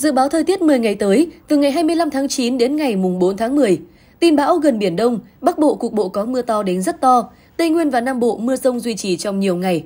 Dự báo thời tiết 10 ngày tới, từ ngày 25 tháng 9 đến ngày mùng 4 tháng 10. Tin bão gần Biển Đông, Bắc Bộ cục bộ có mưa to đến rất to, Tây Nguyên và Nam Bộ mưa rông duy trì trong nhiều ngày.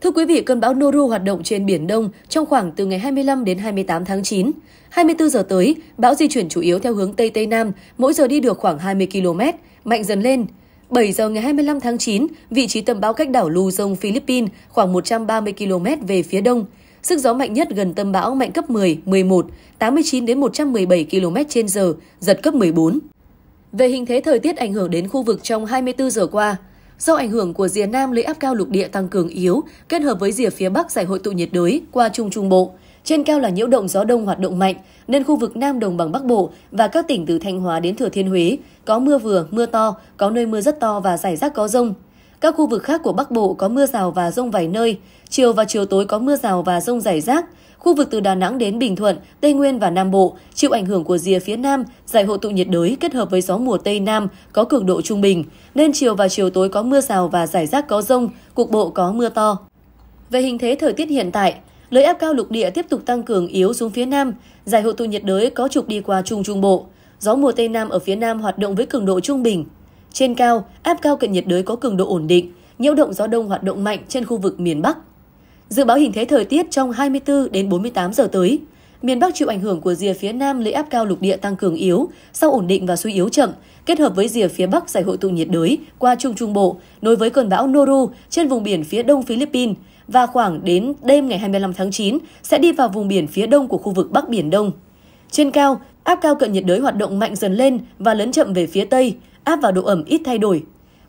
Thưa quý vị, cơn bão Noru hoạt động trên Biển Đông trong khoảng từ ngày 25 đến 28 tháng 9. 24 giờ tới, bão di chuyển chủ yếu theo hướng Tây Tây Nam, mỗi giờ đi được khoảng 20 km, mạnh dần lên. 7 giờ ngày 25 tháng 9, vị trí tâm bão cách đảo Luzon, Philippines khoảng 130 km về phía đông, Sức gió mạnh nhất gần tâm bão mạnh cấp 10, 11, 89 đến 117 km/h, giật cấp 14. Về hình thế thời tiết ảnh hưởng đến khu vực trong 24 giờ qua, do ảnh hưởng của rìa nam lưỡi áp cao lục địa tăng cường yếu kết hợp với rìa phía bắc giải hội tụ nhiệt đới qua trung trung bộ, trên cao là nhiễu động gió đông hoạt động mạnh nên khu vực Nam Đồng bằng Bắc Bộ và các tỉnh từ Thanh Hóa đến Thừa Thiên Huế có mưa vừa, mưa to, có nơi mưa rất to và rải rác có rông. Các khu vực khác của Bắc Bộ có mưa rào và rông vài nơi, chiều và chiều tối có mưa rào và rông rải rác. Khu vực từ Đà Nẵng đến Bình Thuận, Tây Nguyên và Nam Bộ chịu ảnh hưởng của rìa phía Nam, giải hội tụ nhiệt đới kết hợp với gió mùa Tây Nam có cường độ trung bình, nên chiều và chiều tối có mưa rào và rải rác có rông, cục bộ có mưa to. Về hình thế thời tiết hiện tại, Lưỡi áp cao lục địa tiếp tục tăng cường yếu xuống phía Nam, giải hội tụ nhiệt đới có trục đi qua Trung Trung Bộ. Gió mùa Tây Nam ở phía Nam hoạt động với cường độ trung bình, trên cao, áp cao cận nhiệt đới có cường độ ổn định, nhiễu động gió đông hoạt động mạnh trên khu vực miền Bắc. Dự báo hình thế thời tiết trong 24 đến 48 giờ tới, miền Bắc chịu ảnh hưởng của rìa phía Nam lấy áp cao lục địa tăng cường yếu, sau ổn định và suy yếu chậm, kết hợp với rìa phía Bắc giải hội tụ nhiệt đới qua Trung Trung Bộ, nối với cơn bão Noru trên vùng biển phía đông Philippines và khoảng đến đêm ngày 25 tháng 9 sẽ đi vào vùng biển phía đông của khu vực Bắc Biển Đông. Trên cao, áp cao cận nhiệt đới hoạt động mạnh dần lên và lấn chậm về phía Tây, áp vào độ ẩm ít thay đổi.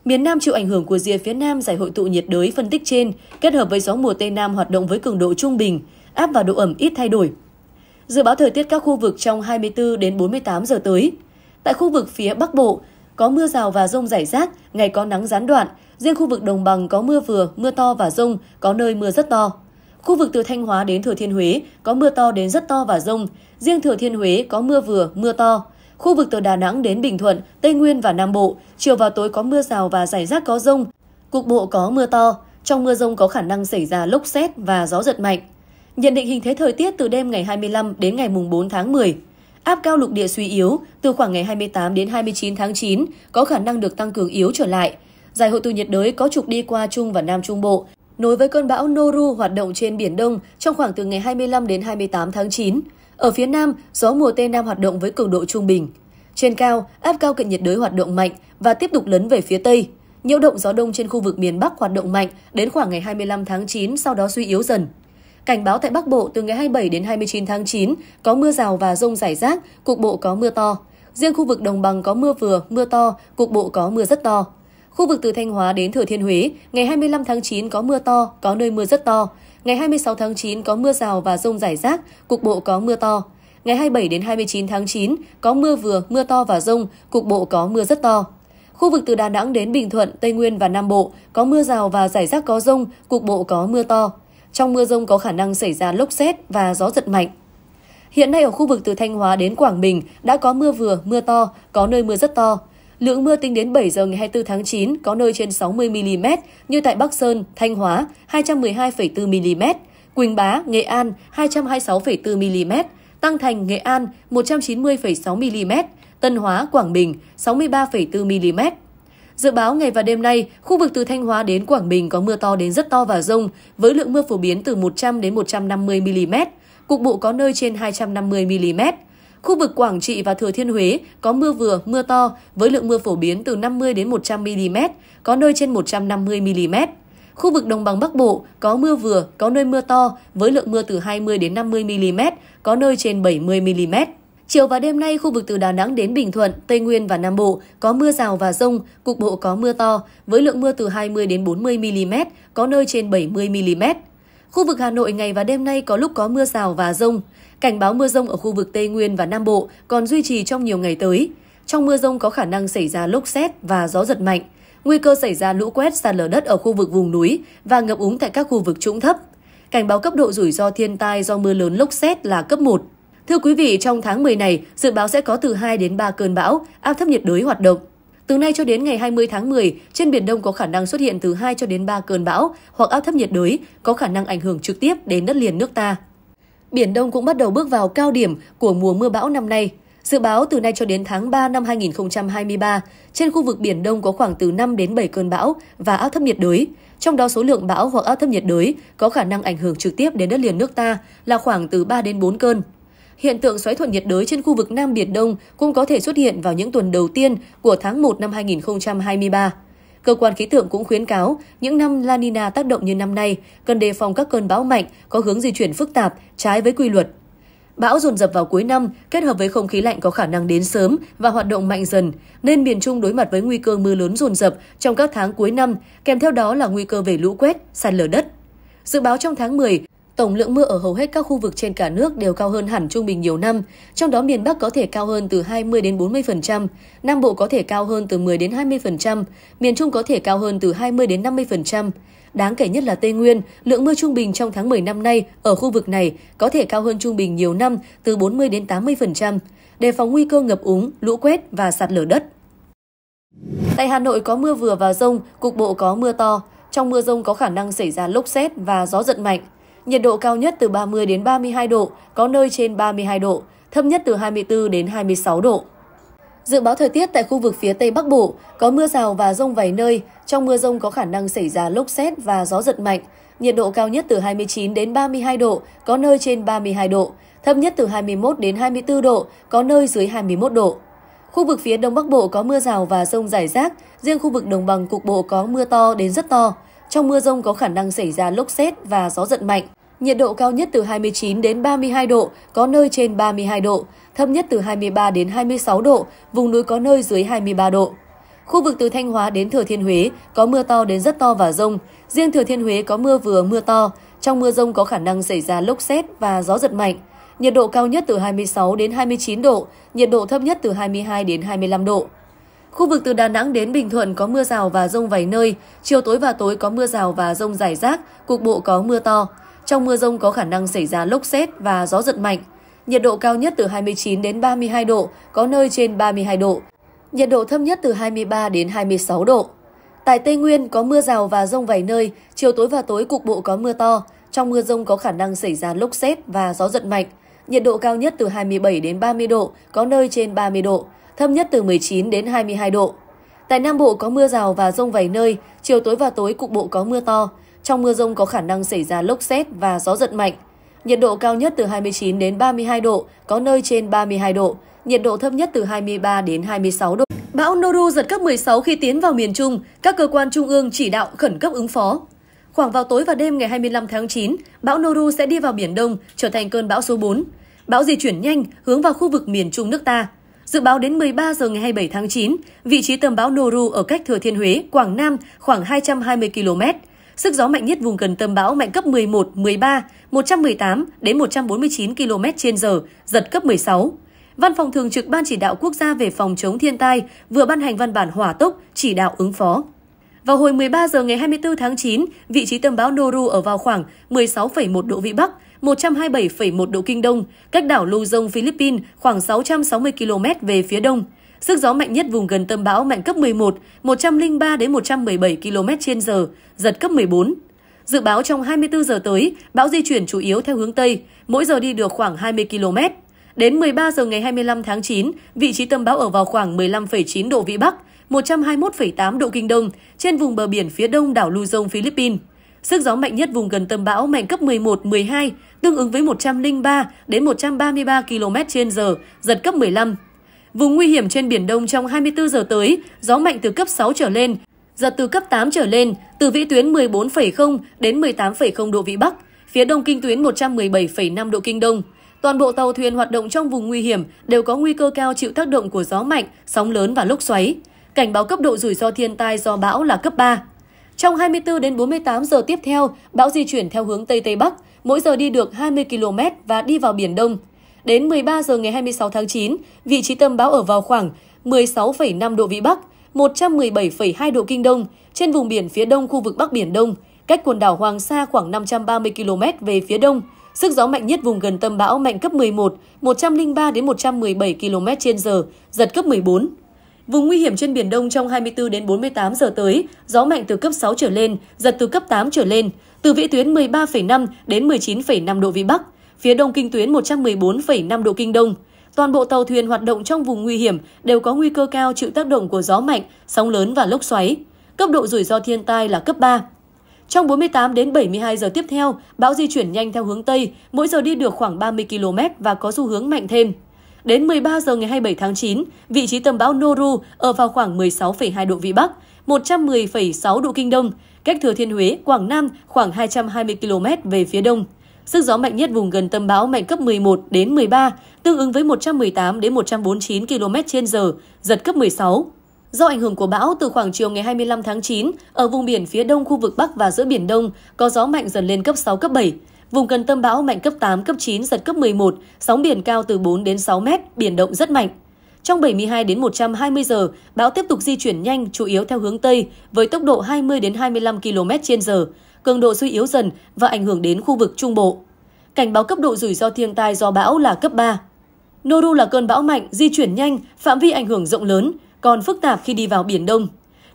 Miền Nam chịu ảnh hưởng của rìa phía Nam giải hội tụ nhiệt đới phân tích trên, kết hợp với gió mùa Tây Nam hoạt động với cường độ trung bình, áp vào độ ẩm ít thay đổi. Dự báo thời tiết các khu vực trong 24 đến 48 giờ tới. Tại khu vực phía Bắc Bộ, có mưa rào và rông rải rác, ngày có nắng gián đoạn, riêng khu vực đồng bằng có mưa vừa, mưa to và rông, có nơi mưa rất to. Khu vực từ Thanh Hóa đến Thừa Thiên Huế có mưa to đến rất to và rông, riêng Thừa Thiên Huế có mưa vừa, mưa to. Khu vực từ Đà Nẵng đến Bình Thuận, Tây Nguyên và Nam Bộ, chiều và tối có mưa rào và rải rác có rông, cục bộ có mưa to. Trong mưa rông có khả năng xảy ra lốc xét và gió giật mạnh. Nhận định hình thế thời tiết từ đêm ngày 25 đến ngày 4 tháng 10. Áp cao lục địa suy yếu, từ khoảng ngày 28 đến 29 tháng 9 có khả năng được tăng cường yếu trở lại. Giải hội tụ nhiệt đới có trục đi qua Trung và Nam Trung Bộ, nối với cơn bão Noru hoạt động trên Biển Đông trong khoảng từ ngày 25 đến 28 tháng 9. Ở phía Nam, gió mùa Tây Nam hoạt động với cường độ trung bình. Trên cao, áp cao cận nhiệt đới hoạt động mạnh và tiếp tục lấn về phía Tây. Nhiễu động gió đông trên khu vực miền Bắc hoạt động mạnh đến khoảng ngày 25 tháng 9, sau đó suy yếu dần. Cảnh báo tại Bắc Bộ từ ngày 27 đến 29 tháng 9 có mưa rào và rông rải rác, cục bộ có mưa to. Riêng khu vực đồng bằng có mưa vừa, mưa to, cục bộ có mưa rất to. Khu vực từ Thanh Hóa đến Thừa Thiên Huế, ngày 25 tháng 9 có mưa to, có nơi mưa rất to. Ngày 26 tháng 9 có mưa rào và rông rải rác, cục bộ có mưa to. Ngày 27 đến 29 tháng 9 có mưa vừa, mưa to và rông, cục bộ có mưa rất to. Khu vực từ Đà Nẵng đến Bình Thuận, Tây Nguyên và Nam Bộ có mưa rào và rải rác có rông, cục bộ có mưa to. Trong mưa rông có khả năng xảy ra lốc xét và gió giật mạnh. Hiện nay ở khu vực từ Thanh Hóa đến Quảng Bình đã có mưa vừa, mưa to, có nơi mưa rất to. Lượng mưa tính đến 7 giờ ngày 24 tháng 9 có nơi trên 60 mm như tại Bắc Sơn, Thanh Hóa 212,4 mm, Quỳnh Bá, Nghệ An 226,4 mm, Tăng Thành, Nghệ An 190,6 mm, Tân Hóa, Quảng Bình 63,4 mm. Dự báo ngày và đêm nay, khu vực từ Thanh Hóa đến Quảng Bình có mưa to đến rất to và rông, với lượng mưa phổ biến từ 100 đến 150 mm, cục bộ có nơi trên 250 mm. Khu vực Quảng Trị và Thừa Thiên Huế có mưa vừa, mưa to với lượng mưa phổ biến từ 50 đến 100 mm, có nơi trên 150 mm. Khu vực Đồng bằng Bắc Bộ có mưa vừa, có nơi mưa to với lượng mưa từ 20 đến 50 mm, có nơi trên 70 mm. Chiều và đêm nay, khu vực từ Đà Nẵng đến Bình Thuận, Tây Nguyên và Nam Bộ có mưa rào và rông, cục bộ có mưa to, với lượng mưa từ 20 đến 40 mm, có nơi trên 70 mm. Khu vực Hà Nội ngày và đêm nay có lúc có mưa rào và rông. Cảnh báo mưa rông ở khu vực Tây Nguyên và Nam Bộ còn duy trì trong nhiều ngày tới. Trong mưa rông có khả năng xảy ra lốc xét và gió giật mạnh, nguy cơ xảy ra lũ quét sạt lở đất ở khu vực vùng núi và ngập úng tại các khu vực trũng thấp. Cảnh báo cấp độ rủi ro thiên tai do mưa lớn lốc xét là cấp 1. Thưa quý vị, trong tháng 10 này, dự báo sẽ có từ 2 đến 3 cơn bão, áp thấp nhiệt đới hoạt động. Từ nay cho đến ngày 20 tháng 10, trên Biển Đông có khả năng xuất hiện từ 2 cho đến 3 cơn bão hoặc áp thấp nhiệt đới có khả năng ảnh hưởng trực tiếp đến đất liền nước ta. Biển Đông cũng bắt đầu bước vào cao điểm của mùa mưa bão năm nay. Dự báo từ nay cho đến tháng 3 năm 2023, trên khu vực Biển Đông có khoảng từ 5 đến 7 cơn bão và áp thấp nhiệt đới. Trong đó số lượng bão hoặc áp thấp nhiệt đới có khả năng ảnh hưởng trực tiếp đến đất liền nước ta là khoảng từ 3 đến 4 cơn. Hiện tượng xoáy thuận nhiệt đới trên khu vực Nam Biển Đông cũng có thể xuất hiện vào những tuần đầu tiên của tháng 1 năm 2023. Cơ quan khí tượng cũng khuyến cáo, những năm La Nina tác động như năm nay, cần đề phòng các cơn bão mạnh có hướng di chuyển phức tạp, trái với quy luật. Bão dồn dập vào cuối năm, kết hợp với không khí lạnh có khả năng đến sớm và hoạt động mạnh dần, nên miền Trung đối mặt với nguy cơ mưa lớn dồn dập trong các tháng cuối năm, kèm theo đó là nguy cơ về lũ quét, sạt lở đất. Dự báo trong tháng 10, Tổng lượng mưa ở hầu hết các khu vực trên cả nước đều cao hơn hẳn trung bình nhiều năm, trong đó miền Bắc có thể cao hơn từ 20 đến 40%, Nam Bộ có thể cao hơn từ 10 đến 20%, miền Trung có thể cao hơn từ 20 đến 50%. Đáng kể nhất là Tây Nguyên, lượng mưa trung bình trong tháng 10 năm nay ở khu vực này có thể cao hơn trung bình nhiều năm từ 40 đến 80%, đề phòng nguy cơ ngập úng, lũ quét và sạt lở đất. Tại Hà Nội có mưa vừa và rông, cục bộ có mưa to. Trong mưa rông có khả năng xảy ra lốc xét và gió giật mạnh. Nhiệt độ cao nhất từ 30 đến 32 độ, có nơi trên 32 độ, thấp nhất từ 24 đến 26 độ. Dự báo thời tiết tại khu vực phía Tây Bắc Bộ có mưa rào và rông vài nơi, trong mưa rông có khả năng xảy ra lốc xét và gió giật mạnh. Nhiệt độ cao nhất từ 29 đến 32 độ, có nơi trên 32 độ, thấp nhất từ 21 đến 24 độ, có nơi dưới 21 độ. Khu vực phía Đông Bắc Bộ có mưa rào và rông rải rác, riêng khu vực đồng bằng cục bộ có mưa to đến rất to. Trong mưa rông có khả năng xảy ra lốc xét và gió giật mạnh. Nhiệt độ cao nhất từ 29 đến 32 độ, có nơi trên 32 độ, thấp nhất từ 23 đến 26 độ, vùng núi có nơi dưới 23 độ. Khu vực từ Thanh Hóa đến Thừa Thiên Huế có mưa to đến rất to và rông. Riêng Thừa Thiên Huế có mưa vừa mưa to. Trong mưa rông có khả năng xảy ra lốc xét và gió giật mạnh. Nhiệt độ cao nhất từ 26 đến 29 độ, nhiệt độ thấp nhất từ 22 đến 25 độ. Khu vực từ Đà Nẵng đến Bình Thuận có mưa rào và rông vài nơi, chiều tối và tối có mưa rào và rông rải rác, cục bộ có mưa to. Trong mưa rông có khả năng xảy ra lốc xét và gió giật mạnh. Nhiệt độ cao nhất từ 29 đến 32 độ, có nơi trên 32 độ. Nhiệt độ thấp nhất từ 23 đến 26 độ. Tại Tây Nguyên có mưa rào và rông vài nơi, chiều tối và tối cục bộ có mưa to. Trong mưa rông có khả năng xảy ra lốc xét và gió giật mạnh. Nhiệt độ cao nhất từ 27 đến 30 độ, có nơi trên 30 độ thấp nhất từ 19 đến 22 độ. Tại Nam Bộ có mưa rào và rông vài nơi, chiều tối và tối cục bộ có mưa to. Trong mưa rông có khả năng xảy ra lốc xét và gió giật mạnh. Nhiệt độ cao nhất từ 29 đến 32 độ, có nơi trên 32 độ. Nhiệt độ thấp nhất từ 23 đến 26 độ. Bão Noru giật cấp 16 khi tiến vào miền Trung, các cơ quan trung ương chỉ đạo khẩn cấp ứng phó. Khoảng vào tối và đêm ngày 25 tháng 9, bão Noru sẽ đi vào Biển Đông, trở thành cơn bão số 4. Bão di chuyển nhanh, hướng vào khu vực miền Trung nước ta. Dự báo đến 13 giờ ngày 27 tháng 9, vị trí tâm bão Noru ở cách Thừa Thiên Huế, Quảng Nam khoảng 220 km. Sức gió mạnh nhất vùng gần tâm bão mạnh cấp 11, 13, 118 đến 149 km h giật cấp 16. Văn phòng thường trực Ban chỉ đạo quốc gia về phòng chống thiên tai vừa ban hành văn bản hỏa tốc chỉ đạo ứng phó. Vào hồi 13 giờ ngày 24 tháng 9, vị trí tâm bão Noru ở vào khoảng 16,1 độ Vĩ Bắc, 127,1 độ Kinh Đông, cách đảo Luzon, Philippines khoảng 660 km về phía đông. Sức gió mạnh nhất vùng gần tâm bão mạnh cấp 11, 103 đến 117 km h giật cấp 14. Dự báo trong 24 giờ tới, bão di chuyển chủ yếu theo hướng Tây, mỗi giờ đi được khoảng 20 km. Đến 13 giờ ngày 25 tháng 9, vị trí tâm bão ở vào khoảng 15,9 độ Vĩ Bắc, 121,8 độ Kinh Đông, trên vùng bờ biển phía đông đảo Luzon, Philippines. Sức gió mạnh nhất vùng gần tâm bão mạnh cấp 11, 12, tương ứng với 103 đến 133 km/h, giật cấp 15. Vùng nguy hiểm trên biển Đông trong 24 giờ tới, gió mạnh từ cấp 6 trở lên, giật từ cấp 8 trở lên, từ vĩ tuyến 14,0 đến 18,0 độ vĩ Bắc, phía đông kinh tuyến 117,5 độ kinh đông. Toàn bộ tàu thuyền hoạt động trong vùng nguy hiểm đều có nguy cơ cao chịu tác động của gió mạnh, sóng lớn và lốc xoáy. Cảnh báo cấp độ rủi ro thiên tai do bão là cấp 3. Trong 24 đến 48 giờ tiếp theo, bão di chuyển theo hướng Tây Tây Bắc, mỗi giờ đi được 20 km và đi vào Biển Đông. Đến 13 giờ ngày 26 tháng 9, vị trí tâm bão ở vào khoảng 16,5 độ Vĩ Bắc, 117,2 độ Kinh Đông, trên vùng biển phía đông khu vực Bắc Biển Đông, cách quần đảo Hoàng Sa khoảng 530 km về phía đông. Sức gió mạnh nhất vùng gần tâm bão mạnh cấp 11, 103 đến 117 km/h, giật cấp 14. Vùng nguy hiểm trên biển Đông trong 24 đến 48 giờ tới, gió mạnh từ cấp 6 trở lên, giật từ cấp 8 trở lên, từ vĩ tuyến 13,5 đến 19,5 độ vĩ Bắc, phía đông kinh tuyến 114,5 độ kinh Đông. Toàn bộ tàu thuyền hoạt động trong vùng nguy hiểm đều có nguy cơ cao chịu tác động của gió mạnh, sóng lớn và lốc xoáy. Cấp độ rủi ro thiên tai là cấp 3. Trong 48 đến 72 giờ tiếp theo, bão di chuyển nhanh theo hướng Tây, mỗi giờ đi được khoảng 30 km và có xu hướng mạnh thêm. Đến 13 giờ ngày 27 tháng 9, vị trí tâm bão Noru ở vào khoảng 16,2 độ Vĩ Bắc, 110,6 độ Kinh Đông, cách Thừa Thiên Huế, Quảng Nam khoảng 220 km về phía đông. Sức gió mạnh nhất vùng gần tâm bão mạnh cấp 11 đến 13, tương ứng với 118 đến 149 km h giật cấp 16. Do ảnh hưởng của bão, từ khoảng chiều ngày 25 tháng 9, ở vùng biển phía đông khu vực Bắc và giữa Biển Đông có gió mạnh dần lên cấp 6, cấp 7. Vùng gần tâm bão mạnh cấp 8, cấp 9, giật cấp 11, sóng biển cao từ 4 đến 6 mét, biển động rất mạnh. Trong 72 đến 120 giờ, bão tiếp tục di chuyển nhanh, chủ yếu theo hướng Tây, với tốc độ 20 đến 25 km h cường độ suy yếu dần và ảnh hưởng đến khu vực Trung Bộ. Cảnh báo cấp độ rủi ro thiên tai do bão là cấp 3. Noru là cơn bão mạnh, di chuyển nhanh, phạm vi ảnh hưởng rộng lớn, còn phức tạp khi đi vào Biển Đông.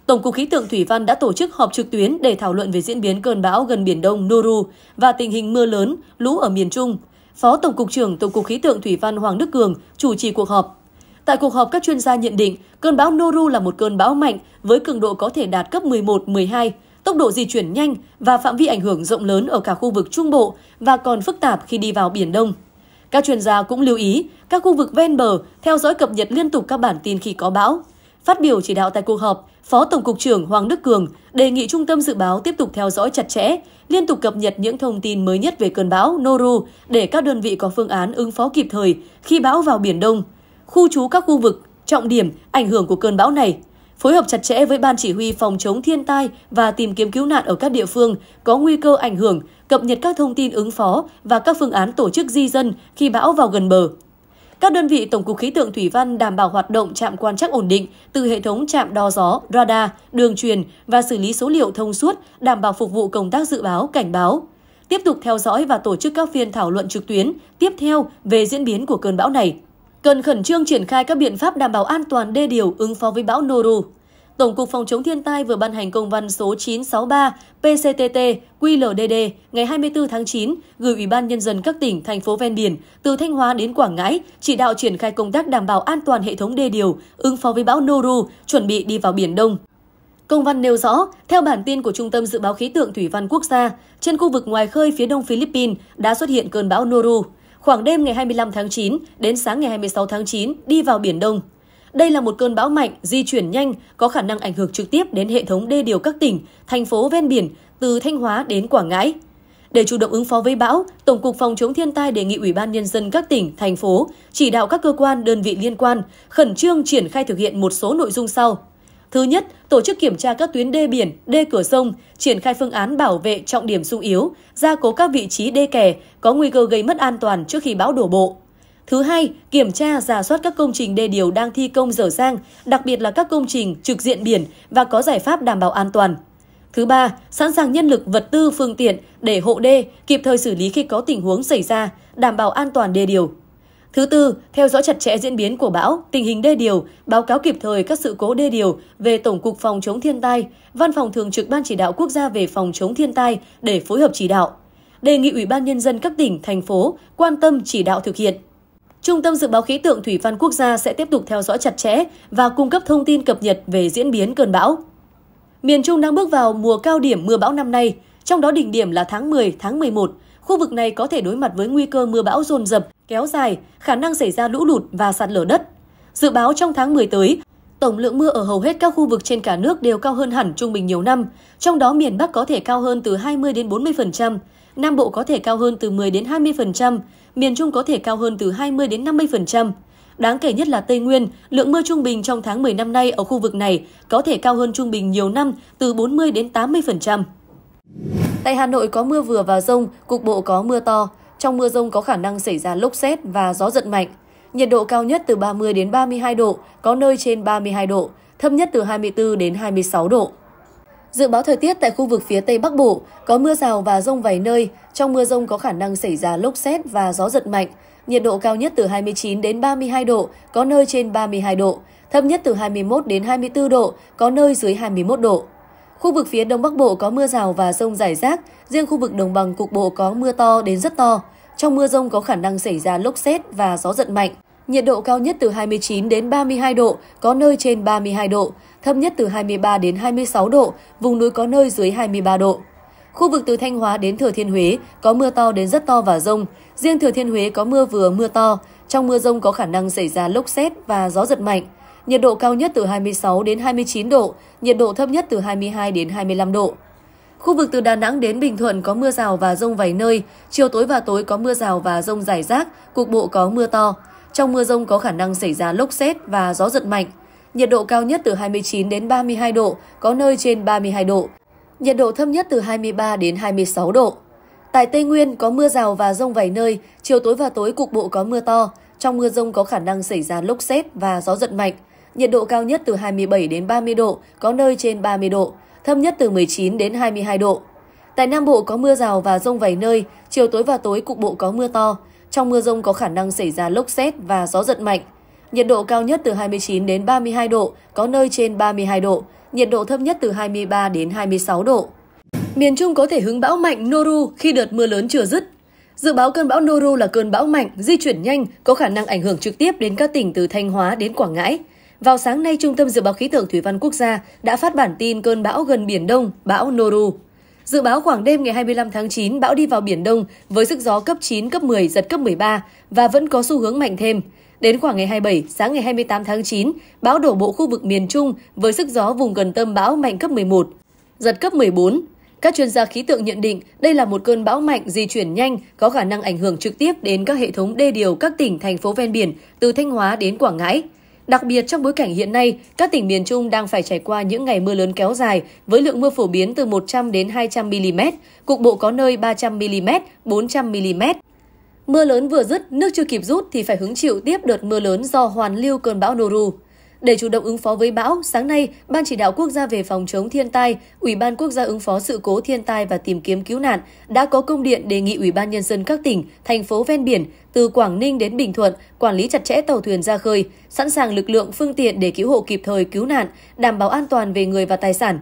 Tổng cục khí tượng Thủy văn đã tổ chức họp trực tuyến để thảo luận về diễn biến cơn bão gần Biển Đông Noru và tình hình mưa lớn, lũ ở miền Trung. Phó Tổng cục trưởng Tổng cục khí tượng Thủy văn Hoàng Đức Cường chủ trì cuộc họp. Tại cuộc họp, các chuyên gia nhận định cơn bão Noru là một cơn bão mạnh với cường độ có thể đạt cấp 11-12, tốc độ di chuyển nhanh và phạm vi ảnh hưởng rộng lớn ở cả khu vực Trung Bộ và còn phức tạp khi đi vào Biển Đông. Các chuyên gia cũng lưu ý các khu vực ven bờ theo dõi cập nhật liên tục các bản tin khi có bão. Phát biểu chỉ đạo tại cuộc họp, Phó Tổng cục trưởng Hoàng Đức Cường đề nghị Trung tâm Dự báo tiếp tục theo dõi chặt chẽ, liên tục cập nhật những thông tin mới nhất về cơn bão Noru để các đơn vị có phương án ứng phó kịp thời khi bão vào Biển Đông, khu trú các khu vực, trọng điểm, ảnh hưởng của cơn bão này. Phối hợp chặt chẽ với Ban Chỉ huy Phòng chống thiên tai và tìm kiếm cứu nạn ở các địa phương có nguy cơ ảnh hưởng, cập nhật các thông tin ứng phó và các phương án tổ chức di dân khi bão vào gần bờ. Các đơn vị Tổng cục Khí tượng Thủy văn đảm bảo hoạt động trạm quan trắc ổn định từ hệ thống trạm đo gió, radar, đường truyền và xử lý số liệu thông suốt, đảm bảo phục vụ công tác dự báo, cảnh báo. Tiếp tục theo dõi và tổ chức các phiên thảo luận trực tuyến tiếp theo về diễn biến của cơn bão này. Cần khẩn trương triển khai các biện pháp đảm bảo an toàn đê điều ứng phó với bão Noru. Tổng cục Phòng chống thiên tai vừa ban hành công văn số 963 PCTT QLDD ngày 24 tháng 9 gửi Ủy ban Nhân dân các tỉnh, thành phố ven biển từ Thanh Hóa đến Quảng Ngãi chỉ đạo triển khai công tác đảm bảo an toàn hệ thống đê điều, ứng phó với bão Noru, chuẩn bị đi vào Biển Đông. Công văn nêu rõ, theo bản tin của Trung tâm Dự báo Khí tượng Thủy văn Quốc gia, trên khu vực ngoài khơi phía đông Philippines đã xuất hiện cơn bão Noru. Khoảng đêm ngày 25 tháng 9 đến sáng ngày 26 tháng 9 đi vào Biển Đông. Đây là một cơn bão mạnh, di chuyển nhanh, có khả năng ảnh hưởng trực tiếp đến hệ thống đê điều các tỉnh, thành phố ven biển từ Thanh Hóa đến Quảng Ngãi. Để chủ động ứng phó với bão, Tổng cục Phòng chống thiên tai đề nghị Ủy ban nhân dân các tỉnh, thành phố chỉ đạo các cơ quan, đơn vị liên quan khẩn trương triển khai thực hiện một số nội dung sau. Thứ nhất, tổ chức kiểm tra các tuyến đê biển, đê cửa sông, triển khai phương án bảo vệ trọng điểm sung yếu, gia cố các vị trí đê kè có nguy cơ gây mất an toàn trước khi bão đổ bộ. Thứ hai, kiểm tra, giả soát các công trình đê điều đang thi công dở dang, đặc biệt là các công trình trực diện biển và có giải pháp đảm bảo an toàn. Thứ ba, sẵn sàng nhân lực, vật tư, phương tiện để hộ đê kịp thời xử lý khi có tình huống xảy ra, đảm bảo an toàn đê điều. Thứ tư, theo dõi chặt chẽ diễn biến của bão, tình hình đê điều, báo cáo kịp thời các sự cố đê điều về Tổng cục Phòng chống thiên tai, Văn phòng Thường trực Ban chỉ đạo quốc gia về phòng chống thiên tai để phối hợp chỉ đạo. Đề nghị Ủy ban Nhân dân các tỉnh, thành phố quan tâm chỉ đạo thực hiện. Trung tâm Dự báo Khí tượng Thủy văn Quốc gia sẽ tiếp tục theo dõi chặt chẽ và cung cấp thông tin cập nhật về diễn biến cơn bão. Miền Trung đang bước vào mùa cao điểm mưa bão năm nay, trong đó đỉnh điểm là tháng 10, tháng 11. Khu vực này có thể đối mặt với nguy cơ mưa bão dồn dập, kéo dài, khả năng xảy ra lũ lụt và sạt lở đất. Dự báo trong tháng 10 tới, tổng lượng mưa ở hầu hết các khu vực trên cả nước đều cao hơn hẳn trung bình nhiều năm, trong đó miền Bắc có thể cao hơn từ 20 đến 40%, Nam Bộ có thể cao hơn từ 10 đến 20%, miền Trung có thể cao hơn từ 20 đến 50%. Đáng kể nhất là Tây Nguyên, lượng mưa trung bình trong tháng 10 năm nay ở khu vực này có thể cao hơn trung bình nhiều năm từ 40 đến 80%. Tại Hà Nội có mưa vừa và rông, cục bộ có mưa to. Trong mưa rông có khả năng xảy ra lốc xét và gió giật mạnh. Nhiệt độ cao nhất từ 30 đến 32 độ, có nơi trên 32 độ, thấp nhất từ 24 đến 26 độ. Dự báo thời tiết tại khu vực phía Tây Bắc Bộ có mưa rào và rông vài nơi, trong mưa rông có khả năng xảy ra lốc xét và gió giật mạnh. Nhiệt độ cao nhất từ 29 đến 32 độ, có nơi trên 32 độ, thấp nhất từ 21 đến 24 độ, có nơi dưới 21 độ. Khu vực phía Đông Bắc Bộ có mưa rào và rông rải rác, riêng khu vực đồng bằng cục bộ có mưa to đến rất to. Trong mưa rông có khả năng xảy ra lốc xét và gió giật mạnh. Nhiệt độ cao nhất từ 29 đến 32 độ, có nơi trên 32 độ, thấp nhất từ 23 đến 26 độ, vùng núi có nơi dưới 23 độ. Khu vực từ Thanh Hóa đến Thừa Thiên Huế có mưa to đến rất to và rông. Riêng Thừa Thiên Huế có mưa vừa mưa to. Trong mưa rông có khả năng xảy ra lốc xét và gió giật mạnh. Nhiệt độ cao nhất từ 26 đến 29 độ, nhiệt độ thấp nhất từ 22 đến 25 độ. Khu vực từ Đà Nẵng đến Bình Thuận có mưa rào và rông vài nơi, chiều tối và tối có mưa rào và rông rải rác, cục bộ có mưa to. Trong mưa rông có khả năng xảy ra lốc xét và gió giật mạnh nhiệt độ cao nhất từ 29 đến 32 độ, có nơi trên 32 độ. Nhiệt độ thấp nhất từ 23 đến 26 độ. Tại Tây Nguyên có mưa rào và rông vài nơi, chiều tối và tối cục bộ có mưa to. Trong mưa rông có khả năng xảy ra lốc xét và gió giật mạnh. Nhiệt độ cao nhất từ 27 đến 30 độ, có nơi trên 30 độ, thấp nhất từ 19 đến 22 độ. Tại Nam Bộ có mưa rào và rông vài nơi, chiều tối và tối cục bộ có mưa to. Trong mưa rông có khả năng xảy ra lốc xét và gió giật mạnh. Nhiệt độ cao nhất từ 29 đến 32 độ, có nơi trên 32 độ, nhiệt độ thấp nhất từ 23 đến 26 độ. Miền Trung có thể hứng bão mạnh Noru khi đợt mưa lớn chưa dứt. Dự báo cơn bão Noru là cơn bão mạnh, di chuyển nhanh, có khả năng ảnh hưởng trực tiếp đến các tỉnh từ Thanh Hóa đến Quảng Ngãi. Vào sáng nay, Trung tâm Dự báo Khí tượng Thủy văn Quốc gia đã phát bản tin cơn bão gần Biển Đông, bão Noru. Dự báo khoảng đêm ngày 25 tháng 9, bão đi vào Biển Đông với sức gió cấp 9, cấp 10, giật cấp 13 và vẫn có xu hướng mạnh thêm. Đến khoảng ngày 27, sáng ngày 28 tháng 9, bão đổ bộ khu vực miền Trung với sức gió vùng gần tâm bão mạnh cấp 11, giật cấp 14. Các chuyên gia khí tượng nhận định đây là một cơn bão mạnh di chuyển nhanh có khả năng ảnh hưởng trực tiếp đến các hệ thống đê điều các tỉnh, thành phố ven biển từ Thanh Hóa đến Quảng Ngãi. Đặc biệt trong bối cảnh hiện nay, các tỉnh miền Trung đang phải trải qua những ngày mưa lớn kéo dài với lượng mưa phổ biến từ 100 đến 200 mm, cục bộ có nơi 300 mm, 400 mm. Mưa lớn vừa dứt, nước chưa kịp rút thì phải hứng chịu tiếp đợt mưa lớn do hoàn lưu cơn bão Noru. Để chủ động ứng phó với bão, sáng nay, Ban chỉ đạo quốc gia về phòng chống thiên tai, Ủy ban quốc gia ứng phó sự cố thiên tai và tìm kiếm cứu nạn đã có công điện đề nghị Ủy ban nhân dân các tỉnh, thành phố ven biển từ Quảng Ninh đến Bình Thuận quản lý chặt chẽ tàu thuyền ra khơi, sẵn sàng lực lượng phương tiện để cứu hộ kịp thời cứu nạn, đảm bảo an toàn về người và tài sản.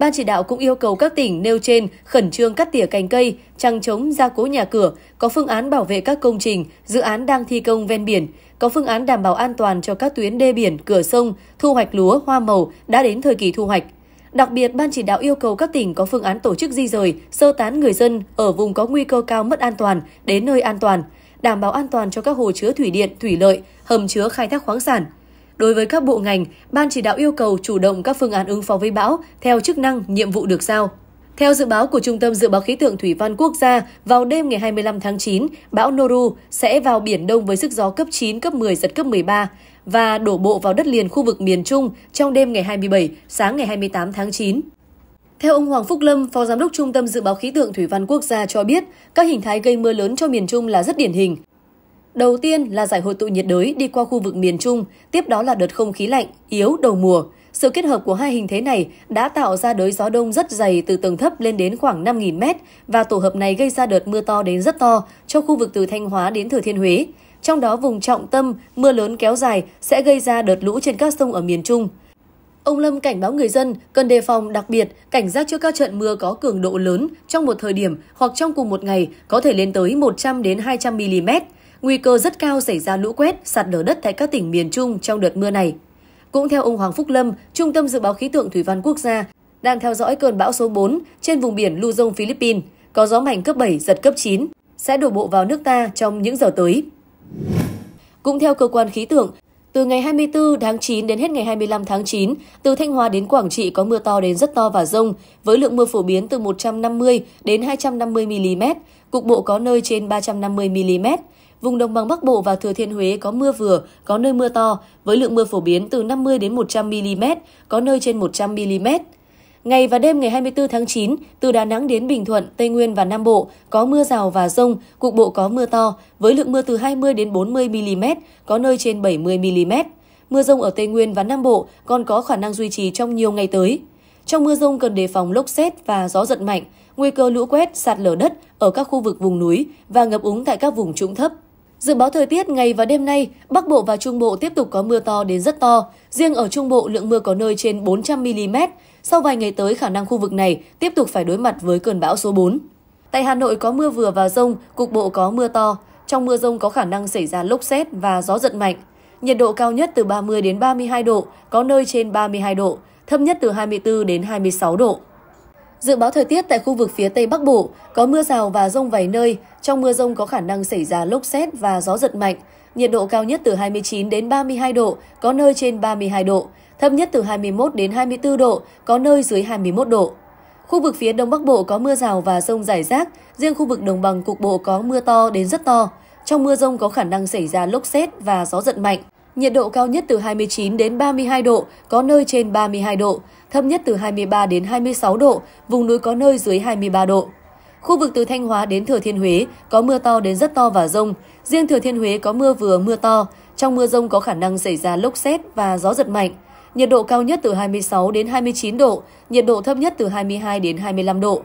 Ban chỉ đạo cũng yêu cầu các tỉnh nêu trên khẩn trương cắt tỉa cành cây, trăng chống gia cố nhà cửa, có phương án bảo vệ các công trình, dự án đang thi công ven biển, có phương án đảm bảo an toàn cho các tuyến đê biển, cửa sông, thu hoạch lúa, hoa màu đã đến thời kỳ thu hoạch. Đặc biệt, Ban chỉ đạo yêu cầu các tỉnh có phương án tổ chức di rời, sơ tán người dân ở vùng có nguy cơ cao mất an toàn đến nơi an toàn, đảm bảo an toàn cho các hồ chứa thủy điện, thủy lợi, hầm chứa khai thác khoáng sản – Đối với các bộ ngành, Ban chỉ đạo yêu cầu chủ động các phương án ứng phó với bão theo chức năng, nhiệm vụ được giao. Theo dự báo của Trung tâm Dự báo Khí tượng Thủy văn Quốc gia, vào đêm ngày 25 tháng 9, bão Noru sẽ vào Biển Đông với sức gió cấp 9, cấp 10, giật cấp 13 và đổ bộ vào đất liền khu vực miền Trung trong đêm ngày 27, sáng ngày 28 tháng 9. Theo ông Hoàng Phúc Lâm, Phó Giám đốc Trung tâm Dự báo Khí tượng Thủy văn Quốc gia cho biết, các hình thái gây mưa lớn cho miền Trung là rất điển hình. Đầu tiên là giải hội tụ nhiệt đới đi qua khu vực miền Trung, tiếp đó là đợt không khí lạnh, yếu đầu mùa. Sự kết hợp của hai hình thế này đã tạo ra đới gió đông rất dày từ tầng thấp lên đến khoảng 5.000 m và tổ hợp này gây ra đợt mưa to đến rất to cho khu vực từ Thanh Hóa đến Thừa Thiên Huế. Trong đó vùng trọng tâm, mưa lớn kéo dài sẽ gây ra đợt lũ trên các sông ở miền Trung. Ông Lâm cảnh báo người dân cần đề phòng đặc biệt cảnh giác trước các trận mưa có cường độ lớn trong một thời điểm hoặc trong cùng một ngày có thể lên tới 100 đến 200 mm. Nguy cơ rất cao xảy ra lũ quét, sạt lở đất tại các tỉnh miền Trung trong đợt mưa này. Cũng theo ông Hoàng Phúc Lâm, Trung tâm Dự báo Khí tượng Thủy văn Quốc gia, đang theo dõi cơn bão số 4 trên vùng biển Luzon, Philippines, có gió mạnh cấp 7, giật cấp 9, sẽ đổ bộ vào nước ta trong những giờ tới. Cũng theo cơ quan khí tượng, từ ngày 24 tháng 9 đến hết ngày 25 tháng 9, từ Thanh Hóa đến Quảng Trị có mưa to đến rất to và rông, với lượng mưa phổ biến từ 150 đến 250 mm, cục bộ có nơi trên 350 mm. Vùng đồng bằng Bắc Bộ và Thừa Thiên Huế có mưa vừa, có nơi mưa to, với lượng mưa phổ biến từ 50 đến 100 mm, có nơi trên 100 mm. Ngày và đêm ngày 24 tháng 9, từ Đà Nẵng đến Bình Thuận, Tây Nguyên và Nam Bộ có mưa rào và rông, cục bộ có mưa to, với lượng mưa từ 20 đến 40 mm, có nơi trên 70 mm. Mưa rông ở Tây Nguyên và Nam Bộ còn có khả năng duy trì trong nhiều ngày tới. Trong mưa rông cần đề phòng lốc xét và gió giật mạnh, nguy cơ lũ quét, sạt lở đất ở các khu vực vùng núi và ngập úng tại các vùng trũng thấp. Dự báo thời tiết ngày và đêm nay, Bắc Bộ và Trung Bộ tiếp tục có mưa to đến rất to, riêng ở Trung Bộ lượng mưa có nơi trên 400mm. Sau vài ngày tới, khả năng khu vực này tiếp tục phải đối mặt với cơn bão số 4. Tại Hà Nội có mưa vừa và rông, cục bộ có mưa to. Trong mưa rông có khả năng xảy ra lốc xét và gió giật mạnh. Nhiệt độ cao nhất từ 30 đến 32 độ, có nơi trên 32 độ, thấp nhất từ 24 đến 26 độ. Dự báo thời tiết tại khu vực phía Tây Bắc Bộ có mưa rào và rông vài nơi, trong mưa rông có khả năng xảy ra lốc xét và gió giật mạnh. Nhiệt độ cao nhất từ 29 đến 32 độ, có nơi trên 32 độ. Thấp nhất từ 21 đến 24 độ, có nơi dưới 21 độ. Khu vực phía Đông Bắc Bộ có mưa rào và rông rải rác, riêng khu vực đồng bằng cục bộ có mưa to đến rất to. Trong mưa rông có khả năng xảy ra lốc xét và gió giật mạnh. Nhiệt độ cao nhất từ 29 đến 32 độ, có nơi trên 32 độ, thấp nhất từ 23 đến 26 độ, vùng núi có nơi dưới 23 độ. Khu vực từ Thanh Hóa đến Thừa Thiên Huế có mưa to đến rất to và rông. Riêng Thừa Thiên Huế có mưa vừa mưa to. Trong mưa rông có khả năng xảy ra lốc xét và gió giật mạnh. Nhiệt độ cao nhất từ 26 đến 29 độ, nhiệt độ thấp nhất từ 22 đến 25 độ.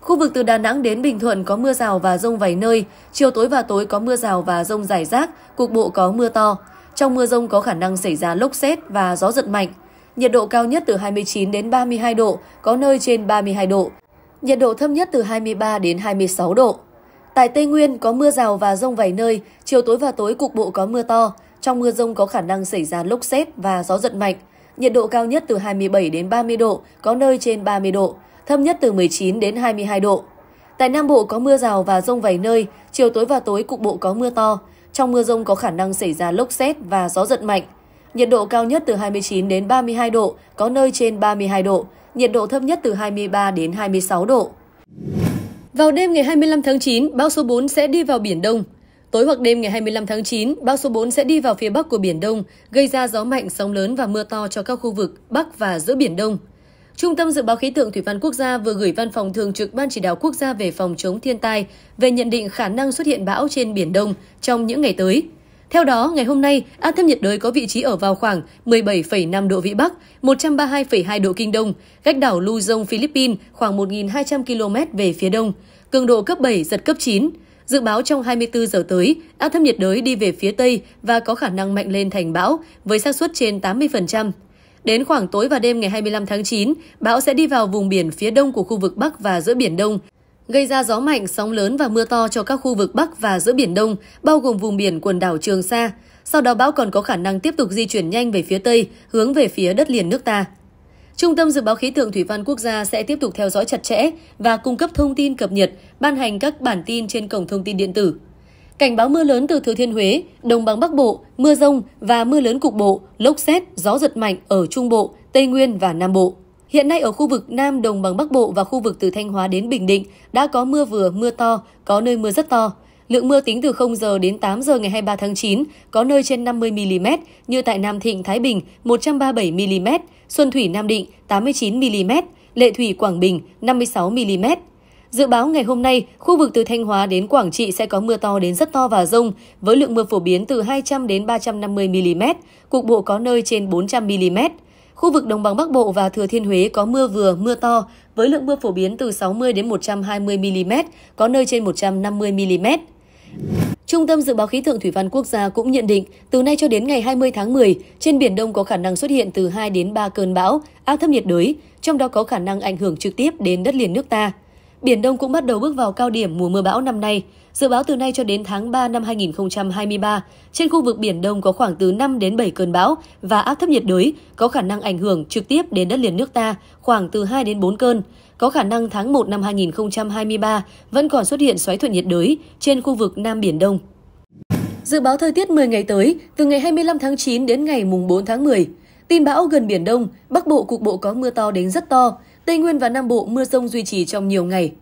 Khu vực từ Đà Nẵng đến Bình Thuận có mưa rào và rông vài nơi, chiều tối và tối có mưa rào và rông rải rác, cục bộ có mưa to. Trong mưa rông có khả năng xảy ra lốc xét và gió giật mạnh. Nhiệt độ cao nhất từ 29 đến 32 độ, có nơi trên 32 độ nhiệt độ thấp nhất từ 23 đến 26 độ. Tại Tây Nguyên có mưa rào và rông vài nơi, chiều tối và tối cục bộ có mưa to, trong mưa rông có khả năng xảy ra lốc xét và gió giật mạnh. Nhiệt độ cao nhất từ 27 đến 30 độ, có nơi trên 30 độ, thấp nhất từ 19 đến 22 độ. Tại Nam Bộ có mưa rào và rông vài nơi, chiều tối và tối cục bộ có mưa to, trong mưa rông có khả năng xảy ra lốc xét và gió giật mạnh. Nhiệt độ cao nhất từ 29 đến 32 độ, có nơi trên 32 độ, nhiệt độ thấp nhất từ 23 đến 26 độ. Vào đêm ngày 25 tháng 9, bão số 4 sẽ đi vào Biển Đông. Tối hoặc đêm ngày 25 tháng 9, bão số 4 sẽ đi vào phía bắc của Biển Đông, gây ra gió mạnh, sóng lớn và mưa to cho các khu vực Bắc và giữa Biển Đông. Trung tâm Dự báo Khí tượng Thủy văn Quốc gia vừa gửi Văn phòng Thường trực Ban Chỉ đạo Quốc gia về phòng chống thiên tai về nhận định khả năng xuất hiện bão trên Biển Đông trong những ngày tới. Theo đó, ngày hôm nay, áp thấp nhiệt đới có vị trí ở vào khoảng 17,5 độ Vĩ Bắc, 132,2 độ Kinh Đông, cách đảo Luzon, Philippines khoảng 1.200 km về phía đông, cường độ cấp 7, giật cấp 9. Dự báo trong 24 giờ tới, áp thấp nhiệt đới đi về phía Tây và có khả năng mạnh lên thành bão với xác suất trên 80%. Đến khoảng tối và đêm ngày 25 tháng 9, bão sẽ đi vào vùng biển phía đông của khu vực Bắc và giữa Biển Đông, gây ra gió mạnh, sóng lớn và mưa to cho các khu vực Bắc và giữa Biển Đông, bao gồm vùng biển quần đảo Trường Sa. Sau đó bão còn có khả năng tiếp tục di chuyển nhanh về phía Tây, hướng về phía đất liền nước ta. Trung tâm Dự báo Khí tượng Thủy văn Quốc gia sẽ tiếp tục theo dõi chặt chẽ và cung cấp thông tin cập nhật, ban hành các bản tin trên cổng thông tin điện tử. Cảnh báo mưa lớn từ Thừa Thiên Huế, Đồng bằng Bắc Bộ, mưa rông và mưa lớn cục bộ, lốc xét, gió giật mạnh ở Trung Bộ, Tây Nguyên và Nam Bộ. Hiện nay ở khu vực Nam Đồng bằng Bắc Bộ và khu vực từ Thanh Hóa đến Bình Định đã có mưa vừa, mưa to, có nơi mưa rất to. Lượng mưa tính từ 0 giờ đến 8 giờ ngày 23 tháng 9, có nơi trên 50 mm như tại Nam Thịnh, Thái Bình 137 mm, Xuân Thủy Nam Định 89 mm, Lệ Thủy Quảng Bình 56 mm. Dự báo ngày hôm nay, khu vực từ Thanh Hóa đến Quảng Trị sẽ có mưa to đến rất to và rông, với lượng mưa phổ biến từ 200 đến 350 mm, cục bộ có nơi trên 400 mm. Khu vực Đồng bằng Bắc Bộ và Thừa Thiên Huế có mưa vừa, mưa to, với lượng mưa phổ biến từ 60 đến 120 mm, có nơi trên 150 mm. Trung tâm Dự báo Khí tượng Thủy văn Quốc gia cũng nhận định, từ nay cho đến ngày 20 tháng 10, trên Biển Đông có khả năng xuất hiện từ 2 đến 3 cơn bão, áp thấp nhiệt đới, trong đó có khả năng ảnh hưởng trực tiếp đến đất liền nước ta. Biển Đông cũng bắt đầu bước vào cao điểm mùa mưa bão năm nay. Dự báo từ nay cho đến tháng 3 năm 2023, trên khu vực Biển Đông có khoảng từ 5 đến 7 cơn bão và áp thấp nhiệt đới có khả năng ảnh hưởng trực tiếp đến đất liền nước ta khoảng từ 2 đến 4 cơn. Có khả năng tháng 1 năm 2023 vẫn còn xuất hiện xoáy thuận nhiệt đới trên khu vực Nam Biển Đông. Dự báo thời tiết 10 ngày tới, từ ngày 25 tháng 9 đến ngày mùng 4 tháng 10. Tin bão gần Biển Đông, Bắc Bộ cục bộ có mưa to đến rất to, Tây Nguyên và Nam Bộ mưa rông duy trì trong nhiều ngày,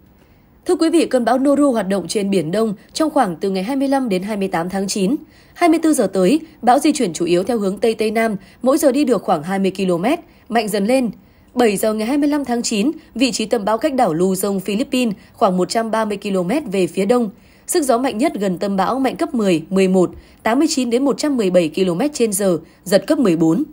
Thưa quý vị, cơn bão Noru hoạt động trên Biển Đông trong khoảng từ ngày 25 đến 28 tháng 9. 24 giờ tới, bão di chuyển chủ yếu theo hướng Tây Tây Nam, mỗi giờ đi được khoảng 20 km, mạnh dần lên. 7 giờ ngày 25 tháng 9, vị trí tâm bão cách đảo Luzon, Philippines khoảng 130 km về phía đông. Sức gió mạnh nhất gần tâm bão mạnh cấp 10, 11, 89 đến 117 km h giật cấp 14.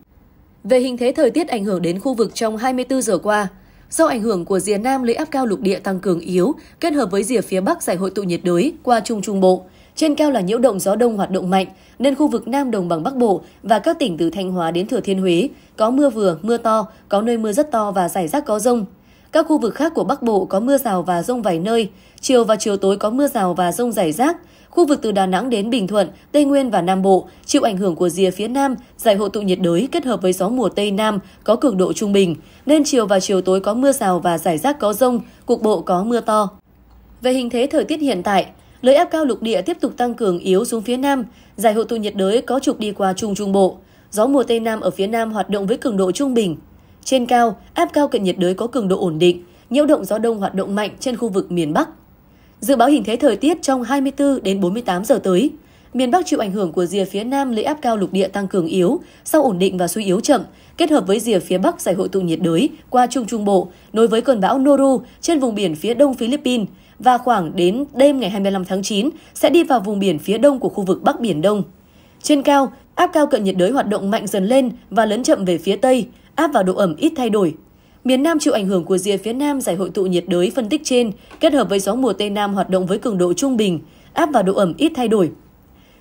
Về hình thế thời tiết ảnh hưởng đến khu vực trong 24 giờ qua, Do ảnh hưởng của rìa Nam lấy áp cao lục địa tăng cường yếu, kết hợp với rìa phía Bắc giải hội tụ nhiệt đới qua Trung Trung Bộ, trên cao là nhiễu động gió đông hoạt động mạnh, nên khu vực Nam Đồng bằng Bắc Bộ và các tỉnh từ Thanh Hóa đến Thừa Thiên Huế có mưa vừa, mưa to, có nơi mưa rất to và rải rác có rông. Các khu vực khác của Bắc Bộ có mưa rào và rông vài nơi, chiều và chiều tối có mưa rào và rông rải rác, Khu vực từ Đà Nẵng đến Bình Thuận, Tây Nguyên và Nam Bộ chịu ảnh hưởng của rìa phía Nam, giải hội tụ nhiệt đới kết hợp với gió mùa Tây Nam có cường độ trung bình, nên chiều và chiều tối có mưa rào và rải rác có rông, cục bộ có mưa to. Về hình thế thời tiết hiện tại, Lưỡi áp cao lục địa tiếp tục tăng cường yếu xuống phía Nam, giải hội tụ nhiệt đới có trục đi qua Trung Trung Bộ. Gió mùa Tây Nam ở phía Nam hoạt động với cường độ trung bình. Trên cao, áp cao cận nhiệt đới có cường độ ổn định, nhiễu động gió đông hoạt động mạnh trên khu vực miền Bắc. Dự báo hình thế thời tiết trong 24 đến 48 giờ tới, miền Bắc chịu ảnh hưởng của rìa phía Nam lấy áp cao lục địa tăng cường yếu, sau ổn định và suy yếu chậm, kết hợp với rìa phía Bắc giải hội tụ nhiệt đới qua Trung Trung Bộ, nối với cơn bão Noru trên vùng biển phía đông Philippines và khoảng đến đêm ngày 25 tháng 9 sẽ đi vào vùng biển phía đông của khu vực Bắc Biển Đông. Trên cao, áp cao cận nhiệt đới hoạt động mạnh dần lên và lấn chậm về phía Tây, áp vào độ ẩm ít thay đổi, Miền Nam chịu ảnh hưởng của rìa phía Nam giải hội tụ nhiệt đới phân tích trên, kết hợp với gió mùa Tây Nam hoạt động với cường độ trung bình, áp và độ ẩm ít thay đổi.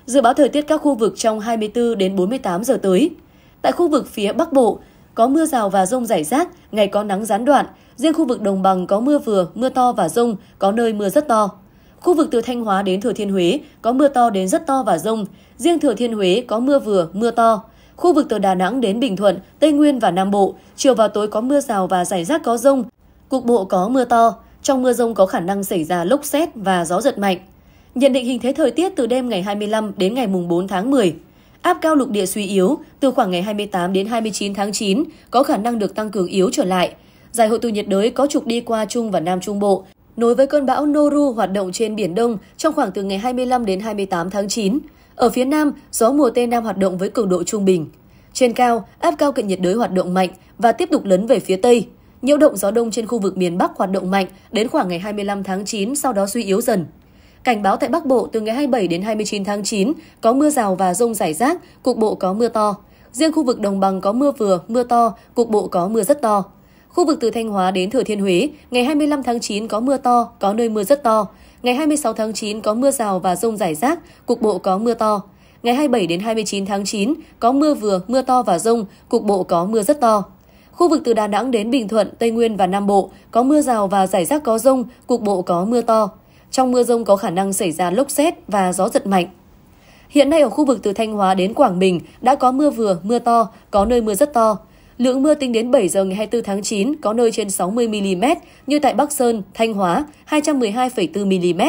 Dự báo thời tiết các khu vực trong 24 đến 48 giờ tới. Tại khu vực phía Bắc Bộ, có mưa rào và rông rải rác, ngày có nắng gián đoạn, riêng khu vực đồng bằng có mưa vừa, mưa to và rông, có nơi mưa rất to. Khu vực từ Thanh Hóa đến Thừa Thiên Huế có mưa to đến rất to và rông, riêng Thừa Thiên Huế có mưa vừa, mưa to. Khu vực từ Đà Nẵng đến Bình Thuận, Tây Nguyên và Nam Bộ, chiều và tối có mưa rào và rải rác có rông, cục bộ có mưa to. Trong mưa rông có khả năng xảy ra lốc xét và gió giật mạnh. Nhận định hình thế thời tiết từ đêm ngày 25 đến ngày 4 tháng 10. Áp cao lục địa suy yếu, từ khoảng ngày 28 đến 29 tháng 9 có khả năng được tăng cường yếu trở lại. Giải hội tụ nhiệt đới có trục đi qua Trung và Nam Trung Bộ, nối với cơn bão Noru hoạt động trên Biển Đông trong khoảng từ ngày 25 đến 28 tháng 9. Ở phía Nam, gió mùa Tây Nam hoạt động với cường độ trung bình. Trên cao, áp cao cận nhiệt đới hoạt động mạnh và tiếp tục lấn về phía Tây. Nhiễu động gió đông trên khu vực miền Bắc hoạt động mạnh đến khoảng ngày 25 tháng 9, sau đó suy yếu dần. Cảnh báo tại Bắc Bộ từ ngày 27 đến 29 tháng 9 có mưa rào và rông rải rác, cục bộ có mưa to. Riêng khu vực đồng bằng có mưa vừa, mưa to, cục bộ có mưa rất to. Khu vực từ Thanh Hóa đến Thừa Thiên Huế, ngày 25 tháng 9 có mưa to, có nơi mưa rất to. Ngày 26 tháng 9 có mưa rào và rông rải rác, cục bộ có mưa to. Ngày 27 đến 29 tháng 9 có mưa vừa, mưa to và rông, cục bộ có mưa rất to. Khu vực từ Đà Nẵng đến Bình Thuận, Tây Nguyên và Nam Bộ có mưa rào và rải rác có rông, cục bộ có mưa to. Trong mưa rông có khả năng xảy ra lốc xét và gió giật mạnh. Hiện nay ở khu vực từ Thanh Hóa đến Quảng Bình đã có mưa vừa, mưa to, có nơi mưa rất to. Lượng mưa tính đến 7 giờ ngày 24 tháng 9 có nơi trên 60 mm như tại Bắc Sơn, Thanh Hóa 212,4 mm,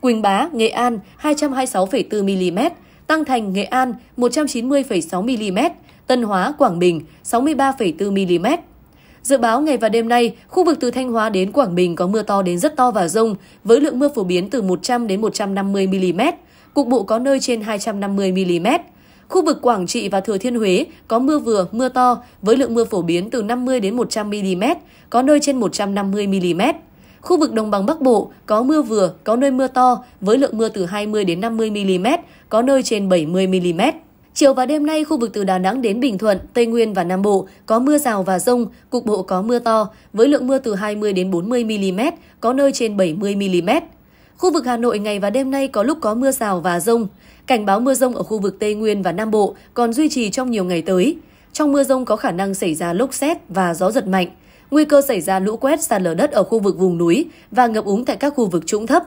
Quỳnh Bá, Nghệ An 226,4 mm, Tăng Thành, Nghệ An 190,6 mm, Tân Hóa, Quảng Bình 63,4 mm. Dự báo ngày và đêm nay, khu vực từ Thanh Hóa đến Quảng Bình có mưa to đến rất to và rông, với lượng mưa phổ biến từ 100 đến 150 mm, cục bộ có nơi trên 250 mm. Khu vực Quảng Trị và Thừa Thiên Huế có mưa vừa, mưa to với lượng mưa phổ biến từ 50 đến 100 mm, có nơi trên 150 mm. Khu vực Đồng bằng Bắc Bộ có mưa vừa, có nơi mưa to với lượng mưa từ 20 đến 50 mm, có nơi trên 70 mm. Chiều và đêm nay, khu vực từ Đà Nẵng đến Bình Thuận, Tây Nguyên và Nam Bộ có mưa rào và rông, cục bộ có mưa to, với lượng mưa từ 20 đến 40 mm, có nơi trên 70 mm. Khu vực Hà Nội ngày và đêm nay có lúc có mưa rào và rông. Cảnh báo mưa rông ở khu vực Tây Nguyên và Nam Bộ còn duy trì trong nhiều ngày tới. Trong mưa rông có khả năng xảy ra lốc xét và gió giật mạnh, nguy cơ xảy ra lũ quét sạt lở đất ở khu vực vùng núi và ngập úng tại các khu vực trũng thấp.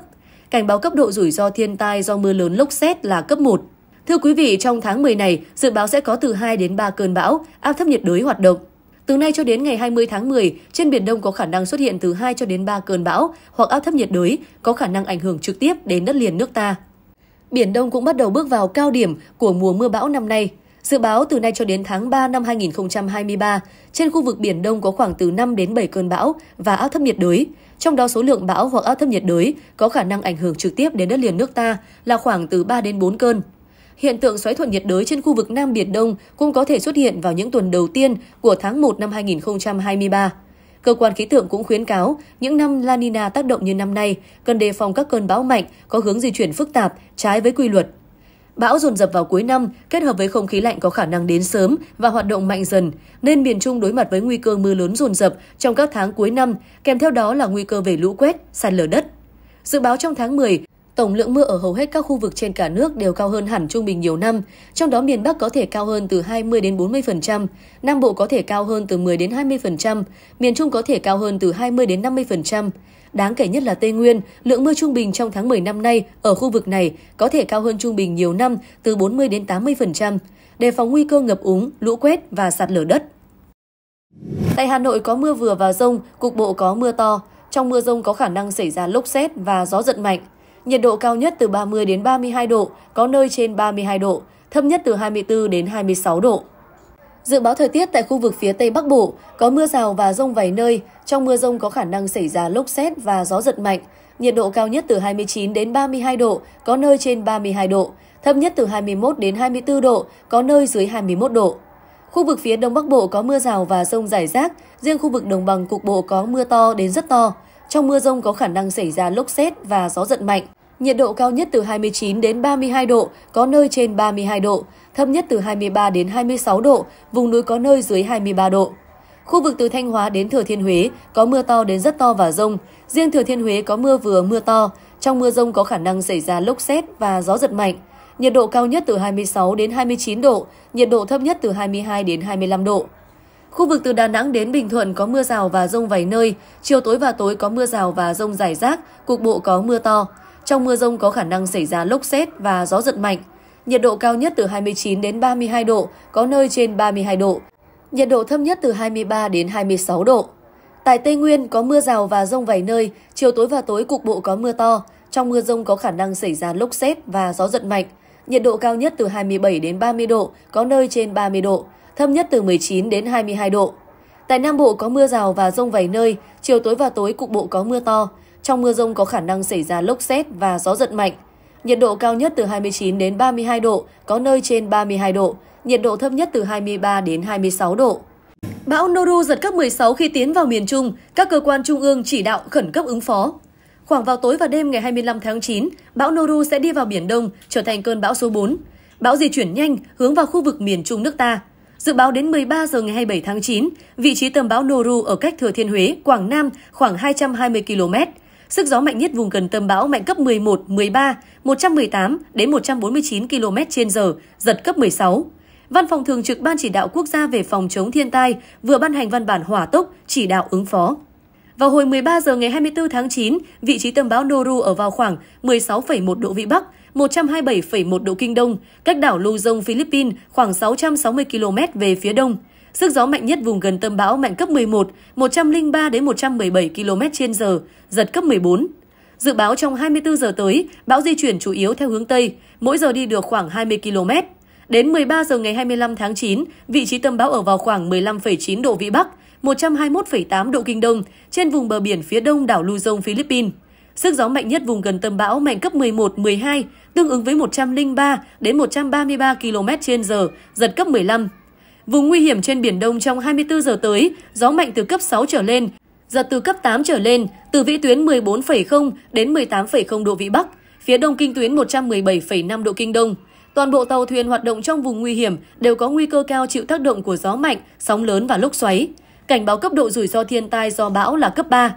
Cảnh báo cấp độ rủi ro thiên tai do mưa lớn lốc xét là cấp 1. Thưa quý vị, trong tháng 10 này, dự báo sẽ có từ 2 đến 3 cơn bão, áp thấp nhiệt đới hoạt động. Từ nay cho đến ngày 20 tháng 10, trên Biển Đông có khả năng xuất hiện từ 2 cho đến 3 cơn bão hoặc áp thấp nhiệt đới có khả năng ảnh hưởng trực tiếp đến đất liền nước ta. Biển Đông cũng bắt đầu bước vào cao điểm của mùa mưa bão năm nay. Dự báo từ nay cho đến tháng 3 năm 2023, trên khu vực Biển Đông có khoảng từ 5 đến 7 cơn bão và áp thấp nhiệt đới. Trong đó số lượng bão hoặc áp thấp nhiệt đới có khả năng ảnh hưởng trực tiếp đến đất liền nước ta là khoảng từ 3 đến 4 cơn. Hiện tượng xoáy thuận nhiệt đới trên khu vực Nam Biển Đông cũng có thể xuất hiện vào những tuần đầu tiên của tháng 1 năm 2023. Cơ quan khí tượng cũng khuyến cáo, những năm La Nina tác động như năm nay, cần đề phòng các cơn bão mạnh có hướng di chuyển phức tạp, trái với quy luật. Bão dồn dập vào cuối năm, kết hợp với không khí lạnh có khả năng đến sớm và hoạt động mạnh dần, nên miền Trung đối mặt với nguy cơ mưa lớn dồn dập trong các tháng cuối năm, kèm theo đó là nguy cơ về lũ quét, sạt lở đất. Dự báo trong tháng 10, Tổng lượng mưa ở hầu hết các khu vực trên cả nước đều cao hơn hẳn trung bình nhiều năm, trong đó miền Bắc có thể cao hơn từ 20 đến 40%, Nam Bộ có thể cao hơn từ 10 đến 20%, miền Trung có thể cao hơn từ 20 đến 50%. Đáng kể nhất là Tây Nguyên, lượng mưa trung bình trong tháng 10 năm nay ở khu vực này có thể cao hơn trung bình nhiều năm từ 40 đến 80%, đề phòng nguy cơ ngập úng, lũ quét và sạt lở đất. Tại Hà Nội có mưa vừa và rông, cục bộ có mưa to. Trong mưa rông có khả năng xảy ra lốc xét và gió giật mạnh. Nhiệt độ cao nhất từ 30 đến 32 độ, có nơi trên 32 độ, thấp nhất từ 24 đến 26 độ. Dự báo thời tiết tại khu vực phía Tây Bắc Bộ có mưa rào và rông vài nơi, trong mưa rông có khả năng xảy ra lốc xét và gió giật mạnh. Nhiệt độ cao nhất từ 29 đến 32 độ, có nơi trên 32 độ, thấp nhất từ 21 đến 24 độ, có nơi dưới 21 độ. Khu vực phía Đông Bắc Bộ có mưa rào và rông rải rác, riêng khu vực đồng bằng cục bộ có mưa to đến rất to. Trong mưa rông có khả năng xảy ra lốc xét và gió giật mạnh. Nhiệt độ cao nhất từ 29 đến 32 độ, có nơi trên 32 độ, thấp nhất từ 23 đến 26 độ, vùng núi có nơi dưới 23 độ. Khu vực từ Thanh Hóa đến Thừa Thiên Huế có mưa to đến rất to và rông. Riêng Thừa Thiên Huế có mưa vừa mưa to. Trong mưa rông có khả năng xảy ra lốc xét và gió giật mạnh. Nhiệt độ cao nhất từ 26 đến 29 độ, nhiệt độ thấp nhất từ 22 đến 25 độ. Khu vực từ Đà Nẵng đến Bình Thuận có mưa rào và rông vài nơi, chiều tối và tối có mưa rào và rông rải rác, cục bộ có mưa to. Trong mưa rông có khả năng xảy ra lốc xét và gió giật mạnh. Nhiệt độ cao nhất từ 29 đến 32 độ, có nơi trên 32 độ. Nhiệt độ thấp nhất từ 23 đến 26 độ. Tại Tây Nguyên có mưa rào và rông vài nơi, chiều tối và tối cục bộ có mưa to. Trong mưa rông có khả năng xảy ra lốc xét và gió giật mạnh. Nhiệt độ cao nhất từ 27 đến 30 độ, có nơi trên 30 độ thấp nhất từ 19 đến 22 độ. Tại Nam Bộ có mưa rào và rông vài nơi, chiều tối và tối cục bộ có mưa to. Trong mưa rông có khả năng xảy ra lốc xét và gió giật mạnh. Nhiệt độ cao nhất từ 29 đến 32 độ, có nơi trên 32 độ. Nhiệt độ thấp nhất từ 23 đến 26 độ. Bão Noru giật cấp 16 khi tiến vào miền Trung, các cơ quan trung ương chỉ đạo khẩn cấp ứng phó. Khoảng vào tối và đêm ngày 25 tháng 9, bão Noru sẽ đi vào Biển Đông, trở thành cơn bão số 4. Bão di chuyển nhanh, hướng vào khu vực miền Trung nước ta. Dự báo đến 13 giờ ngày 27 tháng 9, vị trí tâm bão Noru ở cách Thừa Thiên Huế, Quảng Nam khoảng 220 km. Sức gió mạnh nhất vùng gần tâm bão mạnh cấp 11, 13, 118 đến 149 km h giật cấp 16. Văn phòng thường trực Ban chỉ đạo quốc gia về phòng chống thiên tai vừa ban hành văn bản hỏa tốc chỉ đạo ứng phó. Vào hồi 13 giờ ngày 24 tháng 9, vị trí tâm bão Noru ở vào khoảng 16,1 độ Vĩ Bắc, 127,1 độ Kinh Đông, cách đảo Luzon, Philippines khoảng 660 km về phía đông. Sức gió mạnh nhất vùng gần tâm bão mạnh cấp 11, 103 đến 117 km h giật cấp 14. Dự báo trong 24 giờ tới, bão di chuyển chủ yếu theo hướng Tây, mỗi giờ đi được khoảng 20 km. Đến 13 giờ ngày 25 tháng 9, vị trí tâm bão ở vào khoảng 15,9 độ Vĩ Bắc, 121,8 độ Kinh Đông, trên vùng bờ biển phía đông đảo Luzon, Philippines. Sức gió mạnh nhất vùng gần tâm bão mạnh cấp 11, 12, tương ứng với 103 đến 133 km/h, giật cấp 15. Vùng nguy hiểm trên biển Đông trong 24 giờ tới, gió mạnh từ cấp 6 trở lên, giật từ cấp 8 trở lên, từ vĩ tuyến 14,0 đến 18,0 độ vĩ Bắc, phía đông kinh tuyến 117,5 độ kinh đông. Toàn bộ tàu thuyền hoạt động trong vùng nguy hiểm đều có nguy cơ cao chịu tác động của gió mạnh, sóng lớn và lốc xoáy. Cảnh báo cấp độ rủi ro thiên tai do bão là cấp 3.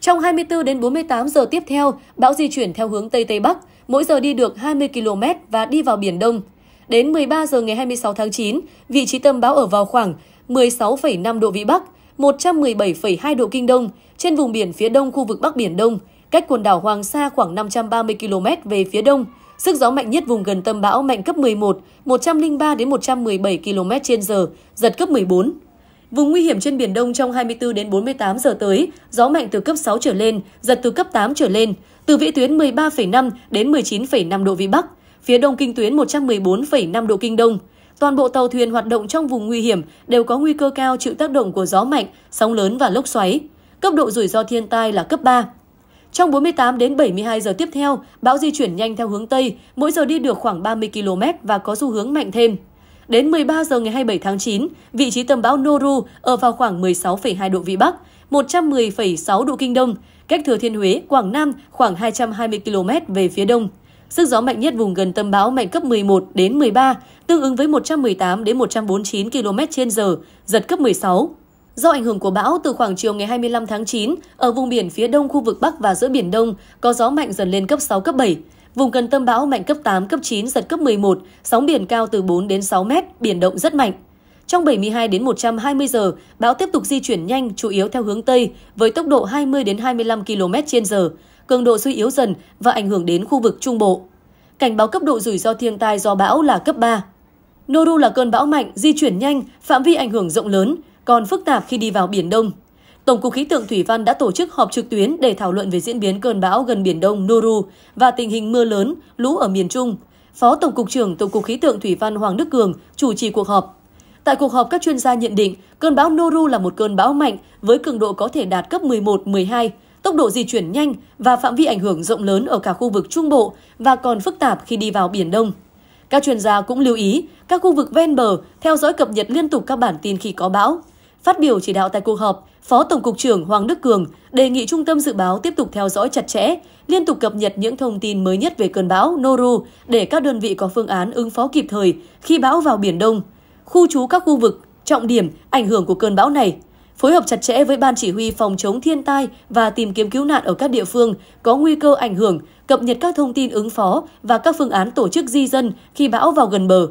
Trong 24 đến 48 giờ tiếp theo, bão di chuyển theo hướng Tây Tây Bắc, mỗi giờ đi được 20 km và đi vào Biển Đông. Đến 13 giờ ngày 26 tháng 9, vị trí tâm bão ở vào khoảng 16,5 độ Vĩ Bắc, 117,2 độ Kinh Đông, trên vùng biển phía đông khu vực Bắc Biển Đông, cách quần đảo Hoàng Sa khoảng 530 km về phía đông. Sức gió mạnh nhất vùng gần tâm bão mạnh cấp 11, 103 đến 117 km/h, giật cấp 14. Vùng nguy hiểm trên Biển Đông trong 24 đến 48 giờ tới, gió mạnh từ cấp 6 trở lên, giật từ cấp 8 trở lên, từ vĩ tuyến 13,5 đến 19,5 độ Vĩ Bắc, phía đông kinh tuyến 114,5 độ Kinh Đông. Toàn bộ tàu thuyền hoạt động trong vùng nguy hiểm đều có nguy cơ cao chịu tác động của gió mạnh, sóng lớn và lốc xoáy. Cấp độ rủi ro thiên tai là cấp 3. Trong 48 đến 72 giờ tiếp theo, bão di chuyển nhanh theo hướng Tây, mỗi giờ đi được khoảng 30 km và có xu hướng mạnh thêm. Đến 13 giờ ngày 27 tháng 9, vị trí tâm bão Noru ở vào khoảng 16,2 độ Vĩ Bắc, 110,6 độ Kinh Đông, cách Thừa Thiên Huế, Quảng Nam khoảng 220 km về phía đông. Sức gió mạnh nhất vùng gần tâm bão mạnh cấp 11 đến 13, tương ứng với 118 đến 149 km/h, giật cấp 16. Do ảnh hưởng của bão, từ khoảng chiều ngày 25 tháng 9, ở vùng biển phía đông khu vực Bắc và giữa Biển Đông có gió mạnh dần lên cấp 6, cấp 7. Vùng gần tâm bão mạnh cấp 8, cấp 9, giật cấp 11, sóng biển cao từ 4 đến 6 mét, biển động rất mạnh. Trong 72 đến 120 giờ, bão tiếp tục di chuyển nhanh, chủ yếu theo hướng Tây, với tốc độ 20 đến 25 km h cường độ suy yếu dần và ảnh hưởng đến khu vực Trung Bộ. Cảnh báo cấp độ rủi ro thiên tai do bão là cấp 3. Noru là cơn bão mạnh, di chuyển nhanh, phạm vi ảnh hưởng rộng lớn, còn phức tạp khi đi vào Biển Đông. Tổng cục Khí tượng Thủy văn đã tổ chức họp trực tuyến để thảo luận về diễn biến cơn bão gần Biển Đông Noru và tình hình mưa lớn, lũ ở miền Trung. Phó Tổng cục trưởng Tổng cục Khí tượng Thủy văn Hoàng Đức Cường chủ trì cuộc họp. Tại cuộc họp, các chuyên gia nhận định cơn bão Noru là một cơn bão mạnh với cường độ có thể đạt cấp 11-12, tốc độ di chuyển nhanh và phạm vi ảnh hưởng rộng lớn ở cả khu vực Trung Bộ và còn phức tạp khi đi vào Biển Đông. Các chuyên gia cũng lưu ý các khu vực ven bờ theo dõi cập nhật liên tục các bản tin khi có bão. Phát biểu chỉ đạo tại cuộc họp, Phó Tổng cục trưởng Hoàng Đức Cường đề nghị Trung tâm Dự báo tiếp tục theo dõi chặt chẽ, liên tục cập nhật những thông tin mới nhất về cơn bão Noru để các đơn vị có phương án ứng phó kịp thời khi bão vào Biển Đông, khu trú các khu vực, trọng điểm, ảnh hưởng của cơn bão này, phối hợp chặt chẽ với Ban Chỉ huy Phòng chống thiên tai và tìm kiếm cứu nạn ở các địa phương có nguy cơ ảnh hưởng, cập nhật các thông tin ứng phó và các phương án tổ chức di dân khi bão vào gần bờ.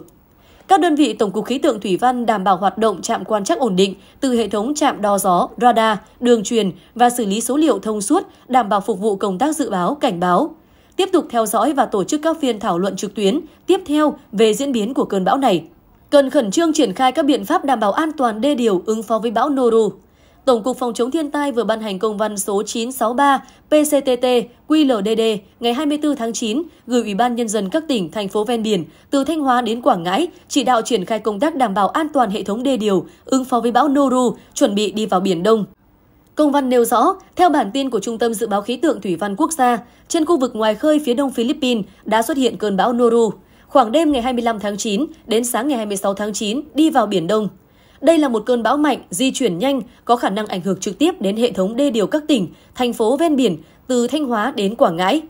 Các đơn vị Tổng cục Khí tượng Thủy văn đảm bảo hoạt động trạm quan trắc ổn định từ hệ thống trạm đo gió, radar, đường truyền và xử lý số liệu thông suốt, đảm bảo phục vụ công tác dự báo, cảnh báo. Tiếp tục theo dõi và tổ chức các phiên thảo luận trực tuyến tiếp theo về diễn biến của cơn bão này. Cần khẩn trương triển khai các biện pháp đảm bảo an toàn đê điều ứng phó với bão Noru. Tổng cục Phòng chống thiên tai vừa ban hành công văn số 963 PCTT QLDD ngày 24 tháng 9 gửi Ủy ban Nhân dân các tỉnh, thành phố ven biển từ Thanh Hóa đến Quảng Ngãi chỉ đạo triển khai công tác đảm bảo an toàn hệ thống đê điều, ứng phó với bão Noru, chuẩn bị đi vào Biển Đông. Công văn nêu rõ, theo bản tin của Trung tâm Dự báo Khí tượng Thủy văn Quốc gia, trên khu vực ngoài khơi phía đông Philippines đã xuất hiện cơn bão Noru. Khoảng đêm ngày 25 tháng 9 đến sáng ngày 26 tháng 9 đi vào Biển Đông. Đây là một cơn bão mạnh, di chuyển nhanh, có khả năng ảnh hưởng trực tiếp đến hệ thống đê điều các tỉnh, thành phố ven biển từ Thanh Hóa đến Quảng Ngãi.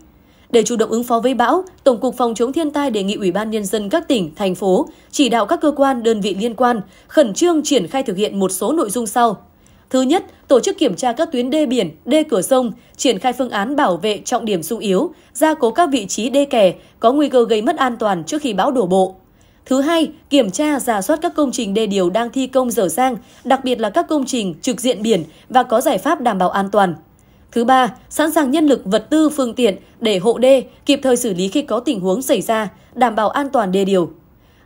Để chủ động ứng phó với bão, Tổng cục Phòng chống thiên tai đề nghị Ủy ban Nhân dân các tỉnh, thành phố chỉ đạo các cơ quan, đơn vị liên quan khẩn trương triển khai thực hiện một số nội dung sau. Thứ nhất, tổ chức kiểm tra các tuyến đê biển, đê cửa sông, triển khai phương án bảo vệ trọng điểm sung yếu, gia cố các vị trí đê kè có nguy cơ gây mất an toàn trước khi bão đổ bộ. Thứ hai, kiểm tra, giả soát các công trình đê điều đang thi công dở dang, đặc biệt là các công trình trực diện biển và có giải pháp đảm bảo an toàn. Thứ ba, sẵn sàng nhân lực, vật tư, phương tiện để hộ đê kịp thời xử lý khi có tình huống xảy ra, đảm bảo an toàn đê điều.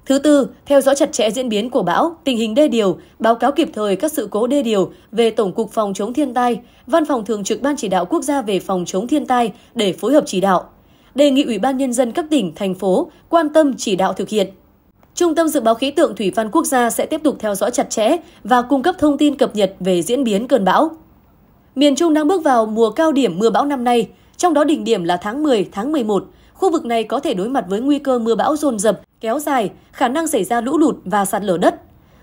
Thứ tư, theo dõi chặt chẽ diễn biến của bão, tình hình đê điều, báo cáo kịp thời các sự cố đê điều về Tổng cục Phòng chống thiên tai, Văn phòng Thường trực Ban chỉ đạo quốc gia về phòng chống thiên tai để phối hợp chỉ đạo. Đề nghị Ủy ban Nhân dân các tỉnh, thành phố quan tâm chỉ đạo thực hiện. Trung tâm Dự báo Khí tượng Thủy văn Quốc gia sẽ tiếp tục theo dõi chặt chẽ và cung cấp thông tin cập nhật về diễn biến cơn bão. Miền Trung đang bước vào mùa cao điểm mưa bão năm nay, trong đó đỉnh điểm là tháng 10, tháng 11. Khu vực này có thể đối mặt với nguy cơ mưa bão dồn dập, kéo dài, khả năng xảy ra lũ lụt và sạt lở đất.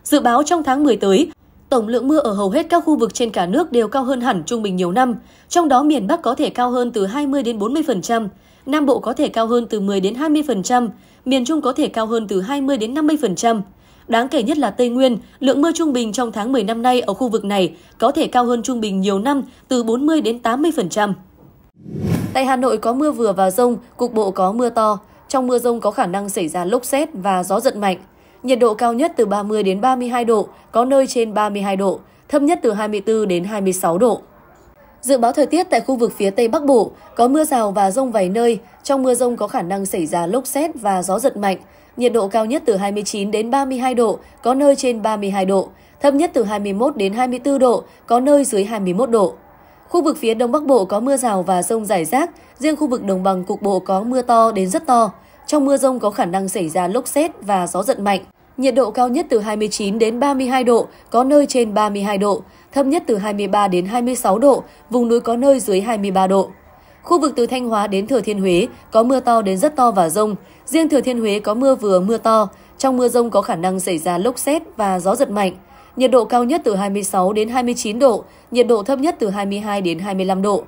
Dự báo trong tháng 10 tới, tổng lượng mưa ở hầu hết các khu vực trên cả nước đều cao hơn hẳn trung bình nhiều năm, trong đó miền Bắc có thể cao hơn từ 20 đến 40%, Nam Bộ có thể cao hơn từ 10 đến 20%, miền Trung có thể cao hơn từ 20 đến 50%. Đáng kể nhất là Tây Nguyên, lượng mưa trung bình trong tháng 10 năm nay ở khu vực này có thể cao hơn trung bình nhiều năm từ 40 đến 80%. Tại Hà Nội có mưa vừa và rông, cục bộ có mưa to. Trong mưa rông có khả năng xảy ra lốc xét và gió giật mạnh. Nhiệt độ cao nhất từ 30 đến 32 độ, có nơi trên 32 độ, thấp nhất từ 24 đến 26 độ. Dự báo thời tiết tại khu vực phía Tây Bắc Bộ có mưa rào và rông vài nơi, trong mưa rông có khả năng xảy ra lốc xét và gió giật mạnh. Nhiệt độ cao nhất từ 29 đến 32 độ, có nơi trên 32 độ, thấp nhất từ 21 đến 24 độ, có nơi dưới 21 độ. Khu vực phía Đông Bắc Bộ có mưa rào và rông rải rác, riêng khu vực đồng bằng cục bộ có mưa to đến rất to. Trong mưa rông có khả năng xảy ra lốc xét và gió giật mạnh nhiệt độ cao nhất từ 29 đến 32 độ, có nơi trên 32 độ, thấp nhất từ 23 đến 26 độ, vùng núi có nơi dưới 23 độ. Khu vực từ Thanh Hóa đến Thừa Thiên Huế có mưa to đến rất to và rông. Riêng Thừa Thiên Huế có mưa vừa mưa to. Trong mưa rông có khả năng xảy ra lốc xét và gió giật mạnh. Nhiệt độ cao nhất từ 26 đến 29 độ, nhiệt độ thấp nhất từ 22 đến 25 độ.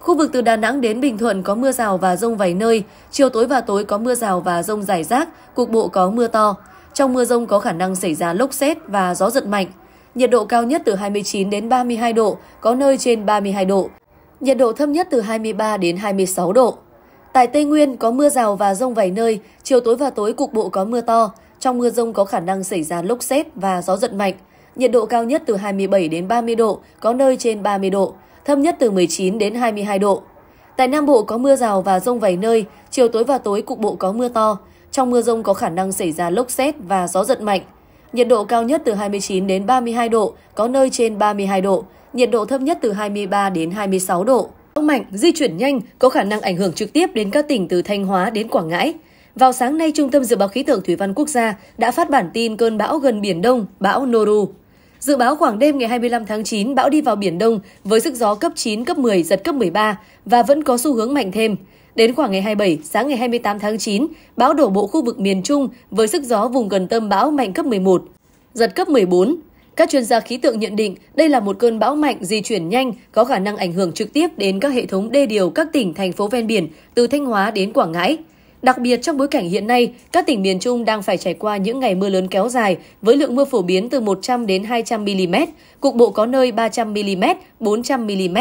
Khu vực từ Đà Nẵng đến Bình Thuận có mưa rào và rông vài nơi, chiều tối và tối có mưa rào và rông rải rác, cục bộ có mưa to. Trong mưa rông có khả năng xảy ra lốc xét và gió giật mạnh. Nhiệt độ cao nhất từ 29 đến 32 độ, có nơi trên 32 độ. Nhiệt độ thấp nhất từ 23 đến 26 độ. Tại Tây Nguyên có mưa rào và rông vài nơi, chiều tối và tối cục bộ có mưa to. Trong mưa rông có khả năng xảy ra lốc xét và gió giật mạnh. Nhiệt độ cao nhất từ 27 đến 30 độ, có nơi trên 30 độ, thấp nhất từ 19 đến 22 độ. Tại Nam Bộ có mưa rào và rông vài nơi, chiều tối và tối cục bộ có mưa to. Trong mưa rông có khả năng xảy ra lốc xét và gió giật mạnh. Nhiệt độ cao nhất từ 29 đến 32 độ, có nơi trên 32 độ. Nhiệt độ thấp nhất từ 23 đến 26 độ. Gió mạnh, di chuyển nhanh, có khả năng ảnh hưởng trực tiếp đến các tỉnh từ Thanh Hóa đến Quảng Ngãi. Vào sáng nay, Trung tâm Dự báo Khí tượng Thủy văn Quốc gia đã phát bản tin cơn bão gần Biển Đông, bão Noru. Dự báo khoảng đêm ngày 25 tháng 9, bão đi vào Biển Đông với sức gió cấp 9, cấp 10, giật cấp 13 và vẫn có xu hướng mạnh thêm. Đến khoảng ngày 27, sáng ngày 28 tháng 9, bão đổ bộ khu vực miền Trung với sức gió vùng gần tâm bão mạnh cấp 11, giật cấp 14. Các chuyên gia khí tượng nhận định đây là một cơn bão mạnh di chuyển nhanh có khả năng ảnh hưởng trực tiếp đến các hệ thống đê điều các tỉnh, thành phố ven biển từ Thanh Hóa đến Quảng Ngãi. Đặc biệt trong bối cảnh hiện nay, các tỉnh miền Trung đang phải trải qua những ngày mưa lớn kéo dài với lượng mưa phổ biến từ 100 đến 200 mm, cục bộ có nơi 300 mm, 400 mm.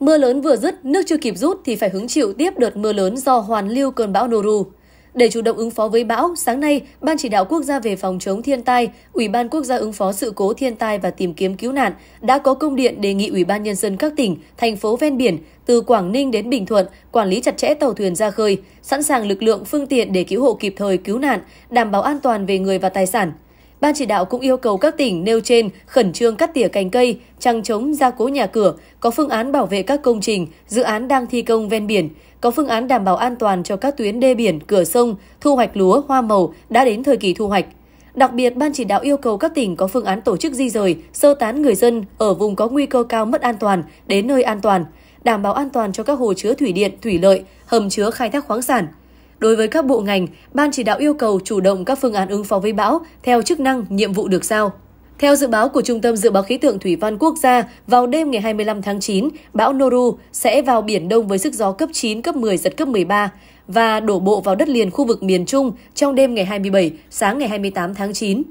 Mưa lớn vừa dứt, nước chưa kịp rút thì phải hứng chịu tiếp đợt mưa lớn do hoàn lưu cơn bão Noru. Để chủ động ứng phó với bão, sáng nay, Ban chỉ đạo quốc gia về phòng chống thiên tai, Ủy ban quốc gia ứng phó sự cố thiên tai và tìm kiếm cứu nạn đã có công điện đề nghị Ủy ban nhân dân các tỉnh, thành phố ven biển từ Quảng Ninh đến Bình Thuận quản lý chặt chẽ tàu thuyền ra khơi, sẵn sàng lực lượng phương tiện để cứu hộ kịp thời cứu nạn, đảm bảo an toàn về người và tài sản. Ban chỉ đạo cũng yêu cầu các tỉnh nêu trên khẩn trương cắt tỉa cành cây, trăng chống gia cố nhà cửa, có phương án bảo vệ các công trình, dự án đang thi công ven biển, có phương án đảm bảo an toàn cho các tuyến đê biển, cửa sông, thu hoạch lúa, hoa màu đã đến thời kỳ thu hoạch. Đặc biệt, Ban chỉ đạo yêu cầu các tỉnh có phương án tổ chức di rời, sơ tán người dân ở vùng có nguy cơ cao mất an toàn đến nơi an toàn, đảm bảo an toàn cho các hồ chứa thủy điện, thủy lợi, hầm chứa khai thác khoáng sản – Đối với các bộ ngành, Ban chỉ đạo yêu cầu chủ động các phương án ứng phó với bão theo chức năng, nhiệm vụ được giao. Theo dự báo của Trung tâm Dự báo Khí tượng Thủy văn Quốc gia, vào đêm ngày 25 tháng 9, bão Noru sẽ vào Biển Đông với sức gió cấp 9, cấp 10, giật cấp 13 và đổ bộ vào đất liền khu vực miền Trung trong đêm ngày 27, sáng ngày 28 tháng 9.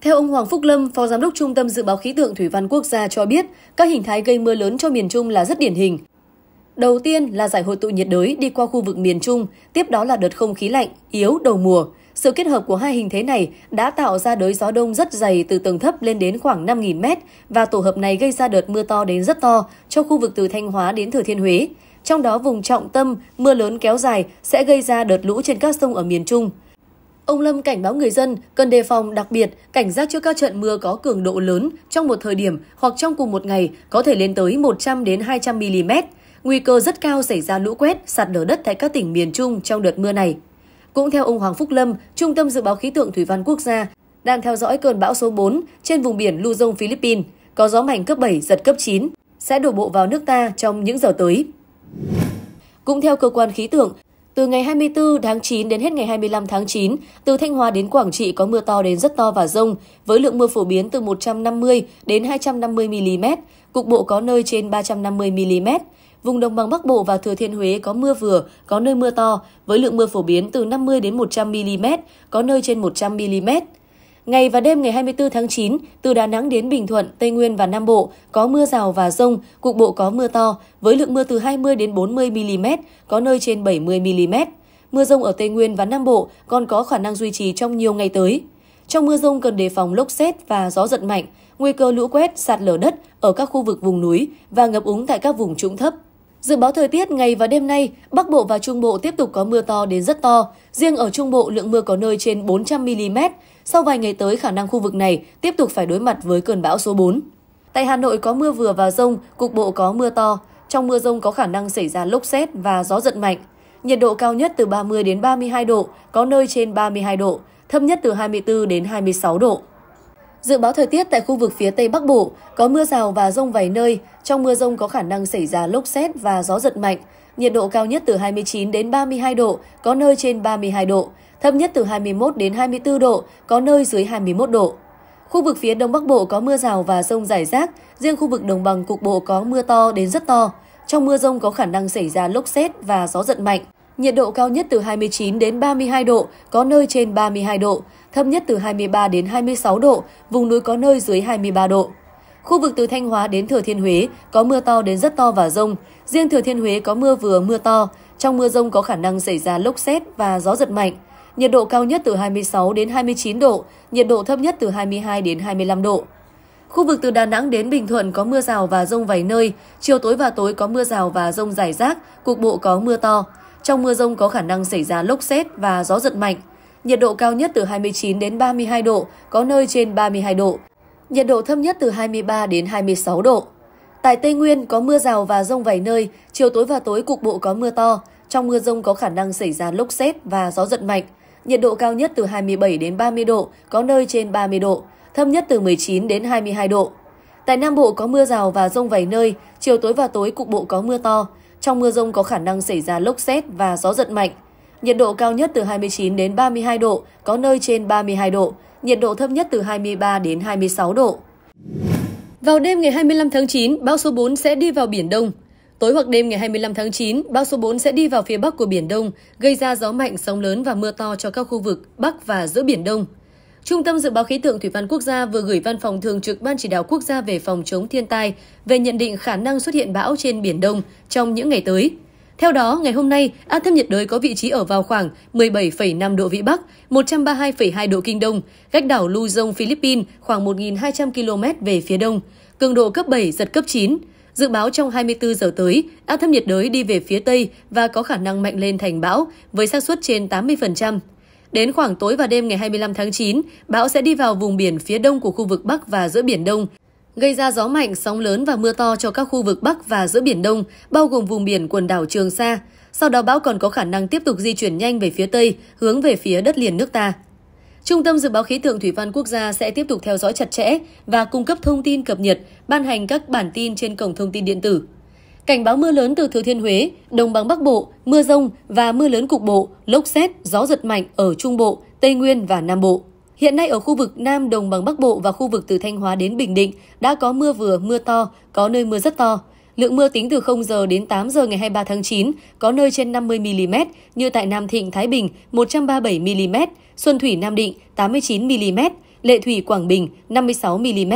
Theo ông Hoàng Phúc Lâm, Phó Giám đốc Trung tâm Dự báo Khí tượng Thủy văn Quốc gia cho biết, các hình thái gây mưa lớn cho miền Trung là rất điển hình. Đầu tiên là giải hội tụ nhiệt đới đi qua khu vực miền Trung, tiếp đó là đợt không khí lạnh, yếu đầu mùa. Sự kết hợp của hai hình thế này đã tạo ra đới gió đông rất dày từ tầng thấp lên đến khoảng 5.000 m và tổ hợp này gây ra đợt mưa to đến rất to cho khu vực từ Thanh Hóa đến Thừa Thiên Huế. Trong đó vùng trọng tâm, mưa lớn kéo dài sẽ gây ra đợt lũ trên các sông ở miền Trung. Ông Lâm cảnh báo người dân cần đề phòng đặc biệt cảnh giác trước các trận mưa có cường độ lớn trong một thời điểm hoặc trong cùng một ngày có thể lên tới 100 đến 200 mm Nguy cơ rất cao xảy ra lũ quét, sạt lở đất tại các tỉnh miền Trung trong đợt mưa này. Cũng theo ông Hoàng Phúc Lâm, Trung tâm Dự báo Khí tượng Thủy văn Quốc gia, đang theo dõi cơn bão số 4 trên vùng biển Luzon, Philippines, có gió mạnh cấp 7, giật cấp 9, sẽ đổ bộ vào nước ta trong những giờ tới. Cũng theo cơ quan khí tượng, từ ngày 24 tháng 9 đến hết ngày 25 tháng 9, từ Thanh Hóa đến Quảng Trị có mưa to đến rất to và rông, với lượng mưa phổ biến từ 150 đến 250 mm, cục bộ có nơi trên 350 mm. Vùng đồng bằng Bắc Bộ và Thừa Thiên Huế có mưa vừa, có nơi mưa to, với lượng mưa phổ biến từ 50 đến 100 mm, có nơi trên 100 mm. Ngày và đêm ngày 24 tháng 9, từ Đà Nẵng đến Bình Thuận, Tây Nguyên và Nam Bộ có mưa rào và rông, cục bộ có mưa to, với lượng mưa từ 20 đến 40 mm, có nơi trên 70 mm. Mưa rông ở Tây Nguyên và Nam Bộ còn có khả năng duy trì trong nhiều ngày tới. Trong mưa rông cần đề phòng lốc xét và gió giật mạnh, nguy cơ lũ quét, sạt lở đất ở các khu vực vùng núi và ngập úng tại các vùng trũng thấp. Dự báo thời tiết ngày và đêm nay, Bắc Bộ và Trung Bộ tiếp tục có mưa to đến rất to. Riêng ở Trung Bộ, lượng mưa có nơi trên 400mm. Sau vài ngày tới, khả năng khu vực này tiếp tục phải đối mặt với cơn bão số 4. Tại Hà Nội có mưa vừa và rông, cục bộ có mưa to. Trong mưa rông có khả năng xảy ra lốc xét và gió giật mạnh. Nhiệt độ cao nhất từ 30 đến 32 độ, có nơi trên 32 độ, thấp nhất từ 24 đến 26 độ. Dự báo thời tiết tại khu vực phía Tây Bắc Bộ có mưa rào và rông vài nơi, trong mưa rông có khả năng xảy ra lốc xét và gió giật mạnh. Nhiệt độ cao nhất từ 29 đến 32 độ, có nơi trên 32 độ, thấp nhất từ 21 đến 24 độ, có nơi dưới 21 độ. Khu vực phía Đông Bắc Bộ có mưa rào và rông rải rác, riêng khu vực đồng bằng cục bộ có mưa to đến rất to. Trong mưa rông có khả năng xảy ra lốc xét và gió giật mạnh. Nhiệt độ cao nhất từ 29 đến 32 độ, có nơi trên 32 độ, thấp nhất từ 23 đến 26 độ, vùng núi có nơi dưới 23 độ. Khu vực từ Thanh Hóa đến Thừa Thiên Huế có mưa to đến rất to và rông. Riêng Thừa Thiên Huế có mưa vừa mưa to. Trong mưa rông có khả năng xảy ra lốc xét và gió giật mạnh. Nhiệt độ cao nhất từ 26 đến 29 độ, nhiệt độ thấp nhất từ 22 đến 25 độ. Khu vực từ Đà Nẵng đến Bình Thuận có mưa rào và rông vài nơi, chiều tối và tối có mưa rào và rông rải rác, cục bộ có mưa to. Trong mưa rông có khả năng xảy ra lốc xét và gió giật mạnh. Nhiệt độ cao nhất từ 29 đến 32 độ, có nơi trên 32 độ. Nhiệt độ thấp nhất từ 23 đến 26 độ. Tại Tây Nguyên có mưa rào và rông vài nơi, chiều tối và tối cục bộ có mưa to. Trong mưa rông có khả năng xảy ra lốc xét và gió giật mạnh. Nhiệt độ cao nhất từ 27 đến 30 độ, có nơi trên 30 độ, thấp nhất từ 19 đến 22 độ. Tại Nam Bộ có mưa rào và rông vài nơi, chiều tối và tối cục bộ có mưa to. Trong mưa rông có khả năng xảy ra lốc xét và gió giật mạnh. Nhiệt độ cao nhất từ 29 đến 32 độ, có nơi trên 32 độ, nhiệt độ thấp nhất từ 23 đến 26 độ. Vào đêm ngày 25 tháng 9, bão số 4 sẽ đi vào Biển Đông. Tối hoặc đêm ngày 25 tháng 9, bão số 4 sẽ đi vào phía bắc của Biển Đông, gây ra gió mạnh, sóng lớn và mưa to cho các khu vực Bắc và giữa Biển Đông. Trung tâm Dự báo Khí tượng Thủy văn Quốc gia vừa gửi Văn phòng Thường trực Ban Chỉ đạo Quốc gia về phòng chống thiên tai về nhận định khả năng xuất hiện bão trên Biển Đông trong những ngày tới. Theo đó, ngày hôm nay, áp thấp nhiệt đới có vị trí ở vào khoảng 17,5 độ Vĩ Bắc, 132,2 độ Kinh Đông, cách đảo Luzon, Philippines khoảng 1.200 km về phía đông, cường độ cấp 7, giật cấp 9. Dự báo trong 24 giờ tới, áp thấp nhiệt đới đi về phía Tây và có khả năng mạnh lên thành bão với xác suất trên 80%. Đến khoảng tối và đêm ngày 25 tháng 9, bão sẽ đi vào vùng biển phía đông của khu vực Bắc và giữa Biển Đông, gây ra gió mạnh, sóng lớn và mưa to cho các khu vực Bắc và giữa Biển Đông, bao gồm vùng biển quần đảo Trường Sa. Sau đó bão còn có khả năng tiếp tục di chuyển nhanh về phía Tây, hướng về phía đất liền nước ta. Trung tâm Dự báo Khí tượng Thủy văn Quốc gia sẽ tiếp tục theo dõi chặt chẽ và cung cấp thông tin cập nhật, ban hành các bản tin trên cổng thông tin điện tử. Cảnh báo mưa lớn từ Thừa Thiên Huế, Đồng bằng Bắc Bộ, mưa rông và mưa lớn cục bộ, lốc xét, gió giật mạnh ở Trung Bộ, Tây Nguyên và Nam Bộ. Hiện nay ở khu vực Nam Đồng bằng Bắc Bộ và khu vực từ Thanh Hóa đến Bình Định đã có mưa vừa, mưa to, có nơi mưa rất to. Lượng mưa tính từ 0 giờ đến 8 giờ ngày 23 tháng 9, có nơi trên 50 mm như tại Nam Thịnh Thái Bình 137 mm, Xuân Thủy Nam Định 89 mm, Lệ Thủy Quảng Bình 56 mm.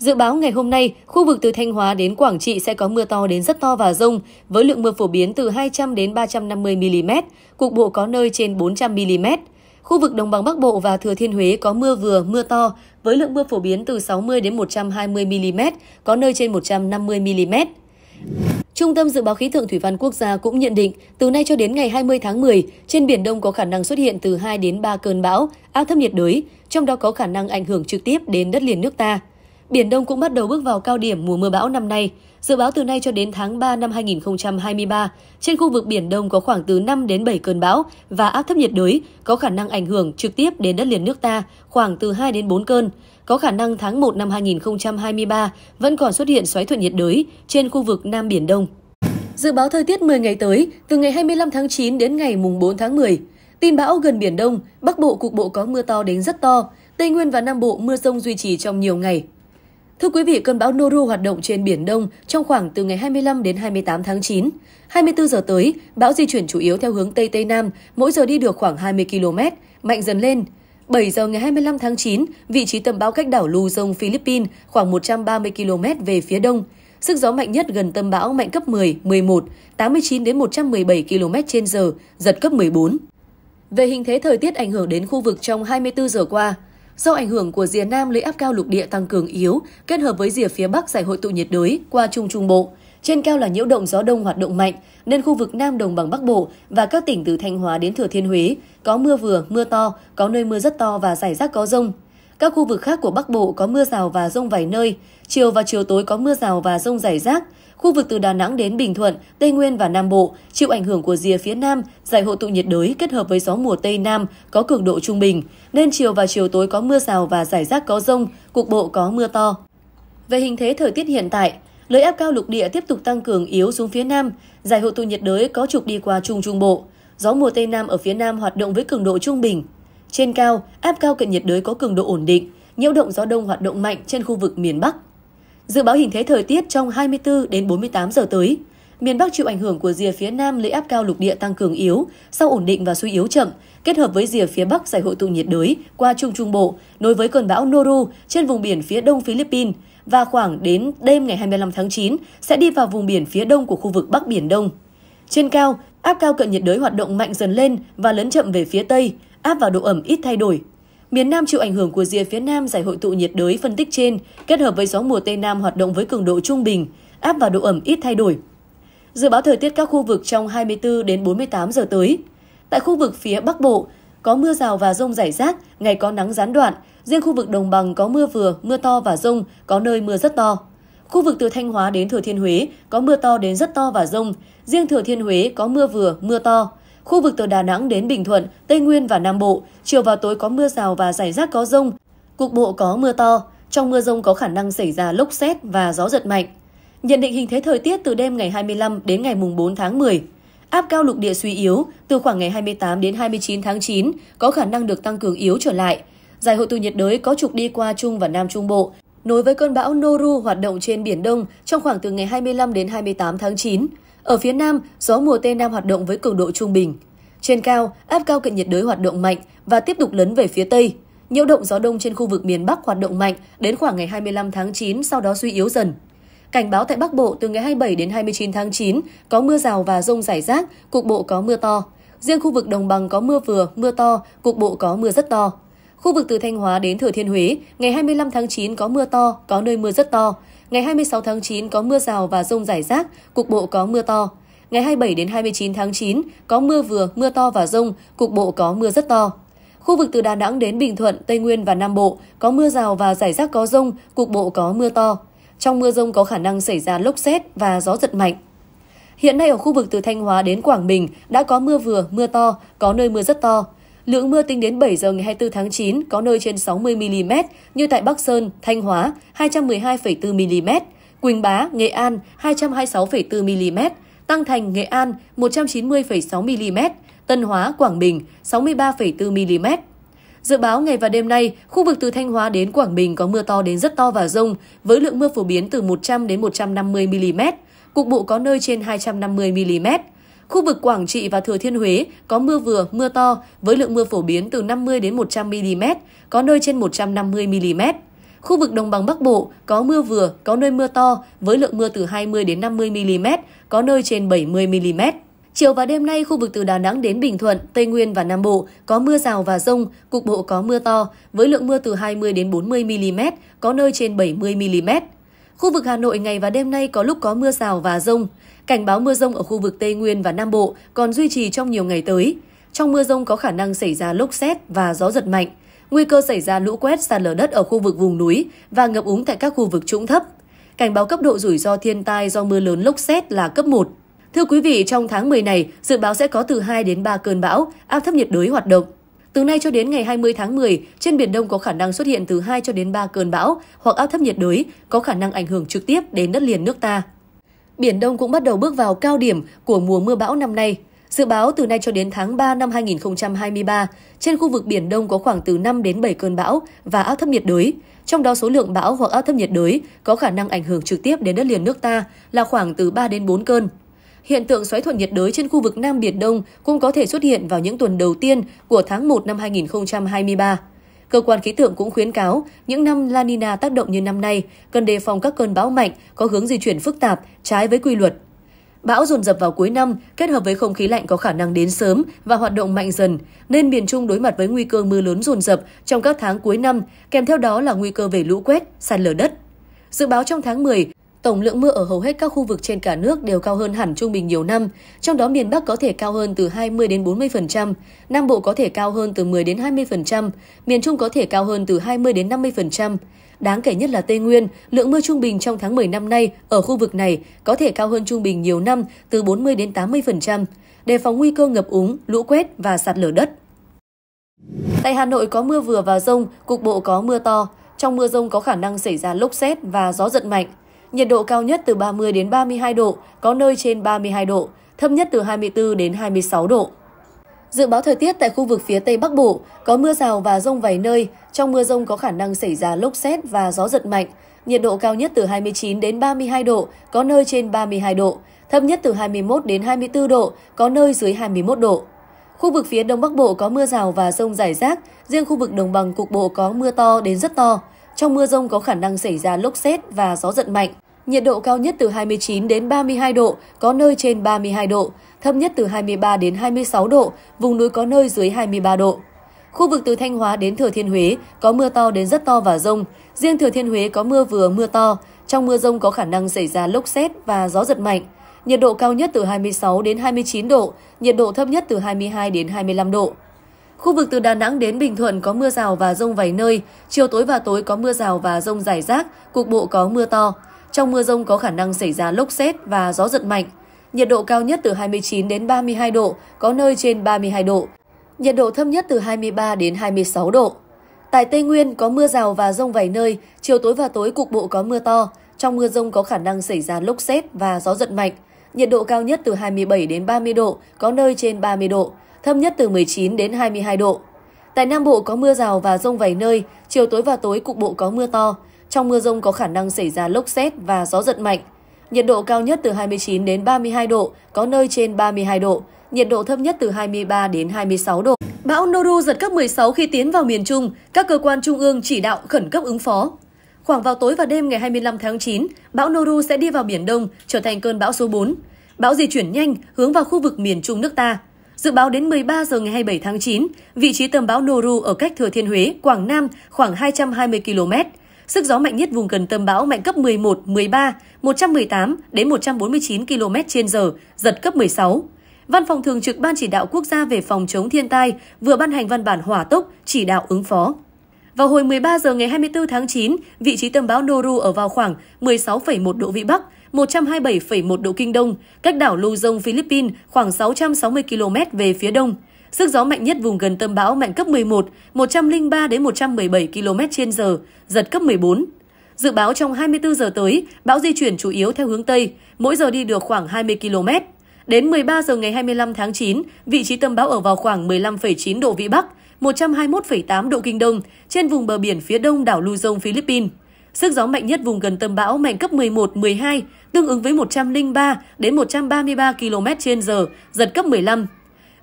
Dự báo ngày hôm nay, khu vực từ Thanh Hóa đến Quảng Trị sẽ có mưa to đến rất to và rông, với lượng mưa phổ biến từ 200 đến 350 mm, cục bộ có nơi trên 400 mm. Khu vực Đồng bằng Bắc Bộ và Thừa Thiên Huế có mưa vừa, mưa to, với lượng mưa phổ biến từ 60 đến 120 mm, có nơi trên 150 mm. Trung tâm Dự báo Khí tượng Thủy văn Quốc gia cũng nhận định, từ nay cho đến ngày 20 tháng 10, trên Biển Đông có khả năng xuất hiện từ 2 đến 3 cơn bão, áp thấp nhiệt đới, trong đó có khả năng ảnh hưởng trực tiếp đến đất liền nước ta. Biển Đông cũng bắt đầu bước vào cao điểm mùa mưa bão năm nay. Dự báo từ nay cho đến tháng 3 năm 2023, trên khu vực Biển Đông có khoảng từ 5 đến 7 cơn bão và áp thấp nhiệt đới có khả năng ảnh hưởng trực tiếp đến đất liền nước ta khoảng từ 2 đến 4 cơn. Có khả năng tháng 1 năm 2023 vẫn còn xuất hiện xoáy thuận nhiệt đới trên khu vực Nam Biển Đông. Dự báo thời tiết 10 ngày tới, từ ngày 25 tháng 9 đến ngày mùng 4 tháng 10. Tin bão gần Biển Đông, Bắc Bộ cục bộ có mưa to đến rất to, Tây Nguyên và Nam Bộ mưa rông duy trì trong nhiều ngày. Thưa quý vị, cơn bão Noru hoạt động trên Biển Đông trong khoảng từ ngày 25 đến 28 tháng 9. 24 giờ tới, bão di chuyển chủ yếu theo hướng Tây Tây Nam, mỗi giờ đi được khoảng 20 km, mạnh dần lên. 7 giờ ngày 25 tháng 9, vị trí tâm bão cách đảo Luzon, Philippines, khoảng 130 km về phía đông. Sức gió mạnh nhất gần tâm bão mạnh cấp 10, 11, 89 đến 117 km h giật cấp 14. Về hình thế thời tiết ảnh hưởng đến khu vực trong 24 giờ qua, Do ảnh hưởng của rìa nam lấy áp cao lục địa tăng cường yếu, kết hợp với rìa phía bắc giải hội tụ nhiệt đới qua Trung Trung Bộ, trên cao là nhiễu động gió đông hoạt động mạnh, nên khu vực Nam Đồng bằng Bắc Bộ và các tỉnh từ Thanh Hóa đến Thừa Thiên Huế có mưa vừa, mưa to, có nơi mưa rất to và rải rác có rông. Các khu vực khác của Bắc Bộ có mưa rào và rông vài nơi, chiều và chiều tối có mưa rào và rông rải rác, Khu vực từ Đà Nẵng đến Bình Thuận, Tây Nguyên và Nam Bộ chịu ảnh hưởng của rìa phía Nam, giải hội tụ nhiệt đới kết hợp với gió mùa Tây Nam có cường độ trung bình, nên chiều và chiều tối có mưa rào và rải rác có rông, cục bộ có mưa to. Về hình thế thời tiết hiện tại, Lưỡi áp cao lục địa tiếp tục tăng cường yếu xuống phía Nam, giải hội tụ nhiệt đới có trục đi qua Trung Trung Bộ. Gió mùa Tây Nam ở phía Nam hoạt động với cường độ trung bình. Trên cao, áp cao cận nhiệt đới có cường độ ổn định, nhiễu động gió đông hoạt động mạnh trên khu vực miền Bắc. Dự báo hình thế thời tiết trong 24 đến 48 giờ tới. Miền Bắc chịu ảnh hưởng của rìa phía Nam lưỡi áp cao lục địa tăng cường yếu, sau ổn định và suy yếu chậm, kết hợp với rìa phía Bắc giải hội tụ nhiệt đới qua Trung Trung Bộ, nối với cơn bão Noru trên vùng biển phía đông Philippines và khoảng đến đêm ngày 25 tháng 9 sẽ đi vào vùng biển phía đông của khu vực Bắc Biển Đông. Trên cao, áp cao cận nhiệt đới hoạt động mạnh dần lên và lấn chậm về phía Tây, áp vào độ ẩm ít thay đổi, Miền Nam chịu ảnh hưởng của rìa phía Nam giải hội tụ nhiệt đới phân tích trên, kết hợp với gió mùa Tây Nam hoạt động với cường độ trung bình, áp và độ ẩm ít thay đổi. Dự báo thời tiết các khu vực trong 24 đến 48 giờ tới. Tại khu vực phía Bắc Bộ, có mưa rào và rông rải rác, ngày có nắng gián đoạn, riêng khu vực đồng bằng có mưa vừa, mưa to và rông, có nơi mưa rất to. Khu vực từ Thanh Hóa đến Thừa Thiên Huế có mưa to đến rất to và rông, riêng Thừa Thiên Huế có mưa vừa, mưa to, Khu vực từ Đà Nẵng đến Bình Thuận, Tây Nguyên và Nam Bộ, chiều và tối có mưa rào và rải rác có rông, cục bộ có mưa to. Trong mưa rông có khả năng xảy ra lốc xét và gió giật mạnh. Nhận định hình thế thời tiết từ đêm ngày 25 đến ngày 4 tháng 10. Áp cao lục địa suy yếu, từ khoảng ngày 28 đến 29 tháng 9 có khả năng được tăng cường yếu trở lại. Giải hội tụ nhiệt đới có trục đi qua Trung và Nam Trung Bộ, nối với cơn bão Noru hoạt động trên Biển Đông trong khoảng từ ngày 25 đến 28 tháng 9. Ở phía Nam, gió mùa Tây Nam hoạt động với cường độ trung bình. Trên cao, áp cao cận nhiệt đới hoạt động mạnh và tiếp tục lấn về phía Tây. Nhiễu động gió đông trên khu vực miền Bắc hoạt động mạnh đến khoảng ngày 25 tháng 9 sau đó suy yếu dần. Cảnh báo tại Bắc Bộ từ ngày 27 đến 29 tháng 9 có mưa rào và rông rải rác, cục bộ có mưa to. Riêng khu vực đồng bằng có mưa vừa, mưa to, cục bộ có mưa rất to. Khu vực từ Thanh Hóa đến Thừa Thiên Huế, ngày 25 tháng 9 có mưa to, có nơi mưa rất to. Ngày 26 tháng 9 có mưa rào và rông rải rác, cục bộ có mưa to. Ngày 27 đến 29 tháng 9 có mưa vừa, mưa to và rông, cục bộ có mưa rất to. Khu vực từ Đà Nẵng đến Bình Thuận, Tây Nguyên và Nam Bộ có mưa rào và rải rác có rông, cục bộ có mưa to. Trong mưa rông có khả năng xảy ra lốc xét và gió giật mạnh. Hiện nay ở khu vực từ Thanh Hóa đến Quảng Bình đã có mưa vừa, mưa to, có nơi mưa rất to. Lượng mưa tính đến 7 giờ ngày 24 tháng 9 có nơi trên 60 mm như tại Bắc Sơn, Thanh Hóa 212,4 mm, Quỳnh Bá, Nghệ An 226,4 mm, Tăng Thành, Nghệ An 190,6 mm, Tân Hóa, Quảng Bình 63,4 mm. Dự báo ngày và đêm nay, khu vực từ Thanh Hóa đến Quảng Bình có mưa to đến rất to và rông, với lượng mưa phổ biến từ 100 đến 150 mm, cục bộ có nơi trên 250 mm. Khu vực Quảng Trị và Thừa Thiên Huế có mưa vừa, mưa to với lượng mưa phổ biến từ 50 đến 100 mm, có nơi trên 150 mm. Khu vực Đồng bằng Bắc Bộ có mưa vừa, có nơi mưa to với lượng mưa từ 20 đến 50 mm, có nơi trên 70 mm. Chiều và đêm nay, khu vực từ Đà Nẵng đến Bình Thuận, Tây Nguyên và Nam Bộ có mưa rào và rông, cục bộ có mưa to, với lượng mưa từ 20 đến 40 mm, có nơi trên 70 mm. Khu vực Hà Nội ngày và đêm nay có lúc có mưa rào và rông. Cảnh báo mưa rông ở khu vực Tây Nguyên và Nam Bộ còn duy trì trong nhiều ngày tới. Trong mưa rông có khả năng xảy ra lốc xét và gió giật mạnh, nguy cơ xảy ra lũ quét sạt lở đất ở khu vực vùng núi và ngập úng tại các khu vực trũng thấp. Cảnh báo cấp độ rủi ro thiên tai do mưa lớn lốc xét là cấp 1. Thưa quý vị, trong tháng 10 này, dự báo sẽ có từ 2 đến 3 cơn bão, áp thấp nhiệt đới hoạt động. Từ nay cho đến ngày 20 tháng 10, trên Biển Đông có khả năng xuất hiện từ 2 cho đến 3 cơn bão hoặc áp thấp nhiệt đới có khả năng ảnh hưởng trực tiếp đến đất liền nước ta. Biển Đông cũng bắt đầu bước vào cao điểm của mùa mưa bão năm nay. Dự báo từ nay cho đến tháng 3 năm 2023, trên khu vực Biển Đông có khoảng từ 5 đến 7 cơn bão và áp thấp nhiệt đới. Trong đó số lượng bão hoặc áp thấp nhiệt đới có khả năng ảnh hưởng trực tiếp đến đất liền nước ta là khoảng từ 3 đến 4 cơn. Hiện tượng xoáy thuận nhiệt đới trên khu vực Nam Biển Đông cũng có thể xuất hiện vào những tuần đầu tiên của tháng 1 năm 2023. Cơ quan khí tượng cũng khuyến cáo, những năm La Nina tác động như năm nay, cần đề phòng các cơn bão mạnh có hướng di chuyển phức tạp, trái với quy luật. Bão dồn dập vào cuối năm, kết hợp với không khí lạnh có khả năng đến sớm và hoạt động mạnh dần, nên miền Trung đối mặt với nguy cơ mưa lớn dồn dập trong các tháng cuối năm, kèm theo đó là nguy cơ về lũ quét, sạt lở đất. Dự báo trong tháng 10, Tổng lượng mưa ở hầu hết các khu vực trên cả nước đều cao hơn hẳn trung bình nhiều năm, trong đó miền Bắc có thể cao hơn từ 20 đến 40%, Nam Bộ có thể cao hơn từ 10 đến 20%, miền Trung có thể cao hơn từ 20 đến 50%. Đáng kể nhất là Tây Nguyên, lượng mưa trung bình trong tháng 10 năm nay ở khu vực này có thể cao hơn trung bình nhiều năm từ 40 đến 80%, đề phòng nguy cơ ngập úng, lũ quét và sạt lở đất. Tại Hà Nội có mưa vừa và rông, cục bộ có mưa to. Trong mưa rông có khả năng xảy ra lốc xét và gió giật mạnh. Nhiệt độ cao nhất từ 30 đến 32 độ, có nơi trên 32 độ, thấp nhất từ 24 đến 26 độ. Dự báo thời tiết tại khu vực phía Tây Bắc Bộ có mưa rào và rông vài nơi, trong mưa rông có khả năng xảy ra lốc xét và gió giật mạnh. Nhiệt độ cao nhất từ 29 đến 32 độ, có nơi trên 32 độ, thấp nhất từ 21 đến 24 độ, có nơi dưới 21 độ. Khu vực phía Đông Bắc Bộ có mưa rào và rông rải rác, riêng khu vực đồng bằng cục bộ có mưa to đến rất to. Trong mưa rông có khả năng xảy ra lốc xét và gió giật mạnh. Nhiệt độ cao nhất từ 29 đến 32 độ, có nơi trên 32 độ, thấp nhất từ 23 đến 26 độ, vùng núi có nơi dưới 23 độ. Khu vực từ Thanh Hóa đến Thừa Thiên Huế có mưa to đến rất to và rông. Riêng Thừa Thiên Huế có mưa vừa mưa to. Trong mưa rông có khả năng xảy ra lốc xét và gió giật mạnh. Nhiệt độ cao nhất từ 26 đến 29 độ, nhiệt độ thấp nhất từ 22 đến 25 độ. Khu vực từ Đà Nẵng đến Bình Thuận có mưa rào và rông vài nơi, chiều tối và tối có mưa rào và rông rải rác, cục bộ có mưa to. Trong mưa rông có khả năng xảy ra lốc xét và gió giật mạnh. Nhiệt độ cao nhất từ 29 đến 32 độ, có nơi trên 32 độ. Nhiệt độ thấp nhất từ 23 đến 26 độ. Tại Tây Nguyên có mưa rào và rông vài nơi, chiều tối và tối cục bộ có mưa to. Trong mưa rông có khả năng xảy ra lốc xét và gió giật mạnh. Nhiệt độ cao nhất từ 27 đến 30 độ, có nơi trên 30 độ thấp nhất từ 19 đến 22 độ. Tại Nam Bộ có mưa rào và rông vài nơi, chiều tối và tối cục bộ có mưa to. Trong mưa rông có khả năng xảy ra lốc xét và gió giật mạnh. Nhiệt độ cao nhất từ 29 đến 32 độ, có nơi trên 32 độ. Nhiệt độ thấp nhất từ 23 đến 26 độ. Bão Noru giật cấp 16 khi tiến vào miền Trung, các cơ quan trung ương chỉ đạo khẩn cấp ứng phó. Khoảng vào tối và đêm ngày 25 tháng 9, bão Noru sẽ đi vào Biển Đông, trở thành cơn bão số 4. Bão di chuyển nhanh, hướng vào khu vực miền Trung nước ta. Dự báo đến 13 giờ ngày 27 tháng 9, vị trí tâm bão Noru ở cách Thừa Thiên Huế, Quảng Nam khoảng 220 km. Sức gió mạnh nhất vùng gần tâm bão mạnh cấp 11, 13, 118 đến 149 km h giật cấp 16. Văn phòng thường trực Ban chỉ đạo quốc gia về phòng chống thiên tai vừa ban hành văn bản hỏa tốc chỉ đạo ứng phó. Vào hồi 13 giờ ngày 24 tháng 9, vị trí tâm bão Noru ở vào khoảng 16,1 độ vĩ Bắc, 127,1 độ Kinh Đông, cách đảo Luzon, Philippines khoảng 660 km về phía đông. Sức gió mạnh nhất vùng gần tâm bão mạnh cấp 11, 103 đến 117 km h giật cấp 14. Dự báo trong 24 giờ tới, bão di chuyển chủ yếu theo hướng Tây, mỗi giờ đi được khoảng 20 km. Đến 13 giờ ngày 25 tháng 9, vị trí tâm bão ở vào khoảng 15,9 độ Vĩ Bắc, 121,8 độ Kinh Đông, trên vùng bờ biển phía đông đảo Luzon, Philippines. Sức gió mạnh nhất vùng gần tâm bão mạnh cấp 11, 12, tương ứng với 103 đến 133 km/h, giật cấp 15.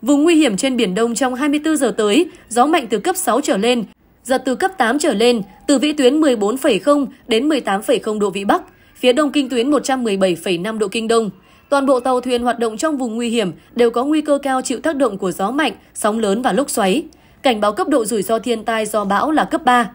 Vùng nguy hiểm trên biển Đông trong 24 giờ tới, gió mạnh từ cấp 6 trở lên, giật từ cấp 8 trở lên, từ vĩ tuyến 14,0 đến 18,0 độ vĩ Bắc, phía đông kinh tuyến 117,5 độ kinh Đông. Toàn bộ tàu thuyền hoạt động trong vùng nguy hiểm đều có nguy cơ cao chịu tác động của gió mạnh, sóng lớn và lốc xoáy. Cảnh báo cấp độ rủi ro thiên tai do bão là cấp 3.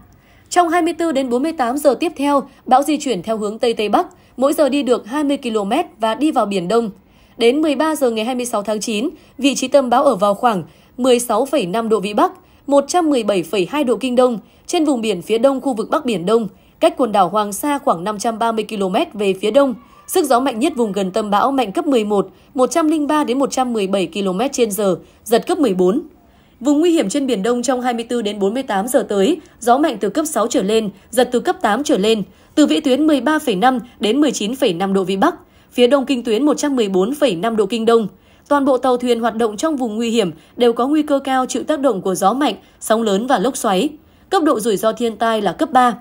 Trong 24 đến 48 giờ tiếp theo, bão di chuyển theo hướng Tây Tây Bắc, mỗi giờ đi được 20 km và đi vào Biển Đông. Đến 13 giờ ngày 26 tháng 9, vị trí tâm bão ở vào khoảng 16,5 độ Vĩ Bắc, 117,2 độ Kinh Đông, trên vùng biển phía đông khu vực Bắc Biển Đông, cách quần đảo Hoàng Sa khoảng 530 km về phía đông. Sức gió mạnh nhất vùng gần tâm bão mạnh cấp 11, 103 đến 117 km/h, giật cấp 14. Vùng nguy hiểm trên Biển Đông trong 24 đến 48 giờ tới, gió mạnh từ cấp 6 trở lên, giật từ cấp 8 trở lên, từ vĩ tuyến 13,5 đến 19,5 độ Vĩ Bắc, phía đông kinh tuyến 114,5 độ Kinh Đông. Toàn bộ tàu thuyền hoạt động trong vùng nguy hiểm đều có nguy cơ cao chịu tác động của gió mạnh, sóng lớn và lốc xoáy. Cấp độ rủi ro thiên tai là cấp 3.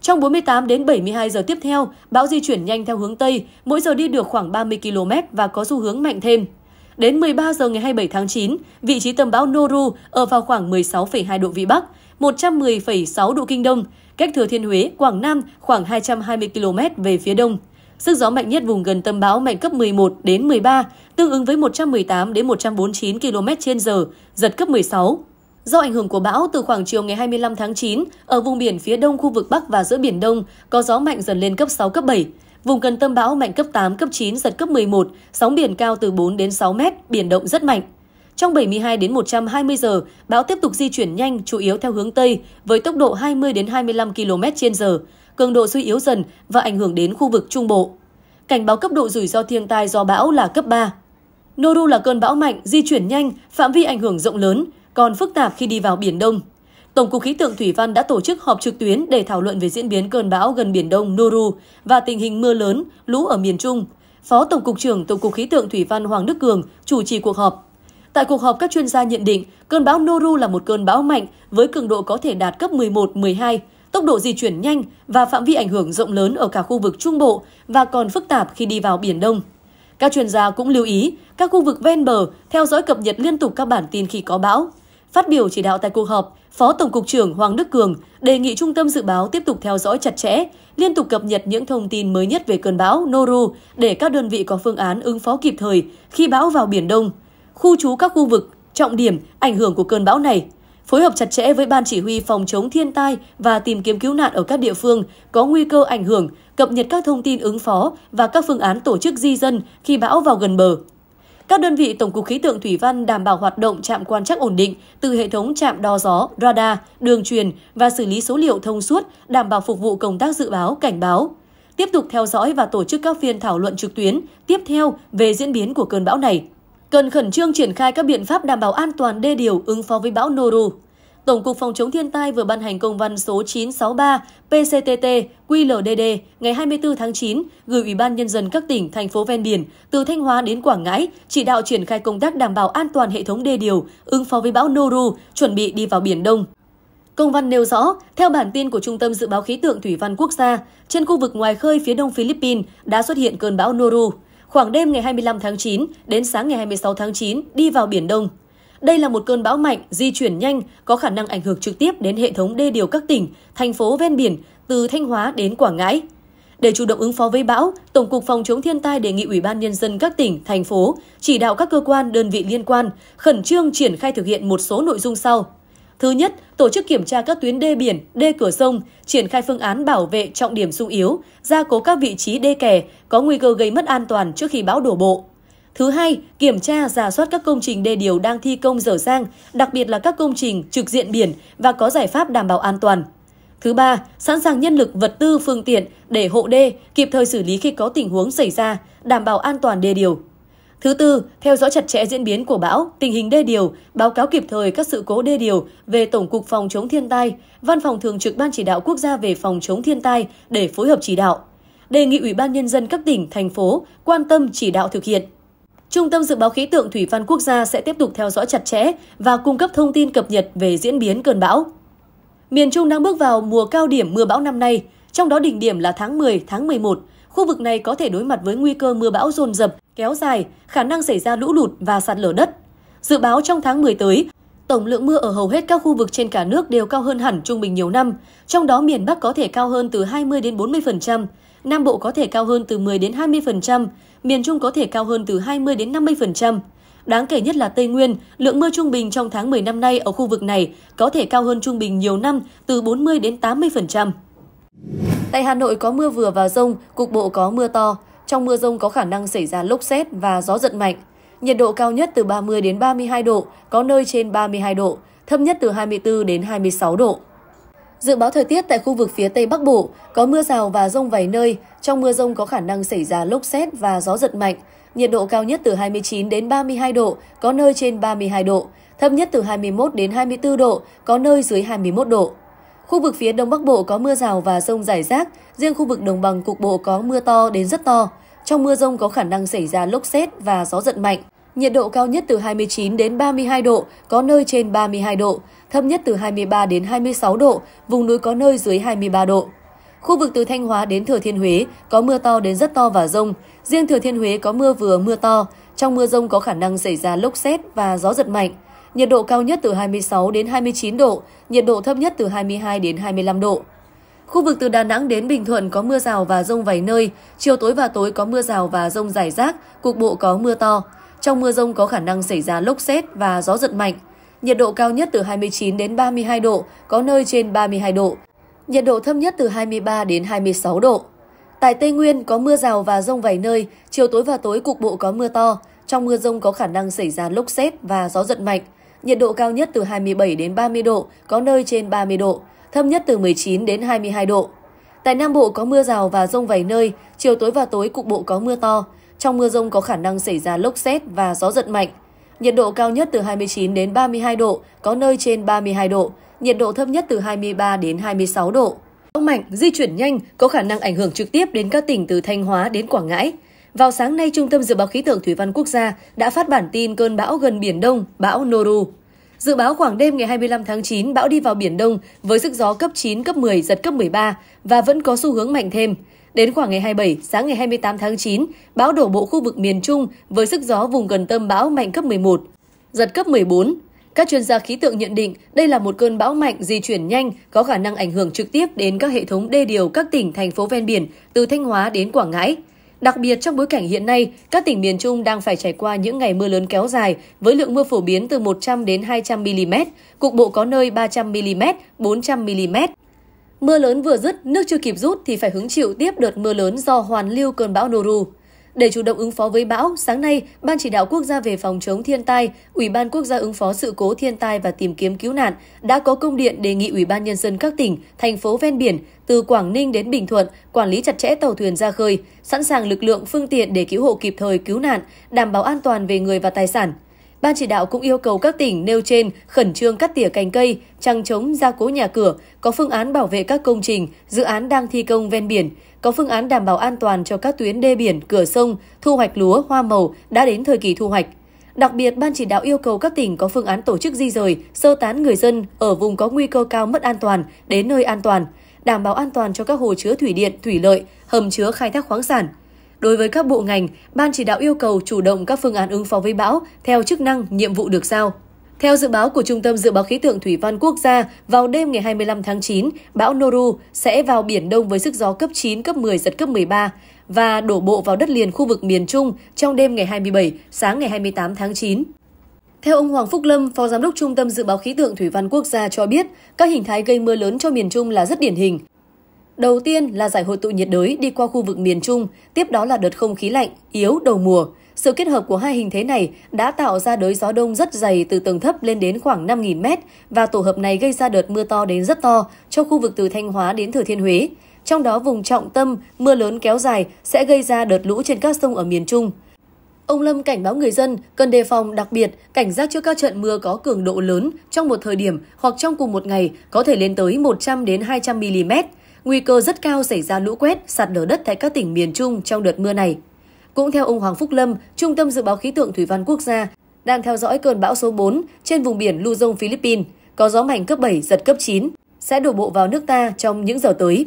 Trong 48 đến 72 giờ tiếp theo, bão di chuyển nhanh theo hướng Tây, mỗi giờ đi được khoảng 30 km và có xu hướng mạnh thêm. Đến 13 giờ ngày 27 tháng 9, vị trí tâm bão Noru ở vào khoảng 16,2 độ Vĩ Bắc, 110,6 độ Kinh Đông, cách Thừa Thiên Huế, Quảng Nam khoảng 220 km về phía đông. Sức gió mạnh nhất vùng gần tâm bão mạnh cấp 11 đến 13, tương ứng với 118 đến 149 km h giật cấp 16. Do ảnh hưởng của bão từ khoảng chiều ngày 25 tháng 9, ở vùng biển phía đông khu vực Bắc và giữa Biển Đông có gió mạnh dần lên cấp 6, cấp 7. Vùng gần tâm bão mạnh cấp 8, cấp 9, giật cấp 11, sóng biển cao từ 4 đến 6 mét, biển động rất mạnh. Trong 72 đến 120 giờ, bão tiếp tục di chuyển nhanh, chủ yếu theo hướng Tây, với tốc độ 20 đến 25 km h cường độ suy yếu dần và ảnh hưởng đến khu vực Trung Bộ. Cảnh báo cấp độ rủi ro thiên tai do bão là cấp 3. Noru là cơn bão mạnh, di chuyển nhanh, phạm vi ảnh hưởng rộng lớn, còn phức tạp khi đi vào Biển Đông. Tổng cục Khí tượng Thủy văn đã tổ chức họp trực tuyến để thảo luận về diễn biến cơn bão gần Biển Đông Noru và tình hình mưa lớn, lũ ở miền Trung. Phó Tổng cục trưởng Tổng cục Khí tượng Thủy văn Hoàng Đức Cường chủ trì cuộc họp. Tại cuộc họp, các chuyên gia nhận định cơn bão Noru là một cơn bão mạnh với cường độ có thể đạt cấp 11-12, tốc độ di chuyển nhanh và phạm vi ảnh hưởng rộng lớn ở cả khu vực Trung Bộ và còn phức tạp khi đi vào Biển Đông. Các chuyên gia cũng lưu ý các khu vực ven bờ theo dõi cập nhật liên tục các bản tin khi có bão. Phát biểu chỉ đạo tại cuộc họp, Phó Tổng cục trưởng Hoàng Đức Cường đề nghị Trung tâm Dự báo tiếp tục theo dõi chặt chẽ, liên tục cập nhật những thông tin mới nhất về cơn bão Noru để các đơn vị có phương án ứng phó kịp thời khi bão vào Biển Đông, khu trú các khu vực, trọng điểm, ảnh hưởng của cơn bão này, phối hợp chặt chẽ với Ban Chỉ huy Phòng chống thiên tai và tìm kiếm cứu nạn ở các địa phương có nguy cơ ảnh hưởng, cập nhật các thông tin ứng phó và các phương án tổ chức di dân khi bão vào gần bờ. Các đơn vị Tổng cục Khí tượng Thủy văn đảm bảo hoạt động trạm quan trắc ổn định từ hệ thống trạm đo gió, radar, đường truyền và xử lý số liệu thông suốt, đảm bảo phục vụ công tác dự báo, cảnh báo. Tiếp tục theo dõi và tổ chức các phiên thảo luận trực tuyến tiếp theo về diễn biến của cơn bão này. Cần khẩn trương triển khai các biện pháp đảm bảo an toàn đê điều ứng phó với bão Noru. Tổng cục Phòng chống thiên tai vừa ban hành công văn số 963 PCTT QLDD ngày 24 tháng 9 gửi Ủy ban Nhân dân các tỉnh, thành phố ven biển từ Thanh Hóa đến Quảng Ngãi chỉ đạo triển khai công tác đảm bảo an toàn hệ thống đê điều, ứng phó với bão Noru, chuẩn bị đi vào Biển Đông. Công văn nêu rõ, theo bản tin của Trung tâm Dự báo Khí tượng Thủy văn Quốc gia, trên khu vực ngoài khơi phía đông Philippines đã xuất hiện cơn bão Noru. Khoảng đêm ngày 25 tháng 9 đến sáng ngày 26 tháng 9 đi vào Biển Đông, đây là một cơn bão mạnh, di chuyển nhanh, có khả năng ảnh hưởng trực tiếp đến hệ thống đê điều các tỉnh, thành phố ven biển từ Thanh Hóa đến Quảng Ngãi. Để chủ động ứng phó với bão, Tổng cục Phòng chống thiên tai đề nghị Ủy ban Nhân dân các tỉnh, thành phố chỉ đạo các cơ quan, đơn vị liên quan khẩn trương triển khai thực hiện một số nội dung sau. Thứ nhất, tổ chức kiểm tra các tuyến đê biển, đê cửa sông, triển khai phương án bảo vệ trọng điểm sung yếu, gia cố các vị trí đê kè có nguy cơ gây mất an toàn trước khi bão đổ bộ. Thứ hai, kiểm tra, giả soát các công trình đê điều đang thi công dở dang, đặc biệt là các công trình trực diện biển và có giải pháp đảm bảo an toàn. Thứ ba, sẵn sàng nhân lực, vật tư, phương tiện để hộ đê, kịp thời xử lý khi có tình huống xảy ra, đảm bảo an toàn đê điều. Thứ tư, theo dõi chặt chẽ diễn biến của bão, tình hình đê điều, báo cáo kịp thời các sự cố đê điều về Tổng cục Phòng chống thiên tai, Văn phòng thường trực Ban chỉ đạo quốc gia về phòng chống thiên tai để phối hợp chỉ đạo. Đề nghị Ủy ban nhân dân các tỉnh, thành phố quan tâm chỉ đạo thực hiện. Trung tâm Dự báo Khí tượng Thủy văn Quốc gia sẽ tiếp tục theo dõi chặt chẽ và cung cấp thông tin cập nhật về diễn biến cơn bão. Miền Trung đang bước vào mùa cao điểm mưa bão năm nay, trong đó đỉnh điểm là tháng 10, tháng 11. Khu vực này có thể đối mặt với nguy cơ mưa bão dồn dập, kéo dài, khả năng xảy ra lũ lụt và sạt lở đất. Dự báo trong tháng 10 tới, tổng lượng mưa ở hầu hết các khu vực trên cả nước đều cao hơn hẳn trung bình nhiều năm, trong đó miền Bắc có thể cao hơn từ 20 đến 40%, Nam Bộ có thể cao hơn từ 10 đến 20%, miền Trung có thể cao hơn từ 20 đến 50%. Đáng kể nhất là Tây Nguyên, lượng mưa trung bình trong tháng 10 năm nay ở khu vực này có thể cao hơn trung bình nhiều năm từ 40 đến 80%. Tại Hà Nội có mưa vừa và rông, cục bộ có mưa to. Trong mưa rông có khả năng xảy ra lốc xét và gió giật mạnh. Nhiệt độ cao nhất từ 30 đến 32 độ, có nơi trên 32 độ, thấp nhất từ 24 đến 26 độ. Dự báo thời tiết tại khu vực phía Tây Bắc Bộ có mưa rào và rông vài nơi, trong mưa rông có khả năng xảy ra lốc xét và gió giật mạnh. Nhiệt độ cao nhất từ 29 đến 32 độ, có nơi trên 32 độ, thấp nhất từ 21 đến 24 độ, có nơi dưới 21 độ. Khu vực phía Đông Bắc Bộ có mưa rào và rông rải rác, riêng khu vực đồng bằng cục bộ có mưa to đến rất to. Trong mưa rông có khả năng xảy ra lốc xét và gió giật mạnh. Nhiệt độ cao nhất từ 29 đến 32 độ, có nơi trên 32 độ, thấp nhất từ 23 đến 26 độ, vùng núi có nơi dưới 23 độ. Khu vực từ Thanh Hóa đến Thừa Thiên Huế có mưa to đến rất to và rông. Riêng Thừa Thiên Huế có mưa vừa mưa to. Trong mưa rông có khả năng xảy ra lốc xét và gió giật mạnh. Nhiệt độ cao nhất từ 26 đến 29 độ, nhiệt độ thấp nhất từ 22 đến 25 độ. Khu vực từ Đà Nẵng đến Bình Thuận có mưa rào và rông vài nơi, chiều tối và tối có mưa rào và rông rải rác, cục bộ có mưa to. Trong mưa rông có khả năng xảy ra lốc xét và gió giật mạnh. Nhiệt độ cao nhất từ 29 đến 32 độ, có nơi trên 32 độ. Nhiệt độ thấp nhất từ 23 đến 26 độ. Tại Tây Nguyên có mưa rào và rông vài nơi, chiều tối và tối cục bộ có mưa to. Trong mưa rông có khả năng xảy ra lốc xét và gió giật mạnh. Nhiệt độ cao nhất từ 27 đến 30 độ, có nơi trên 30 độ, thấp nhất từ 19 đến 22 độ. Tại Nam Bộ có mưa rào và rông vài nơi, chiều tối và tối cục bộ có mưa to. Trong mưa rông có khả năng xảy ra lốc xét và gió giật mạnh. Nhiệt độ cao nhất từ 29 đến 32 độ, có nơi trên 32 độ. Nhiệt độ thấp nhất từ 23 đến 26 độ. Gió mạnh, di chuyển nhanh, có khả năng ảnh hưởng trực tiếp đến các tỉnh từ Thanh Hóa đến Quảng Ngãi. Vào sáng nay, Trung tâm Dự báo Khí tượng Thủy văn Quốc gia đã phát bản tin cơn bão gần Biển Đông, bão Noru. Dự báo khoảng đêm ngày 25 tháng 9, bão đi vào Biển Đông với sức gió cấp 9, cấp 10, giật cấp 13 và vẫn có xu hướng mạnh thêm. Đến khoảng ngày 27, sáng ngày 28 tháng 9, bão đổ bộ khu vực miền Trung với sức gió vùng gần tâm bão mạnh cấp 11, giật cấp 14. Các chuyên gia khí tượng nhận định đây là một cơn bão mạnh di chuyển nhanh có khả năng ảnh hưởng trực tiếp đến các hệ thống đê điều các tỉnh, thành phố ven biển từ Thanh Hóa đến Quảng Ngãi. Đặc biệt trong bối cảnh hiện nay, các tỉnh miền Trung đang phải trải qua những ngày mưa lớn kéo dài với lượng mưa phổ biến từ 100 đến 200 mm, cục bộ có nơi 300 mm, 400 mm. Mưa lớn vừa dứt, nước chưa kịp rút thì phải hứng chịu tiếp đợt mưa lớn do hoàn lưu cơn bão Noru. Để chủ động ứng phó với bão, sáng nay, Ban chỉ đạo quốc gia về phòng chống thiên tai, Ủy ban quốc gia ứng phó sự cố thiên tai và tìm kiếm cứu nạn đã có công điện đề nghị Ủy ban nhân dân các tỉnh, thành phố ven biển từ Quảng Ninh đến Bình Thuận quản lý chặt chẽ tàu thuyền ra khơi, sẵn sàng lực lượng phương tiện để cứu hộ kịp thời cứu nạn, đảm bảo an toàn về người và tài sản. Ban chỉ đạo cũng yêu cầu các tỉnh nêu trên khẩn trương cắt tỉa cành cây, trăng chống gia cố nhà cửa, có phương án bảo vệ các công trình, dự án đang thi công ven biển, có phương án đảm bảo an toàn cho các tuyến đê biển, cửa sông, thu hoạch lúa, hoa màu đã đến thời kỳ thu hoạch. Đặc biệt, Ban chỉ đạo yêu cầu các tỉnh có phương án tổ chức di rời, sơ tán người dân ở vùng có nguy cơ cao mất an toàn đến nơi an toàn, đảm bảo an toàn cho các hồ chứa thủy điện, thủy lợi, hầm chứa khai thác khoáng sản – Đối với các bộ ngành, Ban chỉ đạo yêu cầu chủ động các phương án ứng phó với bão theo chức năng, nhiệm vụ được giao. Theo dự báo của Trung tâm Dự báo Khí tượng Thủy văn Quốc gia, vào đêm ngày 25 tháng 9, bão Noru sẽ vào Biển Đông với sức gió cấp 9, cấp 10, giật cấp 13 và đổ bộ vào đất liền khu vực miền Trung trong đêm ngày 27, sáng ngày 28 tháng 9. Theo ông Hoàng Phúc Lâm, Phó Giám đốc Trung tâm Dự báo Khí tượng Thủy văn Quốc gia cho biết, các hình thái gây mưa lớn cho miền Trung là rất điển hình. Đầu tiên là giải hội tụ nhiệt đới đi qua khu vực miền Trung, tiếp đó là đợt không khí lạnh, yếu đầu mùa. Sự kết hợp của hai hình thế này đã tạo ra đới gió đông rất dày từ tầng thấp lên đến khoảng 5.000m và tổ hợp này gây ra đợt mưa to đến rất to cho khu vực từ Thanh Hóa đến Thừa Thiên Huế. Trong đó vùng trọng tâm, mưa lớn kéo dài sẽ gây ra đợt lũ trên các sông ở miền Trung. Ông Lâm cảnh báo người dân cần đề phòng đặc biệt cảnh giác trước các trận mưa có cường độ lớn trong một thời điểm hoặc trong cùng một ngày có thể lên tới 100 đến 200 mm Nguy cơ rất cao xảy ra lũ quét, sạt lở đất tại các tỉnh miền Trung trong đợt mưa này. Cũng theo ông Hoàng Phúc Lâm, Trung tâm Dự báo Khí tượng Thủy văn Quốc gia, đang theo dõi cơn bão số 4 trên vùng biển Luzon, Philippines, có gió mạnh cấp 7, giật cấp 9, sẽ đổ bộ vào nước ta trong những giờ tới.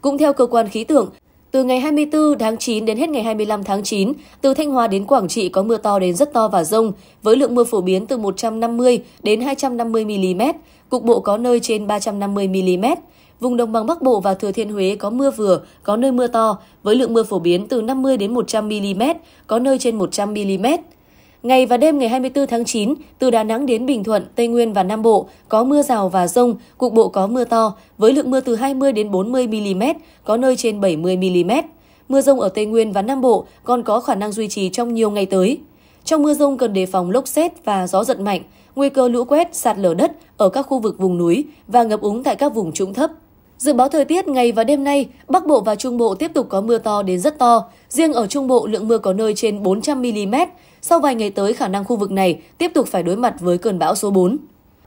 Cũng theo cơ quan khí tượng, từ ngày 24 tháng 9 đến hết ngày 25 tháng 9, từ Thanh Hóa đến Quảng Trị có mưa to đến rất to và rông, với lượng mưa phổ biến từ 150 đến 250 mm, cục bộ có nơi trên 350 mm. Vùng đồng bằng Bắc Bộ và Thừa Thiên Huế có mưa vừa, có nơi mưa to, với lượng mưa phổ biến từ 50 đến 100 mm, có nơi trên 100 mm. Ngày và đêm ngày 24 tháng 9, từ Đà Nẵng đến Bình Thuận, Tây Nguyên và Nam Bộ có mưa rào và rông, cục bộ có mưa to, với lượng mưa từ 20 đến 40 mm, có nơi trên 70 mm. Mưa rông ở Tây Nguyên và Nam Bộ còn có khả năng duy trì trong nhiều ngày tới. Trong mưa rông cần đề phòng lốc xét và gió giật mạnh, nguy cơ lũ quét, sạt lở đất ở các khu vực vùng núi và ngập úng tại các vùng trũng thấp. Dự báo thời tiết ngày và đêm nay, Bắc Bộ và Trung Bộ tiếp tục có mưa to đến rất to, riêng ở Trung Bộ lượng mưa có nơi trên 400mm. Sau vài ngày tới, khả năng khu vực này tiếp tục phải đối mặt với cơn bão số 4.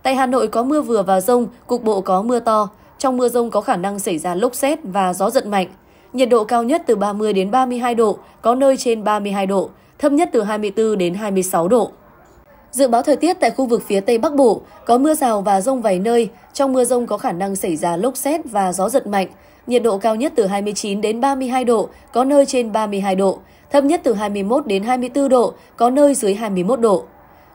Tại Hà Nội có mưa vừa và rông, cục bộ có mưa to. Trong mưa rông có khả năng xảy ra lốc xét và gió giật mạnh. Nhiệt độ cao nhất từ 30 đến 32 độ, có nơi trên 32 độ, thấp nhất từ 24 đến 26 độ. Dự báo thời tiết tại khu vực phía Tây Bắc Bộ có mưa rào và rông vài nơi, trong mưa rông có khả năng xảy ra lốc xét và gió giật mạnh. Nhiệt độ cao nhất từ 29 đến 32 độ, có nơi trên 32 độ, thấp nhất từ 21 đến 24 độ, có nơi dưới 21 độ.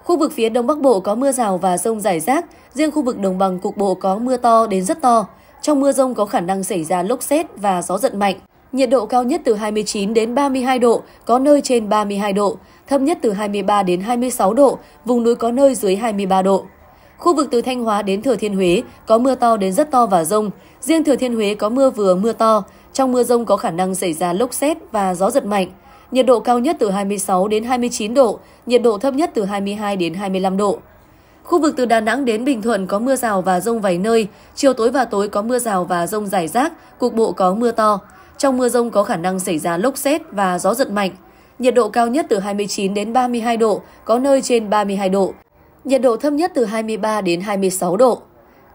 Khu vực phía Đông Bắc Bộ có mưa rào và rông rải rác, riêng khu vực đồng bằng cục bộ có mưa to đến rất to. Trong mưa rông có khả năng xảy ra lốc xét và gió giật mạnh. Nhiệt độ cao nhất từ 29 đến 32 độ, có nơi trên 32 độ, thấp nhất từ 23 đến 26 độ, vùng núi có nơi dưới 23 độ. Khu vực từ Thanh Hóa đến Thừa Thiên Huế có mưa to đến rất to và rông. Riêng Thừa Thiên Huế có mưa vừa mưa to. Trong mưa rông có khả năng xảy ra lốc xét và gió giật mạnh. Nhiệt độ cao nhất từ 26 đến 29 độ, nhiệt độ thấp nhất từ 22 đến 25 độ. Khu vực từ Đà Nẵng đến Bình Thuận có mưa rào và rông vài nơi, chiều tối và tối có mưa rào và rông rải rác, cục bộ có mưa to. Trong mưa rông có khả năng xảy ra lốc xét và gió giật mạnh nhiệt độ cao nhất từ 29 đến 32 độ, có nơi trên 32 độ. Nhiệt độ thấp nhất từ 23 đến 26 độ.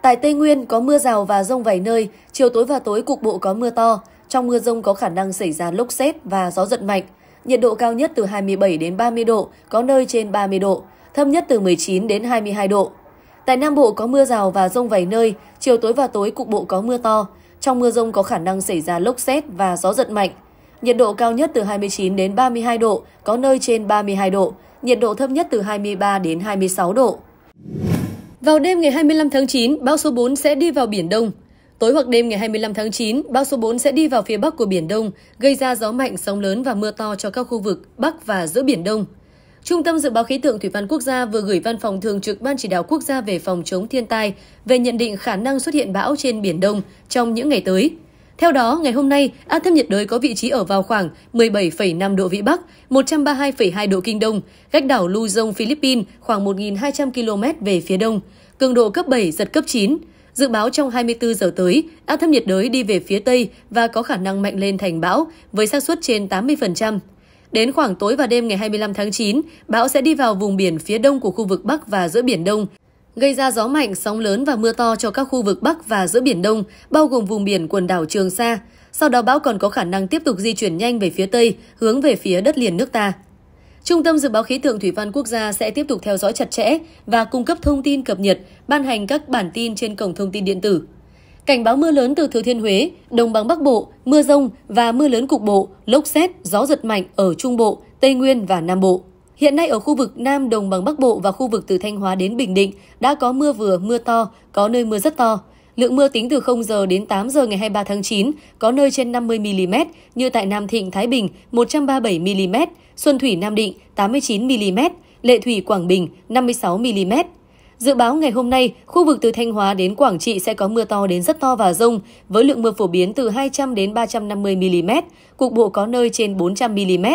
Tại Tây Nguyên có mưa rào và rông vài nơi, chiều tối và tối cục bộ có mưa to. Trong mưa rông có khả năng xảy ra lốc xét và gió giật mạnh. Nhiệt độ cao nhất từ 27 đến 30 độ, có nơi trên 30 độ, thấp nhất từ 19 đến 22 độ. Tại Nam Bộ có mưa rào và rông vài nơi, chiều tối và tối cục bộ có mưa to. Trong mưa rông có khả năng xảy ra lốc xét và gió giật mạnh. Nhiệt độ cao nhất từ 29 đến 32 độ, có nơi trên 32 độ, nhiệt độ thấp nhất từ 23 đến 26 độ. Vào đêm ngày 25 tháng 9, bão số 4 sẽ đi vào Biển Đông. Tối hoặc đêm ngày 25 tháng 9, bão số 4 sẽ đi vào phía bắc của Biển Đông, gây ra gió mạnh, sóng lớn và mưa to cho các khu vực Bắc và giữa Biển Đông. Trung tâm Dự báo Khí tượng Thủy văn Quốc gia vừa gửi Văn phòng Thường trực Ban Chỉ đạo Quốc gia về phòng chống thiên tai về nhận định khả năng xuất hiện bão trên Biển Đông trong những ngày tới. Theo đó, ngày hôm nay, áp thấp nhiệt đới có vị trí ở vào khoảng 17,5 độ Vĩ Bắc, 132,2 độ Kinh Đông, cách đảo Luzon, Philippines khoảng 1.200 km về phía đông, cường độ cấp 7, giật cấp 9. Dự báo trong 24 giờ tới, áp thấp nhiệt đới đi về phía Tây và có khả năng mạnh lên thành bão với xác suất trên 80%. Đến khoảng tối và đêm ngày 25 tháng 9, bão sẽ đi vào vùng biển phía đông của khu vực Bắc và giữa Biển Đông, gây ra gió mạnh, sóng lớn và mưa to cho các khu vực Bắc và giữa Biển Đông, bao gồm vùng biển quần đảo Trường Sa. Sau đó bão còn có khả năng tiếp tục di chuyển nhanh về phía Tây, hướng về phía đất liền nước ta. Trung tâm Dự báo Khí tượng Thủy văn Quốc gia sẽ tiếp tục theo dõi chặt chẽ và cung cấp thông tin cập nhật, ban hành các bản tin trên cổng thông tin điện tử. Cảnh báo mưa lớn từ Thừa Thiên Huế, Đồng bằng Bắc Bộ, mưa rông và mưa lớn cục bộ, lốc xét, gió giật mạnh ở Trung Bộ, Tây Nguyên và Nam Bộ. Hiện nay ở khu vực Nam Đồng bằng Bắc Bộ và khu vực từ Thanh Hóa đến Bình Định đã có mưa vừa, mưa to, có nơi mưa rất to. Lượng mưa tính từ 0 giờ đến 8 giờ ngày 23 tháng 9, có nơi trên 50 mm như tại Nam Thịnh Thái Bình 137 mm, Xuân Thủy Nam Định 89 mm, Lệ Thủy Quảng Bình 56 mm. Dự báo ngày hôm nay, khu vực từ Thanh Hóa đến Quảng Trị sẽ có mưa to đến rất to và rông, với lượng mưa phổ biến từ 200 đến 350 mm, cục bộ có nơi trên 400 mm.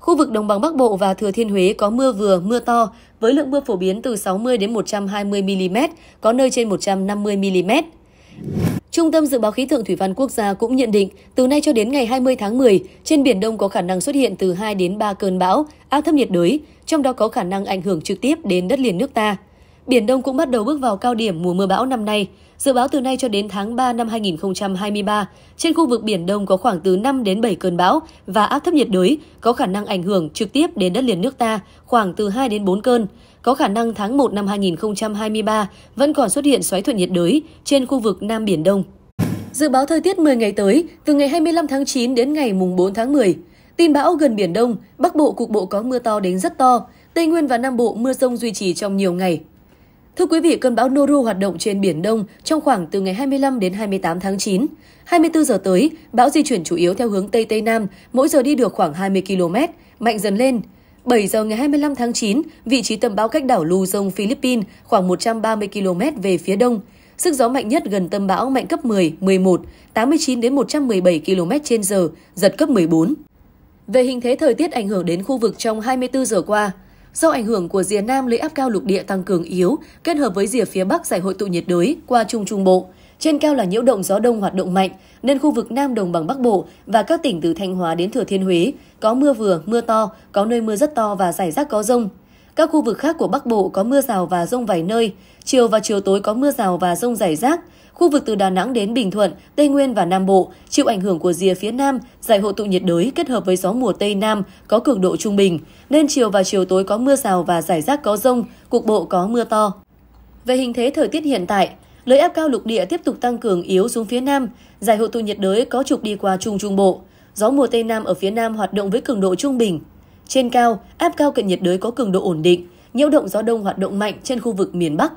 Khu vực Đồng bằng Bắc Bộ và Thừa Thiên Huế có mưa vừa, mưa to, với lượng mưa phổ biến từ 60 đến 120 mm, có nơi trên 150 mm. Trung tâm Dự báo Khí tượng Thủy văn Quốc gia cũng nhận định, từ nay cho đến ngày 20 tháng 10, trên Biển Đông có khả năng xuất hiện từ 2 đến 3 cơn bão, áp thấp nhiệt đới, trong đó có khả năng ảnh hưởng trực tiếp đến đất liền nước ta. Biển Đông cũng bắt đầu bước vào cao điểm mùa mưa bão năm nay. Dự báo từ nay cho đến tháng 3 năm 2023, trên khu vực Biển Đông có khoảng từ 5 đến 7 cơn bão và áp thấp nhiệt đới có khả năng ảnh hưởng trực tiếp đến đất liền nước ta khoảng từ 2 đến 4 cơn. Có khả năng tháng 1 năm 2023 vẫn còn xuất hiện xoáy thuận nhiệt đới trên khu vực Nam Biển Đông. Dự báo thời tiết 10 ngày tới, từ ngày 25 tháng 9 đến ngày mùng 4 tháng 10. Tin bão gần Biển Đông, Bắc Bộ cục bộ có mưa to đến rất to, Tây Nguyên và Nam Bộ mưa rông duy trì trong nhiều ngày, Thưa quý vị, cơn bão Noru hoạt động trên Biển Đông trong khoảng từ ngày 25 đến 28 tháng 9. 24 giờ tới, bão di chuyển chủ yếu theo hướng Tây Tây Nam, mỗi giờ đi được khoảng 20 km, mạnh dần lên. 7 giờ ngày 25 tháng 9, vị trí tâm bão cách đảo Luzon, Philippines khoảng 130 km về phía đông. Sức gió mạnh nhất gần tâm bão mạnh cấp 10, 11, 89 đến 117 km h giật cấp 14. Về hình thế thời tiết ảnh hưởng đến khu vực trong 24 giờ qua, Do ảnh hưởng của rìa Nam lấy áp cao lục địa tăng cường yếu, kết hợp với rìa phía Bắc giải hội tụ nhiệt đới qua Trung Trung Bộ, trên cao là nhiễu động gió đông hoạt động mạnh, nên khu vực Nam Đồng bằng Bắc Bộ và các tỉnh từ Thanh Hóa đến Thừa Thiên Huế có mưa vừa, mưa to, có nơi mưa rất to và rải rác có rông. Các khu vực khác của Bắc Bộ có mưa rào và rông vài nơi, chiều và chiều tối có mưa rào và rông rải rác, Khu vực từ Đà Nẵng đến Bình Thuận, Tây Nguyên và Nam Bộ chịu ảnh hưởng của rìa phía Nam, giải hội tụ nhiệt đới kết hợp với gió mùa Tây Nam có cường độ trung bình, nên chiều và chiều tối có mưa rào và rải rác có rông, cục bộ có mưa to. Về hình thế thời tiết hiện tại, Lưỡi áp cao lục địa tiếp tục tăng cường yếu xuống phía Nam, giải hội tụ nhiệt đới có trục đi qua Trung Trung Bộ. Gió mùa Tây Nam ở phía Nam hoạt động với cường độ trung bình. Trên cao, áp cao cận nhiệt đới có cường độ ổn định, nhiễu động gió đông hoạt động mạnh trên khu vực miền Bắc.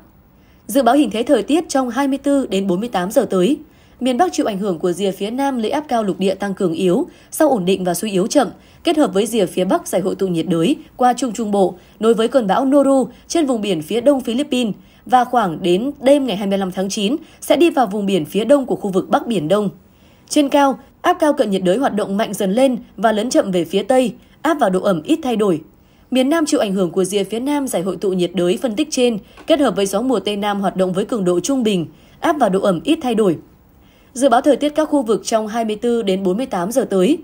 Dự báo hình thế thời tiết trong 24 đến 48 giờ tới. Miền Bắc chịu ảnh hưởng của rìa phía Nam lưỡi áp cao lục địa tăng cường yếu, sau ổn định và suy yếu chậm, kết hợp với rìa phía Bắc giải hội tụ nhiệt đới qua Trung Trung Bộ, nối với cơn bão Noru trên vùng biển phía đông Philippines và khoảng đến đêm ngày 25 tháng 9 sẽ đi vào vùng biển phía đông của khu vực Bắc Biển Đông. Trên cao, áp cao cận nhiệt đới hoạt động mạnh dần lên và lấn chậm về phía Tây, áp vào độ ẩm ít thay đổi, Miền Nam chịu ảnh hưởng của rìa phía Nam giải hội tụ nhiệt đới phân tích trên, kết hợp với gió mùa Tây Nam hoạt động với cường độ trung bình, áp và độ ẩm ít thay đổi. Dự báo thời tiết các khu vực trong 24 đến 48 giờ tới.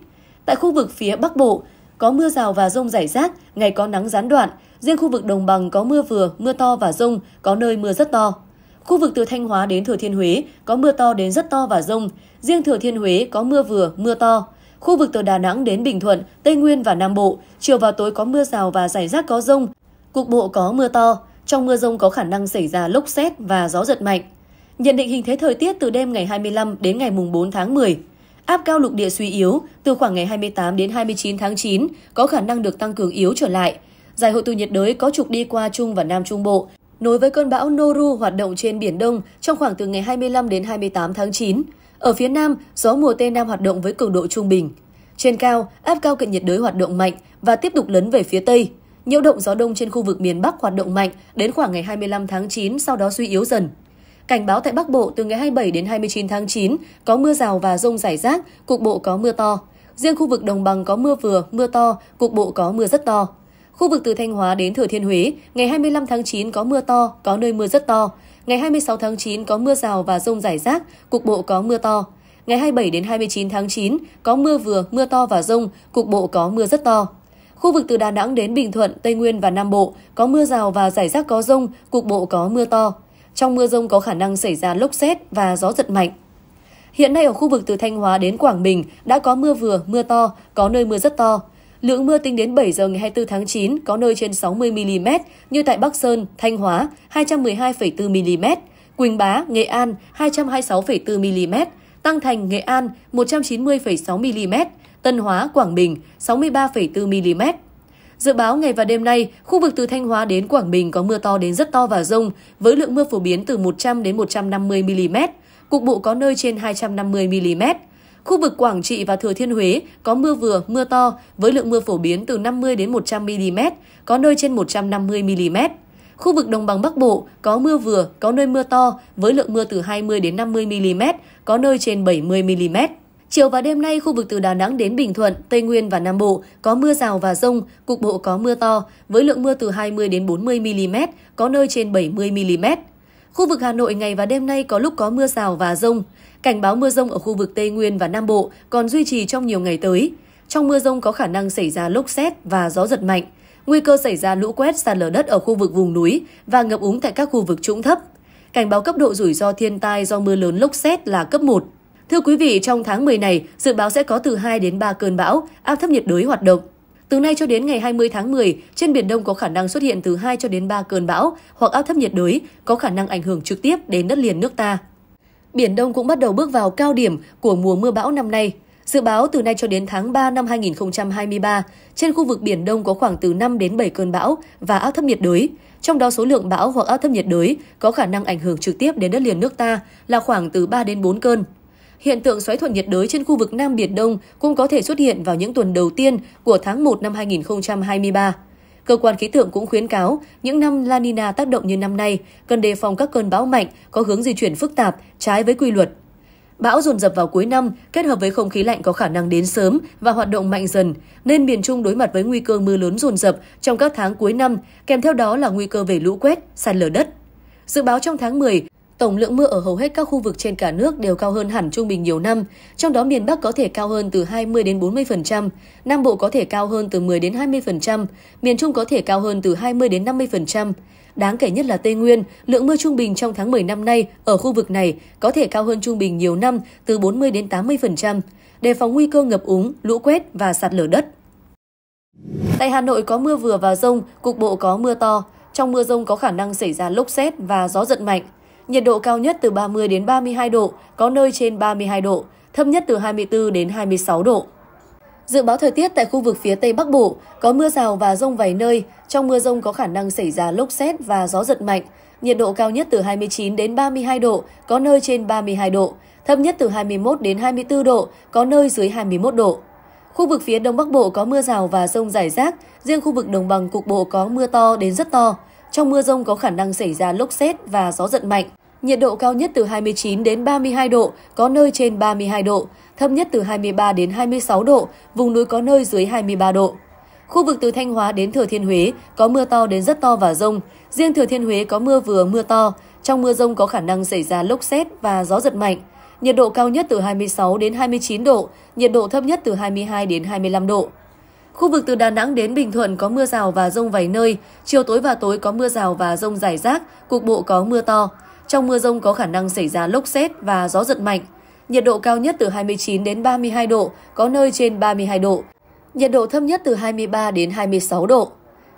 Tại khu vực phía Bắc Bộ, có mưa rào và rông rải rác, ngày có nắng gián đoạn. Riêng khu vực đồng bằng có mưa vừa, mưa to và rông, có nơi mưa rất to. Khu vực từ Thanh Hóa đến Thừa Thiên Huế có mưa to đến rất to và rông. Riêng Thừa Thiên Huế có mưa vừa, mưa to. Khu vực từ Đà Nẵng đến Bình Thuận, Tây Nguyên và Nam Bộ, chiều và tối có mưa rào và rải rác có rông, cục bộ có mưa to. Trong mưa rông có khả năng xảy ra lốc xét và gió giật mạnh. Nhận định hình thế thời tiết từ đêm ngày 25 đến ngày 4 tháng 10. Áp cao lục địa suy yếu, từ khoảng ngày 28 đến 29 tháng 9 có khả năng được tăng cường yếu trở lại. Giải hội tụ nhiệt đới có trục đi qua Trung và Nam Trung Bộ, nối với cơn bão Noru hoạt động trên Biển Đông trong khoảng từ ngày 25 đến 28 tháng 9. Ở phía Nam, gió mùa Tây Nam hoạt động với cường độ trung bình. Trên cao, áp cao cận nhiệt đới hoạt động mạnh và tiếp tục lấn về phía Tây. Nhiễu động gió đông trên khu vực miền Bắc hoạt động mạnh đến khoảng ngày 25 tháng 9 sau đó suy yếu dần. Cảnh báo tại Bắc Bộ từ ngày 27 đến 29 tháng 9 có mưa rào và rông rải rác, cục bộ có mưa to. Riêng khu vực đồng bằng có mưa vừa, mưa to, cục bộ có mưa rất to. Khu vực từ Thanh Hóa đến Thừa Thiên Huế, ngày 25 tháng 9 có mưa to, có nơi mưa rất to. Ngày 26 tháng 9 có mưa rào và rông rải rác, cục bộ có mưa to. Ngày 27 đến 29 tháng 9 có mưa vừa, mưa to và rông, cục bộ có mưa rất to. Khu vực từ Đà Nẵng đến Bình Thuận, Tây Nguyên và Nam Bộ có mưa rào và rải rác có rông, cục bộ có mưa to. Trong mưa rông có khả năng xảy ra lốc xét và gió giật mạnh. Hiện nay ở khu vực từ Thanh Hóa đến Quảng Bình đã có mưa vừa, mưa to, có nơi mưa rất to. Lượng mưa tính đến 7 giờ ngày 24 tháng 9 có nơi trên 60 mm như tại Bắc Sơn, Thanh Hóa 212,4 mm, Quỳnh Bá, Nghệ An 226,4 mm, Tăng Thành, Nghệ An 190,6 mm, Tân Hóa, Quảng Bình 63,4 mm. Dự báo ngày và đêm nay, khu vực từ Thanh Hóa đến Quảng Bình có mưa to đến rất to và rông, với lượng mưa phổ biến từ 100 đến 150 mm, cục bộ có nơi trên 250 mm. Khu vực Quảng Trị và Thừa Thiên Huế có mưa vừa, mưa to với lượng mưa phổ biến từ 50 đến 100 mm, có nơi trên 150 mm. Khu vực Đồng bằng Bắc Bộ có mưa vừa, có nơi mưa to với lượng mưa từ 20 đến 50 mm, có nơi trên 70 mm. Chiều và đêm nay, khu vực từ Đà Nẵng đến Bình Thuận, Tây Nguyên và Nam Bộ có mưa rào và rông, cục bộ có mưa to, với lượng mưa từ 20 đến 40 mm, có nơi trên 70 mm. Khu vực Hà Nội ngày và đêm nay có lúc có mưa rào và rông. Cảnh báo mưa rông ở khu vực Tây Nguyên và Nam Bộ còn duy trì trong nhiều ngày tới. Trong mưa rông có khả năng xảy ra lốc xét và gió giật mạnh, nguy cơ xảy ra lũ quét sạt lở đất ở khu vực vùng núi và ngập úng tại các khu vực trũng thấp. Cảnh báo cấp độ rủi ro thiên tai do mưa lớn lốc xét là cấp 1. Thưa quý vị, trong tháng 10 này, dự báo sẽ có từ 2 đến 3 cơn bão, áp thấp nhiệt đới hoạt động. Từ nay cho đến ngày 20 tháng 10, trên Biển Đông có khả năng xuất hiện từ 2 cho đến 3 cơn bão hoặc áp thấp nhiệt đới có khả năng ảnh hưởng trực tiếp đến đất liền nước ta. Biển Đông cũng bắt đầu bước vào cao điểm của mùa mưa bão năm nay. Dự báo từ nay cho đến tháng 3 năm 2023, trên khu vực Biển Đông có khoảng từ 5 đến 7 cơn bão và áp thấp nhiệt đới. Trong đó số lượng bão hoặc áp thấp nhiệt đới có khả năng ảnh hưởng trực tiếp đến đất liền nước ta là khoảng từ 3 đến 4 cơn. Hiện tượng xoáy thuận nhiệt đới trên khu vực Nam Biển Đông cũng có thể xuất hiện vào những tuần đầu tiên của tháng 1 năm 2023. Cơ quan khí tượng cũng khuyến cáo những năm La Nina tác động như năm nay cần đề phòng các cơn bão mạnh có hướng di chuyển phức tạp, trái với quy luật. Bão dồn dập vào cuối năm, kết hợp với không khí lạnh có khả năng đến sớm và hoạt động mạnh dần, nên miền Trung đối mặt với nguy cơ mưa lớn dồn dập trong các tháng cuối năm, kèm theo đó là nguy cơ về lũ quét, sạt lở đất. Dự báo trong tháng 10, Tổng lượng mưa ở hầu hết các khu vực trên cả nước đều cao hơn hẳn trung bình nhiều năm, trong đó miền Bắc có thể cao hơn từ 20 đến 40%, Nam Bộ có thể cao hơn từ 10 đến 20%, miền Trung có thể cao hơn từ 20 đến 50%. Đáng kể nhất là Tây Nguyên, lượng mưa trung bình trong tháng 10 năm nay ở khu vực này có thể cao hơn trung bình nhiều năm từ 40 đến 80%, đề phòng nguy cơ ngập úng, lũ quét và sạt lở đất. Tại Hà Nội có mưa vừa và rông, cục bộ có mưa to. Trong mưa rông có khả năng xảy ra lốc xét và gió giật mạnh. Nhiệt độ cao nhất từ 30 đến 32 độ, có nơi trên 32 độ, thấp nhất từ 24 đến 26 độ. Dự báo thời tiết tại khu vực phía Tây Bắc Bộ có mưa rào và rông vài nơi, trong mưa rông có khả năng xảy ra lốc xét và gió giật mạnh. Nhiệt độ cao nhất từ 29 đến 32 độ, có nơi trên 32 độ, thấp nhất từ 21 đến 24 độ, có nơi dưới 21 độ. Khu vực phía Đông Bắc Bộ có mưa rào và rông rải rác, riêng khu vực đồng bằng cục bộ có mưa to đến rất to. Trong mưa rông có khả năng xảy ra lốc xét và gió giật mạnh. Nhiệt độ cao nhất từ 29 đến 32 độ, có nơi trên 32 độ, thấp nhất từ 23 đến 26 độ, vùng núi có nơi dưới 23 độ. Khu vực từ Thanh Hóa đến Thừa Thiên Huế có mưa to đến rất to và rông. Riêng Thừa Thiên Huế có mưa vừa mưa to. Trong mưa rông có khả năng xảy ra lốc xét và gió giật mạnh. Nhiệt độ cao nhất từ 26 đến 29 độ, nhiệt độ thấp nhất từ 22 đến 25 độ. Khu vực từ Đà Nẵng đến Bình Thuận có mưa rào và rông vài nơi, chiều tối và tối có mưa rào và rông rải rác, cục bộ có mưa to. Trong mưa rông có khả năng xảy ra lốc xét và gió giật mạnh. Nhiệt độ cao nhất từ 29 đến 32 độ, có nơi trên 32 độ. Nhiệt độ thấp nhất từ 23 đến 26 độ.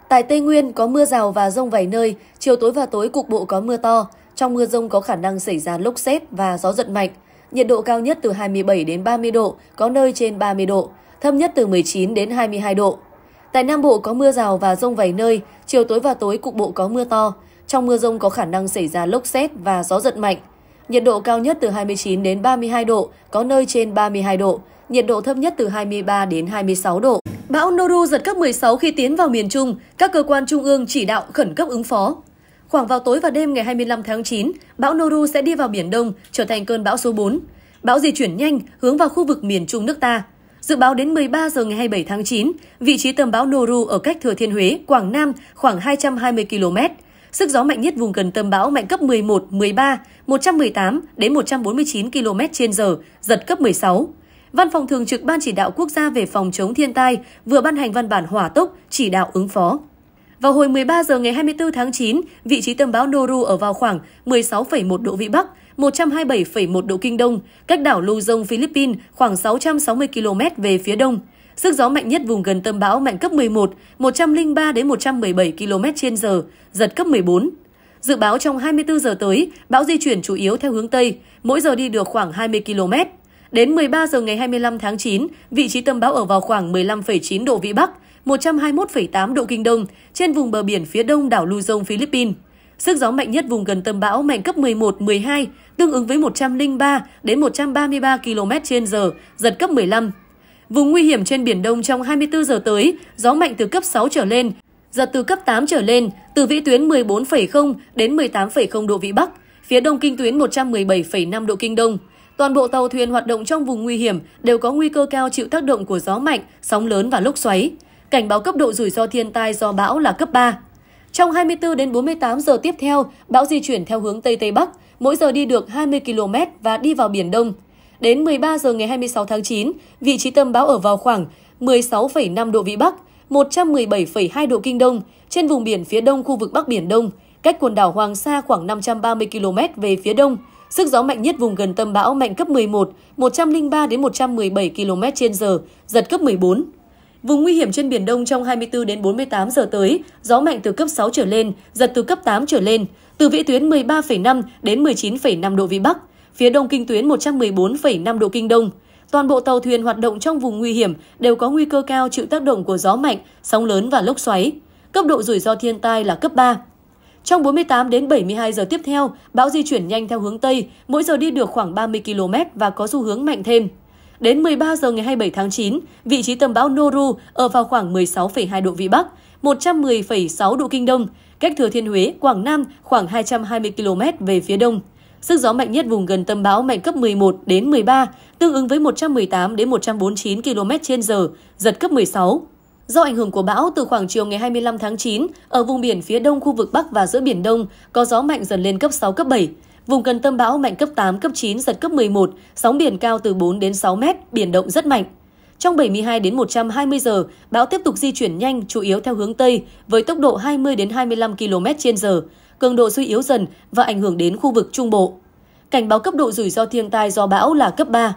Tại Tây Nguyên có mưa rào và rông vài nơi, chiều tối và tối cục bộ có mưa to. Trong mưa rông có khả năng xảy ra lốc xét và gió giật mạnh. Nhiệt độ cao nhất từ 27 đến 30 độ, có nơi trên 30 độ thấp nhất từ 19 đến 22 độ. Tại Nam Bộ có mưa rào và rông vài nơi, chiều tối và tối cục bộ có mưa to. Trong mưa rông có khả năng xảy ra lốc xét và gió giật mạnh. Nhiệt độ cao nhất từ 29 đến 32 độ, có nơi trên 32 độ. Nhiệt độ thấp nhất từ 23 đến 26 độ. Bão Noru giật cấp 16 khi tiến vào miền Trung, các cơ quan trung ương chỉ đạo khẩn cấp ứng phó. Khoảng vào tối và đêm ngày 25 tháng 9, bão Noru sẽ đi vào Biển Đông, trở thành cơn bão số 4. Bão di chuyển nhanh, hướng vào khu vực miền Trung nước ta. Dự báo đến 13 giờ ngày 27 tháng 9, vị trí tâm bão Noru ở cách Thừa Thiên Huế, Quảng Nam khoảng 220 km. Sức gió mạnh nhất vùng gần tâm bão mạnh cấp 11, 13, 118 đến 149 km h giật cấp 16. Văn phòng thường trực Ban chỉ đạo quốc gia về phòng chống thiên tai vừa ban hành văn bản hỏa tốc chỉ đạo ứng phó. Vào hồi 13 giờ ngày 24 tháng 9, vị trí tâm bão Noru ở vào khoảng 16,1 độ vĩ Bắc, 127,1 độ Kinh Đông, cách đảo Luzon, Philippines khoảng 660 km về phía đông. Sức gió mạnh nhất vùng gần tâm bão mạnh cấp 11, 103 đến 117 km h giật cấp 14. Dự báo trong 24 giờ tới, bão di chuyển chủ yếu theo hướng Tây, mỗi giờ đi được khoảng 20 km. Đến 13 giờ ngày 25 tháng 9, vị trí tâm bão ở vào khoảng 15,9 độ Vĩ Bắc, 121,8 độ Kinh Đông, trên vùng bờ biển phía đông đảo Luzon, Philippines. Sức gió mạnh nhất vùng gần tâm bão mạnh cấp 11, 12, tương ứng với 103 đến 133 km/h, giật cấp 15. Vùng nguy hiểm trên biển Đông trong 24 giờ tới, gió mạnh từ cấp 6 trở lên, giật từ cấp 8 trở lên, từ vĩ tuyến 14,0 đến 18,0 độ vĩ Bắc, phía đông kinh tuyến 117,5 độ kinh Đông. Toàn bộ tàu thuyền hoạt động trong vùng nguy hiểm đều có nguy cơ cao chịu tác động của gió mạnh, sóng lớn và lốc xoáy. Cảnh báo cấp độ rủi ro thiên tai do bão là cấp 3. Trong 24 đến 48 giờ tiếp theo, bão di chuyển theo hướng Tây Tây Bắc, mỗi giờ đi được 20 km và đi vào Biển Đông. Đến 13 giờ ngày 26 tháng 9, vị trí tâm bão ở vào khoảng 16,5 độ Vĩ Bắc, 117,2 độ Kinh Đông, trên vùng biển phía đông khu vực Bắc Biển Đông, cách quần đảo Hoàng Sa khoảng 530 km về phía đông. Sức gió mạnh nhất vùng gần tâm bão mạnh cấp 11, 103 đến 117 km/h, giật cấp 14. Vùng nguy hiểm trên Biển Đông trong 24 đến 48 giờ tới, gió mạnh từ cấp 6 trở lên, giật từ cấp 8 trở lên, từ vĩ tuyến 13,5 đến 19,5 độ Vĩ Bắc, phía đông kinh tuyến 114,5 độ Kinh Đông. Toàn bộ tàu thuyền hoạt động trong vùng nguy hiểm đều có nguy cơ cao chịu tác động của gió mạnh, sóng lớn và lốc xoáy. Cấp độ rủi ro thiên tai là cấp 3. Trong 48 đến 72 giờ tiếp theo, bão di chuyển nhanh theo hướng Tây, mỗi giờ đi được khoảng 30 km và có xu hướng mạnh thêm. Đến 13 giờ ngày 27 tháng 9, vị trí tâm bão Noru ở vào khoảng 16,2 độ Vĩ Bắc, 110,6 độ Kinh Đông, cách Thừa Thiên Huế, Quảng Nam khoảng 220 km về phía đông. Sức gió mạnh nhất vùng gần tâm bão mạnh cấp 11 đến 13, tương ứng với 118 đến 149 km h giật cấp 16. Do ảnh hưởng của bão từ khoảng chiều ngày 25 tháng 9, ở vùng biển phía đông khu vực Bắc và giữa Biển Đông có gió mạnh dần lên cấp 6, cấp 7. Vùng gần tâm bão mạnh cấp 8, cấp 9, giật cấp 11, sóng biển cao từ 4 đến 6 mét, biển động rất mạnh. Trong 72 đến 120 giờ, bão tiếp tục di chuyển nhanh, chủ yếu theo hướng Tây, với tốc độ 20 đến 25 km h cường độ suy yếu dần và ảnh hưởng đến khu vực Trung Bộ. Cảnh báo cấp độ rủi ro thiên tai do bão là cấp 3.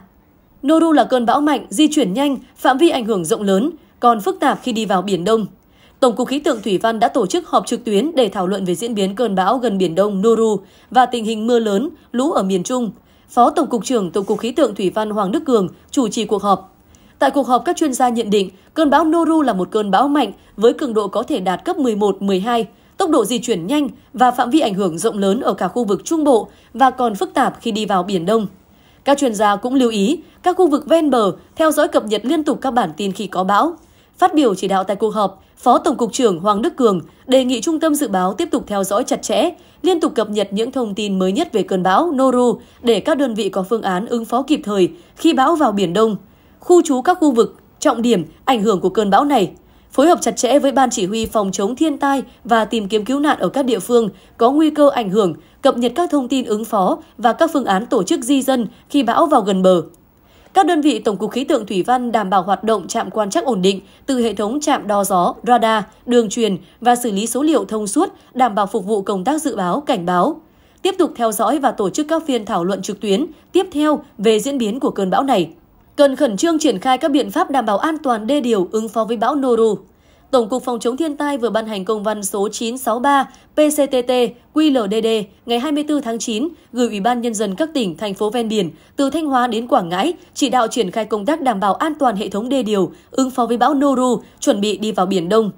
Noru là cơn bão mạnh, di chuyển nhanh, phạm vi ảnh hưởng rộng lớn, còn phức tạp khi đi vào Biển Đông. Tổng cục khí tượng Thủy văn đã tổ chức họp trực tuyến để thảo luận về diễn biến cơn bão gần Biển Đông Noru và tình hình mưa lớn, lũ ở miền Trung. Phó Tổng cục trưởng Tổng cục khí tượng Thủy văn Hoàng Đức Cường chủ trì cuộc họp. Tại cuộc họp, các chuyên gia nhận định cơn bão Noru là một cơn bão mạnh với cường độ có thể đạt cấp 11-12, tốc độ di chuyển nhanh và phạm vi ảnh hưởng rộng lớn ở cả khu vực Trung Bộ và còn phức tạp khi đi vào Biển Đông. Các chuyên gia cũng lưu ý các khu vực ven bờ theo dõi cập nhật liên tục các bản tin khi có bão. Phát biểu chỉ đạo tại cuộc họp, Phó Tổng cục trưởng Hoàng Đức Cường đề nghị Trung tâm Dự báo tiếp tục theo dõi chặt chẽ, liên tục cập nhật những thông tin mới nhất về cơn bão Noru để các đơn vị có phương án ứng phó kịp thời khi bão vào Biển Đông, khu trú các khu vực, trọng điểm, ảnh hưởng của cơn bão này. Phối hợp chặt chẽ với Ban Chỉ huy Phòng chống thiên tai và tìm kiếm cứu nạn ở các địa phương có nguy cơ ảnh hưởng, cập nhật các thông tin ứng phó và các phương án tổ chức di dân khi bão vào gần bờ. Các đơn vị Tổng cục Khí tượng Thủy văn đảm bảo hoạt động trạm quan trắc ổn định từ hệ thống trạm đo gió, radar, đường truyền và xử lý số liệu thông suốt, đảm bảo phục vụ công tác dự báo, cảnh báo. Tiếp tục theo dõi và tổ chức các phiên thảo luận trực tuyến tiếp theo về diễn biến của cơn bão này. Cần khẩn trương triển khai các biện pháp đảm bảo an toàn đê điều ứng phó với bão Noru. Tổng cục Phòng chống thiên tai vừa ban hành công văn số 963 PCTT QLDD ngày 24 tháng 9 gửi Ủy ban Nhân dân các tỉnh, thành phố ven biển từ Thanh Hóa đến Quảng Ngãi chỉ đạo triển khai công tác đảm bảo an toàn hệ thống đê điều, ứng phó với bão Noru, chuẩn bị đi vào Biển Đông.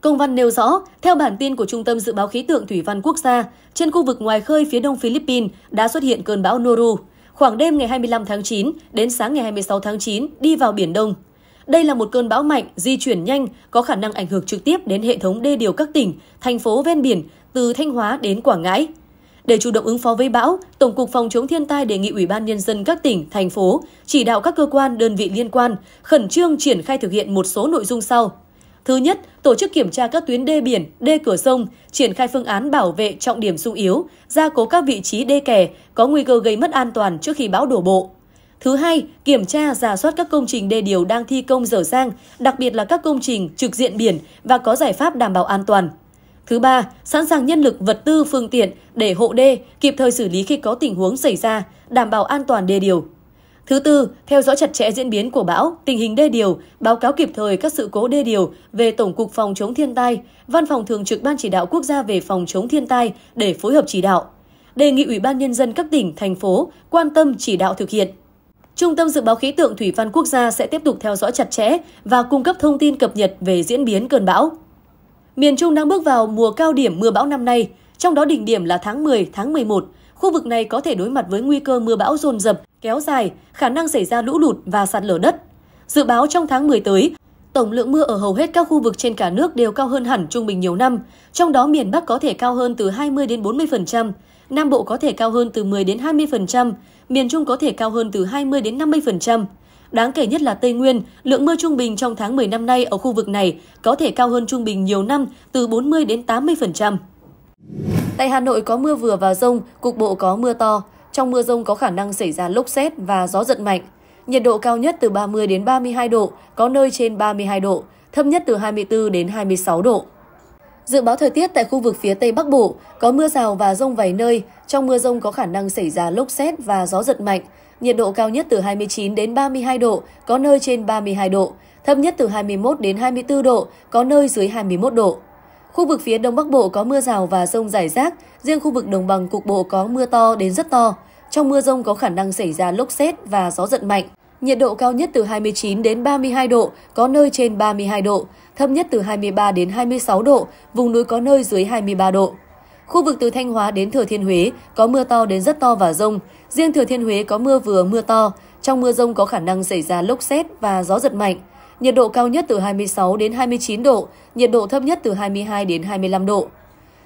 Công văn nêu rõ, theo bản tin của Trung tâm Dự báo Khí tượng Thủy văn Quốc gia, trên khu vực ngoài khơi phía đông Philippines đã xuất hiện cơn bão Noru. Khoảng đêm ngày 25 tháng 9 đến sáng ngày 26 tháng 9 đi vào Biển Đông. Đây là một cơn bão mạnh, di chuyển nhanh, có khả năng ảnh hưởng trực tiếp đến hệ thống đê điều các tỉnh, thành phố ven biển từ Thanh Hóa đến Quảng Ngãi. Để chủ động ứng phó với bão, Tổng cục Phòng chống thiên tai đề nghị Ủy ban nhân dân các tỉnh, thành phố chỉ đạo các cơ quan, đơn vị liên quan khẩn trương triển khai thực hiện một số nội dung sau. Thứ nhất, tổ chức kiểm tra các tuyến đê biển, đê cửa sông, triển khai phương án bảo vệ trọng điểm sung yếu, gia cố các vị trí đê kè có nguy cơ gây mất an toàn trước khi bão đổ bộ. Thứ hai, kiểm tra, giả soát các công trình đê điều đang thi công dở dang, đặc biệt là các công trình trực diện biển và có giải pháp đảm bảo an toàn. Thứ ba, sẵn sàng nhân lực, vật tư, phương tiện để hộ đê kịp thời xử lý khi có tình huống xảy ra, đảm bảo an toàn đê điều. Thứ tư, theo dõi chặt chẽ diễn biến của bão, tình hình đê điều, báo cáo kịp thời các sự cố đê điều về Tổng cục Phòng chống thiên tai, Văn phòng Thường trực Ban chỉ đạo quốc gia về phòng chống thiên tai để phối hợp chỉ đạo. Đề nghị Ủy ban Nhân dân các tỉnh, thành phố quan tâm chỉ đạo thực hiện. Trung tâm Dự báo Khí tượng Thủy văn Quốc gia sẽ tiếp tục theo dõi chặt chẽ và cung cấp thông tin cập nhật về diễn biến cơn bão. Miền Trung đang bước vào mùa cao điểm mưa bão năm nay, trong đó đỉnh điểm là tháng 10, tháng 11. Khu vực này có thể đối mặt với nguy cơ mưa bão dồn dập, kéo dài, khả năng xảy ra lũ lụt và sạt lở đất. Dự báo trong tháng 10 tới, tổng lượng mưa ở hầu hết các khu vực trên cả nước đều cao hơn hẳn trung bình nhiều năm, trong đó miền Bắc có thể cao hơn từ 20 đến 40%, Nam Bộ có thể cao hơn từ 10 đến 20%, miền Trung có thể cao hơn từ 20 đến 50%. Đáng kể nhất là Tây Nguyên, lượng mưa trung bình trong tháng 10 năm nay ở khu vực này có thể cao hơn trung bình nhiều năm từ 40 đến 80%. Tại Hà Nội có mưa vừa và rông, cục bộ có mưa to. Trong mưa rông có khả năng xảy ra lốc xét và gió giật mạnh. Nhiệt độ cao nhất từ 30 đến 32 độ, có nơi trên 32 độ, thấp nhất từ 24 đến 26 độ. Dự báo thời tiết tại khu vực phía Tây Bắc Bộ có mưa rào và rông vài nơi, trong mưa rông có khả năng xảy ra lốc xét và gió giật mạnh. Nhiệt độ cao nhất từ 29 đến 32 độ, có nơi trên 32 độ, thấp nhất từ 21 đến 24 độ, có nơi dưới 21 độ. Khu vực phía Đông Bắc Bộ có mưa rào và rông rải rác, riêng khu vực đồng bằng cục bộ có mưa to đến rất to. Trong mưa rông có khả năng xảy ra lốc xét và gió giật mạnh. Nhiệt độ cao nhất từ 29 đến 32 độ, có nơi trên 32 độ, thấp nhất từ 23 đến 26 độ, vùng núi có nơi dưới 23 độ. Khu vực từ Thanh Hóa đến Thừa Thiên Huế có mưa to đến rất to và rông. Riêng Thừa Thiên Huế có mưa vừa mưa to. Trong mưa rông có khả năng xảy ra lốc xét và gió giật mạnh. Nhiệt độ cao nhất từ 26 đến 29 độ, nhiệt độ thấp nhất từ 22 đến 25 độ.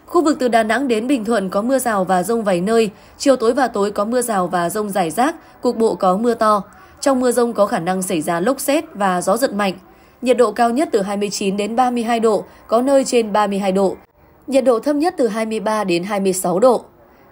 Khu vực từ Đà Nẵng đến Bình Thuận có mưa rào và rông vài nơi, chiều tối và tối có mưa rào và rông rải rác, cục bộ có mưa to. Trong mưa rông có khả năng xảy ra lốc xét và gió giật mạnh. Nhiệt độ cao nhất từ 29 đến 32 độ, có nơi trên 32 độ. Nhiệt độ thấp nhất từ 23 đến 26 độ.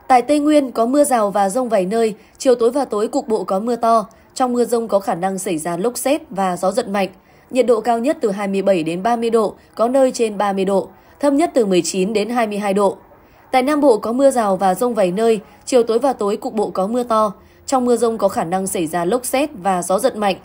Tại Tây Nguyên có mưa rào và rông vài nơi, chiều tối và tối cục bộ có mưa to. Trong mưa rông có khả năng xảy ra lốc xét và gió giật mạnh. Nhiệt độ cao nhất từ 27 đến 30 độ, có nơi trên 30 độ, thấp nhất từ 19 đến 22 độ. Tại Nam Bộ có mưa rào và rông vài nơi, chiều tối và tối cục bộ có mưa to. Trong mưa rông có khả năng xảy ra lốc xét và gió giật mạnh.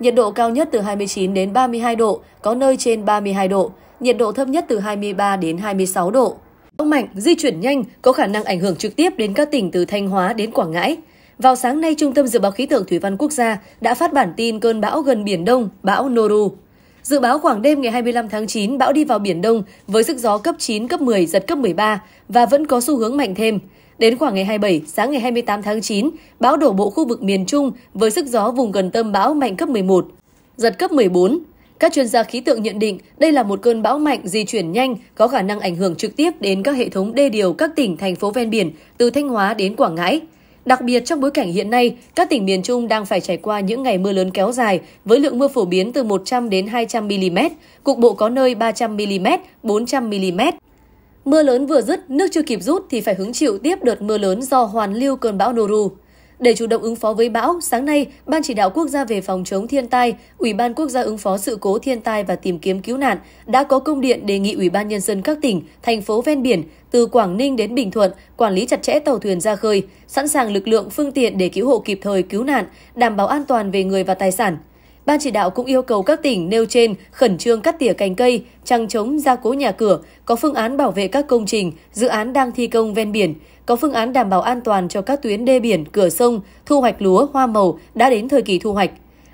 Nhiệt độ cao nhất từ 29 đến 32 độ, có nơi trên 32 độ, nhiệt độ thấp nhất từ 23 đến 26 độ. Gió mạnh, di chuyển nhanh, có khả năng ảnh hưởng trực tiếp đến các tỉnh từ Thanh Hóa đến Quảng Ngãi. Vào sáng nay, Trung tâm Dự báo Khí tượng Thủy văn Quốc gia đã phát bản tin cơn bão gần Biển Đông, bão Noru. Dự báo khoảng đêm ngày 25 tháng 9, bão đi vào Biển Đông với sức gió cấp 9, cấp 10, giật cấp 13 và vẫn có xu hướng mạnh thêm. Đến khoảng ngày 27, sáng ngày 28 tháng 9, bão đổ bộ khu vực miền Trung với sức gió vùng gần tâm bão mạnh cấp 11, giật cấp 14. Các chuyên gia khí tượng nhận định đây là một cơn bão mạnh di chuyển nhanh có khả năng ảnh hưởng trực tiếp đến các hệ thống đê điều các tỉnh, thành phố ven biển từ Thanh Hóa đến Quảng Ngãi. Đặc biệt trong bối cảnh hiện nay, các tỉnh miền Trung đang phải trải qua những ngày mưa lớn kéo dài với lượng mưa phổ biến từ 100 đến 200 mm, cục bộ có nơi 300 mm, 400 mm. Mưa lớn vừa dứt, nước chưa kịp rút thì phải hứng chịu tiếp đợt mưa lớn do hoàn lưu cơn bão Noru. Để chủ động ứng phó với bão, sáng nay, Ban chỉ đạo quốc gia về phòng chống thiên tai, Ủy ban quốc gia ứng phó sự cố thiên tai và tìm kiếm cứu nạn đã có công điện đề nghị Ủy ban nhân dân các tỉnh, thành phố ven biển từ Quảng Ninh đến Bình Thuận quản lý chặt chẽ tàu thuyền ra khơi, sẵn sàng lực lượng phương tiện để cứu hộ kịp thời cứu nạn, đảm bảo an toàn về người và tài sản. Ban chỉ đạo cũng yêu cầu các tỉnh nêu trên khẩn trương cắt tỉa cành cây, trăng chống gia cố nhà cửa, có phương án bảo vệ các công trình, dự án đang thi công ven biển, có phương án đảm bảo an toàn cho các tuyến đê biển, cửa sông, thu hoạch lúa, hoa màu đã đến thời kỳ thu hoạch.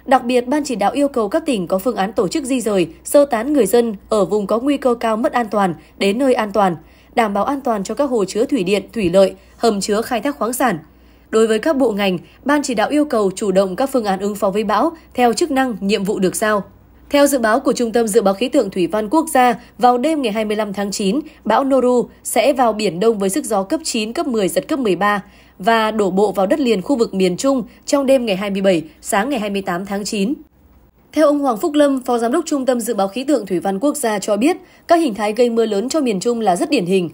Đặc biệt, Ban chỉ đạo yêu cầu các tỉnh có phương án tổ chức di rời, sơ tán người dân ở vùng có nguy cơ cao mất an toàn đến nơi an toàn, đảm bảo an toàn cho các hồ chứa thủy điện, thủy lợi, hầm chứa khai thác khoáng sản – Đối với các bộ ngành, Ban chỉ đạo yêu cầu chủ động các phương án ứng phó với bão theo chức năng, nhiệm vụ được giao. Theo dự báo của Trung tâm Dự báo Khí tượng Thủy văn Quốc gia, vào đêm ngày 25 tháng 9, bão Noru sẽ vào Biển Đông với sức gió cấp 9, cấp 10, giật cấp 13 và đổ bộ vào đất liền khu vực miền Trung trong đêm ngày 27, sáng ngày 28 tháng 9. Theo ông Hoàng Phúc Lâm, Phó Giám đốc Trung tâm Dự báo Khí tượng Thủy văn Quốc gia cho biết, các hình thái gây mưa lớn cho miền Trung là rất điển hình.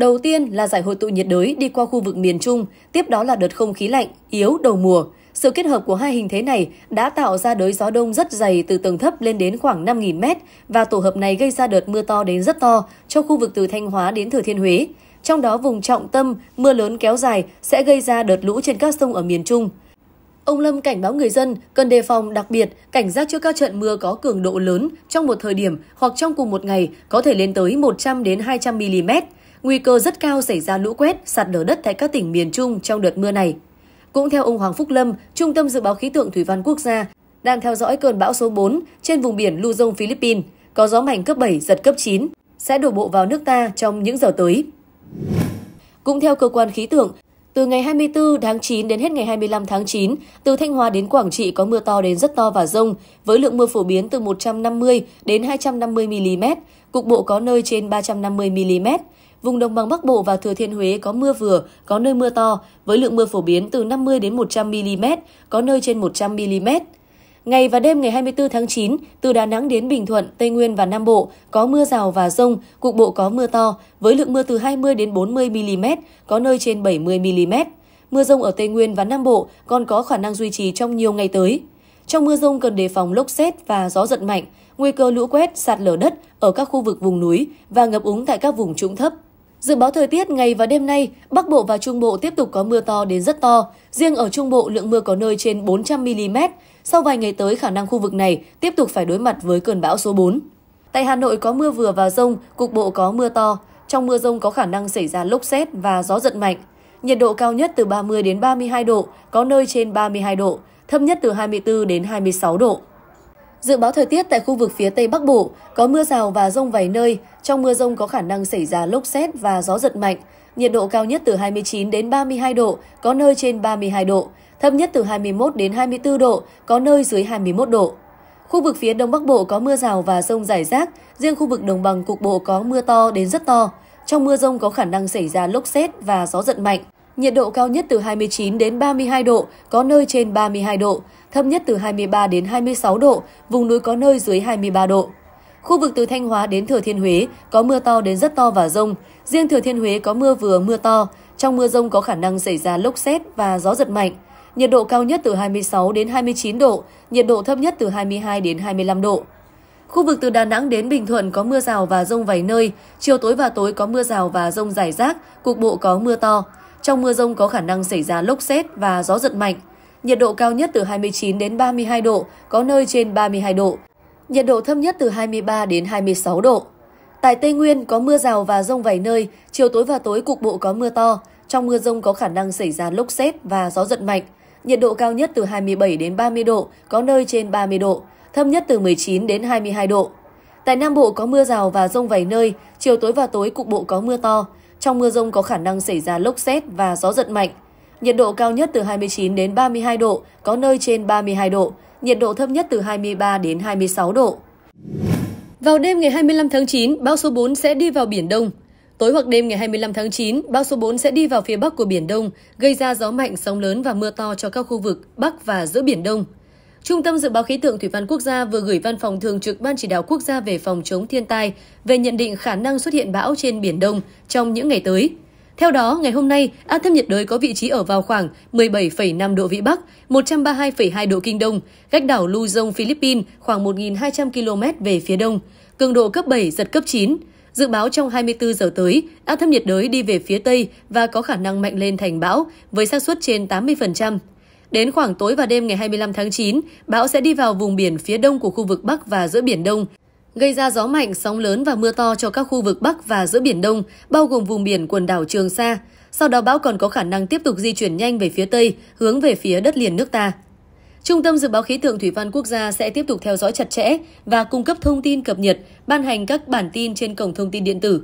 Đầu tiên là giải hội tụ nhiệt đới đi qua khu vực miền Trung, tiếp đó là đợt không khí lạnh, yếu đầu mùa. Sự kết hợp của hai hình thế này đã tạo ra đới gió đông rất dày từ tầng thấp lên đến khoảng 5.000m và tổ hợp này gây ra đợt mưa to đến rất to cho khu vực từ Thanh Hóa đến Thừa Thiên Huế. Trong đó vùng trọng tâm, mưa lớn kéo dài sẽ gây ra đợt lũ trên các sông ở miền Trung. Ông Lâm cảnh báo người dân cần đề phòng đặc biệt cảnh giác trước các trận mưa có cường độ lớn trong một thời điểm hoặc trong cùng một ngày có thể lên tới 100 đến 200 mm Nguy cơ rất cao xảy ra lũ quét, sạt lở đất tại các tỉnh miền Trung trong đợt mưa này. Cũng theo ông Hoàng Phúc Lâm, Trung tâm Dự báo Khí tượng Thủy văn Quốc gia, đang theo dõi cơn bão số 4 trên vùng biển Luzon, Philippines, có gió mạnh cấp 7, giật cấp 9, sẽ đổ bộ vào nước ta trong những giờ tới. Cũng theo cơ quan khí tượng, từ ngày 24 tháng 9 đến hết ngày 25 tháng 9, từ Thanh Hóa đến Quảng Trị có mưa to đến rất to và rông, với lượng mưa phổ biến từ 150 đến 250 mm, cục bộ có nơi trên 350 mm. Vùng đồng bằng Bắc Bộ và Thừa Thiên Huế có mưa vừa, có nơi mưa to, với lượng mưa phổ biến từ 50 đến 100 mm, có nơi trên 100 mm. Ngày và đêm ngày 24 tháng 9, từ Đà Nẵng đến Bình Thuận, Tây Nguyên và Nam Bộ có mưa rào và rông, cục bộ có mưa to, với lượng mưa từ 20 đến 40 mm, có nơi trên 70 mm. Mưa rông ở Tây Nguyên và Nam Bộ còn có khả năng duy trì trong nhiều ngày tới. Trong mưa rông cần đề phòng lốc xét và gió giật mạnh, nguy cơ lũ quét, sạt lở đất ở các khu vực vùng núi và ngập úng tại các vùng trũng thấp. Dự báo thời tiết ngày và đêm nay, Bắc Bộ và Trung Bộ tiếp tục có mưa to đến rất to, riêng ở Trung Bộ lượng mưa có nơi trên 400mm. Sau vài ngày tới, khả năng khu vực này tiếp tục phải đối mặt với cơn bão số 4. Tại Hà Nội có mưa vừa và rông, cục bộ có mưa to. Trong mưa rông có khả năng xảy ra lốc xét và gió giật mạnh. Nhiệt độ cao nhất từ 30 đến 32 độ, có nơi trên 32 độ, thấp nhất từ 24 đến 26 độ. Dự báo thời tiết tại khu vực phía Tây Bắc Bộ có mưa rào và rông vài nơi, trong mưa rông có khả năng xảy ra lốc xét và gió giật mạnh. Nhiệt độ cao nhất từ 29 đến 32 độ, có nơi trên 32 độ, thấp nhất từ 21 đến 24 độ, có nơi dưới 21 độ. Khu vực phía Đông Bắc Bộ có mưa rào và rông rải rác, riêng khu vực đồng bằng cục bộ có mưa to đến rất to. Trong mưa rông có khả năng xảy ra lốc xét và gió giật mạnh. Nhiệt độ cao nhất từ 29 đến 32 độ, có nơi trên 32 độ, thấp nhất từ 23 đến 26 độ, vùng núi có nơi dưới 23 độ. Khu vực từ Thanh Hóa đến Thừa Thiên Huế có mưa to đến rất to và rông. Riêng Thừa Thiên Huế có mưa vừa mưa to. Trong mưa rông có khả năng xảy ra lốc xét và gió giật mạnh. Nhiệt độ cao nhất từ 26 đến 29 độ, nhiệt độ thấp nhất từ 22 đến 25 độ. Khu vực từ Đà Nẵng đến Bình Thuận có mưa rào và rông vài nơi, chiều tối và tối có mưa rào và rông rải rác, cục bộ có mưa to. Trong mưa rông có khả năng xảy ra lốc xét và gió giật mạnh. Nhiệt độ cao nhất từ 29 đến 32 độ, có nơi trên 32 độ. Nhiệt độ thấp nhất từ 23 đến 26 độ. Tại Tây Nguyên có mưa rào và rông vài nơi, chiều tối và tối cục bộ có mưa to. Trong mưa rông có khả năng xảy ra lốc xét và gió giật mạnh. Nhiệt độ cao nhất từ 27 đến 30 độ, có nơi trên 30 độ, thấp nhất từ 19 đến 22 độ. Tại Nam Bộ có mưa rào và rông vài nơi, chiều tối và tối cục bộ có mưa to. Trong mưa rông có khả năng xảy ra lốc xét và gió giật mạnh. Nhiệt độ cao nhất từ 29 đến 32 độ, có nơi trên 32 độ, nhiệt độ thấp nhất từ 23 đến 26 độ. Vào đêm ngày 25 tháng 9, bão số 4 sẽ đi vào Biển Đông. Tối hoặc đêm ngày 25 tháng 9, bão số 4 sẽ đi vào phía bắc của Biển Đông, gây ra gió mạnh, sóng lớn và mưa to cho các khu vực Bắc và giữa Biển Đông. Trung tâm Dự báo Khí tượng Thủy văn Quốc gia vừa gửi Văn phòng Thường trực Ban Chỉ đạo Quốc gia về phòng chống thiên tai về nhận định khả năng xuất hiện bão trên Biển Đông trong những ngày tới. Theo đó, ngày hôm nay, áp thấp nhiệt đới có vị trí ở vào khoảng 17,5 độ Vĩ Bắc, 132,2 độ Kinh Đông, cách đảo Luzon, Philippines khoảng 1.200 km về phía đông, cường độ cấp 7, giật cấp 9. Dự báo trong 24 giờ tới, áp thấp nhiệt đới đi về phía Tây và có khả năng mạnh lên thành bão với xác suất trên 80%. Đến khoảng tối và đêm ngày 25 tháng 9, bão sẽ đi vào vùng biển phía đông của khu vực Bắc và giữa Biển Đông, gây ra gió mạnh, sóng lớn và mưa to cho các khu vực Bắc và giữa Biển Đông, bao gồm vùng biển quần đảo Trường Sa. Sau đó bão còn có khả năng tiếp tục di chuyển nhanh về phía Tây, hướng về phía đất liền nước ta. Trung tâm Dự báo Khí tượng Thủy văn Quốc gia sẽ tiếp tục theo dõi chặt chẽ và cung cấp thông tin cập nhật, ban hành các bản tin trên cổng thông tin điện tử.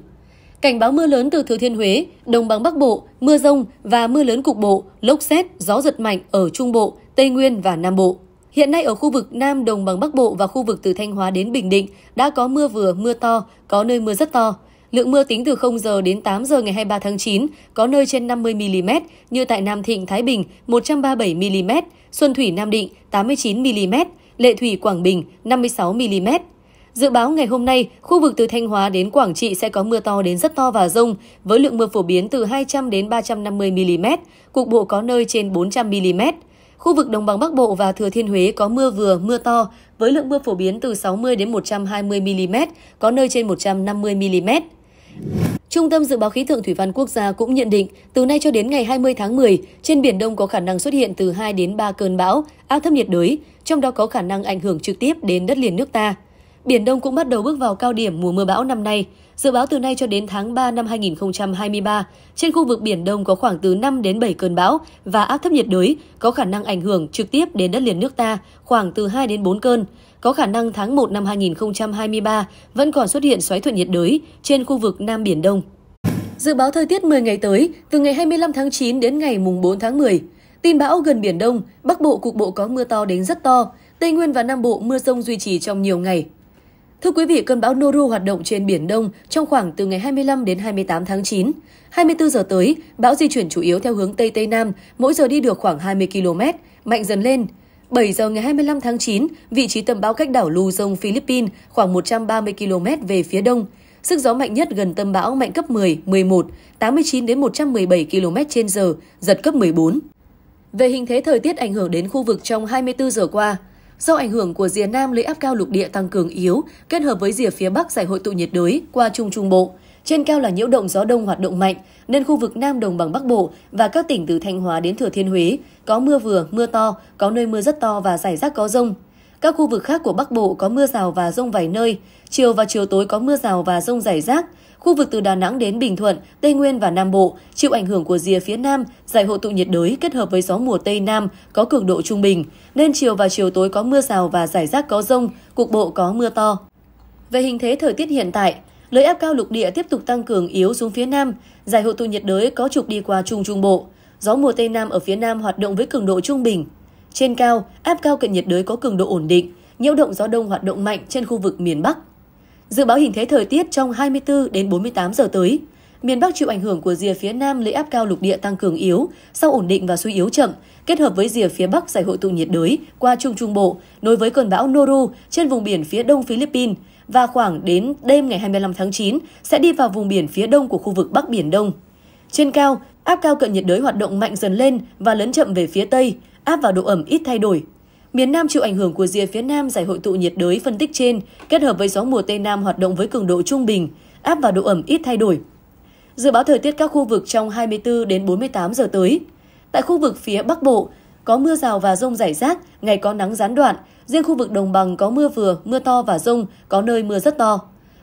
Cảnh báo mưa lớn từ Thừa Thiên Huế, Đồng bằng Bắc Bộ, mưa rông và mưa lớn cục bộ, lốc xét, gió giật mạnh ở Trung Bộ, Tây Nguyên và Nam Bộ. Hiện nay ở khu vực Nam Đồng bằng Bắc Bộ và khu vực từ Thanh Hóa đến Bình Định đã có mưa vừa, mưa to, có nơi mưa rất to. Lượng mưa tính từ 0 giờ đến 8 giờ ngày 23 tháng 9, có nơi trên 50 mm như tại Nam Thịnh Thái Bình 137 mm, Xuân Thủy Nam Định 89 mm, Lệ Thủy Quảng Bình 56 mm. Dự báo ngày hôm nay, khu vực từ Thanh Hóa đến Quảng Trị sẽ có mưa to đến rất to và rông, với lượng mưa phổ biến từ 200 đến 350 mm, cục bộ có nơi trên 400 mm. Khu vực Đồng bằng Bắc Bộ và Thừa Thiên Huế có mưa vừa, mưa to, với lượng mưa phổ biến từ 60 đến 120 mm, có nơi trên 150 mm. Trung tâm Dự báo Khí tượng Thủy văn Quốc gia cũng nhận định, từ nay cho đến ngày 20 tháng 10, trên Biển Đông có khả năng xuất hiện từ 2 đến 3 cơn bão, áp thấp nhiệt đới, trong đó có khả năng ảnh hưởng trực tiếp đến đất liền nước ta. Biển Đông cũng bắt đầu bước vào cao điểm mùa mưa bão năm nay. Dự báo từ nay cho đến tháng 3 năm 2023, trên khu vực Biển Đông có khoảng từ 5 đến 7 cơn bão và áp thấp nhiệt đới có khả năng ảnh hưởng trực tiếp đến đất liền nước ta khoảng từ 2 đến 4 cơn. Có khả năng tháng 1 năm 2023 vẫn còn xuất hiện xoáy thuận nhiệt đới trên khu vực Nam Biển Đông. Dự báo thời tiết 10 ngày tới, từ ngày 25 tháng 9 đến ngày mùng 4 tháng 10. Tin bão gần Biển Đông, Bắc Bộ cục bộ có mưa to đến rất to, Tây Nguyên và Nam Bộ mưa rông duy trì trong nhiều ngày, Thưa quý vị, cơn bão Noru hoạt động trên Biển Đông trong khoảng từ ngày 25 đến 28 tháng 9. 24 giờ tới, bão di chuyển chủ yếu theo hướng Tây Tây Nam, mỗi giờ đi được khoảng 20 km, mạnh dần lên. 7 giờ ngày 25 tháng 9, vị trí tâm bão cách đảo Luzon, Philippines khoảng 130 km về phía đông. Sức gió mạnh nhất gần tâm bão mạnh cấp 10, 11, 89 đến 117 km h giật cấp 14. Về hình thế thời tiết ảnh hưởng đến khu vực trong 24 giờ qua, Do ảnh hưởng của rìa Nam lấy áp cao lục địa tăng cường yếu, kết hợp với rìa phía Bắc giải hội tụ nhiệt đới qua Trung Trung Bộ, trên cao là nhiễu động gió đông hoạt động mạnh, nên khu vực Nam Đồng bằng Bắc Bộ và các tỉnh từ Thanh Hóa đến Thừa Thiên Huế có mưa vừa, mưa to, có nơi mưa rất to và rải rác có rông. Các khu vực khác của Bắc Bộ có mưa rào và rông vài nơi, chiều và chiều tối có mưa rào và rông rải rác, Khu vực từ Đà Nẵng đến Bình Thuận, Tây Nguyên và Nam Bộ chịu ảnh hưởng của rìa phía Nam, giải hội tụ nhiệt đới kết hợp với gió mùa Tây Nam có cường độ trung bình, nên chiều và chiều tối có mưa rào và rải rác có rông, cục bộ có mưa to. Về hình thế thời tiết hiện tại, Lưỡi áp cao lục địa tiếp tục tăng cường yếu xuống phía Nam, giải hội tụ nhiệt đới có trục đi qua Trung Trung Bộ. Gió mùa Tây Nam ở phía Nam hoạt động với cường độ trung bình. Trên cao, áp cao cận nhiệt đới có cường độ ổn định, nhiễu động gió đông hoạt động mạnh trên khu vực miền Bắc. Dự báo hình thế thời tiết trong 24 đến 48 giờ tới, miền Bắc chịu ảnh hưởng của rìa phía Nam lấy áp cao lục địa tăng cường yếu, sau ổn định và suy yếu chậm, kết hợp với rìa phía Bắc giải hội tụ nhiệt đới qua Trung Trung Bộ, nối với cơn bão Noru trên vùng biển phía đông Philippines và khoảng đến đêm ngày 25 tháng 9 sẽ đi vào vùng biển phía đông của khu vực Bắc Biển Đông. Trên cao, áp cao cận nhiệt đới hoạt động mạnh dần lên và lấn chậm về phía Tây, áp vào độ ẩm ít thay đổi, Miền Nam chịu ảnh hưởng của rìa phía Nam giải hội tụ nhiệt đới phân tích trên, kết hợp với gió mùa Tây Nam hoạt động với cường độ trung bình, áp và độ ẩm ít thay đổi. Dự báo thời tiết các khu vực trong 24 đến 48 giờ tới. Tại khu vực phía Bắc Bộ, có mưa rào và rông rải rác, ngày có nắng gián đoạn, riêng khu vực đồng bằng có mưa vừa, mưa to và rông, có nơi mưa rất to.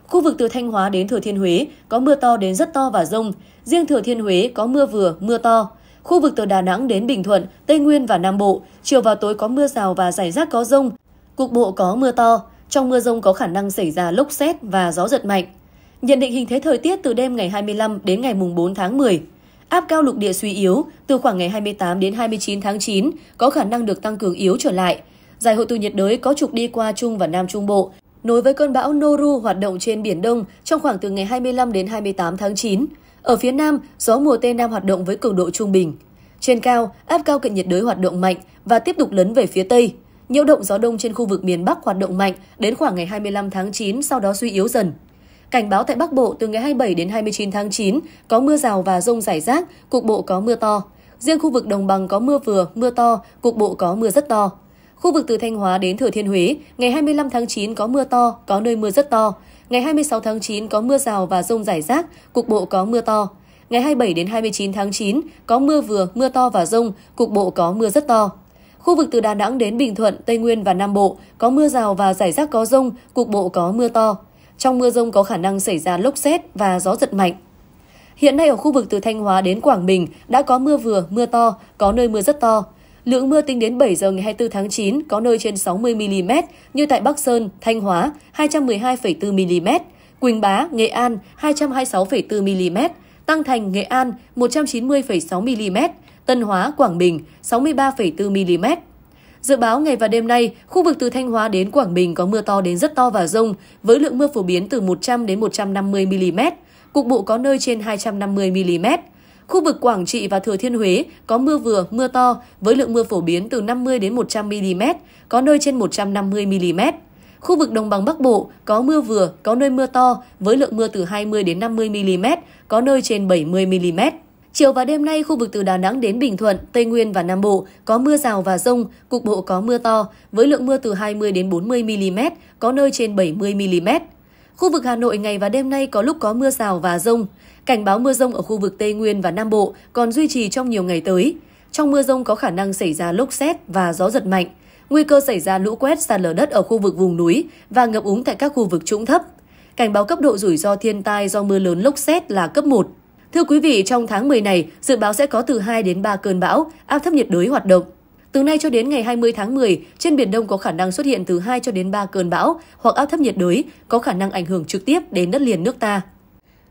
Khu vực từ Thanh Hóa đến Thừa Thiên Huế có mưa to đến rất to và rông, riêng Thừa Thiên Huế có mưa vừa, mưa to. Khu vực từ Đà Nẵng đến Bình Thuận, Tây Nguyên và Nam Bộ, chiều và tối có mưa rào và rải rác có rông, cục bộ có mưa to. Trong mưa rông có khả năng xảy ra lốc xét và gió giật mạnh. Nhận định hình thế thời tiết từ đêm ngày 25 đến ngày 4 tháng 10. Áp cao lục địa suy yếu, từ khoảng ngày 28 đến 29 tháng 9 có khả năng được tăng cường yếu trở lại. Giải hội tụ nhiệt đới có trục đi qua Trung và Nam Trung Bộ, nối với cơn bão Noru hoạt động trên Biển Đông trong khoảng từ ngày 25 đến 28 tháng 9. Ở phía Nam, gió mùa Tây Nam hoạt động với cường độ trung bình. Trên cao, áp cao cận nhiệt đới hoạt động mạnh và tiếp tục lấn về phía Tây. Nhiễu động gió đông trên khu vực miền Bắc hoạt động mạnh đến khoảng ngày 25 tháng 9, sau đó suy yếu dần. Cảnh báo tại Bắc Bộ từ ngày 27 đến 29 tháng 9 có mưa rào và rông rải rác, cục bộ có mưa to. Riêng khu vực đồng bằng có mưa vừa, mưa to, cục bộ có mưa rất to. Khu vực từ Thanh Hóa đến Thừa Thiên Huế, ngày 25 tháng 9 có mưa to, có nơi mưa rất to. Ngày 26 tháng 9 có mưa rào và rông rải rác, cục bộ có mưa to. Ngày 27 đến 29 tháng 9 có mưa vừa, mưa to và rông, cục bộ có mưa rất to. Khu vực từ Đà Nẵng đến Bình Thuận, Tây Nguyên và Nam Bộ có mưa rào và rải rác có rông, cục bộ có mưa to. Trong mưa rông có khả năng xảy ra lốc xét và gió giật mạnh. Hiện nay ở khu vực từ Thanh Hóa đến Quảng Bình đã có mưa vừa, mưa to, có nơi mưa rất to. Lượng mưa tính đến 7 giờ ngày 24 tháng 9 có nơi trên 60 mm như tại Bắc Sơn, Thanh Hóa 212,4 mm, Quỳnh Bá, Nghệ An 226,4 mm, Tăng Thành, Nghệ An 190,6 mm, Tân Hóa, Quảng Bình 63,4 mm. Dự báo ngày và đêm nay, khu vực từ Thanh Hóa đến Quảng Bình có mưa to đến rất to và rông, với lượng mưa phổ biến từ 100 đến 150 mm, cục bộ có nơi trên 250 mm. Khu vực Quảng Trị và Thừa Thiên Huế có mưa vừa, mưa to với lượng mưa phổ biến từ 50 đến 100 mm, có nơi trên 150 mm. Khu vực Đồng bằng Bắc Bộ có mưa vừa, có nơi mưa to với lượng mưa từ 20 đến 50 mm, có nơi trên 70 mm. Chiều và đêm nay, khu vực từ Đà Nẵng đến Bình Thuận, Tây Nguyên và Nam Bộ có mưa rào và rông, cục bộ có mưa to, với lượng mưa từ 20 đến 40 mm, có nơi trên 70 mm. Khu vực Hà Nội ngày và đêm nay có lúc có mưa rào và rông. Cảnh báo mưa rông ở khu vực Tây Nguyên và Nam Bộ còn duy trì trong nhiều ngày tới. Trong mưa rông có khả năng xảy ra lốc xét và gió giật mạnh. Nguy cơ xảy ra lũ quét sạt lở đất ở khu vực vùng núi và ngập úng tại các khu vực trũng thấp. Cảnh báo cấp độ rủi ro thiên tai do mưa lớn lốc xét là cấp 1. Thưa quý vị, trong tháng 10 này, dự báo sẽ có từ 2 đến 3 cơn bão, áp thấp nhiệt đới hoạt động. Từ nay cho đến ngày 20 tháng 10, trên Biển Đông có khả năng xuất hiện từ 2 cho đến 3 cơn bão hoặc áp thấp nhiệt đới, có khả năng ảnh hưởng trực tiếp đến đất liền nước ta.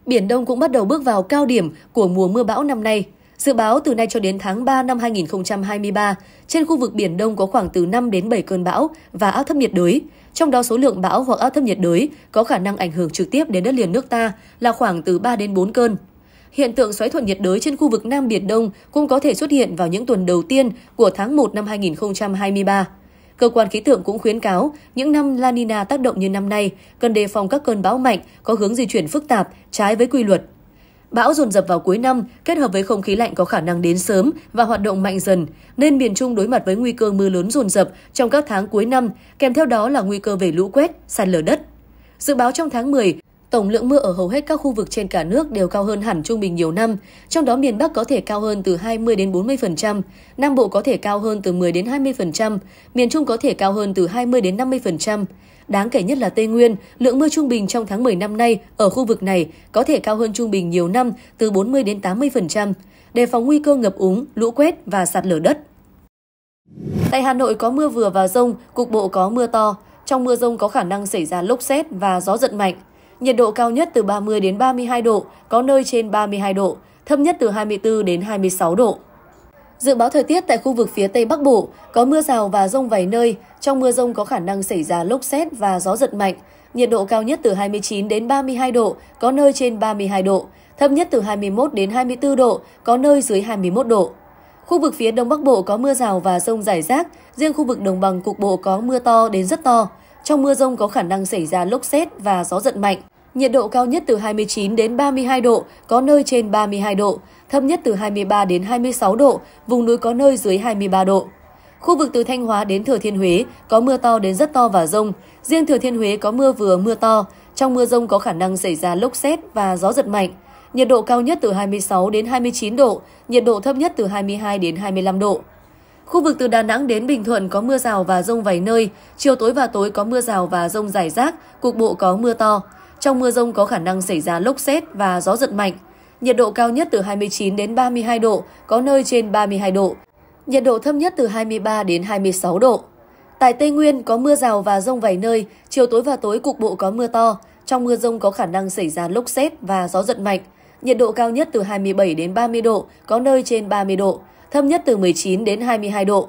Biển Đông cũng bắt đầu bước vào cao điểm của mùa mưa bão năm nay. Dự báo từ nay cho đến tháng 3 năm 2023, trên khu vực Biển Đông có khoảng từ 5 đến 7 cơn bão và áp thấp nhiệt đới. Trong đó số lượng bão hoặc áp thấp nhiệt đới có khả năng ảnh hưởng trực tiếp đến đất liền nước ta là khoảng từ 3 đến 4 cơn. Hiện tượng xoáy thuận nhiệt đới trên khu vực Nam Biển Đông cũng có thể xuất hiện vào những tuần đầu tiên của tháng 1 năm 2023. Cơ quan khí tượng cũng khuyến cáo, những năm La Nina tác động như năm nay, cần đề phòng các cơn bão mạnh có hướng di chuyển phức tạp, trái với quy luật. Bão dồn dập vào cuối năm, kết hợp với không khí lạnh có khả năng đến sớm và hoạt động mạnh dần, nên miền Trung đối mặt với nguy cơ mưa lớn dồn dập trong các tháng cuối năm, kèm theo đó là nguy cơ về lũ quét, sạt lở đất. Dự báo trong tháng 10, Tổng lượng mưa ở hầu hết các khu vực trên cả nước đều cao hơn hẳn trung bình nhiều năm, trong đó miền Bắc có thể cao hơn từ 20 đến 40%, Nam Bộ có thể cao hơn từ 10 đến 20%, miền Trung có thể cao hơn từ 20 đến 50%. Đáng kể nhất là Tây Nguyên, lượng mưa trung bình trong tháng 10 năm nay ở khu vực này có thể cao hơn trung bình nhiều năm từ 40 đến 80%, đề phòng nguy cơ ngập úng, lũ quét và sạt lở đất. Tại Hà Nội có mưa vừa và rông, cục bộ có mưa to. Trong mưa rông có khả năng xảy ra lốc xét và gió giật mạnh nhiệt độ cao nhất từ 30 đến 32 độ, có nơi trên 32 độ, thấp nhất từ 24 đến 26 độ. Dự báo thời tiết tại khu vực phía Tây Bắc Bộ có mưa rào và rông vài nơi, trong mưa rông có khả năng xảy ra lốc xét và gió giật mạnh, nhiệt độ cao nhất từ 29 đến 32 độ, có nơi trên 32 độ, thấp nhất từ 21 đến 24 độ, có nơi dưới 21 độ. Khu vực phía Đông Bắc Bộ có mưa rào và rông rải rác, riêng khu vực đồng bằng cục bộ có mưa to đến rất to. Trong mưa rông có khả năng xảy ra lốc xét và gió giật mạnh. Nhiệt độ cao nhất từ 29 đến 32 độ, có nơi trên 32 độ, thấp nhất từ 23 đến 26 độ, vùng núi có nơi dưới 23 độ. Khu vực từ Thanh Hóa đến Thừa Thiên Huế có mưa to đến rất to và rông. Riêng Thừa Thiên Huế có mưa vừa mưa to. Trong mưa rông có khả năng xảy ra lốc xét và gió giật mạnh. Nhiệt độ cao nhất từ 26 đến 29 độ, nhiệt độ thấp nhất từ 22 đến 25 độ. Khu vực từ Đà Nẵng đến Bình Thuận có mưa rào và rông vài nơi, chiều tối và tối có mưa rào và rông rải rác, cục bộ có mưa to. Trong mưa rông có khả năng xảy ra lốc xét và gió giật mạnh. Nhiệt độ cao nhất từ 29 đến 32 độ, có nơi trên 32 độ. Nhiệt độ thấp nhất từ 23 đến 26 độ. Tại Tây Nguyên có mưa rào và rông vài nơi, chiều tối và tối cục bộ có mưa to. Trong mưa rông có khả năng xảy ra lốc xét và gió giật mạnh. Nhiệt độ cao nhất từ 27 đến 30 độ, có nơi trên 30 độ, thấp nhất từ 19 đến 22 độ.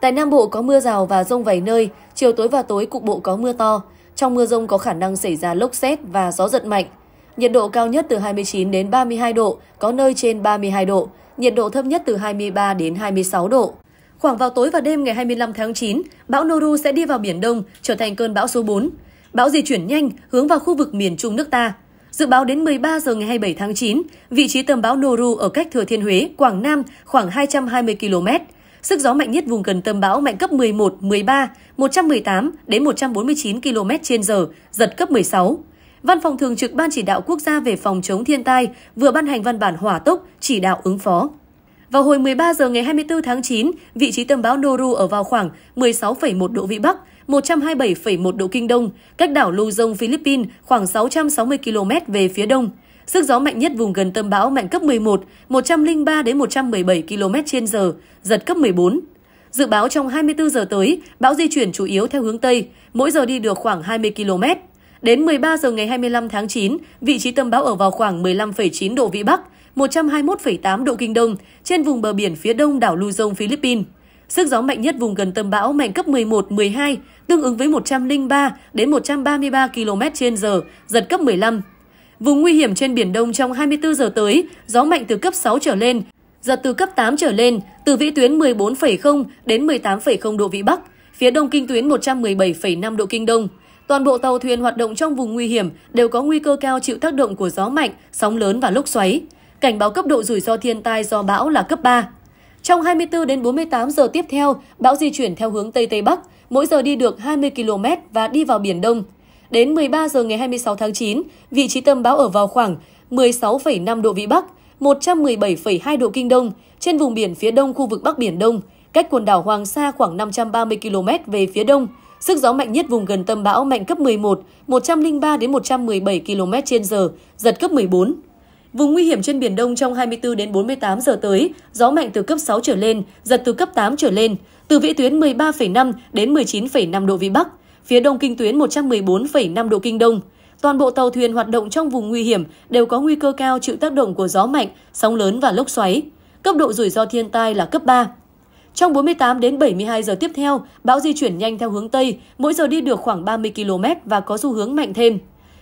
Tại Nam Bộ có mưa rào và rông vài nơi, chiều tối và tối cục bộ có mưa to. Trong mưa rông có khả năng xảy ra lốc xét và gió giật mạnh. Nhiệt độ cao nhất từ 29 đến 32 độ, có nơi trên 32 độ. Nhiệt độ thấp nhất từ 23 đến 26 độ. Khoảng vào tối và đêm ngày 25 tháng 9, bão Noru sẽ đi vào Biển Đông, trở thành cơn bão số 4. Bão di chuyển nhanh, hướng vào khu vực miền Trung nước ta. Dự báo đến 13 giờ ngày 27 tháng 9, vị trí tâm bão Noru ở cách Thừa Thiên Huế, Quảng Nam khoảng 220 km Sức gió mạnh nhất vùng gần tâm bão mạnh cấp 11, 13, 118 đến 149 km/h, giật cấp 16. Văn phòng thường trực Ban chỉ đạo quốc gia về phòng chống thiên tai vừa ban hành văn bản hỏa tốc chỉ đạo ứng phó. Vào hồi 13 giờ ngày 24 tháng 9, vị trí tâm bão Noru ở vào khoảng 16,1 độ Vĩ Bắc, 127,1 độ Kinh Đông, cách đảo Luzon, Philippines khoảng 660 km về phía đông. Sức gió mạnh nhất vùng gần tâm bão mạnh cấp 11, 103 đến 117 km trên giờ, giật cấp 14. Dự báo trong 24 giờ tới, bão di chuyển chủ yếu theo hướng Tây, mỗi giờ đi được khoảng 20 km. Đến 13 giờ ngày 25 tháng 9, vị trí tâm bão ở vào khoảng 15,9 độ Vĩ Bắc, 121,8 độ Kinh Đông, trên vùng bờ biển phía đông đảo Luzon, Philippines. Sức gió mạnh nhất vùng gần tâm bão mạnh cấp 11, 12, tương ứng với 103 đến 133 km trên giờ, giật cấp 15. Vùng nguy hiểm trên Biển Đông trong 24 giờ tới, gió mạnh từ cấp 6 trở lên, giật từ cấp 8 trở lên, từ vĩ tuyến 14,0 đến 18,0 độ vĩ Bắc, phía đông kinh tuyến 117,5 độ kinh đông. Toàn bộ tàu thuyền hoạt động trong vùng nguy hiểm đều có nguy cơ cao chịu tác động của gió mạnh, sóng lớn và lốc xoáy. Cảnh báo cấp độ rủi ro thiên tai do bão là cấp 3. Trong 24 đến 48 giờ tiếp theo, bão di chuyển theo hướng Tây Tây Bắc, mỗi giờ đi được 20 km và đi vào Biển Đông. Đến 13 giờ ngày 26 tháng 9, vị trí tâm bão ở vào khoảng 16,5 độ Vĩ Bắc, 117,2 độ Kinh Đông, trên vùng biển phía đông khu vực Bắc Biển Đông, cách quần đảo Hoàng Sa khoảng 530 km về phía đông. Sức gió mạnh nhất vùng gần tâm bão mạnh cấp 11, 103 đến 117 km h giật cấp 14. Vùng nguy hiểm trên Biển Đông trong 24 đến 48 giờ tới, gió mạnh từ cấp 6 trở lên, giật từ cấp 8 trở lên, từ vĩ tuyến 13,5 đến 19,5 độ Vĩ Bắc, phía đông kinh tuyến 114,5 độ Kinh Đông. Toàn bộ tàu thuyền hoạt động trong vùng nguy hiểm đều có nguy cơ cao chịu tác động của gió mạnh, sóng lớn và lốc xoáy. Cấp độ rủi ro thiên tai là cấp 3. Trong 48 đến 72 giờ tiếp theo, bão di chuyển nhanh theo hướng Tây, mỗi giờ đi được khoảng 30 km và có xu hướng mạnh thêm.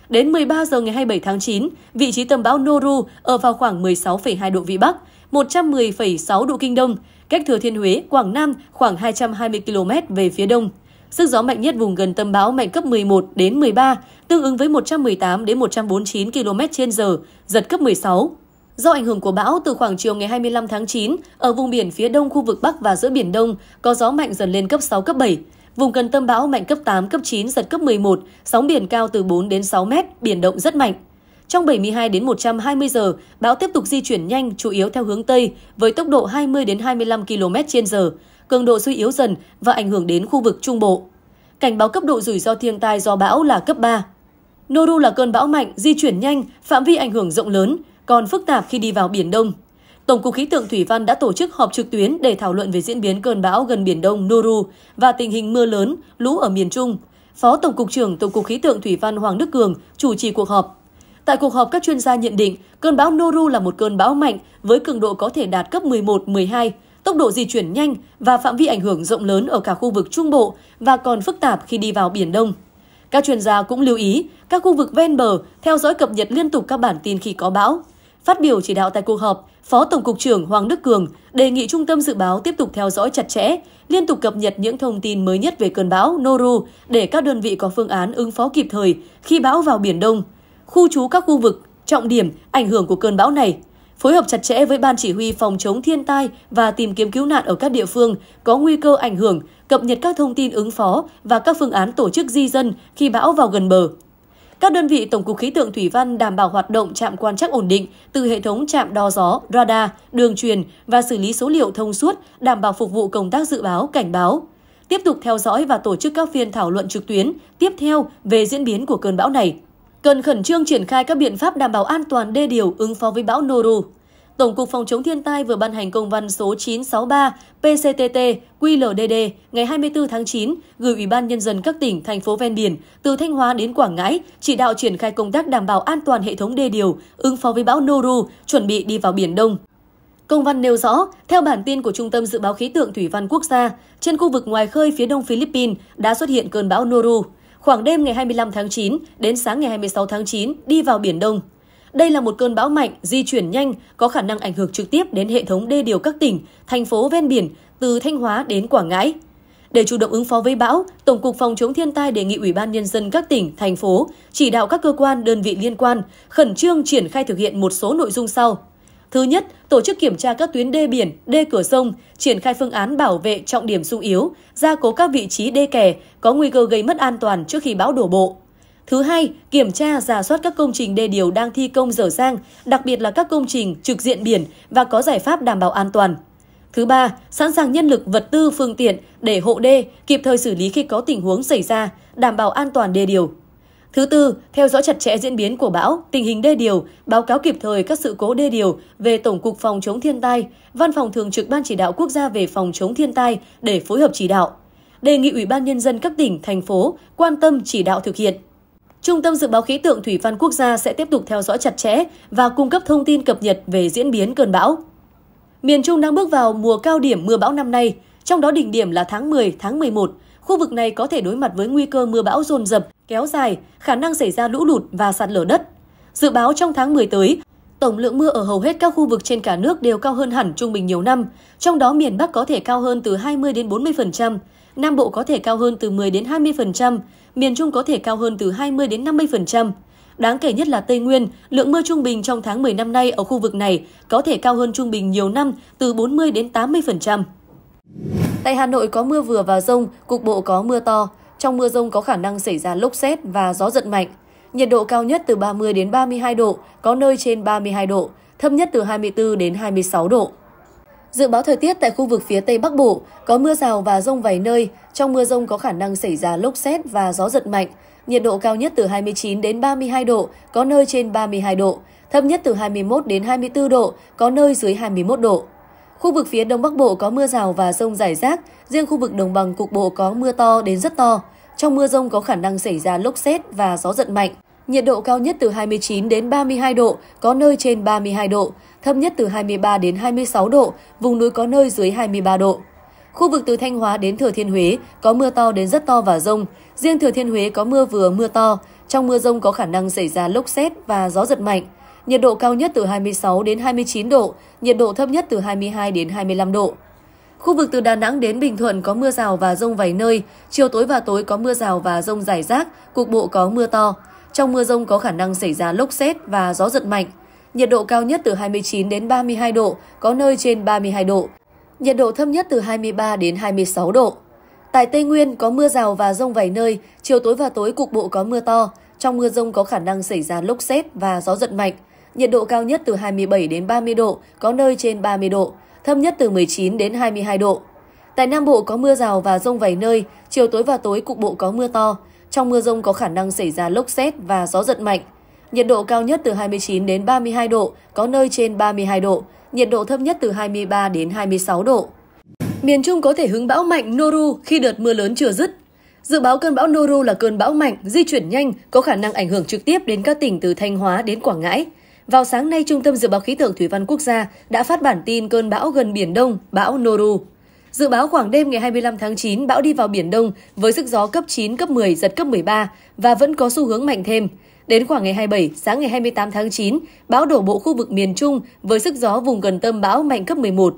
Đến 13 giờ ngày 27 tháng 9, vị trí tâm bão Noru ở vào khoảng 16,2 độ Vĩ Bắc, 110,6 độ Kinh Đông, cách Thừa Thiên Huế, Quảng Nam khoảng 220 km về phía đông. Sức gió mạnh nhất vùng gần tâm bão mạnh cấp 11 đến 13, tương ứng với 118 đến 149 km/h, giật cấp 16. Do ảnh hưởng của bão từ khoảng chiều ngày 25 tháng 9, ở vùng biển phía đông khu vực Bắc và giữa Biển Đông có gió mạnh dần lên cấp 6, cấp 7. Vùng gần tâm bão mạnh cấp 8, cấp 9, giật cấp 11, sóng biển cao từ 4 đến 6 mét, biển động rất mạnh. Trong 72 đến 120 giờ, bão tiếp tục di chuyển nhanh, chủ yếu theo hướng Tây, với tốc độ 20 đến 25 km h cường độ suy yếu dần và ảnh hưởng đến khu vực Trung Bộ. Cảnh báo cấp độ rủi ro thiên tai do bão là cấp 3. Noru là cơn bão mạnh, di chuyển nhanh, phạm vi ảnh hưởng rộng lớn, còn phức tạp khi đi vào Biển Đông. Tổng cục khí tượng Thủy văn đã tổ chức họp trực tuyến để thảo luận về diễn biến cơn bão gần Biển Đông Noru và tình hình mưa lớn, lũ ở miền Trung. Phó Tổng cục trưởng Tổng cục khí tượng Thủy văn Hoàng Đức Cường chủ trì cuộc họp. Tại cuộc họp, các chuyên gia nhận định cơn bão Noru là một cơn bão mạnh với cường độ có thể đạt cấp 11-12, tốc độ di chuyển nhanh và phạm vi ảnh hưởng rộng lớn ở cả khu vực Trung Bộ và còn phức tạp khi đi vào Biển Đông. Các chuyên gia cũng lưu ý các khu vực ven bờ theo dõi cập nhật liên tục các bản tin khi có bão. Phát biểu chỉ đạo tại cuộc họp, Phó Tổng cục trưởng Hoàng Đức Cường đề nghị Trung tâm Dự báo tiếp tục theo dõi chặt chẽ, liên tục cập nhật những thông tin mới nhất về cơn bão Noru để các đơn vị có phương án ứng phó kịp thời khi bão vào Biển Đông. Khu trú các khu vực trọng điểm ảnh hưởng của cơn bão này phối hợp chặt chẽ với Ban Chỉ huy Phòng chống thiên tai và tìm kiếm cứu nạn ở các địa phương có nguy cơ ảnh hưởng, cập nhật các thông tin ứng phó và các phương án tổ chức di dân khi bão vào gần bờ. Các đơn vị Tổng cục Khí tượng Thủy văn đảm bảo hoạt động trạm quan trắc ổn định từ hệ thống trạm đo gió, radar, đường truyền và xử lý số liệu thông suốt, đảm bảo phục vụ công tác dự báo, cảnh báo. Tiếp tục theo dõi và tổ chức các phiên thảo luận trực tuyến tiếp theo về diễn biến của cơn bão này cần khẩn trương triển khai các biện pháp đảm bảo an toàn đê điều ứng phó với bão Noru. Tổng cục Phòng chống thiên tai vừa ban hành công văn số 963 PCTT QLDD ngày 24 tháng 9 gửi Ủy ban Nhân dân các tỉnh, thành phố ven biển từ Thanh Hóa đến Quảng Ngãi chỉ đạo triển khai công tác đảm bảo an toàn hệ thống đê điều, ứng phó với bão Noru, chuẩn bị đi vào Biển Đông. Công văn nêu rõ, theo bản tin của Trung tâm Dự báo Khí tượng Thủy văn Quốc gia, trên khu vực ngoài khơi phía đông Philippines đã xuất hiện cơn bão Noru khoảng đêm ngày 25 tháng 9 đến sáng ngày 26 tháng 9 đi vào Biển Đông. Đây là một cơn bão mạnh, di chuyển nhanh, có khả năng ảnh hưởng trực tiếp đến hệ thống đê điều các tỉnh, thành phố ven biển từ Thanh Hóa đến Quảng Ngãi. Để chủ động ứng phó với bão, Tổng cục Phòng chống thiên tai đề nghị Ủy ban Nhân dân các tỉnh, thành phố chỉ đạo các cơ quan, đơn vị liên quan khẩn trương triển khai thực hiện một số nội dung sau. Thứ nhất, tổ chức kiểm tra các tuyến đê biển, đê cửa sông, triển khai phương án bảo vệ trọng điểm sung yếu, gia cố các vị trí đê kè có nguy cơ gây mất an toàn trước khi bão đổ bộ. Thứ hai, kiểm tra giả soát các công trình đê điều đang thi công dở dang, đặc biệt là các công trình trực diện biển và có giải pháp đảm bảo an toàn. Thứ ba, sẵn sàng nhân lực, vật tư, phương tiện để hộ đê kịp thời xử lý khi có tình huống xảy ra, đảm bảo an toàn đê điều. Thứ tư, theo dõi chặt chẽ diễn biến của bão, tình hình đê điều, báo cáo kịp thời các sự cố đê điều về Tổng cục Phòng chống thiên tai, Văn phòng Thường trực Ban chỉ đạo quốc gia về phòng chống thiên tai để phối hợp chỉ đạo. Đề nghị Ủy ban Nhân dân các tỉnh, thành phố quan tâm chỉ đạo thực hiện. Trung tâm Dự báo Khí tượng Thủy văn Quốc gia sẽ tiếp tục theo dõi chặt chẽ và cung cấp thông tin cập nhật về diễn biến cơn bão. Miền Trung đang bước vào mùa cao điểm mưa bão năm nay, trong đó đỉnh điểm là tháng 10, tháng 11, Khu vực này có thể đối mặt với nguy cơ mưa bão dồn dập, kéo dài, khả năng xảy ra lũ lụt và sạt lở đất. Dự báo trong tháng 10 tới, tổng lượng mưa ở hầu hết các khu vực trên cả nước đều cao hơn hẳn trung bình nhiều năm, trong đó miền Bắc có thể cao hơn từ 20 đến 40%, Nam Bộ có thể cao hơn từ 10 đến 20%, miền Trung có thể cao hơn từ 20 đến 50%. Đáng kể nhất là Tây Nguyên, lượng mưa trung bình trong tháng 10 năm nay ở khu vực này có thể cao hơn trung bình nhiều năm từ 40 đến 80%. Tại Hà Nội có mưa vừa và rông, cục bộ có mưa to. Trong mưa rông có khả năng xảy ra lốc xét và gió giật mạnh. Nhiệt độ cao nhất từ 30 đến 32 độ, có nơi trên 32 độ, thấp nhất từ 24 đến 26 độ. Dự báo thời tiết tại khu vực phía Tây Bắc Bộ có mưa rào và rông vài nơi, trong mưa rông có khả năng xảy ra lốc xét và gió giật mạnh. Nhiệt độ cao nhất từ 29 đến 32 độ, có nơi trên 32 độ, thấp nhất từ 21 đến 24 độ, có nơi dưới 21 độ. Khu vực phía Đông Bắc Bộ có mưa rào và rông rải rác, riêng khu vực đồng bằng cục bộ có mưa to đến rất to. Trong mưa rông có khả năng xảy ra lốc xét và gió giật mạnh. Nhiệt độ cao nhất từ 29 đến 32 độ, có nơi trên 32 độ, thấp nhất từ 23 đến 26 độ, vùng núi có nơi dưới 23 độ. Khu vực từ Thanh Hóa đến Thừa Thiên Huế có mưa to đến rất to và rông. Riêng Thừa Thiên Huế có mưa vừa mưa to. Trong mưa rông có khả năng xảy ra lốc xét và gió giật mạnh nhiệt độ cao nhất từ 26 đến 29 độ, nhiệt độ thấp nhất từ 22 đến 25 độ. Khu vực từ Đà Nẵng đến Bình Thuận có mưa rào và rông vài nơi, chiều tối và tối có mưa rào và rông rải rác, cục bộ có mưa to. Trong mưa rông có khả năng xảy ra lốc xét và gió giật mạnh. Nhiệt độ cao nhất từ 29 đến 32 độ, có nơi trên 32 độ. Nhiệt độ thấp nhất từ 23 đến 26 độ. Tại Tây Nguyên có mưa rào và rông vài nơi, chiều tối và tối cục bộ có mưa to. Trong mưa rông có khả năng xảy ra lốc xét và gió giật mạnh. Nhiệt độ cao nhất từ 27 đến 30 độ, có nơi trên 30 độ, thấp nhất từ 19 đến 22 độ. Tại Nam Bộ có mưa rào và rông vài nơi, chiều tối và tối cục bộ có mưa to. Trong mưa rông có khả năng xảy ra lốc xét và gió giật mạnh. Nhiệt độ cao nhất từ 29 đến 32 độ, có nơi trên 32 độ, nhiệt độ thấp nhất từ 23 đến 26 độ. Miền Trung có thể hứng bão mạnh Noru khi đợt mưa lớn chưa dứt. Dự báo cơn bão Noru là cơn bão mạnh, di chuyển nhanh, có khả năng ảnh hưởng trực tiếp đến các tỉnh từ Thanh Hóa đến Quảng Ngãi. Vào sáng nay, Trung tâm Dự báo Khí tượng Thủy văn Quốc gia đã phát bản tin cơn bão gần Biển Đông, bão Noru. Dự báo khoảng đêm ngày 25 tháng 9, bão đi vào Biển Đông với sức gió cấp 9, cấp 10, giật cấp 13 và vẫn có xu hướng mạnh thêm. Đến khoảng ngày 27, sáng ngày 28 tháng 9, bão đổ bộ khu vực miền Trung với sức gió vùng gần tâm bão mạnh cấp 11,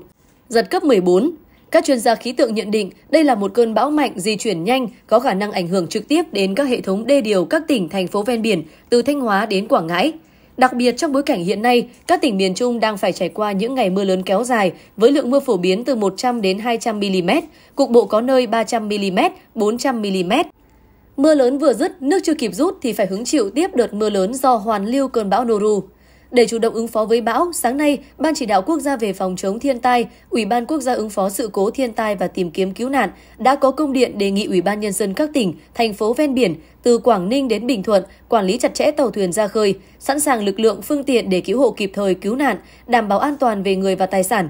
giật cấp 14. Các chuyên gia khí tượng nhận định đây là một cơn bão mạnh di chuyển nhanh có khả năng ảnh hưởng trực tiếp đến các hệ thống đê điều các tỉnh, thành phố ven biển từ Thanh Hóa đến Quảng Ngãi. Đặc biệt trong bối cảnh hiện nay, các tỉnh miền Trung đang phải trải qua những ngày mưa lớn kéo dài với lượng mưa phổ biến từ 100 đến 200 mm, cục bộ có nơi 300 mm, 400 mm. Mưa lớn vừa dứt, nước chưa kịp rút thì phải hứng chịu tiếp đợt mưa lớn do hoàn lưu cơn bão Noru. Để chủ động ứng phó với bão, sáng nay, Ban chỉ đạo quốc gia về phòng chống thiên tai, Ủy ban quốc gia ứng phó sự cố thiên tai và tìm kiếm cứu nạn đã có công điện đề nghị Ủy ban nhân dân các tỉnh, thành phố ven biển từ Quảng Ninh đến Bình Thuận quản lý chặt chẽ tàu thuyền ra khơi, sẵn sàng lực lượng phương tiện để cứu hộ kịp thời cứu nạn, đảm bảo an toàn về người và tài sản.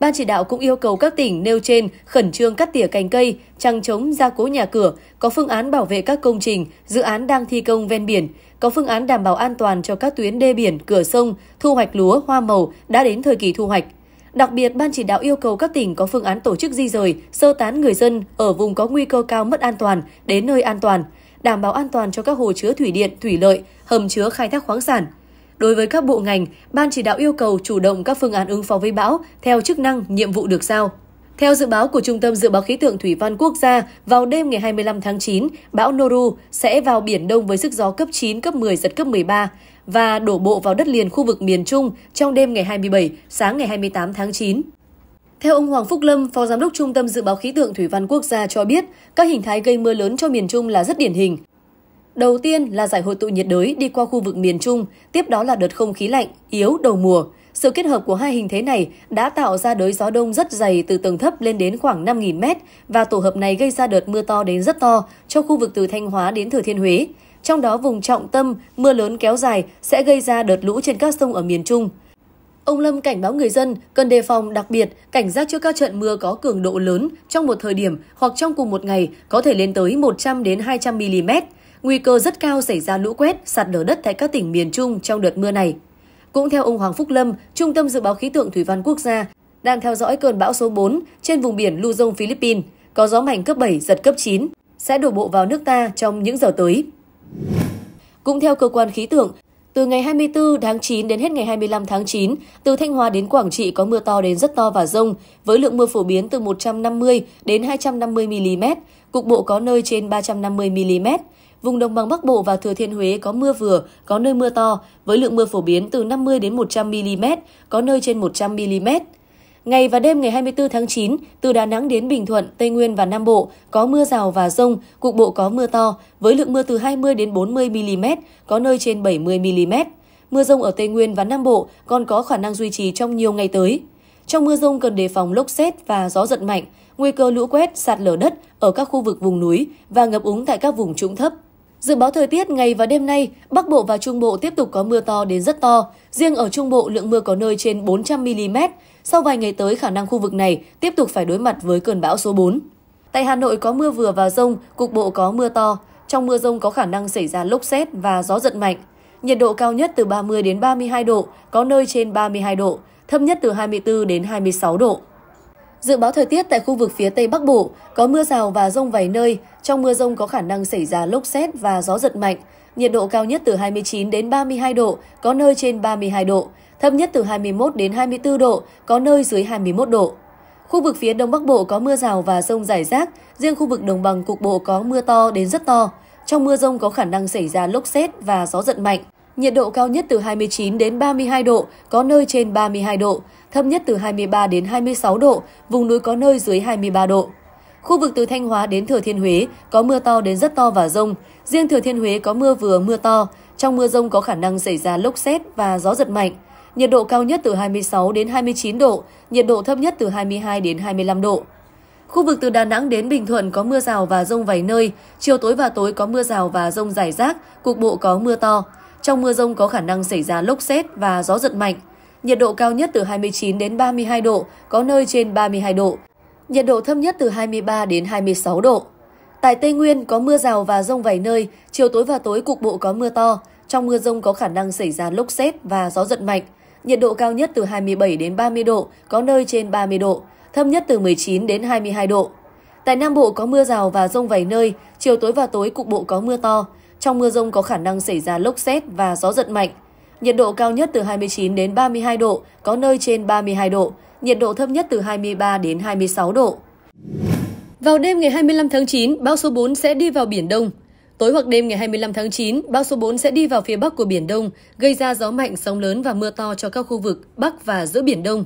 Ban chỉ đạo cũng yêu cầu các tỉnh nêu trên khẩn trương cắt tỉa cành cây, trăng chống gia cố nhà cửa, có phương án bảo vệ các công trình, dự án đang thi công ven biển, có phương án đảm bảo an toàn cho các tuyến đê biển, cửa sông, thu hoạch lúa, hoa màu đã đến thời kỳ thu hoạch. Đặc biệt, Ban chỉ đạo yêu cầu các tỉnh có phương án tổ chức di rời, sơ tán người dân ở vùng có nguy cơ cao mất an toàn đến nơi an toàn, đảm bảo an toàn cho các hồ chứa thủy điện, thủy lợi, hầm chứa khai thác khoáng sản. Đối với các bộ ngành, Ban chỉ đạo yêu cầu chủ động các phương án ứng phó với bão theo chức năng, nhiệm vụ được giao. Theo dự báo của Trung tâm Dự báo Khí tượng Thủy văn Quốc gia, vào đêm ngày 25 tháng 9, bão Noru sẽ vào Biển Đông với sức gió cấp 9, cấp 10, giật cấp 13 và đổ bộ vào đất liền khu vực miền Trung trong đêm ngày 27, sáng ngày 28 tháng 9. Theo ông Hoàng Phúc Lâm, Phó Giám đốc Trung tâm Dự báo Khí tượng Thủy văn Quốc gia cho biết, các hình thái gây mưa lớn cho miền Trung là rất điển hình. Đầu tiên là giải hội tụ nhiệt đới đi qua khu vực miền Trung, tiếp đó là đợt không khí lạnh, yếu đầu mùa. Sự kết hợp của hai hình thế này đã tạo ra đới gió đông rất dày từ tầng thấp lên đến khoảng 5.000 m và tổ hợp này gây ra đợt mưa to đến rất to cho khu vực từ Thanh Hóa đến Thừa Thiên Huế. Trong đó vùng trọng tâm, mưa lớn kéo dài sẽ gây ra đợt lũ trên các sông ở miền Trung. Ông Lâm cảnh báo người dân cần đề phòng đặc biệt cảnh giác trước các trận mưa có cường độ lớn trong một thời điểm hoặc trong cùng một ngày có thể lên tới 100 đến 200 mm. Nguy cơ rất cao xảy ra lũ quét, sạt lở đất tại các tỉnh miền Trung trong đợt mưa này. Cũng theo ông Hoàng Phúc Lâm, Trung tâm Dự báo Khí tượng Thủy văn Quốc gia đang theo dõi cơn bão số 4 trên vùng biển Luzon, Philippines, có gió mạnh cấp 7, giật cấp 9, sẽ đổ bộ vào nước ta trong những giờ tới. Cũng theo cơ quan khí tượng, từ ngày 24 tháng 9 đến hết ngày 25 tháng 9, từ Thanh Hóa đến Quảng Trị có mưa to đến rất to và rông, với lượng mưa phổ biến từ 150 đến 250 mm, cục bộ có nơi trên 350 mm. Vùng đồng bằng Bắc Bộ và Thừa Thiên Huế có mưa vừa, có nơi mưa to, với lượng mưa phổ biến từ 50 đến 100 mm, có nơi trên 100 mm. Ngày và đêm ngày 24 tháng 9, từ Đà Nẵng đến Bình Thuận, Tây Nguyên và Nam Bộ có mưa rào và rông, cục bộ có mưa to, với lượng mưa từ 20 đến 40 mm, có nơi trên 70 mm. Mưa rông ở Tây Nguyên và Nam Bộ còn có khả năng duy trì trong nhiều ngày tới. Trong mưa rông cần đề phòng lốc xét và gió giật mạnh, nguy cơ lũ quét, sạt lở đất ở các khu vực vùng núi và ngập úng tại các vùng trũng thấp. Dự báo thời tiết ngày và đêm nay, Bắc Bộ và Trung Bộ tiếp tục có mưa to đến rất to. Riêng ở Trung Bộ, lượng mưa có nơi trên 400mm. Sau vài ngày tới, khả năng khu vực này tiếp tục phải đối mặt với cơn bão số 4. Tại Hà Nội có mưa vừa và rông, cục bộ có mưa to. Trong mưa rông có khả năng xảy ra lốc xét và gió giật mạnh. Nhiệt độ cao nhất từ 30 đến 32 độ, có nơi trên 32 độ, thấp nhất từ 24 đến 26 độ. Dự báo thời tiết tại khu vực phía Tây Bắc Bộ có mưa rào và rông vài nơi, trong mưa rông có khả năng xảy ra lốc xét và gió giật mạnh. Nhiệt độ cao nhất từ 29 đến 32 độ, có nơi trên 32 độ, thấp nhất từ 21 đến 24 độ, có nơi dưới 21 độ. Khu vực phía Đông Bắc Bộ có mưa rào và rông rải rác, riêng khu vực đồng bằng cục bộ có mưa to đến rất to. Trong mưa rông có khả năng xảy ra lốc xét và gió giật mạnh. Nhiệt độ cao nhất từ 29 đến 32 độ, có nơi trên 32 độ, thấp nhất từ 23 đến 26 độ, vùng núi có nơi dưới 23 độ. Khu vực từ Thanh Hóa đến Thừa Thiên Huế có mưa to đến rất to và rông. Riêng Thừa Thiên Huế có mưa vừa mưa to. Trong mưa rông có khả năng xảy ra lốc xét và gió giật mạnh. Nhiệt độ cao nhất từ 26 đến 29 độ, nhiệt độ thấp nhất từ 22 đến 25 độ. Khu vực từ Đà Nẵng đến Bình Thuận có mưa rào và rông vài nơi, chiều tối và tối có mưa rào và rông rải rác, cục bộ có mưa to. Trong mưa rông có khả năng xảy ra lốc xét và gió giật mạnh nhiệt độ cao nhất từ 29 đến 32 độ, có nơi trên 32 độ. Nhiệt độ thấp nhất từ 23 đến 26 độ. Tại Tây Nguyên có mưa rào và rông vài nơi, chiều tối và tối cục bộ có mưa to. Trong mưa rông có khả năng xảy ra lốc xét và gió giật mạnh. Nhiệt độ cao nhất từ 27 đến 30 độ, có nơi trên 30 độ, thấp nhất từ 19 đến 22 độ. Tại Nam Bộ có mưa rào và rông vài nơi, chiều tối và tối cục bộ có mưa to. Trong mưa rông có khả năng xảy ra lốc xét và gió giật mạnh. Nhiệt độ cao nhất từ 29 đến 32 độ, có nơi trên 32 độ, nhiệt độ thấp nhất từ 23 đến 26 độ. Vào đêm ngày 25 tháng 9, bão số 4 sẽ đi vào Biển Đông. Tối hoặc đêm ngày 25 tháng 9, bão số 4 sẽ đi vào phía bắc của Biển Đông, gây ra gió mạnh, sóng lớn và mưa to cho các khu vực Bắc và giữa Biển Đông.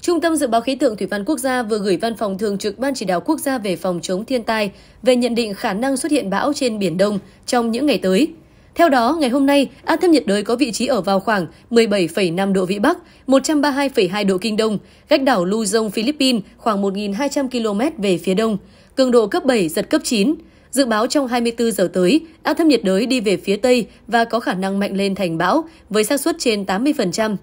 Trung tâm Dự báo Khí tượng Thủy văn Quốc gia vừa gửi văn phòng thường trực Ban chỉ đạo quốc gia về phòng chống thiên tai về nhận định khả năng xuất hiện bão trên Biển Đông trong những ngày tới. Theo đó, ngày hôm nay, áp thấp nhiệt đới có vị trí ở vào khoảng 17,5 độ Vĩ Bắc, 132,2 độ Kinh Đông, cách đảo Luzon, Philippines khoảng 1.200 km về phía đông, cường độ cấp 7, giật cấp 9. Dự báo trong 24 giờ tới, áp thấp nhiệt đới đi về phía Tây và có khả năng mạnh lên thành bão với xác suất trên 80%.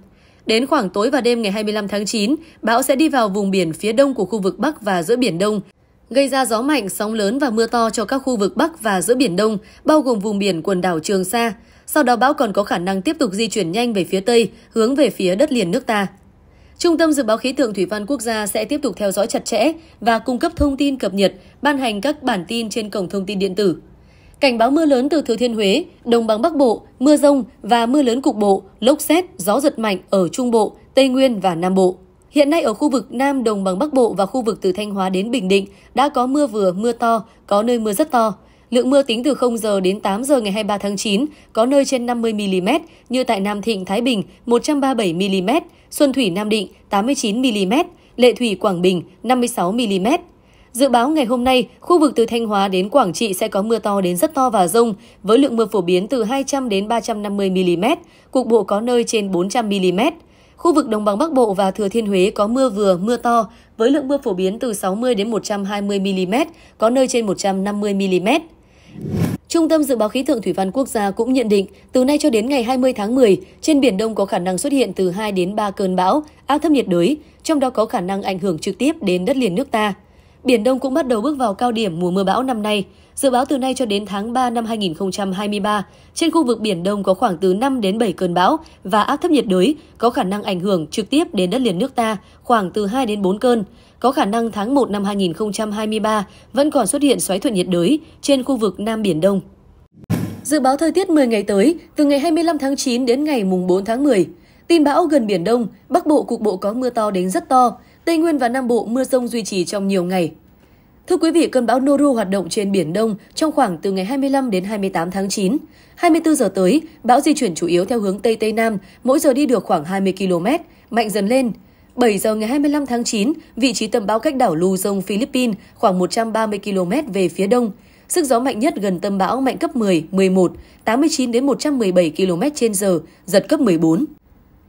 Đến khoảng tối và đêm ngày 25 tháng 9, bão sẽ đi vào vùng biển phía đông của khu vực Bắc và giữa Biển Đông, gây ra gió mạnh, sóng lớn và mưa to cho các khu vực Bắc và giữa Biển Đông, bao gồm vùng biển quần đảo Trường Sa. Sau đó bão còn có khả năng tiếp tục di chuyển nhanh về phía Tây, hướng về phía đất liền nước ta. Trung tâm Dự báo Khí tượng Thủy văn Quốc gia sẽ tiếp tục theo dõi chặt chẽ và cung cấp thông tin cập nhật, ban hành các bản tin trên cổng thông tin điện tử. Cảnh báo mưa lớn từ Thừa Thiên Huế, Đồng bằng Bắc Bộ, mưa rông và mưa lớn cục bộ, lốc xét, gió giật mạnh ở Trung Bộ, Tây Nguyên và Nam Bộ. Hiện nay ở khu vực Nam Đồng bằng Bắc Bộ và khu vực từ Thanh Hóa đến Bình Định đã có mưa vừa, mưa to, có nơi mưa rất to. Lượng mưa tính từ 0 giờ đến 8 giờ ngày 23 tháng 9, có nơi trên 50 mm như tại Nam Thịnh, Thái Bình 137 mm, Xuân Thủy Nam Định 89 mm, Lệ Thủy Quảng Bình 56 mm. Dự báo ngày hôm nay, khu vực từ Thanh Hóa đến Quảng Trị sẽ có mưa to đến rất to và rông, với lượng mưa phổ biến từ 200 đến 350 mm, cục bộ có nơi trên 400 mm. Khu vực Đồng bằng Bắc Bộ và Thừa Thiên Huế có mưa vừa, mưa to, với lượng mưa phổ biến từ 60 đến 120 mm, có nơi trên 150 mm. Trung tâm Dự báo Khí tượng Thủy văn Quốc gia cũng nhận định, từ nay cho đến ngày 20 tháng 10, trên Biển Đông có khả năng xuất hiện từ 2 đến 3 cơn bão, áp thấp nhiệt đới, trong đó có khả năng ảnh hưởng trực tiếp đến đất liền nước ta. Biển Đông cũng bắt đầu bước vào cao điểm mùa mưa bão năm nay. Dự báo từ nay cho đến tháng 3 năm 2023, trên khu vực Biển Đông có khoảng từ 5 đến 7 cơn bão và áp thấp nhiệt đới có khả năng ảnh hưởng trực tiếp đến đất liền nước ta khoảng từ 2 đến 4 cơn. Có khả năng tháng 1 năm 2023 vẫn còn xuất hiện xoáy thuận nhiệt đới trên khu vực Nam Biển Đông. Dự báo thời tiết 10 ngày tới, từ ngày 25 tháng 9 đến ngày mùng 4 tháng 10. Tin bão gần Biển Đông, Bắc Bộ cục bộ có mưa to đến rất to, Tây Nguyên và Nam Bộ mưa rông duy trì trong nhiều ngày. Thưa quý vị, cơn bão Noru hoạt động trên Biển Đông trong khoảng từ ngày 25 đến 28 tháng 9. 24 giờ tới, bão di chuyển chủ yếu theo hướng Tây Tây Nam, mỗi giờ đi được khoảng 20 km, mạnh dần lên. 7 giờ ngày 25 tháng 9, vị trí tâm bão cách đảo Luzon, Philippines khoảng 130 km về phía đông. Sức gió mạnh nhất gần tâm bão mạnh cấp 10, 11, 89 đến 117 km trên giờ, giật cấp 14.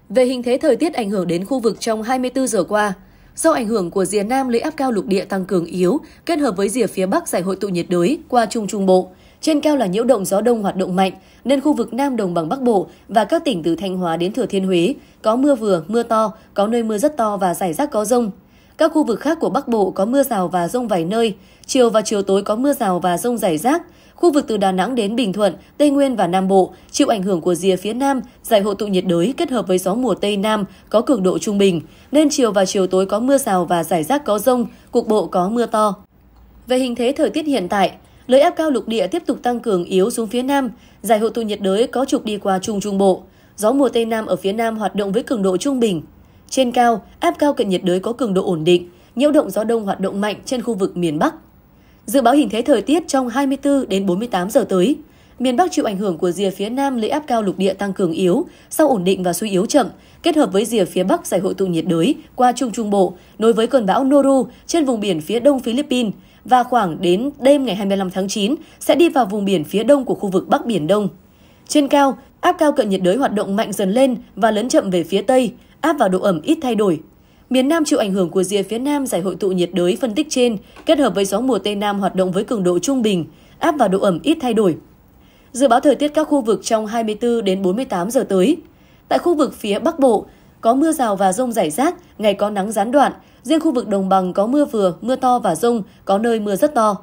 Về hình thế thời tiết ảnh hưởng đến khu vực trong 24 giờ qua, Do ảnh hưởng của rìa Nam lấy áp cao lục địa tăng cường yếu, kết hợp với rìa phía Bắc giải hội tụ nhiệt đới qua Trung Trung Bộ, trên cao là nhiễu động gió đông hoạt động mạnh, nên khu vực Nam Đồng bằng Bắc Bộ và các tỉnh từ Thanh Hóa đến Thừa Thiên Huế có mưa vừa, mưa to, có nơi mưa rất to và rải rác có rông. Các khu vực khác của Bắc Bộ có mưa rào và rông vài nơi, chiều và chiều tối có mưa rào và rông rải rác, Khu vực từ Đà Nẵng đến Bình Thuận, Tây Nguyên và Nam Bộ chịu ảnh hưởng của rìa phía Nam, giải hội tụ nhiệt đới kết hợp với gió mùa Tây Nam có cường độ trung bình, nên chiều và chiều tối có mưa rào và rải rác có rông, cục bộ có mưa to. Về hình thế thời tiết hiện tại, Lưỡi áp cao lục địa tiếp tục tăng cường yếu xuống phía Nam, giải hội tụ nhiệt đới có trục đi qua Trung Trung Bộ. Gió mùa Tây Nam ở phía Nam hoạt động với cường độ trung bình. Trên cao, áp cao cận nhiệt đới có cường độ ổn định, nhiễu động gió đông hoạt động mạnh trên khu vực miền Bắc. Dự báo hình thế thời tiết trong 24 đến 48 giờ tới. Miền Bắc chịu ảnh hưởng của rìa phía Nam lưỡi áp cao lục địa tăng cường yếu, sau ổn định và suy yếu chậm, kết hợp với rìa phía Bắc giải hội tụ nhiệt đới qua Trung Trung Bộ, nối với cơn bão Noru trên vùng biển phía đông Philippines và khoảng đến đêm ngày 25 tháng 9 sẽ đi vào vùng biển phía đông của khu vực Bắc Biển Đông. Trên cao, áp cao cận nhiệt đới hoạt động mạnh dần lên và lấn chậm về phía Tây, áp vào độ ẩm ít thay đổi, Miền Nam chịu ảnh hưởng của rìa phía Nam giải hội tụ nhiệt đới phân tích trên, kết hợp với gió mùa Tây Nam hoạt động với cường độ trung bình, áp và độ ẩm ít thay đổi. Dự báo thời tiết các khu vực trong 24 đến 48 giờ tới. Tại khu vực phía Bắc Bộ, có mưa rào và rông rải rác, ngày có nắng gián đoạn. Riêng khu vực đồng bằng có mưa vừa, mưa to và rông, có nơi mưa rất to.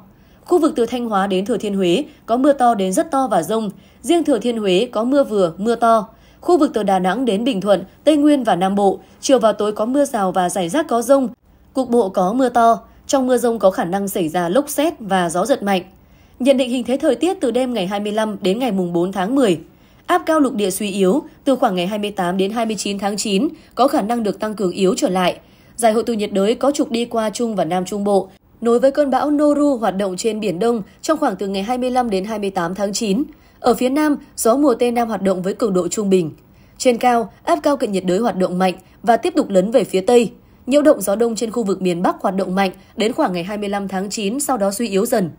Khu vực từ Thanh Hóa đến Thừa Thiên Huế có mưa to đến rất to và rông. Riêng Thừa Thiên Huế có mưa vừa, mưa to. Khu vực từ Đà Nẵng đến Bình Thuận, Tây Nguyên và Nam Bộ, chiều và tối có mưa rào và rải rác có rông, cục bộ có mưa to. Trong mưa rông có khả năng xảy ra lốc xét và gió giật mạnh. Nhận định hình thế thời tiết từ đêm ngày 25 đến ngày 4 tháng 10. Áp cao lục địa suy yếu, từ khoảng ngày 28 đến 29 tháng 9 có khả năng được tăng cường yếu trở lại. Giải hội tụ nhiệt đới có trục đi qua Trung và Nam Trung Bộ, nối với cơn bão Noru hoạt động trên Biển Đông trong khoảng từ ngày 25 đến 28 tháng 9. Ở phía Nam, gió mùa Tây Nam hoạt động với cường độ trung bình. Trên cao, áp cao cận nhiệt đới hoạt động mạnh và tiếp tục lấn về phía Tây. Nhiễu động gió đông trên khu vực miền Bắc hoạt động mạnh đến khoảng ngày 25 tháng 9 sau đó suy yếu dần.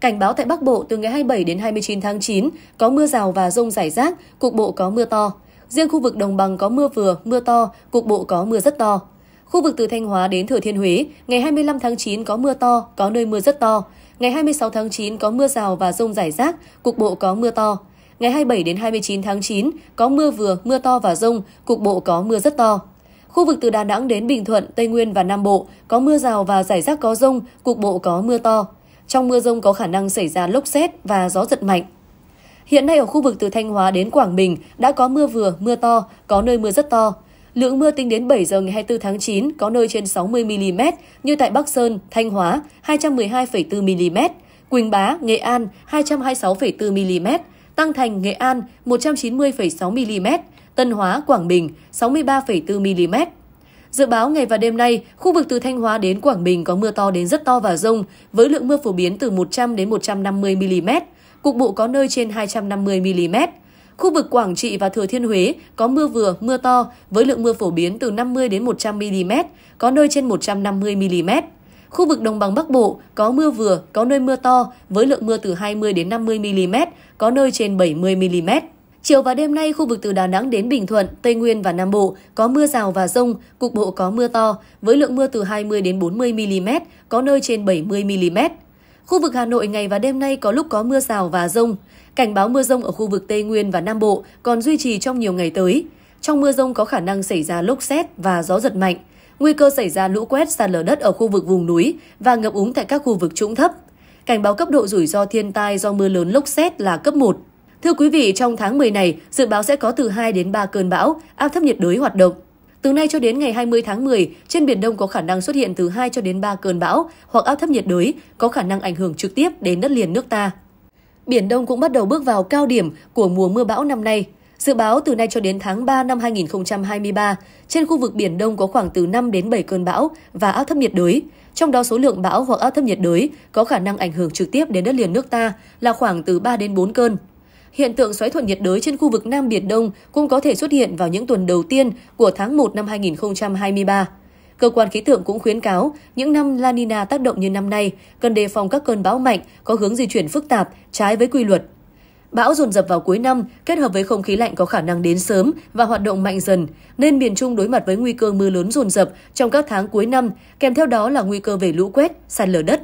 Cảnh báo tại Bắc Bộ từ ngày 27 đến 29 tháng 9 có mưa rào và rông rải rác, cục bộ có mưa to. Riêng khu vực đồng bằng có mưa vừa, mưa to, cục bộ có mưa rất to. Khu vực từ Thanh Hóa đến Thừa Thiên Huế, ngày 25 tháng 9 có mưa to, có nơi mưa rất to. Ngày 26 tháng 9 có mưa rào và rông rải rác, cục bộ có mưa to. Ngày 27 đến 29 tháng 9 có mưa vừa, mưa to và rông, cục bộ có mưa rất to. Khu vực từ Đà Nẵng đến Bình Thuận, Tây Nguyên và Nam Bộ có mưa rào và rải rác có rông, cục bộ có mưa to. Trong mưa rông có khả năng xảy ra lốc xét và gió giật mạnh. Hiện nay ở khu vực từ Thanh Hóa đến Quảng Bình đã có mưa vừa, mưa to, có nơi mưa rất to. Lượng mưa tính đến 7 giờ ngày 24 tháng 9 có nơi trên 60 mm như tại Bắc Sơn, Thanh Hóa 212,4 mm, Quỳnh Bá, Nghệ An 226,4 mm, Tăng Thành, Nghệ An 190,6 mm, Tân Hóa, Quảng Bình 63,4 mm. Dự báo ngày và đêm nay, khu vực từ Thanh Hóa đến Quảng Bình có mưa to đến rất to và rông, với lượng mưa phổ biến từ 100 đến 150 mm, cục bộ có nơi trên 250 mm. Khu vực Quảng Trị và Thừa Thiên Huế có mưa vừa, mưa to với lượng mưa phổ biến từ 50 đến 100 mm, có nơi trên 150 mm. Khu vực Đồng bằng Bắc Bộ có mưa vừa, có nơi mưa to với lượng mưa từ 20 đến 50 mm, có nơi trên 70 mm. Chiều và đêm nay, khu vực từ Đà Nẵng đến Bình Thuận, Tây Nguyên và Nam Bộ có mưa rào và rông, cục bộ có mưa to, với lượng mưa từ 20 đến 40 mm, có nơi trên 70 mm. Khu vực Hà Nội ngày và đêm nay có lúc có mưa rào và rông. Cảnh báo mưa rông ở khu vực Tây Nguyên và Nam Bộ còn duy trì trong nhiều ngày tới. Trong mưa rông có khả năng xảy ra lốc xét và gió giật mạnh, nguy cơ xảy ra lũ quét sạt lở đất ở khu vực vùng núi và ngập úng tại các khu vực trũng thấp. Cảnh báo cấp độ rủi ro thiên tai do mưa lớn lốc xét là cấp 1. Thưa quý vị, trong tháng 10 này, dự báo sẽ có từ 2 đến 3 cơn bão, áp thấp nhiệt đới hoạt động. Từ nay cho đến ngày 20 tháng 10, trên Biển Đông có khả năng xuất hiện từ 2 cho đến 3 cơn bão hoặc áp thấp nhiệt đới có khả năng ảnh hưởng trực tiếp đến đất liền nước ta. Biển Đông cũng bắt đầu bước vào cao điểm của mùa mưa bão năm nay. Dự báo từ nay cho đến tháng 3 năm 2023, trên khu vực Biển Đông có khoảng từ 5 đến 7 cơn bão và áp thấp nhiệt đới. Trong đó số lượng bão hoặc áp thấp nhiệt đới có khả năng ảnh hưởng trực tiếp đến đất liền nước ta là khoảng từ 3 đến 4 cơn. Hiện tượng xoáy thuận nhiệt đới trên khu vực Nam Biển Đông cũng có thể xuất hiện vào những tuần đầu tiên của tháng 1 năm 2023. Cơ quan khí tượng cũng khuyến cáo, những năm La Nina tác động như năm nay, cần đề phòng các cơn bão mạnh có hướng di chuyển phức tạp, trái với quy luật. Bão dồn dập vào cuối năm, kết hợp với không khí lạnh có khả năng đến sớm và hoạt động mạnh dần, nên miền Trung đối mặt với nguy cơ mưa lớn dồn dập trong các tháng cuối năm, kèm theo đó là nguy cơ về lũ quét, sạt lở đất.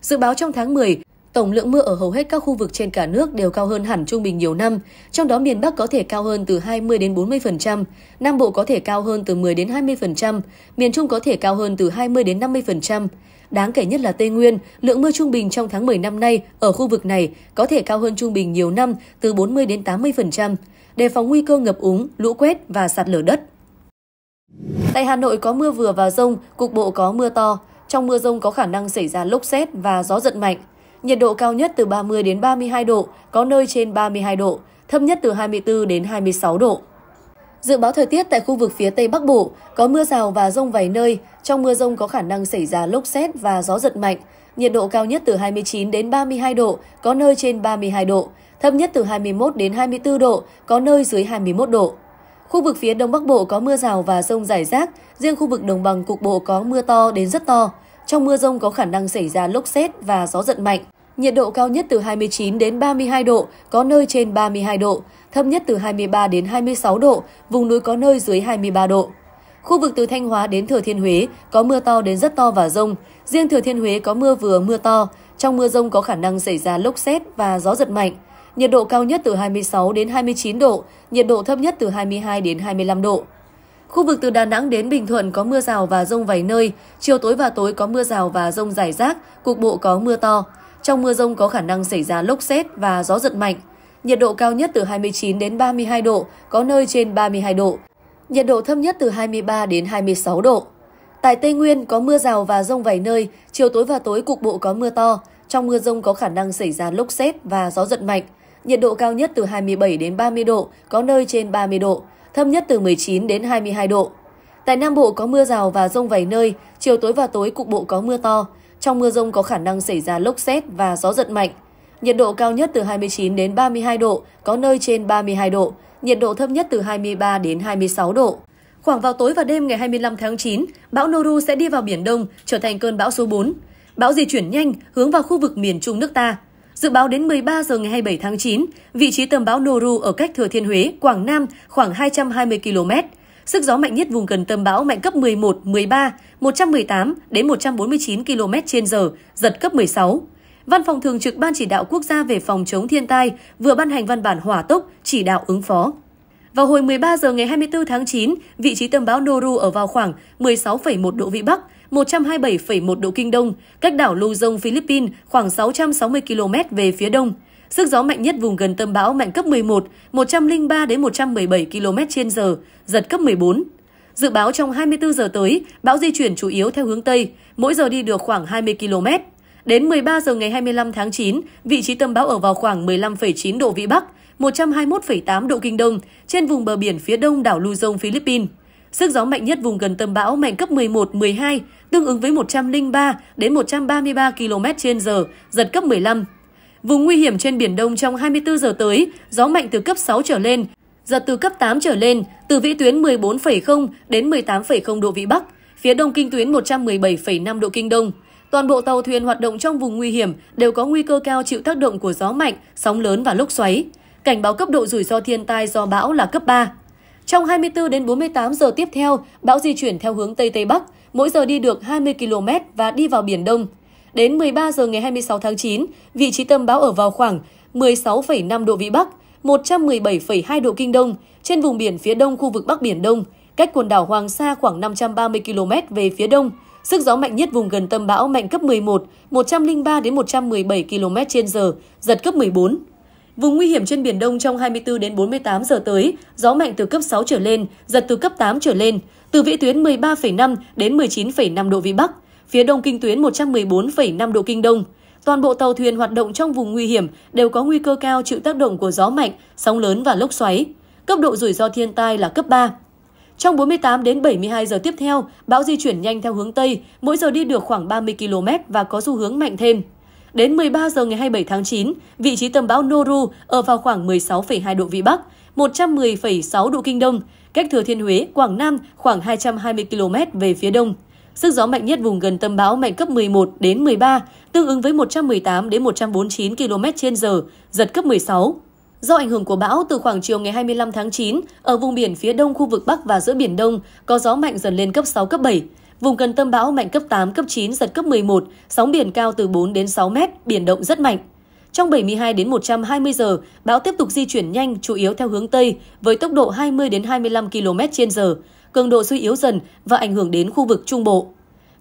Dự báo trong tháng 10, Tổng lượng mưa ở hầu hết các khu vực trên cả nước đều cao hơn hẳn trung bình nhiều năm, trong đó miền Bắc có thể cao hơn từ 20 đến 40%, Nam Bộ có thể cao hơn từ 10 đến 20%, miền Trung có thể cao hơn từ 20 đến 50%. Đáng kể nhất là Tây Nguyên, lượng mưa trung bình trong tháng 10 năm nay ở khu vực này có thể cao hơn trung bình nhiều năm từ 40 đến 80%, đề phòng nguy cơ ngập úng, lũ quét và sạt lở đất. Tại Hà Nội có mưa vừa và rông, cục bộ có mưa to. Trong mưa rông có khả năng xảy ra lốc xét và gió giật mạnh. Nhiệt độ cao nhất từ 30 đến 32 độ, có nơi trên 32 độ, thấp nhất từ 24 đến 26 độ. Dự báo thời tiết tại khu vực phía Tây Bắc Bộ có mưa rào và rông vài nơi, trong mưa rông có khả năng xảy ra lốc xét và gió giật mạnh. Nhiệt độ cao nhất từ 29 đến 32 độ, có nơi trên 32 độ, thấp nhất từ 21 đến 24 độ, có nơi dưới 21 độ. Khu vực phía Đông Bắc Bộ có mưa rào và rông rải rác, riêng khu vực đồng bằng cục bộ có mưa to đến rất to. Trong mưa rông có khả năng xảy ra lốc xét và gió giật mạnh. Nhiệt độ cao nhất từ 29 đến 32 độ, có nơi trên 32 độ, thấp nhất từ 23 đến 26 độ, vùng núi có nơi dưới 23 độ. Khu vực từ Thanh Hóa đến Thừa Thiên Huế có mưa to đến rất to và rông. Riêng Thừa Thiên Huế có mưa vừa mưa to. Trong mưa rông có khả năng xảy ra lốc xét và gió giật mạnh. Nhiệt độ cao nhất từ 26 đến 29 độ, nhiệt độ thấp nhất từ 22 đến 25 độ. Khu vực từ Đà Nẵng đến Bình Thuận có mưa rào và rông vài nơi, chiều tối và tối có mưa rào và rông rải rác, cục bộ có mưa to. Trong mưa rông có khả năng xảy ra lốc xét và gió giật mạnh. Nhiệt độ cao nhất từ 29 đến 32 độ, có nơi trên 32 độ. Nhiệt độ thấp nhất từ 23 đến 26 độ. Tại Tây Nguyên có mưa rào và rông vài nơi, chiều tối và tối cục bộ có mưa to. Trong mưa rông có khả năng xảy ra lốc xét và gió giật mạnh. Nhiệt độ cao nhất từ 27 đến 30 độ, có nơi trên 30 độ thấp nhất từ 19 đến 22 độ. Tại Nam Bộ có mưa rào và rông vài nơi, chiều tối và tối cục bộ có mưa to. Trong mưa rông có khả năng xảy ra lốc xét và gió giật mạnh. Nhiệt độ cao nhất từ 29 đến 32 độ, có nơi trên 32 độ. Nhiệt độ thấp nhất từ 23 đến 26 độ. Khoảng vào tối và đêm ngày 25 tháng 9, bão Noru sẽ đi vào Biển Đông, trở thành cơn bão số 4. Bão di chuyển nhanh, hướng vào khu vực miền Trung nước ta. Dự báo đến 13 giờ ngày 27 tháng 9, vị trí tâm bão Noru ở cách Thừa Thiên Huế, Quảng Nam khoảng 220 km. Sức gió mạnh nhất vùng gần tâm bão mạnh cấp 11, 13, 118 đến 149 km h giật cấp 16. Văn phòng Thường trực Ban Chỉ đạo Quốc gia về phòng chống thiên tai vừa ban hành văn bản hỏa tốc chỉ đạo ứng phó. Vào hồi 13 giờ ngày 24 tháng 9, vị trí tâm bão Noru ở vào khoảng 16,1 độ Vĩ Bắc, 127,1 độ Kinh Đông, cách đảo Luzon, Philippines khoảng 660 km về phía đông. Sức gió mạnh nhất vùng gần tâm bão mạnh cấp 11, 103 đến 117 km h giật cấp 14. Dự báo trong 24 giờ tới, bão di chuyển chủ yếu theo hướng Tây, mỗi giờ đi được khoảng 20 km. Đến 13 giờ ngày 25 tháng 9, vị trí tâm bão ở vào khoảng 15,9 độ Vĩ Bắc, 121,8 độ Kinh Đông, trên vùng bờ biển phía đông đảo Luzon, Philippines. Sức gió mạnh nhất vùng gần tâm bão mạnh cấp 11, 12, tương ứng với 103 đến 133 km trên giờ, giật cấp 15. Vùng nguy hiểm trên Biển Đông trong 24 giờ tới, gió mạnh từ cấp 6 trở lên, giật từ cấp 8 trở lên, từ vĩ tuyến 14,0 đến 18,0 độ vĩ Bắc, phía đông kinh tuyến 117,5 độ kinh đông. Toàn bộ tàu thuyền hoạt động trong vùng nguy hiểm đều có nguy cơ cao chịu tác động của gió mạnh, sóng lớn và lốc xoáy. Cảnh báo cấp độ rủi ro thiên tai do bão là cấp 3. Trong 24 đến 48 giờ tiếp theo, bão di chuyển theo hướng Tây Tây Bắc, mỗi giờ đi được 20 km và đi vào Biển Đông. Đến 13 giờ ngày 26 tháng 9, vị trí tâm bão ở vào khoảng 16,5 độ Vĩ Bắc, 117,2 độ Kinh Đông, trên vùng biển phía đông khu vực Bắc Biển Đông, cách quần đảo Hoàng Sa khoảng 530 km về phía đông. Sức gió mạnh nhất vùng gần tâm bão mạnh cấp 11, 103 đến 117 km/h, giật cấp 14. Vùng nguy hiểm trên Biển Đông trong 24 đến 48 giờ tới, gió mạnh từ cấp 6 trở lên, giật từ cấp 8 trở lên, từ vĩ tuyến 13,5 đến 19,5 độ Vĩ Bắc, phía đông kinh tuyến 114,5 độ Kinh Đông. Toàn bộ tàu thuyền hoạt động trong vùng nguy hiểm đều có nguy cơ cao chịu tác động của gió mạnh, sóng lớn và lốc xoáy. Cấp độ rủi ro thiên tai là cấp 3. Trong 48 đến 72 giờ tiếp theo, bão di chuyển nhanh theo hướng Tây, mỗi giờ đi được khoảng 30 km và có xu hướng mạnh thêm. Đến 13 giờ ngày 27 tháng 9, vị trí tâm bão Noru ở vào khoảng 16,2 độ Vĩ Bắc, 110,6 độ Kinh Đông, cách Thừa Thiên Huế, Quảng Nam khoảng 220 km về phía đông. Sức gió mạnh nhất vùng gần tâm bão mạnh cấp 11 đến 13, tương ứng với 118 đến 149 km h giật cấp 16. Do ảnh hưởng của bão từ khoảng chiều ngày 25 tháng 9, ở vùng biển phía đông khu vực Bắc và giữa Biển Đông có gió mạnh dần lên cấp 6, cấp 7. Vùng gần tâm bão mạnh cấp 8, cấp 9, giật cấp 11, sóng biển cao từ 4 đến 6 mét, biển động rất mạnh. Trong 72 đến 120 giờ, bão tiếp tục di chuyển nhanh, chủ yếu theo hướng Tây, với tốc độ 20 đến 25 km h cường độ suy yếu dần và ảnh hưởng đến khu vực Trung Bộ.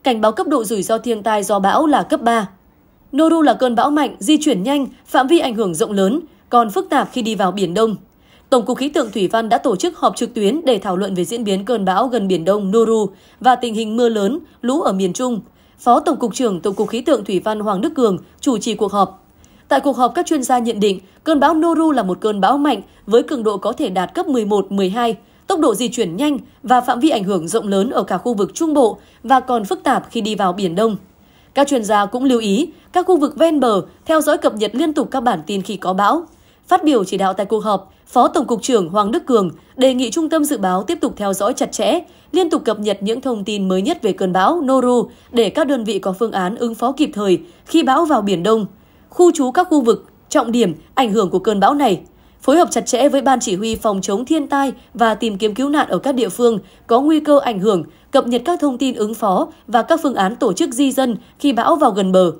Cảnh báo cấp độ rủi ro thiên tai do bão là cấp 3. Noru là cơn bão mạnh, di chuyển nhanh, phạm vi ảnh hưởng rộng lớn, còn phức tạp khi đi vào Biển Đông. Tổng cục khí tượng Thủy văn đã tổ chức họp trực tuyến để thảo luận về diễn biến cơn bão gần Biển Đông Noru và tình hình mưa lớn, lũ ở miền Trung. Phó Tổng cục trưởng Tổng cục khí tượng Thủy văn Hoàng Đức Cường chủ trì cuộc họp. Tại cuộc họp, các chuyên gia nhận định cơn bão Noru là một cơn bão mạnh với cường độ có thể đạt cấp 11-12, tốc độ di chuyển nhanh và phạm vi ảnh hưởng rộng lớn ở cả khu vực Trung Bộ và còn phức tạp khi đi vào Biển Đông. Các chuyên gia cũng lưu ý các khu vực ven bờ theo dõi cập nhật liên tục các bản tin khi có bão. Phát biểu chỉ đạo tại cuộc họp, Phó Tổng cục trưởng Hoàng Đức Cường đề nghị Trung tâm Dự báo tiếp tục theo dõi chặt chẽ, liên tục cập nhật những thông tin mới nhất về cơn bão Noru để các đơn vị có phương án ứng phó kịp thời khi bão vào Biển Đông, khu trú các khu vực, trọng điểm, ảnh hưởng của cơn bão này. Phối hợp chặt chẽ với Ban Chỉ huy Phòng chống thiên tai và tìm kiếm cứu nạn ở các địa phương có nguy cơ ảnh hưởng, cập nhật các thông tin ứng phó và các phương án tổ chức di dân khi bão vào gần bờ.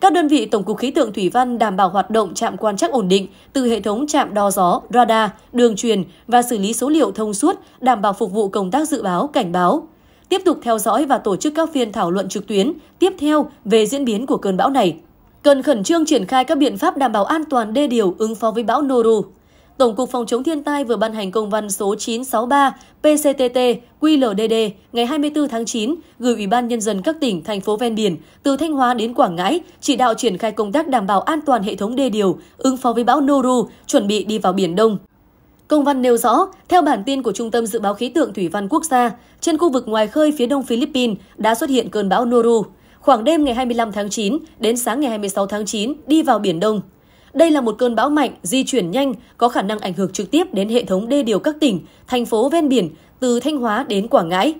Các đơn vị Tổng cục Khí tượng Thủy văn đảm bảo hoạt động trạm quan trắc ổn định từ hệ thống trạm đo gió, radar, đường truyền và xử lý số liệu thông suốt, đảm bảo phục vụ công tác dự báo, cảnh báo. Tiếp tục theo dõi và tổ chức các phiên thảo luận trực tuyến tiếp theo về diễn biến của cơn bão này. Cần khẩn trương triển khai các biện pháp đảm bảo an toàn đê điều ứng phó với bão Noru Tổng cục Phòng chống thiên tai vừa ban hành công văn số 963 PCTT QLDD ngày 24 tháng 9 gửi Ủy ban Nhân dân các tỉnh, thành phố ven biển từ Thanh Hóa đến Quảng Ngãi chỉ đạo triển khai công tác đảm bảo an toàn hệ thống đê điều, ứng phó với bão Noru, chuẩn bị đi vào Biển Đông. Công văn nêu rõ, theo bản tin của Trung tâm Dự báo Khí tượng Thủy văn Quốc gia, trên khu vực ngoài khơi phía đông Philippines đã xuất hiện cơn bão Noru. Khoảng đêm ngày 25 tháng 9 đến sáng ngày 26 tháng 9 đi vào Biển Đông. Đây là một cơn bão mạnh, di chuyển nhanh, có khả năng ảnh hưởng trực tiếp đến hệ thống đê điều các tỉnh, thành phố ven biển từ Thanh Hóa đến Quảng Ngãi.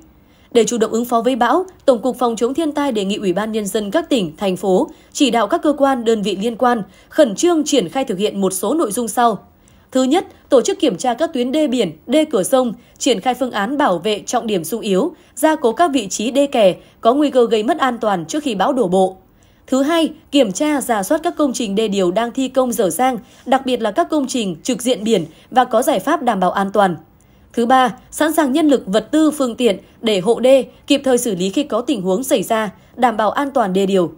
Để chủ động ứng phó với bão, Tổng cục Phòng chống thiên tai đề nghị Ủy ban nhân dân các tỉnh, thành phố chỉ đạo các cơ quan, đơn vị liên quan khẩn trương triển khai thực hiện một số nội dung sau. Thứ nhất, tổ chức kiểm tra các tuyến đê biển, đê cửa sông, triển khai phương án bảo vệ trọng điểm sung yếu, gia cố các vị trí đê kè có nguy cơ gây mất an toàn trước khi bão đổ bộ. Thứ hai, kiểm tra, giả soát các công trình đê điều đang thi công dở dang, đặc biệt là các công trình trực diện biển và có giải pháp đảm bảo an toàn. Thứ ba, sẵn sàng nhân lực, vật tư, phương tiện để hộ đê kịp thời xử lý khi có tình huống xảy ra, đảm bảo an toàn đê điều.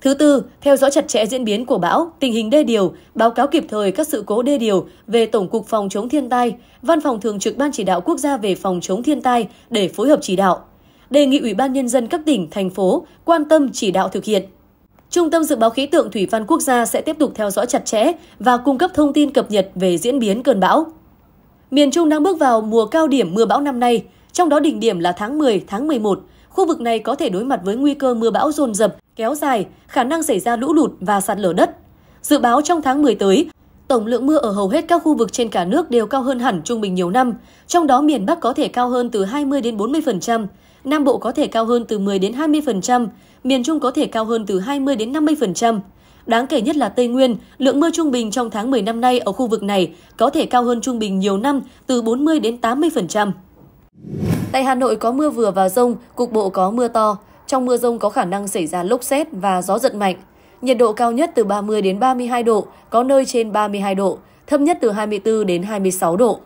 Thứ tư, theo dõi chặt chẽ diễn biến của bão, tình hình đê điều, báo cáo kịp thời các sự cố đê điều về Tổng cục Phòng chống thiên tai, Văn phòng Thường trực Ban chỉ đạo quốc gia về phòng chống thiên tai để phối hợp chỉ đạo. Đề nghị Ủy ban Nhân dân các tỉnh, thành phố quan tâm chỉ đạo thực hiện. Trung tâm Dự báo Khí tượng Thủy văn Quốc gia sẽ tiếp tục theo dõi chặt chẽ và cung cấp thông tin cập nhật về diễn biến cơn bão. Miền Trung đang bước vào mùa cao điểm mưa bão năm nay, trong đó đỉnh điểm là tháng 10, tháng 11. Khu vực này có thể đối mặt với nguy cơ mưa bão dồn dập, kéo dài, khả năng xảy ra lũ lụt và sạt lở đất. Dự báo trong tháng 10 tới, tổng lượng mưa ở hầu hết các khu vực trên cả nước đều cao hơn hẳn trung bình nhiều năm, trong đó miền Bắc có thể cao hơn từ 20 đến 40%, Nam Bộ có thể cao hơn từ 10 đến 20%, miền Trung có thể cao hơn từ 20 đến 50%. Đáng kể nhất là Tây Nguyên, lượng mưa trung bình trong tháng 10 năm nay ở khu vực này có thể cao hơn trung bình nhiều năm từ 40 đến 80%. Tại Hà Nội có mưa vừa và rông, cục bộ có mưa to. Trong mưa rông có khả năng xảy ra lốc xét và gió giật mạnh. Nhiệt độ cao nhất từ 30 đến 32 độ, có nơi trên 32 độ, thấp nhất từ 24 đến 26 độ.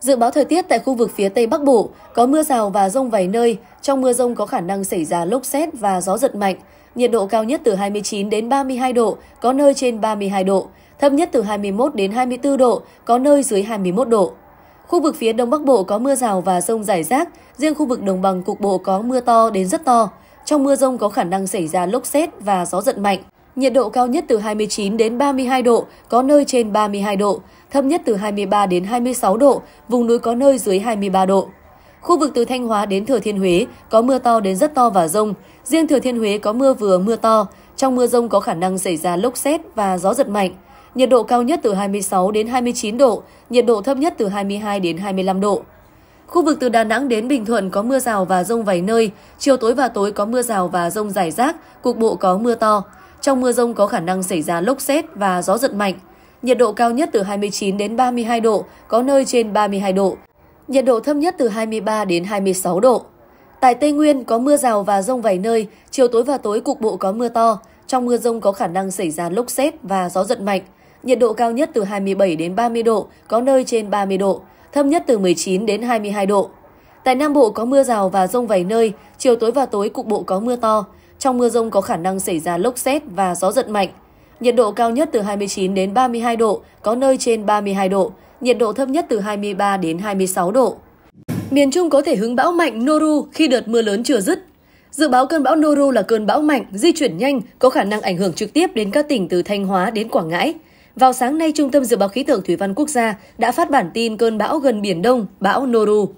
Dự báo thời tiết tại khu vực phía Tây Bắc Bộ có mưa rào và rông vài nơi, trong mưa rông có khả năng xảy ra lốc xét và gió giật mạnh. Nhiệt độ cao nhất từ 29 đến 32 độ, có nơi trên 32 độ, thấp nhất từ 21 đến 24 độ, có nơi dưới 21 độ. Khu vực phía Đông Bắc Bộ có mưa rào và rông rải rác, riêng khu vực đồng bằng cục bộ có mưa to đến rất to. Trong mưa rông có khả năng xảy ra lốc xét và gió giật mạnh. Nhiệt độ cao nhất từ 29 đến 32 độ, có nơi trên 32 độ, thấp nhất từ 23 đến 26 độ, vùng núi có nơi dưới 23 độ. Khu vực từ Thanh Hóa đến Thừa Thiên Huế có mưa to đến rất to và rông. Riêng Thừa Thiên Huế có mưa vừa mưa to. Trong mưa rông có khả năng xảy ra lốc xét và gió giật mạnh. Nhiệt độ cao nhất từ 26 đến 29 độ, nhiệt độ thấp nhất từ 22 đến 25 độ. Khu vực từ Đà Nẵng đến Bình Thuận có mưa rào và rông vài nơi, chiều tối và tối có mưa rào và rông rải rác, cục bộ có mưa to. Trong mưa rông có khả năng xảy ra lốc xét và gió giật mạnh nhiệt độ cao nhất từ 29 đến 32 độ, có nơi trên 32 độ. Nhiệt độ thấp nhất từ 23 đến 26 độ. Tại Tây Nguyên có mưa rào và rông vài nơi, chiều tối và tối cục bộ có mưa to. Trong mưa rông có khả năng xảy ra lốc xét và gió giật mạnh. Nhiệt độ cao nhất từ 27 đến 30 độ, có nơi trên 30 độ, thấp nhất từ 19 đến 22 độ. Tại Nam Bộ có mưa rào và rông vài nơi, chiều tối và tối cục bộ có mưa to. Trong mưa rông có khả năng xảy ra lốc xét và gió giật mạnh. Nhiệt độ cao nhất từ 29 đến 32 độ, có nơi trên 32 độ, nhiệt độ thấp nhất từ 23 đến 26 độ. Miền Trung có thể hứng bão mạnh Noru khi đợt mưa lớn chưa dứt. Dự báo cơn bão Noru là cơn bão mạnh, di chuyển nhanh, có khả năng ảnh hưởng trực tiếp đến các tỉnh từ Thanh Hóa đến Quảng Ngãi. Vào sáng nay, Trung tâm Dự báo Khí tượng Thủy văn Quốc gia đã phát bản tin cơn bão gần Biển Đông, bão Noru.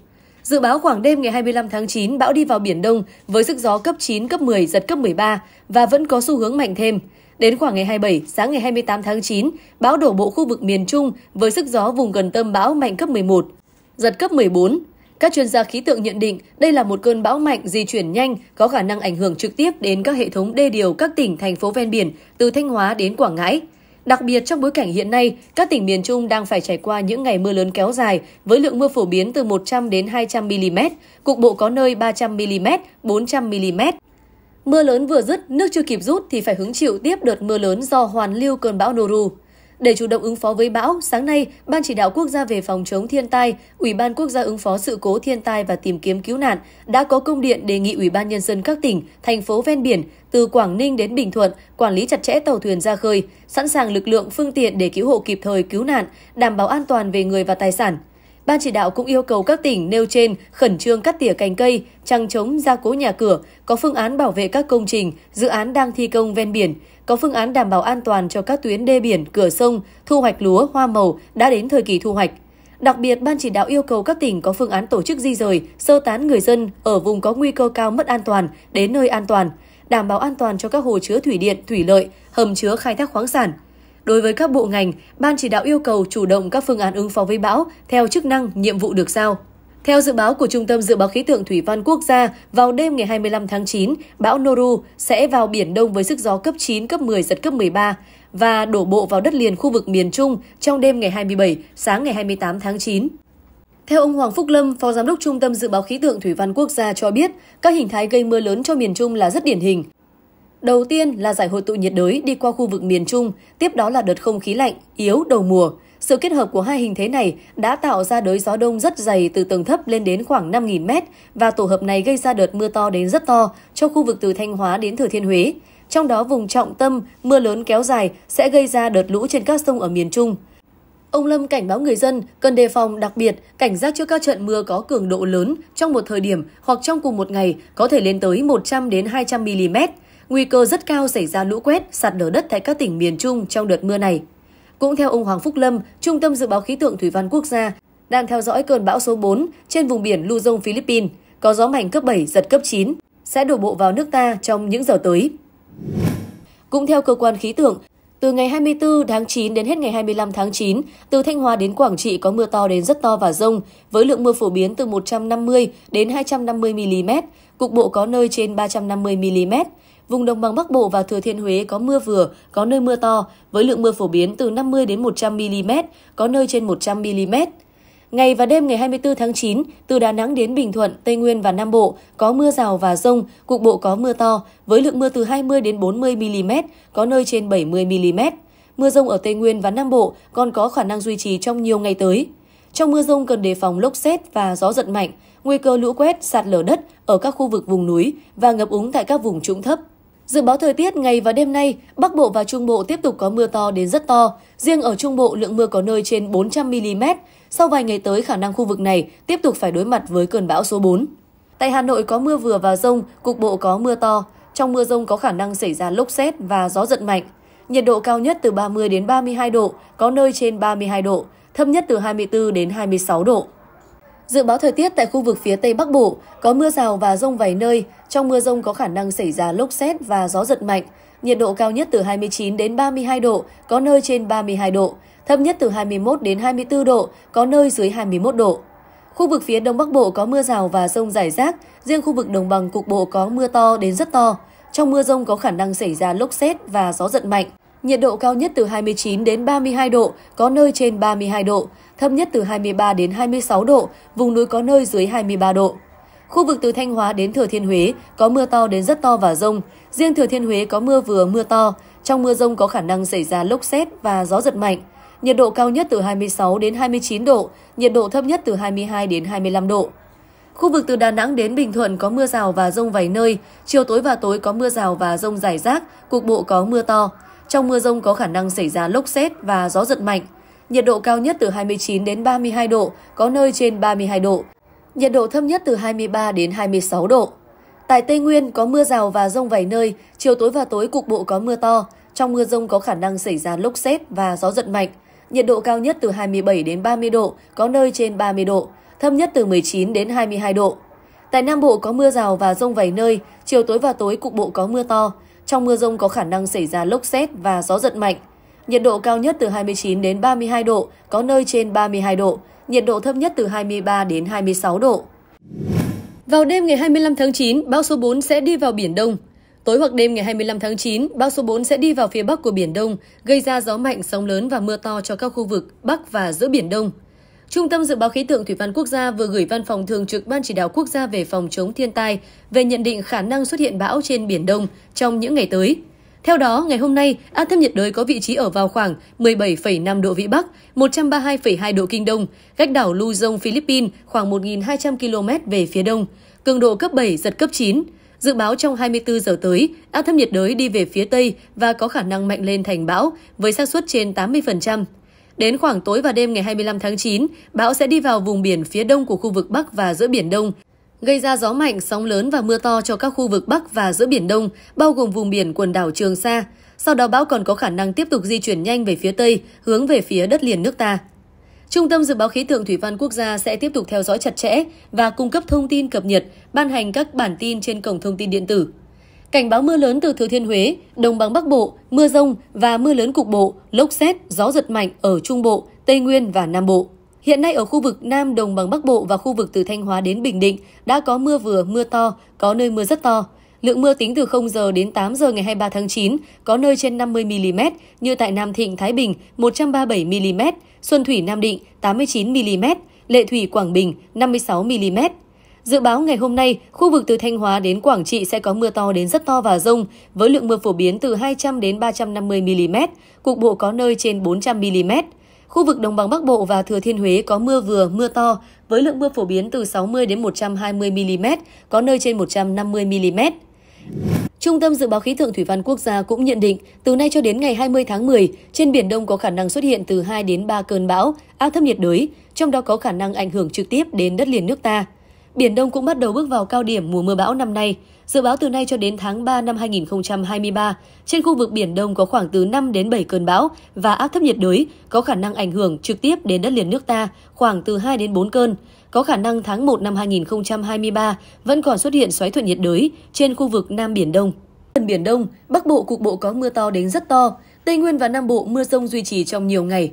Dự báo khoảng đêm ngày 25 tháng 9, bão đi vào Biển Đông với sức gió cấp 9, cấp 10, giật cấp 13 và vẫn có xu hướng mạnh thêm. Đến khoảng ngày 27, sáng ngày 28 tháng 9, bão đổ bộ khu vực miền Trung với sức gió vùng gần tâm bão mạnh cấp 11, giật cấp 14. Các chuyên gia khí tượng nhận định đây là một cơn bão mạnh di chuyển nhanh có khả năng ảnh hưởng trực tiếp đến các hệ thống đê điều các tỉnh, thành phố ven biển từ Thanh Hóa đến Quảng Ngãi. Đặc biệt trong bối cảnh hiện nay, các tỉnh miền Trung đang phải trải qua những ngày mưa lớn kéo dài với lượng mưa phổ biến từ 100 đến 200 mm, cục bộ có nơi 300 mm, 400 mm. Mưa lớn vừa dứt, nước chưa kịp rút thì phải hứng chịu tiếp đợt mưa lớn do hoàn lưu cơn bão Noru. Để chủ động ứng phó với bão, sáng nay, Ban chỉ đạo quốc gia về phòng chống thiên tai, Ủy ban quốc gia ứng phó sự cố thiên tai và tìm kiếm cứu nạn đã có công điện đề nghị Ủy ban nhân dân các tỉnh, thành phố ven biển từ Quảng Ninh đến Bình Thuận quản lý chặt chẽ tàu thuyền ra khơi, sẵn sàng lực lượng phương tiện để cứu hộ kịp thời cứu nạn, đảm bảo an toàn về người và tài sản. Ban chỉ đạo cũng yêu cầu các tỉnh nêu trên khẩn trương cắt tỉa cành cây, trăng chống gia cố nhà cửa, có phương án bảo vệ các công trình, dự án đang thi công ven biển, có phương án đảm bảo an toàn cho các tuyến đê biển, cửa sông, thu hoạch lúa, hoa màu đã đến thời kỳ thu hoạch. Đặc biệt, Ban chỉ đạo yêu cầu các tỉnh có phương án tổ chức di rời, sơ tán người dân ở vùng có nguy cơ cao mất an toàn đến nơi an toàn, đảm bảo an toàn cho các hồ chứa thủy điện, thủy lợi, hầm chứa khai thác khoáng sản – Đối với các bộ ngành, Ban chỉ đạo yêu cầu chủ động các phương án ứng phó với bão theo chức năng, nhiệm vụ được giao. Theo dự báo của Trung tâm Dự báo Khí tượng Thủy văn Quốc gia, vào đêm ngày 25 tháng 9, bão Noru sẽ vào Biển Đông với sức gió cấp 9, cấp 10, giật cấp 13 và đổ bộ vào đất liền khu vực miền Trung trong đêm ngày 27, sáng ngày 28 tháng 9. Theo ông Hoàng Phúc Lâm, Phó Giám đốc Trung tâm Dự báo Khí tượng Thủy văn Quốc gia cho biết, các hình thái gây mưa lớn cho miền Trung là rất điển hình. Đầu tiên là giải hội tụ nhiệt đới đi qua khu vực miền Trung, tiếp đó là đợt không khí lạnh, yếu đầu mùa. Sự kết hợp của hai hình thế này đã tạo ra đới gió đông rất dày từ tầng thấp lên đến khoảng 5.000 m và tổ hợp này gây ra đợt mưa to đến rất to cho khu vực từ Thanh Hóa đến Thừa Thiên Huế. Trong đó vùng trọng tâm, mưa lớn kéo dài sẽ gây ra đợt lũ trên các sông ở miền Trung. Ông Lâm cảnh báo người dân cần đề phòng đặc biệt cảnh giác trước các trận mưa có cường độ lớn trong một thời điểm hoặc trong cùng một ngày có thể lên tới 100 đến 200 mm nguy cơ rất cao xảy ra lũ quét, sạt lở đất tại các tỉnh miền Trung trong đợt mưa này. Cũng theo ông Hoàng Phúc Lâm, Trung tâm Dự báo Khí tượng Thủy văn Quốc gia, đang theo dõi cơn bão số 4 trên vùng biển Luzon, Philippines, có gió mạnh cấp 7, giật cấp 9, sẽ đổ bộ vào nước ta trong những giờ tới. Cũng theo cơ quan khí tượng, từ ngày 24 tháng 9 đến hết ngày 25 tháng 9, từ Thanh Hóa đến Quảng Trị có mưa to đến rất to và rông, với lượng mưa phổ biến từ 150 đến 250 mm, cục bộ có nơi trên 350 mm. Vùng đồng bằng Bắc Bộ và Thừa Thiên Huế có mưa vừa, có nơi mưa to, với lượng mưa phổ biến từ 50 đến 100 mm, có nơi trên 100 mm. Ngày và đêm ngày 24 tháng 9, từ Đà Nẵng đến Bình Thuận, Tây Nguyên và Nam Bộ có mưa rào và rông, cục bộ có mưa to, với lượng mưa từ 20 đến 40 mm, có nơi trên 70 mm. Mưa rông ở Tây Nguyên và Nam Bộ còn có khả năng duy trì trong nhiều ngày tới. Trong mưa rông cần đề phòng lốc xét và gió giật mạnh, nguy cơ lũ quét, sạt lở đất ở các khu vực vùng núi và ngập úng tại các vùng trũng thấp. Dự báo thời tiết ngày và đêm nay, Bắc Bộ và Trung Bộ tiếp tục có mưa to đến rất to. Riêng ở Trung Bộ, lượng mưa có nơi trên 400mm. Sau vài ngày tới, khả năng khu vực này tiếp tục phải đối mặt với cơn bão số 4. Tại Hà Nội có mưa vừa và rông, cục bộ có mưa to. Trong mưa rông có khả năng xảy ra lốc xét và gió giật mạnh. Nhiệt độ cao nhất từ 30 đến 32 độ, có nơi trên 32 độ, thấp nhất từ 24 đến 26 độ. Dự báo thời tiết tại khu vực phía Tây Bắc Bộ có mưa rào và rông vài nơi, trong mưa rông có khả năng xảy ra lốc xét và gió giật mạnh. Nhiệt độ cao nhất từ 29 đến 32 độ, có nơi trên 32 độ, thấp nhất từ 21 đến 24 độ, có nơi dưới 21 độ. Khu vực phía Đông Bắc Bộ có mưa rào và rông rải rác, riêng khu vực đồng bằng cục bộ có mưa to đến rất to. Trong mưa rông có khả năng xảy ra lốc xét và gió giật mạnh. Nhiệt độ cao nhất từ 29 đến 32 độ, có nơi trên 32 độ, thấp nhất từ 23 đến 26 độ, vùng núi có nơi dưới 23 độ. Khu vực từ Thanh Hóa đến Thừa Thiên Huế có mưa to đến rất to và rông. Riêng Thừa Thiên Huế có mưa vừa mưa to. Trong mưa rông có khả năng xảy ra lốc xét và gió giật mạnh. Nhiệt độ cao nhất từ 26 đến 29 độ, nhiệt độ thấp nhất từ 22 đến 25 độ. Khu vực từ Đà Nẵng đến Bình Thuận có mưa rào và rông vài nơi, chiều tối và tối có mưa rào và rông rải rác, cục bộ có mưa to. Trong mưa rông có khả năng xảy ra lốc xét và gió giật mạnh. Nhiệt độ cao nhất từ 29 đến 32 độ, có nơi trên 32 độ. Nhiệt độ thấp nhất từ 23 đến 26 độ. Tại Tây Nguyên có mưa rào và rông vài nơi, chiều tối và tối cục bộ có mưa to. Trong mưa rông có khả năng xảy ra lốc xét và gió giật mạnh. Nhiệt độ cao nhất từ 27 đến 30 độ, có nơi trên 30 độ, thấp nhất từ 19 đến 22 độ. Tại Nam Bộ có mưa rào và rông vài nơi, chiều tối và tối cục bộ có mưa to. Trong mưa rông có khả năng xảy ra lốc xét và gió giật mạnh. Nhiệt độ cao nhất từ 29 đến 32 độ, có nơi trên 32 độ. Nhiệt độ thấp nhất từ 23 đến 26 độ. Vào đêm ngày 25 tháng 9, bão số 4 sẽ đi vào Biển Đông. Tối hoặc đêm ngày 25 tháng 9, bão số 4 sẽ đi vào phía bắc của Biển Đông, gây ra gió mạnh, sóng lớn và mưa to cho các khu vực Bắc và giữa Biển Đông. Trung tâm Dự báo Khí tượng Thủy văn Quốc gia vừa gửi Văn phòng Thường trực Ban Chỉ đạo Quốc gia về phòng chống thiên tai về nhận định khả năng xuất hiện bão trên Biển Đông trong những ngày tới. Theo đó, ngày hôm nay, áp thấp nhiệt đới có vị trí ở vào khoảng 17,5 độ Vĩ Bắc, 132,2 độ Kinh Đông, cách đảo Luzon, Philippines khoảng 1.200 km về phía đông, cường độ cấp 7, giật cấp 9. Dự báo trong 24 giờ tới, áp thấp nhiệt đới đi về phía Tây và có khả năng mạnh lên thành bão với xác suất trên 80%. Đến khoảng tối và đêm ngày 25 tháng 9, bão sẽ đi vào vùng biển phía đông của khu vực Bắc và giữa Biển Đông, gây ra gió mạnh, sóng lớn và mưa to cho các khu vực Bắc và giữa Biển Đông, bao gồm vùng biển quần đảo Trường Sa. Sau đó bão còn có khả năng tiếp tục di chuyển nhanh về phía Tây, hướng về phía đất liền nước ta. Trung tâm Dự báo Khí tượng Thủy văn Quốc gia sẽ tiếp tục theo dõi chặt chẽ và cung cấp thông tin cập nhật, ban hành các bản tin trên cổng thông tin điện tử. Cảnh báo mưa lớn từ Thừa Thiên Huế, Đồng bằng Bắc Bộ, mưa rông và mưa lớn cục bộ, lốc xét, gió giật mạnh ở Trung Bộ, Tây Nguyên và Nam Bộ. Hiện nay ở khu vực Nam Đồng bằng Bắc Bộ và khu vực từ Thanh Hóa đến Bình Định đã có mưa vừa, mưa to, có nơi mưa rất to. Lượng mưa tính từ 0 giờ đến 8 giờ ngày 23 tháng 9, có nơi trên 50 mm như tại Nam Thịnh, Thái Bình 137 mm, Xuân Thủy Nam Định 89 mm, Lệ Thủy Quảng Bình 56 mm. Dự báo ngày hôm nay, khu vực từ Thanh Hóa đến Quảng Trị sẽ có mưa to đến rất to và rông, với lượng mưa phổ biến từ 200 đến 350 mm, cục bộ có nơi trên 400 mm. Khu vực Đồng bằng Bắc Bộ và Thừa Thiên Huế có mưa vừa, mưa to, với lượng mưa phổ biến từ 60 đến 120 mm, có nơi trên 150 mm. Trung tâm Dự báo Khí tượng Thủy văn Quốc gia cũng nhận định, từ nay cho đến ngày 20 tháng 10, trên Biển Đông có khả năng xuất hiện từ 2 đến 3 cơn bão, áp thấp nhiệt đới, trong đó có khả năng ảnh hưởng trực tiếp đến đất liền nước ta. Biển Đông cũng bắt đầu bước vào cao điểm mùa mưa bão năm nay. Dự báo từ nay cho đến tháng 3 năm 2023, trên khu vực Biển Đông có khoảng từ 5 đến 7 cơn bão và áp thấp nhiệt đới có khả năng ảnh hưởng trực tiếp đến đất liền nước ta khoảng từ 2 đến 4 cơn. Có khả năng tháng 1 năm 2023 vẫn còn xuất hiện xoáy thuận nhiệt đới trên khu vực Nam Biển Đông. Gần Biển Đông, Bắc Bộ cục bộ có mưa to đến rất to. Tây Nguyên và Nam Bộ mưa rông duy trì trong nhiều ngày,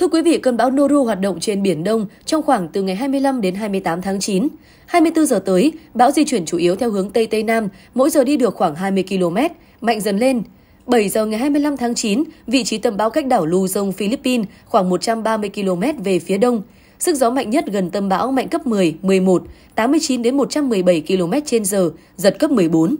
Thưa quý vị, cơn bão Noru hoạt động trên Biển Đông trong khoảng từ ngày 25 đến 28 tháng 9. 24 giờ tới, bão di chuyển chủ yếu theo hướng Tây Tây Nam, mỗi giờ đi được khoảng 20 km, mạnh dần lên. 7 giờ ngày 25 tháng 9, vị trí tâm bão cách đảo Luzon, Philippines khoảng 130 km về phía đông. Sức gió mạnh nhất gần tâm bão mạnh cấp 10, 11, 89 đến 117 km h giật cấp 14.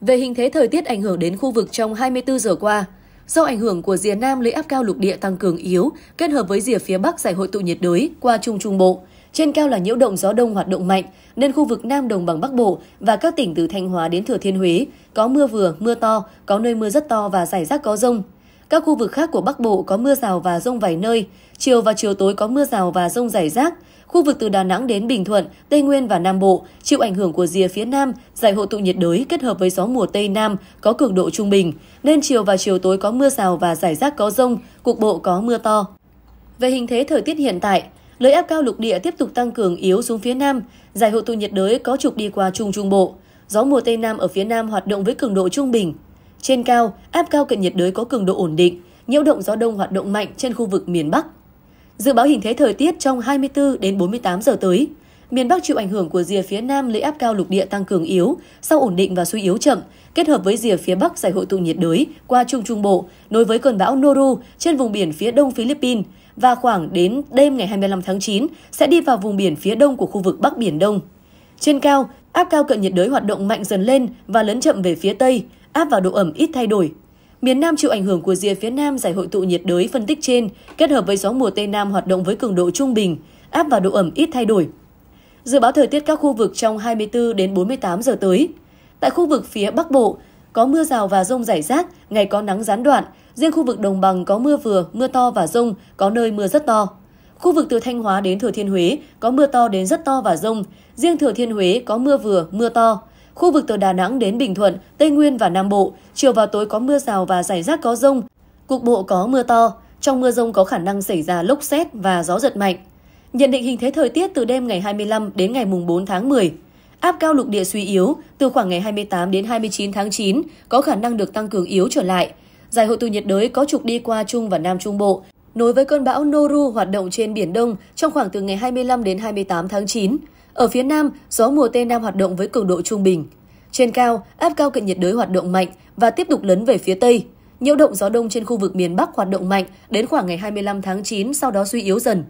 Về hình thế thời tiết ảnh hưởng đến khu vực trong 24 giờ qua, Do ảnh hưởng của rìa Nam lưỡi áp cao lục địa tăng cường yếu, kết hợp với rìa phía Bắc giải hội tụ nhiệt đới qua Trung Trung Bộ, trên cao là nhiễu động gió đông hoạt động mạnh, nên khu vực Nam Đồng bằng Bắc Bộ và các tỉnh từ Thanh Hóa đến Thừa Thiên Huế có mưa vừa, mưa to, có nơi mưa rất to và rải rác có rông. Các khu vực khác của Bắc Bộ có mưa rào và rông vài nơi, chiều và chiều tối có mưa rào và rông rải rác, Khu vực từ Đà Nẵng đến Bình Thuận, Tây Nguyên và Nam Bộ chịu ảnh hưởng của rìa phía Nam, giải hội tụ nhiệt đới kết hợp với gió mùa Tây Nam có cường độ trung bình, nên chiều và chiều tối có mưa rào và rải rác có rông, cục bộ có mưa to. Về hình thế thời tiết hiện tại, Lưỡi áp cao lục địa tiếp tục tăng cường yếu xuống phía Nam, giải hội tụ nhiệt đới có trục đi qua Trung Trung Bộ. Gió mùa Tây Nam ở phía Nam hoạt động với cường độ trung bình. Trên cao, áp cao cận nhiệt đới có cường độ ổn định, nhiễu động gió đông hoạt động mạnh trên khu vực miền Bắc. Dự báo hình thế thời tiết trong 24 đến 48 giờ tới. Miền Bắc chịu ảnh hưởng của rìa phía Nam lưỡi áp cao lục địa tăng cường yếu, sau ổn định và suy yếu chậm, kết hợp với rìa phía Bắc giải hội tụ nhiệt đới qua Trung Trung Bộ, nối với cơn bão Noru trên vùng biển phía đông Philippines và khoảng đến đêm ngày 25 tháng 9 sẽ đi vào vùng biển phía đông của khu vực Bắc Biển Đông. Trên cao, áp cao cận nhiệt đới hoạt động mạnh dần lên và lấn chậm về phía Tây, áp vào độ ẩm ít thay đổi, Miền Nam chịu ảnh hưởng của rìa phía Nam giải hội tụ nhiệt đới phân tích trên, kết hợp với gió mùa Tây Nam hoạt động với cường độ trung bình, áp và độ ẩm ít thay đổi. Dự báo thời tiết các khu vực trong 24 đến 48 giờ tới. Tại khu vực phía Bắc Bộ, có mưa rào và rông rải rác, ngày có nắng gián đoạn. Riêng khu vực đồng bằng có mưa vừa, mưa to và rông, có nơi mưa rất to. Khu vực từ Thanh Hóa đến Thừa Thiên Huế có mưa to đến rất to và rông. Riêng Thừa Thiên Huế có mưa vừa, mưa to. Khu vực từ Đà Nẵng đến Bình Thuận, Tây Nguyên và Nam Bộ, chiều và tối có mưa rào và rải rác có rông, cục bộ có mưa to. Trong mưa rông có khả năng xảy ra lốc xét và gió giật mạnh. Nhận định hình thế thời tiết từ đêm ngày 25 đến ngày 4 tháng 10. Áp cao lục địa suy yếu, từ khoảng ngày 28 đến 29 tháng 9 có khả năng được tăng cường yếu trở lại. Giải hội tụ nhiệt đới có trục đi qua Trung và Nam Trung Bộ, nối với cơn bão Noru hoạt động trên Biển Đông trong khoảng từ ngày 25 đến 28 tháng 9. Ở phía Nam, gió mùa Tây Nam hoạt động với cường độ trung bình. Trên cao, áp cao cận nhiệt đới hoạt động mạnh và tiếp tục lấn về phía Tây. Nhiễu động gió đông trên khu vực miền Bắc hoạt động mạnh đến khoảng ngày 25 tháng 9 sau đó suy yếu dần.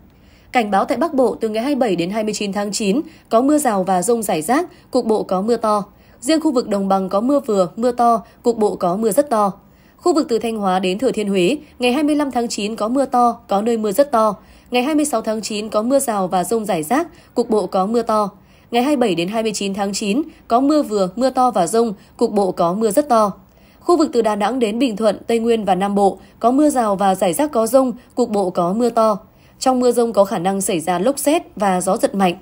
Cảnh báo tại Bắc Bộ từ ngày 27 đến 29 tháng 9 có mưa rào và rông rải rác, cục bộ có mưa to. Riêng khu vực đồng bằng có mưa vừa, mưa to, cục bộ có mưa rất to. Khu vực từ Thanh Hóa đến Thừa Thiên Huế, ngày 25 tháng 9 có mưa to, có nơi mưa rất to. Ngày 26 tháng 9 có mưa rào và rông rải rác, cục bộ có mưa to. Ngày 27 đến 29 tháng 9 có mưa vừa, mưa to và rông, cục bộ có mưa rất to. Khu vực từ Đà Nẵng đến Bình Thuận, Tây Nguyên và Nam Bộ có mưa rào và rải rác có rông, cục bộ có mưa to. Trong mưa rông có khả năng xảy ra lốc xét và gió giật mạnh.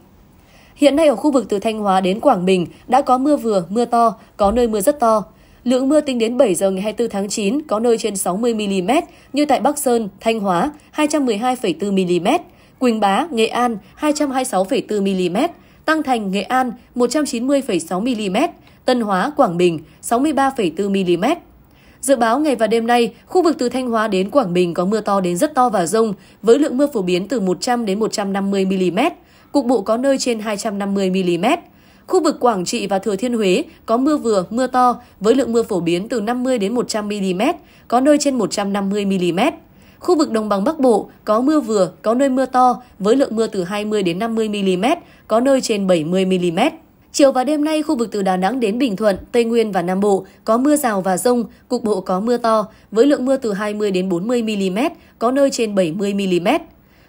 Hiện nay ở khu vực từ Thanh Hóa đến Quảng Bình đã có mưa vừa, mưa to, có nơi mưa rất to. Lượng mưa tính đến 7 giờ ngày 24 tháng 9 có nơi trên 60 mm như tại Bắc Sơn, Thanh Hóa 212,4 mm, Quỳnh Bá, Nghệ An 226,4 mm, Tăng Thành, Nghệ An 190,6 mm, Tân Hóa, Quảng Bình 63,4 mm. Dự báo ngày và đêm nay, khu vực từ Thanh Hóa đến Quảng Bình có mưa to đến rất to và rông, với lượng mưa phổ biến từ 100 đến 150 mm, cục bộ có nơi trên 250 mm. Khu vực Quảng Trị và Thừa Thiên Huế có mưa vừa, mưa to với lượng mưa phổ biến từ 50 đến 100 mm, có nơi trên 150 mm. Khu vực Đồng bằng Bắc Bộ có mưa vừa, có nơi mưa to với lượng mưa từ 20 đến 50 mm, có nơi trên 70 mm. Chiều và đêm nay, khu vực từ Đà Nẵng đến Bình Thuận, Tây Nguyên và Nam Bộ có mưa rào và rông, cục bộ có mưa to, với lượng mưa từ 20 đến 40 mm, có nơi trên 70 mm.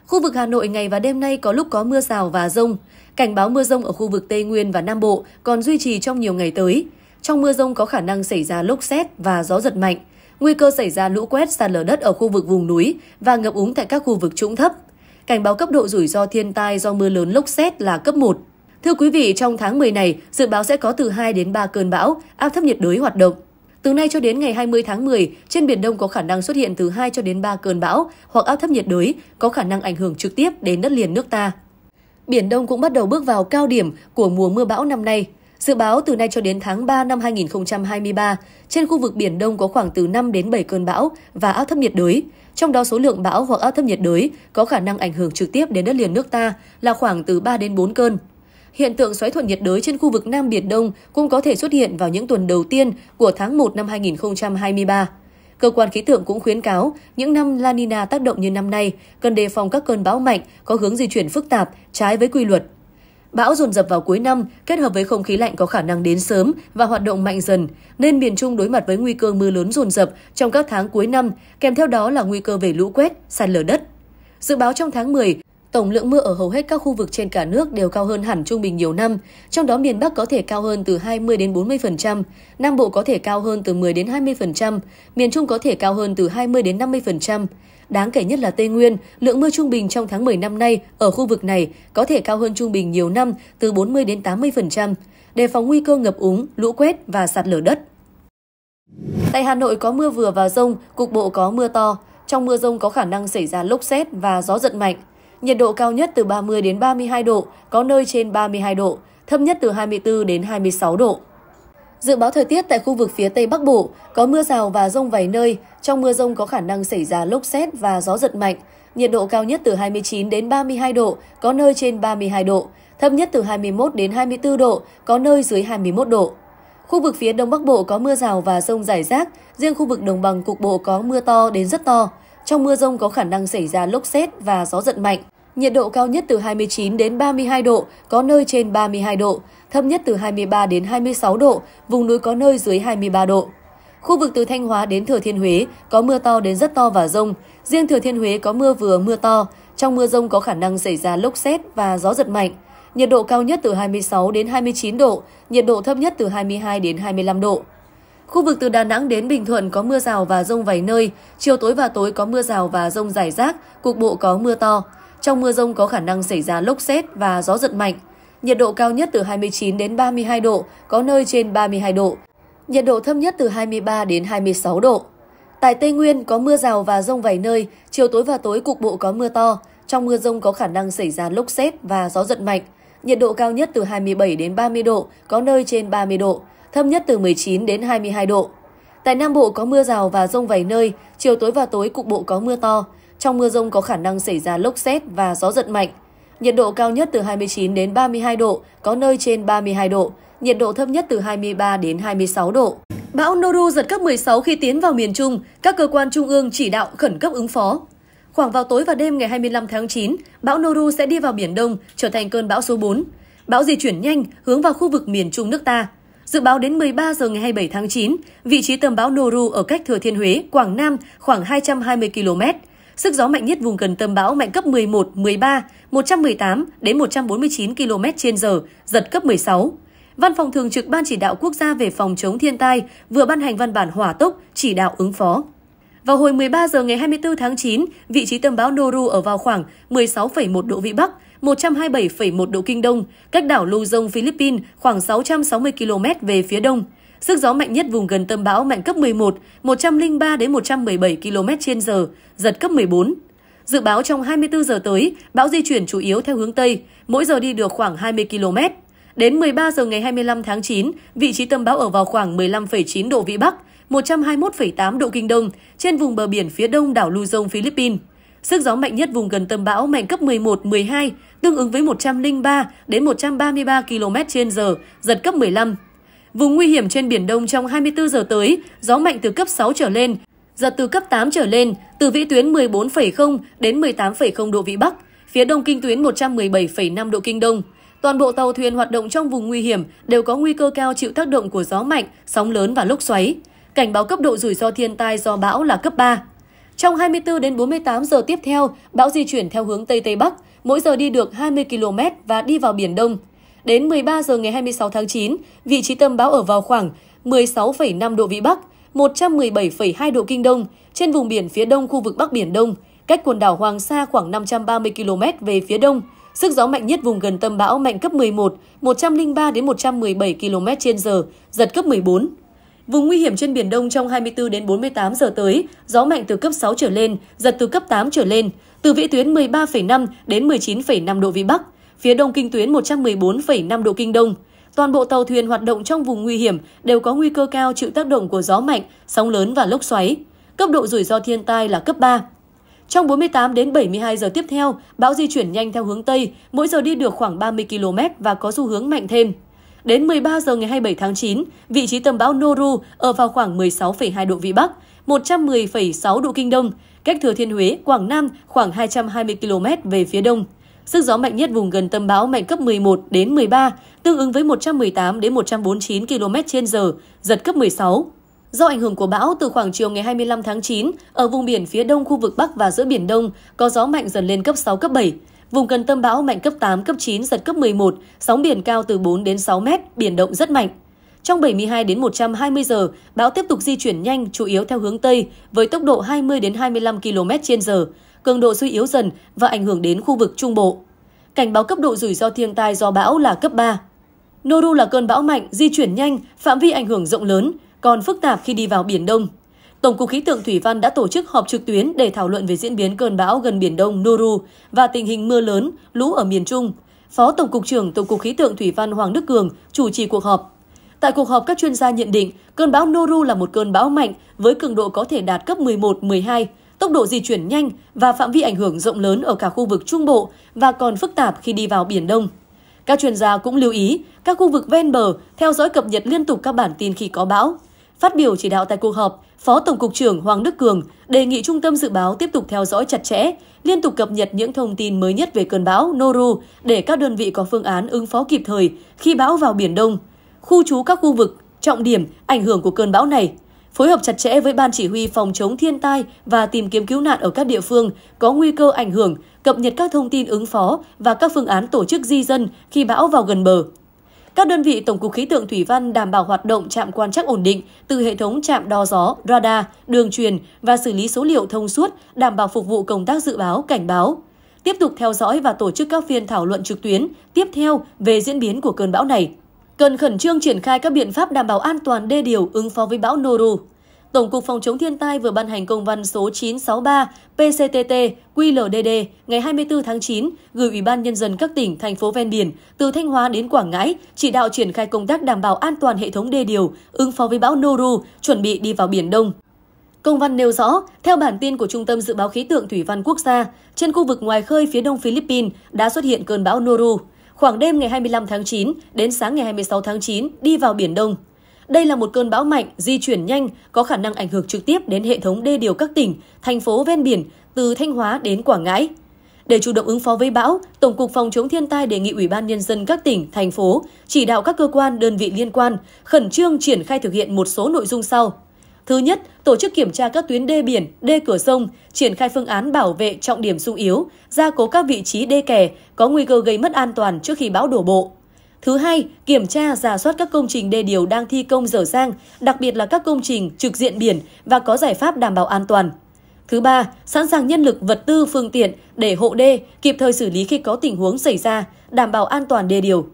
Khu vực Hà Nội ngày và đêm nay có lúc có mưa rào và rông. Cảnh báo mưa rông ở khu vực Tây Nguyên và Nam Bộ còn duy trì trong nhiều ngày tới. Trong mưa rông có khả năng xảy ra lốc xét và gió giật mạnh, nguy cơ xảy ra lũ quét sạt lở đất ở khu vực vùng núi và ngập úng tại các khu vực trũng thấp. Cảnh báo cấp độ rủi ro thiên tai do mưa lớn lốc xét là cấp 1. Thưa quý vị, trong tháng 10 này, dự báo sẽ có từ 2 đến 3 cơn bão, áp thấp nhiệt đới hoạt động. Từ nay cho đến ngày 20 tháng 10, trên Biển Đông có khả năng xuất hiện từ 2 cho đến 3 cơn bão hoặc áp thấp nhiệt đới có khả năng ảnh hưởng trực tiếp đến đất liền nước ta. Biển Đông cũng bắt đầu bước vào cao điểm của mùa mưa bão năm nay. Dự báo từ nay cho đến tháng 3 năm 2023, trên khu vực Biển Đông có khoảng từ 5 đến 7 cơn bão và áp thấp nhiệt đới. Trong đó số lượng bão hoặc áp thấp nhiệt đới có khả năng ảnh hưởng trực tiếp đến đất liền nước ta là khoảng từ 3 đến 4 cơn. Hiện tượng xoáy thuận nhiệt đới trên khu vực Nam Biển Đông cũng có thể xuất hiện vào những tuần đầu tiên của tháng 1 năm 2023. Cơ quan khí tượng cũng khuyến cáo, những năm La Nina tác động như năm nay, cần đề phòng các cơn bão mạnh có hướng di chuyển phức tạp, trái với quy luật. Bão dồn dập vào cuối năm, kết hợp với không khí lạnh có khả năng đến sớm và hoạt động mạnh dần, nên miền Trung đối mặt với nguy cơ mưa lớn dồn dập trong các tháng cuối năm, kèm theo đó là nguy cơ về lũ quét, sạt lở đất. Dự báo trong tháng 10, Tổng lượng mưa ở hầu hết các khu vực trên cả nước đều cao hơn hẳn trung bình nhiều năm, trong đó miền Bắc có thể cao hơn từ 20 đến 40%, Nam Bộ có thể cao hơn từ 10 đến 20%, miền Trung có thể cao hơn từ 20 đến 50%. Đáng kể nhất là Tây Nguyên, lượng mưa trung bình trong tháng 10 năm nay ở khu vực này có thể cao hơn trung bình nhiều năm từ 40 đến 80%, đề phòng nguy cơ ngập úng, lũ quét và sạt lở đất. Tại Hà Nội có mưa vừa và rông, cục bộ có mưa to. Trong mưa rông có khả năng xảy ra lốc xét và gió giật mạnh. Nhiệt độ cao nhất từ 30 đến 32 độ, có nơi trên 32 độ, thấp nhất từ 24 đến 26 độ. Dự báo thời tiết tại khu vực phía Tây Bắc Bộ có mưa rào và rông vài nơi, trong mưa rông có khả năng xảy ra lốc xét và gió giật mạnh. Nhiệt độ cao nhất từ 29 đến 32 độ, có nơi trên 32 độ, thấp nhất từ 21 đến 24 độ, có nơi dưới 21 độ. Khu vực phía Đông Bắc Bộ có mưa rào và rông rải rác, riêng khu vực đồng bằng cục bộ có mưa to đến rất to. Trong mưa rông có khả năng xảy ra lốc xét và gió giật mạnh. Nhiệt độ cao nhất từ 29 đến 32 độ, có nơi trên 32 độ, thấp nhất từ 23 đến 26 độ, vùng núi có nơi dưới 23 độ. Khu vực từ Thanh Hóa đến Thừa Thiên Huế có mưa to đến rất to và rông. Riêng Thừa Thiên Huế có mưa vừa mưa to. Trong mưa rông có khả năng xảy ra lốc xét và gió giật mạnh. Nhiệt độ cao nhất từ 26 đến 29 độ, nhiệt độ thấp nhất từ 22 đến 25 độ. Khu vực từ Đà Nẵng đến Bình Thuận có mưa rào và rông vài nơi, chiều tối và tối có mưa rào và rông rải rác, cục bộ có mưa to. Trong mưa rông có khả năng xảy ra lốc xét và gió giật mạnh. Nhiệt độ cao nhất từ 29 đến 32 độ, có nơi trên 32 độ. Nhiệt độ thấp nhất từ 23 đến 26 độ. Tại Tây Nguyên có mưa rào và rông vài nơi, chiều tối và tối cục bộ có mưa to. Trong mưa rông có khả năng xảy ra lốc xét và gió giật mạnh. Nhiệt độ cao nhất từ 27 đến 30 độ, có nơi trên 30 độ thấp nhất từ 19 đến 22 độ. Tại Nam Bộ có mưa rào và rông vài nơi, chiều tối và tối cục bộ có mưa to. Trong mưa rông có khả năng xảy ra lốc xét và gió giật mạnh. Nhiệt độ cao nhất từ 29 đến 32 độ, có nơi trên 32 độ. Nhiệt độ thấp nhất từ 23 đến 26 độ. Bão Noru giật cấp 16 khi tiến vào miền Trung, các cơ quan trung ương chỉ đạo khẩn cấp ứng phó. Khoảng vào tối và đêm ngày 25 tháng 9, bão Noru sẽ đi vào Biển Đông, trở thành cơn bão số 4. Bão di chuyển nhanh, hướng vào khu vực miền Trung nước ta. Dự báo đến 13 giờ ngày 27 tháng 9, vị trí tâm bão Noru ở cách Thừa Thiên Huế, Quảng Nam khoảng 220 km. Sức gió mạnh nhất vùng gần tâm bão mạnh cấp 11, 13, 118 đến 149 km h giật cấp 16. Văn phòng Thường trực Ban Chỉ đạo Quốc gia về phòng chống thiên tai vừa ban hành văn bản hỏa tốc chỉ đạo ứng phó. Vào hồi 13 giờ ngày 24 tháng 9, vị trí tâm bão Noru ở vào khoảng 16,1 độ Vĩ Bắc, 127,1 độ Kinh Đông, cách đảo Luzon, Philippines khoảng 660 km về phía đông. Sức gió mạnh nhất vùng gần tâm bão mạnh cấp 11, 103 đến 117 km h giật cấp 14. Dự báo trong 24 giờ tới, bão di chuyển chủ yếu theo hướng Tây, mỗi giờ đi được khoảng 20 km. Đến 13 giờ ngày 25 tháng 9, vị trí tâm bão ở vào khoảng 15,9 độ Vĩ Bắc, 121,8 độ Kinh Đông, trên vùng bờ biển phía đông đảo Luzon, Philippines. Sức gió mạnh nhất vùng gần tâm bão mạnh cấp 11, 12, tương ứng với 103 đến 133 km h giật cấp 15. Vùng nguy hiểm trên Biển Đông trong 24 giờ tới, gió mạnh từ cấp 6 trở lên, giật từ cấp 8 trở lên, từ vĩ tuyến 14,0 đến 18,0 độ vĩ Bắc, phía đông kinh tuyến 117,5 độ kinh đông. Toàn bộ tàu thuyền hoạt động trong vùng nguy hiểm đều có nguy cơ cao chịu tác động của gió mạnh, sóng lớn và lốc xoáy. Cảnh báo cấp độ rủi ro thiên tai do bão là cấp 3. Trong 24 đến 48 giờ tiếp theo, bão di chuyển theo hướng Tây Tây Bắc, mỗi giờ đi được 20 km và đi vào Biển Đông. Đến 13 giờ ngày 26 tháng 9, vị trí tâm bão ở vào khoảng 16,5 độ Vĩ Bắc, 117,2 độ Kinh Đông, trên vùng biển phía đông khu vực Bắc Biển Đông, cách quần đảo Hoàng Sa khoảng 530 km về phía đông. Sức gió mạnh nhất vùng gần tâm bão mạnh cấp 11, 103 đến 117 km/h, giật cấp 14. Vùng nguy hiểm trên Biển Đông trong 24 đến 48 giờ tới, gió mạnh từ cấp 6 trở lên, giật từ cấp 8 trở lên, từ vĩ tuyến 13,5 đến 19,5 độ Vĩ Bắc, phía đông kinh tuyến 114,5 độ Kinh Đông. Toàn bộ tàu thuyền hoạt động trong vùng nguy hiểm đều có nguy cơ cao chịu tác động của gió mạnh, sóng lớn và lốc xoáy. Cấp độ rủi ro thiên tai là cấp 3. Trong 48 đến 72 giờ tiếp theo, bão di chuyển nhanh theo hướng Tây, mỗi giờ đi được khoảng 30 km và có xu hướng mạnh thêm. Đến 13 giờ ngày 27 tháng 9, vị trí tâm bão Noru ở vào khoảng 16,2 độ Vĩ Bắc, 110,6 độ Kinh Đông, cách Thừa Thiên Huế, Quảng Nam khoảng 220 km về phía đông. Sức gió mạnh nhất vùng gần tâm bão mạnh cấp 11 đến 13, tương ứng với 118 đến 149 km h giật cấp 16. Do ảnh hưởng của bão từ khoảng chiều ngày 25 tháng 9, ở vùng biển phía đông khu vực Bắc và giữa Biển Đông có gió mạnh dần lên cấp 6, cấp 7, Vùng gần tâm bão mạnh cấp 8, cấp 9, giật cấp 11, sóng biển cao từ 4 đến 6 mét, biển động rất mạnh. Trong 72 đến 120 giờ, bão tiếp tục di chuyển nhanh, chủ yếu theo hướng Tây, với tốc độ 20 đến 25 km h cường độ suy yếu dần và ảnh hưởng đến khu vực Trung Bộ. Cảnh báo cấp độ rủi ro thiên tai do bão là cấp 3. Noru là cơn bão mạnh, di chuyển nhanh, phạm vi ảnh hưởng rộng lớn, còn phức tạp khi đi vào Biển Đông, Tổng cục Khí tượng Thủy văn đã tổ chức họp trực tuyến để thảo luận về diễn biến cơn bão gần Biển Đông Noru và tình hình mưa lớn, lũ ở miền Trung. Phó Tổng cục trưởng Tổng cục Khí tượng Thủy văn Hoàng Đức Cường chủ trì cuộc họp. Tại cuộc họp, các chuyên gia nhận định cơn bão Noru là một cơn bão mạnh với cường độ có thể đạt cấp 11-12, tốc độ di chuyển nhanh và phạm vi ảnh hưởng rộng lớn ở cả khu vực Trung Bộ và còn phức tạp khi đi vào Biển Đông. Các chuyên gia cũng lưu ý các khu vực ven bờ theo dõi cập nhật liên tục các bản tin khi có bão, Phát biểu chỉ đạo tại cuộc họp, Phó Tổng cục trưởng Hoàng Đức Cường đề nghị Trung tâm Dự báo tiếp tục theo dõi chặt chẽ, liên tục cập nhật những thông tin mới nhất về cơn bão Noru để các đơn vị có phương án ứng phó kịp thời khi bão vào Biển Đông, khu trú các khu vực, trọng điểm, ảnh hưởng của cơn bão này, phối hợp chặt chẽ với Ban Chỉ huy Phòng chống thiên tai và tìm kiếm cứu nạn ở các địa phương có nguy cơ ảnh hưởng, cập nhật các thông tin ứng phó và các phương án tổ chức di dân khi bão vào gần bờ. Các đơn vị Tổng cục Khí tượng Thủy văn đảm bảo hoạt động trạm quan trắc ổn định từ hệ thống trạm đo gió, radar, đường truyền và xử lý số liệu thông suốt, đảm bảo phục vụ công tác dự báo, cảnh báo. Tiếp tục theo dõi và tổ chức các phiên thảo luận trực tuyến tiếp theo về diễn biến của cơn bão này. Cần khẩn trương triển khai các biện pháp đảm bảo an toàn đê điều ứng phó với bão Noru Tổng cục Phòng chống thiên tai vừa ban hành công văn số 963 PCTT QLDD ngày 24 tháng 9 gửi Ủy ban Nhân dân các tỉnh, thành phố ven biển từ Thanh Hóa đến Quảng Ngãi chỉ đạo triển khai công tác đảm bảo an toàn hệ thống đê điều, ứng phó với bão Noru, chuẩn bị đi vào Biển Đông. Công văn nêu rõ, theo bản tin của Trung tâm Dự báo Khí tượng Thủy văn Quốc gia, trên khu vực ngoài khơi phía đông Philippines đã xuất hiện cơn bão Noru. Khoảng đêm ngày 25 tháng 9 đến sáng ngày 26 tháng 9 đi vào Biển Đông. Đây là một cơn bão mạnh, di chuyển nhanh, có khả năng ảnh hưởng trực tiếp đến hệ thống đê điều các tỉnh, thành phố ven biển từ Thanh Hóa đến Quảng Ngãi. Để chủ động ứng phó với bão, Tổng cục Phòng chống thiên tai đề nghị Ủy ban Nhân dân các tỉnh, thành phố chỉ đạo các cơ quan, đơn vị liên quan khẩn trương triển khai thực hiện một số nội dung sau. Thứ nhất, tổ chức kiểm tra các tuyến đê biển, đê cửa sông, triển khai phương án bảo vệ trọng điểm sung yếu, gia cố các vị trí đê kè có nguy cơ gây mất an toàn trước khi bão đổ bộ. Thứ hai, kiểm tra, giả soát các công trình đê điều đang thi công dở dang, đặc biệt là các công trình trực diện biển và có giải pháp đảm bảo an toàn. Thứ ba, sẵn sàng nhân lực, vật tư, phương tiện để hộ đê kịp thời xử lý khi có tình huống xảy ra, đảm bảo an toàn đê điều.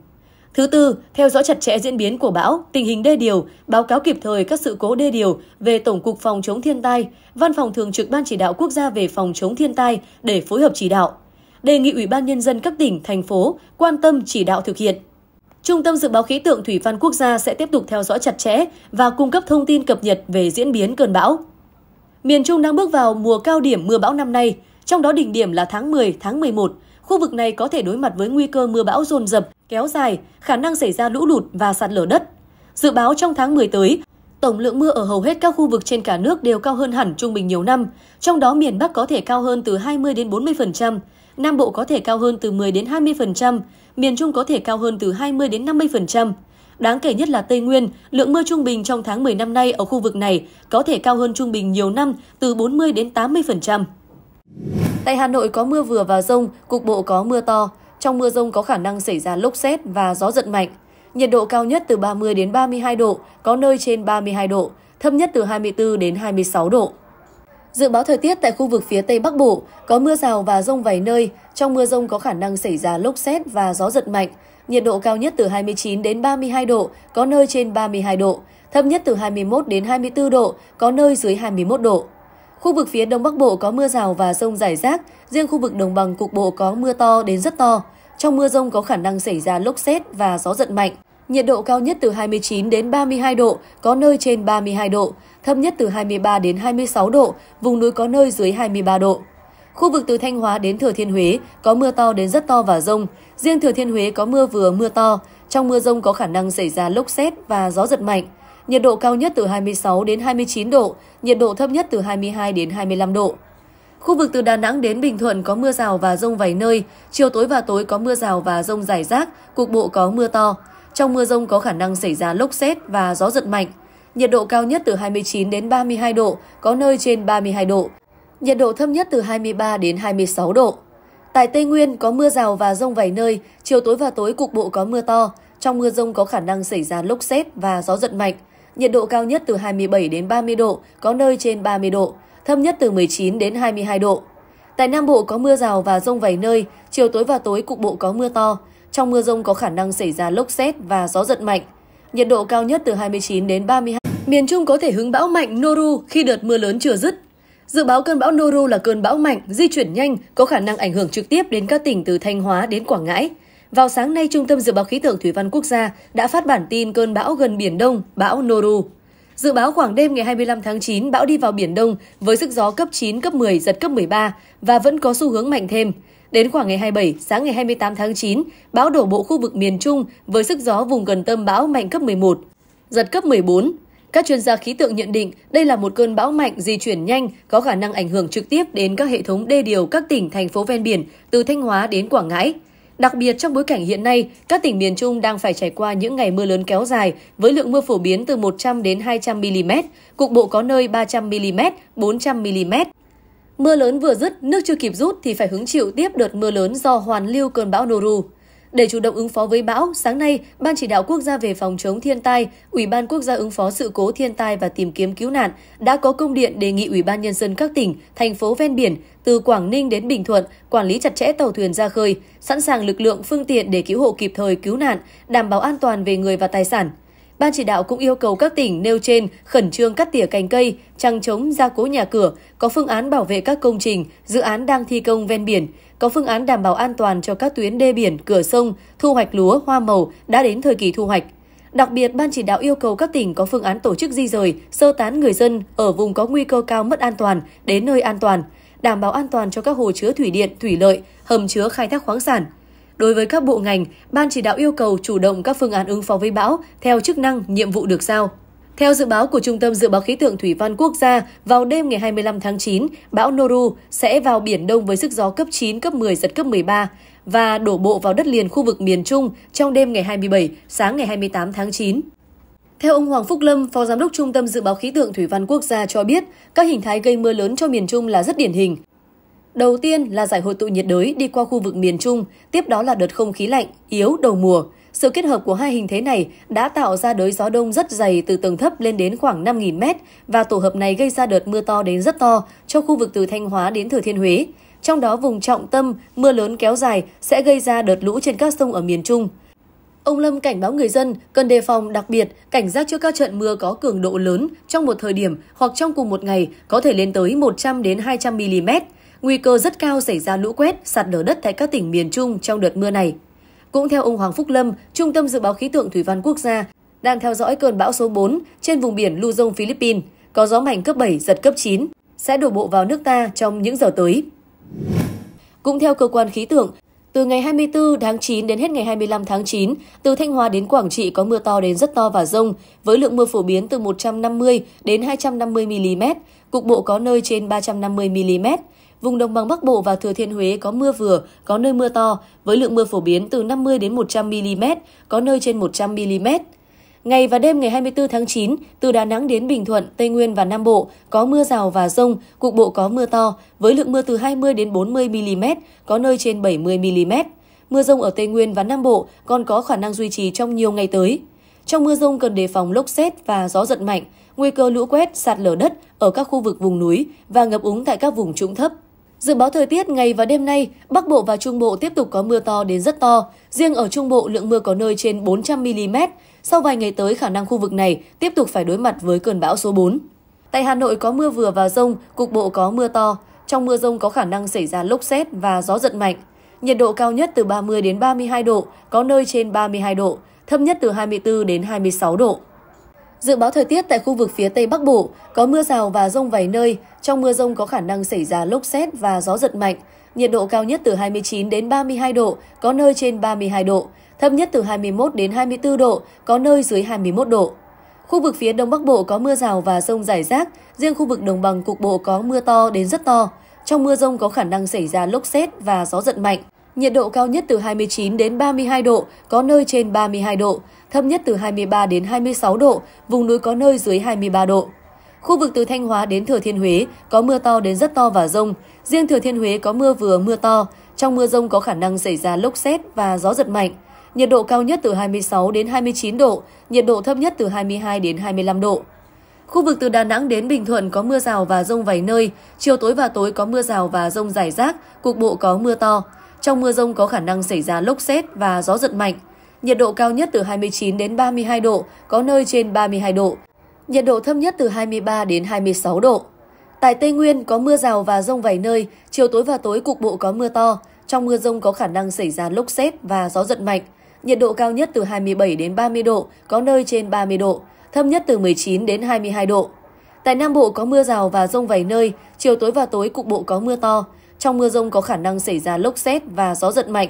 Thứ tư, theo dõi chặt chẽ diễn biến của bão, tình hình đê điều, báo cáo kịp thời các sự cố đê điều về Tổng cục Phòng chống thiên tai, Văn phòng thường trực Ban chỉ đạo quốc gia về phòng chống thiên tai để phối hợp chỉ đạo. Đề nghị Ủy ban nhân dân các tỉnh, thành phố quan tâm chỉ đạo thực hiện. Trung tâm Dự báo Khí tượng Thủy văn Quốc gia sẽ tiếp tục theo dõi chặt chẽ và cung cấp thông tin cập nhật về diễn biến cơn bão. Miền Trung đang bước vào mùa cao điểm mưa bão năm nay, trong đó đỉnh điểm là tháng 10, tháng 11. Khu vực này có thể đối mặt với nguy cơ mưa bão dồn dập, kéo dài, khả năng xảy ra lũ lụt và sạt lở đất. Dự báo trong tháng 10 tới, tổng lượng mưa ở hầu hết các khu vực trên cả nước đều cao hơn hẳn trung bình nhiều năm, trong đó miền Bắc có thể cao hơn từ 20 đến 40%, Nam Bộ có thể cao hơn từ 10 đến 20%, miền Trung có thể cao hơn từ 20 đến 50%. Đáng kể nhất là Tây Nguyên, lượng mưa trung bình trong tháng 10 năm nay ở khu vực này có thể cao hơn trung bình nhiều năm từ 40 đến 80%. Tại Hà Nội có mưa vừa và rông, cục bộ có mưa to. Trong mưa rông có khả năng xảy ra lốc xét và gió giật mạnh. Nhiệt độ cao nhất từ 30 đến 32 độ, có nơi trên 32 độ, thấp nhất từ 24 đến 26 độ. Dự báo thời tiết tại khu vực phía Tây Bắc Bộ có mưa rào và rông vài nơi, trong mưa rông có khả năng xảy ra lốc xét và gió giật mạnh. Nhiệt độ cao nhất từ 29 đến 32 độ, có nơi trên 32 độ, thấp nhất từ 21 đến 24 độ, có nơi dưới 21 độ. Khu vực phía Đông Bắc Bộ có mưa rào và rông rải rác, riêng khu vực đồng bằng cục bộ có mưa to đến rất to. Trong mưa rông có khả năng xảy ra lốc xét và gió giật mạnh. Nhiệt độ cao nhất từ 29 đến 32 độ, có nơi trên 32 độ, thấp nhất từ 23 đến 26 độ, vùng núi có nơi dưới 23 độ. Khu vực từ Thanh Hóa đến Thừa Thiên Huế có mưa to đến rất to và rông. Riêng Thừa Thiên Huế có mưa vừa mưa to. Trong mưa rông có khả năng xảy ra lốc xét và gió giật mạnh. Nhiệt độ cao nhất từ 26 đến 29 độ, nhiệt độ thấp nhất từ 22 đến 25 độ. Khu vực từ Đà Nẵng đến Bình Thuận có mưa rào và rông vài nơi, chiều tối và tối có mưa rào và rông rải rác, cục bộ có mưa to. Trong mưa rông có khả năng xảy ra lốc xét và gió giật mạnh. Nhiệt độ cao nhất từ 29 đến 32 độ, có nơi trên 32 độ. Nhiệt độ thấp nhất từ 23 đến 26 độ. Tại Tây Nguyên có mưa rào và rông vài nơi, chiều tối và tối cục bộ có mưa to. Trong mưa rông có khả năng xảy ra lốc xét và gió giật mạnh. Nhiệt độ cao nhất từ 27 đến 30 độ, có nơi trên 30 độ, thấp nhất từ 19 đến 22 độ. Tại Nam Bộ có mưa rào và rông vài nơi, chiều tối và tối cục bộ có mưa to. Trong mưa rông có khả năng xảy ra lốc xét và gió giật mạnh. Nhiệt độ cao nhất từ 29 đến 32. Miền Trung có thể hứng bão mạnh Noru khi đợt mưa lớn chưa dứt. Dự báo cơn bão Noru là cơn bão mạnh, di chuyển nhanh, có khả năng ảnh hưởng trực tiếp đến các tỉnh từ Thanh Hóa đến Quảng Ngãi. Vào sáng nay, Trung tâm Dự báo Khí tượng Thủy văn Quốc gia đã phát bản tin cơn bão gần Biển Đông, bão Noru. Dự báo khoảng đêm ngày 25 tháng 9, bão đi vào Biển Đông với sức gió cấp 9, cấp 10, giật cấp 13 và vẫn có xu hướng mạnh thêm. Đến khoảng ngày 27, sáng ngày 28 tháng 9, bão đổ bộ khu vực miền Trung với sức gió vùng gần tâm bão mạnh cấp 11, giật cấp 14. Các chuyên gia khí tượng nhận định đây là một cơn bão mạnh di chuyển nhanh có khả năng ảnh hưởng trực tiếp đến các hệ thống đê điều các tỉnh, thành phố ven biển từ Thanh Hóa đến Quảng Ngãi. Đặc biệt trong bối cảnh hiện nay, các tỉnh miền Trung đang phải trải qua những ngày mưa lớn kéo dài với lượng mưa phổ biến từ 100 đến 200 mm, cục bộ có nơi 300 mm, 400 mm. Mưa lớn vừa dứt, nước chưa kịp rút thì phải hứng chịu tiếp đợt mưa lớn do hoàn lưu cơn bão Noru. Để chủ động ứng phó với bão, sáng nay, Ban chỉ đạo quốc gia về phòng chống thiên tai, Ủy ban quốc gia ứng phó sự cố thiên tai và tìm kiếm cứu nạn đã có công điện đề nghị Ủy ban nhân dân các tỉnh, thành phố ven biển từ Quảng Ninh đến Bình Thuận quản lý chặt chẽ tàu thuyền ra khơi, sẵn sàng lực lượng phương tiện để cứu hộ kịp thời cứu nạn, đảm bảo an toàn về người và tài sản. Ban chỉ đạo cũng yêu cầu các tỉnh nêu trên khẩn trương cắt tỉa cành cây, trăng chống gia cố nhà cửa, có phương án bảo vệ các công trình, dự án đang thi công ven biển, có phương án đảm bảo an toàn cho các tuyến đê biển, cửa sông, thu hoạch lúa, hoa màu đã đến thời kỳ thu hoạch. Đặc biệt, Ban chỉ đạo yêu cầu các tỉnh có phương án tổ chức di rời, sơ tán người dân ở vùng có nguy cơ cao mất an toàn đến nơi an toàn, đảm bảo an toàn cho các hồ chứa thủy điện, thủy lợi, hầm chứa khai thác khoáng sản – Đối với các bộ ngành, Ban chỉ đạo yêu cầu chủ động các phương án ứng phó với bão theo chức năng, nhiệm vụ được giao. Theo dự báo của Trung tâm Dự báo Khí tượng Thủy văn Quốc gia, vào đêm ngày 25 tháng 9, bão Noru sẽ vào Biển Đông với sức gió cấp 9, cấp 10, giật cấp 13 và đổ bộ vào đất liền khu vực miền Trung trong đêm ngày 27, sáng ngày 28 tháng 9. Theo ông Hoàng Phúc Lâm, Phó Giám đốc Trung tâm Dự báo Khí tượng Thủy văn Quốc gia cho biết, các hình thái gây mưa lớn cho miền Trung là rất điển hình. Đầu tiên là giải hội tụ nhiệt đới đi qua khu vực miền Trung, tiếp đó là đợt không khí lạnh, yếu đầu mùa. Sự kết hợp của hai hình thế này đã tạo ra đới gió đông rất dày từ tầng thấp lên đến khoảng 5.000 m và tổ hợp này gây ra đợt mưa to đến rất to cho khu vực từ Thanh Hóa đến Thừa Thiên Huế. Trong đó vùng trọng tâm, mưa lớn kéo dài sẽ gây ra đợt lũ trên các sông ở miền Trung. Ông Lâm cảnh báo người dân cần đề phòng đặc biệt cảnh giác trước các trận mưa có cường độ lớn trong một thời điểm hoặc trong cùng một ngày có thể lên tới 100 đến 200 mm Nguy cơ rất cao xảy ra lũ quét, sạt lở đất tại các tỉnh miền Trung trong đợt mưa này. Cũng theo ông Hoàng Phúc Lâm, Trung tâm Dự báo Khí tượng Thủy văn Quốc gia, đang theo dõi cơn bão số 4 trên vùng biển Luzon, Philippines, có gió mạnh cấp 7, giật cấp 9, sẽ đổ bộ vào nước ta trong những giờ tới. Cũng theo cơ quan khí tượng, từ ngày 24 tháng 9 đến hết ngày 25 tháng 9, từ Thanh Hóa đến Quảng Trị có mưa to đến rất to và rông, với lượng mưa phổ biến từ 150 đến 250 mm, cục bộ có nơi trên 350 mm. Vùng đồng bằng Bắc Bộ và Thừa Thiên Huế có mưa vừa, có nơi mưa to, với lượng mưa phổ biến từ 50 đến 100 mm, có nơi trên 100 mm. Ngày và đêm ngày 24 tháng 9, từ Đà Nẵng đến Bình Thuận, Tây Nguyên và Nam Bộ có mưa rào và rông, cục bộ có mưa to, với lượng mưa từ 20 đến 40 mm, có nơi trên 70 mm. Mưa rông ở Tây Nguyên và Nam Bộ còn có khả năng duy trì trong nhiều ngày tới. Trong mưa rông cần đề phòng lốc xét và gió giật mạnh, nguy cơ lũ quét, sạt lở đất ở các khu vực vùng núi và ngập úng tại các vùng trũng thấp. Dự báo thời tiết ngày và đêm nay, Bắc Bộ và Trung Bộ tiếp tục có mưa to đến rất to. Riêng ở Trung Bộ, lượng mưa có nơi trên 400mm. Sau vài ngày tới, khả năng khu vực này tiếp tục phải đối mặt với cơn bão số 4. Tại Hà Nội có mưa vừa và rông, cục bộ có mưa to. Trong mưa rông có khả năng xảy ra lốc xét và gió giật mạnh. Nhiệt độ cao nhất từ 30 đến 32 độ, có nơi trên 32 độ, thấp nhất từ 24 đến 26 độ. Dự báo thời tiết tại khu vực phía Tây Bắc Bộ có mưa rào và rông vài nơi, trong mưa rông có khả năng xảy ra lốc xét và gió giật mạnh. Nhiệt độ cao nhất từ 29 đến 32 độ, có nơi trên 32 độ, thấp nhất từ 21 đến 24 độ, có nơi dưới 21 độ. Khu vực phía Đông Bắc Bộ có mưa rào và rông rải rác, riêng khu vực đồng bằng cục bộ có mưa to đến rất to. Trong mưa rông có khả năng xảy ra lốc xét và gió giật mạnh. Nhiệt độ cao nhất từ 29 đến 32 độ, có nơi trên 32 độ, thấp nhất từ 23 đến 26 độ, vùng núi có nơi dưới 23 độ. Khu vực từ Thanh Hóa đến Thừa Thiên Huế có mưa to đến rất to và rông. Riêng Thừa Thiên Huế có mưa vừa mưa to. Trong mưa rông có khả năng xảy ra lốc xét và gió giật mạnh. Nhiệt độ cao nhất từ 26 đến 29 độ, nhiệt độ thấp nhất từ 22 đến 25 độ. Khu vực từ Đà Nẵng đến Bình Thuận có mưa rào và rông vài nơi, chiều tối và tối có mưa rào và rông rải rác, cục bộ có mưa to. Trong mưa rông có khả năng xảy ra lốc xét và gió giật mạnh. Nhiệt độ cao nhất từ 29 đến 32 độ, có nơi trên 32 độ. Nhiệt độ thấp nhất từ 23 đến 26 độ. Tại Tây Nguyên có mưa rào và rông vài nơi, chiều tối và tối cục bộ có mưa to. Trong mưa rông có khả năng xảy ra lốc xét và gió giật mạnh. Nhiệt độ cao nhất từ 27 đến 30 độ, có nơi trên 30 độ, thấp nhất từ 19 đến 22 độ. Tại Nam Bộ có mưa rào và rông vài nơi, chiều tối và tối cục bộ có mưa to. Trong mưa rông có khả năng xảy ra lốc xét và gió giật mạnh.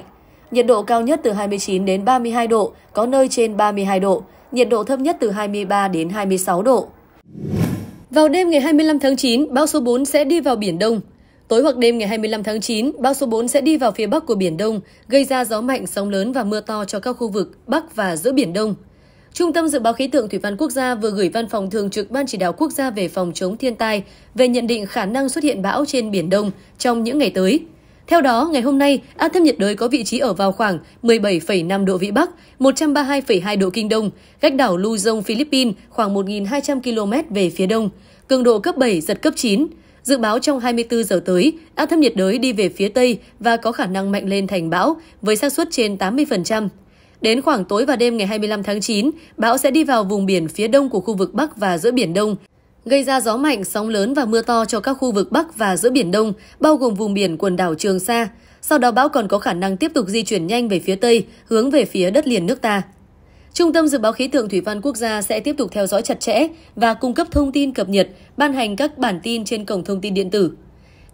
Nhiệt độ cao nhất từ 29 đến 32 độ, có nơi trên 32 độ, nhiệt độ thấp nhất từ 23 đến 26 độ. Vào đêm ngày 25 tháng 9, bão số 4 sẽ đi vào Biển Đông. Tối hoặc đêm ngày 25 tháng 9, bão số 4 sẽ đi vào phía bắc của Biển Đông, gây ra gió mạnh, sóng lớn và mưa to cho các khu vực Bắc và giữa Biển Đông. Trung tâm Dự báo Khí tượng Thủy văn Quốc gia vừa gửi Văn phòng Thường trực Ban Chỉ đạo Quốc gia về phòng chống thiên tai về nhận định khả năng xuất hiện bão trên Biển Đông trong những ngày tới. Theo đó, ngày hôm nay, áp thấp nhiệt đới có vị trí ở vào khoảng 17,5 độ Vĩ Bắc, 132,2 độ Kinh Đông, cách đảo Luzon, Philippines khoảng 1.200 km về phía đông, cường độ cấp 7, giật cấp 9. Dự báo trong 24 giờ tới, áp thấp nhiệt đới đi về phía Tây và có khả năng mạnh lên thành bão với xác suất trên 80%. Đến khoảng tối và đêm ngày 25 tháng 9, bão sẽ đi vào vùng biển phía đông của khu vực Bắc và giữa Biển Đông, gây ra gió mạnh, sóng lớn và mưa to cho các khu vực Bắc và giữa Biển Đông, bao gồm vùng biển quần đảo Trường Sa. Sau đó bão còn có khả năng tiếp tục di chuyển nhanh về phía Tây, hướng về phía đất liền nước ta. Trung tâm Dự báo Khí tượng Thủy văn Quốc gia sẽ tiếp tục theo dõi chặt chẽ và cung cấp thông tin cập nhật, ban hành các bản tin trên cổng thông tin điện tử.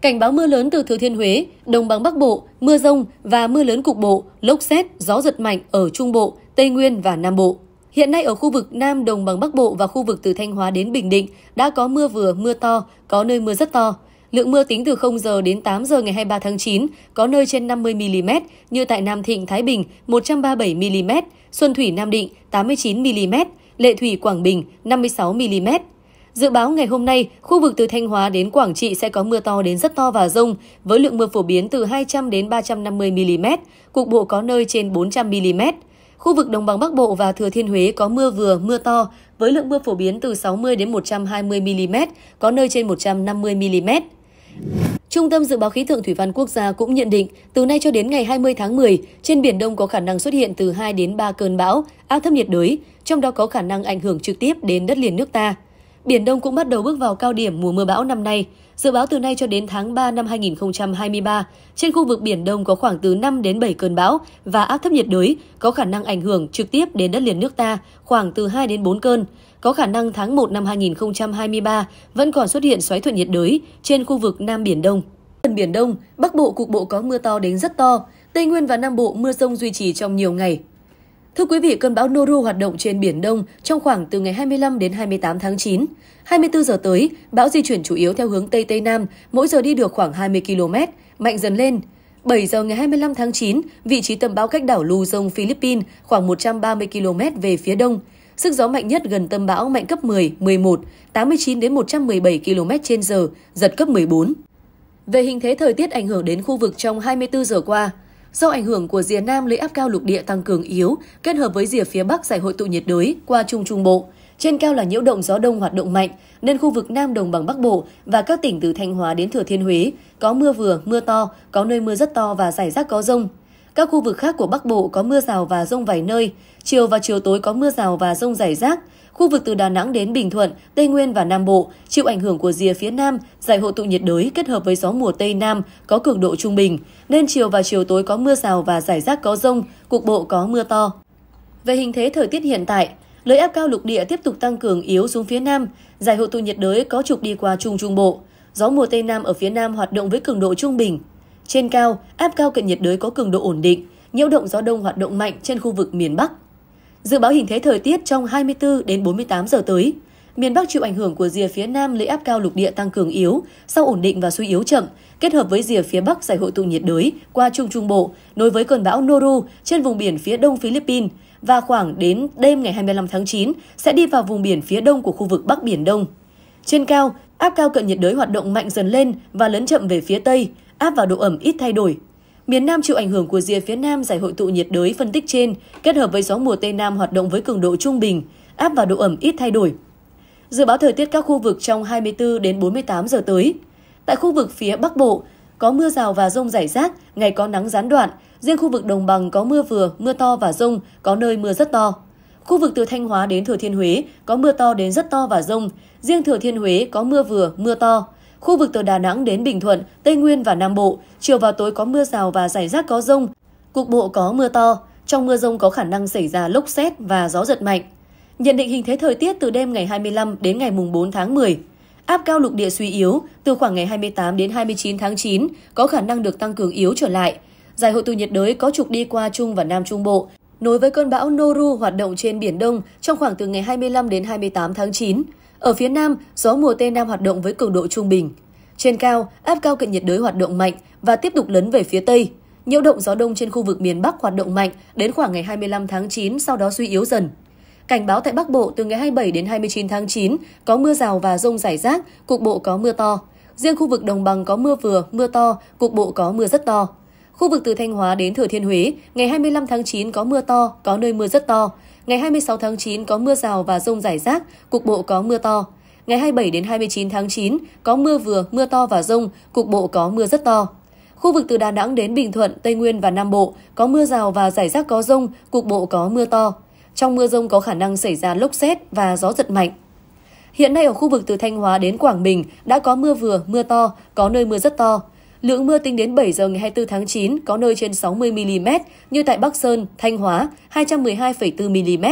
Cảnh báo mưa lớn từ Thừa Thiên Huế, Đồng bằng Bắc Bộ, mưa rông và mưa lớn cục bộ, lốc xét, gió giật mạnh ở Trung Bộ, Tây Nguyên và Nam Bộ. Hiện nay ở khu vực Nam Đồng bằng Bắc Bộ và khu vực từ Thanh Hóa đến Bình Định đã có mưa vừa, mưa to, có nơi mưa rất to. Lượng mưa tính từ 0 giờ đến 8 giờ ngày 23 tháng 9, có nơi trên 50 mm như tại Nam Thịnh, Thái Bình 137 mm, Xuân Thủy Nam Định 89 mm, Lệ Thủy Quảng Bình 56 mm. Dự báo ngày hôm nay, khu vực từ Thanh Hóa đến Quảng Trị sẽ có mưa to đến rất to và rông, với lượng mưa phổ biến từ 200 đến 350 mm, cục bộ có nơi trên 400 mm. Khu vực Đồng bằng Bắc Bộ và Thừa Thiên Huế có mưa vừa, mưa to, với lượng mưa phổ biến từ 60 đến 120 mm, có nơi trên 150 mm. Trung tâm Dự báo Khí tượng Thủy văn Quốc gia cũng nhận định, từ nay cho đến ngày 20 tháng 10, trên Biển Đông có khả năng xuất hiện từ 2 đến 3 cơn bão, áp thấp nhiệt đới, trong đó có khả năng ảnh hưởng trực tiếp đến đất liền nước ta. Biển Đông cũng bắt đầu bước vào cao điểm mùa mưa bão năm nay. Dự báo từ nay cho đến tháng 3 năm 2023, trên khu vực Biển Đông có khoảng từ 5 đến 7 cơn bão và áp thấp nhiệt đới có khả năng ảnh hưởng trực tiếp đến đất liền nước ta khoảng từ 2 đến 4 cơn. Có khả năng tháng 1 năm 2023 vẫn còn xuất hiện xoáy thuận nhiệt đới trên khu vực Nam Biển Đông. phần Biển Đông, Bắc Bộ cục bộ có mưa to đến rất to, Tây Nguyên và Nam Bộ mưa rông duy trì trong nhiều ngày, Thưa quý vị, cơn bão Noru hoạt động trên Biển Đông trong khoảng từ ngày 25 đến 28 tháng 9. 24 giờ tới, bão di chuyển chủ yếu theo hướng Tây Tây Nam, mỗi giờ đi được khoảng 20 km, mạnh dần lên. 7 giờ ngày 25 tháng 9, vị trí tâm bão cách đảo Luzon, Philippines khoảng 130 km về phía đông. Sức gió mạnh nhất gần tâm bão mạnh cấp 10, 11, 89 đến 117 km h giật cấp 14. Về hình thế thời tiết ảnh hưởng đến khu vực trong 24 giờ qua, Do ảnh hưởng của rìa nam lấy áp cao lục địa tăng cường yếu, kết hợp với rìa phía bắc giải hội tụ nhiệt đới qua Trung Trung Bộ, trên cao là nhiễu động gió đông hoạt động mạnh, nên khu vực Nam Đồng bằng Bắc Bộ và các tỉnh từ Thanh Hóa đến Thừa Thiên Huế có mưa vừa, mưa to, có nơi mưa rất to và rải rác có rông. Các khu vực khác của Bắc Bộ có mưa rào và rông vài nơi, chiều và chiều tối có mưa rào và rông rải rác, Khu vực từ Đà Nẵng đến Bình Thuận, Tây Nguyên và Nam Bộ chịu ảnh hưởng của rìa phía Nam, giải hội tụ nhiệt đới kết hợp với gió mùa Tây Nam có cường độ trung bình, nên chiều và chiều tối có mưa rào và rải rác có rông, cục bộ có mưa to. Về hình thế thời tiết hiện tại, lưỡi áp cao lục địa tiếp tục tăng cường yếu xuống phía Nam, giải hội tụ nhiệt đới có trục đi qua Trung Trung Bộ. Gió mùa Tây Nam ở phía Nam hoạt động với cường độ trung bình. Trên cao, áp cao cận nhiệt đới có cường độ ổn định, nhiễu động gió đông hoạt động mạnh trên khu vực miền Bắc. Dự báo hình thế thời tiết trong 24 đến 48 giờ tới. Miền Bắc chịu ảnh hưởng của rìa phía Nam lấy áp cao lục địa tăng cường yếu, sau ổn định và suy yếu chậm, kết hợp với rìa phía Bắc giải hội tụ nhiệt đới qua Trung Trung Bộ, nối với cơn bão Noru trên vùng biển phía đông Philippines và khoảng đến đêm ngày 25 tháng 9 sẽ đi vào vùng biển phía đông của khu vực Bắc Biển Đông. Trên cao, áp cao cận nhiệt đới hoạt động mạnh dần lên và lấn chậm về phía Tây, áp vào độ ẩm ít thay đổi, Miền Nam chịu ảnh hưởng của rìa phía Nam giải hội tụ nhiệt đới phân tích trên, kết hợp với gió mùa Tây Nam hoạt động với cường độ trung bình, áp và độ ẩm ít thay đổi. Dự báo thời tiết các khu vực trong 24 đến 48 giờ tới. Tại khu vực phía Bắc Bộ, có mưa rào và rông rải rác, ngày có nắng gián đoạn, riêng khu vực đồng bằng có mưa vừa, mưa to và rông, có nơi mưa rất to. Khu vực từ Thanh Hóa đến Thừa Thiên Huế có mưa to đến rất to và rông, riêng Thừa Thiên Huế có mưa vừa, mưa to, Khu vực từ Đà Nẵng đến Bình Thuận, Tây Nguyên và Nam Bộ, chiều và tối có mưa rào và rải rác có rông, cục bộ có mưa to. Trong mưa rông có khả năng xảy ra lốc xét và gió giật mạnh. Nhận định hình thế thời tiết từ đêm ngày 25 đến ngày 4 tháng 10. Áp cao lục địa suy yếu, từ khoảng ngày 28 đến 29 tháng 9 có khả năng được tăng cường yếu trở lại. Giải hội tụ nhiệt đới có trục đi qua Trung và Nam Trung Bộ, nối với cơn bão Noru hoạt động trên Biển Đông trong khoảng từ ngày 25 đến 28 tháng 9. Ở phía Nam, gió mùa Tây Nam hoạt động với cường độ trung bình. Trên cao, áp cao cận nhiệt đới hoạt động mạnh và tiếp tục lấn về phía Tây. Nhiễu động gió đông trên khu vực miền Bắc hoạt động mạnh đến khoảng ngày 25 tháng 9 sau đó suy yếu dần. Cảnh báo tại Bắc Bộ từ ngày 27 đến 29 tháng 9 có mưa rào và rông rải rác, cục bộ có mưa to. Riêng khu vực đồng bằng có mưa vừa, mưa to, cục bộ có mưa rất to. Khu vực từ Thanh Hóa đến Thừa Thiên Huế, ngày 25 tháng 9 có mưa to, có nơi mưa rất to. Ngày 26 tháng 9 có mưa rào và rông rải rác, cục bộ có mưa to. Ngày 27 đến 29 tháng 9 có mưa vừa, mưa to và rông, cục bộ có mưa rất to. Khu vực từ Đà Nẵng đến Bình Thuận, Tây Nguyên và Nam Bộ có mưa rào và rải rác có rông, cục bộ có mưa to. Trong mưa rông có khả năng xảy ra lốc xét và gió giật mạnh. Hiện nay ở khu vực từ Thanh Hóa đến Quảng Bình đã có mưa vừa, mưa to, có nơi mưa rất to. Lượng mưa tính đến 7 giờ ngày 24 tháng 9 có nơi trên 60 mm như tại Bắc Sơn, Thanh Hóa 212,4 mm,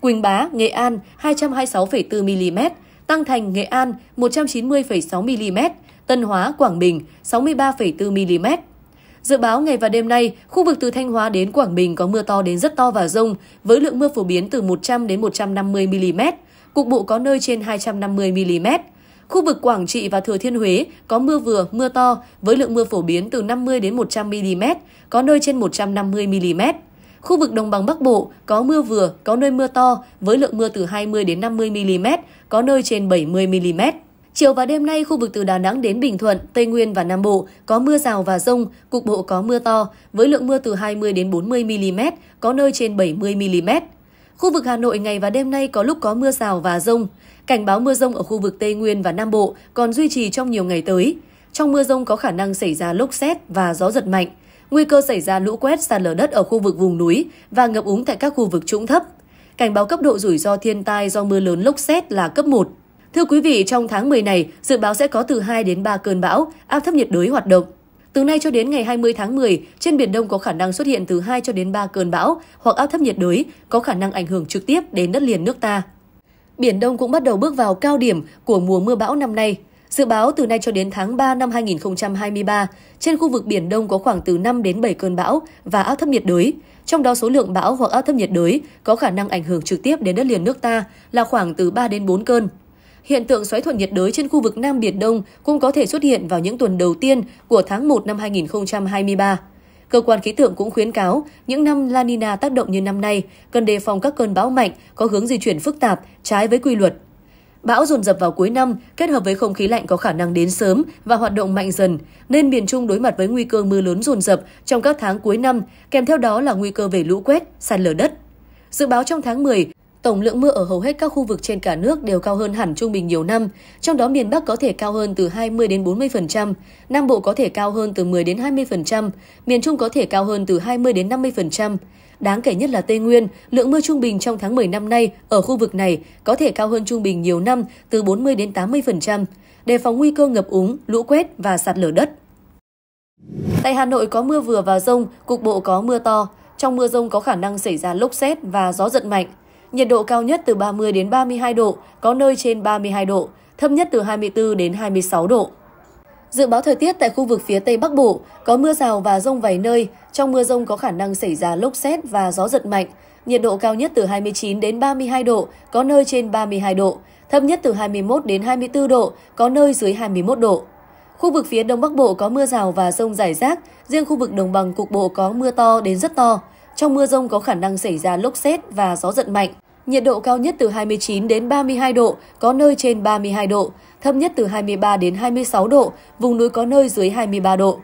Quỳnh Bá, Nghệ An 226,4 mm, Tăng Thành, Nghệ An 190,6 mm, Tân Hóa, Quảng Bình 63,4 mm. Dự báo ngày và đêm nay, khu vực từ Thanh Hóa đến Quảng Bình có mưa to đến rất to và rông, với lượng mưa phổ biến từ 100 đến 150 mm, cục bộ có nơi trên 250 mm. Khu vực Quảng Trị và Thừa Thiên Huế có mưa vừa, mưa to với lượng mưa phổ biến từ 50 đến 100 mm, có nơi trên 150 mm. Khu vực Đồng bằng Bắc Bộ có mưa vừa, có nơi mưa to với lượng mưa từ 20 đến 50 mm, có nơi trên 70 mm. Chiều và đêm nay, khu vực từ Đà Nẵng đến Bình Thuận, Tây Nguyên và Nam Bộ có mưa rào và rông, cục bộ có mưa to, với lượng mưa từ 20 đến 40 mm, có nơi trên 70 mm. Khu vực Hà Nội ngày và đêm nay có lúc có mưa rào và rông. Cảnh báo mưa rông ở khu vực Tây Nguyên và Nam Bộ còn duy trì trong nhiều ngày tới. Trong mưa rông có khả năng xảy ra lốc xét và gió giật mạnh, nguy cơ xảy ra lũ quét sạt lở đất ở khu vực vùng núi và ngập úng tại các khu vực trũng thấp. Cảnh báo cấp độ rủi ro thiên tai do mưa lớn lốc xét là cấp 1. Thưa quý vị, trong tháng 10 này, dự báo sẽ có từ 2 đến 3 cơn bão, áp thấp nhiệt đới hoạt động. Từ nay cho đến ngày 20 tháng 10, trên Biển Đông có khả năng xuất hiện từ 2 cho đến 3 cơn bão hoặc áp thấp nhiệt đới có khả năng ảnh hưởng trực tiếp đến đất liền nước ta. Biển Đông cũng bắt đầu bước vào cao điểm của mùa mưa bão năm nay. Dự báo từ nay cho đến tháng 3 năm 2023, trên khu vực Biển Đông có khoảng từ 5 đến 7 cơn bão và áp thấp nhiệt đới. Trong đó số lượng bão hoặc áp thấp nhiệt đới có khả năng ảnh hưởng trực tiếp đến đất liền nước ta là khoảng từ 3 đến 4 cơn. Hiện tượng xoáy thuận nhiệt đới trên khu vực Nam Biển Đông cũng có thể xuất hiện vào những tuần đầu tiên của tháng 1 năm 2023. Cơ quan khí tượng cũng khuyến cáo, những năm La Nina tác động như năm nay, cần đề phòng các cơn bão mạnh có hướng di chuyển phức tạp, trái với quy luật. Bão dồn dập vào cuối năm, kết hợp với không khí lạnh có khả năng đến sớm và hoạt động mạnh dần, nên miền Trung đối mặt với nguy cơ mưa lớn dồn dập trong các tháng cuối năm, kèm theo đó là nguy cơ về lũ quét, sạt lở đất. Dự báo trong tháng 10, Tổng lượng mưa ở hầu hết các khu vực trên cả nước đều cao hơn hẳn trung bình nhiều năm, trong đó miền Bắc có thể cao hơn từ 20 đến 40%, Nam Bộ có thể cao hơn từ 10 đến 20%, miền Trung có thể cao hơn từ 20 đến 50%. Đáng kể nhất là Tây Nguyên, lượng mưa trung bình trong tháng 10 năm nay ở khu vực này có thể cao hơn trung bình nhiều năm từ 40 đến 80%, đề phòng nguy cơ ngập úng, lũ quét và sạt lở đất. Tại Hà Nội có mưa vừa và rông, cục bộ có mưa to. Trong mưa rông có khả năng xảy ra lốc xét và gió giật mạnh. Nhiệt độ cao nhất từ 30 đến 32 độ, có nơi trên 32 độ, thấp nhất từ 24 đến 26 độ. Dự báo thời tiết tại khu vực phía Tây Bắc Bộ có mưa rào và rông vài nơi, trong mưa rông có khả năng xảy ra lốc xét và gió giật mạnh. Nhiệt độ cao nhất từ 29 đến 32 độ, có nơi trên 32 độ, thấp nhất từ 21 đến 24 độ, có nơi dưới 21 độ. Khu vực phía Đông Bắc Bộ có mưa rào và rông rải rác, riêng khu vực đồng bằng cục bộ có mưa to đến rất to. Trong mưa rông có khả năng xảy ra lốc xét và gió giật mạnh. Nhiệt độ cao nhất từ 29 đến 32 độ, có nơi trên 32 độ, thấp nhất từ 23 đến 26 độ, vùng núi có nơi dưới 23 độ.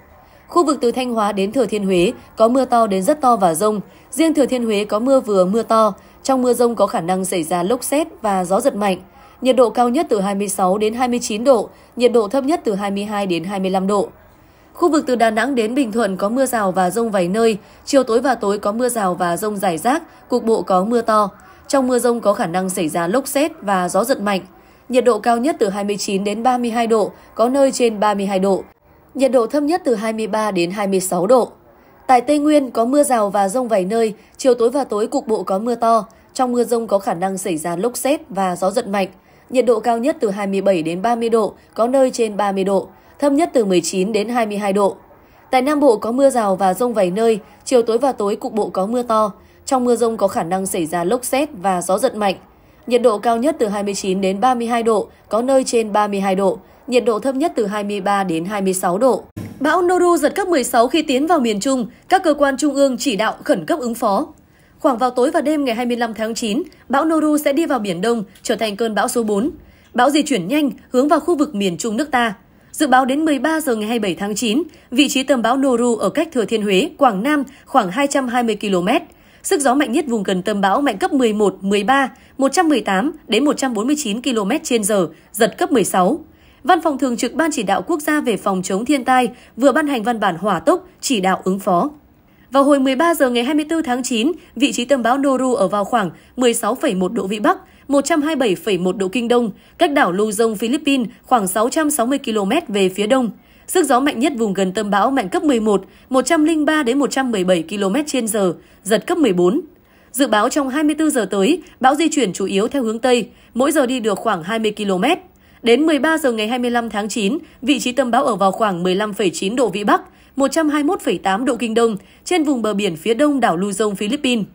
Khu vực từ Thanh Hóa đến Thừa Thiên Huế có mưa to đến rất to và rông. Riêng Thừa Thiên Huế có mưa vừa mưa to. Trong mưa rông có khả năng xảy ra lốc xét và gió giật mạnh. Nhiệt độ cao nhất từ 26 đến 29 độ, nhiệt độ thấp nhất từ 22 đến 25 độ. Khu vực từ Đà Nẵng đến Bình Thuận có mưa rào và rông vài nơi, chiều tối và tối có mưa rào và rông rải rác, cục bộ có mưa to. Trong mưa rông có khả năng xảy ra lốc xét và gió giật mạnh. Nhiệt độ cao nhất từ 29 đến 32 độ, có nơi trên 32 độ. Nhiệt độ thấp nhất từ 23 đến 26 độ. Tại Tây Nguyên có mưa rào và rông vài nơi, chiều tối và tối cục bộ có mưa to. Trong mưa rông có khả năng xảy ra lốc xét và gió giật mạnh. Nhiệt độ cao nhất từ 27 đến 30 độ, có nơi trên 30 độ thấp nhất từ 19 đến 22 độ. Tại Nam Bộ có mưa rào và rông vài nơi, chiều tối và tối cục bộ có mưa to. Trong mưa rông có khả năng xảy ra lốc xét và gió giật mạnh. Nhiệt độ cao nhất từ 29 đến 32 độ, có nơi trên 32 độ. Nhiệt độ thấp nhất từ 23 đến 26 độ. Bão Noru giật cấp 16 khi tiến vào miền Trung, các cơ quan trung ương chỉ đạo khẩn cấp ứng phó. Khoảng vào tối và đêm ngày 25 tháng 9, bão Noru sẽ đi vào Biển Đông, trở thành cơn bão số 4. Bão di chuyển nhanh, hướng vào khu vực miền Trung nước ta. Dự báo đến 13 giờ ngày 27 tháng 9, vị trí tâm bão Noru ở cách Thừa Thiên Huế, Quảng Nam khoảng 220 km. Sức gió mạnh nhất vùng gần tâm bão mạnh cấp 11, 13, 118 đến 149 km h giật cấp 16. Văn phòng Thường trực Ban Chỉ đạo Quốc gia về phòng chống thiên tai vừa ban hành văn bản hỏa tốc chỉ đạo ứng phó. Vào hồi 13 giờ ngày 24 tháng 9, vị trí tâm bão Noru ở vào khoảng 16,1 độ Vĩ Bắc, 127,1 độ Kinh Đông, cách đảo Luzon, Philippines khoảng 660 km về phía đông. Sức gió mạnh nhất vùng gần tâm bão mạnh cấp 11, 103 đến 117 km h giật cấp 14. Dự báo trong 24 giờ tới, bão di chuyển chủ yếu theo hướng Tây, mỗi giờ đi được khoảng 20 km. Đến 13 giờ ngày 25 tháng 9, vị trí tâm bão ở vào khoảng 15,9 độ Vĩ Bắc, 121,8 độ Kinh Đông, trên vùng bờ biển phía đông đảo Luzon, Philippines.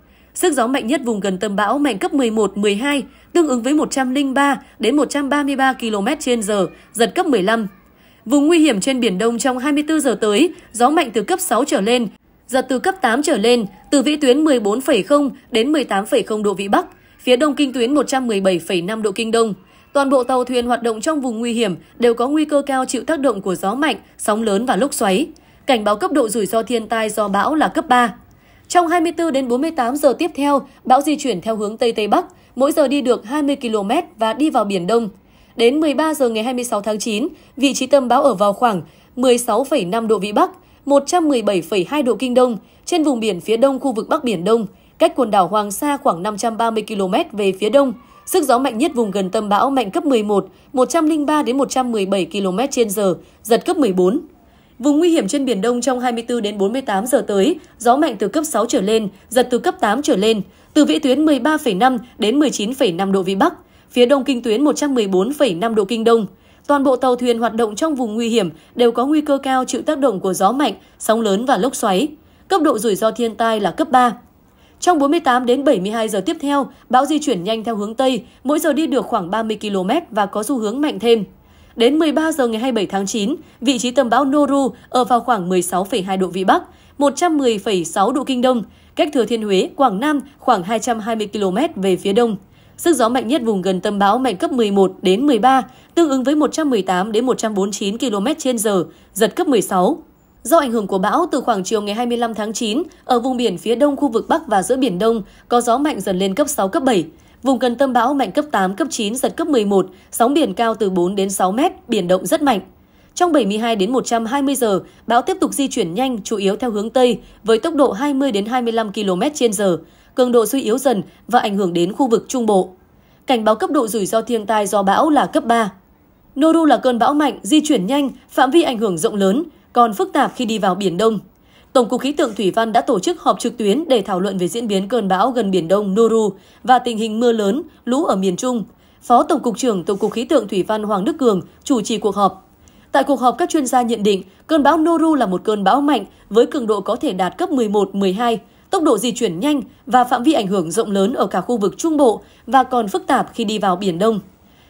Sức gió mạnh nhất vùng gần tâm bão mạnh cấp 11, 12, tương ứng với 103 đến 133 km/h, giật cấp 15. Vùng nguy hiểm trên biển Đông trong 24 giờ tới, gió mạnh từ cấp 6 trở lên, giật từ cấp 8 trở lên, từ vĩ tuyến 14,0 đến 18,0 độ vĩ Bắc, phía đông kinh tuyến 117,5 độ kinh đông. Toàn bộ tàu thuyền hoạt động trong vùng nguy hiểm đều có nguy cơ cao chịu tác động của gió mạnh, sóng lớn và lốc xoáy. Cảnh báo cấp độ rủi ro thiên tai do bão là cấp 3. Trong 24 đến 48 giờ tiếp theo, bão di chuyển theo hướng Tây Tây Bắc, mỗi giờ đi được 20 km và đi vào Biển Đông. Đến 13 giờ ngày 26 tháng 9, vị trí tâm bão ở vào khoảng 16,5 độ Vĩ Bắc, 117,2 độ Kinh Đông, trên vùng biển phía đông khu vực Bắc Biển Đông, cách quần đảo Hoàng Sa khoảng 530 km về phía đông. Sức gió mạnh nhất vùng gần tâm bão mạnh cấp 11, 103 đến 117 km/h, giật cấp 14. Vùng nguy hiểm trên Biển Đông trong 24 đến 48 giờ tới, gió mạnh từ cấp 6 trở lên, giật từ cấp 8 trở lên, từ vĩ tuyến 13,5 đến 19,5 độ Vĩ Bắc, phía đông kinh tuyến 114,5 độ Kinh Đông. Toàn bộ tàu thuyền hoạt động trong vùng nguy hiểm đều có nguy cơ cao chịu tác động của gió mạnh, sóng lớn và lốc xoáy. Cấp độ rủi ro thiên tai là cấp 3. Trong 48 đến 72 giờ tiếp theo, bão di chuyển nhanh theo hướng Tây, mỗi giờ đi được khoảng 30 km và có xu hướng mạnh thêm. Đến 13 giờ ngày 27 tháng 9, vị trí tâm bão Noru ở vào khoảng 16,2 độ Vĩ Bắc, 110,6 độ Kinh Đông, cách Thừa Thiên Huế, Quảng Nam khoảng 220 km về phía đông. Sức gió mạnh nhất vùng gần tâm bão mạnh cấp 11 đến 13, tương ứng với 118 đến 149 km h giật cấp 16. Do ảnh hưởng của bão, từ khoảng chiều ngày 25 tháng 9, ở vùng biển phía đông khu vực Bắc và giữa Biển Đông có gió mạnh dần lên cấp 6, cấp 7. Vùng gần tâm bão mạnh cấp 8, cấp 9, giật cấp 11, sóng biển cao từ 4 đến 6 mét, biển động rất mạnh. Trong 72 đến 120 giờ, bão tiếp tục di chuyển nhanh, chủ yếu theo hướng Tây, với tốc độ 20 đến 25 km h cường độ suy yếu dần và ảnh hưởng đến khu vực Trung Bộ. Cảnh báo cấp độ rủi ro thiên tai do bão là cấp 3. Noru là cơn bão mạnh, di chuyển nhanh, phạm vi ảnh hưởng rộng lớn, còn phức tạp khi đi vào Biển Đông. Tổng cục Khí tượng Thủy văn đã tổ chức họp trực tuyến để thảo luận về diễn biến cơn bão gần Biển Đông Noru và tình hình mưa lớn, lũ ở miền Trung. Phó Tổng cục trưởng Tổng cục Khí tượng Thủy văn Hoàng Đức Cường chủ trì cuộc họp. Tại cuộc họp, các chuyên gia nhận định cơn bão Noru là một cơn bão mạnh với cường độ có thể đạt cấp 11-12, tốc độ di chuyển nhanh và phạm vi ảnh hưởng rộng lớn ở cả khu vực Trung Bộ và còn phức tạp khi đi vào Biển Đông.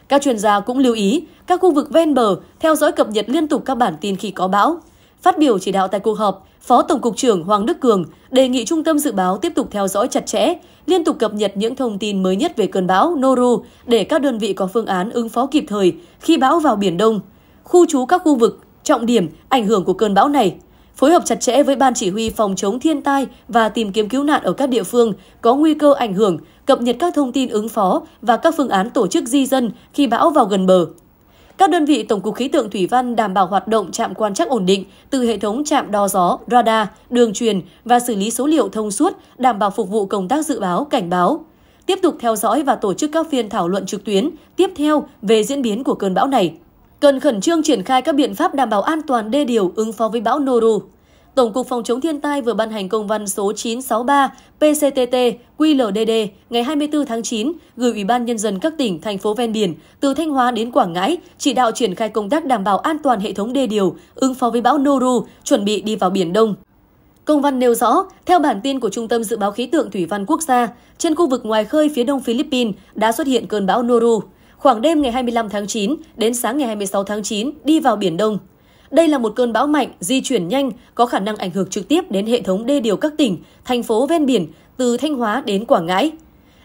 Các chuyên gia cũng lưu ý các khu vực ven bờ theo dõi cập nhật liên tục các bản tin khi có bão. Phát biểu chỉ đạo tại cuộc họp, Phó Tổng cục trưởng Hoàng Đức Cường đề nghị Trung tâm Dự báo tiếp tục theo dõi chặt chẽ, liên tục cập nhật những thông tin mới nhất về cơn bão Noru để các đơn vị có phương án ứng phó kịp thời khi bão vào Biển Đông, khu trú các khu vực, trọng điểm, ảnh hưởng của cơn bão này, phối hợp chặt chẽ với Ban Chỉ huy Phòng chống thiên tai và tìm kiếm cứu nạn ở các địa phương có nguy cơ ảnh hưởng, cập nhật các thông tin ứng phó và các phương án tổ chức di dân khi bão vào gần bờ. Các đơn vị Tổng cục Khí tượng Thủy văn đảm bảo hoạt động trạm quan trắc ổn định từ hệ thống trạm đo gió, radar, đường truyền và xử lý số liệu thông suốt, đảm bảo phục vụ công tác dự báo, cảnh báo. Tiếp tục theo dõi và tổ chức các phiên thảo luận trực tuyến tiếp theo về diễn biến của cơn bão này. Cần khẩn trương triển khai các biện pháp đảm bảo an toàn đê điều ứng phó với bão Noru. Tổng cục Phòng chống thiên tai vừa ban hành công văn số 963 PCTT QLDD ngày 24 tháng 9 gửi Ủy ban Nhân dân các tỉnh, thành phố ven biển từ Thanh Hóa đến Quảng Ngãi chỉ đạo triển khai công tác đảm bảo an toàn hệ thống đê điều, ứng phó với bão Noru, chuẩn bị đi vào Biển Đông. Công văn nêu rõ, theo bản tin của Trung tâm Dự báo Khí tượng Thủy văn Quốc gia, trên khu vực ngoài khơi phía đông Philippines đã xuất hiện cơn bão Noru. Khoảng đêm ngày 25 tháng 9 đến sáng ngày 26 tháng 9 đi vào Biển Đông. Đây là một cơn bão mạnh, di chuyển nhanh, có khả năng ảnh hưởng trực tiếp đến hệ thống đê điều các tỉnh, thành phố ven biển từ Thanh Hóa đến Quảng Ngãi.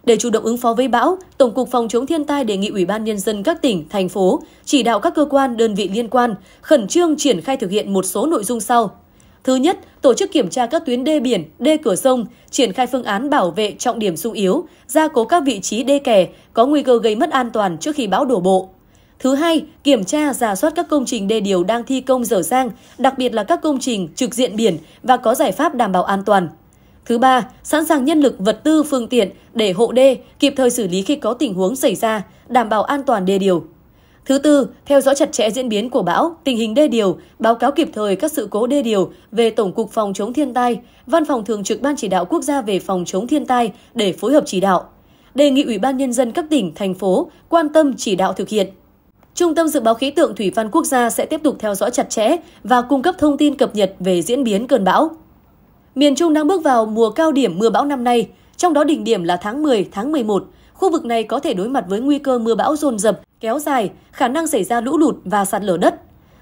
Để chủ động ứng phó với bão, Tổng cục Phòng chống thiên tai đề nghị Ủy ban Nhân dân các tỉnh, thành phố chỉ đạo các cơ quan, đơn vị liên quan khẩn trương triển khai thực hiện một số nội dung sau. Thứ nhất, tổ chức kiểm tra các tuyến đê biển, đê cửa sông, triển khai phương án bảo vệ trọng điểm sung yếu, gia cố các vị trí đê kè có nguy cơ gây mất an toàn trước khi bão đổ bộ. Thứ hai, kiểm tra, giả soát các công trình đê điều đang thi công dở dang, đặc biệt là các công trình trực diện biển và có giải pháp đảm bảo an toàn. Thứ ba, sẵn sàng nhân lực, vật tư, phương tiện để hộ đê kịp thời xử lý khi có tình huống xảy ra, đảm bảo an toàn đê điều. Thứ tư, theo dõi chặt chẽ diễn biến của bão, tình hình đê điều, báo cáo kịp thời các sự cố đê điều về Tổng cục Phòng chống thiên tai, Văn phòng Thường trực Ban chỉ đạo quốc gia về phòng chống thiên tai để phối hợp chỉ đạo. Đề nghị Ủy ban Nhân dân các tỉnh, thành phố quan tâm chỉ đạo thực hiện. Trung tâm Dự báo Khí tượng Thủy văn Quốc gia sẽ tiếp tục theo dõi chặt chẽ và cung cấp thông tin cập nhật về diễn biến cơn bão. Miền Trung đang bước vào mùa cao điểm mưa bão năm nay, trong đó đỉnh điểm là tháng 10, tháng 11. Khu vực này có thể đối mặt với nguy cơ mưa bão dồn dập, kéo dài, khả năng xảy ra lũ lụt và sạt lở đất.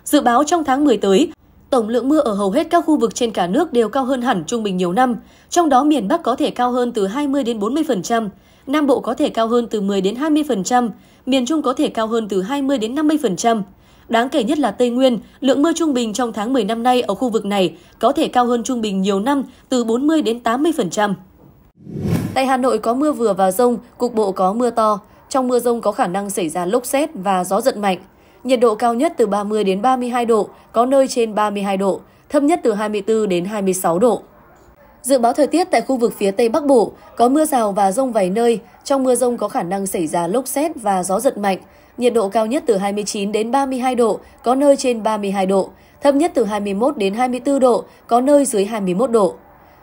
Dự báo trong tháng 10 tới, tổng lượng mưa ở hầu hết các khu vực trên cả nước đều cao hơn hẳn trung bình nhiều năm, trong đó miền Bắc có thể cao hơn từ 20 đến 40%, Nam Bộ có thể cao hơn từ 10 đến 20%, miền Trung có thể cao hơn từ 20 đến 50%. Đáng kể nhất là Tây Nguyên, lượng mưa trung bình trong tháng 10 năm nay ở khu vực này có thể cao hơn trung bình nhiều năm từ 40 đến 80%. Tại Hà Nội có mưa vừa và rông, cục bộ có mưa to. Trong mưa rông có khả năng xảy ra lốc xét và gió giật mạnh. Nhiệt độ cao nhất từ 30 đến 32 độ, có nơi trên 32 độ, thấp nhất từ 24 đến 26 độ. Dự báo thời tiết tại khu vực phía Tây Bắc Bộ có mưa rào và rông vài nơi, trong mưa rông có khả năng xảy ra lốc xét và gió giật mạnh. Nhiệt độ cao nhất từ 29 đến 32 độ, có nơi trên 32 độ, thấp nhất từ 21 đến 24 độ, có nơi dưới 21 độ.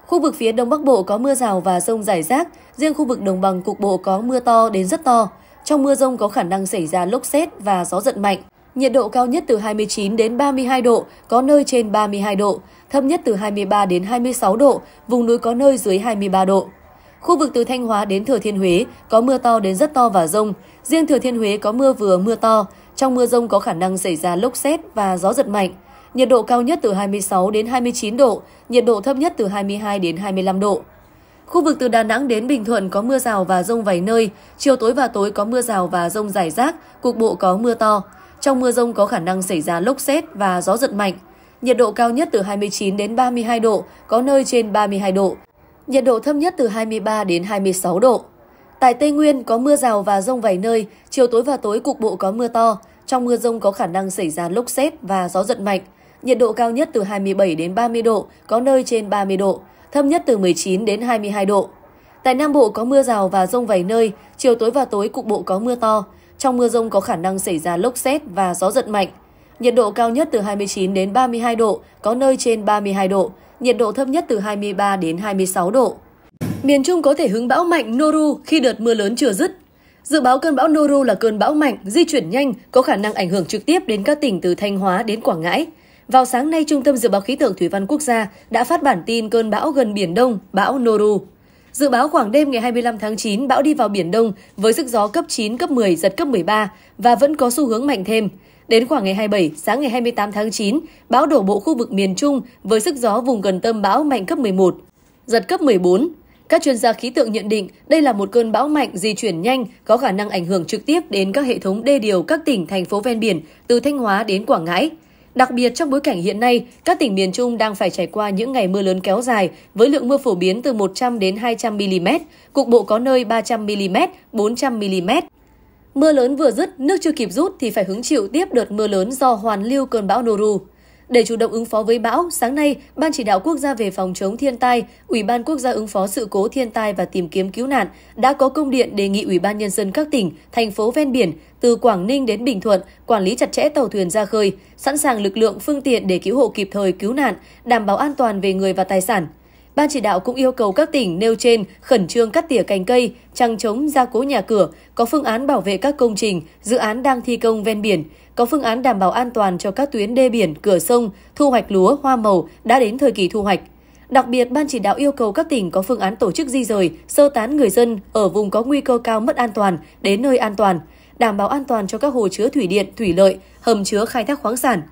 Khu vực phía Đông Bắc Bộ có mưa rào và rông rải rác, riêng khu vực đồng bằng cục bộ có mưa to đến rất to. Trong mưa rông có khả năng xảy ra lốc xét và gió giật mạnh. Nhiệt độ cao nhất từ 29 đến 32 độ, có nơi trên 32 độ, thấp nhất từ 23 đến 26 độ, vùng núi có nơi dưới 23 độ. Khu vực từ Thanh Hóa đến Thừa Thiên Huế có mưa to đến rất to và rông. Riêng Thừa Thiên Huế có mưa vừa mưa to. Trong mưa rông có khả năng xảy ra lốc xét và gió giật mạnh. Nhiệt độ cao nhất từ 26 đến 29 độ, nhiệt độ thấp nhất từ 22 đến 25 độ. Khu vực từ Đà Nẵng đến Bình Thuận có mưa rào và rông vài nơi, chiều tối và tối có mưa rào và rông rải rác, cục bộ có mưa to. Trong mưa rông có khả năng xảy ra lốc xét và gió giật mạnh. Nhiệt độ cao nhất từ 29 đến 32 độ, có nơi trên 32 độ. Nhiệt độ thấp nhất từ 23 đến 26 độ. Tại Tây Nguyên có mưa rào và rông vài nơi, chiều tối và tối cục bộ có mưa to. Trong mưa rông có khả năng xảy ra lốc xét và gió giật mạnh. Nhiệt độ cao nhất từ 27 đến 30 độ, có nơi trên 30 độ, thấp nhất từ 19 đến 22 độ. Tại Nam Bộ có mưa rào và rông vài nơi, chiều tối và tối cục bộ có mưa to. Trong mưa rông có khả năng xảy ra lốc xét và gió giật mạnh. Nhiệt độ cao nhất từ 29 đến 32 độ, có nơi trên 32 độ. Nhiệt độ thấp nhất từ 23 đến 26 độ. Miền Trung có thể hứng bão mạnh Noru khi đợt mưa lớn chưa dứt. Dự báo cơn bão Noru là cơn bão mạnh, di chuyển nhanh, có khả năng ảnh hưởng trực tiếp đến các tỉnh từ Thanh Hóa đến Quảng Ngãi. Vào sáng nay, Trung tâm Dự báo Khí tượng Thủy văn Quốc gia đã phát bản tin cơn bão gần Biển Đông, bão Noru. Dự báo khoảng đêm ngày 25 tháng 9, bão đi vào Biển Đông với sức gió cấp 9, cấp 10, giật cấp 13 và vẫn có xu hướng mạnh thêm. Đến khoảng ngày 27, sáng ngày 28 tháng 9, bão đổ bộ khu vực miền Trung với sức gió vùng gần tâm bão mạnh cấp 11, giật cấp 14. Các chuyên gia khí tượng nhận định đây là một cơn bão mạnh di chuyển nhanh có khả năng ảnh hưởng trực tiếp đến các hệ thống đê điều các tỉnh, thành phố ven biển từ Thanh Hóa đến Quảng Ngãi. Đặc biệt trong bối cảnh hiện nay, các tỉnh miền Trung đang phải trải qua những ngày mưa lớn kéo dài với lượng mưa phổ biến từ 100 đến 200 mm, cục bộ có nơi 300 mm, 400 mm. Mưa lớn vừa dứt, nước chưa kịp rút thì phải hứng chịu tiếp đợt mưa lớn do hoàn lưu cơn bão Noru. Để chủ động ứng phó với bão, sáng nay, Ban chỉ đạo quốc gia về phòng chống thiên tai, Ủy ban quốc gia ứng phó sự cố thiên tai và tìm kiếm cứu nạn đã có công điện đề nghị Ủy ban nhân dân các tỉnh, thành phố ven biển từ Quảng Ninh đến Bình Thuận quản lý chặt chẽ tàu thuyền ra khơi, sẵn sàng lực lượng phương tiện để cứu hộ kịp thời cứu nạn, đảm bảo an toàn về người và tài sản. Ban chỉ đạo cũng yêu cầu các tỉnh nêu trên khẩn trương cắt tỉa cành cây, trăng chống gia cố nhà cửa, có phương án bảo vệ các công trình, dự án đang thi công ven biển, có phương án đảm bảo an toàn cho các tuyến đê biển, cửa sông, thu hoạch lúa, hoa màu đã đến thời kỳ thu hoạch. Đặc biệt, Ban chỉ đạo yêu cầu các tỉnh có phương án tổ chức di rời, sơ tán người dân ở vùng có nguy cơ cao mất an toàn đến nơi an toàn, đảm bảo an toàn cho các hồ chứa thủy điện, thủy lợi, hầm chứa khai thác khoáng sản.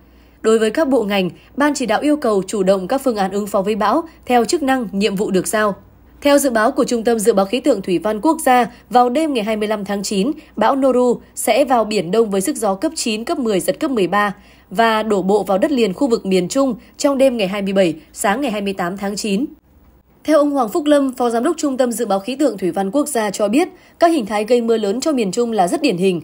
Đối với các bộ ngành, Ban chỉ đạo yêu cầu chủ động các phương án ứng phó với bão theo chức năng, nhiệm vụ được giao. Theo dự báo của Trung tâm Dự báo Khí tượng Thủy văn Quốc gia, vào đêm ngày 25 tháng 9, bão Noru sẽ vào Biển Đông với sức gió cấp 9, cấp 10, giật cấp 13 và đổ bộ vào đất liền khu vực miền Trung trong đêm ngày 27, sáng ngày 28 tháng 9. Theo ông Hoàng Phúc Lâm, Phó Giám đốc Trung tâm Dự báo Khí tượng Thủy văn Quốc gia cho biết, các hình thái gây mưa lớn cho miền Trung là rất điển hình.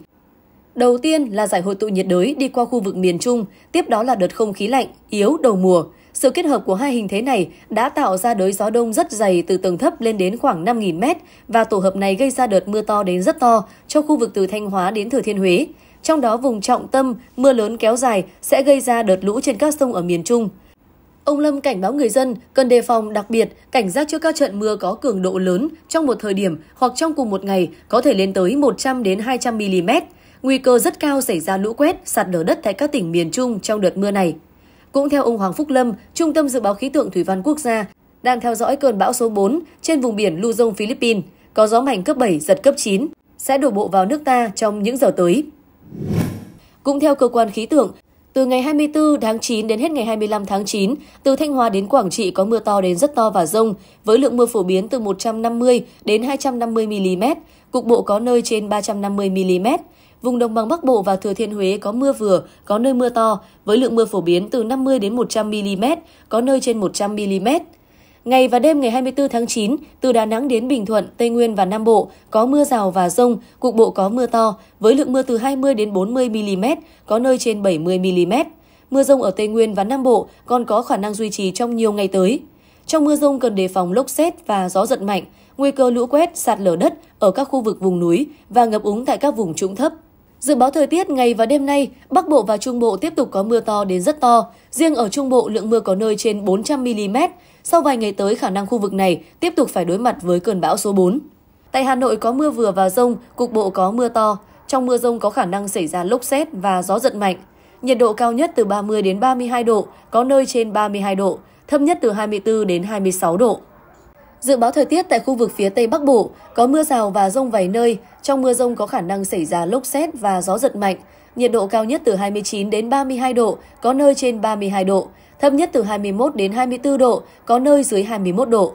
Đầu tiên là giải hội tụ nhiệt đới đi qua khu vực miền Trung, tiếp đó là đợt không khí lạnh, yếu đầu mùa. Sự kết hợp của hai hình thế này đã tạo ra đới gió đông rất dày từ tầng thấp lên đến khoảng 5.000 m và tổ hợp này gây ra đợt mưa to đến rất to cho khu vực từ Thanh Hóa đến Thừa Thiên Huế. Trong đó vùng trọng tâm, mưa lớn kéo dài sẽ gây ra đợt lũ trên các sông ở miền Trung. Ông Lâm cảnh báo người dân cần đề phòng đặc biệt cảnh giác trước các trận mưa có cường độ lớn trong một thời điểm hoặc trong cùng một ngày có thể lên tới 100 đến 200 mm. Nguy cơ rất cao xảy ra lũ quét, sạt lở đất tại các tỉnh miền Trung trong đợt mưa này. Cũng theo ông Hoàng Phúc Lâm, Trung tâm Dự báo Khí tượng Thủy văn Quốc gia đang theo dõi cơn bão số 4 trên vùng biển Luzon, Philippines, có gió mạnh cấp 7, giật cấp 9, sẽ đổ bộ vào nước ta trong những giờ tới. Cũng theo cơ quan khí tượng, từ ngày 24 tháng 9 đến hết ngày 25 tháng 9, từ Thanh Hóa đến Quảng Trị có mưa to đến rất to và rông, với lượng mưa phổ biến từ 150 đến 250 mm, cục bộ có nơi trên 350 mm. Vùng đồng bằng Bắc Bộ và Thừa Thiên Huế có mưa vừa, có nơi mưa to, với lượng mưa phổ biến từ 50 đến 100 mm, có nơi trên 100 mm. Ngày và đêm ngày 24 tháng 9, từ Đà Nẵng đến Bình Thuận, Tây Nguyên và Nam Bộ có mưa rào và rông, cục bộ có mưa to, với lượng mưa từ 20 đến 40 mm, có nơi trên 70 mm. Mưa rông ở Tây Nguyên và Nam Bộ còn có khả năng duy trì trong nhiều ngày tới. Trong mưa rông cần đề phòng lốc xét và gió giật mạnh, nguy cơ lũ quét, sạt lở đất ở các khu vực vùng núi và ngập úng tại các vùng trũng thấp. Dự báo thời tiết ngày và đêm nay, Bắc Bộ và Trung Bộ tiếp tục có mưa to đến rất to. Riêng ở Trung Bộ, lượng mưa có nơi trên 400mm. Sau vài ngày tới, khả năng khu vực này tiếp tục phải đối mặt với cơn bão số 4. Tại Hà Nội có mưa vừa và rông, cục bộ có mưa to. Trong mưa rông có khả năng xảy ra lốc xét và gió giật mạnh. Nhiệt độ cao nhất từ 30 đến 32 độ, có nơi trên 32 độ, thấp nhất từ 24 đến 26 độ. Dự báo thời tiết tại khu vực phía Tây Bắc Bộ có mưa rào và rông vài nơi, trong mưa rông có khả năng xảy ra lốc xét và gió giật mạnh. Nhiệt độ cao nhất từ 29 đến 32 độ, có nơi trên 32 độ, thấp nhất từ 21 đến 24 độ, có nơi dưới 21 độ.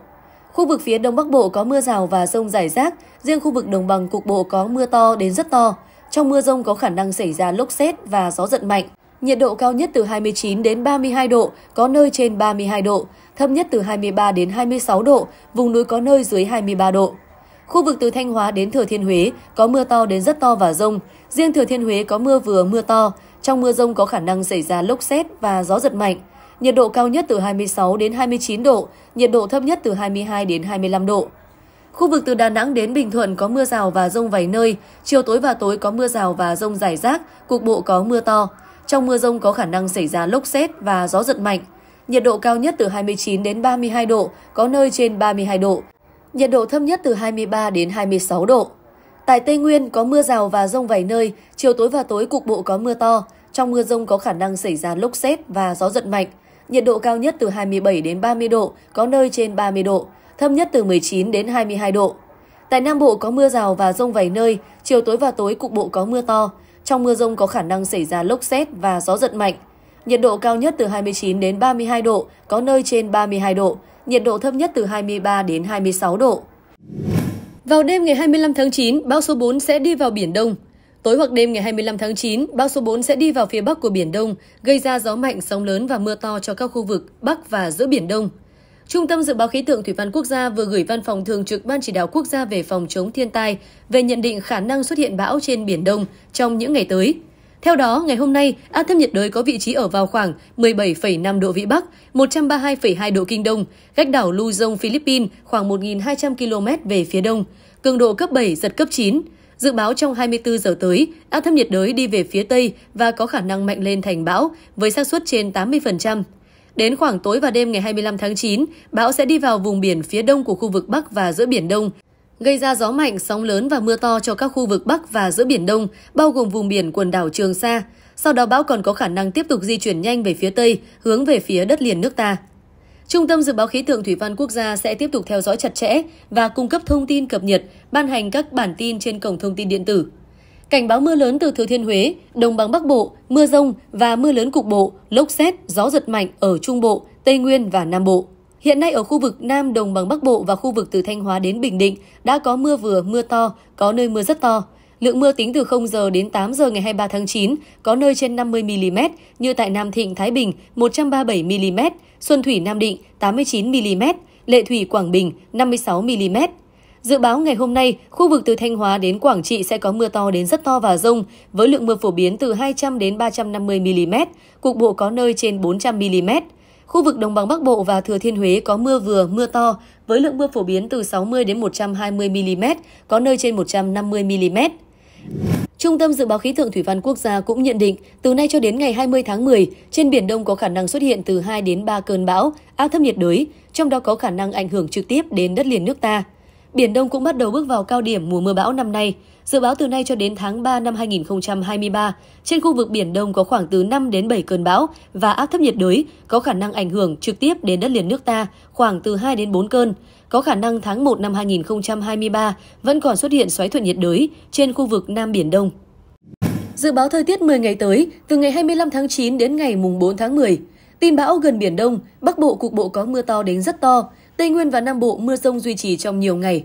Khu vực phía Đông Bắc Bộ có mưa rào và rông rải rác, riêng khu vực đồng bằng cục bộ có mưa to đến rất to. Trong mưa rông có khả năng xảy ra lốc xét và gió giật mạnh. Nhiệt độ cao nhất từ 29 đến 32 độ, có nơi trên 32 độ, thấp nhất từ 23 đến 26 độ, vùng núi có nơi dưới 23 độ. Khu vực từ Thanh Hóa đến Thừa Thiên Huế có mưa to đến rất to và rông. Riêng Thừa Thiên Huế có mưa vừa mưa to. Trong mưa rông có khả năng xảy ra lốc xét và gió giật mạnh. Nhiệt độ cao nhất từ 26 đến 29 độ, nhiệt độ thấp nhất từ 22 đến 25 độ. Khu vực từ Đà Nẵng đến Bình Thuận có mưa rào và rông vài nơi, chiều tối và tối có mưa rào và rông rải rác, cục bộ có mưa to. Trong mưa rông có khả năng xảy ra lốc xét và gió giật mạnh. Nhiệt độ cao nhất từ 29 đến 32 độ, có nơi trên 32 độ. Nhiệt độ thấp nhất từ 23 đến 26 độ. Tại Tây Nguyên có mưa rào và rông vài nơi, chiều tối và tối cục bộ có mưa to. Trong mưa rông có khả năng xảy ra lốc xét và gió giật mạnh. Nhiệt độ cao nhất từ 27 đến 30 độ, có nơi trên 30 độ, thấp nhất từ 19 đến 22 độ. Tại Nam Bộ có mưa rào và rông vài nơi, chiều tối và tối cục bộ có mưa to. Trong mưa rông có khả năng xảy ra lốc xét và gió giật mạnh. Nhiệt độ cao nhất từ 29 đến 32 độ, có nơi trên 32 độ. Nhiệt độ thấp nhất từ 23 đến 26 độ. Vào đêm ngày 25 tháng 9, bão số 4 sẽ đi vào Biển Đông. Tối hoặc đêm ngày 25 tháng 9, bão số 4 sẽ đi vào phía bắc của Biển Đông, gây ra gió mạnh, sóng lớn và mưa to cho các khu vực Bắc và giữa Biển Đông. Trung tâm Dự báo Khí tượng Thủy văn Quốc gia vừa gửi Văn phòng Thường trực Ban Chỉ đạo Quốc gia về phòng chống thiên tai về nhận định khả năng xuất hiện bão trên Biển Đông trong những ngày tới. Theo đó, ngày hôm nay, áp thấp nhiệt đới có vị trí ở vào khoảng 17,5 độ Vĩ Bắc, 132,2 độ Kinh Đông, cách đảo Luzon, Philippines khoảng 1.200 km về phía đông, cường độ cấp 7, giật cấp 9. Dự báo trong 24 giờ tới, áp thấp nhiệt đới đi về phía Tây và có khả năng mạnh lên thành bão với xác suất trên 80%. Đến khoảng tối và đêm ngày 25 tháng 9, bão sẽ đi vào vùng biển phía đông của khu vực Bắc và giữa Biển Đông, gây ra gió mạnh, sóng lớn và mưa to cho các khu vực Bắc và giữa Biển Đông, bao gồm vùng biển quần đảo Trường Sa. Sau đó bão còn có khả năng tiếp tục di chuyển nhanh về phía Tây, hướng về phía đất liền nước ta. Trung tâm Dự báo Khí tượng Thủy văn Quốc gia sẽ tiếp tục theo dõi chặt chẽ và cung cấp thông tin cập nhật, ban hành các bản tin trên cổng thông tin điện tử. Cảnh báo mưa lớn từ Thừa Thiên Huế, Đồng bằng Bắc Bộ, mưa rông và mưa lớn cục bộ, lốc xét, gió giật mạnh ở Trung Bộ, Tây Nguyên và Nam Bộ. Hiện nay ở khu vực Nam Đồng bằng Bắc Bộ và khu vực từ Thanh Hóa đến Bình Định đã có mưa vừa, mưa to, có nơi mưa rất to. Lượng mưa tính từ 0 giờ đến 8 giờ ngày 23 tháng 9, có nơi trên 50 mm như tại Nam Thịnh, Thái Bình 137 mm, Xuân Thủy Nam Định 89 mm, Lệ Thủy Quảng Bình 56 mm. Dự báo ngày hôm nay, khu vực từ Thanh Hóa đến Quảng Trị sẽ có mưa to đến rất to và rông, với lượng mưa phổ biến từ 200 đến 350 mm, cục bộ có nơi trên 400 mm. Khu vực Đồng bằng Bắc Bộ và Thừa Thiên Huế có mưa vừa, mưa to, với lượng mưa phổ biến từ 60 đến 120 mm, có nơi trên 150 mm. Trung tâm Dự báo Khí tượng Thủy văn Quốc gia cũng nhận định, từ nay cho đến ngày 20 tháng 10, trên Biển Đông có khả năng xuất hiện từ 2 đến 3 cơn bão, áp thấp nhiệt đới, trong đó có khả năng ảnh hưởng trực tiếp đến đất liền nước ta. Biển Đông cũng bắt đầu bước vào cao điểm mùa mưa bão năm nay. Dự báo từ nay cho đến tháng 3 năm 2023, trên khu vực Biển Đông có khoảng từ 5 đến 7 cơn bão và áp thấp nhiệt đới có khả năng ảnh hưởng trực tiếp đến đất liền nước ta khoảng từ 2 đến 4 cơn. Có khả năng tháng 1 năm 2023 vẫn còn xuất hiện xoáy thuận nhiệt đới trên khu vực Nam Biển Đông. Dự báo thời tiết 10 ngày tới, từ ngày 25 tháng 9 đến ngày mùng 4 tháng 10, Tin bão gần Biển Đông, Bắc Bộ cục bộ có mưa to đến rất to, Tây Nguyên và Nam Bộ mưa rông duy trì trong nhiều ngày.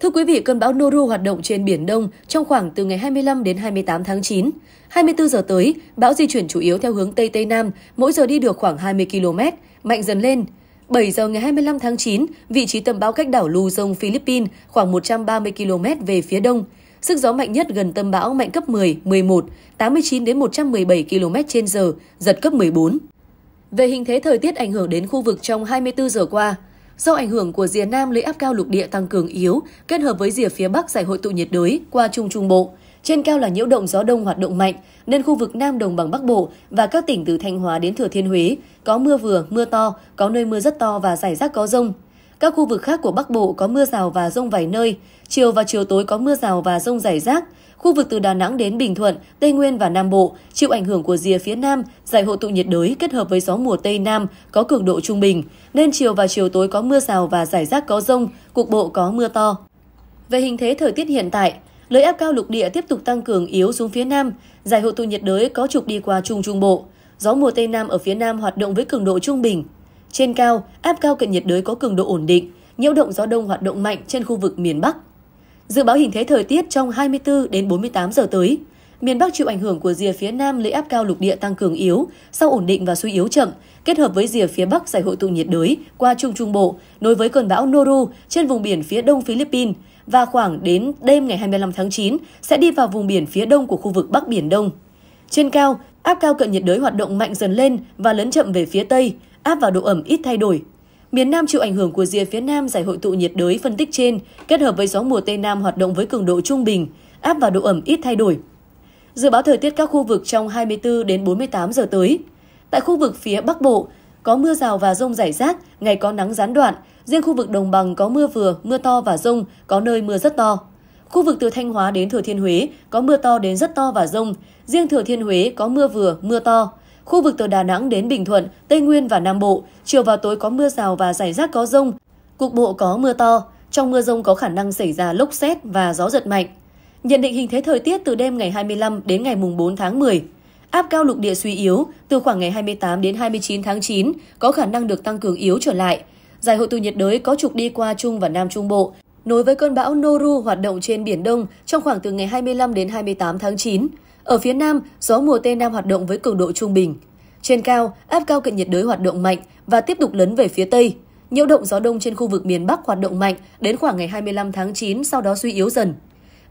Thưa quý vị, cơn bão Noru hoạt động trên Biển Đông trong khoảng từ ngày 25 đến 28 tháng 9. 24 giờ tới, bão di chuyển chủ yếu theo hướng Tây Tây Nam, mỗi giờ đi được khoảng 20 km, mạnh dần lên. 7 giờ ngày 25 tháng 9, vị trí tâm bão cách đảo Luzon, Philippines khoảng 130 km về phía đông. Sức gió mạnh nhất gần tâm bão mạnh cấp 10, 11, 89 đến 117 km h giật cấp 14. Về hình thế thời tiết ảnh hưởng đến khu vực trong 24 giờ qua, Do ảnh hưởng của rìa nam lưỡi áp cao lục địa tăng cường yếu, kết hợp với rìa phía bắc giải hội tụ nhiệt đới qua Trung Trung Bộ, trên cao là nhiễu động gió đông hoạt động mạnh, nên khu vực Nam Đồng bằng Bắc Bộ và các tỉnh từ Thanh Hóa đến Thừa Thiên Huế có mưa vừa, mưa to, có nơi mưa rất to và rải rác có rông. Các khu vực khác của Bắc Bộ có mưa rào và rông vài nơi, chiều và chiều tối có mưa rào và rông rải rác, Khu vực từ Đà Nẵng đến Bình Thuận, Tây Nguyên và Nam Bộ chịu ảnh hưởng của rìa phía Nam, giải hội tụ nhiệt đới kết hợp với gió mùa Tây Nam có cường độ trung bình, nên chiều và chiều tối có mưa rào và rải rác có rông, cục bộ có mưa to. Về hình thế thời tiết hiện tại, Lưỡi áp cao lục địa tiếp tục tăng cường yếu xuống phía Nam, giải hội tụ nhiệt đới có trục đi qua Trung Trung Bộ. Gió mùa Tây Nam ở phía Nam hoạt động với cường độ trung bình. Trên cao, áp cao cận nhiệt đới có cường độ ổn định, nhiễu động gió đông hoạt động mạnh trên khu vực miền Bắc. Dự báo hình thế thời tiết trong 24 đến 48 giờ tới. Miền Bắc chịu ảnh hưởng của rìa phía Nam lấy áp cao lục địa tăng cường yếu, sau ổn định và suy yếu chậm, kết hợp với rìa phía Bắc giải hội tụ nhiệt đới qua Trung Trung Bộ, nối với cơn bão Noru trên vùng biển phía đông Philippines và khoảng đến đêm ngày 25 tháng 9 sẽ đi vào vùng biển phía đông của khu vực Bắc Biển Đông. Trên cao, áp cao cận nhiệt đới hoạt động mạnh dần lên và lấn chậm về phía Tây, áp vào độ ẩm ít thay đổi, Miền Nam chịu ảnh hưởng của rìa phía Nam giải hội tụ nhiệt đới phân tích trên, kết hợp với gió mùa Tây Nam hoạt động với cường độ trung bình, áp và độ ẩm ít thay đổi. Dự báo thời tiết các khu vực trong 24 đến 48 giờ tới. Tại khu vực phía Bắc Bộ, có mưa rào và rông rải rác, ngày có nắng gián đoạn, riêng khu vực đồng bằng có mưa vừa, mưa to và rông, có nơi mưa rất to. Khu vực từ Thanh Hóa đến Thừa Thiên Huế có mưa to đến rất to và rông, riêng Thừa Thiên Huế có mưa vừa, mưa to, Khu vực từ Đà Nẵng đến Bình Thuận, Tây Nguyên và Nam Bộ, chiều và tối có mưa rào và rải rác có rông, cục bộ có mưa to. Trong mưa rông có khả năng xảy ra lốc xét và gió giật mạnh. Nhận định hình thế thời tiết từ đêm ngày 25 đến ngày 4 tháng 10. Áp cao lục địa suy yếu, từ khoảng ngày 28 đến 29 tháng 9 có khả năng được tăng cường yếu trở lại. Giải hội tụ nhiệt đới có trục đi qua Trung và Nam Trung Bộ, nối với cơn bão Noru hoạt động trên Biển Đông trong khoảng từ ngày 25 đến 28 tháng 9. Ở phía Nam, gió mùa Tây Nam hoạt động với cường độ trung bình. Trên cao, áp cao cận nhiệt đới hoạt động mạnh và tiếp tục lấn về phía Tây. Nhiễu động gió đông trên khu vực miền Bắc hoạt động mạnh đến khoảng ngày 25 tháng 9 sau đó suy yếu dần.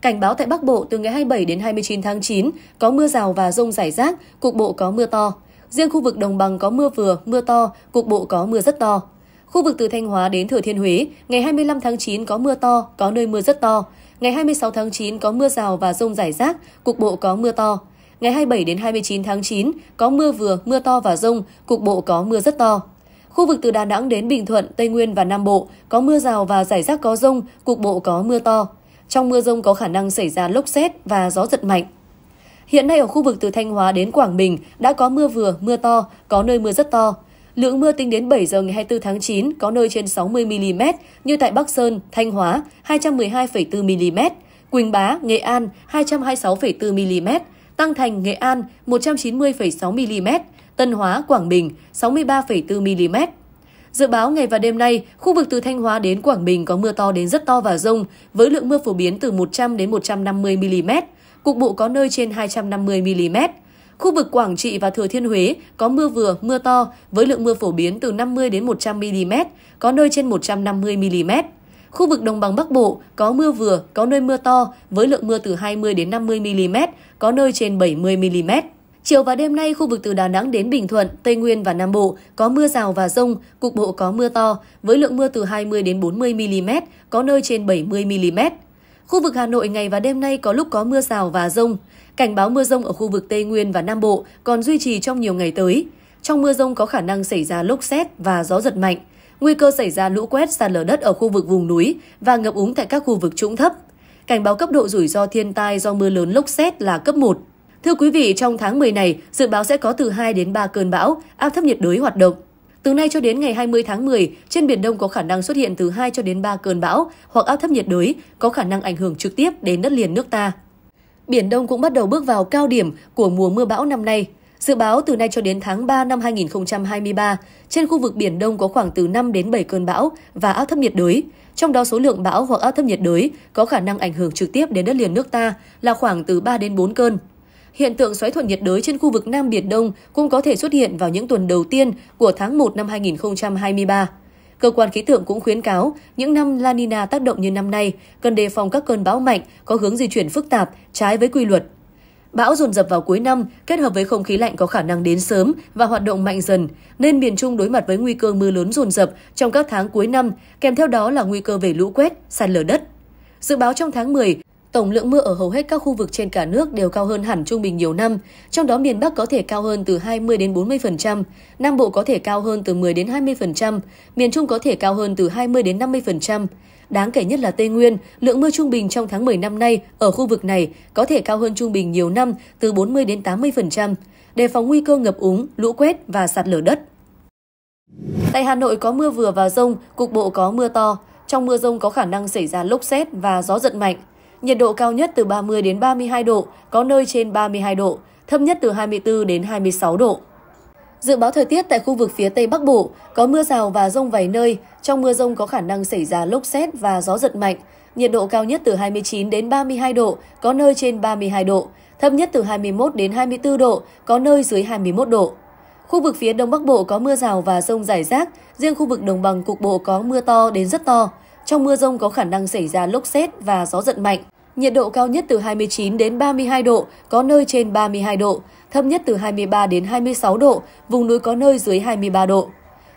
Cảnh báo tại Bắc Bộ từ ngày 27 đến 29 tháng 9 có mưa rào và rông rải rác, cục bộ có mưa to. Riêng khu vực đồng bằng có mưa vừa, mưa to, cục bộ có mưa rất to. Khu vực từ Thanh Hóa đến Thừa Thiên Huế, ngày 25 tháng 9 có mưa to, có nơi mưa rất to. Ngày 26 tháng 9 có mưa rào và rông rải rác, cục bộ có mưa to. Ngày 27 đến 29 tháng 9 có mưa vừa, mưa to và rông, cục bộ có mưa rất to. Khu vực từ Đà Nẵng đến Bình Thuận, Tây Nguyên và Nam Bộ có mưa rào và rải rác có rông, cục bộ có mưa to. Trong mưa rông có khả năng xảy ra lốc xét và gió giật mạnh. Hiện nay ở khu vực từ Thanh Hóa đến Quảng Bình đã có mưa vừa, mưa to, có nơi mưa rất to. Lượng mưa tính đến 7 giờ ngày 24 tháng 9 có nơi trên 60 mm như tại Bắc Sơn, Thanh Hóa 212,4 mm, Quỳnh Bá, Nghệ An 226,4 mm, Tăng Thành, Nghệ An 190,6 mm, Tân Hóa, Quảng Bình 63,4 mm. Dự báo ngày và đêm nay, khu vực từ Thanh Hóa đến Quảng Bình có mưa to đến rất to và rông, với lượng mưa phổ biến từ 100 đến 150 mm, cục bộ có nơi trên 250 mm. Khu vực Quảng Trị và Thừa Thiên Huế có mưa vừa, mưa to với lượng mưa phổ biến từ 50 đến 100 mm, có nơi trên 150 mm. Khu vực Đồng bằng Bắc Bộ có mưa vừa, có nơi mưa to với lượng mưa từ 20 đến 50 mm, có nơi trên 70 mm. Chiều và đêm nay, khu vực từ Đà Nẵng đến Bình Thuận, Tây Nguyên và Nam Bộ có mưa rào và rông, cục bộ có mưa to, với lượng mưa từ 20 đến 40 mm, có nơi trên 70 mm. Khu vực Hà Nội ngày và đêm nay có lúc có mưa rào và rông. Cảnh báo mưa rông ở khu vực Tây Nguyên và Nam Bộ còn duy trì trong nhiều ngày tới. Trong mưa rông có khả năng xảy ra lốc xét và gió giật mạnh, nguy cơ xảy ra lũ quét sạt lở đất ở khu vực vùng núi và ngập úng tại các khu vực trũng thấp. Cảnh báo cấp độ rủi ro thiên tai do mưa lớn lốc xét là cấp 1. Thưa quý vị, trong tháng 10 này, dự báo sẽ có từ 2 đến 3 cơn bão, áp thấp nhiệt đới hoạt động. Từ nay cho đến ngày 20 tháng 10, trên Biển Đông có khả năng xuất hiện từ 2 cho đến 3 cơn bão hoặc áp thấp nhiệt đới có khả năng ảnh hưởng trực tiếp đến đất liền nước ta. Biển Đông cũng bắt đầu bước vào cao điểm của mùa mưa bão năm nay. Dự báo từ nay cho đến tháng 3 năm 2023, trên khu vực Biển Đông có khoảng từ 5 đến 7 cơn bão và áp thấp nhiệt đới. Trong đó số lượng bão hoặc áp thấp nhiệt đới có khả năng ảnh hưởng trực tiếp đến đất liền nước ta là khoảng từ 3 đến 4 cơn. Hiện tượng xoáy thuận nhiệt đới trên khu vực Nam Biển Đông cũng có thể xuất hiện vào những tuần đầu tiên của tháng 1 năm 2023. Cơ quan khí tượng cũng khuyến cáo, những năm La Nina tác động như năm nay, cần đề phòng các cơn bão mạnh có hướng di chuyển phức tạp, trái với quy luật. Bão dồn dập vào cuối năm, kết hợp với không khí lạnh có khả năng đến sớm và hoạt động mạnh dần, nên miền Trung đối mặt với nguy cơ mưa lớn dồn dập trong các tháng cuối năm, kèm theo đó là nguy cơ về lũ quét, sạt lở đất. Dự báo trong tháng 10, Tổng lượng mưa ở hầu hết các khu vực trên cả nước đều cao hơn hẳn trung bình nhiều năm, trong đó miền Bắc có thể cao hơn từ 20 đến 40%, Nam Bộ có thể cao hơn từ 10 đến 20%, miền Trung có thể cao hơn từ 20 đến 50%. Đáng kể nhất là Tây Nguyên, lượng mưa trung bình trong tháng 10 năm nay ở khu vực này có thể cao hơn trung bình nhiều năm từ 40 đến 80%, đề phòng nguy cơ ngập úng, lũ quét và sạt lở đất. Tại Hà Nội có mưa vừa và rông, cục bộ có mưa to. Trong mưa rông có khả năng xảy ra lốc xét và gió giật mạnh. Nhiệt độ cao nhất từ 30 đến 32 độ, có nơi trên 32 độ, thấp nhất từ 24 đến 26 độ. Dự báo thời tiết tại khu vực phía Tây Bắc Bộ có mưa rào và rông vài nơi, trong mưa rông có khả năng xảy ra lốc xét và gió giật mạnh. Nhiệt độ cao nhất từ 29 đến 32 độ, có nơi trên 32 độ, thấp nhất từ 21 đến 24 độ, có nơi dưới 21 độ. Khu vực phía Đông Bắc Bộ có mưa rào và rông rải rác, riêng khu vực đồng bằng cục bộ có mưa to đến rất to. Trong mưa rông có khả năng xảy ra lốc xét và gió giật mạnh. Nhiệt độ cao nhất từ 29 đến 32 độ, có nơi trên 32 độ, thấp nhất từ 23 đến 26 độ, vùng núi có nơi dưới 23 độ.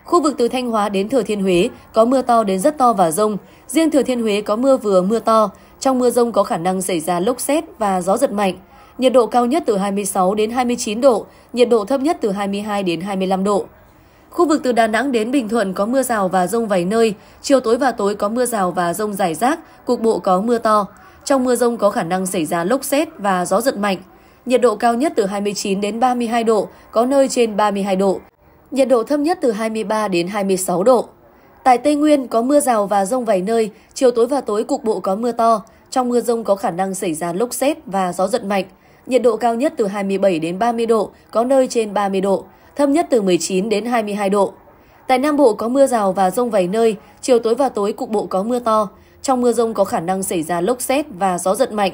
Khu vực từ Thanh Hóa đến Thừa Thiên Huế có mưa to đến rất to và rông. Riêng Thừa Thiên Huế có mưa vừa mưa to. Trong mưa rông có khả năng xảy ra lốc xét và gió giật mạnh. Nhiệt độ cao nhất từ 26 đến 29 độ, nhiệt độ thấp nhất từ 22 đến 25 độ. Khu vực từ Đà Nẵng đến Bình Thuận có mưa rào và rông vài nơi, chiều tối và tối có mưa rào và rông rải rác, cục bộ có mưa to. Trong mưa rông có khả năng xảy ra lốc xét và gió giật mạnh. Nhiệt độ cao nhất từ 29 đến 32 độ, có nơi trên 32 độ. Nhiệt độ thấp nhất từ 23 đến 26 độ. Tại Tây Nguyên có mưa rào và rông vài nơi, chiều tối và tối cục bộ có mưa to. Trong mưa rông có khả năng xảy ra lốc xét và gió giật mạnh. Nhiệt độ cao nhất từ 27 đến 30 độ, có nơi trên 30 độ thấp nhất từ 19 đến 22 độ. Tại Nam Bộ có mưa rào và rông vài nơi, chiều tối và tối cục bộ có mưa to. Trong mưa rông có khả năng xảy ra lốc xét và gió giật mạnh.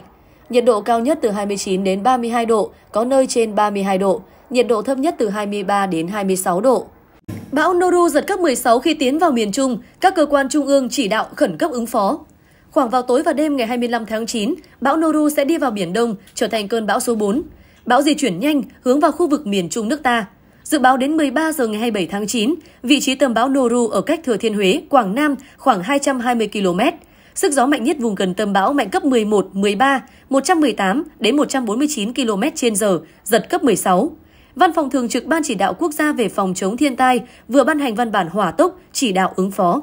Nhiệt độ cao nhất từ 29 đến 32 độ, có nơi trên 32 độ. Nhiệt độ thấp nhất từ 23 đến 26 độ. Bão Noru giật cấp 16 khi tiến vào miền Trung, các cơ quan trung ương chỉ đạo khẩn cấp ứng phó. Khoảng vào tối và đêm ngày 25 tháng 9, bão Noru sẽ đi vào Biển Đông, trở thành cơn bão số 4. Bão di chuyển nhanh, hướng vào khu vực miền Trung nước ta. Dự báo đến 13 giờ ngày 27 tháng 9, vị trí tâm bão Noru ở cách Thừa Thiên Huế, Quảng Nam khoảng 220 km. Sức gió mạnh nhất vùng gần tâm bão mạnh cấp 11, 13, 118 đến 149 km h giật cấp 16. Văn phòng thường trực Ban chỉ đạo quốc gia về phòng chống thiên tai vừa ban hành văn bản hỏa tốc chỉ đạo ứng phó.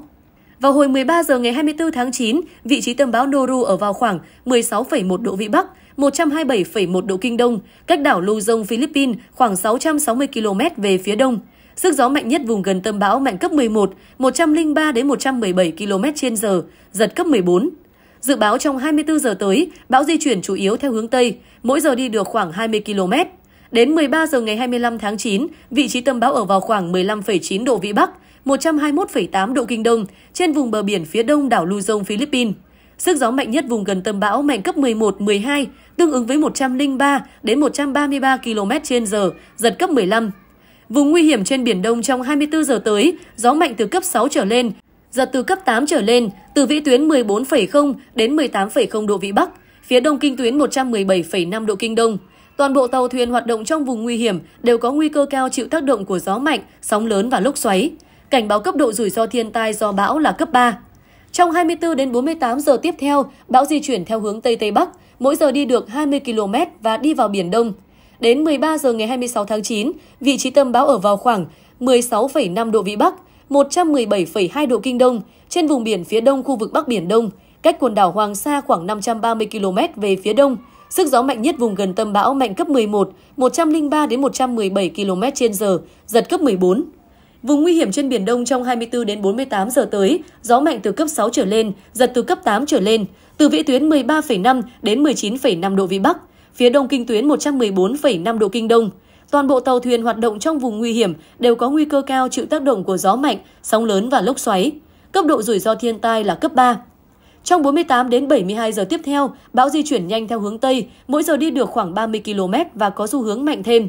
Vào hồi 13 giờ ngày 24 tháng 9, vị trí tâm bão Noru ở vào khoảng 16,1 độ vĩ Bắc, 127,1 độ Kinh Đông, cách đảo Luzon, Philippines khoảng 660 km về phía đông. Sức gió mạnh nhất vùng gần tâm bão mạnh cấp 11, 103 đến 117 km h giật cấp 14. Dự báo trong 24 giờ tới, bão di chuyển chủ yếu theo hướng Tây, mỗi giờ đi được khoảng 20 km. Đến 13 giờ ngày 25 tháng 9, vị trí tâm bão ở vào khoảng 15,9 độ Vĩ Bắc, 121,8 độ Kinh Đông, trên vùng bờ biển phía đông đảo Luzon, Philippines. Sức gió mạnh nhất vùng gần tâm bão mạnh cấp 11, 12, tương ứng với 103 đến 133 km h giật cấp 15. Vùng nguy hiểm trên Biển Đông trong 24 giờ tới, gió mạnh từ cấp 6 trở lên, giật từ cấp 8 trở lên, từ vĩ tuyến 14,0 đến 18,0 độ vĩ Bắc, phía đông kinh tuyến 117,5 độ kinh Đông. Toàn bộ tàu thuyền hoạt động trong vùng nguy hiểm đều có nguy cơ cao chịu tác động của gió mạnh, sóng lớn và lốc xoáy. Cảnh báo cấp độ rủi ro thiên tai do bão là cấp 3. Trong 24 đến 48 giờ tiếp theo, bão di chuyển theo hướng Tây Tây Bắc, mỗi giờ đi được 20 km và đi vào Biển Đông. Đến 13 giờ ngày 26 tháng 9, vị trí tâm bão ở vào khoảng 16,5 độ Vĩ Bắc, 117,2 độ Kinh Đông, trên vùng biển phía đông khu vực Bắc Biển Đông, cách quần đảo Hoàng Sa khoảng 530 km về phía đông. Sức gió mạnh nhất vùng gần tâm bão mạnh cấp 11, 103 đến 117 km/h, giật cấp 14. Vùng nguy hiểm trên Biển Đông trong 24 đến 48 giờ tới, gió mạnh từ cấp 6 trở lên, giật từ cấp 8 trở lên, từ vĩ tuyến 13,5 đến 19,5 độ Vĩ Bắc, phía đông kinh tuyến 114,5 độ Kinh Đông. Toàn bộ tàu thuyền hoạt động trong vùng nguy hiểm đều có nguy cơ cao chịu tác động của gió mạnh, sóng lớn và lốc xoáy. Cấp độ rủi ro thiên tai là cấp 3. Trong 48 đến 72 giờ tiếp theo, bão di chuyển nhanh theo hướng Tây, mỗi giờ đi được khoảng 30 km và có xu hướng mạnh thêm.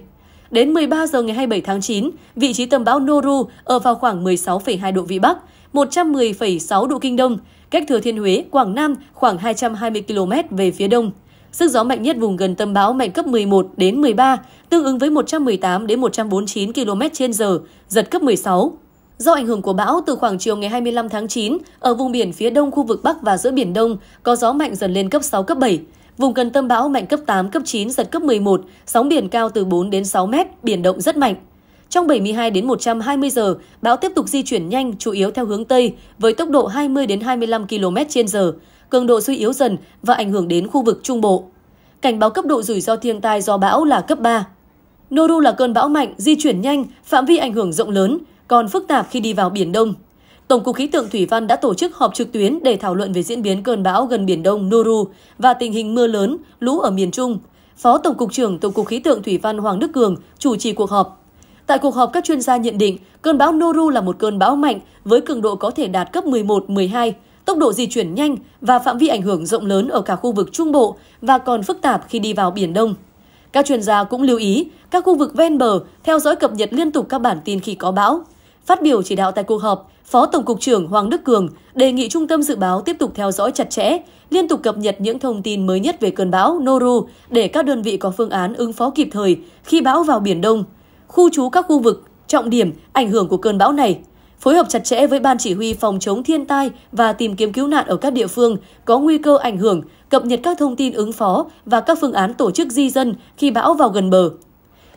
Đến 13 giờ ngày 27 tháng 9, vị trí tâm bão Noru ở vào khoảng 16,2 độ Vĩ Bắc, 110,6 độ Kinh Đông, cách Thừa Thiên Huế, Quảng Nam khoảng 220 km về phía đông. Sức gió mạnh nhất vùng gần tâm bão mạnh cấp 11 đến 13, tương ứng với 118 đến 149 km h giật cấp 16. Do ảnh hưởng của bão từ khoảng chiều ngày 25 tháng 9, ở vùng biển phía đông khu vực Bắc và giữa Biển Đông có gió mạnh dần lên cấp 6, cấp 7, Vùng gần tâm bão mạnh cấp 8, cấp 9, giật cấp 11, sóng biển cao từ 4 đến 6 mét, biển động rất mạnh. Trong 72 đến 120 giờ, bão tiếp tục di chuyển nhanh, chủ yếu theo hướng Tây, với tốc độ 20 đến 25 km h cường độ suy yếu dần và ảnh hưởng đến khu vực Trung Bộ. Cảnh báo cấp độ rủi ro thiên tai do bão là cấp 3. Noru là cơn bão mạnh, di chuyển nhanh, phạm vi ảnh hưởng rộng lớn, còn phức tạp khi đi vào Biển Đông, Tổng cục Khí tượng Thủy văn đã tổ chức họp trực tuyến để thảo luận về diễn biến cơn bão gần Biển Đông Noru và tình hình mưa lớn, lũ ở miền Trung. Phó Tổng cục trưởng Tổng cục Khí tượng Thủy văn Hoàng Đức Cường chủ trì cuộc họp. Tại cuộc họp, các chuyên gia nhận định cơn bão Noru là một cơn bão mạnh với cường độ có thể đạt cấp 11-12, tốc độ di chuyển nhanh và phạm vi ảnh hưởng rộng lớn ở cả khu vực Trung Bộ và còn phức tạp khi đi vào Biển Đông. Các chuyên gia cũng lưu ý các khu vực ven bờ theo dõi cập nhật liên tục các bản tin khi có bão. Phát biểu chỉ đạo tại cuộc họp, Phó Tổng cục trưởng Hoàng Đức Cường đề nghị Trung tâm Dự báo tiếp tục theo dõi chặt chẽ, liên tục cập nhật những thông tin mới nhất về cơn bão Noru để các đơn vị có phương án ứng phó kịp thời khi bão vào Biển Đông, khu trú các khu vực, trọng điểm, ảnh hưởng của cơn bão này, phối hợp chặt chẽ với Ban Chỉ huy Phòng chống thiên tai và tìm kiếm cứu nạn ở các địa phương có nguy cơ ảnh hưởng, cập nhật các thông tin ứng phó và các phương án tổ chức di dân khi bão vào gần bờ.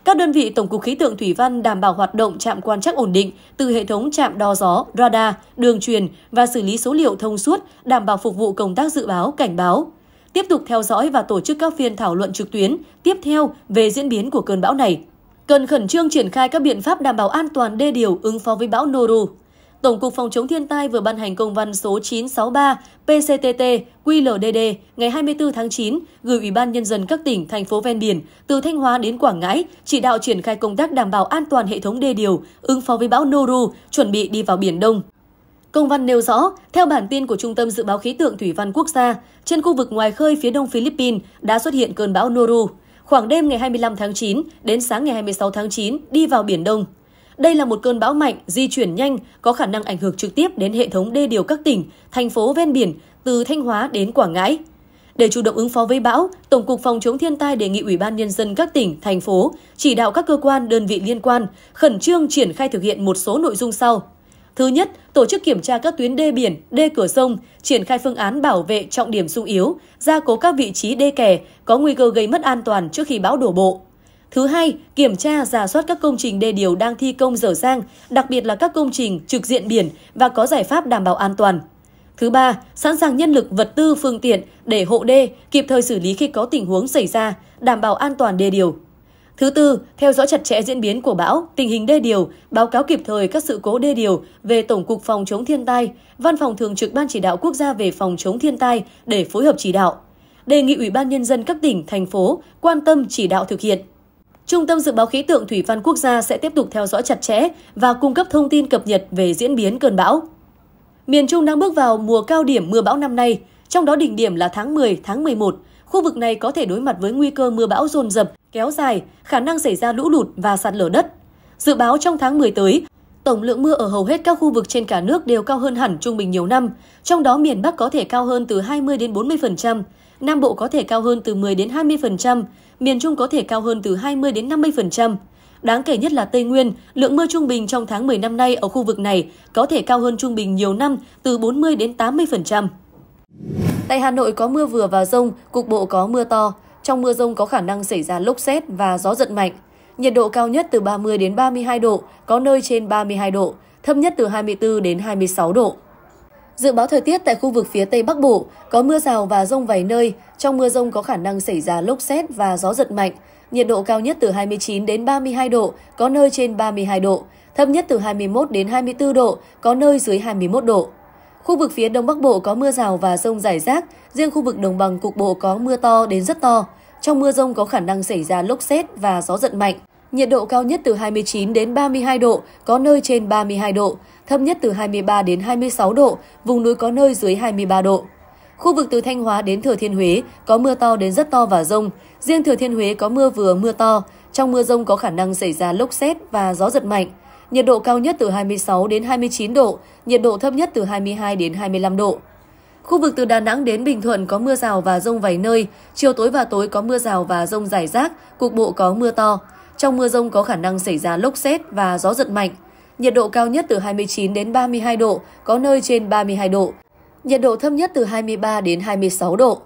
Các đơn vị Tổng cục Khí tượng Thủy văn đảm bảo hoạt động trạm quan trắc ổn định từ hệ thống trạm đo gió, radar, đường truyền và xử lý số liệu thông suốt, đảm bảo phục vụ công tác dự báo, cảnh báo. Tiếp tục theo dõi và tổ chức các phiên thảo luận trực tuyến tiếp theo về diễn biến của cơn bão này. Cần khẩn trương triển khai các biện pháp đảm bảo an toàn đê điều ứng phó với bão Noru Tổng cục Phòng chống thiên tai vừa ban hành công văn số 963 PCTT QLDD ngày 24 tháng 9 gửi Ủy ban Nhân dân các tỉnh, thành phố ven biển từ Thanh Hóa đến Quảng Ngãi chỉ đạo triển khai công tác đảm bảo an toàn hệ thống đê điều, ứng phó với bão Noru, chuẩn bị đi vào Biển Đông. Công văn nêu rõ, theo bản tin của Trung tâm Dự báo Khí tượng Thủy văn Quốc gia, trên khu vực ngoài khơi phía đông Philippines đã xuất hiện cơn bão Noru. Khoảng đêm ngày 25 tháng 9 đến sáng ngày 26 tháng 9 đi vào Biển Đông, đây là một cơn bão mạnh, di chuyển nhanh, có khả năng ảnh hưởng trực tiếp đến hệ thống đê điều các tỉnh, thành phố ven biển từ Thanh Hóa đến Quảng Ngãi. Để chủ động ứng phó với bão, Tổng cục Phòng chống thiên tai đề nghị Ủy ban Nhân dân các tỉnh, thành phố chỉ đạo các cơ quan, đơn vị liên quan khẩn trương triển khai thực hiện một số nội dung sau. Thứ nhất, tổ chức kiểm tra các tuyến đê biển, đê cửa sông, triển khai phương án bảo vệ trọng điểm sung yếu, gia cố các vị trí đê kè có nguy cơ gây mất an toàn trước khi bão đổ bộ. Thứ hai, kiểm tra, giả soát các công trình đê điều đang thi công dở dang, đặc biệt là các công trình trực diện biển và có giải pháp đảm bảo an toàn. Thứ ba, sẵn sàng nhân lực, vật tư, phương tiện để hộ đê kịp thời xử lý khi có tình huống xảy ra, đảm bảo an toàn đê điều. Thứ tư, theo dõi chặt chẽ diễn biến của bão, tình hình đê điều, báo cáo kịp thời các sự cố đê điều về Tổng cục Phòng chống thiên tai, Văn phòng thường trực Ban chỉ đạo quốc gia về phòng chống thiên tai để phối hợp chỉ đạo. Đề nghị Ủy ban nhân dân các tỉnh, thành phố quan tâm chỉ đạo thực hiện. Trung tâm Dự báo Khí tượng Thủy văn Quốc gia sẽ tiếp tục theo dõi chặt chẽ và cung cấp thông tin cập nhật về diễn biến cơn bão. Miền Trung đang bước vào mùa cao điểm mưa bão năm nay, trong đó đỉnh điểm là tháng 10, tháng 11. Khu vực này có thể đối mặt với nguy cơ mưa bão dồn dập, kéo dài, khả năng xảy ra lũ lụt và sạt lở đất. Dự báo trong tháng 10 tới, tổng lượng mưa ở hầu hết các khu vực trên cả nước đều cao hơn hẳn trung bình nhiều năm, trong đó miền Bắc có thể cao hơn từ 20 đến 40%, Nam Bộ có thể cao hơn từ 10 đến 20%, miền Trung có thể cao hơn từ 20 đến 50%. Đáng kể nhất là Tây Nguyên, lượng mưa trung bình trong tháng 10 năm nay ở khu vực này có thể cao hơn trung bình nhiều năm từ 40 đến 80%. Tại Hà Nội có mưa vừa và rông, cục bộ có mưa to. Trong mưa rông có khả năng xảy ra lốc xét và gió giật mạnh. Nhiệt độ cao nhất từ 30 đến 32 độ, có nơi trên 32 độ, thấp nhất từ 24 đến 26 độ. Dự báo thời tiết tại khu vực phía Tây Bắc Bộ có mưa rào và rông vài nơi, trong mưa rông có khả năng xảy ra lốc xét và gió giật mạnh. Nhiệt độ cao nhất từ 29 đến 32 độ, có nơi trên 32 độ, thấp nhất từ 21 đến 24 độ, có nơi dưới 21 độ. Khu vực phía Đông Bắc Bộ có mưa rào và rông rải rác, riêng khu vực đồng bằng cục bộ có mưa to đến rất to. Trong mưa rông có khả năng xảy ra lốc xét và gió giật mạnh. Nhiệt độ cao nhất từ 29 đến 32 độ, có nơi trên 32 độ, thấp nhất từ 23 đến 26 độ, vùng núi có nơi dưới 23 độ. Khu vực từ Thanh Hóa đến Thừa Thiên Huế có mưa to đến rất to và rông. Riêng Thừa Thiên Huế có mưa vừa mưa to. Trong mưa rông có khả năng xảy ra lốc xét và gió giật mạnh. Nhiệt độ cao nhất từ 26 đến 29 độ, nhiệt độ thấp nhất từ 22 đến 25 độ. Khu vực từ Đà Nẵng đến Bình Thuận có mưa rào và rông vài nơi, chiều tối và tối có mưa rào và rông rải rác, cục bộ có mưa to. Trong mưa rông có khả năng xảy ra lốc xét và gió giật mạnh nhiệt độ cao nhất từ 29 đến 32 độ, có nơi trên 32 độ. Nhiệt độ thấp nhất từ 23 đến 26 độ.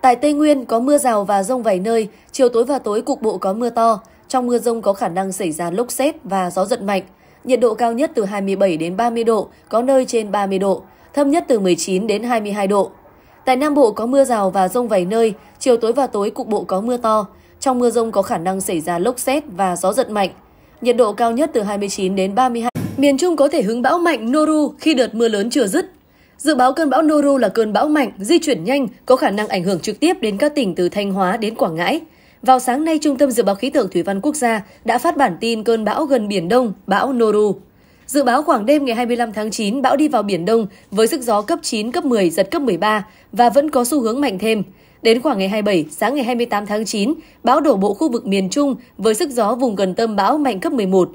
Tại Tây Nguyên có mưa rào và rông vài nơi, chiều tối và tối cục bộ có mưa to. Trong mưa rông có khả năng xảy ra lốc xét và gió giật mạnh. Nhiệt độ cao nhất từ 27 đến 30 độ, có nơi trên 30 độ, thấp nhất từ 19 đến 22 độ. Tại Nam Bộ có mưa rào và rông vài nơi, chiều tối và tối cục bộ có mưa to. Trong mưa rông có khả năng xảy ra lốc xét và gió giật mạnh nhiệt độ cao nhất từ 29 đến 32. Miền Trung có thể hứng bão mạnh Noru khi đợt mưa lớn chưa dứt. Dự báo cơn bão Noru là cơn bão mạnh, di chuyển nhanh, có khả năng ảnh hưởng trực tiếp đến các tỉnh từ Thanh Hóa đến Quảng Ngãi. Vào sáng nay, Trung tâm Dự báo Khí tượng Thủy văn Quốc gia đã phát bản tin cơn bão gần Biển Đông, bão Noru. Dự báo khoảng đêm ngày 25 tháng 9, bão đi vào Biển Đông với sức gió cấp 9, cấp 10, giật cấp 13 và vẫn có xu hướng mạnh thêm. Đến khoảng ngày 27, sáng ngày 28 tháng 9, bão đổ bộ khu vực miền Trung với sức gió vùng gần tâm bão mạnh cấp 11,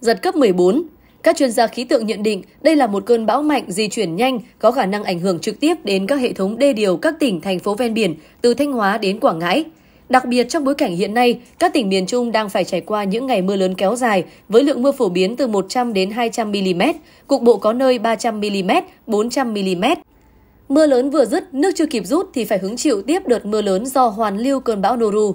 giật cấp 14. Các chuyên gia khí tượng nhận định đây là một cơn bão mạnh di chuyển nhanh có khả năng ảnh hưởng trực tiếp đến các hệ thống đê điều các tỉnh, thành phố ven biển từ Thanh Hóa đến Quảng Ngãi. Đặc biệt trong bối cảnh hiện nay, các tỉnh miền Trung đang phải trải qua những ngày mưa lớn kéo dài với lượng mưa phổ biến từ 100 đến 200 mm, cục bộ có nơi 300 mm, 400 mm. Mưa lớn vừa dứt, nước chưa kịp rút thì phải hứng chịu tiếp đợt mưa lớn do hoàn lưu cơn bão Noru.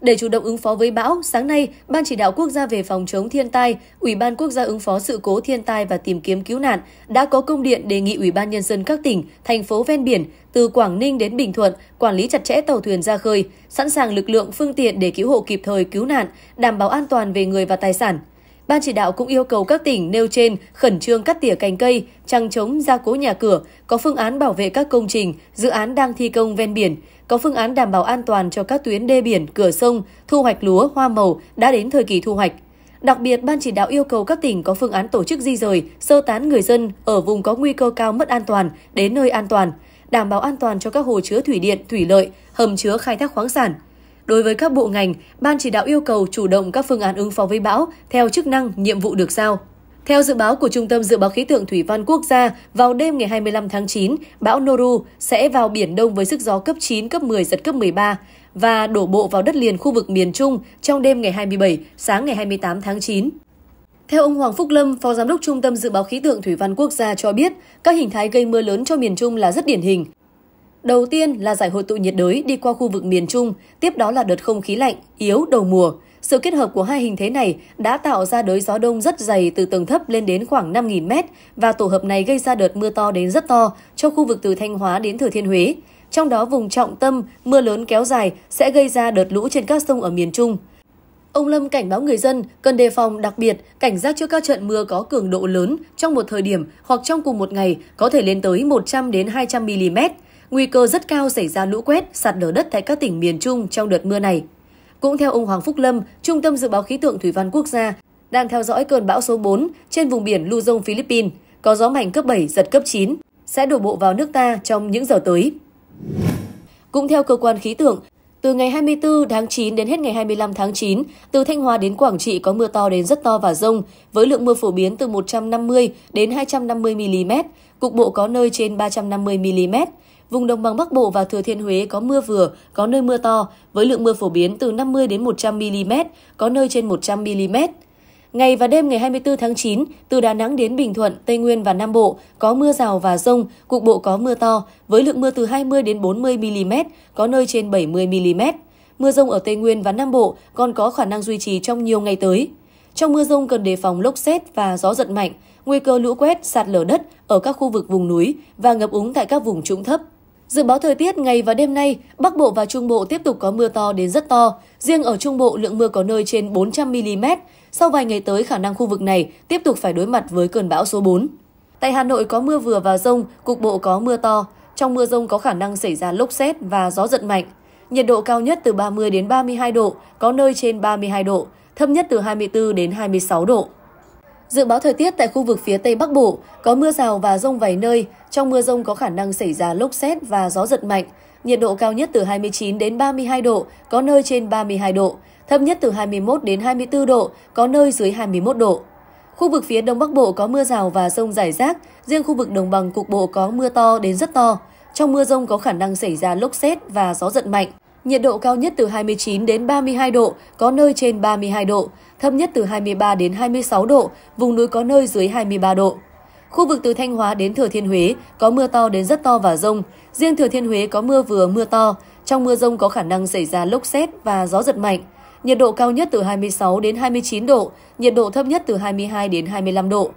Để chủ động ứng phó với bão, sáng nay, Ban chỉ đạo quốc gia về phòng chống thiên tai, Ủy ban quốc gia ứng phó sự cố thiên tai và tìm kiếm cứu nạn đã có công điện đề nghị Ủy ban nhân dân các tỉnh, thành phố ven biển từ Quảng Ninh đến Bình Thuận quản lý chặt chẽ tàu thuyền ra khơi, sẵn sàng lực lượng phương tiện để cứu hộ kịp thời cứu nạn, đảm bảo an toàn về người và tài sản. Ban chỉ đạo cũng yêu cầu các tỉnh nêu trên khẩn trương cắt tỉa cành cây, trăng chống gia cố nhà cửa, có phương án bảo vệ các công trình, dự án đang thi công ven biển, có phương án đảm bảo an toàn cho các tuyến đê biển, cửa sông, thu hoạch lúa, hoa màu đã đến thời kỳ thu hoạch. Đặc biệt, Ban chỉ đạo yêu cầu các tỉnh có phương án tổ chức di rời, sơ tán người dân ở vùng có nguy cơ cao mất an toàn đến nơi an toàn, đảm bảo an toàn cho các hồ chứa thủy điện, thủy lợi, hầm chứa khai thác khoáng sản – Đối với các bộ ngành, Ban chỉ đạo yêu cầu chủ động các phương án ứng phó với bão theo chức năng, nhiệm vụ được giao. Theo dự báo của Trung tâm Dự báo Khí tượng Thủy văn Quốc gia, vào đêm ngày 25 tháng 9, bão Noru sẽ vào Biển Đông với sức gió cấp 9, cấp 10, giật cấp 13 và đổ bộ vào đất liền khu vực miền Trung trong đêm ngày 27, sáng ngày 28 tháng 9. Theo ông Hoàng Phúc Lâm, Phó Giám đốc Trung tâm Dự báo Khí tượng Thủy văn Quốc gia cho biết, các hình thái gây mưa lớn cho miền Trung là rất điển hình. Đầu tiên là giải hội tụ nhiệt đới đi qua khu vực miền Trung, tiếp đó là đợt không khí lạnh, yếu đầu mùa. Sự kết hợp của hai hình thế này đã tạo ra đới gió đông rất dày từ tầng thấp lên đến khoảng 5.000 m và tổ hợp này gây ra đợt mưa to đến rất to cho khu vực từ Thanh Hóa đến Thừa Thiên Huế. Trong đó vùng trọng tâm, mưa lớn kéo dài sẽ gây ra đợt lũ trên các sông ở miền Trung. Ông Lâm cảnh báo người dân cần đề phòng đặc biệt cảnh giác trước các trận mưa có cường độ lớn trong một thời điểm hoặc trong cùng một ngày có thể lên tới 100 đến 200 mm nguy cơ rất cao xảy ra lũ quét, sạt lở đất tại các tỉnh miền Trung trong đợt mưa này. Cũng theo ông Hoàng Phúc Lâm, Trung tâm Dự báo Khí tượng Thủy văn Quốc gia, đang theo dõi cơn bão số 4 trên vùng biển Luzon, Philippines, có gió mạnh cấp 7, giật cấp 9, sẽ đổ bộ vào nước ta trong những giờ tới. Cũng theo cơ quan khí tượng, từ ngày 24 tháng 9 đến hết ngày 25 tháng 9, từ Thanh Hóa đến Quảng Trị có mưa to đến rất to và rông, với lượng mưa phổ biến từ 150 đến 250 mm, cục bộ có nơi trên 350 mm. Vùng đồng bằng Bắc Bộ và Thừa Thiên Huế có mưa vừa, có nơi mưa to, với lượng mưa phổ biến từ 50 đến 100 mm, có nơi trên 100 mm. Ngày và đêm ngày 24 tháng 9, từ Đà Nẵng đến Bình Thuận, Tây Nguyên và Nam Bộ có mưa rào và rông, cục bộ có mưa to, với lượng mưa từ 20 đến 40 mm, có nơi trên 70 mm. Mưa rông ở Tây Nguyên và Nam Bộ còn có khả năng duy trì trong nhiều ngày tới. Trong mưa rông cần đề phòng lốc xét và gió giật mạnh, nguy cơ lũ quét, sạt lở đất ở các khu vực vùng núi và ngập úng tại các vùng trũng thấp. Dự báo thời tiết ngày và đêm nay, Bắc Bộ và Trung Bộ tiếp tục có mưa to đến rất to. Riêng ở Trung Bộ, lượng mưa có nơi trên 400mm. Sau vài ngày tới, khả năng khu vực này tiếp tục phải đối mặt với cơn bão số 4. Tại Hà Nội có mưa vừa và rông, cục bộ có mưa to. Trong mưa rông có khả năng xảy ra lốc xét và gió giật mạnh. Nhiệt độ cao nhất từ 30 đến 32 độ, có nơi trên 32 độ, thấp nhất từ 24 đến 26 độ. Dự báo thời tiết tại khu vực phía Tây Bắc Bộ có mưa rào và rông vài nơi, trong mưa rông có khả năng xảy ra lốc xét và gió giật mạnh. Nhiệt độ cao nhất từ 29 đến 32 độ, có nơi trên 32 độ, thấp nhất từ 21 đến 24 độ, có nơi dưới 21 độ. Khu vực phía Đông Bắc Bộ có mưa rào và rông rải rác, riêng khu vực đồng bằng cục bộ có mưa to đến rất to. Trong mưa rông có khả năng xảy ra lốc xét và gió giật mạnh. Nhiệt độ cao nhất từ 29 đến 32 độ, có nơi trên 32 độ, thấp nhất từ 23 đến 26 độ, vùng núi có nơi dưới 23 độ. Khu vực từ Thanh Hóa đến Thừa Thiên Huế có mưa to đến rất to và rông. Riêng Thừa Thiên Huế có mưa vừa mưa to. Trong mưa rông có khả năng xảy ra lốc xét và gió giật mạnh. Nhiệt độ cao nhất từ 26 đến 29 độ, nhiệt độ thấp nhất từ 22 đến 25 độ.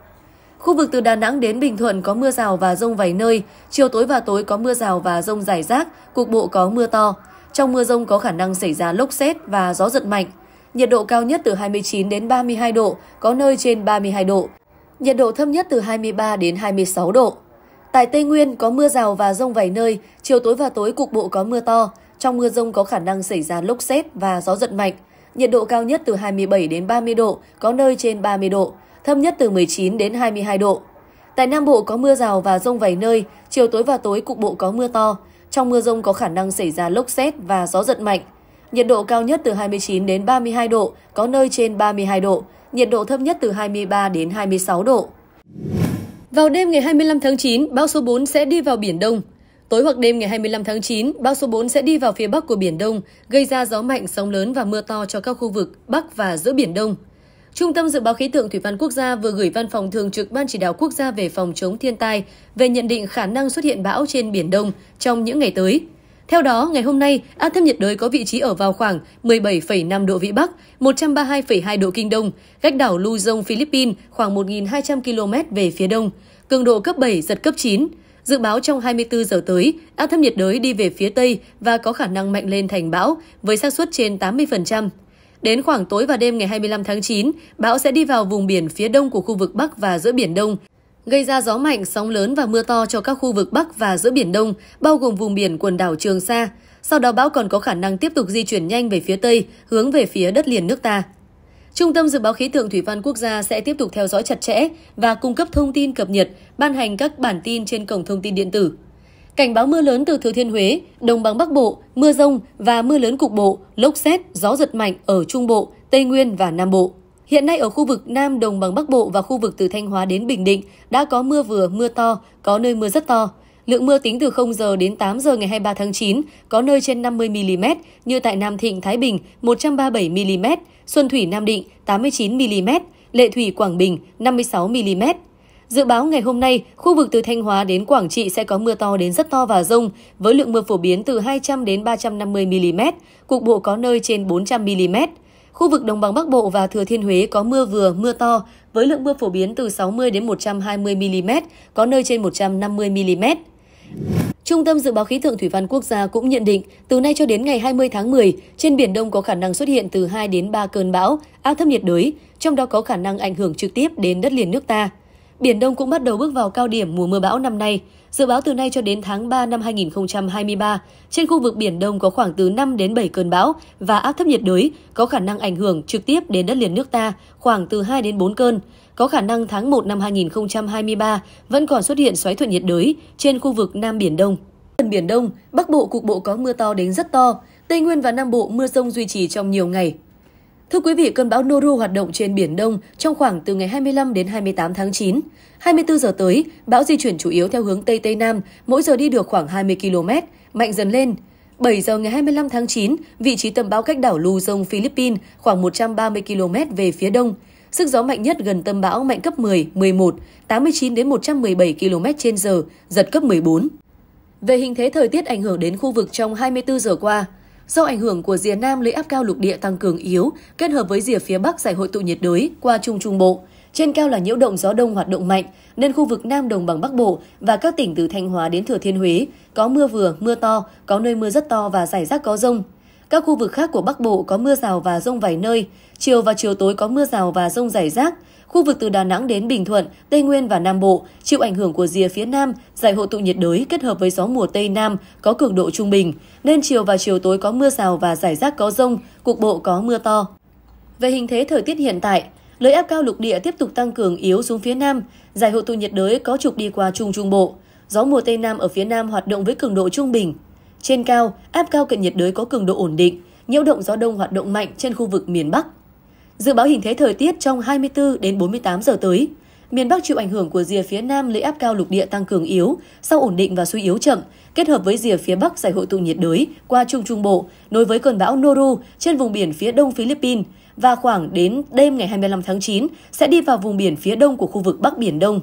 Khu vực từ Đà Nẵng đến Bình Thuận có mưa rào và rông vài nơi, chiều tối và tối có mưa rào và rông rải rác, cục bộ có mưa to. Trong mưa rông có khả năng xảy ra lốc xét và gió giật mạnh nhiệt độ cao nhất từ 29 đến 32 độ, có nơi trên 32 độ. Nhiệt độ thấp nhất từ 23 đến 26 độ. Tại Tây Nguyên có mưa rào và rông vài nơi, chiều tối và tối cục bộ có mưa to. Trong mưa rông có khả năng xảy ra lốc xét và gió giật mạnh. Nhiệt độ cao nhất từ 27 đến 30 độ, có nơi trên 30 độ, thấp nhất từ 19 đến 22 độ. Tại Nam Bộ có mưa rào và rông vài nơi, chiều tối và tối cục bộ có mưa to. Trong mưa rông có khả năng xảy ra lốc xét và gió giật mạnh. Nhiệt độ cao nhất từ 29 đến 32 độ, có nơi trên 32 độ, nhiệt độ thấp nhất từ 23 đến 26 độ. Vào đêm ngày 25 tháng 9, bão số 4 sẽ đi vào Biển Đông. Tối hoặc đêm ngày 25 tháng 9, bão số 4 sẽ đi vào phía bắc của Biển Đông, gây ra gió mạnh, sóng lớn và mưa to cho các khu vực Bắc và giữa Biển Đông. Trung tâm Dự báo Khí tượng Thủy văn Quốc gia vừa gửi văn phòng thường trực Ban chỉ đạo quốc gia về phòng chống thiên tai về nhận định khả năng xuất hiện bão trên Biển Đông trong những ngày tới. Theo đó, ngày hôm nay, áp thấp nhiệt đới có vị trí ở vào khoảng 17,5 độ Vĩ Bắc, 132,2 độ Kinh Đông, cách đảo Luzon, Philippines khoảng 1.200 km về phía đông, cường độ cấp 7, giật cấp 9. Dự báo trong 24 giờ tới, áp thấp nhiệt đới đi về phía Tây và có khả năng mạnh lên thành bão với xác suất trên 80%. Đến khoảng tối và đêm ngày 25 tháng 9, bão sẽ đi vào vùng biển phía đông của khu vực Bắc và giữa Biển Đông, gây ra gió mạnh, sóng lớn và mưa to cho các khu vực Bắc và giữa Biển Đông, bao gồm vùng biển quần đảo Trường Sa. Sau đó bão còn có khả năng tiếp tục di chuyển nhanh về phía Tây, hướng về phía đất liền nước ta. Trung tâm Dự báo Khí tượng Thủy văn Quốc gia sẽ tiếp tục theo dõi chặt chẽ và cung cấp thông tin cập nhật, ban hành các bản tin trên cổng thông tin điện tử. Cảnh báo mưa lớn từ Thừa Thiên Huế, Đồng bằng Bắc Bộ, mưa rông và mưa lớn cục bộ, lốc xét, gió giật mạnh ở Trung Bộ, Tây Nguyên và Nam Bộ. Hiện nay ở khu vực Nam Đồng bằng Bắc Bộ và khu vực từ Thanh Hóa đến Bình Định đã có mưa vừa, mưa to, có nơi mưa rất to. Lượng mưa tính từ 0 giờ đến 8 giờ ngày 23 tháng 9 có nơi trên 50 mm như tại Nam Thịnh Thái Bình 137 mm, Xuân Thủy Nam Định 89 mm, Lệ Thủy Quảng Bình 56 mm. Dự báo ngày hôm nay, khu vực từ Thanh Hóa đến Quảng Trị sẽ có mưa to đến rất to và rông, với lượng mưa phổ biến từ 200 đến 350 mm, cục bộ có nơi trên 400 mm. Khu vực Đồng bằng Bắc Bộ và Thừa Thiên Huế có mưa vừa, mưa to, với lượng mưa phổ biến từ 60 đến 120 mm, có nơi trên 150 mm. Trung tâm Dự báo Khí tượng Thủy văn Quốc gia cũng nhận định, từ nay cho đến ngày 20 tháng 10, trên Biển Đông có khả năng xuất hiện từ 2 đến 3 cơn bão, áp thấp nhiệt đới, trong đó có khả năng ảnh hưởng trực tiếp đến đất liền nước ta. Biển Đông cũng bắt đầu bước vào cao điểm mùa mưa bão năm nay. Dự báo từ nay cho đến tháng 3 năm 2023, trên khu vực Biển Đông có khoảng từ 5 đến 7 cơn bão và áp thấp nhiệt đới có khả năng ảnh hưởng trực tiếp đến đất liền nước ta khoảng từ 2 đến 4 cơn. Có khả năng tháng 1 năm 2023 vẫn còn xuất hiện xoáy thuận nhiệt đới trên khu vực Nam Biển Đông. Phần Biển Đông, Bắc Bộ cục bộ có mưa to đến rất to, Tây Nguyên và Nam Bộ mưa rông duy trì trong nhiều ngày, Thưa quý vị, cơn bão Noru hoạt động trên Biển Đông trong khoảng từ ngày 25 đến 28 tháng 9. 24 giờ tới, bão di chuyển chủ yếu theo hướng Tây Tây Nam, mỗi giờ đi được khoảng 20 km, mạnh dần lên. 7 giờ ngày 25 tháng 9, vị trí tâm bão cách đảo Luzon, Philippines khoảng 130 km về phía đông. Sức gió mạnh nhất gần tâm bão mạnh cấp 10, 11, 89 đến 117 km h giật cấp 14. Về hình thế thời tiết ảnh hưởng đến khu vực trong 24 giờ qua, Do ảnh hưởng của rìa Nam lấy áp cao lục địa tăng cường yếu, kết hợp với rìa phía Bắc giải hội tụ nhiệt đới qua Trung Trung Bộ, trên cao là nhiễu động gió đông hoạt động mạnh, nên khu vực Nam Đồng bằng Bắc Bộ và các tỉnh từ Thanh Hóa đến Thừa Thiên Huế có mưa vừa, mưa to, có nơi mưa rất to và rải rác có rông, các khu vực khác của Bắc Bộ có mưa rào và rông vài nơi, chiều và chiều tối có mưa rào và rông rải rác. Khu vực từ Đà Nẵng đến Bình Thuận, Tây Nguyên và Nam Bộ chịu ảnh hưởng của rìa phía Nam, giải hội tụ nhiệt đới kết hợp với gió mùa Tây Nam có cường độ trung bình, nên chiều và chiều tối có mưa rào và rải rác có rông, cục bộ có mưa to. Về hình thế thời tiết hiện tại, Lưỡi áp cao lục địa tiếp tục tăng cường yếu xuống phía Nam, giải hội tụ nhiệt đới có trục đi qua Trung Trung Bộ. Gió mùa Tây Nam ở phía Nam hoạt động với cường độ trung bình, trên cao, áp cao cận nhiệt đới có cường độ ổn định, nhiễu động gió đông hoạt động mạnh trên khu vực miền Bắc. Dự báo hình thế thời tiết trong 24 đến 48 giờ tới, miền Bắc chịu ảnh hưởng của rìa phía Nam lấy áp cao lục địa tăng cường yếu, sau ổn định và suy yếu chậm, kết hợp với rìa phía Bắc giải hội tụ nhiệt đới qua Trung Trung Bộ, nối với cơn bão Noru trên vùng biển phía đông Philippines và khoảng đến đêm ngày 25 tháng 9 sẽ đi vào vùng biển phía đông của khu vực Bắc Biển Đông.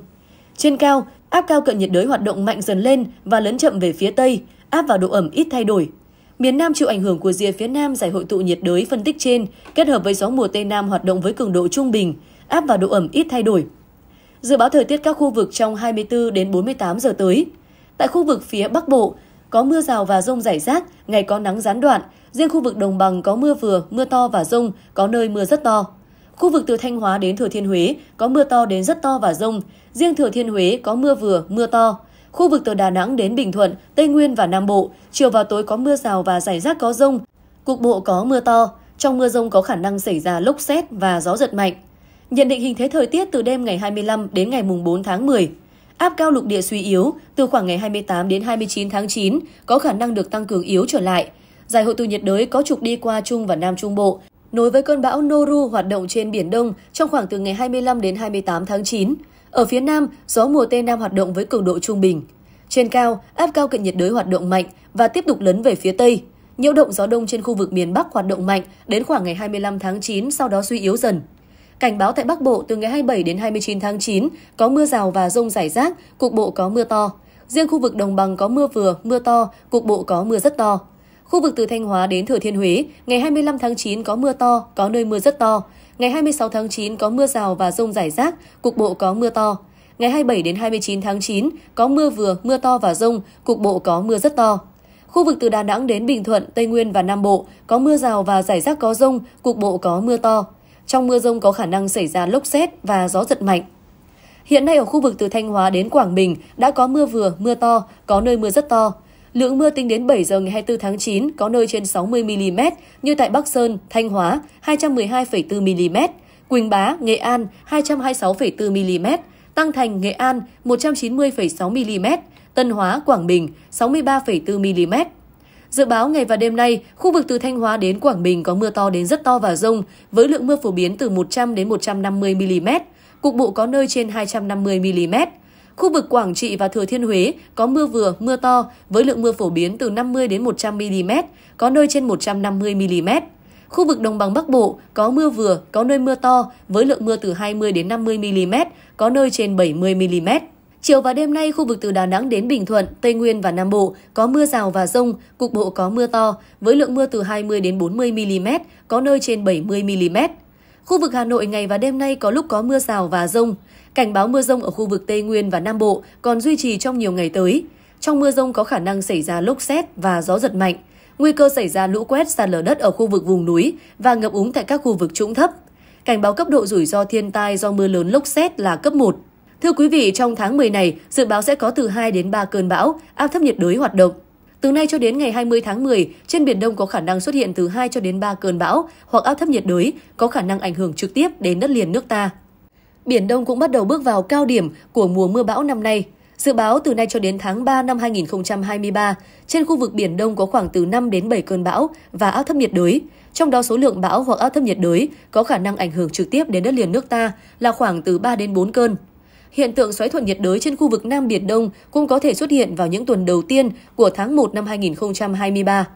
Trên cao, áp cao cận nhiệt đới hoạt động mạnh dần lên và lấn chậm về phía Tây, áp vào độ ẩm ít thay đổi. Miền Nam chịu ảnh hưởng của rìa phía Nam giải hội tụ nhiệt đới phân tích trên, kết hợp với gió mùa Tây Nam hoạt động với cường độ trung bình, áp vào độ ẩm ít thay đổi. Dự báo thời tiết các khu vực trong 24 đến 48 giờ tới. Tại khu vực phía Bắc Bộ, có mưa rào và rông rải rác, ngày có nắng gián đoạn. Riêng khu vực đồng bằng có mưa vừa, mưa to và rông, có nơi mưa rất to. Khu vực từ Thanh Hóa đến Thừa Thiên Huế có mưa to đến rất to và rông. Riêng Thừa Thiên Huế có mưa vừa, mưa to. Khu vực từ Đà Nẵng đến Bình Thuận, Tây Nguyên và Nam Bộ, chiều và tối có mưa rào và rải rác có rông, cục bộ có mưa to. Trong mưa rông có khả năng xảy ra lốc xét và gió giật mạnh. Nhận định hình thế thời tiết từ đêm ngày 25 đến ngày 4 tháng 10. Áp cao lục địa suy yếu, từ khoảng ngày 28 đến 29 tháng 9 có khả năng được tăng cường yếu trở lại. Giải hội tụ nhiệt đới có trục đi qua Trung và Nam Trung Bộ, nối với cơn bão Noru hoạt động trên Biển Đông trong khoảng từ ngày 25 đến 28 tháng 9. Ở phía Nam, gió mùa Tây Nam hoạt động với cường độ trung bình. Trên cao, áp cao cận nhiệt đới hoạt động mạnh và tiếp tục lấn về phía Tây. Nhiễu động gió đông trên khu vực miền Bắc hoạt động mạnh đến khoảng ngày 25 tháng 9, sau đó suy yếu dần. Cảnh báo tại Bắc Bộ từ ngày 27 đến 29 tháng 9 có mưa rào và rông rải rác, cục bộ có mưa to. Riêng khu vực đồng bằng có mưa vừa, mưa to, cục bộ có mưa rất to. Khu vực từ Thanh Hóa đến Thừa Thiên Huế, ngày 25 tháng 9 có mưa to, có nơi mưa rất to. Ngày 26 tháng 9 có mưa rào và rông rải rác, cục bộ có mưa to. Ngày 27 đến 29 tháng 9 có mưa vừa, mưa to và rông, cục bộ có mưa rất to. Khu vực từ Đà Nẵng đến Bình Thuận, Tây Nguyên và Nam Bộ có mưa rào và rải rác có rông, cục bộ có mưa to. Trong mưa rông có khả năng xảy ra lốc xét và gió giật mạnh. Hiện nay ở khu vực từ Thanh Hóa đến Quảng Bình đã có mưa vừa, mưa to, có nơi mưa rất to. Lượng mưa tính đến 7 giờ ngày 24 tháng 9 có nơi trên 60 mm như tại Bắc Sơn, Thanh Hóa 212,4 mm, Quỳnh Bá, Nghệ An 226,4 mm, Tăng Thành, Nghệ An 190,6 mm, Tân Hóa, Quảng Bình 63,4 mm. Dự báo ngày và đêm nay, khu vực từ Thanh Hóa đến Quảng Bình có mưa to đến rất to và rông, với lượng mưa phổ biến từ 100 đến 150 mm, cục bộ có nơi trên 250 mm. Khu vực Quảng Trị và Thừa Thiên Huế có mưa vừa, mưa to với lượng mưa phổ biến từ 50 đến 100 mm, có nơi trên 150 mm. Khu vực Đồng bằng Bắc Bộ có mưa vừa, có nơi mưa to với lượng mưa từ 20 đến 50 mm, có nơi trên 70 mm. Chiều và đêm nay, khu vực từ Đà Nẵng đến Bình Thuận, Tây Nguyên và Nam Bộ có mưa rào và rông, cục bộ có mưa to, với lượng mưa từ 20 đến 40 mm, có nơi trên 70 mm. Khu vực Hà Nội ngày và đêm nay có lúc có mưa rào và rông. Cảnh báo mưa rông ở khu vực Tây Nguyên và Nam Bộ còn duy trì trong nhiều ngày tới. Trong mưa rông có khả năng xảy ra lốc xét và gió giật mạnh. Nguy cơ xảy ra lũ quét sạt lở đất ở khu vực vùng núi và ngập úng tại các khu vực trũng thấp. Cảnh báo cấp độ rủi ro thiên tai do mưa lớn lốc xét là cấp 1. Thưa quý vị, trong tháng 10 này, dự báo sẽ có từ 2 đến 3 cơn bão, áp thấp nhiệt đới hoạt động. Từ nay cho đến ngày 20 tháng 10, trên Biển Đông có khả năng xuất hiện từ 2 cho đến 3 cơn bão hoặc áp thấp nhiệt đới, có khả năng ảnh hưởng trực tiếp đến đất liền nước ta. Biển Đông cũng bắt đầu bước vào cao điểm của mùa mưa bão năm nay. Dự báo từ nay cho đến tháng 3 năm 2023, trên khu vực Biển Đông có khoảng từ 5 đến 7 cơn bão và áp thấp nhiệt đới. Trong đó số lượng bão hoặc áp thấp nhiệt đới có khả năng ảnh hưởng trực tiếp đến đất liền nước ta là khoảng từ 3 đến 4 cơn. Hiện tượng xoáy thuận nhiệt đới trên khu vực Nam Biển Đông cũng có thể xuất hiện vào những tuần đầu tiên của tháng 1 năm 2023.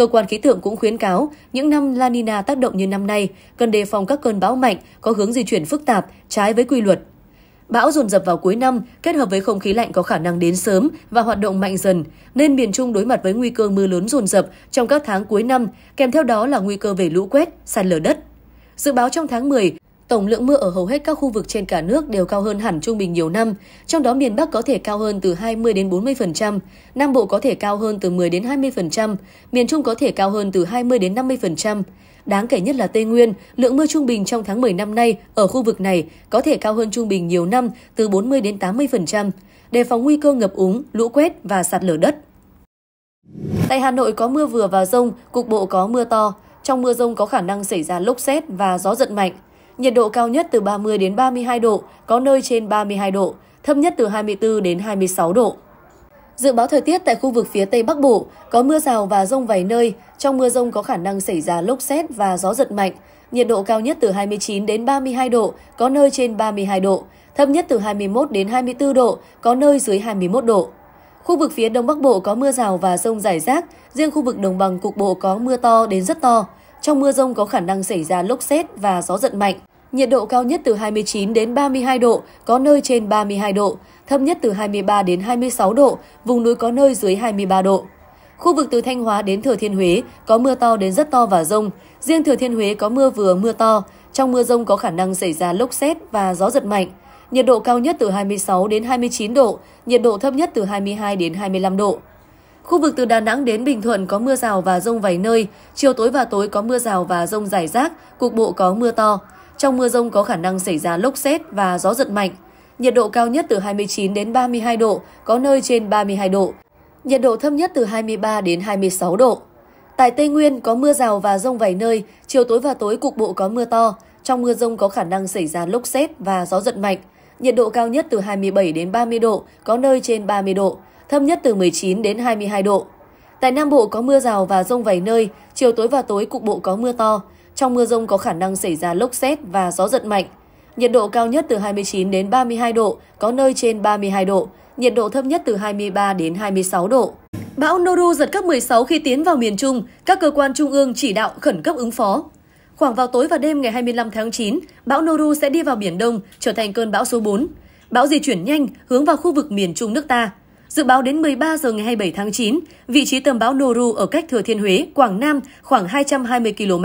Cơ quan khí tượng cũng khuyến cáo, những năm La Nina tác động như năm nay, cần đề phòng các cơn bão mạnh có hướng di chuyển phức tạp, trái với quy luật. Bão dồn dập vào cuối năm, kết hợp với không khí lạnh có khả năng đến sớm và hoạt động mạnh dần, nên miền Trung đối mặt với nguy cơ mưa lớn dồn dập trong các tháng cuối năm, kèm theo đó là nguy cơ về lũ quét, sạt lở đất. Dự báo trong tháng 10, Tổng lượng mưa ở hầu hết các khu vực trên cả nước đều cao hơn hẳn trung bình nhiều năm, trong đó miền Bắc có thể cao hơn từ 20 đến 40%, Nam Bộ có thể cao hơn từ 10 đến 20%, miền Trung có thể cao hơn từ 20 đến 50%. Đáng kể nhất là Tây Nguyên, lượng mưa trung bình trong tháng 10 năm nay ở khu vực này có thể cao hơn trung bình nhiều năm từ 40 đến 80%, đề phòng nguy cơ ngập úng, lũ quét và sạt lở đất. Tại Hà Nội có mưa vừa và rông, cục bộ có mưa to. Trong mưa rông có khả năng xảy ra lốc xét và gió giật mạnh nhiệt độ cao nhất từ 30 đến 32 độ, có nơi trên 32 độ, thấp nhất từ 24 đến 26 độ. Dự báo thời tiết tại khu vực phía Tây Bắc Bộ có mưa rào và rông vài nơi, trong mưa rông có khả năng xảy ra lốc xét và gió giật mạnh, nhiệt độ cao nhất từ 29 đến 32 độ, có nơi trên 32 độ, thấp nhất từ 21 đến 24 độ, có nơi dưới 21 độ. Khu vực phía Đông Bắc Bộ có mưa rào và rông rải rác, riêng khu vực đồng bằng cục bộ có mưa to đến rất to. Trong mưa rông có khả năng xảy ra lốc xét và gió giật mạnh. Nhiệt độ cao nhất từ 29 đến 32 độ, có nơi trên 32 độ, thấp nhất từ 23 đến 26 độ, vùng núi có nơi dưới 23 độ. Khu vực từ Thanh Hóa đến Thừa Thiên Huế có mưa to đến rất to và rông. Riêng Thừa Thiên Huế có mưa vừa mưa to. Trong mưa rông có khả năng xảy ra lốc xét và gió giật mạnh. Nhiệt độ cao nhất từ 26 đến 29 độ, nhiệt độ thấp nhất từ 22 đến 25 độ. Khu vực từ Đà Nẵng đến Bình Thuận có mưa rào và rông vài nơi, chiều tối và tối có mưa rào và rông rải rác, cục bộ có mưa to. Trong mưa rông có khả năng xảy ra lốc xét và gió giật mạnh. Nhiệt độ cao nhất từ 29 đến 32 độ, có nơi trên 32 độ. Nhiệt độ thấp nhất từ 23 đến 26 độ. Tại Tây Nguyên có mưa rào và rông vài nơi, chiều tối và tối cục bộ có mưa to. Trong mưa rông có khả năng xảy ra lốc xét và gió giật mạnh. Nhiệt độ cao nhất từ 27 đến 30 độ, có nơi trên 30 độ, thấp nhất từ 19 đến 22 độ. Tại Nam Bộ có mưa rào và rông vài nơi, chiều tối và tối cục bộ có mưa to. Trong mưa rông có khả năng xảy ra lốc xét và gió giật mạnh. Nhiệt độ cao nhất từ 29 đến 32 độ, có nơi trên 32 độ. Nhiệt độ thấp nhất từ 23 đến 26 độ. Bão Noru giật cấp 16 khi tiến vào miền Trung, các cơ quan trung ương chỉ đạo khẩn cấp ứng phó. Khoảng vào tối và đêm ngày 25 tháng 9, bão Noru sẽ đi vào Biển Đông, trở thành cơn bão số 4. Bão di chuyển nhanh, hướng vào khu vực miền Trung nước ta. Dự báo đến 13 giờ ngày 27 tháng 9, vị trí tâm bão Noru ở cách Thừa Thiên Huế, Quảng Nam khoảng 220 km,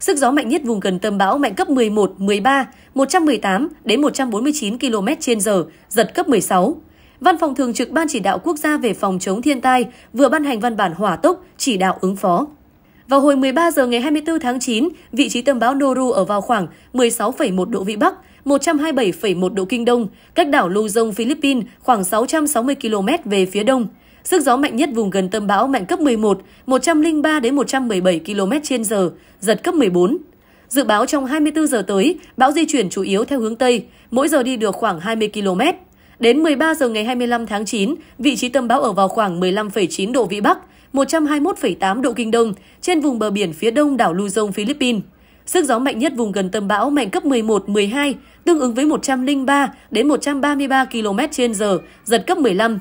Sức gió mạnh nhất vùng gần tâm bão mạnh cấp 11, 13, 118 đến 149 km/h, giật cấp 16. Văn phòng thường trực Ban chỉ đạo quốc gia về phòng chống thiên tai vừa ban hành văn bản hỏa tốc chỉ đạo ứng phó. Vào hồi 13 giờ ngày 24 tháng 9, vị trí tâm bão Noru ở vào khoảng 16,1 độ Vĩ Bắc, 127,1 độ Kinh Đông, cách đảo Luzon, Philippines khoảng 660 km về phía đông. Sức gió mạnh nhất vùng gần tâm bão mạnh cấp 11, 103 đến 117 km/h, giật cấp 14. Dự báo trong 24 giờ tới, bão di chuyển chủ yếu theo hướng Tây, mỗi giờ đi được khoảng 20 km. Đến 13 giờ ngày 25 tháng 9, vị trí tâm bão ở vào khoảng 15,9 độ Vĩ Bắc, 121,8 độ Kinh Đông, trên vùng bờ biển phía đông đảo Luzon, Philippines. Sức gió mạnh nhất vùng gần tâm bão mạnh cấp 11, 12, tương ứng với 103 đến 133 km/h, giật cấp 15.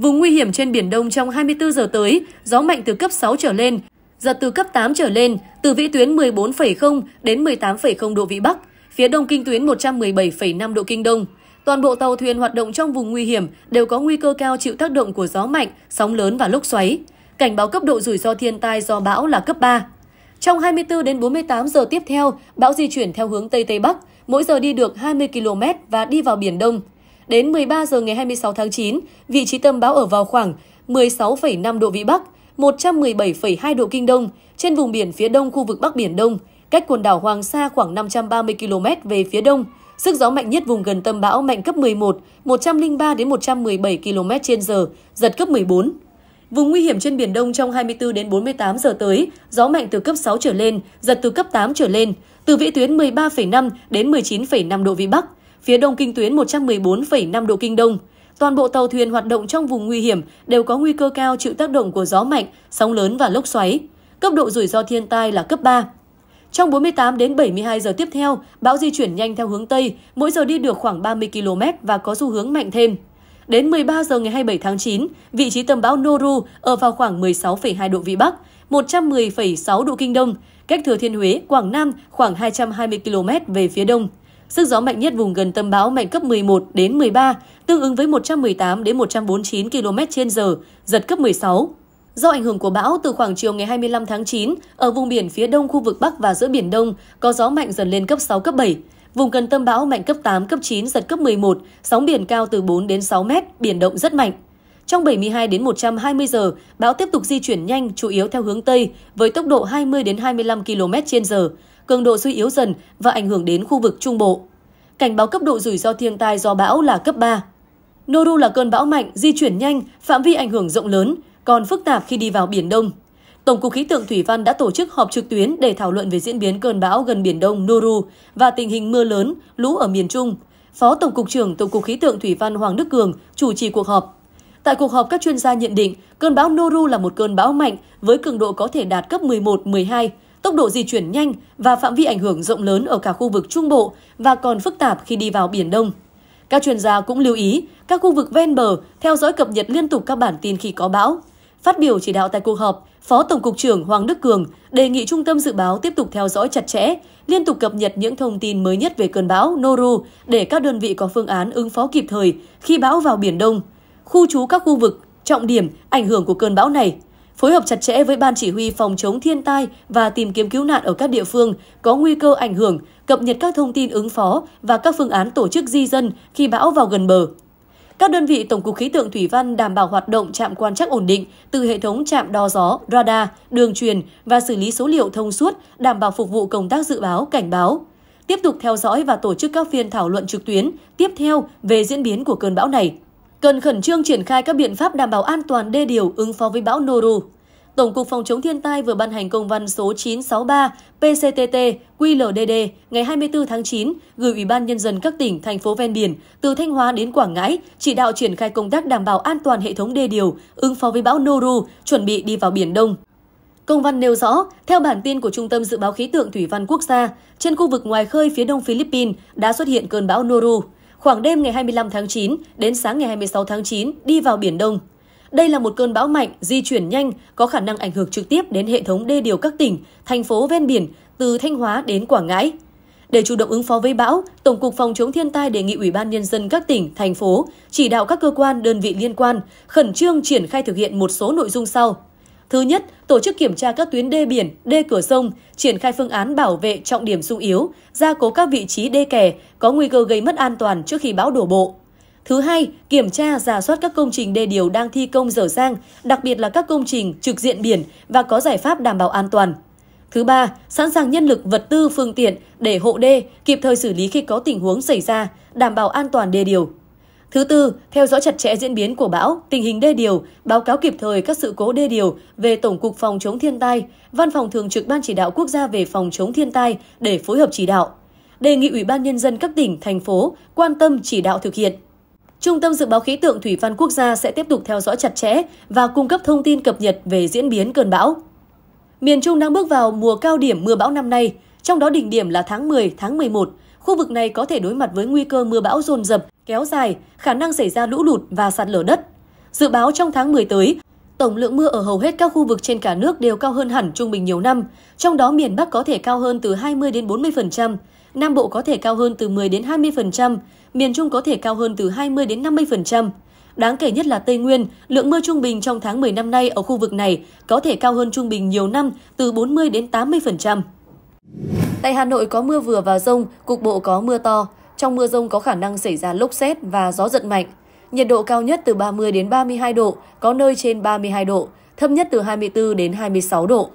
Vùng nguy hiểm trên Biển Đông trong 24 giờ tới, gió mạnh từ cấp 6 trở lên, giật từ cấp 8 trở lên, từ vĩ tuyến 14,0 đến 18,0 độ vĩ Bắc, phía đông kinh tuyến 117,5 độ kinh Đông. Toàn bộ tàu thuyền hoạt động trong vùng nguy hiểm đều có nguy cơ cao chịu tác động của gió mạnh, sóng lớn và lốc xoáy. Cảnh báo cấp độ rủi ro thiên tai do bão là cấp 3. Trong 24 đến 48 giờ tiếp theo, bão di chuyển theo hướng Tây Tây Bắc, mỗi giờ đi được 20 km và đi vào Biển Đông. Đến 13 giờ ngày 26 tháng 9, vị trí tâm bão ở vào khoảng 16,5 độ Vĩ Bắc, 117,2 độ Kinh Đông, trên vùng biển phía đông khu vực Bắc Biển Đông, cách quần đảo Hoàng Sa khoảng 530 km về phía đông. Sức gió mạnh nhất vùng gần tâm bão mạnh cấp 11, 103 đến 117 km h giật cấp 14. Vùng nguy hiểm trên Biển Đông trong 24 đến 48 giờ tới, gió mạnh từ cấp 6 trở lên, giật từ cấp 8 trở lên, từ vĩ tuyến 13,5 đến 19,5 độ Vĩ Bắc, phía đông kinh tuyến 114,5 độ Kinh Đông. Toàn bộ tàu thuyền hoạt động trong vùng nguy hiểm đều có nguy cơ cao chịu tác động của gió mạnh, sóng lớn và lốc xoáy. Cấp độ rủi ro thiên tai là cấp 3. Trong 48 đến 72 giờ tiếp theo, bão di chuyển nhanh theo hướng Tây, mỗi giờ đi được khoảng 30 km và có xu hướng mạnh thêm. Đến 13 giờ ngày 27 tháng 9, vị trí tâm bão Noru ở vào khoảng 16,2 độ Vĩ Bắc, 110,6 độ Kinh Đông, cách Thừa Thiên Huế, Quảng Nam khoảng 220 km về phía đông. Sức gió mạnh nhất vùng gần tâm bão mạnh cấp 11 đến 13, tương ứng với 118 đến 149 km/h, giật cấp 16. Do ảnh hưởng của bão từ khoảng chiều ngày 25 tháng 9, ở vùng biển phía đông khu vực Bắc và giữa biển Đông có gió mạnh dần lên cấp 6 cấp 7. Vùng gần tâm bão mạnh cấp 8 cấp 9 giật cấp 11, sóng biển cao từ 4 đến 6 mét, biển động rất mạnh. Trong 72 đến 120 giờ, bão tiếp tục di chuyển nhanh, chủ yếu theo hướng Tây, với tốc độ 20 đến 25 km trên giờ, cường độ suy yếu dần và ảnh hưởng đến khu vực Trung Bộ. Cảnh báo cấp độ rủi ro thiên tai do bão là cấp 3. Noru là cơn bão mạnh, di chuyển nhanh, phạm vi ảnh hưởng rộng lớn, còn phức tạp khi đi vào Biển Đông. Tổng cục Khí tượng Thủy văn đã tổ chức họp trực tuyến để thảo luận về diễn biến cơn bão gần Biển Đông Noru và tình hình mưa lớn, lũ ở miền Trung. Phó Tổng cục trưởng Tổng cục Khí tượng Thủy văn Hoàng Đức Cường chủ trì cuộc họp. Tại cuộc họp, các chuyên gia nhận định cơn bão Noru là một cơn bão mạnh với cường độ có thể đạt cấp 11, 12, tốc độ di chuyển nhanh và phạm vi ảnh hưởng rộng lớn ở cả khu vực Trung Bộ và còn phức tạp khi đi vào Biển Đông. Các chuyên gia cũng lưu ý các khu vực ven bờ theo dõi cập nhật liên tục các bản tin khi có bão. Phát biểu chỉ đạo tại cuộc họp, Phó Tổng cục trưởng Hoàng Đức Cường đề nghị Trung tâm Dự báo tiếp tục theo dõi chặt chẽ, liên tục cập nhật những thông tin mới nhất về cơn bão Noru để các đơn vị có phương án ứng phó kịp thời khi bão vào Biển Đông, khu trú các khu vực trọng điểm ảnh hưởng của cơn bão này phối hợp chặt chẽ với Ban Chỉ huy Phòng chống thiên tai và tìm kiếm cứu nạn ở các địa phương có nguy cơ ảnh hưởng, cập nhật các thông tin ứng phó và các phương án tổ chức di dân khi bão vào gần bờ. Các đơn vị Tổng cục Khí tượng Thủy văn đảm bảo hoạt động trạm quan trắc ổn định từ hệ thống trạm đo gió, radar, đường truyền và xử lý số liệu thông suốt, đảm bảo phục vụ công tác dự báo, cảnh báo. Tiếp tục theo dõi và tổ chức các phiên thảo luận trực tuyến tiếp theo về diễn biến của cơn bão này cần khẩn trương triển khai các biện pháp đảm bảo an toàn đê điều ứng phó với bão Noru. Tổng cục Phòng chống thiên tai vừa ban hành công văn số 963 PCTT QLDD ngày 24 tháng 9 gửi Ủy ban Nhân dân các tỉnh, thành phố ven biển từ Thanh Hóa đến Quảng Ngãi chỉ đạo triển khai công tác đảm bảo an toàn hệ thống đê điều ứng phó với bão Noru chuẩn bị đi vào Biển Đông. Công văn nêu rõ, theo bản tin của Trung tâm Dự báo Khí tượng Thủy văn Quốc gia, trên khu vực ngoài khơi phía đông Philippines đã xuất hiện cơn bão Noru khoảng đêm ngày 25 tháng 9 đến sáng ngày 26 tháng 9 đi vào Biển Đông. Đây là một cơn bão mạnh, di chuyển nhanh, có khả năng ảnh hưởng trực tiếp đến hệ thống đê điều các tỉnh, thành phố ven biển từ Thanh Hóa đến Quảng Ngãi. Để chủ động ứng phó với bão, Tổng cục Phòng chống thiên tai đề nghị Ủy ban Nhân dân các tỉnh, thành phố chỉ đạo các cơ quan, đơn vị liên quan khẩn trương triển khai thực hiện một số nội dung sau. Thứ nhất, tổ chức kiểm tra các tuyến đê biển, đê cửa sông, triển khai phương án bảo vệ trọng điểm sung yếu, gia cố các vị trí đê kè có nguy cơ gây mất an toàn trước khi bão đổ bộ. Thứ hai, kiểm tra giả soát các công trình đê điều đang thi công dở dang, đặc biệt là các công trình trực diện biển và có giải pháp đảm bảo an toàn. Thứ ba, sẵn sàng nhân lực, vật tư, phương tiện để hộ đê kịp thời xử lý khi có tình huống xảy ra, đảm bảo an toàn đê điều. Thứ tư, theo dõi chặt chẽ diễn biến của bão, tình hình đê điều, báo cáo kịp thời các sự cố đê điều về Tổng cục Phòng chống thiên tai, Văn phòng Thường trực Ban chỉ đạo quốc gia về phòng chống thiên tai để phối hợp chỉ đạo. Đề nghị Ủy ban Nhân dân các tỉnh, thành phố quan tâm chỉ đạo thực hiện. Trung tâm Dự báo Khí tượng Thủy văn Quốc gia sẽ tiếp tục theo dõi chặt chẽ và cung cấp thông tin cập nhật về diễn biến cơn bão. Miền Trung đang bước vào mùa cao điểm mưa bão năm nay, trong đó đỉnh điểm là tháng 10, tháng 11, Khu vực này có thể đối mặt với nguy cơ mưa bão dồn dập, kéo dài, khả năng xảy ra lũ lụt và sạt lở đất. Dự báo trong tháng 10 tới, tổng lượng mưa ở hầu hết các khu vực trên cả nước đều cao hơn hẳn trung bình nhiều năm, trong đó miền Bắc có thể cao hơn từ 20 đến 40%, Nam Bộ có thể cao hơn từ 10 đến 20%, miền Trung có thể cao hơn từ 20 đến 50%. Đáng kể nhất là Tây Nguyên, lượng mưa trung bình trong tháng 10 năm nay ở khu vực này có thể cao hơn trung bình nhiều năm từ 40 đến 80%. Tại Hà Nội có mưa vừa và rông, cục bộ có mưa to. Trong mưa rông có khả năng xảy ra lốc xét và gió giật mạnh. Nhiệt độ cao nhất từ 30 đến 32 độ, có nơi trên 32 độ, thấp nhất từ 24 đến 26 độ.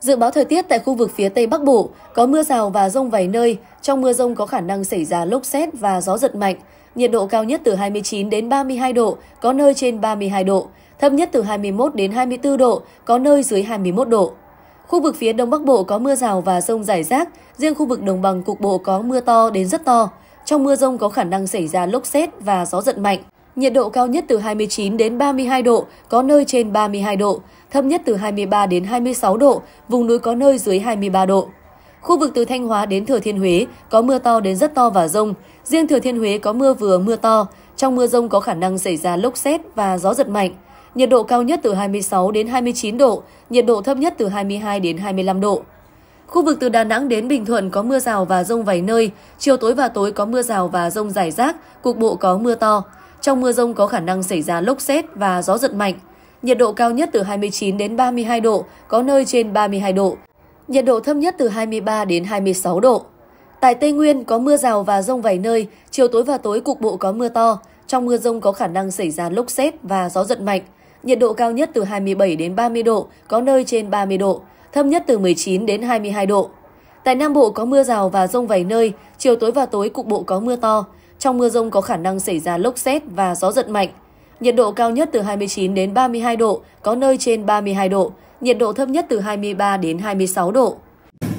Dự báo thời tiết tại khu vực phía Tây Bắc Bộ có mưa rào và rông vài nơi, trong mưa rông có khả năng xảy ra lốc xét và gió giật mạnh. Nhiệt độ cao nhất từ 29 đến 32 độ, có nơi trên 32 độ, thấp nhất từ 21 đến 24 độ, có nơi dưới 21 độ. Khu vực phía Đông Bắc Bộ có mưa rào và rông rải rác, riêng khu vực đồng bằng cục bộ có mưa to đến rất to. Trong mưa rông có khả năng xảy ra lốc xét và gió giật mạnh. Nhiệt độ cao nhất từ 29 đến 32 độ, có nơi trên 32 độ, thấp nhất từ 23 đến 26 độ, vùng núi có nơi dưới 23 độ. Khu vực từ Thanh Hóa đến Thừa Thiên Huế có mưa to đến rất to và rông. Riêng Thừa Thiên Huế có mưa vừa mưa to. Trong mưa rông có khả năng xảy ra lốc xét và gió giật mạnh nhiệt độ cao nhất từ 26 đến 29 độ, nhiệt độ thấp nhất từ 22 đến 25 độ. Khu vực từ Đà Nẵng đến Bình Thuận có mưa rào và rông vài nơi, chiều tối và tối có mưa rào và rông rải rác, cục bộ có mưa to. Trong mưa rông có khả năng xảy ra lốc xét và gió giật mạnh. Nhiệt độ cao nhất từ 29 đến 32 độ, có nơi trên 32 độ. Nhiệt độ thấp nhất từ 23 đến 26 độ. Tại Tây Nguyên có mưa rào và rông vài nơi, chiều tối và tối cục bộ có mưa to. Trong mưa rông có khả năng xảy ra lốc xét và gió giật mạnh nhiệt độ cao nhất từ 27 đến 30 độ, có nơi trên 30 độ, thấp nhất từ 19 đến 22 độ. Tại Nam Bộ có mưa rào và rông vài nơi, chiều tối và tối cục bộ có mưa to. Trong mưa rông có khả năng xảy ra lốc xét và gió giật mạnh. Nhiệt độ cao nhất từ 29 đến 32 độ, có nơi trên 32 độ, nhiệt độ thấp nhất từ 23 đến 26 độ.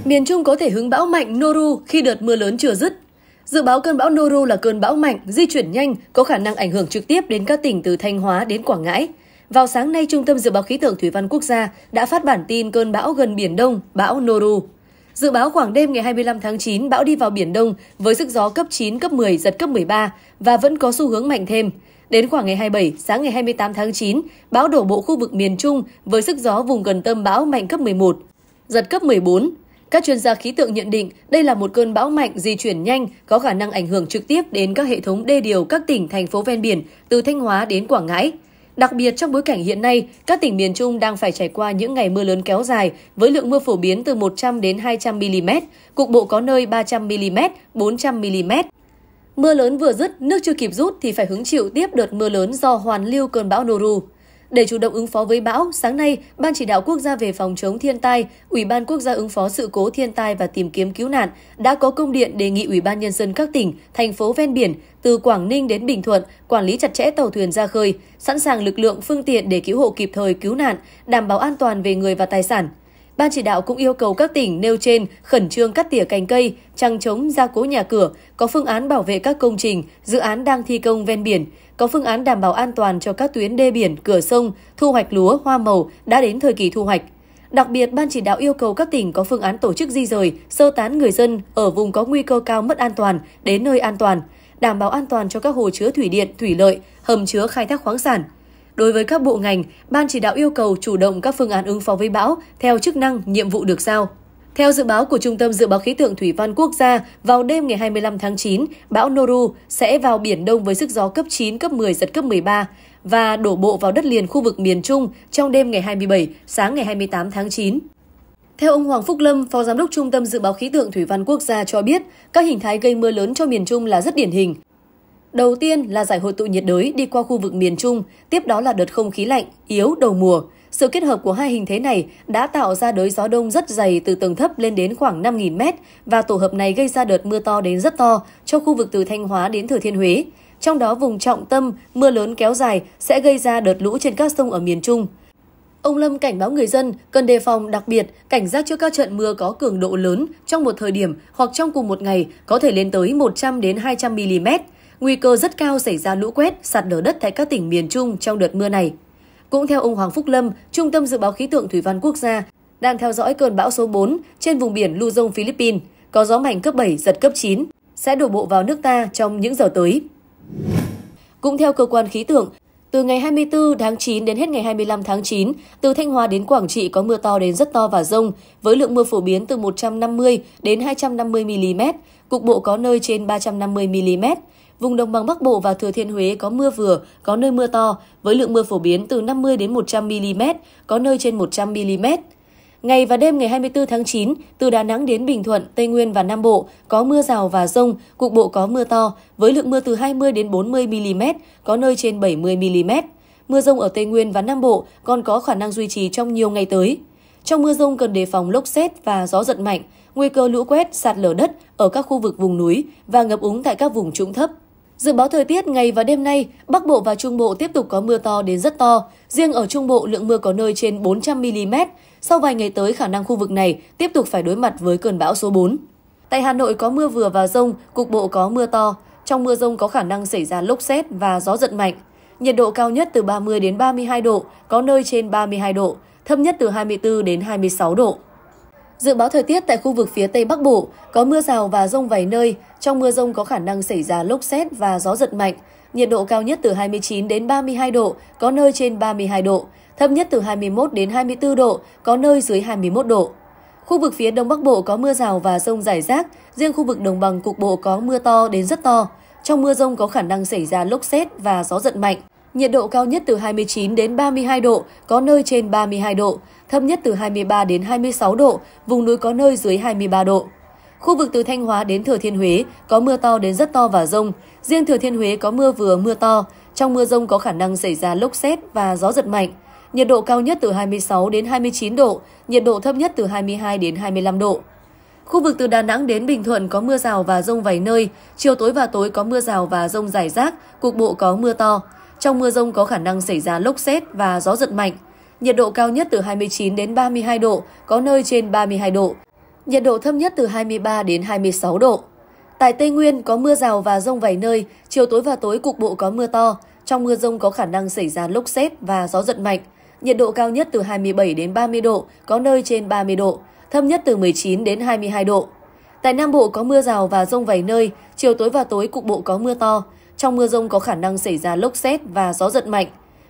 Miền Trung có thể hứng bão mạnh Noru khi đợt mưa lớn chưa dứt. Dự báo cơn bão Noru là cơn bão mạnh, di chuyển nhanh, có khả năng ảnh hưởng trực tiếp đến các tỉnh từ Thanh Hóa đến Quảng Ngãi. Vào sáng nay, Trung tâm Dự báo Khí tượng Thủy văn Quốc gia đã phát bản tin cơn bão gần Biển Đông, bão Noru. Dự báo khoảng đêm ngày 25 tháng 9, bão đi vào Biển Đông với sức gió cấp 9, cấp 10, giật cấp 13 và vẫn có xu hướng mạnh thêm. Đến khoảng ngày 27, sáng ngày 28 tháng 9, bão đổ bộ khu vực miền Trung với sức gió vùng gần tâm bão mạnh cấp 11, giật cấp 14. Các chuyên gia khí tượng nhận định đây là một cơn bão mạnh di chuyển nhanh có khả năng ảnh hưởng trực tiếp đến các hệ thống đê điều các tỉnh, thành phố ven biển từ Thanh Hóa đến Quảng Ngãi. Đặc biệt trong bối cảnh hiện nay, các tỉnh miền Trung đang phải trải qua những ngày mưa lớn kéo dài với lượng mưa phổ biến từ 100 đến 200 mm, cục bộ có nơi 300 mm, 400 mm. Mưa lớn vừa dứt, nước chưa kịp rút thì phải hứng chịu tiếp đợt mưa lớn do hoàn lưu cơn bão Noru. Để chủ động ứng phó với bão, sáng nay, Ban chỉ đạo quốc gia về phòng chống thiên tai, Ủy ban quốc gia ứng phó sự cố thiên tai và tìm kiếm cứu nạn đã có công điện đề nghị Ủy ban nhân dân các tỉnh, thành phố ven biển từ Quảng Ninh đến Bình Thuận quản lý chặt chẽ tàu thuyền ra khơi, sẵn sàng lực lượng phương tiện để cứu hộ kịp thời cứu nạn, đảm bảo an toàn về người và tài sản. Ban chỉ đạo cũng yêu cầu các tỉnh nêu trên khẩn trương cắt tỉa cành cây, trăng chống gia cố nhà cửa, có phương án bảo vệ các công trình, dự án đang thi công ven biển, có phương án đảm bảo an toàn cho các tuyến đê biển, cửa sông, thu hoạch lúa, hoa màu đã đến thời kỳ thu hoạch. Đặc biệt, Ban chỉ đạo yêu cầu các tỉnh có phương án tổ chức di rời, sơ tán người dân ở vùng có nguy cơ cao mất an toàn đến nơi an toàn, đảm bảo an toàn cho các hồ chứa thủy điện, thủy lợi, hầm chứa khai thác khoáng sản. Đối với các bộ ngành, Ban chỉ đạo yêu cầu chủ động các phương án ứng phó với bão theo chức năng, nhiệm vụ được giao. Theo dự báo của Trung tâm Dự báo Khí tượng Thủy văn Quốc gia, vào đêm ngày 25 tháng 9, bão Noru sẽ vào Biển Đông với sức gió cấp 9, cấp 10, giật cấp 13 và đổ bộ vào đất liền khu vực miền Trung trong đêm ngày 27, sáng ngày 28 tháng 9. Theo ông Hoàng Phúc Lâm, Phó Giám đốc Trung tâm Dự báo Khí tượng Thủy văn Quốc gia cho biết, các hình thái gây mưa lớn cho miền Trung là rất điển hình. Đầu tiên là giải hội tụ nhiệt đới đi qua khu vực miền Trung, tiếp đó là đợt không khí lạnh, yếu đầu mùa – sự kết hợp của hai hình thế này đã tạo ra đới gió đông rất dày từ tầng thấp lên đến khoảng 5.000 m và tổ hợp này gây ra đợt mưa to đến rất to cho khu vực từ Thanh Hóa đến Thừa Thiên Huế. Trong đó vùng trọng tâm, mưa lớn kéo dài sẽ gây ra đợt lũ trên các sông ở miền Trung. Ông Lâm cảnh báo người dân cần đề phòng đặc biệt cảnh giác trước các trận mưa có cường độ lớn trong một thời điểm hoặc trong cùng một ngày có thể lên tới 100 đến 200 mm. Nguy cơ rất cao xảy ra lũ quét, sạt lở đất tại các tỉnh miền Trung trong đợt mưa này. Cũng theo ông Hoàng Phúc Lâm, Trung tâm Dự báo Khí tượng Thủy văn Quốc gia đang theo dõi cơn bão số 4 trên vùng biển Luzon, Philippines, có gió mạnh cấp 7, giật cấp 9, sẽ đổ bộ vào nước ta trong những giờ tới. Cũng theo cơ quan khí tượng, từ ngày 24 tháng 9 đến hết ngày 25 tháng 9, từ Thanh Hóa đến Quảng Trị có mưa to đến rất to và rông, với lượng mưa phổ biến từ 150 đến 250 mm, cục bộ có nơi trên 350 mm. Vùng đồng bằng Bắc Bộ và Thừa Thiên Huế có mưa vừa, có nơi mưa to, với lượng mưa phổ biến từ 50 đến 100 mm, có nơi trên 100 mm. Ngày và đêm ngày 24 tháng 9, từ Đà Nẵng đến Bình Thuận, Tây Nguyên và Nam Bộ có mưa rào và rông, cục bộ có mưa to, với lượng mưa từ 20 đến 40 mm, có nơi trên 70 mm. Mưa rông ở Tây Nguyên và Nam Bộ còn có khả năng duy trì trong nhiều ngày tới. Trong mưa rông cần đề phòng lốc xét và gió giật mạnh, nguy cơ lũ quét, sạt lở đất ở các khu vực vùng núi và ngập úng tại các vùng trũng thấp. Dự báo thời tiết ngày và đêm nay, Bắc Bộ và Trung Bộ tiếp tục có mưa to đến rất to. Riêng ở Trung Bộ, lượng mưa có nơi trên 400mm. Sau vài ngày tới, khả năng khu vực này tiếp tục phải đối mặt với cơn bão số 4. Tại Hà Nội có mưa vừa và rông, cục bộ có mưa to. Trong mưa rông có khả năng xảy ra lốc xét và gió giật mạnh. Nhiệt độ cao nhất từ 30 đến 32 độ, có nơi trên 32 độ, thấp nhất từ 24 đến 26 độ. Dự báo thời tiết tại khu vực phía Tây Bắc Bộ có mưa rào và rông vài nơi, trong mưa rông có khả năng xảy ra lốc xét và gió giật mạnh. Nhiệt độ cao nhất từ 29 đến 32 độ, có nơi trên 32 độ. Thấp nhất từ 21 đến 24 độ, có nơi dưới 21 độ. Khu vực phía Đông Bắc Bộ có mưa rào và rông rải rác, riêng khu vực đồng bằng cục bộ có mưa to đến rất to. Trong mưa rông có khả năng xảy ra lốc xét và gió giật mạnh. Nhiệt độ cao nhất từ 29 đến 32 độ, có nơi trên 32 độ, thấp nhất từ 23 đến 26 độ, vùng núi có nơi dưới 23 độ. Khu vực từ Thanh Hóa đến Thừa Thiên Huế có mưa to đến rất to và rông. Riêng Thừa Thiên Huế có mưa vừa mưa to. Trong mưa rông có khả năng xảy ra lốc xét và gió giật mạnh. Nhiệt độ cao nhất từ 26 đến 29 độ, nhiệt độ thấp nhất từ 22 đến 25 độ. Khu vực từ Đà Nẵng đến Bình Thuận có mưa rào và rông vài nơi, chiều tối và tối có mưa rào và rông rải rác, cục bộ có mưa to. Trong mưa rông có khả năng xảy ra lốc xét và gió giật mạnh. Nhiệt độ cao nhất từ 29 đến 32 độ, có nơi trên 32 độ. Nhiệt độ thấp nhất từ 23 đến 26 độ. Tại Tây Nguyên có mưa rào và rông vài nơi, chiều tối và tối cục bộ có mưa to. Trong mưa rông có khả năng xảy ra lốc xét và gió giật mạnh. Nhiệt độ cao nhất từ 27 đến 30 độ, có nơi trên 30 độ, thấp nhất từ 19 đến 22 độ. Tại Nam Bộ có mưa rào và rông vài nơi, chiều tối và tối cục bộ có mưa to. Trong mưa rông có khả năng xảy ra lốc xét và gió giật mạnh.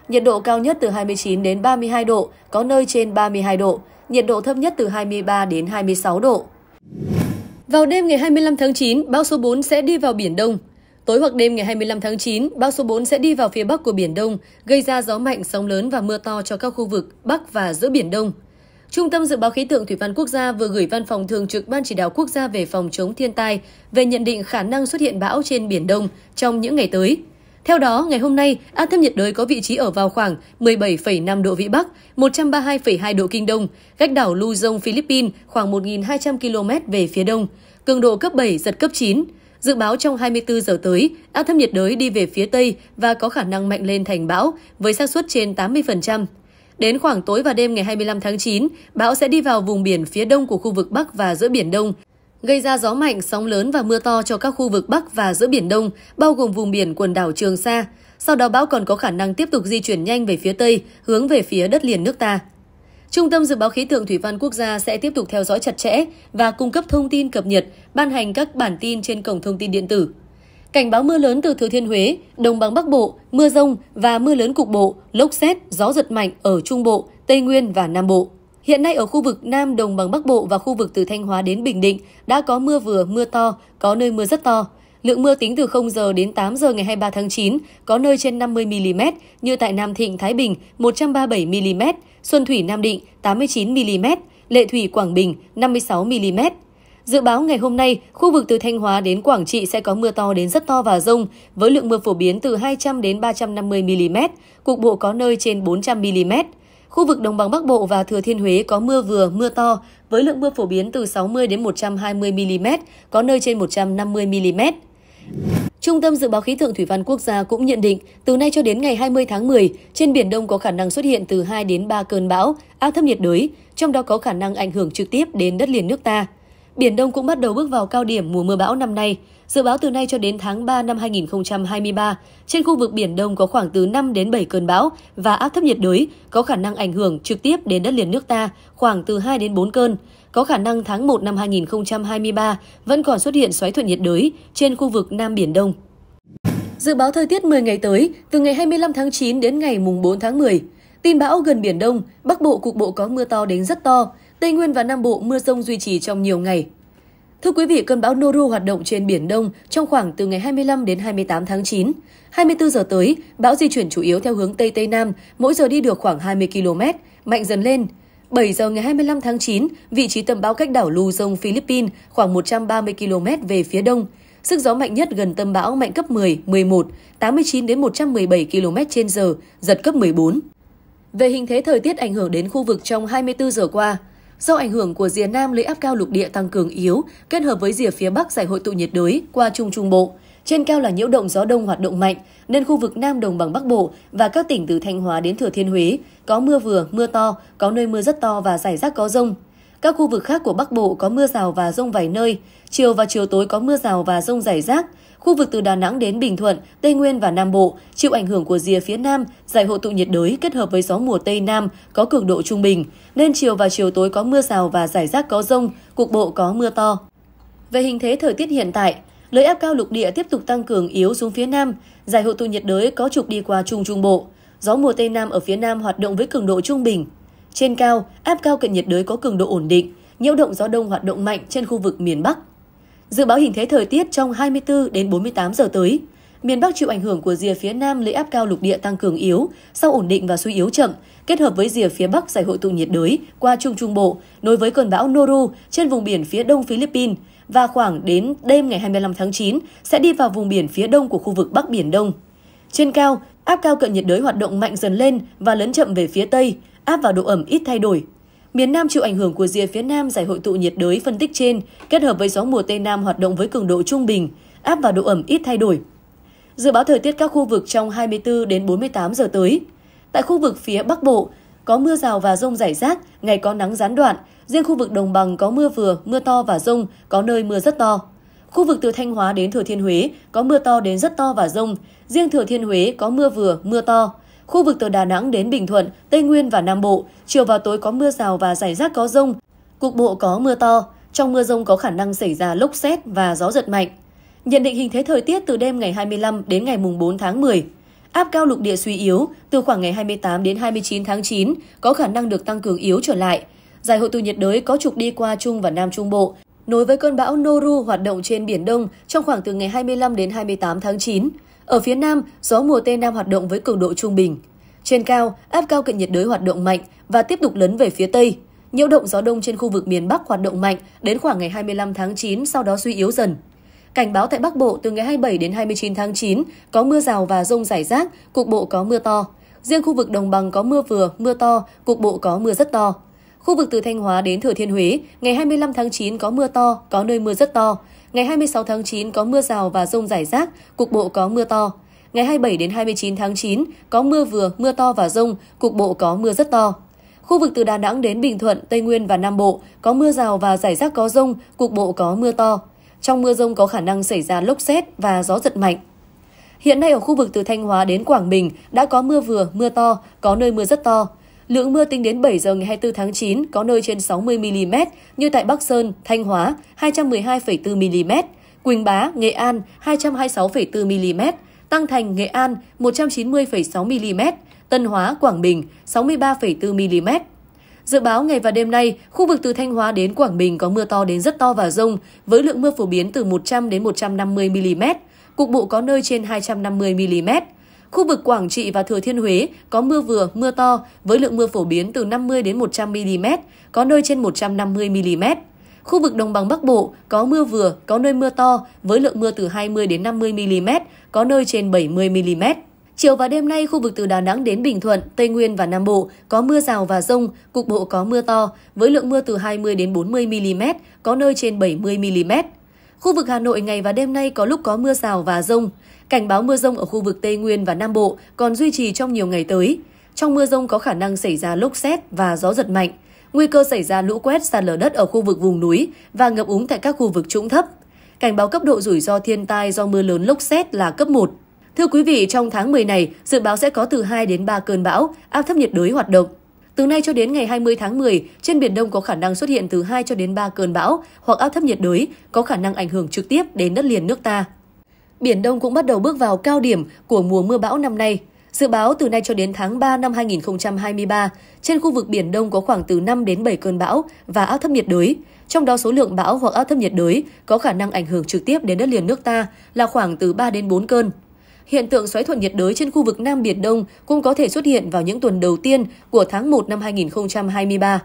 Nhiệt độ cao nhất từ 29 đến 32 độ, có nơi trên 32 độ, nhiệt độ thấp nhất từ 23 đến 26 độ. Vào đêm ngày 25 tháng 9, bão số 4 sẽ đi vào Biển Đông. Tối hoặc đêm ngày 25 tháng 9, bão số 4 sẽ đi vào phía bắc của Biển Đông, gây ra gió mạnh, sóng lớn và mưa to cho các khu vực Bắc và giữa Biển Đông. Trung tâm Dự báo Khí tượng Thủy văn Quốc gia vừa gửi văn phòng thường trực Ban Chỉ đạo Quốc gia về phòng chống thiên tai về nhận định khả năng xuất hiện bão trên Biển Đông trong những ngày tới. Theo đó, ngày hôm nay, áp thấp nhiệt đới có vị trí ở vào khoảng 17,5 độ Vĩ Bắc, 132,2 độ Kinh Đông, cách đảo Luzon, Philippines khoảng 1.200 km về phía đông, cường độ cấp 7, giật cấp 9. Dự báo trong 24 giờ tới, áp thấp nhiệt đới đi về phía Tây và có khả năng mạnh lên thành bão với xác suất trên 80%. Đến khoảng tối và đêm ngày 25 tháng 9, bão sẽ đi vào vùng biển phía đông của khu vực Bắc và giữa Biển Đông, gây ra gió mạnh, sóng lớn và mưa to cho các khu vực Bắc và giữa Biển Đông, bao gồm vùng biển quần đảo Trường Sa. Sau đó bão còn có khả năng tiếp tục di chuyển nhanh về phía Tây, hướng về phía đất liền nước ta. Trung tâm Dự báo Khí tượng Thủy văn Quốc gia sẽ tiếp tục theo dõi chặt chẽ và cung cấp thông tin cập nhật, ban hành các bản tin trên cổng thông tin điện tử. Cảnh báo mưa lớn từ Thừa Thiên Huế, Đồng bằng Bắc Bộ, mưa rông và mưa lớn cục bộ, lốc xét, gió giật mạnh ở Trung Bộ, Tây Nguyên và Nam Bộ. Hiện nay ở khu vực Nam Đồng bằng Bắc Bộ và khu vực từ Thanh Hóa đến Bình Định đã có mưa vừa, mưa to, có nơi mưa rất to. Lượng mưa tính từ 0 giờ đến 8 giờ ngày 23 tháng 9, có nơi trên 50 mm như tại Nam Thịnh, Thái Bình 137 mm, Xuân Thủy Nam Định 89 mm, Lệ Thủy Quảng Bình 56 mm. Dự báo ngày hôm nay, khu vực từ Thanh Hóa đến Quảng Trị sẽ có mưa to đến rất to và rông, với lượng mưa phổ biến từ 200 đến 350 mm, cục bộ có nơi trên 400 mm. Khu vực Đồng bằng Bắc Bộ và Thừa Thiên Huế có mưa vừa, mưa to, với lượng mưa phổ biến từ 60 đến 120 mm, có nơi trên 150 mm. Trung tâm Dự báo Khí tượng Thủy văn Quốc gia cũng nhận định, từ nay cho đến ngày 20 tháng 10, trên Biển Đông có khả năng xuất hiện từ 2 đến 3 cơn bão, áp thấp nhiệt đới, trong đó có khả năng ảnh hưởng trực tiếp đến đất liền nước ta. Biển Đông cũng bắt đầu bước vào cao điểm mùa mưa bão năm nay. Dự báo từ nay cho đến tháng 3 năm 2023, trên khu vực Biển Đông có khoảng từ 5 đến 7 cơn bão và áp thấp nhiệt đới có khả năng ảnh hưởng trực tiếp đến đất liền nước ta khoảng từ 2 đến 4 cơn. Có khả năng tháng 1 năm 2023 vẫn còn xuất hiện xoáy thuận nhiệt đới trên khu vực Nam Biển Đông. Dự báo thời tiết 10 ngày tới, từ ngày 25 tháng 9 đến ngày 4 tháng 10. Tin bão gần Biển Đông, Bắc Bộ cục bộ có mưa to đến rất to, Tây Nguyên và Nam Bộ mưa rông duy trì trong nhiều ngày, Thưa quý vị, cơn bão Noru hoạt động trên Biển Đông trong khoảng từ ngày 25 đến 28 tháng 9. 24 giờ tới, bão di chuyển chủ yếu theo hướng Tây Tây Nam, mỗi giờ đi được khoảng 20 km, mạnh dần lên. 7 giờ ngày 25 tháng 9, vị trí tâm bão cách đảo Luzon, Philippines khoảng 130 km về phía đông. Sức gió mạnh nhất gần tâm bão mạnh cấp 10, 11, 89 đến 117 km h giật cấp 14. Về hình thế thời tiết ảnh hưởng đến khu vực trong 24 giờ qua, Do ảnh hưởng của rìa nam lấy áp cao lục địa tăng cường yếu, kết hợp với rìa phía bắc giải hội tụ nhiệt đới qua Trung Trung Bộ, trên cao là nhiễu động gió đông hoạt động mạnh, nên khu vực Nam Đồng bằng Bắc Bộ và các tỉnh từ Thanh Hóa đến Thừa Thiên Huế có mưa vừa, mưa to, có nơi mưa rất to và rải rác có rông. Các khu vực khác của Bắc Bộ có mưa rào và rông vài nơi, chiều và chiều tối có mưa rào và rông rải rác, Khu vực từ Đà Nẵng đến Bình Thuận, Tây Nguyên và Nam Bộ chịu ảnh hưởng của rìa phía Nam, giải hội tụ nhiệt đới kết hợp với gió mùa Tây Nam có cường độ trung bình, nên chiều và chiều tối có mưa rào và rải rác có rông, cục bộ có mưa to. Về hình thế thời tiết hiện tại, Lưỡi áp cao lục địa tiếp tục tăng cường yếu xuống phía Nam, giải hội tụ nhiệt đới có trục đi qua Trung Trung Bộ. Gió mùa Tây Nam ở phía Nam hoạt động với cường độ trung bình. Trên cao, áp cao cận nhiệt đới có cường độ ổn định, nhiễu động gió đông hoạt động mạnh trên khu vực miền Bắc. Dự báo hình thế thời tiết trong 24 đến 48 giờ tới. Miền Bắc chịu ảnh hưởng của rìa phía Nam lấy áp cao lục địa tăng cường yếu, sau ổn định và suy yếu chậm, kết hợp với rìa phía Bắc giải hội tụ nhiệt đới qua Trung Trung Bộ, nối với cơn bão Noru trên vùng biển phía đông Philippines và khoảng đến đêm ngày 25 tháng 9 sẽ đi vào vùng biển phía đông của khu vực Bắc Biển Đông. Trên cao, áp cao cận nhiệt đới hoạt động mạnh dần lên và lấn chậm về phía Tây, áp vào độ ẩm ít thay đổi, Miền Nam chịu ảnh hưởng của rìa phía Nam giải hội tụ nhiệt đới phân tích trên, kết hợp với gió mùa Tây Nam hoạt động với cường độ trung bình, áp và độ ẩm ít thay đổi. Dự báo thời tiết các khu vực trong 24 đến 48 giờ tới. Tại khu vực phía Bắc Bộ, có mưa rào và rông rải rác, ngày có nắng gián đoạn, riêng khu vực đồng bằng có mưa vừa, mưa to và rông, có nơi mưa rất to. Khu vực từ Thanh Hóa đến Thừa Thiên Huế có mưa to đến rất to và rông, riêng Thừa Thiên Huế có mưa vừa, mưa to, Khu vực từ Đà Nẵng đến Bình Thuận, Tây Nguyên và Nam Bộ, chiều và tối có mưa rào và rải rác có rông, cục bộ có mưa to. Trong mưa rông có khả năng xảy ra lốc xét và gió giật mạnh. Nhận định hình thế thời tiết từ đêm ngày 25 đến ngày 4 tháng 10. Áp cao lục địa suy yếu, từ khoảng ngày 28 đến 29 tháng 9 có khả năng được tăng cường yếu trở lại. Giải hội tụ nhiệt đới có trục đi qua Trung và Nam Trung Bộ, nối với cơn bão Noru hoạt động trên Biển Đông trong khoảng từ ngày 25 đến 28 tháng 9. Ở phía Nam, gió mùa Tây Nam hoạt động với cường độ trung bình. Trên cao, áp cao cận nhiệt đới hoạt động mạnh và tiếp tục lấn về phía Tây. Nhiễu động gió đông trên khu vực miền Bắc hoạt động mạnh đến khoảng ngày 25 tháng 9 sau đó suy yếu dần. Cảnh báo tại Bắc Bộ từ ngày 27 đến 29 tháng 9 có mưa rào và rông rải rác, cục bộ có mưa to. Riêng khu vực đồng bằng có mưa vừa, mưa to, cục bộ có mưa rất to. Khu vực từ Thanh Hóa đến Thừa Thiên Huế, ngày 25 tháng 9 có mưa to, có nơi mưa rất to. Ngày 26 tháng 9 có mưa rào và rông rải rác, cục bộ có mưa to. Ngày 27 đến 29 tháng 9 có mưa vừa, mưa to và rông, cục bộ có mưa rất to. Khu vực từ Đà Nẵng đến Bình Thuận, Tây Nguyên và Nam Bộ có mưa rào và rải rác có rông, cục bộ có mưa to. Trong mưa rông có khả năng xảy ra lốc xét và gió giật mạnh. Hiện nay ở khu vực từ Thanh Hóa đến Quảng Bình đã có mưa vừa, mưa to, có nơi mưa rất to. Lượng mưa tính đến 7 giờ ngày 24 tháng 9 có nơi trên 60 mm như tại Bắc Sơn, Thanh Hóa 212,4 mm, Quỳnh Bá, Nghệ An 226,4 mm, Tăng Thành, Nghệ An 190,6 mm, Tân Hóa, Quảng Bình 63,4 mm. Dự báo ngày và đêm nay, khu vực từ Thanh Hóa đến Quảng Bình có mưa to đến rất to và rông, với lượng mưa phổ biến từ 100 đến 150 mm, cục bộ có nơi trên 250 mm. Khu vực Quảng Trị và Thừa Thiên Huế có mưa vừa, mưa to với lượng mưa phổ biến từ 50 đến 100 mm, có nơi trên 150 mm. Khu vực Đồng bằng Bắc Bộ có mưa vừa, có nơi mưa to với lượng mưa từ 20 đến 50 mm, có nơi trên 70 mm. Chiều và đêm nay, khu vực từ Đà Nẵng đến Bình Thuận, Tây Nguyên và Nam Bộ có mưa rào và rông, cục bộ có mưa to, với lượng mưa từ 20 đến 40 mm, có nơi trên 70 mm. Khu vực Hà Nội ngày và đêm nay có lúc có mưa rào và rông. Cảnh báo mưa rông ở khu vực Tây Nguyên và Nam Bộ còn duy trì trong nhiều ngày tới. Trong mưa rông có khả năng xảy ra lốc xét và gió giật mạnh, nguy cơ xảy ra lũ quét sạt lở đất ở khu vực vùng núi và ngập úng tại các khu vực trũng thấp. Cảnh báo cấp độ rủi ro thiên tai do mưa lớn lốc xét là cấp 1. Thưa quý vị, trong tháng 10 này, dự báo sẽ có từ 2 đến 3 cơn bão, áp thấp nhiệt đới hoạt động. Từ nay cho đến ngày 20 tháng 10, trên Biển Đông có khả năng xuất hiện từ 2 cho đến 3 cơn bão hoặc áp thấp nhiệt đới có khả năng ảnh hưởng trực tiếp đến đất liền nước ta. Biển Đông cũng bắt đầu bước vào cao điểm của mùa mưa bão năm nay. Dự báo từ nay cho đến tháng 3 năm 2023, trên khu vực Biển Đông có khoảng từ 5 đến 7 cơn bão và áp thấp nhiệt đới. Trong đó số lượng bão hoặc áp thấp nhiệt đới có khả năng ảnh hưởng trực tiếp đến đất liền nước ta là khoảng từ 3 đến 4 cơn. Hiện tượng xoáy thuận nhiệt đới trên khu vực Nam Biển Đông cũng có thể xuất hiện vào những tuần đầu tiên của tháng 1 năm 2023.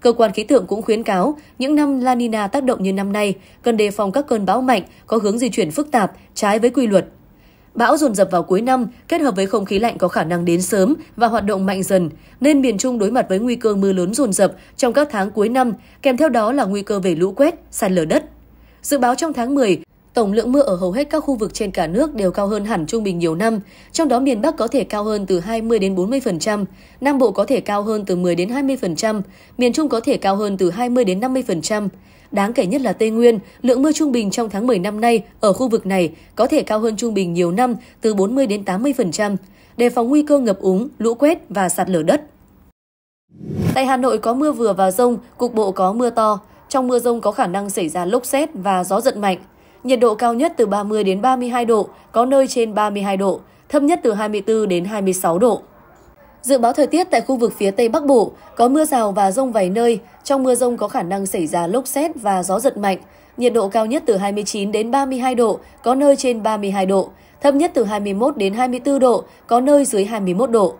Cơ quan khí tượng cũng khuyến cáo, những năm La Nina tác động như năm nay, cần đề phòng các cơn bão mạnh có hướng di chuyển phức tạp, trái với quy luật. Bão dồn dập vào cuối năm, kết hợp với không khí lạnh có khả năng đến sớm và hoạt động mạnh dần, nên miền Trung đối mặt với nguy cơ mưa lớn dồn dập trong các tháng cuối năm, kèm theo đó là nguy cơ về lũ quét, sạt lở đất. Dự báo trong tháng 10, tổng lượng mưa ở hầu hết các khu vực trên cả nước đều cao hơn hẳn trung bình nhiều năm, trong đó miền Bắc có thể cao hơn từ 20 đến 40%, Nam Bộ có thể cao hơn từ 10 đến 20%, miền Trung có thể cao hơn từ 20 đến 50%. Đáng kể nhất là Tây Nguyên, lượng mưa trung bình trong tháng 10 năm nay ở khu vực này có thể cao hơn trung bình nhiều năm từ 40 đến 80%, đề phòng nguy cơ ngập úng, lũ quét và sạt lở đất. Tại Hà Nội có mưa vừa và rông, cục bộ có mưa to. Trong mưa rông có khả năng xảy ra lốc xét và gió giật mạnh. Nhiệt độ cao nhất từ 30 đến 32 độ, có nơi trên 32 độ, thấp nhất từ 24 đến 26 độ. Dự báo thời tiết tại khu vực phía Tây Bắc Bộ có mưa rào và rông vài nơi, trong mưa rông có khả năng xảy ra lốc xét và gió giật mạnh. Nhiệt độ cao nhất từ 29 đến 32 độ, có nơi trên 32 độ, thấp nhất từ 21 đến 24 độ, có nơi dưới 21 độ.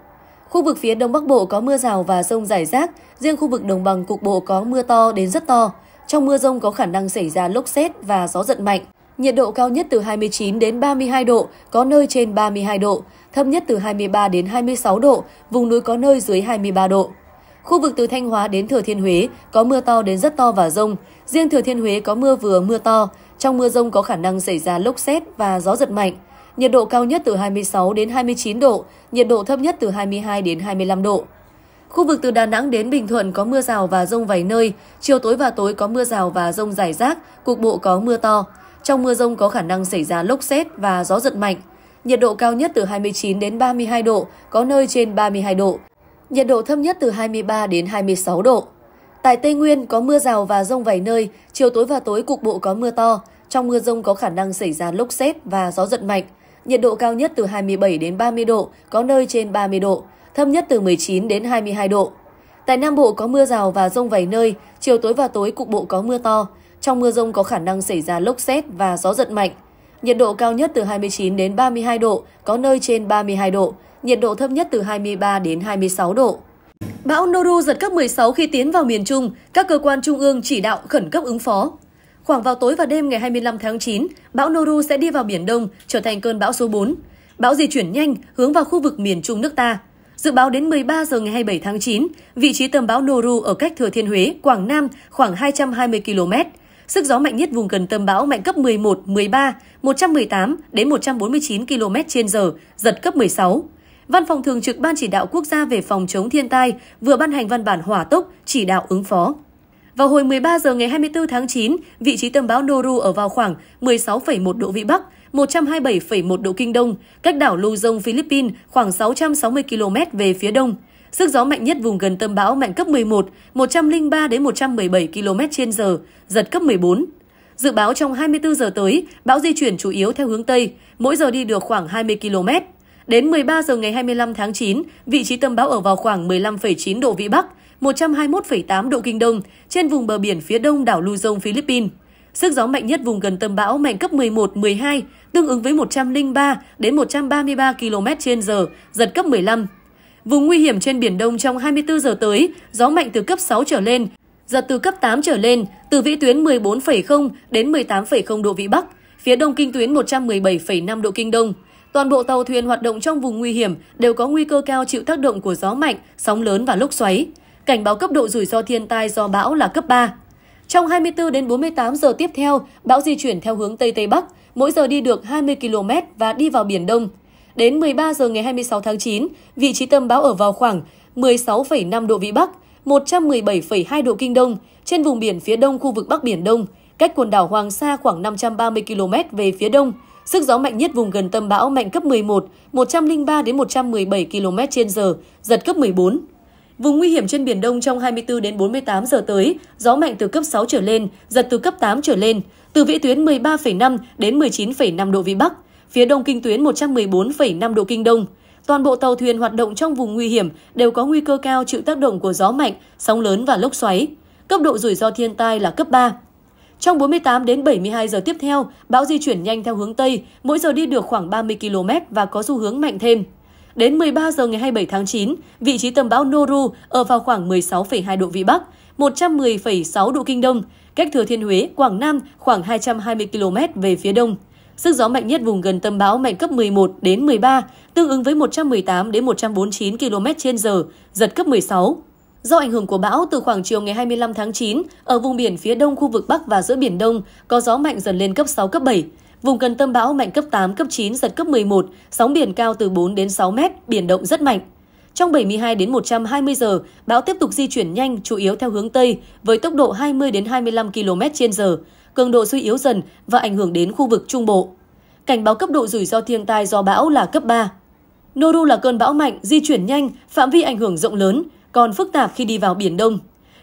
Khu vực phía Đông Bắc Bộ có mưa rào và rông rải rác, riêng khu vực đồng bằng cục bộ có mưa to đến rất to. Trong mưa rông có khả năng xảy ra lốc xét và gió giật mạnh. Nhiệt độ cao nhất từ 29 đến 32 độ, có nơi trên 32 độ, thấp nhất từ 23 đến 26 độ, vùng núi có nơi dưới 23 độ. Khu vực từ Thanh Hóa đến Thừa Thiên Huế có mưa to đến rất to và rông. Riêng Thừa Thiên Huế có mưa vừa mưa to. Trong mưa rông có khả năng xảy ra lốc xét và gió giật mạnh. Nhiệt độ cao nhất từ 26 đến 29 độ, nhiệt độ thấp nhất từ 22 đến 25 độ. Khu vực từ Đà Nẵng đến Bình Thuận có mưa rào và rông vài nơi, chiều tối và tối có mưa rào và rông rải rác, cục bộ có mưa to. Trong mưa rông có khả năng xảy ra lốc xét và gió giật mạnh. Nhiệt độ cao nhất từ 29 đến 32 độ, có nơi trên 32 độ. Nhiệt độ thấp nhất từ 23 đến 26 độ. Tại Tây Nguyên có mưa rào và rông vài nơi, chiều tối và tối cục bộ có mưa to. Trong mưa rông có khả năng xảy ra lốc xét và gió giật mạnh. Nhiệt độ cao nhất từ 27 đến 30 độ, có nơi trên 30 độ thấp nhất từ 19 đến 22 độ. Tại Nam Bộ có mưa rào và rông vài nơi, chiều tối và tối cục bộ có mưa to. Trong mưa rông có khả năng xảy ra lốc xét và gió giật mạnh. Nhiệt độ cao nhất từ 29 đến 32 độ, có nơi trên 32 độ. Nhiệt độ thấp nhất từ 23 đến 26 độ. Bão Noru giật cấp 16 khi tiến vào miền Trung, các cơ quan trung ương chỉ đạo khẩn cấp ứng phó. Khoảng vào tối và đêm ngày 25 tháng 9, bão Noru sẽ đi vào Biển Đông, trở thành cơn bão số 4. Bão di chuyển nhanh, hướng vào khu vực miền Trung nước ta, Dự báo đến 13 giờ ngày 27 tháng 9, vị trí tâm bão Noru ở cách Thừa Thiên Huế, Quảng Nam khoảng 220 km. Sức gió mạnh nhất vùng gần tâm bão mạnh cấp 11, 13, 118 đến 149 km h giật cấp 16. Văn phòng thường trực Ban chỉ đạo quốc gia về phòng chống thiên tai vừa ban hành văn bản hỏa tốc chỉ đạo ứng phó. Vào hồi 13 giờ ngày 24 tháng 9, vị trí tâm bão Noru ở vào khoảng 16,1 độ vĩ Bắc, 127,1 độ Kinh Đông, cách đảo Luzon, Philippines khoảng 660 km về phía đông. Sức gió mạnh nhất vùng gần tâm bão mạnh cấp 11, 103 đến 117 km h giật cấp 14. Dự báo trong 24 giờ tới, bão di chuyển chủ yếu theo hướng Tây, mỗi giờ đi được khoảng 20 km. Đến 13 giờ ngày 25 tháng 9, vị trí tâm bão ở vào khoảng 15,9 độ Vĩ Bắc, 121,8 độ Kinh Đông, trên vùng bờ biển phía đông đảo Luzon, Philippines. Sức gió mạnh nhất vùng gần tâm bão mạnh cấp 11, 12, tương ứng với 103 đến 133 km/h, giật cấp 15. Vùng nguy hiểm trên biển Đông trong 24 giờ tới, gió mạnh từ cấp 6 trở lên, giật từ cấp 8 trở lên, từ vĩ tuyến 14,0 đến 18,0 độ vĩ Bắc, phía đông kinh tuyến 117,5 độ kinh Đông. Toàn bộ tàu thuyền hoạt động trong vùng nguy hiểm đều có nguy cơ cao chịu tác động của gió mạnh, sóng lớn và lốc xoáy. Cảnh báo cấp độ rủi ro thiên tai do bão là cấp 3. Trong 24 đến 48 giờ tiếp theo, bão di chuyển theo hướng Tây Tây Bắc, mỗi giờ đi được 20 km và đi vào Biển Đông. Đến 13 giờ ngày 26 tháng 9, vị trí tâm bão ở vào khoảng 16,5 độ Vĩ Bắc, 117,2 độ Kinh Đông, trên vùng biển phía đông khu vực Bắc Biển Đông, cách quần đảo Hoàng Sa khoảng 530 km về phía đông. Sức gió mạnh nhất vùng gần tâm bão mạnh cấp 11, 103 đến 117 km/h, giật cấp 14. Vùng nguy hiểm trên Biển Đông trong 24 đến 48 giờ tới, gió mạnh từ cấp 6 trở lên, giật từ cấp 8 trở lên, từ vĩ tuyến 13,5 đến 19,5 độ Vĩ Bắc, phía đông kinh tuyến 114,5 độ Kinh Đông. Toàn bộ tàu thuyền hoạt động trong vùng nguy hiểm đều có nguy cơ cao chịu tác động của gió mạnh, sóng lớn và lốc xoáy. Cấp độ rủi ro thiên tai là cấp 3. Trong 48 đến 72 giờ tiếp theo, bão di chuyển nhanh theo hướng Tây, mỗi giờ đi được khoảng 30 km và có xu hướng mạnh thêm. Đến 13 giờ ngày 27 tháng 9, vị trí tâm bão Noru ở vào khoảng 16,2 độ Vĩ Bắc, 110,6 độ Kinh Đông, cách Thừa Thiên Huế, Quảng Nam khoảng 220 km về phía đông. Sức gió mạnh nhất vùng gần tâm bão mạnh cấp 11 đến 13, tương ứng với 118 đến 149 km h giật cấp 16. Do ảnh hưởng của bão từ khoảng chiều ngày 25 tháng 9, ở vùng biển phía đông khu vực Bắc và giữa Biển Đông có gió mạnh dần lên cấp 6, cấp 7. Vùng gần tâm bão mạnh cấp 8, cấp 9, giật cấp 11, sóng biển cao từ 4 đến 6 mét, biển động rất mạnh. Trong 72 đến 120 giờ, bão tiếp tục di chuyển nhanh, chủ yếu theo hướng Tây, với tốc độ 20 đến 25 km h cường độ suy yếu dần và ảnh hưởng đến khu vực Trung Bộ. Cảnh báo cấp độ rủi ro thiên tai do bão là cấp 3. Noru là cơn bão mạnh, di chuyển nhanh, phạm vi ảnh hưởng rộng lớn, còn phức tạp khi đi vào Biển Đông.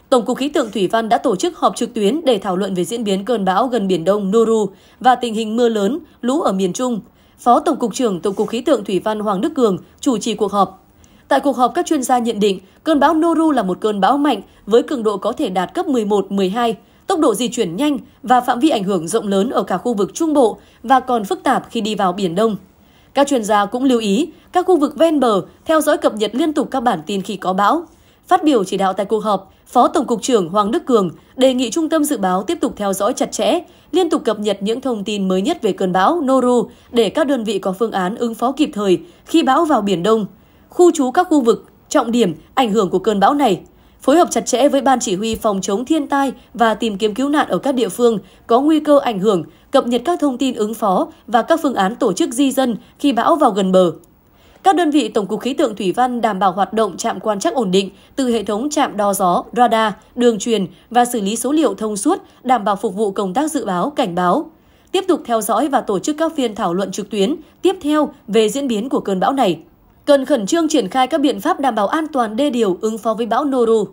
Tổng cục Khí tượng Thủy văn đã tổ chức họp trực tuyến để thảo luận về diễn biến cơn bão gần Biển Đông Noru và tình hình mưa lớn, lũ ở miền Trung. Phó Tổng cục trưởng Tổng cục Khí tượng Thủy văn Hoàng Đức Cường chủ trì cuộc họp. Tại cuộc họp, các chuyên gia nhận định cơn bão Noru là một cơn bão mạnh với cường độ có thể đạt cấp 11-12, tốc độ di chuyển nhanh và phạm vi ảnh hưởng rộng lớn ở cả khu vực Trung Bộ và còn phức tạp khi đi vào Biển Đông. Các chuyên gia cũng lưu ý các khu vực ven bờ theo dõi cập nhật liên tục các bản tin khi có bão. Phát biểu chỉ đạo tại cuộc họp, Phó Tổng cục trưởng Hoàng Đức Cường đề nghị Trung tâm Dự báo tiếp tục theo dõi chặt chẽ, liên tục cập nhật những thông tin mới nhất về cơn bão Noru để các đơn vị có phương án ứng phó kịp thời khi bão vào Biển Đông, khu trú các khu vực, trọng điểm, ảnh hưởng của cơn bão này, phối hợp chặt chẽ với Ban Chỉ huy Phòng chống thiên tai và tìm kiếm cứu nạn ở các địa phương có nguy cơ ảnh hưởng, cập nhật các thông tin ứng phó và các phương án tổ chức di dân khi bão vào gần bờ. Các đơn vị Tổng cục Khí tượng Thủy văn đảm bảo hoạt động trạm quan trắc ổn định từ hệ thống trạm đo gió, radar, đường truyền và xử lý số liệu thông suốt, đảm bảo phục vụ công tác dự báo, cảnh báo. Tiếp tục theo dõi và tổ chức các phiên thảo luận trực tuyến tiếp theo về diễn biến của cơn bão này. Cần khẩn trương triển khai các biện pháp đảm bảo an toàn đê điều ứng phó với bão Noru.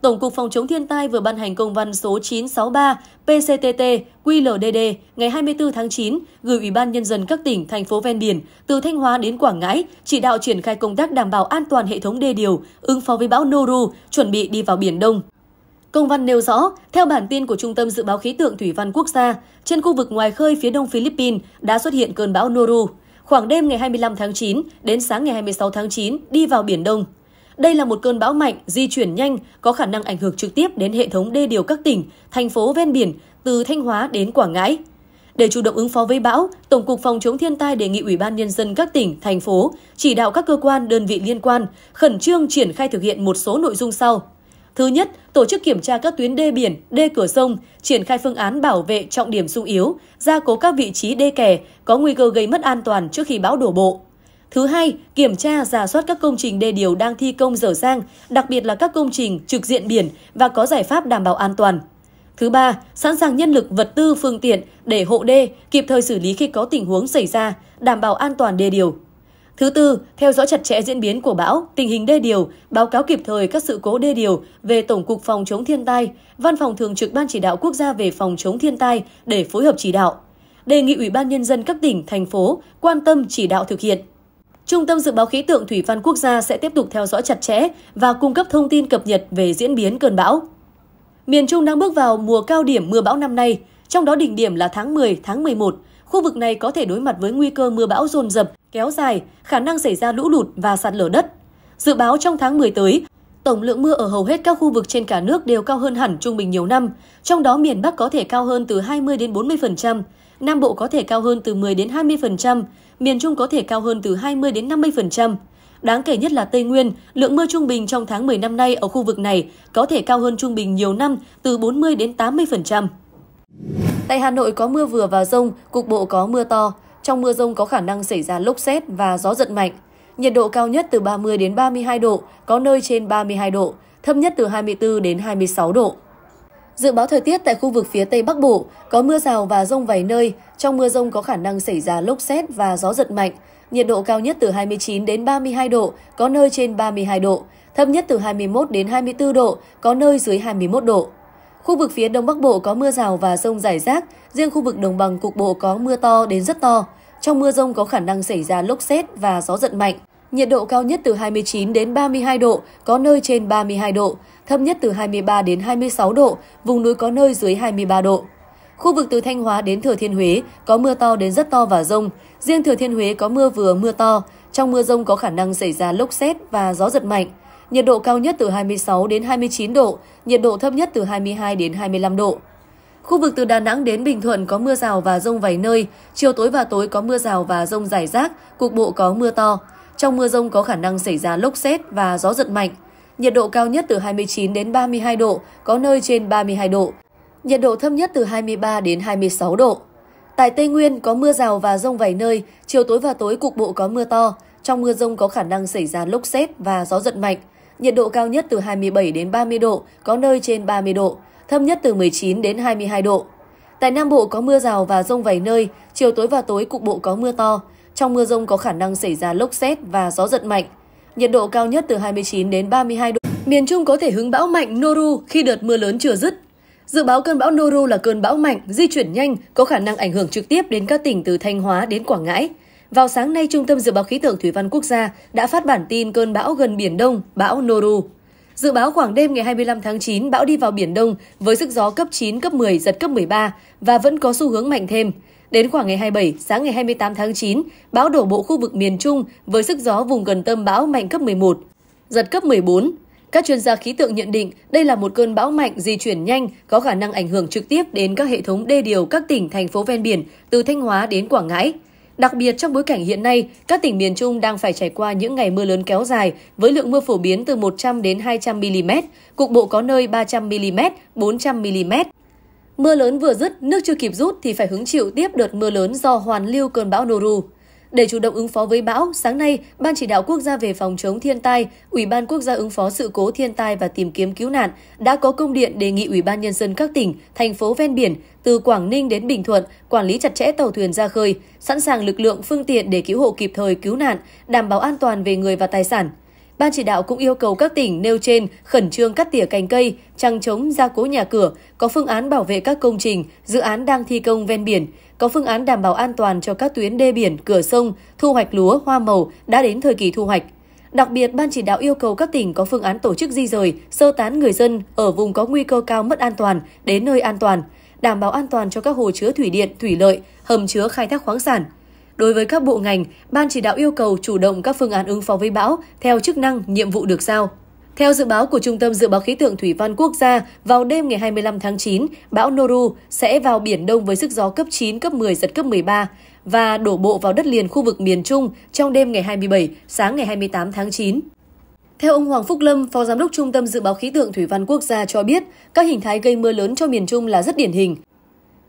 Tổng cục Phòng chống thiên tai vừa ban hành công văn số 963 PCTT QLDD ngày 24 tháng 9 gửi Ủy ban Nhân dân các tỉnh, thành phố ven biển từ Thanh Hóa đến Quảng Ngãi chỉ đạo triển khai công tác đảm bảo an toàn hệ thống đê điều, ứng phó với bão Noru, chuẩn bị đi vào Biển Đông. Công văn nêu rõ, theo bản tin của Trung tâm Dự báo Khí tượng Thủy văn Quốc gia, trên khu vực ngoài khơi phía đông Philippines đã xuất hiện cơn bão Noru. Khoảng đêm ngày 25 tháng 9 đến sáng ngày 26 tháng 9 đi vào Biển Đông. Đây là một cơn bão mạnh, di chuyển nhanh, có khả năng ảnh hưởng trực tiếp đến hệ thống đê điều các tỉnh, thành phố ven biển từ Thanh Hóa đến Quảng Ngãi. Để chủ động ứng phó với bão, Tổng cục Phòng chống thiên tai đề nghị Ủy ban Nhân dân các tỉnh, thành phố chỉ đạo các cơ quan, đơn vị liên quan khẩn trương triển khai thực hiện một số nội dung sau. Thứ nhất, tổ chức kiểm tra các tuyến đê biển, đê cửa sông, triển khai phương án bảo vệ trọng điểm sung yếu, gia cố các vị trí đê kè có nguy cơ gây mất an toàn trước khi bão đổ bộ. Thứ hai, kiểm tra, giả soát các công trình đê điều đang thi công dở dang, đặc biệt là các công trình trực diện biển và có giải pháp đảm bảo an toàn. Thứ ba, sẵn sàng nhân lực, vật tư, phương tiện để hộ đê, kịp thời xử lý khi có tình huống xảy ra, đảm bảo an toàn đê điều. Thứ tư, theo dõi chặt chẽ diễn biến của bão, tình hình đê điều, báo cáo kịp thời các sự cố đê điều về Tổng cục Phòng chống thiên tai, Văn phòng thường trực Ban chỉ đạo quốc gia về phòng chống thiên tai để phối hợp chỉ đạo. Đề nghị Ủy ban nhân dân các tỉnh, thành phố quan tâm chỉ đạo thực hiện. Trung tâm Dự báo Khí tượng Thủy văn Quốc gia sẽ tiếp tục theo dõi chặt chẽ và cung cấp thông tin cập nhật về diễn biến cơn bão. Miền Trung đang bước vào mùa cao điểm mưa bão năm nay, trong đó đỉnh điểm là tháng 10, tháng 11. Khu vực này có thể đối mặt với nguy cơ mưa bão dồn dập, kéo dài, khả năng xảy ra lũ lụt và sạt lở đất. Dự báo trong tháng 10 tới, tổng lượng mưa ở hầu hết các khu vực trên cả nước đều cao hơn hẳn trung bình nhiều năm, trong đó miền Bắc có thể cao hơn từ 20 đến 40%, Nam Bộ có thể cao hơn từ 10 đến 20%, miền Trung có thể cao hơn từ 20 đến 50%. Đáng kể nhất là Tây Nguyên, lượng mưa trung bình trong tháng 10 năm nay ở khu vực này có thể cao hơn trung bình nhiều năm từ 40 đến 80%. Tại Hà Nội có mưa vừa và rông, cục bộ có mưa to. Trong mưa rông có khả năng xảy ra lốc xét và gió giật mạnh. Nhiệt độ cao nhất từ 30 đến 32 độ, có nơi trên 32 độ, thấp nhất từ 24 đến 26 độ. Dự báo thời tiết tại khu vực phía Tây Bắc Bộ có mưa rào và rông vài nơi, trong mưa rông có khả năng xảy ra lốc xét và gió giật mạnh. Nhiệt độ cao nhất từ 29 đến 32 độ, có nơi trên 32 độ, thấp nhất từ 21 đến 24 độ, có nơi dưới 21 độ. Khu vực phía Đông Bắc Bộ có mưa rào và rông rải rác, riêng khu vực đồng bằng cục bộ có mưa to đến rất to. Trong mưa rông có khả năng xảy ra lốc xét và gió giật mạnh. Nhiệt độ cao nhất từ 29 đến 32 độ, có nơi trên 32 độ, thấp nhất từ 23 đến 26 độ, vùng núi có nơi dưới 23 độ. Khu vực từ Thanh Hóa đến Thừa Thiên Huế có mưa to đến rất to và rông. Riêng Thừa Thiên Huế có mưa vừa mưa to. Trong mưa rông có khả năng xảy ra lốc xét và gió giật mạnh. Nhiệt độ cao nhất từ 26 đến 29 độ, nhiệt độ thấp nhất từ 22 đến 25 độ. Khu vực từ Đà Nẵng đến Bình Thuận có mưa rào và rông vài nơi, chiều tối và tối có mưa rào và rông rải rác, cục bộ có mưa to. Trong mưa rông có khả năng xảy ra lốc xét và gió giật mạnh. Nhiệt độ cao nhất từ 29 đến 32 độ, có nơi trên 32 độ. Nhiệt độ thấp nhất từ 23 đến 26 độ. Tại Tây Nguyên có mưa rào và rông vài nơi, chiều tối và tối cục bộ có mưa to. Trong mưa rông có khả năng xảy ra lốc xét và gió giật mạnh. Nhiệt độ cao nhất từ 27 đến 30 độ, có nơi trên 30 độ, thấp nhất từ 19 đến 22 độ. Tại Nam Bộ có mưa rào và rông vài nơi, chiều tối và tối cục bộ có mưa to. Trong mưa rông có khả năng xảy ra lốc xét và gió giật mạnh. Nhiệt độ cao nhất từ 29 đến 32 độ. Miền Trung có thể hứng bão mạnh Noru khi đợt mưa lớn chưa dứt. Dự báo cơn bão Noru là cơn bão mạnh, di chuyển nhanh, có khả năng ảnh hưởng trực tiếp đến các tỉnh từ Thanh Hóa đến Quảng Ngãi. Vào sáng nay, Trung tâm Dự báo Khí tượng Thủy văn Quốc gia đã phát bản tin cơn bão gần Biển Đông, bão Noru. Dự báo khoảng đêm ngày 25 tháng 9, bão đi vào Biển Đông với sức gió cấp 9, cấp 10, giật cấp 13 và vẫn có xu hướng mạnh thêm. Đến khoảng ngày 27, sáng ngày 28 tháng 9, bão đổ bộ khu vực miền Trung với sức gió vùng gần tâm bão mạnh cấp 11, giật cấp 14. Các chuyên gia khí tượng nhận định đây là một cơn bão mạnh di chuyển nhanh có khả năng ảnh hưởng trực tiếp đến các hệ thống đê điều các tỉnh, thành phố ven biển từ Thanh Hóa đến Quảng Ngãi. Đặc biệt trong bối cảnh hiện nay, các tỉnh miền Trung đang phải trải qua những ngày mưa lớn kéo dài với lượng mưa phổ biến từ 100 đến 200 mm, cục bộ có nơi 300 mm, 400 mm. Mưa lớn vừa dứt, nước chưa kịp rút thì phải hứng chịu tiếp đợt mưa lớn do hoàn lưu cơn bão Noru. Để chủ động ứng phó với bão, sáng nay, Ban chỉ đạo quốc gia về phòng chống thiên tai, Ủy ban quốc gia ứng phó sự cố thiên tai và tìm kiếm cứu nạn đã có công điện đề nghị Ủy ban nhân dân các tỉnh, thành phố ven biển từ Quảng Ninh đến Bình Thuận quản lý chặt chẽ tàu thuyền ra khơi, sẵn sàng lực lượng phương tiện để cứu hộ kịp thời cứu nạn, đảm bảo an toàn về người và tài sản. Ban chỉ đạo cũng yêu cầu các tỉnh nêu trên khẩn trương cắt tỉa cành cây, trăng chống gia cố nhà cửa, có phương án bảo vệ các công trình, dự án đang thi công ven biển, có phương án đảm bảo an toàn cho các tuyến đê biển, cửa sông, thu hoạch lúa, hoa màu đã đến thời kỳ thu hoạch. Đặc biệt, Ban chỉ đạo yêu cầu các tỉnh có phương án tổ chức di rời, sơ tán người dân ở vùng có nguy cơ cao mất an toàn đến nơi an toàn, đảm bảo an toàn cho các hồ chứa thủy điện, thủy lợi, hầm chứa khai thác khoáng sản – Đối với các bộ ngành, Ban chỉ đạo yêu cầu chủ động các phương án ứng phó với bão theo chức năng, nhiệm vụ được giao. Theo dự báo của Trung tâm Dự báo Khí tượng Thủy văn Quốc gia, vào đêm ngày 25 tháng 9, bão Noru sẽ vào Biển Đông với sức gió cấp 9, cấp 10, giật cấp 13 và đổ bộ vào đất liền khu vực miền Trung trong đêm ngày 27, sáng ngày 28 tháng 9. Theo ông Hoàng Phúc Lâm, Phó Giám đốc Trung tâm Dự báo Khí tượng Thủy văn Quốc gia cho biết, các hình thái gây mưa lớn cho miền Trung là rất điển hình.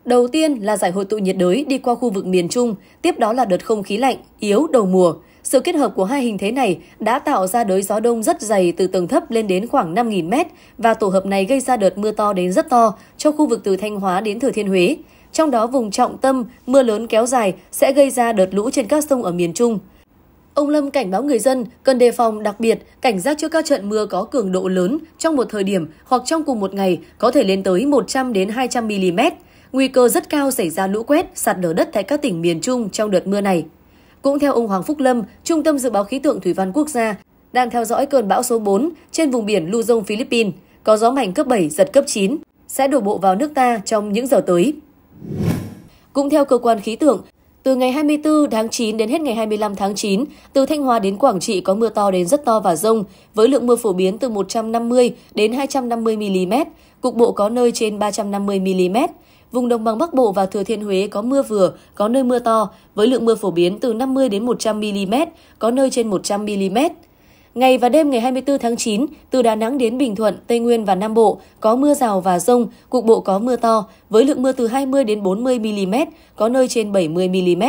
Đầu tiên là giải hội tụ nhiệt đới đi qua khu vực miền Trung, tiếp đó là đợt không khí lạnh, yếu đầu mùa. Sự kết hợp của hai hình thế này đã tạo ra đới gió đông rất dày từ tầng thấp lên đến khoảng 5.000m và tổ hợp này gây ra đợt mưa to đến rất to cho khu vực từ Thanh Hóa đến Thừa Thiên Huế. Trong đó vùng trọng tâm, mưa lớn kéo dài sẽ gây ra đợt lũ trên các sông ở miền Trung. Ông Lâm cảnh báo người dân cần đề phòng đặc biệt cảnh giác trước các trận mưa có cường độ lớn trong một thời điểm hoặc trong cùng một ngày có thể lên tới 100 đến 200 mm Nguy cơ rất cao xảy ra lũ quét, sạt lở đất tại các tỉnh miền Trung trong đợt mưa này. Cũng theo ông Hoàng Phúc Lâm, Trung tâm Dự báo Khí tượng Thủy văn Quốc gia, đang theo dõi cơn bão số 4 trên vùng biển Luzon, Philippines, có gió mạnh cấp 7, giật cấp 9, sẽ đổ bộ vào nước ta trong những giờ tới. Cũng theo cơ quan khí tượng, từ ngày 24 tháng 9 đến hết ngày 25 tháng 9, từ Thanh Hóa đến Quảng Trị có mưa to đến rất to và rông, với lượng mưa phổ biến từ 150 đến 250 mm, cục bộ có nơi trên 350 mm. Vùng đồng bằng Bắc Bộ và Thừa Thiên Huế có mưa vừa, có nơi mưa to, với lượng mưa phổ biến từ 50 đến 100 mm, có nơi trên 100 mm. Ngày và đêm ngày 24 tháng 9, từ Đà Nẵng đến Bình Thuận, Tây Nguyên và Nam Bộ có mưa rào và rông, cục bộ có mưa to, với lượng mưa từ 20 đến 40 mm, có nơi trên 70 mm.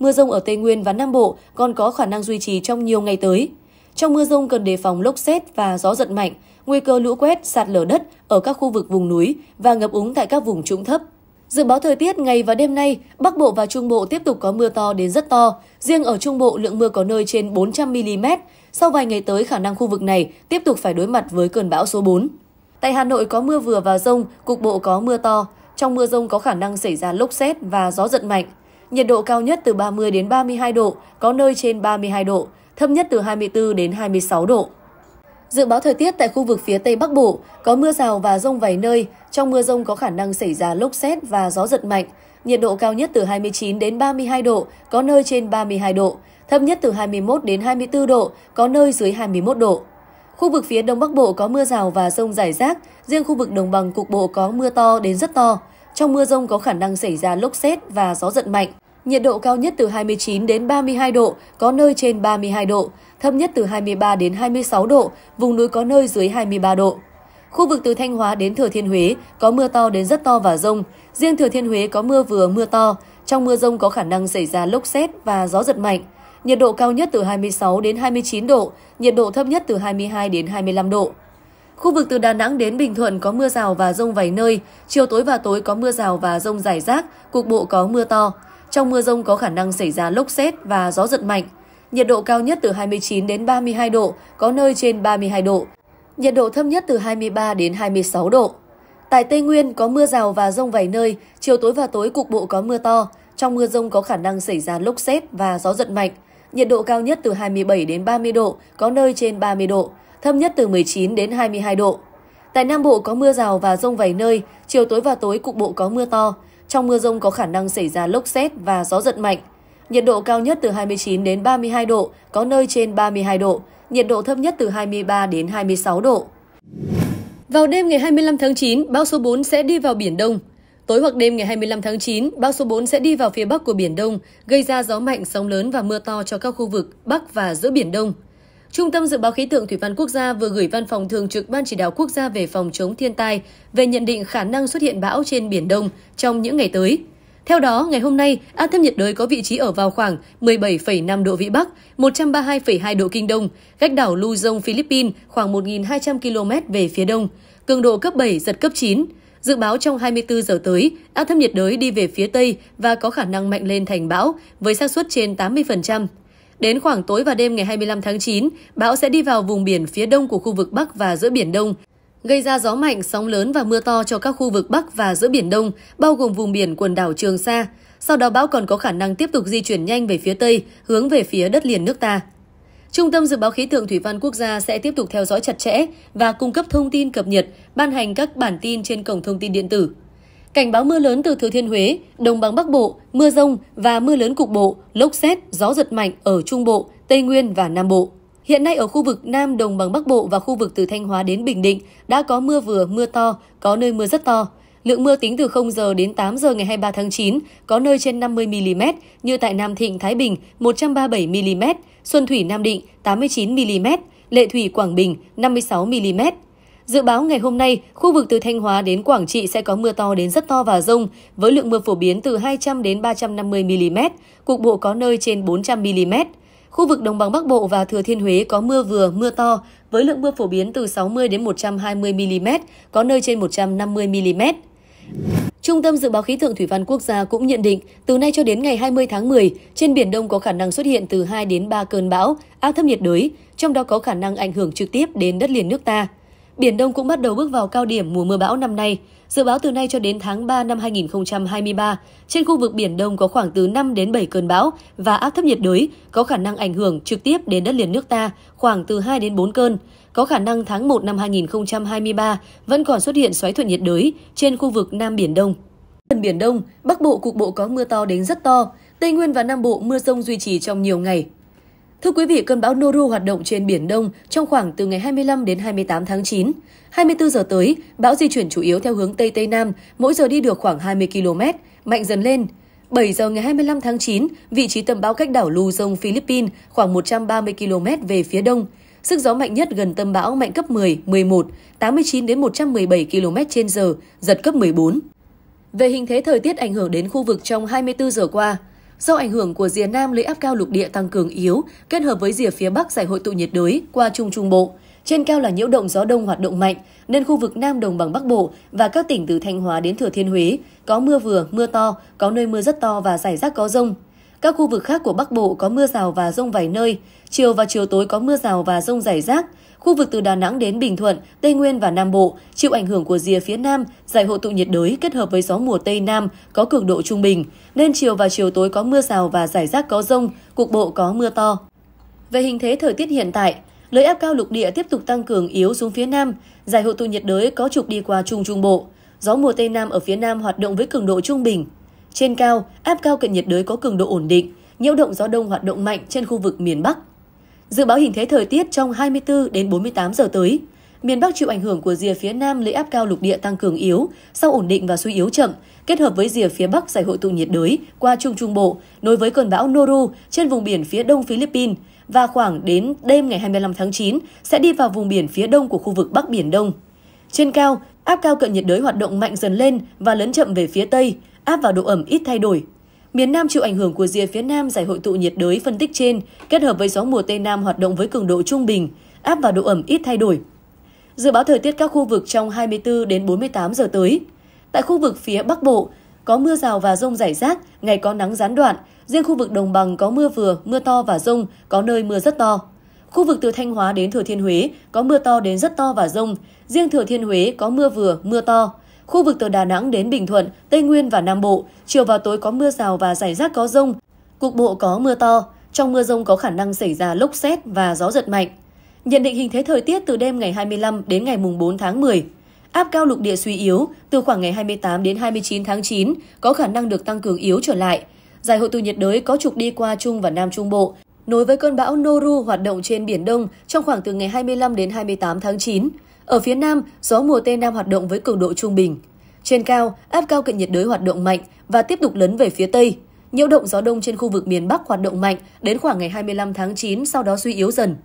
Mưa rông ở Tây Nguyên và Nam Bộ còn có khả năng duy trì trong nhiều ngày tới. Trong mưa rông cần đề phòng lốc xét và gió giật mạnh, nguy cơ lũ quét, sạt lở đất ở các khu vực vùng núi và ngập úng tại các vùng trũng thấp. Dự báo thời tiết ngày và đêm nay, Bắc Bộ và Trung Bộ tiếp tục có mưa to đến rất to, riêng ở Trung Bộ lượng mưa có nơi trên 400mm. Sau vài ngày tới, khả năng khu vực này tiếp tục phải đối mặt với cơn bão số 4. Tại Hà Nội có mưa vừa và rông, cục bộ có mưa to. Trong mưa rông có khả năng xảy ra lốc xét và gió giật mạnh. Nhiệt độ cao nhất từ 30 đến 32 độ, có nơi trên 32 độ, thấp nhất từ 24 đến 26 độ. Dự báo thời tiết tại khu vực phía Tây Bắc Bộ có mưa rào và rông vài nơi, trong mưa rông có khả năng xảy ra lốc xét và gió giật mạnh. Nhiệt độ cao nhất từ 29 đến 32 độ, có nơi trên 32 độ, thấp nhất từ 21 đến 24 độ, có nơi dưới 21 độ. Khu vực phía Đông Bắc Bộ có mưa rào và rông rải rác, riêng khu vực đồng bằng cục bộ có mưa to đến rất to. Trong mưa rông có khả năng xảy ra lốc xét và gió giật mạnh. Nhiệt độ cao nhất từ 29 đến 32 độ, có nơi trên 32 độ, thấp nhất từ 23 đến 26 độ, vùng núi có nơi dưới 23 độ. Khu vực từ Thanh Hóa đến Thừa Thiên Huế có mưa to đến rất to và rông. Riêng Thừa Thiên Huế có mưa vừa mưa to. Trong mưa rông có khả năng xảy ra lốc xét và gió giật mạnh. Nhiệt độ cao nhất từ 26 đến 29 độ, nhiệt độ thấp nhất từ 22 đến 25 độ. Khu vực từ Đà Nẵng đến Bình Thuận có mưa rào và rông vài nơi, chiều tối và tối có mưa rào và rông rải rác, cục bộ có mưa to. Trong mưa rông có khả năng xảy ra lốc xét và gió giật mạnh. Nhiệt độ cao nhất từ 29 đến 32 độ, có nơi trên 32 độ. Nhiệt độ thấp nhất từ 23 đến 26 độ. Tại Tây Nguyên có mưa rào và rông vài nơi, chiều tối và tối cục bộ có mưa to. Trong mưa rông có khả năng xảy ra lốc xét và gió giật mạnh. Nhiệt độ cao nhất từ 27 đến 30 độ, có nơi trên 30 độ, thấp nhất từ 19 đến 22 độ. Tại Nam Bộ có mưa rào và rông vài nơi, chiều tối và tối cục bộ có mưa to. Trong mưa rông có khả năng xảy ra lốc xét và gió giật mạnh. Nhiệt độ cao nhất từ 29 đến 32 độ, có nơi trên 32 độ, nhiệt độ thấp nhất từ 23 đến 26 độ. Vào đêm ngày 25 tháng 9, bão số 4 sẽ đi vào Biển Đông. Tối hoặc đêm ngày 25 tháng 9, bão số 4 sẽ đi vào phía bắc của Biển Đông, gây ra gió mạnh, sóng lớn và mưa to cho các khu vực Bắc và giữa Biển Đông. Trung tâm Dự báo Khí tượng Thủy văn Quốc gia vừa gửi Văn phòng Thường trực Ban Chỉ đạo Quốc gia về phòng chống thiên tai về nhận định khả năng xuất hiện bão trên Biển Đông trong những ngày tới. Theo đó, ngày hôm nay, áp thấp nhiệt đới có vị trí ở vào khoảng 17,5 độ Vĩ Bắc, 132,2 độ Kinh Đông, cách đảo Luzon, Philippines khoảng 1.200 km về phía đông, cường độ cấp 7, giật cấp 9. Dự báo trong 24 giờ tới, áp thấp nhiệt đới đi về phía Tây và có khả năng mạnh lên thành bão với xác suất trên 80%. Đến khoảng tối và đêm ngày 25 tháng 9, bão sẽ đi vào vùng biển phía đông của khu vực Bắc và giữa Biển Đông, gây ra gió mạnh, sóng lớn và mưa to cho các khu vực Bắc và giữa Biển Đông, bao gồm vùng biển quần đảo Trường Sa. Sau đó bão còn có khả năng tiếp tục di chuyển nhanh về phía Tây, hướng về phía đất liền nước ta. Trung tâm Dự báo Khí tượng Thủy văn Quốc gia sẽ tiếp tục theo dõi chặt chẽ và cung cấp thông tin cập nhật, ban hành các bản tin trên cổng thông tin điện tử. Cảnh báo mưa lớn từ Thừa Thiên Huế, Đồng bằng Bắc Bộ, mưa rông và mưa lớn cục bộ, lốc xét, gió giật mạnh ở Trung Bộ, Tây Nguyên và Nam Bộ. Hiện nay ở khu vực Nam Đồng bằng Bắc Bộ và khu vực từ Thanh Hóa đến Bình Định đã có mưa vừa, mưa to, có nơi mưa rất to. Lượng mưa tính từ 0 giờ đến 8 giờ ngày 23 tháng 9, có nơi trên 50 mm như tại Nam Thịnh Thái Bình 137 mm, Xuân Thủy Nam Định 89 mm, Lệ Thủy Quảng Bình 56 mm. Dự báo ngày hôm nay, khu vực từ Thanh Hóa đến Quảng Trị sẽ có mưa to đến rất to và rông, với lượng mưa phổ biến từ 200 đến 350 mm, cục bộ có nơi trên 400 mm. Khu vực Đồng bằng Bắc Bộ và Thừa Thiên Huế có mưa vừa, mưa to, với lượng mưa phổ biến từ 60 đến 120 mm, có nơi trên 150 mm. Trung tâm Dự báo Khí tượng Thủy văn Quốc gia cũng nhận định, từ nay cho đến ngày 20 tháng 10, trên Biển Đông có khả năng xuất hiện từ 2 đến 3 cơn bão, áp thấp nhiệt đới, trong đó có khả năng ảnh hưởng trực tiếp đến đất liền nước ta. Biển Đông cũng bắt đầu bước vào cao điểm mùa mưa bão năm nay. Dự báo từ nay cho đến tháng 3 năm 2023, trên khu vực Biển Đông có khoảng từ 5 đến 7 cơn bão và áp thấp nhiệt đới có khả năng ảnh hưởng trực tiếp đến đất liền nước ta khoảng từ 2 đến 4 cơn. Có khả năng tháng 1 năm 2023 vẫn còn xuất hiện xoáy thuận nhiệt đới trên khu vực Nam Biển Đông. Gần Biển Đông, Bắc Bộ cục bộ có mưa to đến rất to, Tây Nguyên và Nam Bộ mưa rông duy trì trong nhiều ngày, Thưa quý vị, cơn bão Noru hoạt động trên Biển Đông trong khoảng từ ngày 25 đến 28 tháng 9. 24 giờ tới, bão di chuyển chủ yếu theo hướng Tây Tây Nam, mỗi giờ đi được khoảng 20 km, mạnh dần lên. 7 giờ ngày 25 tháng 9, vị trí tâm bão cách đảo Luzon, Philippines khoảng 130 km về phía đông. Sức gió mạnh nhất gần tâm bão mạnh cấp 10, 11, 89 đến 117 km/h, giật cấp 14. Về hình thế thời tiết ảnh hưởng đến khu vực trong 24 giờ qua, Do ảnh hưởng của rìa Nam lưỡi áp cao lục địa tăng cường yếu, kết hợp với rìa phía Bắc giải hội tụ nhiệt đới qua Trung Trung Bộ, trên cao là nhiễu động gió đông hoạt động mạnh, nên khu vực Nam Đồng bằng Bắc Bộ và các tỉnh từ Thanh Hóa đến Thừa Thiên Huế có mưa vừa, mưa to, có nơi mưa rất to và rải rác có rông. Các khu vực khác của Bắc Bộ có mưa rào và rông vài nơi, chiều và chiều tối có mưa rào và rông rải rác, Khu vực từ Đà Nẵng đến Bình Thuận, Tây Nguyên và Nam Bộ chịu ảnh hưởng của rìa phía Nam, giải hội tụ nhiệt đới kết hợp với gió mùa Tây Nam có cường độ trung bình, nên chiều và chiều tối có mưa rào và rải rác có rông, cục bộ có mưa to. Về hình thế thời tiết hiện tại, Lưỡi áp cao lục địa tiếp tục tăng cường yếu xuống phía Nam, giải hội tụ nhiệt đới có trục đi qua Trung Trung Bộ. Gió mùa Tây Nam ở phía Nam hoạt động với cường độ trung bình. Trên cao, áp cao cận nhiệt đới có cường độ ổn định, nhiễu động gió đông hoạt động mạnh trên khu vực miền Bắc. Dự báo hình thế thời tiết trong 24 đến 48 giờ tới, miền Bắc chịu ảnh hưởng của rìa phía Nam lấy áp cao lục địa tăng cường yếu, sau ổn định và suy yếu chậm, kết hợp với rìa phía Bắc giải hội tụ nhiệt đới qua Trung Trung Bộ, nối với cơn bão Noru trên vùng biển phía đông Philippines và khoảng đến đêm ngày 25 tháng 9 sẽ đi vào vùng biển phía đông của khu vực Bắc Biển Đông. Trên cao, áp cao cận nhiệt đới hoạt động mạnh dần lên và lấn chậm về phía Tây, áp vào độ ẩm ít thay đổi, Miền Nam chịu ảnh hưởng của rìa phía Nam giải hội tụ nhiệt đới phân tích trên, kết hợp với gió mùa Tây Nam hoạt động với cường độ trung bình, áp và độ ẩm ít thay đổi. Dự báo thời tiết các khu vực trong 24 đến 48 giờ tới. Tại khu vực phía Bắc Bộ, có mưa rào và rông rải rác, ngày có nắng gián đoạn, riêng khu vực đồng bằng có mưa vừa, mưa to và rông, có nơi mưa rất to. Khu vực từ Thanh Hóa đến Thừa Thiên Huế có mưa to đến rất to và rông, riêng Thừa Thiên Huế có mưa vừa, mưa to. Khu vực từ Đà Nẵng đến Bình Thuận, Tây Nguyên và Nam Bộ, chiều và tối có mưa rào và rải rác có rông, cục bộ có mưa to. Trong mưa rông có khả năng xảy ra lốc xét và gió giật mạnh. Nhận định hình thế thời tiết từ đêm ngày 25 đến ngày 4 tháng 10. Áp cao lục địa suy yếu, từ khoảng ngày 28 đến 29 tháng 9 có khả năng được tăng cường yếu trở lại. Giải hội tụ nhiệt đới có trục đi qua Trung và Nam Trung Bộ, nối với cơn bão Noru hoạt động trên Biển Đông trong khoảng từ ngày 25 đến 28 tháng 9. Ở phía Nam, gió mùa Tây Nam hoạt động với cường độ trung bình. Trên cao, áp cao cận nhiệt đới hoạt động mạnh và tiếp tục lấn về phía Tây. Nhiễu động gió đông trên khu vực miền Bắc hoạt động mạnh đến khoảng ngày 25 tháng 9, sau đó suy yếu dần.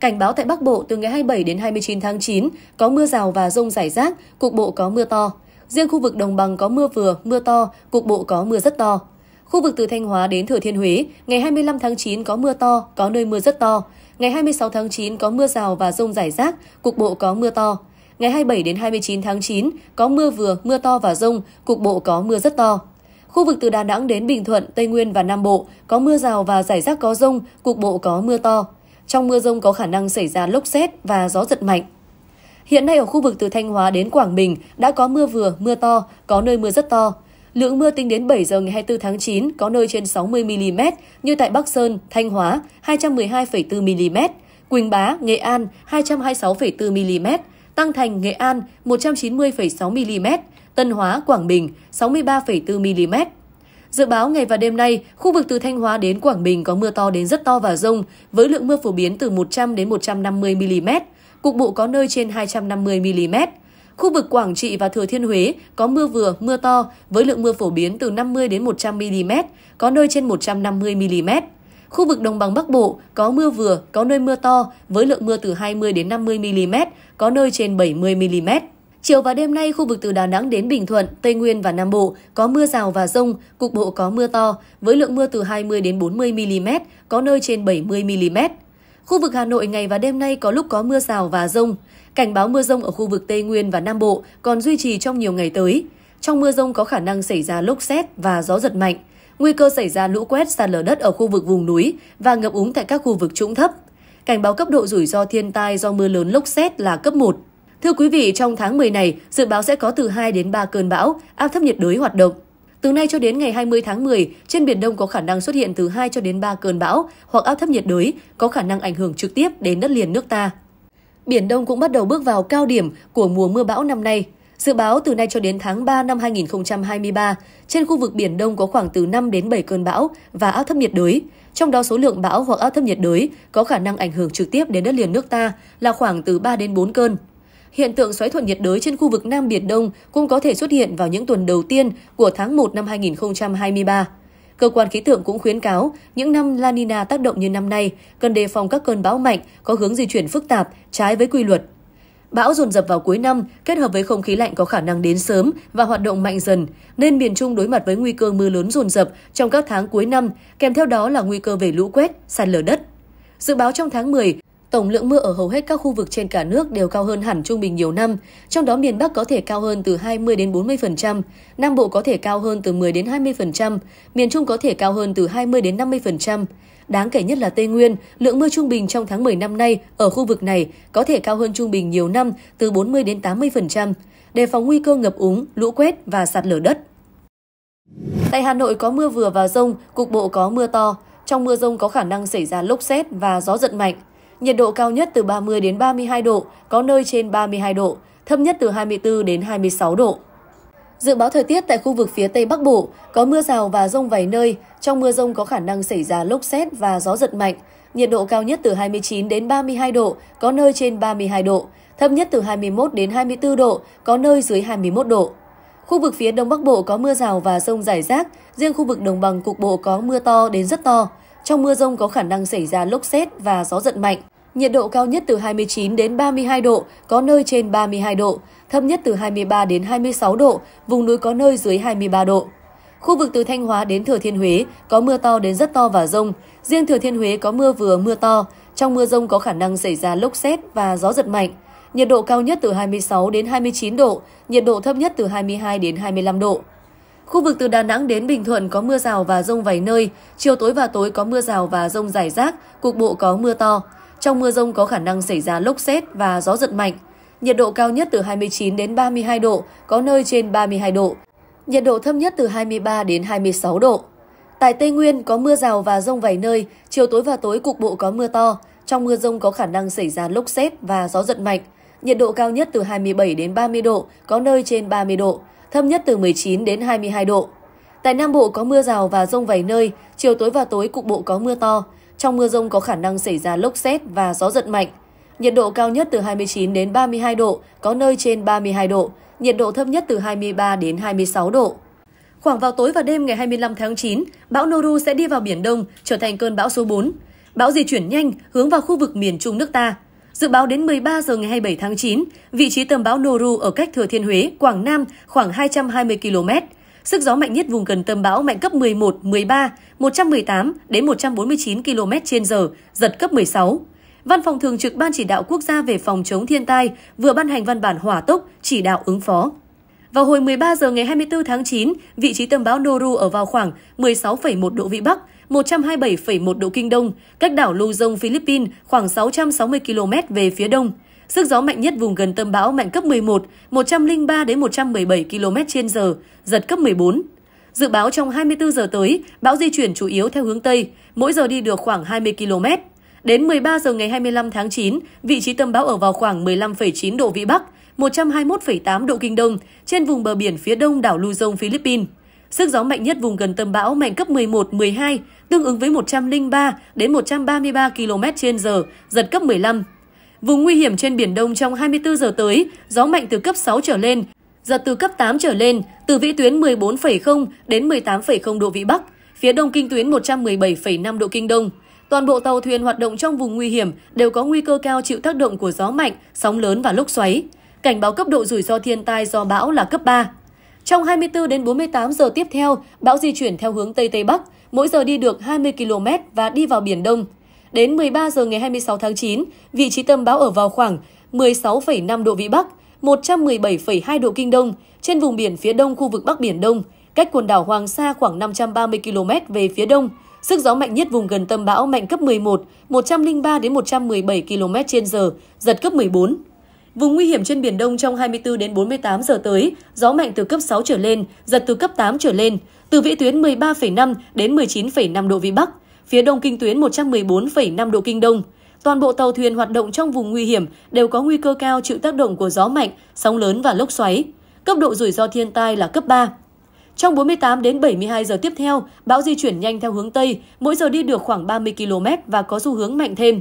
Cảnh báo tại Bắc Bộ từ ngày 27 đến 29 tháng 9 có mưa rào và rông rải rác, cục bộ có mưa to. Riêng khu vực đồng bằng có mưa vừa, mưa to, cục bộ có mưa rất to. Khu vực từ Thanh Hóa đến Thừa Thiên Huế, ngày 25 tháng 9 có mưa to, có nơi mưa rất to. Ngày 26 tháng 9 có mưa rào và rông rải rác, cục bộ có mưa to. Ngày 27 đến 29 tháng 9 có mưa vừa, mưa to và rông, cục bộ có mưa rất to. Khu vực từ Đà Nẵng đến Bình Thuận, Tây Nguyên và Nam Bộ có mưa rào và rải rác có rông, cục bộ có mưa to. Trong mưa rông có khả năng xảy ra lốc xét và gió giật mạnh. Hiện nay ở khu vực từ Thanh Hóa đến Quảng Bình đã có mưa vừa, mưa to, có nơi mưa rất to. Lượng mưa tính đến 7 giờ ngày 24 tháng 9 có nơi trên 60 mm như tại Bắc Sơn, Thanh Hóa 212,4 mm, Quỳnh Bá, Nghệ An 226,4 mm, Tăng Thành, Nghệ An 190,6 mm, Tân Hóa, Quảng Bình 63,4 mm. Dự báo ngày và đêm nay, khu vực từ Thanh Hóa đến Quảng Bình có mưa to đến rất to và rông, với lượng mưa phổ biến từ 100 đến 150 mm, cục bộ có nơi trên 250 mm. Khu vực Quảng Trị và Thừa Thiên Huế có mưa vừa, mưa to với lượng mưa phổ biến từ 50 đến 100 mm, có nơi trên 150 mm. Khu vực Đồng bằng Bắc Bộ có mưa vừa, có nơi mưa to với lượng mưa từ 20 đến 50 mm, có nơi trên 70 mm. Chiều và đêm nay, khu vực từ Đà Nẵng đến Bình Thuận, Tây Nguyên và Nam Bộ có mưa rào và rông, cục bộ có mưa to, với lượng mưa từ 20 đến 40 mm, có nơi trên 70 mm. Khu vực Hà Nội ngày và đêm nay có lúc có mưa rào và rông. Cảnh báo mưa rông ở khu vực Tây Nguyên và Nam Bộ còn duy trì trong nhiều ngày tới. Trong mưa rông có khả năng xảy ra lốc xét và gió giật mạnh, nguy cơ xảy ra lũ quét sạt lở đất ở khu vực vùng núi và ngập úng tại các khu vực trũng thấp. Cảnh báo cấp độ rủi ro thiên tai do mưa lớn lốc xét là cấp 1. Thưa quý vị, trong tháng 10 này, dự báo sẽ có từ 2 đến 3 cơn bão, áp thấp nhiệt đới hoạt động. Từ nay cho đến ngày 20 tháng 10, trên Biển Đông có khả năng xuất hiện từ 2 cho đến 3 cơn bão hoặc áp thấp nhiệt đới có khả năng ảnh hưởng trực tiếp đến đất liền nước ta. Biển Đông cũng bắt đầu bước vào cao điểm của mùa mưa bão năm nay. Dự báo từ nay cho đến tháng 3 năm 2023, trên khu vực Biển Đông có khoảng từ 5 đến 7 cơn bão và áp thấp nhiệt đới. Trong đó số lượng bão hoặc áp thấp nhiệt đới có khả năng ảnh hưởng trực tiếp đến đất liền nước ta là khoảng từ 3 đến 4 cơn. Hiện tượng xoáy thuận nhiệt đới trên khu vực Nam Biển Đông cũng có thể xuất hiện vào những tuần đầu tiên của tháng 1 năm 2023. Cơ quan khí tượng cũng khuyến cáo, những năm La Nina tác động như năm nay, cần đề phòng các cơn bão mạnh có hướng di chuyển phức tạp, trái với quy luật. Bão dồn dập vào cuối năm, kết hợp với không khí lạnh có khả năng đến sớm và hoạt động mạnh dần, nên miền Trung đối mặt với nguy cơ mưa lớn dồn dập trong các tháng cuối năm, kèm theo đó là nguy cơ về lũ quét, sạt lở đất. Dự báo trong tháng 10, Tổng lượng mưa ở hầu hết các khu vực trên cả nước đều cao hơn hẳn trung bình nhiều năm, trong đó miền Bắc có thể cao hơn từ 20 đến 40%, Nam Bộ có thể cao hơn từ 10 đến 20%, miền Trung có thể cao hơn từ 20 đến 50%. Đáng kể nhất là Tây Nguyên, lượng mưa trung bình trong tháng 10 năm nay ở khu vực này có thể cao hơn trung bình nhiều năm từ 40 đến 80%, đề phòng nguy cơ ngập úng, lũ quét và sạt lở đất. Tại Hà Nội có mưa vừa và rông, cục bộ có mưa to. Trong mưa rông có khả năng xảy ra lốc xét và gió giật mạnh. Nhiệt độ cao nhất từ 30 đến 32 độ, có nơi trên 32 độ, thấp nhất từ 24 đến 26 độ. Dự báo thời tiết tại khu vực phía Tây Bắc Bộ có mưa rào và rông vài nơi, trong mưa rông có khả năng xảy ra lốc xét và gió giật mạnh. Nhiệt độ cao nhất từ 29 đến 32 độ, có nơi trên 32 độ, thấp nhất từ 21 đến 24 độ, có nơi dưới 21 độ. Khu vực phía Đông Bắc Bộ có mưa rào và rông rải rác, riêng khu vực đồng bằng cục bộ có mưa to đến rất to. Trong mưa rông có khả năng xảy ra lốc xét và gió giật mạnh. Nhiệt độ cao nhất từ 29 đến 32 độ, có nơi trên 32 độ, thấp nhất từ 23 đến 26 độ, vùng núi có nơi dưới 23 độ. Khu vực từ Thanh Hóa đến Thừa Thiên Huế có mưa to đến rất to và rông. Riêng Thừa Thiên Huế có mưa vừa mưa to. Trong mưa rông có khả năng xảy ra lốc xét và gió giật mạnh. Nhiệt độ cao nhất từ 26 đến 29 độ, nhiệt độ thấp nhất từ 22 đến 25 độ. Khu vực từ Đà Nẵng đến Bình Thuận có mưa rào và rông vài nơi, chiều tối và tối có mưa rào và rông rải rác, cục bộ có mưa to. Trong mưa rông có khả năng xảy ra lốc xét và gió giật mạnh. Nhiệt độ cao nhất từ 29 đến 32 độ, có nơi trên 32 độ. Nhiệt độ thấp nhất từ 23 đến 26 độ. Tại Tây Nguyên có mưa rào và rông vài nơi, chiều tối và tối cục bộ có mưa to. Trong mưa rông có khả năng xảy ra lốc xét và gió giật mạnh. Nhiệt độ cao nhất từ 27 đến 30 độ, có nơi trên 30 độ thấp nhất từ 19 đến 22 độ. Tại Nam Bộ có mưa rào và rông vài nơi, chiều tối và tối cục bộ có mưa to. Trong mưa rông có khả năng xảy ra lốc xét và gió giật mạnh. Nhiệt độ cao nhất từ 29 đến 32 độ, có nơi trên 32 độ. Nhiệt độ thấp nhất từ 23 đến 26 độ. Khoảng vào tối và đêm ngày 25 tháng 9, bão Noru sẽ đi vào Biển Đông, trở thành cơn bão số 4. Bão di chuyển nhanh, hướng vào khu vực miền Trung nước ta, Dự báo đến 13 giờ ngày 27 tháng 9, vị trí tâm bão Noru ở cách Thừa Thiên Huế, Quảng Nam khoảng 220 km. Sức gió mạnh nhất vùng gần tâm bão mạnh cấp 11, 13, 118 đến 149 km h giật cấp 16. Văn phòng thường trực Ban chỉ đạo quốc gia về phòng chống thiên tai vừa ban hành văn bản hỏa tốc chỉ đạo ứng phó. Vào hồi 13 giờ ngày 24 tháng 9, vị trí tâm bão Noru ở vào khoảng 16,1 độ Vĩ Bắc, 127,1 độ Kinh Đông, cách đảo Luzon, Philippines khoảng 660 km về phía đông. Sức gió mạnh nhất vùng gần tâm bão mạnh cấp 11, 103 đến 117 km h giật cấp 14. Dự báo trong 24 giờ tới, bão di chuyển chủ yếu theo hướng Tây, mỗi giờ đi được khoảng 20 km. Đến 13 giờ ngày 25 tháng 9, vị trí tâm bão ở vào khoảng 15,9 độ Vĩ Bắc, 121,8 độ Kinh Đông, trên vùng bờ biển phía đông đảo Luzon, Philippines. Sức gió mạnh nhất vùng gần tâm bão mạnh cấp 11, 12, tương ứng với 103 đến 133 km/h, giật cấp 15. Vùng nguy hiểm trên biển Đông trong 24 giờ tới, gió mạnh từ cấp 6 trở lên, giật từ cấp 8 trở lên, từ vĩ tuyến 14,0 đến 18,0 độ vĩ Bắc, phía đông kinh tuyến 117,5 độ kinh đông. Toàn bộ tàu thuyền hoạt động trong vùng nguy hiểm đều có nguy cơ cao chịu tác động của gió mạnh, sóng lớn và lốc xoáy. Cảnh báo cấp độ rủi ro thiên tai do bão là cấp 3. Trong 24 đến 48 giờ tiếp theo, bão di chuyển theo hướng Tây Tây Bắc, mỗi giờ đi được 20 km và đi vào Biển Đông. Đến 13 giờ ngày 26 tháng 9, vị trí tâm bão ở vào khoảng 16,5 độ Vĩ Bắc, 117,2 độ Kinh Đông, trên vùng biển phía đông khu vực Bắc Biển Đông, cách quần đảo Hoàng Sa khoảng 530 km về phía đông. Sức gió mạnh nhất vùng gần tâm bão mạnh cấp 11, 103 đến 117 km/h, giật cấp 14. Vùng nguy hiểm trên Biển Đông trong 24 đến 48 giờ tới, gió mạnh từ cấp 6 trở lên, giật từ cấp 8 trở lên, từ vĩ tuyến 13,5 đến 19,5 độ Vĩ Bắc, phía đông kinh tuyến 114,5 độ Kinh Đông. Toàn bộ tàu thuyền hoạt động trong vùng nguy hiểm đều có nguy cơ cao chịu tác động của gió mạnh, sóng lớn và lốc xoáy. Cấp độ rủi ro thiên tai là cấp 3. Trong 48 đến 72 giờ tiếp theo, bão di chuyển nhanh theo hướng Tây, mỗi giờ đi được khoảng 30 km và có xu hướng mạnh thêm.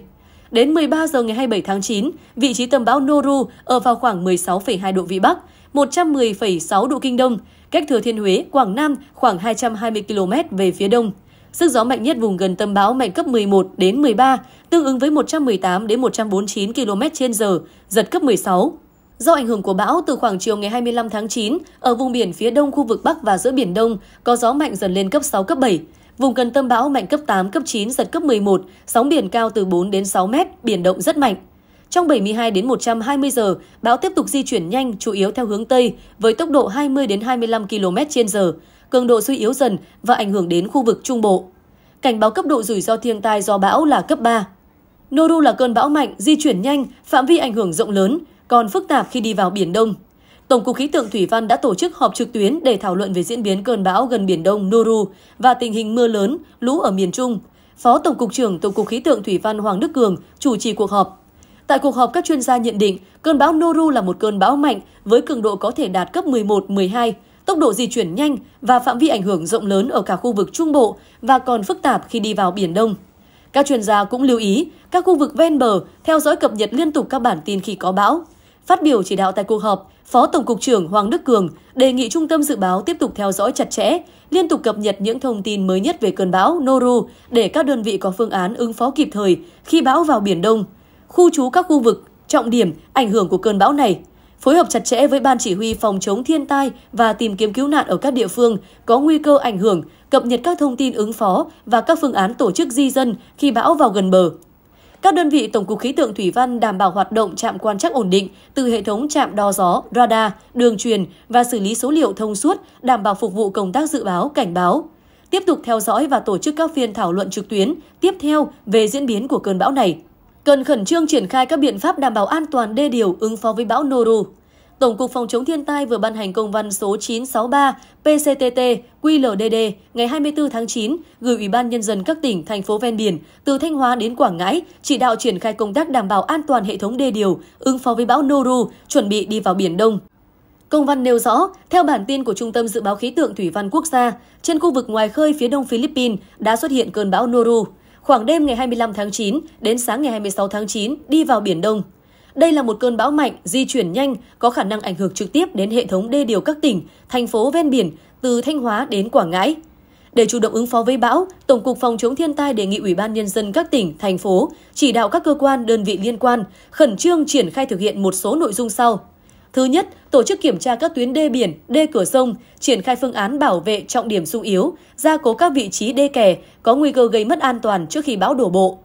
Đến 13 giờ ngày 27 tháng 9, vị trí tâm bão Noru ở vào khoảng 16,2 độ Vĩ Bắc, 110,6 độ Kinh Đông, cách Thừa Thiên Huế, Quảng Nam khoảng 220 km về phía đông. Sức gió mạnh nhất vùng gần tâm bão mạnh cấp 11 đến 13, tương ứng với 118 đến 149 km/h, giật cấp 16. Do ảnh hưởng của bão từ khoảng chiều ngày 25 tháng 9, ở vùng biển phía đông khu vực Bắc và giữa Biển Đông có gió mạnh dần lên cấp 6 cấp 7. Vùng gần tâm bão mạnh cấp 8, cấp 9, giật cấp 11, sóng biển cao từ 4 đến 6 mét, biển động rất mạnh. Trong 72 đến 120 giờ, bão tiếp tục di chuyển nhanh, chủ yếu theo hướng Tây, với tốc độ 20 đến 25 km h cường độ suy yếu dần và ảnh hưởng đến khu vực Trung Bộ. Cảnh báo cấp độ rủi ro thiên tai do bão là cấp 3. Noru là cơn bão mạnh, di chuyển nhanh, phạm vi ảnh hưởng rộng lớn, còn phức tạp khi đi vào Biển Đông, Tổng cục Khí tượng Thủy văn đã tổ chức họp trực tuyến để thảo luận về diễn biến cơn bão gần Biển Đông Noru và tình hình mưa lớn, lũ ở miền Trung. Phó Tổng cục trưởng Tổng cục Khí tượng Thủy văn Hoàng Đức Cường chủ trì cuộc họp. Tại cuộc họp, các chuyên gia nhận định cơn bão Noru là một cơn bão mạnh với cường độ có thể đạt cấp 11-12, tốc độ di chuyển nhanh và phạm vi ảnh hưởng rộng lớn ở cả khu vực Trung Bộ và còn phức tạp khi đi vào Biển Đông. Các chuyên gia cũng lưu ý các khu vực ven bờ theo dõi cập nhật liên tục các bản tin khi có bão. Phát biểu chỉ đạo tại cuộc họp, Phó Tổng cục trưởng Hoàng Đức Cường đề nghị Trung tâm Dự báo tiếp tục theo dõi chặt chẽ, liên tục cập nhật những thông tin mới nhất về cơn bão Noru để các đơn vị có phương án ứng phó kịp thời khi bão vào Biển Đông, khu trú các khu vực, trọng điểm, ảnh hưởng của cơn bão này, phối hợp chặt chẽ với Ban Chỉ huy Phòng chống thiên tai và tìm kiếm cứu nạn ở các địa phương có nguy cơ ảnh hưởng, cập nhật các thông tin ứng phó và các phương án tổ chức di dân khi bão vào gần bờ. Các đơn vị Tổng cục Khí tượng Thủy văn đảm bảo hoạt động trạm quan trắc ổn định từ hệ thống trạm đo gió, radar, đường truyền và xử lý số liệu thông suốt, đảm bảo phục vụ công tác dự báo, cảnh báo. Tiếp tục theo dõi và tổ chức các phiên thảo luận trực tuyến tiếp theo về diễn biến của cơn bão này. Cần khẩn trương triển khai các biện pháp đảm bảo an toàn đê điều ứng phó với bão Noru. Tổng cục Phòng chống thiên tai vừa ban hành công văn số 963 PCTT QLDD ngày 24 tháng 9 gửi Ủy ban Nhân dân các tỉnh, thành phố ven biển từ Thanh Hóa đến Quảng Ngãi chỉ đạo triển khai công tác đảm bảo an toàn hệ thống đê điều, ứng phó với bão Noru, chuẩn bị đi vào Biển Đông. Công văn nêu rõ, theo bản tin của Trung tâm Dự báo Khí tượng Thủy văn Quốc gia, trên khu vực ngoài khơi phía đông Philippines đã xuất hiện cơn bão Noru. Khoảng đêm ngày 25 tháng 9 đến sáng ngày 26 tháng 9 đi vào Biển Đông. Đây là một cơn bão mạnh, di chuyển nhanh, có khả năng ảnh hưởng trực tiếp đến hệ thống đê điều các tỉnh, thành phố ven biển từ Thanh Hóa đến Quảng Ngãi. Để chủ động ứng phó với bão, Tổng cục Phòng chống thiên tai đề nghị Ủy ban Nhân dân các tỉnh, thành phố chỉ đạo các cơ quan, đơn vị liên quan khẩn trương triển khai thực hiện một số nội dung sau. Thứ nhất, tổ chức kiểm tra các tuyến đê biển, đê cửa sông, triển khai phương án bảo vệ trọng điểm sung yếu, gia cố các vị trí đê kè có nguy cơ gây mất an toàn trước khi bão đổ bộ.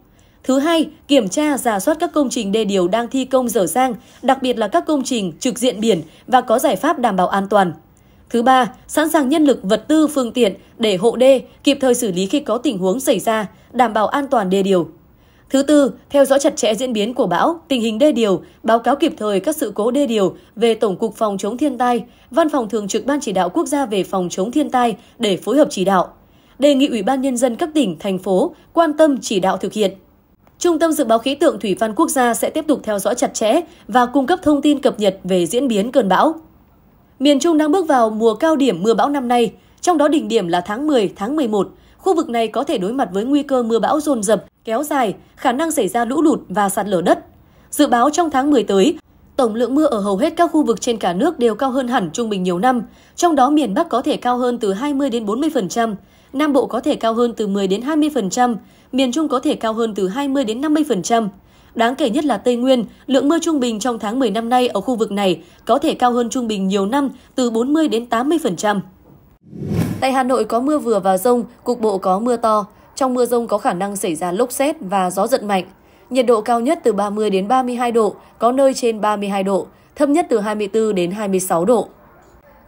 Thứ hai, kiểm tra, giả soát các công trình đê điều đang thi công dở dang, đặc biệt là các công trình trực diện biển và có giải pháp đảm bảo an toàn. Thứ ba, sẵn sàng nhân lực, vật tư, phương tiện để hộ đê kịp thời xử lý khi có tình huống xảy ra, đảm bảo an toàn đê điều. Thứ tư, theo dõi chặt chẽ diễn biến của bão, tình hình đê điều, báo cáo kịp thời các sự cố đê điều về Tổng cục Phòng chống thiên tai, Văn phòng Thường trực Ban chỉ đạo quốc gia về phòng chống thiên tai để phối hợp chỉ đạo. Đề nghị Ủy ban Nhân dân các tỉnh, thành phố quan tâm chỉ đạo thực hiện. Trung tâm Dự báo Khí tượng Thủy văn Quốc gia sẽ tiếp tục theo dõi chặt chẽ và cung cấp thông tin cập nhật về diễn biến cơn bão. Miền Trung đang bước vào mùa cao điểm mưa bão năm nay, trong đó đỉnh điểm là tháng 10, tháng 11. Khu vực này có thể đối mặt với nguy cơ mưa bão dồn dập, kéo dài, khả năng xảy ra lũ lụt và sạt lở đất. Dự báo trong tháng 10 tới, tổng lượng mưa ở hầu hết các khu vực trên cả nước đều cao hơn hẳn trung bình nhiều năm, trong đó miền Bắc có thể cao hơn từ 20 đến 40%, Nam Bộ có thể cao hơn từ 10 đến 20%, miền Trung có thể cao hơn từ 20 đến 50%. Đáng kể nhất là Tây Nguyên, lượng mưa trung bình trong tháng 10 năm nay ở khu vực này có thể cao hơn trung bình nhiều năm từ 40 đến 80%. Tại Hà Nội có mưa vừa và rông, cục bộ có mưa to. Trong mưa rông có khả năng xảy ra lốc xét và gió giật mạnh. Nhiệt độ cao nhất từ 30 đến 32 độ, có nơi trên 32 độ, thấp nhất từ 24 đến 26 độ.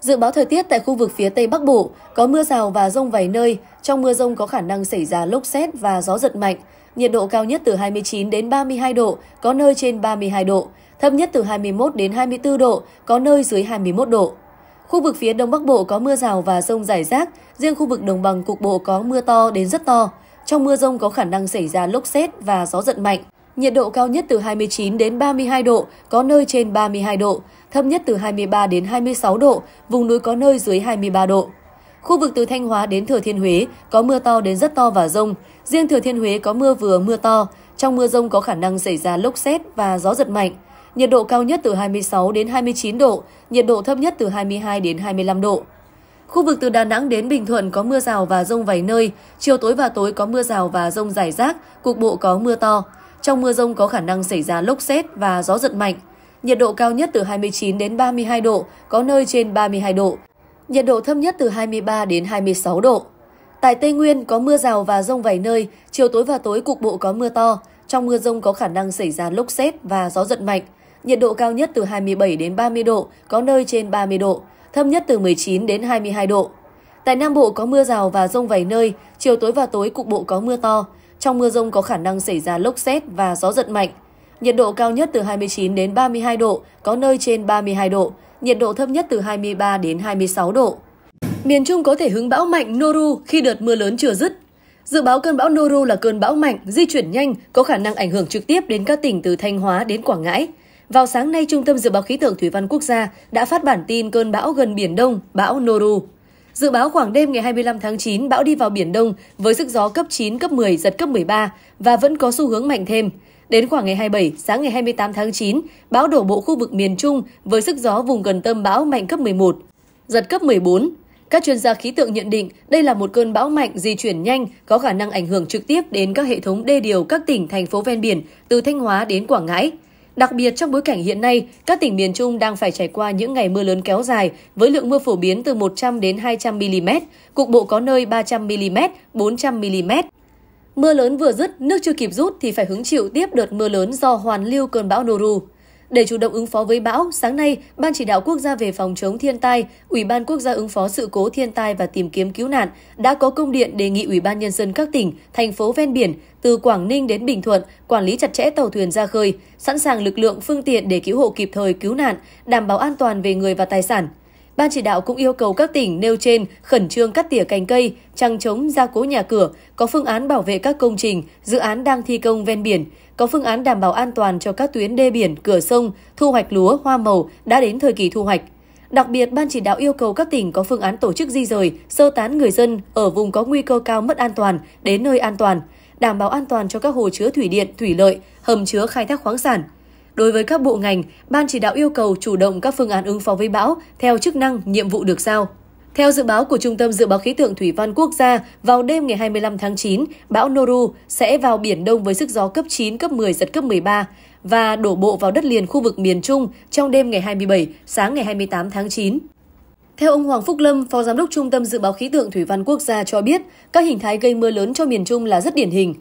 Dự báo thời tiết tại khu vực phía Tây Bắc Bộ có mưa rào và rông vài nơi, trong mưa rông có khả năng xảy ra lốc xét và gió giật mạnh. Nhiệt độ cao nhất từ 29 đến 32 độ, có nơi trên 32 độ, thấp nhất từ 21 đến 24 độ, có nơi dưới 21 độ. Khu vực phía Đông Bắc Bộ có mưa rào và rông rải rác, riêng khu vực đồng bằng cục bộ có mưa to đến rất to. Trong mưa rông có khả năng xảy ra lốc xét và gió giật mạnh. Nhiệt độ cao nhất từ 29 đến 32 độ, có nơi trên 32 độ, thấp nhất từ 23 đến 26 độ, vùng núi có nơi dưới 23 độ. Khu vực từ Thanh Hóa đến Thừa Thiên Huế có mưa to đến rất to và rông. Riêng Thừa Thiên Huế có mưa vừa mưa to. Trong mưa rông có khả năng xảy ra lốc xét và gió giật mạnh. Nhiệt độ cao nhất từ 26 đến 29 độ, nhiệt độ thấp nhất từ 22 đến 25 độ. Khu vực từ Đà Nẵng đến Bình Thuận có mưa rào và rông vài nơi, chiều tối và tối có mưa rào và rông rải rác, cục bộ có mưa to. Trong mưa rông có khả năng xảy ra lốc xét và gió giật mạnh nhiệt độ cao nhất từ 29 đến 32 độ, có nơi trên 32 độ. Nhiệt độ thấp nhất từ 23 đến 26 độ. Tại Tây Nguyên có mưa rào và rông vài nơi, chiều tối và tối cục bộ có mưa to. Trong mưa rông có khả năng xảy ra lốc xét và gió giật mạnh. Nhiệt độ cao nhất từ 27 đến 30 độ, có nơi trên 30 độ, thấp nhất từ 19 đến 22 độ. Tại Nam Bộ có mưa rào và rông vài nơi, chiều tối và tối cục bộ có mưa to. Trong mưa rông có khả năng xảy ra lốc xét và gió giật mạnh. Nhiệt độ cao nhất từ 29 đến 32 độ, có nơi trên 32 độ, nhiệt độ thấp nhất từ 23 đến 26 độ. Miền Trung có thể hứng bão mạnh Noru khi đợt mưa lớn chưa dứt. Dự báo cơn bão Noru là cơn bão mạnh, di chuyển nhanh, có khả năng ảnh hưởng trực tiếp đến các tỉnh từ Thanh Hóa đến Quảng Ngãi. Vào sáng nay, Trung tâm Dự báo Khí tượng Thủy văn Quốc gia đã phát bản tin cơn bão gần Biển Đông, bão Noru. Dự báo khoảng đêm ngày 25 tháng 9, bão đi vào Biển Đông với sức gió cấp 9, cấp 10, giật cấp 13 và vẫn có xu hướng mạnh thêm. Đến khoảng ngày 27, sáng ngày 28 tháng 9, bão đổ bộ khu vực miền Trung với sức gió vùng gần tâm bão mạnh cấp 11, giật cấp 14. Các chuyên gia khí tượng nhận định đây là một cơn bão mạnh di chuyển nhanh có khả năng ảnh hưởng trực tiếp đến các hệ thống đê điều các tỉnh, thành phố ven biển từ Thanh Hóa đến Quảng Ngãi. Đặc biệt trong bối cảnh hiện nay, các tỉnh miền Trung đang phải trải qua những ngày mưa lớn kéo dài với lượng mưa phổ biến từ 100 đến 200 mm, cục bộ có nơi 300 mm, 400 mm. Mưa lớn vừa dứt, nước chưa kịp rút thì phải hứng chịu tiếp đợt mưa lớn do hoàn lưu cơn bão Noru. Để chủ động ứng phó với bão, sáng nay, Ban chỉ đạo quốc gia về phòng chống thiên tai, Ủy ban quốc gia ứng phó sự cố thiên tai và tìm kiếm cứu nạn đã có công điện đề nghị Ủy ban nhân dân các tỉnh, thành phố ven biển từ Quảng Ninh đến Bình Thuận quản lý chặt chẽ tàu thuyền ra khơi, sẵn sàng lực lượng phương tiện để cứu hộ kịp thời cứu nạn, đảm bảo an toàn về người và tài sản. Ban chỉ đạo cũng yêu cầu các tỉnh nêu trên khẩn trương cắt tỉa cành cây, trăng chống gia cố nhà cửa, có phương án bảo vệ các công trình, dự án đang thi công ven biển, có phương án đảm bảo an toàn cho các tuyến đê biển, cửa sông, thu hoạch lúa, hoa màu đã đến thời kỳ thu hoạch. Đặc biệt, Ban chỉ đạo yêu cầu các tỉnh có phương án tổ chức di rời, sơ tán người dân ở vùng có nguy cơ cao mất an toàn đến nơi an toàn, đảm bảo an toàn cho các hồ chứa thủy điện, thủy lợi, hầm chứa khai thác khoáng sản – Đối với các bộ ngành, Ban chỉ đạo yêu cầu chủ động các phương án ứng phó với bão theo chức năng, nhiệm vụ được giao. Theo dự báo của Trung tâm Dự báo Khí tượng Thủy văn Quốc gia, vào đêm ngày 25 tháng 9, bão Noru sẽ vào Biển Đông với sức gió cấp 9, cấp 10, giật cấp 13 và đổ bộ vào đất liền khu vực miền Trung trong đêm ngày 27, sáng ngày 28 tháng 9. Theo ông Hoàng Phúc Lâm, Phó Giám đốc Trung tâm Dự báo Khí tượng Thủy văn Quốc gia cho biết, các hình thái gây mưa lớn cho miền Trung là rất điển hình.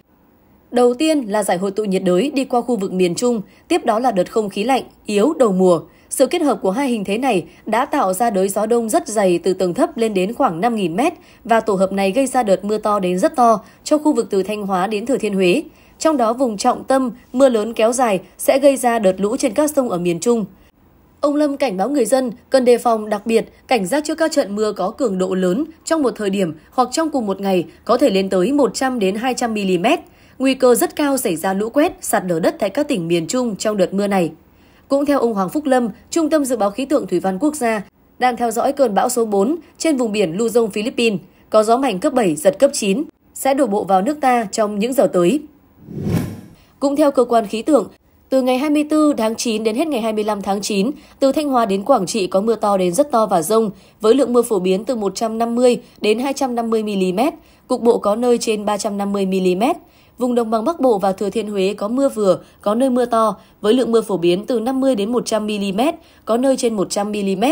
Đầu tiên là giải hội tụ nhiệt đới đi qua khu vực miền Trung, tiếp đó là đợt không khí lạnh, yếu đầu mùa. Sự kết hợp của hai hình thế này đã tạo ra đới gió đông rất dày từ tầng thấp lên đến khoảng 5.000 m và tổ hợp này gây ra đợt mưa to đến rất to cho khu vực từ Thanh Hóa đến Thừa Thiên Huế. Trong đó vùng trọng tâm, mưa lớn kéo dài sẽ gây ra đợt lũ trên các sông ở miền Trung. Ông Lâm cảnh báo người dân cần đề phòng đặc biệt cảnh giác trước các trận mưa có cường độ lớn trong một thời điểm hoặc trong cùng một ngày có thể lên tới 100 đến 200 mm nguy cơ rất cao xảy ra lũ quét, sạt lở đất tại các tỉnh miền Trung trong đợt mưa này. Cũng theo ông Hoàng Phúc Lâm, Trung tâm Dự báo Khí tượng Thủy văn Quốc gia, đang theo dõi cơn bão số 4 trên vùng biển Luzon, Philippines, có gió mạnh cấp 7, giật cấp 9, sẽ đổ bộ vào nước ta trong những giờ tới. Cũng theo cơ quan khí tượng, từ ngày 24 tháng 9 đến hết ngày 25 tháng 9, từ Thanh Hóa đến Quảng Trị có mưa to đến rất to và rông, với lượng mưa phổ biến từ 150 đến 250 mm, cục bộ có nơi trên 350 mm. Vùng đồng bằng Bắc Bộ và Thừa Thiên Huế có mưa vừa, có nơi mưa to, với lượng mưa phổ biến từ 50 đến 100 mm, có nơi trên 100 mm.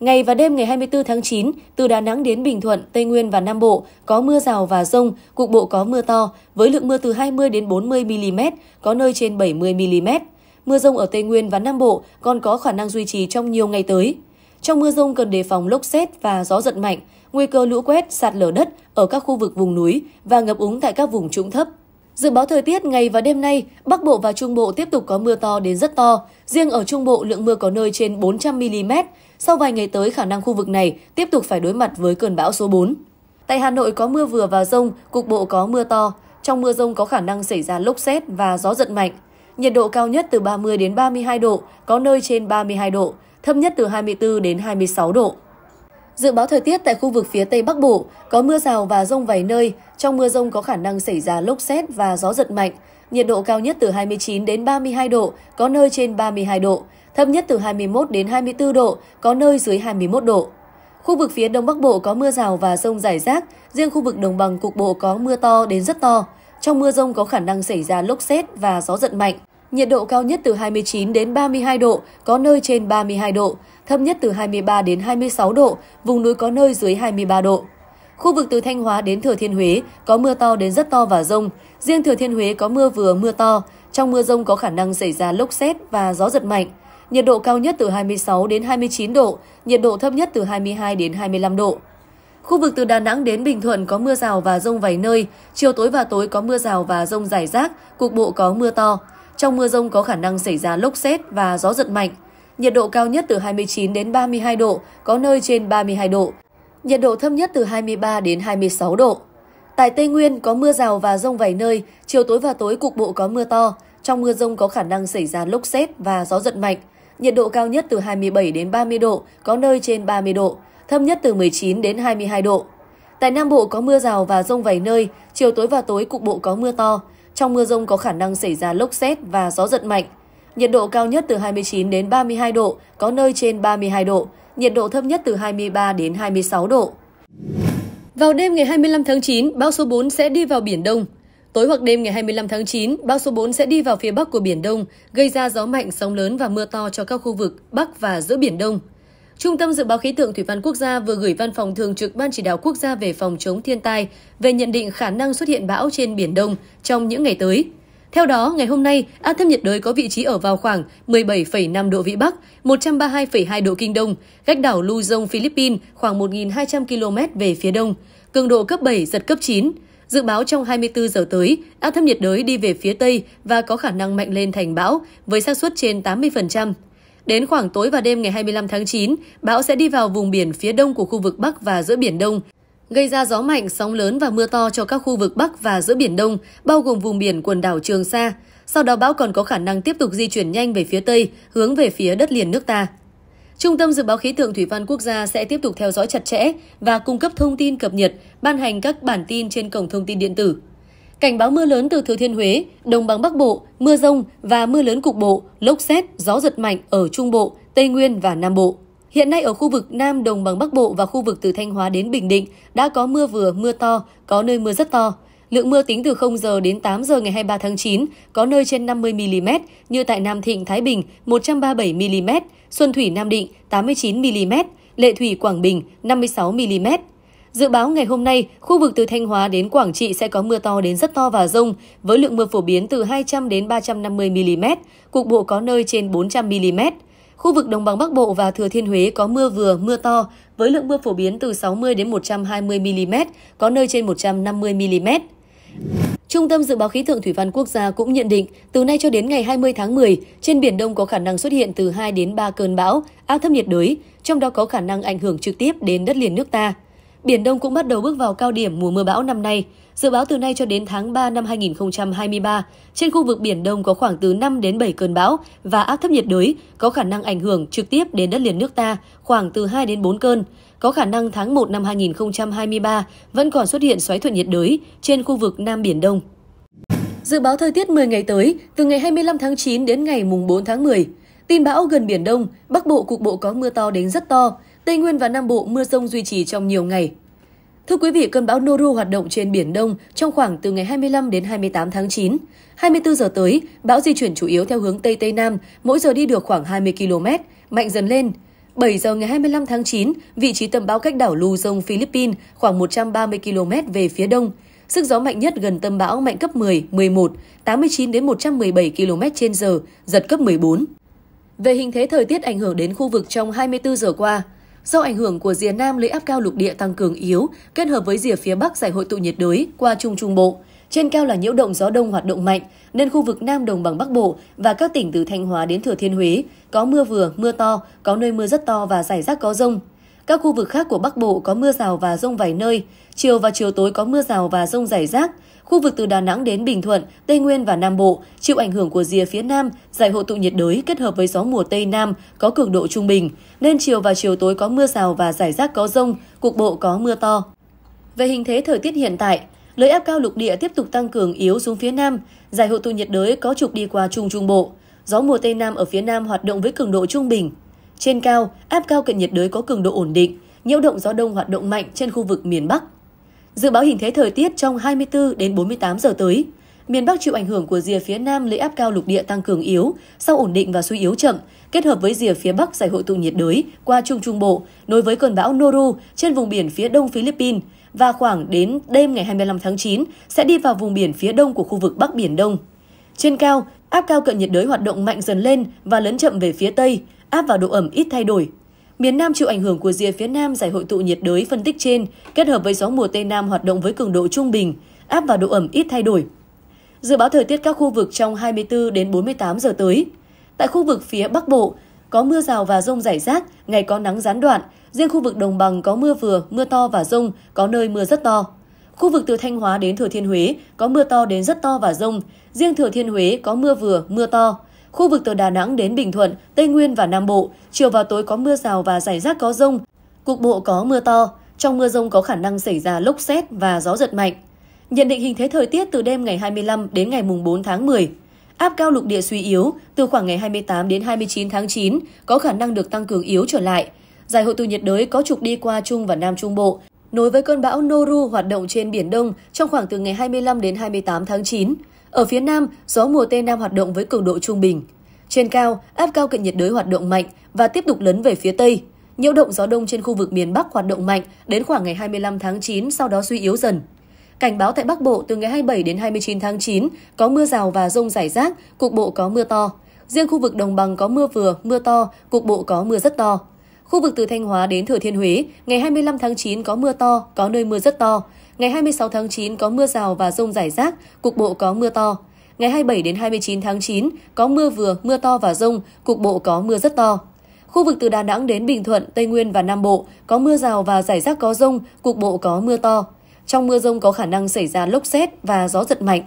Ngày và đêm ngày 24 tháng 9, từ Đà Nẵng đến Bình Thuận, Tây Nguyên và Nam Bộ có mưa rào và rông, cục bộ có mưa to, với lượng mưa từ 20 đến 40 mm, có nơi trên 70 mm. Mưa rông ở Tây Nguyên và Nam Bộ còn có khả năng duy trì trong nhiều ngày tới. Trong mưa rông cần đề phòng lốc xét và gió giật mạnh, nguy cơ lũ quét, sạt lở đất ở các khu vực vùng núi và ngập úng tại các vùng trũng thấp. Dự báo thời tiết ngày và đêm nay, Bắc Bộ và Trung Bộ tiếp tục có mưa to đến rất to. Riêng ở Trung Bộ, lượng mưa có nơi trên 400mm. Sau vài ngày tới, khả năng khu vực này tiếp tục phải đối mặt với cơn bão số 4. Tại Hà Nội có mưa vừa và rông, cục bộ có mưa to. Trong mưa rông có khả năng xảy ra lốc xét và gió giật mạnh. Nhiệt độ cao nhất từ 30 đến 32 độ, có nơi trên 32 độ, thấp nhất từ 24 đến 26 độ. Dự báo thời tiết tại khu vực phía Tây Bắc Bộ có mưa rào và rông vài nơi, trong mưa rông có khả năng xảy ra lốc xét và gió giật mạnh. Nhiệt độ cao nhất từ 29 đến 32 độ, có nơi trên 32 độ, thấp nhất từ 21 đến 24 độ, có nơi dưới 21 độ. Khu vực phía Đông Bắc Bộ có mưa rào và rông rải rác, riêng khu vực đồng bằng cục bộ có mưa to đến rất to. Trong mưa rông có khả năng xảy ra lốc xét và gió giật mạnh. Nhiệt độ cao nhất từ 29 đến 32 độ, có nơi trên 32 độ, thấp nhất từ 23 đến 26 độ, vùng núi có nơi dưới 23 độ. Khu vực từ Thanh Hóa đến Thừa Thiên Huế có mưa to đến rất to và rông. Riêng Thừa Thiên Huế có mưa vừa mưa to. Trong mưa rông có khả năng xảy ra lốc xét và gió giật mạnh. Nhiệt độ cao nhất từ 26 đến 29 độ, nhiệt độ thấp nhất từ 22 đến 25 độ. Khu vực từ Đà Nẵng đến Bình Thuận có mưa rào và rông vài nơi, chiều tối và tối có mưa rào và rông rải rác, cục bộ có mưa to. Trong mưa rông có khả năng xảy ra lốc xét và gió giật mạnh. Nhiệt độ cao nhất từ 29 đến 32 độ, có nơi trên 32 độ. Nhiệt độ thấp nhất từ 23 đến 26 độ. Tại Tây Nguyên có mưa rào và rông vài nơi, chiều tối và tối cục bộ có mưa to. Trong mưa rông có khả năng xảy ra lốc xét và gió giật mạnh. Nhiệt độ cao nhất từ 27 đến 30 độ, có nơi trên 30 độ, thấp nhất từ 19 đến 22 độ. Tại Nam Bộ có mưa rào và rông vài nơi, chiều tối và tối cục bộ có mưa to. Trong mưa rông có khả năng xảy ra lốc xét và gió giật mạnh. Nhiệt độ cao nhất từ 29 đến 32 độ, có nơi trên 32 độ. Nhiệt độ thấp nhất từ 23 đến 26 độ. Vào đêm ngày 25 tháng 9, bão số 4 sẽ đi vào Biển Đông. Tối hoặc đêm ngày 25 tháng 9, bão số 4 sẽ đi vào phía bắc của Biển Đông, gây ra gió mạnh, sóng lớn và mưa to cho các khu vực Bắc và giữa Biển Đông. Trung tâm Dự báo Khí tượng Thủy văn Quốc gia vừa gửi Văn phòng Thường trực Ban Chỉ đạo Quốc gia về phòng chống thiên tai về nhận định khả năng xuất hiện bão trên Biển Đông trong những ngày tới. Theo đó, ngày hôm nay, áp thấp nhiệt đới có vị trí ở vào khoảng 17,5 độ Vĩ Bắc, 132,2 độ Kinh Đông, cách đảo Luzon, Philippines khoảng 1.200 km về phía đông, cường độ cấp 7, giật cấp 9. Dự báo trong 24 giờ tới, áp thấp nhiệt đới đi về phía Tây và có khả năng mạnh lên thành bão với xác suất trên 80%. Đến khoảng tối và đêm ngày 25 tháng 9, bão sẽ đi vào vùng biển phía đông của khu vực Bắc và giữa Biển Đông, gây ra gió mạnh, sóng lớn và mưa to cho các khu vực Bắc và giữa Biển Đông, bao gồm vùng biển quần đảo Trường Sa. Sau đó bão còn có khả năng tiếp tục di chuyển nhanh về phía Tây, hướng về phía đất liền nước ta. Trung tâm Dự báo Khí tượng Thủy văn Quốc gia sẽ tiếp tục theo dõi chặt chẽ và cung cấp thông tin cập nhật, ban hành các bản tin trên cổng thông tin điện tử Cảnh báo mưa lớn từ Thừa Thiên Huế, Đồng bằng Bắc Bộ, mưa rông và mưa lớn cục bộ, lốc xét, gió giật mạnh ở Trung Bộ, Tây Nguyên và Nam Bộ. Hiện nay ở khu vực Nam Đồng bằng Bắc Bộ và khu vực từ Thanh Hóa đến Bình Định đã có mưa vừa, mưa to, có nơi mưa rất to. Lượng mưa tính từ 0 giờ đến 8 giờ ngày 23 tháng 9, có nơi trên 50 mm như tại Nam Thịnh, Thái Bình 137 mm, Xuân Thủy Nam Định 89 mm, Lệ Thủy Quảng Bình 56 mm. Dự báo ngày hôm nay, khu vực từ Thanh Hóa đến Quảng Trị sẽ có mưa to đến rất to và rông, với lượng mưa phổ biến từ 200 đến 350 mm, cục bộ có nơi trên 400 mm. Khu vực Đồng bằng Bắc Bộ và Thừa Thiên Huế có mưa vừa, mưa to, với lượng mưa phổ biến từ 60 đến 120 mm, có nơi trên 150 mm. Trung tâm Dự báo Khí tượng Thủy văn Quốc gia cũng nhận định, từ nay cho đến ngày 20 tháng 10, trên Biển Đông có khả năng xuất hiện từ 2 đến 3 cơn bão, áp thấp nhiệt đới, trong đó có khả năng ảnh hưởng trực tiếp đến đất liền nước ta. Biển Đông cũng bắt đầu bước vào cao điểm mùa mưa bão năm nay. Dự báo từ nay cho đến tháng 3 năm 2023, trên khu vực Biển Đông có khoảng từ 5 đến 7 cơn bão và áp thấp nhiệt đới có khả năng ảnh hưởng trực tiếp đến đất liền nước ta khoảng từ 2 đến 4 cơn. Có khả năng tháng 1 năm 2023 vẫn còn xuất hiện xoáy thuận nhiệt đới trên khu vực Nam Biển Đông. Dự báo thời tiết 10 ngày tới, từ ngày 25 tháng 9 đến ngày mùng 4 tháng 10, Tin bão gần Biển Đông, Bắc Bộ cục bộ có mưa to đến rất to, Tây Nguyên và Nam Bộ mưa rông duy trì trong nhiều ngày. Thưa quý vị, cơn bão Noru hoạt động trên Biển Đông trong khoảng từ ngày 25 đến 28 tháng 9. 24 giờ tới, bão di chuyển chủ yếu theo hướng Tây Tây Nam, mỗi giờ đi được khoảng 20 km, mạnh dần lên. 7 giờ ngày 25 tháng 9, vị trí tâm bão cách đảo Luzon, Philippines khoảng 130 km về phía đông. Sức gió mạnh nhất gần tâm bão mạnh cấp 10, 11, 89 đến 117 km h giật cấp 14. Về hình thế thời tiết ảnh hưởng đến khu vực trong 24 giờ qua, Do ảnh hưởng của rìa nam lưỡi áp cao lục địa tăng cường yếu, kết hợp với rìa phía bắc giải hội tụ nhiệt đới qua Trung Trung Bộ, trên cao là nhiễu động gió đông hoạt động mạnh, nên khu vực Nam Đồng bằng Bắc Bộ và các tỉnh từ Thanh Hóa đến Thừa Thiên Huế có mưa vừa, mưa to, có nơi mưa rất to và rải rác có rông. Các khu vực khác của Bắc Bộ có mưa rào và rông vài nơi, chiều và chiều tối có mưa rào và rông rải rác, Khu vực từ Đà Nẵng đến Bình Thuận, Tây Nguyên và Nam Bộ chịu ảnh hưởng của rìa phía Nam, giải hội tụ nhiệt đới kết hợp với gió mùa Tây Nam có cường độ trung bình, nên chiều và chiều tối có mưa rào và rải rác có rông, cục bộ có mưa to. Về hình thế thời tiết hiện tại, Lưỡi áp cao lục địa tiếp tục tăng cường yếu xuống phía Nam, giải hội tụ nhiệt đới có trục đi qua Trung Trung Bộ. Gió mùa Tây Nam ở phía Nam hoạt động với cường độ trung bình. Trên cao, áp cao cận nhiệt đới có cường độ ổn định, nhiễu động gió đông hoạt động mạnh trên khu vực miền Bắc. Dự báo hình thế thời tiết trong 24 đến 48 giờ tới. Miền Bắc chịu ảnh hưởng của rìa phía Nam lưỡi áp cao lục địa tăng cường yếu, sau ổn định và suy yếu chậm, kết hợp với rìa phía Bắc giải hội tụ nhiệt đới qua Trung Trung Bộ, nối với cơn bão Noru trên vùng biển phía đông Philippines và khoảng đến đêm ngày 25 tháng 9 sẽ đi vào vùng biển phía đông của khu vực Bắc Biển Đông. Trên cao, áp cao cận nhiệt đới hoạt động mạnh dần lên và lấn chậm về phía Tây, áp vào độ ẩm ít thay đổi, Miền Nam chịu ảnh hưởng của rìa phía Nam giải hội tụ nhiệt đới phân tích trên, kết hợp với gió mùa Tây Nam hoạt động với cường độ trung bình, áp và độ ẩm ít thay đổi. Dự báo thời tiết các khu vực trong 24 đến 48 giờ tới. Tại khu vực phía Bắc Bộ, có mưa rào và rông rải rác, ngày có nắng gián đoạn, riêng khu vực đồng bằng có mưa vừa, mưa to và rông, có nơi mưa rất to. Khu vực từ Thanh Hóa đến Thừa Thiên Huế có mưa to đến rất to và rông, riêng Thừa Thiên Huế có mưa vừa, mưa to. Khu vực từ Đà Nẵng đến Bình Thuận, Tây Nguyên và Nam Bộ, chiều và tối có mưa rào và rải rác có rông, cục bộ có mưa to. Trong mưa rông có khả năng xảy ra lốc xét và gió giật mạnh. Nhận định hình thế thời tiết từ đêm ngày 25 đến ngày 4 tháng 10. Áp cao lục địa suy yếu, từ khoảng ngày 28 đến 29 tháng 9 có khả năng được tăng cường yếu trở lại. Giải hội tụ nhiệt đới có trục đi qua Trung và Nam Trung Bộ, nối với cơn bão Noru hoạt động trên Biển Đông trong khoảng từ ngày 25 đến 28 tháng 9. Ở phía Nam, gió mùa Tây Nam hoạt động với cường độ trung bình. Trên cao, áp cao cận nhiệt đới hoạt động mạnh và tiếp tục lấn về phía Tây. Nhiễu động gió đông trên khu vực miền Bắc hoạt động mạnh đến khoảng ngày 25 tháng 9, sau đó suy yếu dần. Cảnh báo tại Bắc Bộ từ ngày 27 đến 29 tháng 9 có mưa rào và rông rải rác, cục bộ có mưa to. Riêng khu vực đồng bằng có mưa vừa, mưa to, cục bộ có mưa rất to. Khu vực từ Thanh Hóa đến Thừa Thiên Huế, ngày 25 tháng 9 có mưa to, có nơi mưa rất to. Ngày 26 tháng 9 có mưa rào và rông rải rác, cục bộ có mưa to. Ngày 27 đến 29 tháng 9 có mưa vừa, mưa to và rông, cục bộ có mưa rất to. Khu vực từ Đà Nẵng đến Bình Thuận, Tây Nguyên và Nam Bộ có mưa rào và rải rác có rông, cục bộ có mưa to. Trong mưa rông có khả năng xảy ra lốc xét và gió giật mạnh.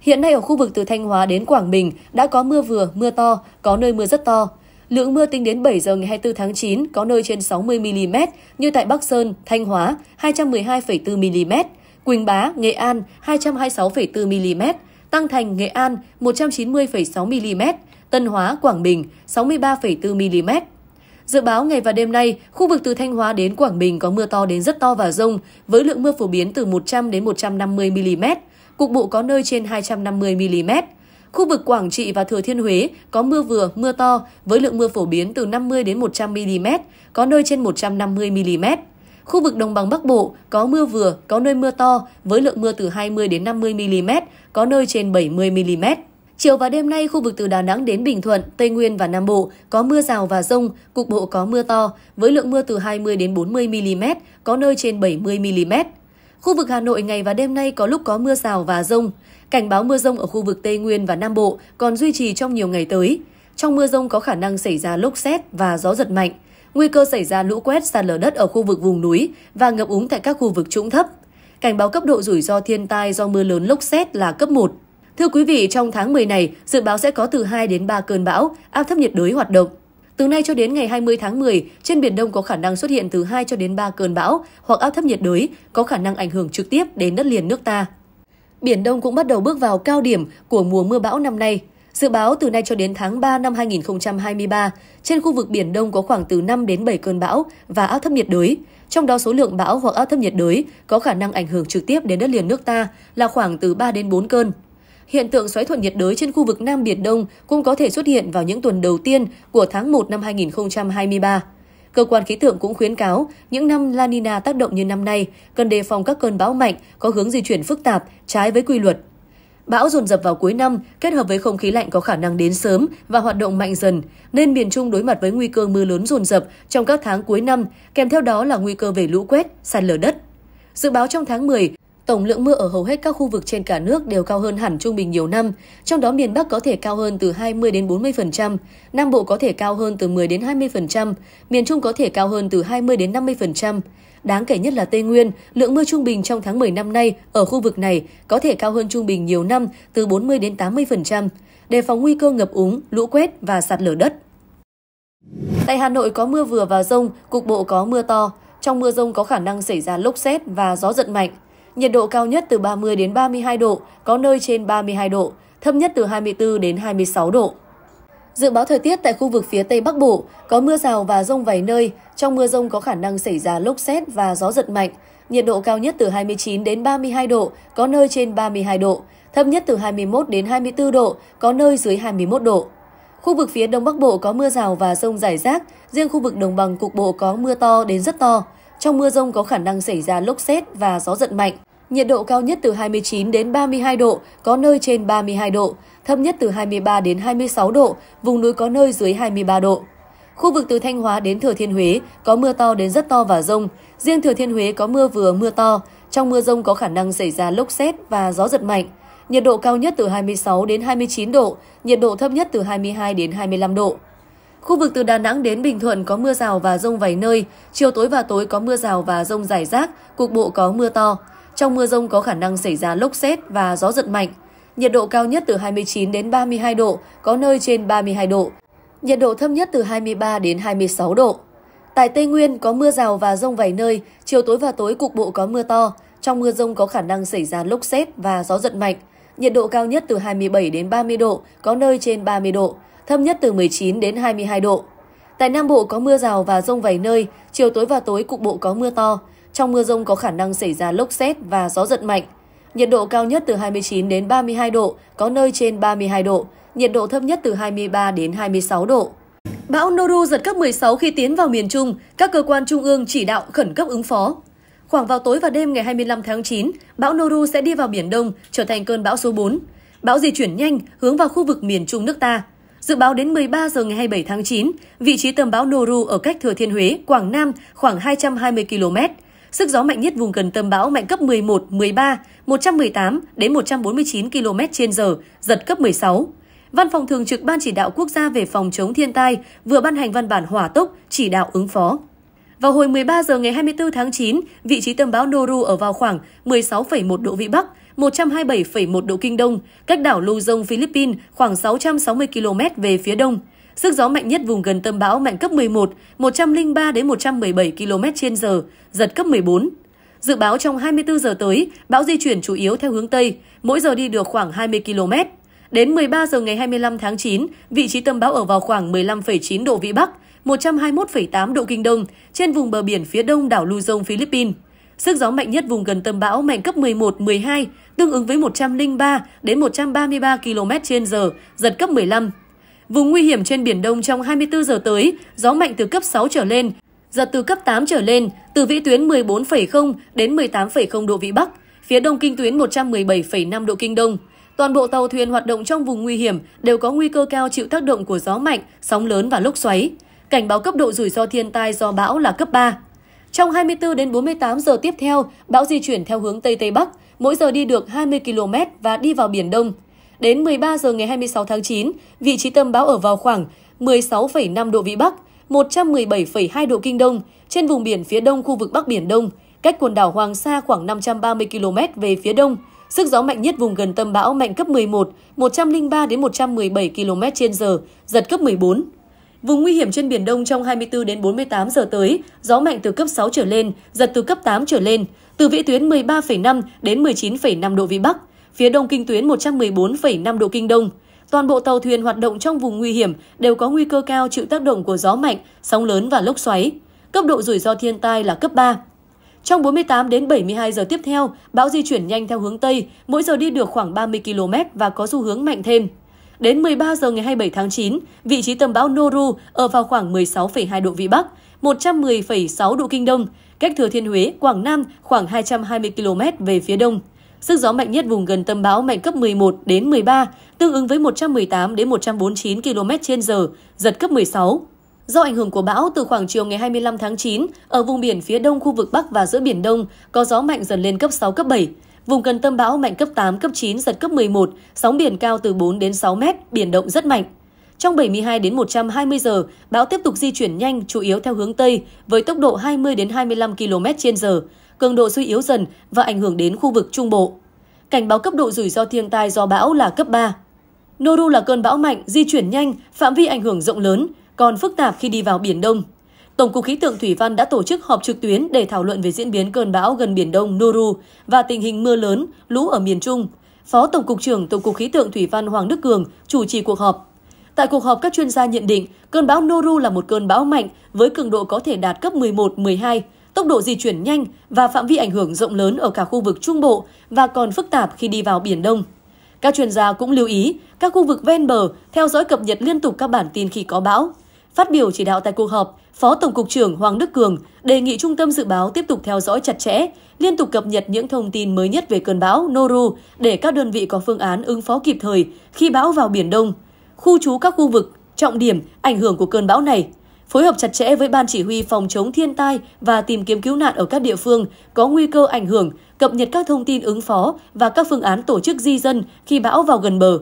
Hiện nay ở khu vực từ Thanh Hóa đến Quảng Bình đã có mưa vừa, mưa to, có nơi mưa rất to. Lượng mưa tính đến 7 giờ ngày 24 tháng 9 có nơi trên 60 mm như tại Bắc Sơn, Thanh Hóa 212,4 mm, Quỳnh Bá, Nghệ An 226,4 mm, Tăng Thành, Nghệ An 190,6 mm, Tân Hóa, Quảng Bình 63,4 mm. Dự báo ngày và đêm nay, khu vực từ Thanh Hóa đến Quảng Bình có mưa to đến rất to và rông, với lượng mưa phổ biến từ 100 đến 150 mm, cục bộ có nơi trên 250 mm. Khu vực Quảng Trị và Thừa Thiên Huế có mưa vừa, mưa to với lượng mưa phổ biến từ 50 đến 100 mm, có nơi trên 150 mm. Khu vực Đồng bằng Bắc Bộ có mưa vừa, có nơi mưa to với lượng mưa từ 20 đến 50 mm, có nơi trên 70 mm. Chiều và đêm nay, khu vực từ Đà Nẵng đến Bình Thuận, Tây Nguyên và Nam Bộ có mưa rào và rông, cục bộ có mưa to, với lượng mưa từ 20 đến 40 mm, có nơi trên 70 mm. Khu vực Hà Nội ngày và đêm nay có lúc có mưa rào và rông. Cảnh báo mưa rông ở khu vực Tây Nguyên và Nam Bộ còn duy trì trong nhiều ngày tới. Trong mưa rông có khả năng xảy ra lốc xét và gió giật mạnh. Nguy cơ xảy ra lũ quét sạt lở đất ở khu vực vùng núi và ngập úng tại các khu vực trũng thấp. Cảnh báo cấp độ rủi ro thiên tai do mưa lớn lốc xét là cấp 1. Thưa quý vị, trong tháng 10 này, dự báo sẽ có từ 2 đến 3 cơn bão, áp thấp nhiệt đới hoạt động. Từ nay cho đến ngày 20 tháng 10, trên Biển Đông có khả năng xuất hiện từ 2 cho đến 3 cơn bão hoặc áp thấp nhiệt đới, có khả năng ảnh hưởng trực tiếp đến đất liền nước ta. Biển Đông cũng bắt đầu bước vào cao điểm của mùa mưa bão năm nay. Dự báo từ nay cho đến tháng 3 năm 2023, trên khu vực Biển Đông có khoảng từ 5 đến 7 cơn bão và áp thấp nhiệt đới. Trong đó số lượng bão hoặc áp thấp nhiệt đới có khả năng ảnh hưởng trực tiếp đến đất liền nước ta là khoảng từ 3 đến 4 cơn. Hiện tượng xoáy thuận nhiệt đới trên khu vực Nam Biển Đông cũng có thể xuất hiện vào những tuần đầu tiên của tháng 1 năm 2023. Cơ quan khí tượng cũng khuyến cáo, những năm La Nina tác động như năm nay, cần đề phòng các cơn bão mạnh có hướng di chuyển phức tạp, trái với quy luật. Bão dồn dập vào cuối năm, kết hợp với không khí lạnh có khả năng đến sớm và hoạt động mạnh dần, nên miền Trung đối mặt với nguy cơ mưa lớn dồn dập trong các tháng cuối năm, kèm theo đó là nguy cơ về lũ quét, sạt lở đất. Dự báo trong tháng 10, Tổng lượng mưa ở hầu hết các khu vực trên cả nước đều cao hơn hẳn trung bình nhiều năm, trong đó miền Bắc có thể cao hơn từ 20 đến 40%, Nam Bộ có thể cao hơn từ 10 đến 20%, miền Trung có thể cao hơn từ 20 đến 50%. Đáng kể nhất là Tây Nguyên, lượng mưa trung bình trong tháng 10 năm nay ở khu vực này có thể cao hơn trung bình nhiều năm từ 40 đến 80%, đề phòng nguy cơ ngập úng, lũ quét và sạt lở đất. Tại Hà Nội có mưa vừa và rông, cục bộ có mưa to. Trong mưa rông có khả năng xảy ra lốc xét và gió giật mạnh. Nhiệt độ cao nhất từ 30 đến 32 độ, có nơi trên 32 độ, thấp nhất từ 24 đến 26 độ. Dự báo thời tiết tại khu vực phía Tây Bắc Bộ có mưa rào và rông vài nơi, trong mưa rông có khả năng xảy ra lốc xét và gió giật mạnh. Nhiệt độ cao nhất từ 29 đến 32 độ, có nơi trên 32 độ, thấp nhất từ 21 đến 24 độ, có nơi dưới 21 độ. Khu vực phía Đông Bắc Bộ có mưa rào và rông rải rác, riêng khu vực đồng bằng cục bộ có mưa to đến rất to. Trong mưa rông có khả năng xảy ra lốc xét và gió giật mạnh. Nhiệt độ cao nhất từ 29 đến 32 độ, có nơi trên 32 độ, thấp nhất từ 23 đến 26 độ, vùng núi có nơi dưới 23 độ. Khu vực từ Thanh Hóa đến Thừa Thiên Huế có mưa to đến rất to và rông. Riêng Thừa Thiên Huế có mưa vừa mưa to. Trong mưa rông có khả năng xảy ra lốc xét và gió giật mạnh. Nhiệt độ cao nhất từ 26 đến 29 độ, nhiệt độ thấp nhất từ 22 đến 25 độ. Khu vực từ Đà Nẵng đến Bình Thuận có mưa rào và rông vài nơi, chiều tối và tối có mưa rào và rông rải rác, cục bộ có mưa to. Trong mưa rông có khả năng xảy ra lốc xét và gió giật mạnh. Nhiệt độ cao nhất từ 29 đến 32 độ, có nơi trên 32 độ. Nhiệt độ thấp nhất từ 23 đến 26 độ. Tại Tây Nguyên có mưa rào và rông vài nơi, chiều tối và tối cục bộ có mưa to. Trong mưa rông có khả năng xảy ra lốc xét và gió giật mạnh. Nhiệt độ cao nhất từ 27 đến 30 độ, có nơi trên 30 độ thấp nhất từ 19 đến 22 độ. Tại Nam Bộ có mưa rào và rông vài nơi, chiều tối và tối cục bộ có mưa to. Trong mưa rông có khả năng xảy ra lốc xét và gió giật mạnh. Nhiệt độ cao nhất từ 29 đến 32 độ, có nơi trên 32 độ. Nhiệt độ thấp nhất từ 23 đến 26 độ. Bão Noru giật cấp 16 khi tiến vào miền Trung, các cơ quan trung ương chỉ đạo khẩn cấp ứng phó. Khoảng vào tối và đêm ngày 25 tháng 9, bão Noru sẽ đi vào Biển Đông, trở thành cơn bão số 4. Bão di chuyển nhanh, hướng vào khu vực miền Trung nước ta. Dự báo đến 13 giờ ngày 27 tháng 9, vị trí tâm bão Noru ở cách Thừa Thiên Huế, Quảng Nam khoảng 220 km. Sức gió mạnh nhất vùng gần tâm bão mạnh cấp 11, 13, 118 đến 149 km h giật cấp 16. Văn phòng thường trực Ban chỉ đạo quốc gia về phòng chống thiên tai vừa ban hành văn bản hỏa tốc chỉ đạo ứng phó. Vào hồi 13 giờ ngày 24 tháng 9, vị trí tâm bão Noru ở vào khoảng 16,1 độ vĩ Bắc, 127,1 độ Kinh Đông, cách đảo Luzon, Philippines khoảng 660 km về phía đông. Sức gió mạnh nhất vùng gần tâm bão mạnh cấp 11, 103 đến 117 km h giật cấp 14. Dự báo trong 24 giờ tới, bão di chuyển chủ yếu theo hướng Tây, mỗi giờ đi được khoảng 20 km. Đến 13 giờ ngày 25 tháng 9, vị trí tâm bão ở vào khoảng 15,9 độ Vĩ Bắc, 121,8 độ Kinh Đông, trên vùng bờ biển phía đông đảo Luzon, Philippines. Sức gió mạnh nhất vùng gần tâm bão mạnh cấp 11, 12, tương ứng với 103 đến 133 km/h, giật cấp 15. Vùng nguy hiểm trên biển Đông trong 24 giờ tới, gió mạnh từ cấp 6 trở lên, giật từ cấp 8 trở lên, từ vĩ tuyến 14,0 đến 18,0 độ vĩ Bắc, phía đông kinh tuyến 117,5 độ kinh đông. Toàn bộ tàu thuyền hoạt động trong vùng nguy hiểm đều có nguy cơ cao chịu tác động của gió mạnh, sóng lớn và lốc xoáy. Cảnh báo cấp độ rủi ro thiên tai do bão là cấp 3. Trong 24 đến 48 giờ tiếp theo, bão di chuyển theo hướng Tây Tây Bắc, mỗi giờ đi được 20 km và đi vào Biển Đông. Đến 13 giờ ngày 26 tháng 9, vị trí tâm bão ở vào khoảng 16,5 độ Vĩ Bắc, 117,2 độ Kinh Đông, trên vùng biển phía đông khu vực Bắc Biển Đông, cách quần đảo Hoàng Sa khoảng 530 km về phía đông. Sức gió mạnh nhất vùng gần tâm bão mạnh cấp 11, 103 đến 117 km/h, giật cấp 14. Vùng nguy hiểm trên Biển Đông trong 24 đến 48 giờ tới, gió mạnh từ cấp 6 trở lên, giật từ cấp 8 trở lên, từ vĩ tuyến 13,5 đến 19,5 độ Vĩ Bắc, phía đông kinh tuyến 114,5 độ Kinh Đông. Toàn bộ tàu thuyền hoạt động trong vùng nguy hiểm đều có nguy cơ cao chịu tác động của gió mạnh, sóng lớn và lốc xoáy. Cấp độ rủi ro thiên tai là cấp 3. Trong 48 đến 72 giờ tiếp theo, bão di chuyển nhanh theo hướng Tây, mỗi giờ đi được khoảng 30 km và có xu hướng mạnh thêm. Đến 13 giờ ngày 27 tháng 9, vị trí tâm bão Noru ở vào khoảng 16,2 độ Vĩ Bắc, 110,6 độ Kinh Đông, cách Thừa Thiên Huế, Quảng Nam khoảng 220 km về phía đông. Sức gió mạnh nhất vùng gần tâm bão mạnh cấp 11 đến 13, tương ứng với 118 đến 149 km h giật cấp 16. Do ảnh hưởng của bão từ khoảng chiều ngày 25 tháng 9, ở vùng biển phía đông khu vực Bắc và giữa Biển Đông có gió mạnh dần lên cấp 6, cấp 7. Vùng gần tâm bão mạnh cấp 8, cấp 9, giật cấp 11, sóng biển cao từ 4 đến 6 mét, biển động rất mạnh. Trong 72 đến 120 giờ, bão tiếp tục di chuyển nhanh, chủ yếu theo hướng Tây, với tốc độ 20 đến 25 km h cường độ suy yếu dần và ảnh hưởng đến khu vực Trung Bộ. Cảnh báo cấp độ rủi ro thiên tai do bão là cấp 3. Noru là cơn bão mạnh, di chuyển nhanh, phạm vi ảnh hưởng rộng lớn, còn phức tạp khi đi vào Biển Đông. Tổng cục Khí tượng Thủy văn đã tổ chức họp trực tuyến để thảo luận về diễn biến cơn bão gần Biển Đông Noru và tình hình mưa lớn, lũ ở miền Trung. Phó Tổng cục trưởng Tổng cục Khí tượng Thủy văn Hoàng Đức Cường chủ trì cuộc họp. Tại cuộc họp, các chuyên gia nhận định cơn bão Noru là một cơn bão mạnh với cường độ có thể đạt cấp 11-12, tốc độ di chuyển nhanh và phạm vi ảnh hưởng rộng lớn ở cả khu vực Trung Bộ và còn phức tạp khi đi vào Biển Đông. Các chuyên gia cũng lưu ý các khu vực ven bờ theo dõi cập nhật liên tục các bản tin khi có bão. Phát biểu chỉ đạo tại cuộc họp, Phó Tổng cục trưởng Hoàng Đức Cường đề nghị Trung tâm Dự báo tiếp tục theo dõi chặt chẽ, liên tục cập nhật những thông tin mới nhất về cơn bão Noru để các đơn vị có phương án ứng phó kịp thời khi bão vào Biển Đông, khu trú các khu vực, trọng điểm, ảnh hưởng của cơn bão này, phối hợp chặt chẽ với Ban Chỉ huy Phòng chống thiên tai và tìm kiếm cứu nạn ở các địa phương có nguy cơ ảnh hưởng, cập nhật các thông tin ứng phó và các phương án tổ chức di dân khi bão vào gần bờ.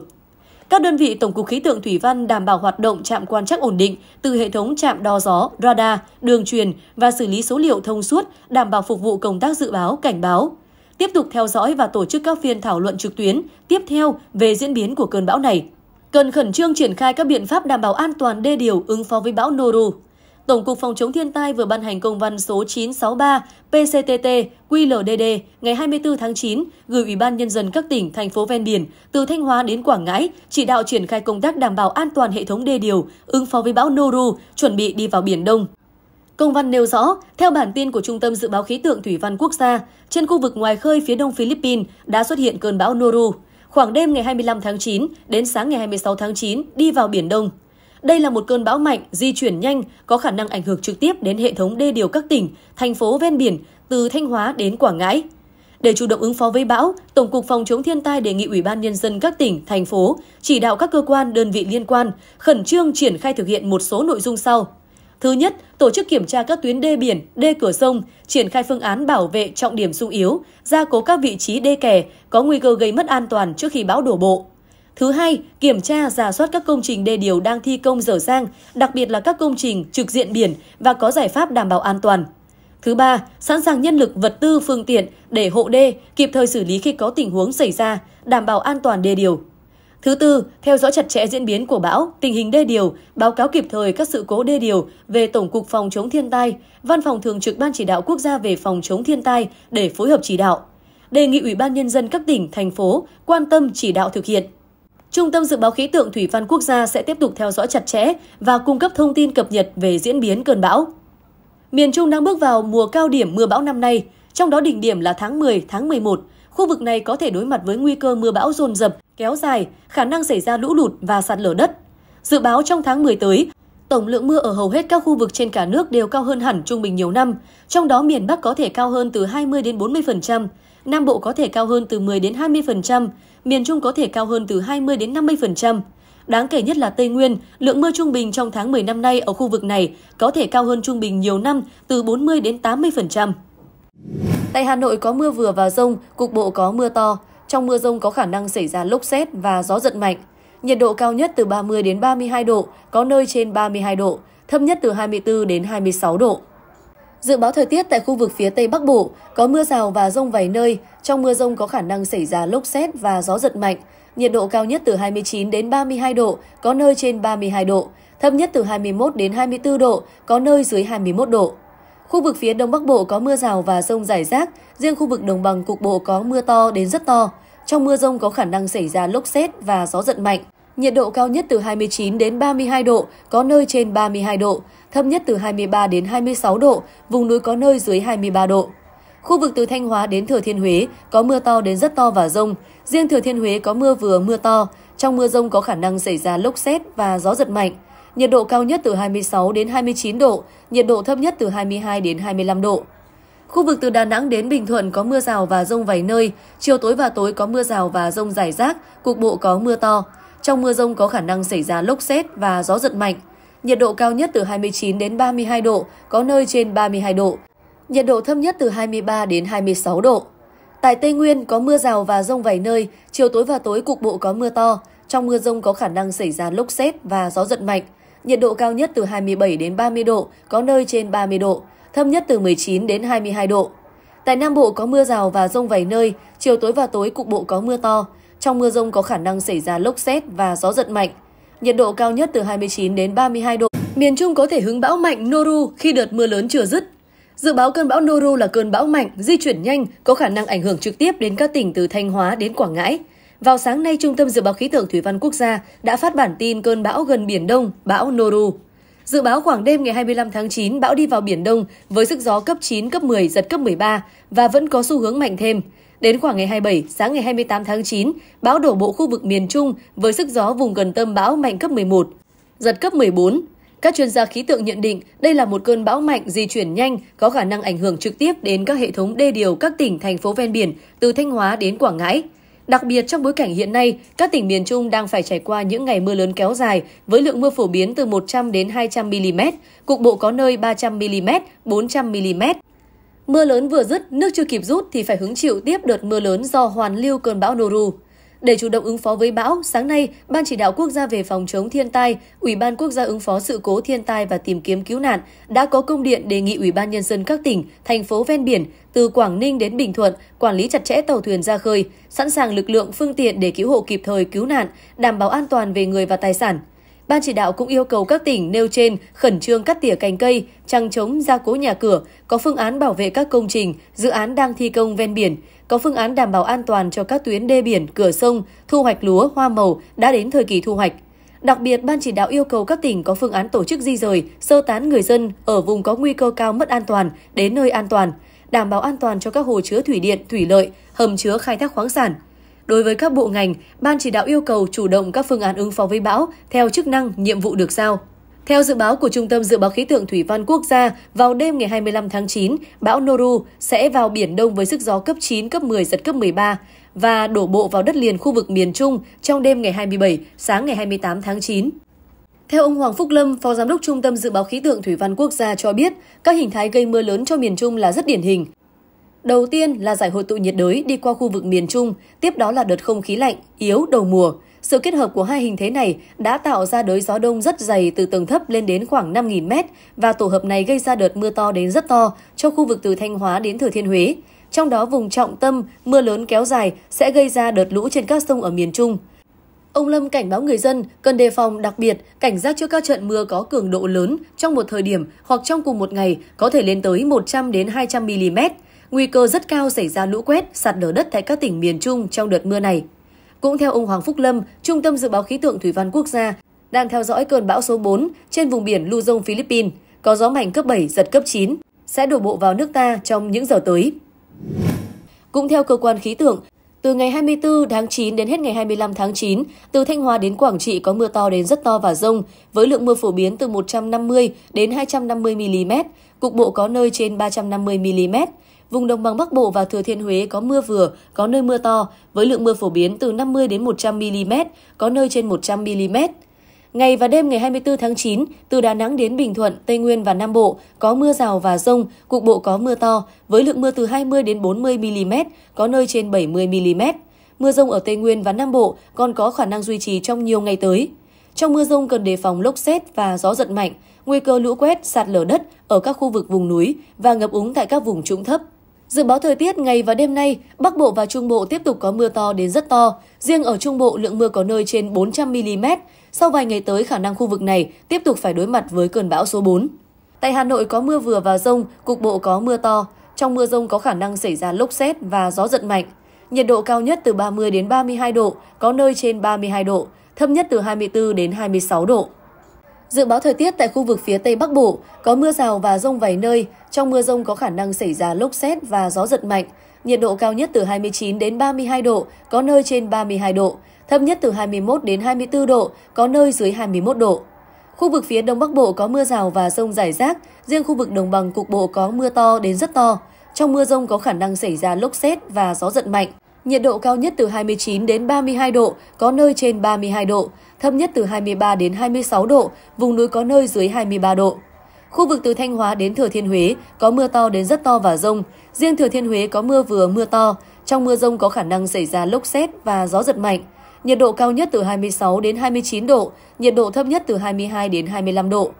Các đơn vị Tổng cục Khí tượng Thủy văn đảm bảo hoạt động trạm quan trắc ổn định từ hệ thống trạm đo gió, radar, đường truyền và xử lý số liệu thông suốt, đảm bảo phục vụ công tác dự báo, cảnh báo. Tiếp tục theo dõi và tổ chức các phiên thảo luận trực tuyến tiếp theo về diễn biến của cơn bão này. Cần khẩn trương triển khai các biện pháp đảm bảo an toàn đê điều ứng phó với bão Noru. Tổng cục Phòng chống thiên tai vừa ban hành công văn số 963 PCTT QLDD ngày 24 tháng 9 gửi Ủy ban Nhân dân các tỉnh, thành phố ven biển từ Thanh Hóa đến Quảng Ngãi chỉ đạo triển khai công tác đảm bảo an toàn hệ thống đê điều, ứng phó với bão Noru, chuẩn bị đi vào Biển Đông. Công văn nêu rõ, theo bản tin của Trung tâm Dự báo Khí tượng Thủy văn Quốc gia, trên khu vực ngoài khơi phía đông Philippines đã xuất hiện cơn bão Noru. Khoảng đêm ngày 25 tháng 9 đến sáng ngày 26 tháng 9 đi vào Biển Đông. Đây là một cơn bão mạnh, di chuyển nhanh, có khả năng ảnh hưởng trực tiếp đến hệ thống đê điều các tỉnh, thành phố ven biển từ Thanh Hóa đến Quảng Ngãi. Để chủ động ứng phó với bão, Tổng cục Phòng chống thiên tai đề nghị Ủy ban Nhân dân các tỉnh, thành phố chỉ đạo các cơ quan, đơn vị liên quan khẩn trương triển khai thực hiện một số nội dung sau. Thứ nhất, tổ chức kiểm tra các tuyến đê biển, đê cửa sông, triển khai phương án bảo vệ trọng điểm sung yếu, gia cố các vị trí đê kè có nguy cơ gây mất an toàn trước khi bão đổ bộ. Thứ hai, kiểm tra, giả soát các công trình đê điều đang thi công dở dang, đặc biệt là các công trình trực diện biển và có giải pháp đảm bảo an toàn. Thứ ba, sẵn sàng nhân lực, vật tư, phương tiện để hộ đê, kịp thời xử lý khi có tình huống xảy ra, đảm bảo an toàn đê điều. Thứ tư, theo dõi chặt chẽ diễn biến của bão, tình hình đê điều, báo cáo kịp thời các sự cố đê điều về Tổng cục Phòng chống thiên tai, Văn phòng thường trực Ban chỉ đạo quốc gia về phòng chống thiên tai để phối hợp chỉ đạo. Đề nghị Ủy ban nhân dân các tỉnh, thành phố quan tâm chỉ đạo thực hiện. Trung tâm Dự báo Khí tượng Thủy văn Quốc gia sẽ tiếp tục theo dõi chặt chẽ và cung cấp thông tin cập nhật về diễn biến cơn bão. Miền Trung đang bước vào mùa cao điểm mưa bão năm nay, trong đó đỉnh điểm là tháng 10, tháng 11. Khu vực này có thể đối mặt với nguy cơ mưa bão dồn dập, kéo dài, khả năng xảy ra lũ lụt và sạt lở đất. Dự báo trong tháng 10 tới, tổng lượng mưa ở hầu hết các khu vực trên cả nước đều cao hơn hẳn trung bình nhiều năm, trong đó miền Bắc có thể cao hơn từ 20 đến 40%, Nam Bộ có thể cao hơn từ 10 đến 20%, miền Trung có thể cao hơn từ 20 đến 50%. Đáng kể nhất là Tây Nguyên, lượng mưa trung bình trong tháng 10 năm nay ở khu vực này có thể cao hơn trung bình nhiều năm từ 40 đến 80%. Tại Hà Nội có mưa vừa và rông, cục bộ có mưa to. Trong mưa rông có khả năng xảy ra lốc xét và gió giật mạnh. Nhiệt độ cao nhất từ 30 đến 32 độ, có nơi trên 32 độ, thấp nhất từ 24 đến 26 độ. Dự báo thời tiết tại khu vực phía Tây Bắc Bộ có mưa rào và rông vài nơi, trong mưa rông có khả năng xảy ra lốc xét và gió giật mạnh. Nhiệt độ cao nhất từ 29 đến 32 độ, có nơi trên 32 độ, thấp nhất từ 21 đến 24 độ, có nơi dưới 21 độ. Khu vực phía Đông Bắc Bộ có mưa rào và rông rải rác, riêng khu vực đồng bằng cục bộ có mưa to đến rất to. Trong mưa rông có khả năng xảy ra lốc xét và gió giật mạnh. Nhiệt độ cao nhất từ 29 đến 32 độ, có nơi trên 32 độ, thấp nhất từ 23 đến 26 độ, vùng núi có nơi dưới 23 độ. Khu vực từ Thanh Hóa đến Thừa Thiên Huế có mưa to đến rất to và rông. Riêng Thừa Thiên Huế có mưa vừa mưa to. Trong mưa rông có khả năng xảy ra lốc xét và gió giật mạnh. Nhiệt độ cao nhất từ 26 đến 29 độ, nhiệt độ thấp nhất từ 22 đến 25 độ. Khu vực từ Đà Nẵng đến Bình Thuận có mưa rào và rông vài nơi, chiều tối và tối có mưa rào và rông rải rác, cục bộ có mưa to. Trong mưa rông có khả năng xảy ra lốc xét và gió giật mạnh nhiệt độ cao nhất từ 29 đến 32 độ, có nơi trên 32 độ. Nhiệt độ thấp nhất từ 23 đến 26 độ. Tại Tây Nguyên có mưa rào và rông vài nơi, chiều tối và tối cục bộ có mưa to. Trong mưa rông có khả năng xảy ra lốc xét và gió giật mạnh. Nhiệt độ cao nhất từ 27 đến 30 độ, có nơi trên 30 độ, thấp nhất từ 19 đến 22 độ. Tại Nam Bộ có mưa rào và rông vài nơi, chiều tối và tối cục bộ có mưa to. Trong mưa rông có khả năng xảy ra lốc xét và gió giật mạnh nhiệt độ cao nhất từ 29 đến 32 độ. Miền Trung có thể hứng bão mạnh Noru khi đợt mưa lớn chưa dứt. Dự báo cơn bão Noru là cơn bão mạnh, di chuyển nhanh, có khả năng ảnh hưởng trực tiếp đến các tỉnh từ Thanh Hóa đến Quảng Ngãi. Vào sáng nay, Trung tâm Dự báo Khí tượng Thủy văn Quốc gia đã phát bản tin cơn bão gần Biển Đông, bão Noru. Dự báo khoảng đêm ngày 25 tháng 9, bão đi vào Biển Đông với sức gió cấp 9, cấp 10, giật cấp 13 và vẫn có xu hướng mạnh thêm. Đến khoảng ngày 27, sáng ngày 28 tháng 9, bão đổ bộ khu vực miền Trung với sức gió vùng gần tâm bão mạnh cấp 11, giật cấp 14. Các chuyên gia khí tượng nhận định đây là một cơn bão mạnh di chuyển nhanh có khả năng ảnh hưởng trực tiếp đến các hệ thống đê điều các tỉnh, thành phố ven biển từ Thanh Hóa đến Quảng Ngãi. Đặc biệt trong bối cảnh hiện nay, các tỉnh miền Trung đang phải trải qua những ngày mưa lớn kéo dài với lượng mưa phổ biến từ 100 đến 200 mm, cục bộ có nơi 300 mm, 400 mm. Mưa lớn vừa dứt, nước chưa kịp rút thì phải hứng chịu tiếp đợt mưa lớn do hoàn lưu cơn bão Noru. Để chủ động ứng phó với bão, sáng nay, Ban chỉ đạo quốc gia về phòng chống thiên tai, Ủy ban quốc gia ứng phó sự cố thiên tai và tìm kiếm cứu nạn đã có công điện đề nghị Ủy ban nhân dân các tỉnh, thành phố ven biển từ Quảng Ninh đến Bình Thuận quản lý chặt chẽ tàu thuyền ra khơi, sẵn sàng lực lượng phương tiện để cứu hộ kịp thời cứu nạn, đảm bảo an toàn về người và tài sản. Ban chỉ đạo cũng yêu cầu các tỉnh nêu trên khẩn trương cắt tỉa cành cây, trăng chống gia cố nhà cửa, có phương án bảo vệ các công trình, dự án đang thi công ven biển, có phương án đảm bảo an toàn cho các tuyến đê biển, cửa sông, thu hoạch lúa, hoa màu đã đến thời kỳ thu hoạch. Đặc biệt, Ban chỉ đạo yêu cầu các tỉnh có phương án tổ chức di rời, sơ tán người dân ở vùng có nguy cơ cao mất an toàn đến nơi an toàn, đảm bảo an toàn cho các hồ chứa thủy điện, thủy lợi, hầm chứa khai thác khoáng sản. Đối với các bộ ngành, Ban chỉ đạo yêu cầu chủ động các phương án ứng phó với bão theo chức năng, nhiệm vụ được giao. Theo dự báo của Trung tâm Dự báo Khí tượng Thủy văn Quốc gia, vào đêm ngày 25 tháng 9, bão Noru sẽ vào Biển Đông với sức gió cấp 9, cấp 10, giật cấp 13 và đổ bộ vào đất liền khu vực miền Trung trong đêm ngày 27, sáng ngày 28 tháng 9. Theo ông Hoàng Phúc Lâm, Phó Giám đốc Trung tâm Dự báo Khí tượng Thủy văn Quốc gia cho biết, các hình thái gây mưa lớn cho miền Trung là rất điển hình. Đầu tiên là giải hội tụ nhiệt đới đi qua khu vực miền Trung, tiếp đó là đợt không khí lạnh, yếu đầu mùa. Sự kết hợp của hai hình thế này đã tạo ra đới gió đông rất dày từ tầng thấp lên đến khoảng 5.000 m và tổ hợp này gây ra đợt mưa to đến rất to cho khu vực từ Thanh Hóa đến Thừa Thiên Huế. Trong đó vùng trọng tâm, mưa lớn kéo dài sẽ gây ra đợt lũ trên các sông ở miền Trung. Ông Lâm cảnh báo người dân cần đề phòng đặc biệt cảnh giác trước các trận mưa có cường độ lớn trong một thời điểm hoặc trong cùng một ngày có thể lên tới 100 đến 200 mm. Nguy cơ rất cao xảy ra lũ quét, sạt lở đất tại các tỉnh miền Trung trong đợt mưa này. Cũng theo ông Hoàng Phúc Lâm, Trung tâm Dự báo Khí tượng Thủy văn Quốc gia đang theo dõi cơn bão số 4 trên vùng biển Luzon, Philippines, có gió mạnh cấp 7, giật cấp 9, sẽ đổ bộ vào nước ta trong những giờ tới. Cũng theo cơ quan khí tượng, từ ngày 24 tháng 9 đến hết ngày 25 tháng 9, từ Thanh Hóa đến Quảng Trị có mưa to đến rất to và rông, với lượng mưa phổ biến từ 150 đến 250 mm, cục bộ có nơi trên 350 mm. Vùng đồng bằng Bắc Bộ và Thừa Thiên Huế có mưa vừa, có nơi mưa to, với lượng mưa phổ biến từ 50 đến 100 mm, có nơi trên 100 mm. Ngày và đêm ngày 24 tháng 9, từ Đà Nẵng đến Bình Thuận, Tây Nguyên và Nam Bộ có mưa rào và rông, cục bộ có mưa to, với lượng mưa từ 20 đến 40 mm, có nơi trên 70 mm. Mưa rông ở Tây Nguyên và Nam Bộ còn có khả năng duy trì trong nhiều ngày tới. Trong mưa rông cần đề phòng lốc xét và gió giật mạnh, nguy cơ lũ quét, sạt lở đất ở các khu vực vùng núi và ngập úng tại các vùng trũng thấp. Dự báo thời tiết ngày và đêm nay, Bắc Bộ và Trung Bộ tiếp tục có mưa to đến rất to. Riêng ở Trung Bộ, lượng mưa có nơi trên 400mm. Sau vài ngày tới, khả năng khu vực này tiếp tục phải đối mặt với cơn bão số 4. Tại Hà Nội có mưa vừa và rông, cục bộ có mưa to. Trong mưa rông có khả năng xảy ra lốc xét và gió giật mạnh. Nhiệt độ cao nhất từ 30 đến 32 độ, có nơi trên 32 độ, thấp nhất từ 24 đến 26 độ. Dự báo thời tiết tại khu vực phía Tây Bắc Bộ có mưa rào và rông vài nơi, trong mưa rông có khả năng xảy ra lốc xét và gió giật mạnh. Nhiệt độ cao nhất từ 29 đến 32 độ, có nơi trên 32 độ, thấp nhất từ 21 đến 24 độ, có nơi dưới 21 độ. Khu vực phía Đông Bắc Bộ có mưa rào và rông rải rác, riêng khu vực đồng bằng cục bộ có mưa to đến rất to. Trong mưa rông có khả năng xảy ra lốc xét và gió giật mạnh. Nhiệt độ cao nhất từ 29 đến 32 độ, có nơi trên 32 độ, thấp nhất từ 23 đến 26 độ, vùng núi có nơi dưới 23 độ. Khu vực từ Thanh Hóa đến Thừa Thiên Huế có mưa to đến rất to và rông. Riêng Thừa Thiên Huế có mưa vừa mưa to. Trong mưa rông có khả năng xảy ra lốc xét và gió giật mạnh. Nhiệt độ cao nhất từ 26 đến 29 độ, nhiệt độ thấp nhất từ 22 đến 25 độ.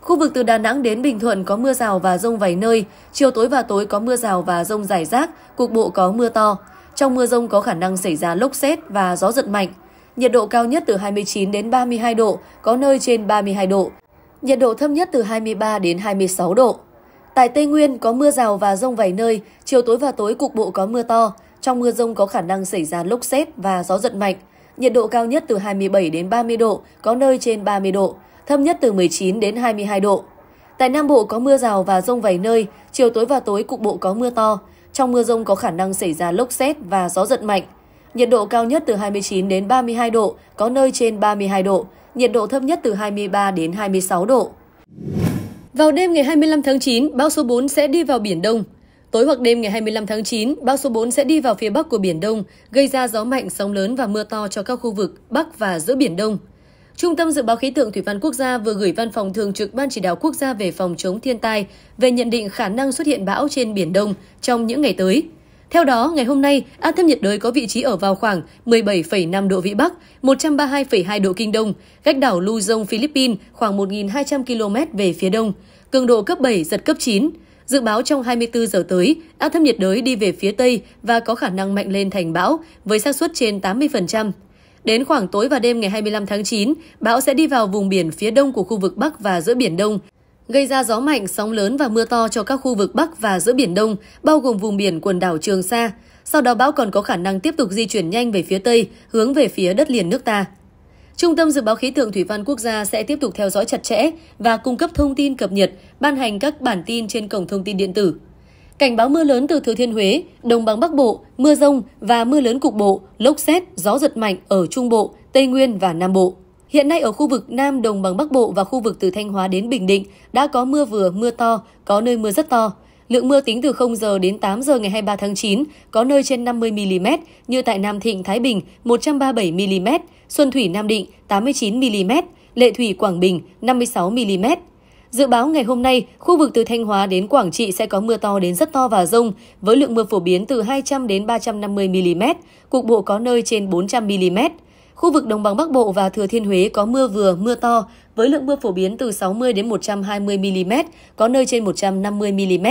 Khu vực từ Đà Nẵng đến Bình Thuận có mưa rào và rông vài nơi, chiều tối và tối có mưa rào và rông rải rác, cục bộ có mưa to. Trong mưa rông có khả năng xảy ra lốc xét và gió giật mạnh. Nhiệt độ cao nhất từ 29 đến 32 độ, có nơi trên 32 độ. Nhiệt độ thấp nhất từ 23 đến 26 độ. Tại Tây Nguyên có mưa rào và rông vài nơi, chiều tối và tối cục bộ có mưa to. Trong mưa rông có khả năng xảy ra lốc xét và gió giật mạnh. Nhiệt độ cao nhất từ 27 đến 30 độ, có nơi trên 30 độ, thấp nhất từ 19 đến 22 độ. Tại Nam Bộ có mưa rào và rông vài nơi, chiều tối và tối cục bộ có mưa to. Trong mưa rông có khả năng xảy ra lốc xét và gió giật mạnh. Nhiệt độ cao nhất từ 29 đến 32 độ, có nơi trên 32 độ. Nhiệt độ thấp nhất từ 23 đến 26 độ. Vào đêm ngày 25 tháng 9, bão số 4 sẽ đi vào Biển Đông. Tối hoặc đêm ngày 25 tháng 9, bão số 4 sẽ đi vào phía bắc của Biển Đông, gây ra gió mạnh, sóng lớn và mưa to cho các khu vực Bắc và giữa Biển Đông. Trung tâm Dự báo Khí tượng Thủy văn Quốc gia vừa gửi Văn phòng Thường trực Ban Chỉ đạo Quốc gia về phòng chống thiên tai về nhận định khả năng xuất hiện bão trên Biển Đông trong những ngày tới. Theo đó, ngày hôm nay, áp thấp nhiệt đới có vị trí ở vào khoảng 17,5 độ Vĩ Bắc, 132,2 độ Kinh Đông, cách đảo Luzon, Philippines khoảng 1.200 km về phía đông, cường độ cấp 7, giật cấp 9. Dự báo trong 24 giờ tới, áp thấp nhiệt đới đi về phía Tây và có khả năng mạnh lên thành bão với xác suất trên 80%. Đến khoảng tối và đêm ngày 25 tháng 9, bão sẽ đi vào vùng biển phía đông của khu vực Bắc và giữa Biển Đông, gây ra gió mạnh, sóng lớn và mưa to cho các khu vực Bắc và giữa Biển Đông, bao gồm vùng biển quần đảo Trường Sa. Sau đó bão còn có khả năng tiếp tục di chuyển nhanh về phía Tây, hướng về phía đất liền nước ta. Trung tâm Dự báo Khí tượng Thủy văn Quốc gia sẽ tiếp tục theo dõi chặt chẽ và cung cấp thông tin cập nhật, ban hành các bản tin trên cổng thông tin điện tử Cảnh báo mưa lớn từ Thừa Thiên Huế, Đồng bằng Bắc Bộ, mưa rông và mưa lớn cục bộ, lốc xét, gió giật mạnh ở Trung Bộ, Tây Nguyên và Nam Bộ. Hiện nay ở khu vực Nam Đồng bằng Bắc Bộ và khu vực từ Thanh Hóa đến Bình Định đã có mưa vừa, mưa to, có nơi mưa rất to. Lượng mưa tính từ 0 giờ đến 8 giờ ngày 23 tháng 9, có nơi trên 50 mm như tại Nam Thịnh, Thái Bình 137 mm, Xuân Thủy Nam Định 89 mm, Lệ Thủy Quảng Bình 56 mm. Dự báo ngày hôm nay, khu vực từ Thanh Hóa đến Quảng Trị sẽ có mưa to đến rất to và rông, với lượng mưa phổ biến từ 200 đến 350 mm, cục bộ có nơi trên 400 mm. Khu vực Đồng bằng Bắc Bộ và Thừa Thiên Huế có mưa vừa, mưa to, với lượng mưa phổ biến từ 60 đến 120 mm, có nơi trên 150 mm.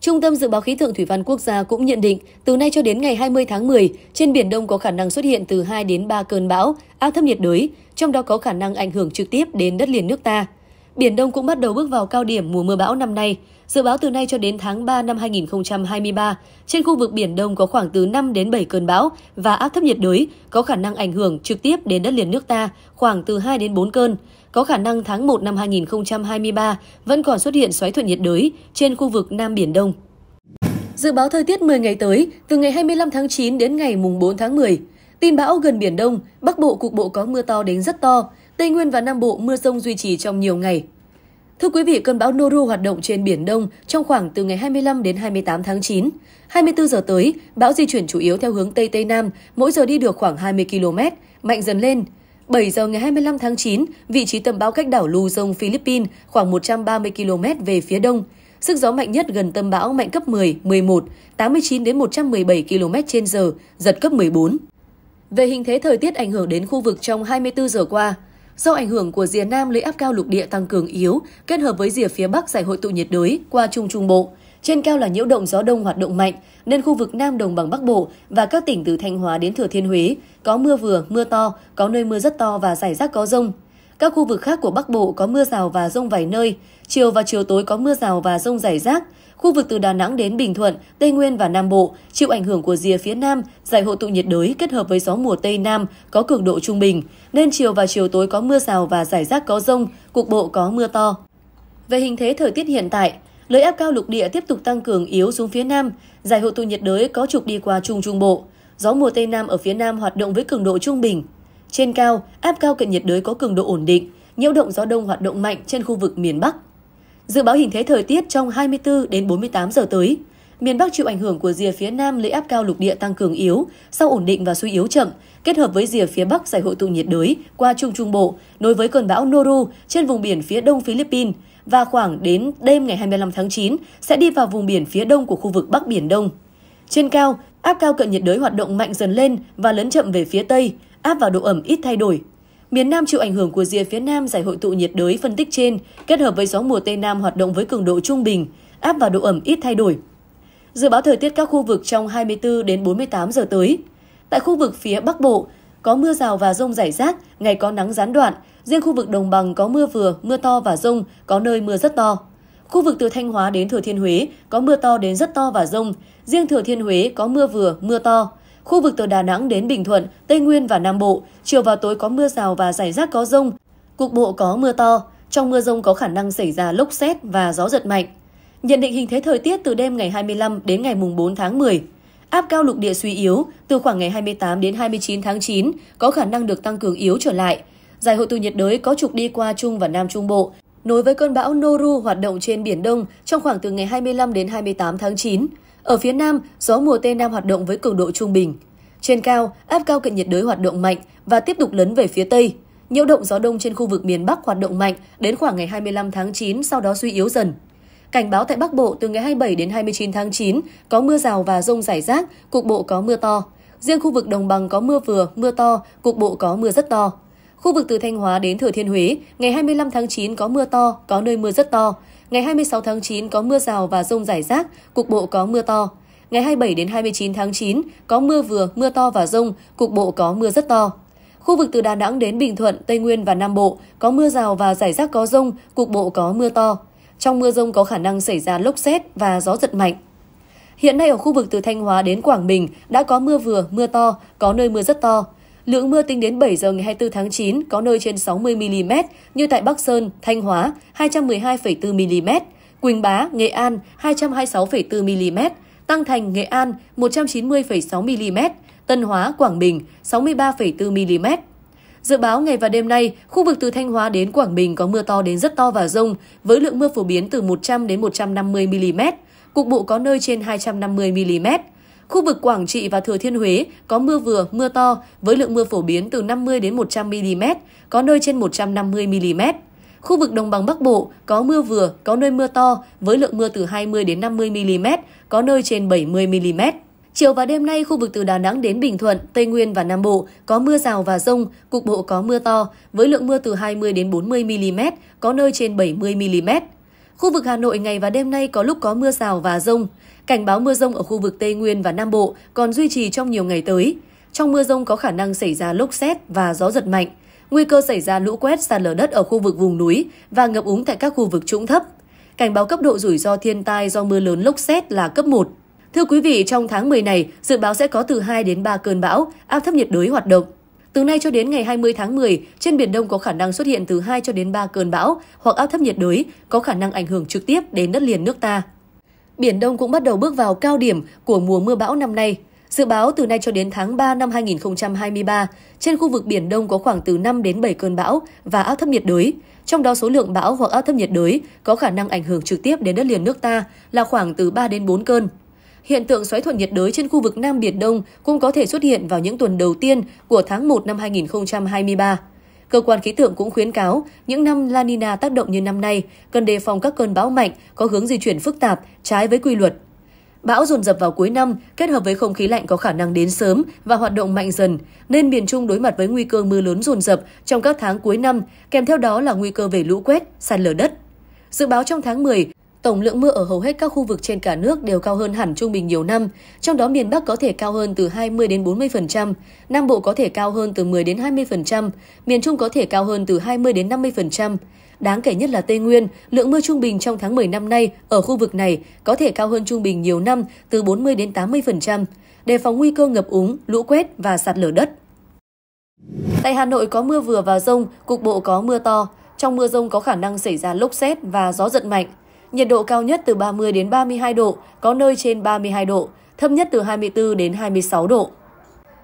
Trung tâm Dự báo Khí tượng Thủy văn Quốc gia cũng nhận định, từ nay cho đến ngày 20 tháng 10, trên Biển Đông có khả năng xuất hiện từ 2 đến 3 cơn bão, áp thấp nhiệt đới, trong đó có khả năng ảnh hưởng trực tiếp đến đất liền nước ta. Biển Đông cũng bắt đầu bước vào cao điểm mùa mưa bão năm nay. Dự báo từ nay cho đến tháng 3 năm 2023, trên khu vực Biển Đông có khoảng từ 5 đến 7 cơn bão và áp thấp nhiệt đới có khả năng ảnh hưởng trực tiếp đến đất liền nước ta khoảng từ 2 đến 4 cơn. Có khả năng tháng 1 năm 2023 vẫn còn xuất hiện xoáy thuận nhiệt đới trên khu vực Nam Biển Đông. Dự báo thời tiết 10 ngày tới, từ ngày 25 tháng 9 đến ngày mùng 4 tháng 10. Tin bão gần Biển Đông, Bắc Bộ cục bộ có mưa to đến rất to, Tây Nguyên và Nam Bộ mưa rông duy trì trong nhiều ngày. Thưa quý vị, cơn bão Noru hoạt động trên Biển Đông trong khoảng từ ngày 25 đến 28 tháng 9. 24 giờ tới, bão di chuyển chủ yếu theo hướng Tây Tây Nam, mỗi giờ đi được khoảng 20 km, mạnh dần lên. 7 giờ ngày 25 tháng 9, vị trí tâm bão cách đảo Luzon, Philippines khoảng 130 km về phía đông. Sức gió mạnh nhất gần tâm bão mạnh cấp 10, 11, 89 đến 117 km h giật cấp 14. Về hình thế thời tiết ảnh hưởng đến khu vực trong 24 giờ qua, Do ảnh hưởng của rìa Nam lấy áp cao lục địa tăng cường yếu, kết hợp với rìa phía Bắc giải hội tụ nhiệt đới qua Trung Trung Bộ, trên cao là nhiễu động gió đông hoạt động mạnh, nên khu vực Nam Đồng bằng Bắc Bộ và các tỉnh từ Thanh Hóa đến Thừa Thiên Huế có mưa vừa, mưa to, có nơi mưa rất to và rải rác có rông. Các khu vực khác của Bắc Bộ có mưa rào và rông vài nơi, chiều và chiều tối có mưa rào và rông rải rác. Khu vực từ Đà Nẵng đến Bình Thuận, Tây Nguyên và Nam Bộ chịu ảnh hưởng của rìa phía Nam Giải hội tụ nhiệt đới kết hợp với gió mùa Tây Nam có cường độ trung bình, nên chiều và chiều tối có mưa rào và rải rác có rông, cục bộ có mưa to. Về hình thế thời tiết hiện tại, Lưỡi áp cao lục địa tiếp tục tăng cường yếu xuống phía Nam, giải hội tụ nhiệt đới có trục đi qua Trung Trung Bộ. Gió mùa Tây Nam ở phía Nam hoạt động với cường độ trung bình. Trên cao, áp cao cận nhiệt đới có cường độ ổn định, nhiễu động gió đông hoạt động mạnh trên khu vực miền Bắc. Dự báo hình thế thời tiết trong 24 đến 48 giờ tới. Miền Bắc chịu ảnh hưởng của rìa phía Nam lấy áp cao lục địa tăng cường yếu, sau ổn định và suy yếu chậm, kết hợp với rìa phía Bắc giải hội tụ nhiệt đới qua Trung Trung Bộ, nối với cơn bão Noru trên vùng biển phía đông Philippines và khoảng đến đêm ngày 25 tháng 9 sẽ đi vào vùng biển phía đông của khu vực Bắc Biển Đông. Trên cao, áp cao cận nhiệt đới hoạt động mạnh dần lên và lấn chậm về phía Tây, áp vào độ ẩm ít thay đổi, Miền Nam chịu ảnh hưởng của rìa phía Nam giải hội tụ nhiệt đới phân tích trên, kết hợp với gió mùa Tây Nam hoạt động với cường độ trung bình, áp và độ ẩm ít thay đổi. Dự báo thời tiết các khu vực trong 24 đến 48 giờ tới. Tại khu vực phía Bắc Bộ, có mưa rào và rông rải rác, ngày có nắng gián đoạn. Riêng khu vực đồng bằng có mưa vừa, mưa to và rông, có nơi mưa rất to. Khu vực từ Thanh Hóa đến Thừa Thiên Huế có mưa to đến rất to và rông. Riêng Thừa Thiên Huế có mưa vừa, mưa to. Khu vực từ Đà Nẵng đến Bình Thuận, Tây Nguyên và Nam Bộ, chiều và tối có mưa rào và rải rác có rông. Cục bộ có mưa to, trong mưa rông có khả năng xảy ra lốc xét và gió giật mạnh. Nhận định hình thế thời tiết từ đêm ngày 25 đến ngày mùng 4 tháng 10. Áp cao lục địa suy yếu, từ khoảng ngày 28 đến 29 tháng 9 có khả năng được tăng cường yếu trở lại. Giải hội tụ nhiệt đới có trục đi qua Trung và Nam Trung Bộ, nối với cơn bão Noru hoạt động trên Biển Đông trong khoảng từ ngày 25 đến 28 tháng 9. Ở phía Nam, gió mùa Tây Nam hoạt động với cường độ trung bình. Trên cao, áp cao cận nhiệt đới hoạt động mạnh và tiếp tục lấn về phía Tây. Nhiễu động gió đông trên khu vực miền Bắc hoạt động mạnh đến khoảng ngày 25 tháng 9 sau đó suy yếu dần. Cảnh báo tại Bắc Bộ từ ngày 27 đến 29 tháng 9 có mưa rào và rông rải rác, cục bộ có mưa to. Riêng khu vực đồng bằng có mưa vừa, mưa to, cục bộ có mưa rất to. Khu vực từ Thanh Hóa đến Thừa Thiên Huế, ngày 25 tháng 9 có mưa to, có nơi mưa rất to. Ngày 26 tháng 9 có mưa rào và rông rải rác, cục bộ có mưa to. Ngày 27 đến 29 tháng 9 có mưa vừa, mưa to và rông, cục bộ có mưa rất to. Khu vực từ Đà Nẵng đến Bình Thuận, Tây Nguyên và Nam Bộ có mưa rào và rải rác có rông, cục bộ có mưa to. Trong mưa rông có khả năng xảy ra lốc xét và gió giật mạnh. Hiện nay ở khu vực từ Thanh Hóa đến Quảng Bình đã có mưa vừa, mưa to, có nơi mưa rất to. Lượng mưa tính đến 7 giờ ngày 24 tháng 9 có nơi trên 60 mm như tại Bắc Sơn, Thanh Hóa 212,4 mm, Quỳnh Bá, Nghệ An 226,4 mm, Tăng Thành, Nghệ An 190,6 mm, Tân Hóa, Quảng Bình 63,4 mm. Dự báo ngày và đêm nay, khu vực từ Thanh Hóa đến Quảng Bình có mưa to đến rất to và rông, với lượng mưa phổ biến từ 100 đến 150 mm, cục bộ có nơi trên 250 mm. Khu vực Quảng Trị và Thừa Thiên Huế có mưa vừa, mưa to với lượng mưa phổ biến từ 50 đến 100 mm, có nơi trên 150 mm. Khu vực Đồng bằng Bắc Bộ có mưa vừa, có nơi mưa to với lượng mưa từ 20 đến 50 mm, có nơi trên 70 mm. Chiều và đêm nay, khu vực từ Đà Nẵng đến Bình Thuận, Tây Nguyên và Nam Bộ có mưa rào và rông, cục bộ có mưa to, với lượng mưa từ 20 đến 40 mm, có nơi trên 70 mm. Khu vực Hà Nội ngày và đêm nay có lúc có mưa rào và rông. Cảnh báo mưa rông ở khu vực Tây Nguyên và Nam Bộ còn duy trì trong nhiều ngày tới. Trong mưa rông có khả năng xảy ra lốc xét và gió giật mạnh. Nguy cơ xảy ra lũ quét sạt lở đất ở khu vực vùng núi và ngập úng tại các khu vực trũng thấp. Cảnh báo cấp độ rủi ro thiên tai do mưa lớn lốc xét là cấp 1. Thưa quý vị, trong tháng 10 này, dự báo sẽ có từ 2 đến 3 cơn bão, áp thấp nhiệt đới hoạt động. Từ nay cho đến ngày 20 tháng 10, trên Biển Đông có khả năng xuất hiện từ 2 cho đến 3 cơn bão hoặc áp thấp nhiệt đới có khả năng ảnh hưởng trực tiếp đến đất liền nước ta. Biển Đông cũng bắt đầu bước vào cao điểm của mùa mưa bão năm nay. Dự báo từ nay cho đến tháng 3 năm 2023, trên khu vực Biển Đông có khoảng từ 5 đến 7 cơn bão và áp thấp nhiệt đới. Trong đó số lượng bão hoặc áp thấp nhiệt đới có khả năng ảnh hưởng trực tiếp đến đất liền nước ta là khoảng từ 3 đến 4 cơn. Hiện tượng xoáy thuận nhiệt đới trên khu vực Nam Biển Đông cũng có thể xuất hiện vào những tuần đầu tiên của tháng 1 năm 2023. Cơ quan khí tượng cũng khuyến cáo, những năm La Nina tác động như năm nay, cần đề phòng các cơn bão mạnh có hướng di chuyển phức tạp, trái với quy luật. Bão dồn dập vào cuối năm, kết hợp với không khí lạnh có khả năng đến sớm và hoạt động mạnh dần, nên miền Trung đối mặt với nguy cơ mưa lớn dồn dập trong các tháng cuối năm, kèm theo đó là nguy cơ về lũ quét, sạt lở đất. Dự báo trong tháng 10, tổng lượng mưa ở hầu hết các khu vực trên cả nước đều cao hơn hẳn trung bình nhiều năm, trong đó miền Bắc có thể cao hơn từ 20 đến 40%, Nam Bộ có thể cao hơn từ 10 đến 20%, miền Trung có thể cao hơn từ 20 đến 50%. Đáng kể nhất là Tây Nguyên, lượng mưa trung bình trong tháng 10 năm nay ở khu vực này có thể cao hơn trung bình nhiều năm từ 40 đến 80%, đề phòng nguy cơ ngập úng, lũ quét và sạt lở đất. Tại Hà Nội có mưa vừa và rông, cục bộ có mưa to. Trong mưa rông có khả năng xảy ra lốc xét và gió giật mạnh. Nhiệt độ cao nhất từ 30 đến 32 độ, có nơi trên 32 độ, thấp nhất từ 24 đến 26 độ.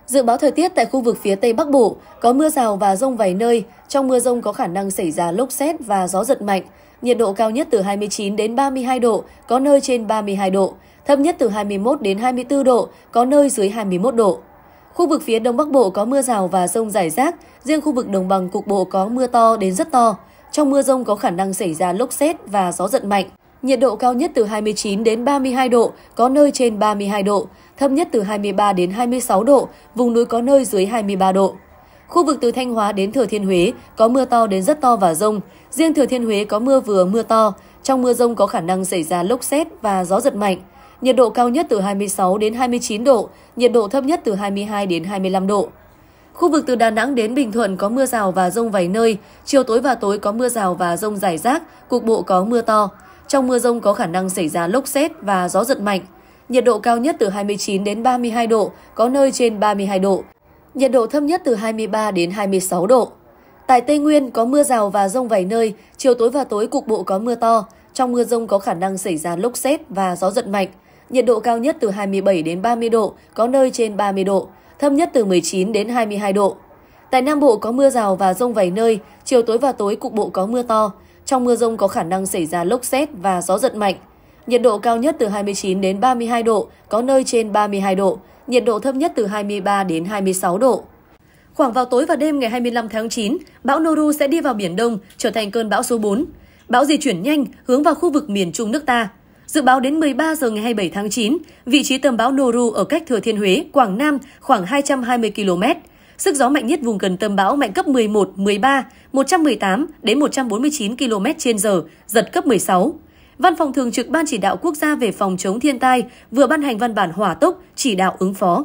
Dự báo thời tiết tại khu vực phía Tây Bắc Bộ có mưa rào và rông vài nơi, trong mưa rông có khả năng xảy ra lốc xét và gió giật mạnh. Nhiệt độ cao nhất từ 29 đến 32 độ, có nơi trên 32 độ, thấp nhất từ 21 đến 24 độ, có nơi dưới 21 độ. Khu vực phía Đông Bắc Bộ có mưa rào và rông rải rác, riêng khu vực đồng bằng cục bộ có mưa to đến rất to. Trong mưa rông có khả năng xảy ra lốc xét và gió giật mạnh. Nhiệt độ cao nhất từ 29 đến 32 độ, có nơi trên 32 độ, thấp nhất từ 23 đến 26 độ, vùng núi có nơi dưới 23 độ. Khu vực từ Thanh Hóa đến Thừa Thiên Huế có mưa to đến rất to và rông. Riêng Thừa Thiên Huế có mưa vừa mưa to. Trong mưa rông có khả năng xảy ra lốc xét và gió giật mạnh. Nhiệt độ cao nhất từ 26 đến 29 độ, nhiệt độ thấp nhất từ 22 đến 25 độ. Khu vực từ Đà Nẵng đến Bình Thuận có mưa rào và rông vài nơi, chiều tối và tối có mưa rào và rông rải rác, cục bộ có mưa to. Trong mưa rông có khả năng xảy ra lốc xét và gió giật mạnh. Nhiệt độ cao nhất từ 29 đến 32 độ, có nơi trên 32 độ. Nhiệt độ thấp nhất từ 23 đến 26 độ. Tại Tây Nguyên có mưa rào và rông vài nơi, chiều tối và tối cục bộ có mưa to. Trong mưa rông có khả năng xảy ra lốc xét và gió giật mạnh. Nhiệt độ cao nhất từ 27 đến 30 độ, có nơi trên 30 độ thấp nhất từ 19 đến 22 độ. Tại Nam Bộ có mưa rào và rông vài nơi, chiều tối và tối cục bộ có mưa to. Trong mưa rông có khả năng xảy ra lốc xét và gió giật mạnh. Nhiệt độ cao nhất từ 29 đến 32 độ, có nơi trên 32 độ. Nhiệt độ thấp nhất từ 23 đến 26 độ. Khoảng vào tối và đêm ngày 25 tháng 9, bão Noru sẽ đi vào Biển Đông, trở thành cơn bão số 4. Bão di chuyển nhanh, hướng vào khu vực miền Trung nước ta. Dự báo đến 13 giờ ngày 27 tháng 9, vị trí tâm bão Noru ở cách Thừa Thiên Huế, Quảng Nam khoảng 220 km. Sức gió mạnh nhất vùng gần tâm bão mạnh cấp 11, 13, 118 đến 149 km h giật cấp 16. Văn phòng thường trực Ban chỉ đạo quốc gia về phòng chống thiên tai vừa ban hành văn bản hỏa tốc chỉ đạo ứng phó.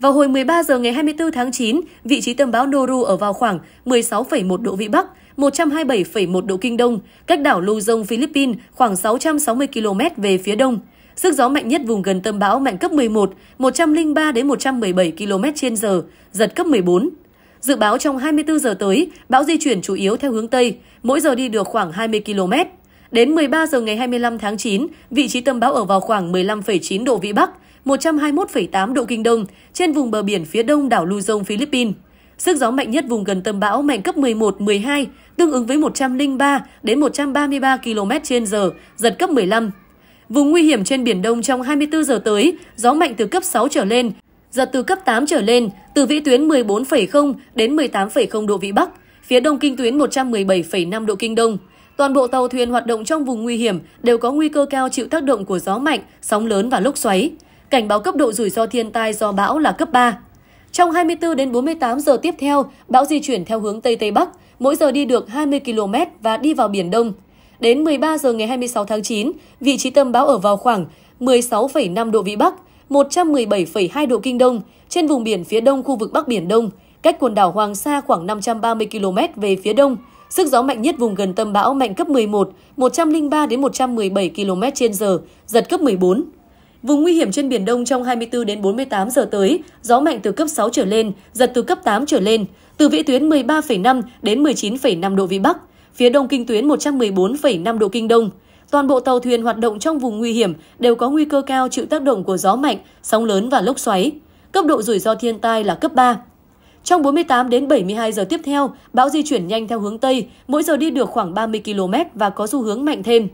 Vào hồi 13 giờ ngày 24 tháng 9, vị trí tâm bão Noru ở vào khoảng 16,1 độ vĩ Bắc, 127,1 độ Kinh Đông, cách đảo Luzon, Philippines khoảng 660 km về phía đông. Sức gió mạnh nhất vùng gần tâm bão mạnh cấp 11, 103 đến 117 km h giật cấp 14. Dự báo trong 24 giờ tới, bão di chuyển chủ yếu theo hướng Tây, mỗi giờ đi được khoảng 20 km. Đến 13 giờ ngày 25 tháng 9, vị trí tâm bão ở vào khoảng 15,9 độ Vĩ Bắc, 121,8 độ Kinh Đông, trên vùng bờ biển phía đông đảo Luzon, Philippines. Sức gió mạnh nhất vùng gần tâm bão mạnh cấp 11, 12, tương ứng với 103 đến 133 km/h, giật cấp 15. Vùng nguy hiểm trên biển Đông trong 24 giờ tới, gió mạnh từ cấp 6 trở lên, giật từ cấp 8 trở lên, từ vĩ tuyến 14,0 đến 18,0 độ vĩ Bắc, phía đông kinh tuyến 117,5 độ kinh đông. Toàn bộ tàu thuyền hoạt động trong vùng nguy hiểm đều có nguy cơ cao chịu tác động của gió mạnh, sóng lớn và lốc xoáy. Cảnh báo cấp độ rủi ro thiên tai do bão là cấp 3. Trong 24 đến 48 giờ tiếp theo, bão di chuyển theo hướng Tây Tây Bắc, mỗi giờ đi được 20 km và đi vào Biển Đông. Đến 13 giờ ngày 26 tháng 9, vị trí tâm bão ở vào khoảng 16,5 độ Vĩ Bắc, 117,2 độ Kinh Đông, trên vùng biển phía đông khu vực Bắc Biển Đông, cách quần đảo Hoàng Sa khoảng 530 km về phía đông. Sức gió mạnh nhất vùng gần tâm bão mạnh cấp 11, 103 đến 117 km/h, giật cấp 14. Vùng nguy hiểm trên Biển Đông trong 24 đến 48 giờ tới, gió mạnh từ cấp 6 trở lên, giật từ cấp 8 trở lên, từ vĩ tuyến 13,5 đến 19,5 độ Vĩ Bắc, phía đông kinh tuyến 114,5 độ Kinh Đông. Toàn bộ tàu thuyền hoạt động trong vùng nguy hiểm đều có nguy cơ cao chịu tác động của gió mạnh, sóng lớn và lốc xoáy. Cấp độ rủi ro thiên tai là cấp 3. Trong 48 đến 72 giờ tiếp theo, bão di chuyển nhanh theo hướng Tây, mỗi giờ đi được khoảng 30 km và có xu hướng mạnh thêm.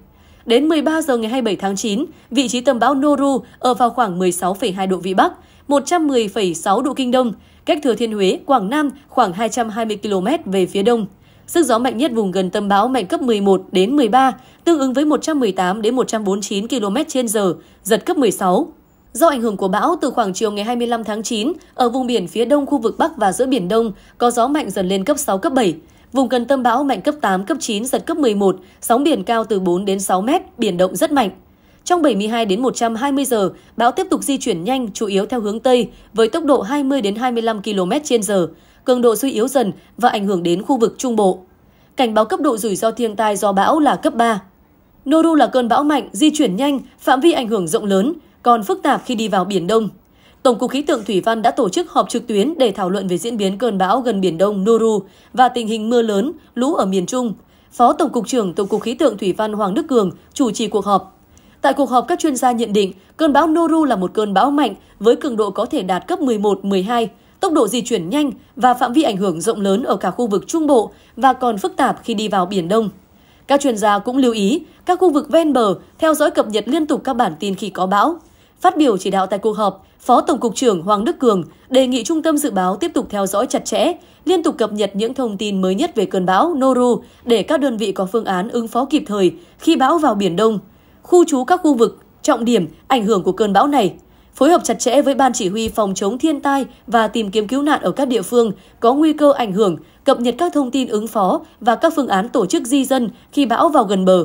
Đến 13 giờ ngày 27 tháng 9, vị trí tâm bão Noru ở vào khoảng 16,2 độ Vĩ Bắc, 110,6 độ Kinh Đông, cách Thừa Thiên Huế, Quảng Nam khoảng 220 km về phía đông. Sức gió mạnh nhất vùng gần tâm bão mạnh cấp 11 đến 13, tương ứng với 118 đến 149 km h giật cấp 16. Do ảnh hưởng của bão, từ khoảng chiều ngày 25 tháng 9, ở vùng biển phía đông khu vực Bắc và giữa Biển Đông có gió mạnh dần lên cấp 6, cấp 7. Vùng gần tâm bão mạnh cấp 8, cấp 9, giật cấp 11, sóng biển cao từ 4 đến 6 mét, biển động rất mạnh. Trong 72 đến 120 giờ, bão tiếp tục di chuyển nhanh, chủ yếu theo hướng Tây, với tốc độ 20 đến 25 km h cường độ suy yếu dần và ảnh hưởng đến khu vực Trung Bộ. Cảnh báo cấp độ rủi ro thiên tai do bão là cấp 3. Noru là cơn bão mạnh, di chuyển nhanh, phạm vi ảnh hưởng rộng lớn, còn phức tạp khi đi vào Biển Đông, Tổng cục Khí tượng Thủy văn đã tổ chức họp trực tuyến để thảo luận về diễn biến cơn bão gần Biển Đông Noru và tình hình mưa lớn, lũ ở miền Trung. Phó Tổng cục trưởng Tổng cục Khí tượng Thủy văn Hoàng Đức Cường chủ trì cuộc họp. Tại cuộc họp, các chuyên gia nhận định cơn bão Noru là một cơn bão mạnh với cường độ có thể đạt cấp 11-12, tốc độ di chuyển nhanh và phạm vi ảnh hưởng rộng lớn ở cả khu vực Trung Bộ và còn phức tạp khi đi vào Biển Đông. Các chuyên gia cũng lưu ý các khu vực ven bờ theo dõi cập nhật liên tục các bản tin khi có bão, Phát biểu chỉ đạo tại cuộc họp, Phó Tổng cục trưởng Hoàng Đức Cường đề nghị Trung tâm Dự báo tiếp tục theo dõi chặt chẽ, liên tục cập nhật những thông tin mới nhất về cơn bão Noru để các đơn vị có phương án ứng phó kịp thời khi bão vào Biển Đông, khu trú các khu vực, trọng điểm, ảnh hưởng của cơn bão này, phối hợp chặt chẽ với Ban Chỉ huy Phòng chống thiên tai và tìm kiếm cứu nạn ở các địa phương có nguy cơ ảnh hưởng, cập nhật các thông tin ứng phó và các phương án tổ chức di dân khi bão vào gần bờ.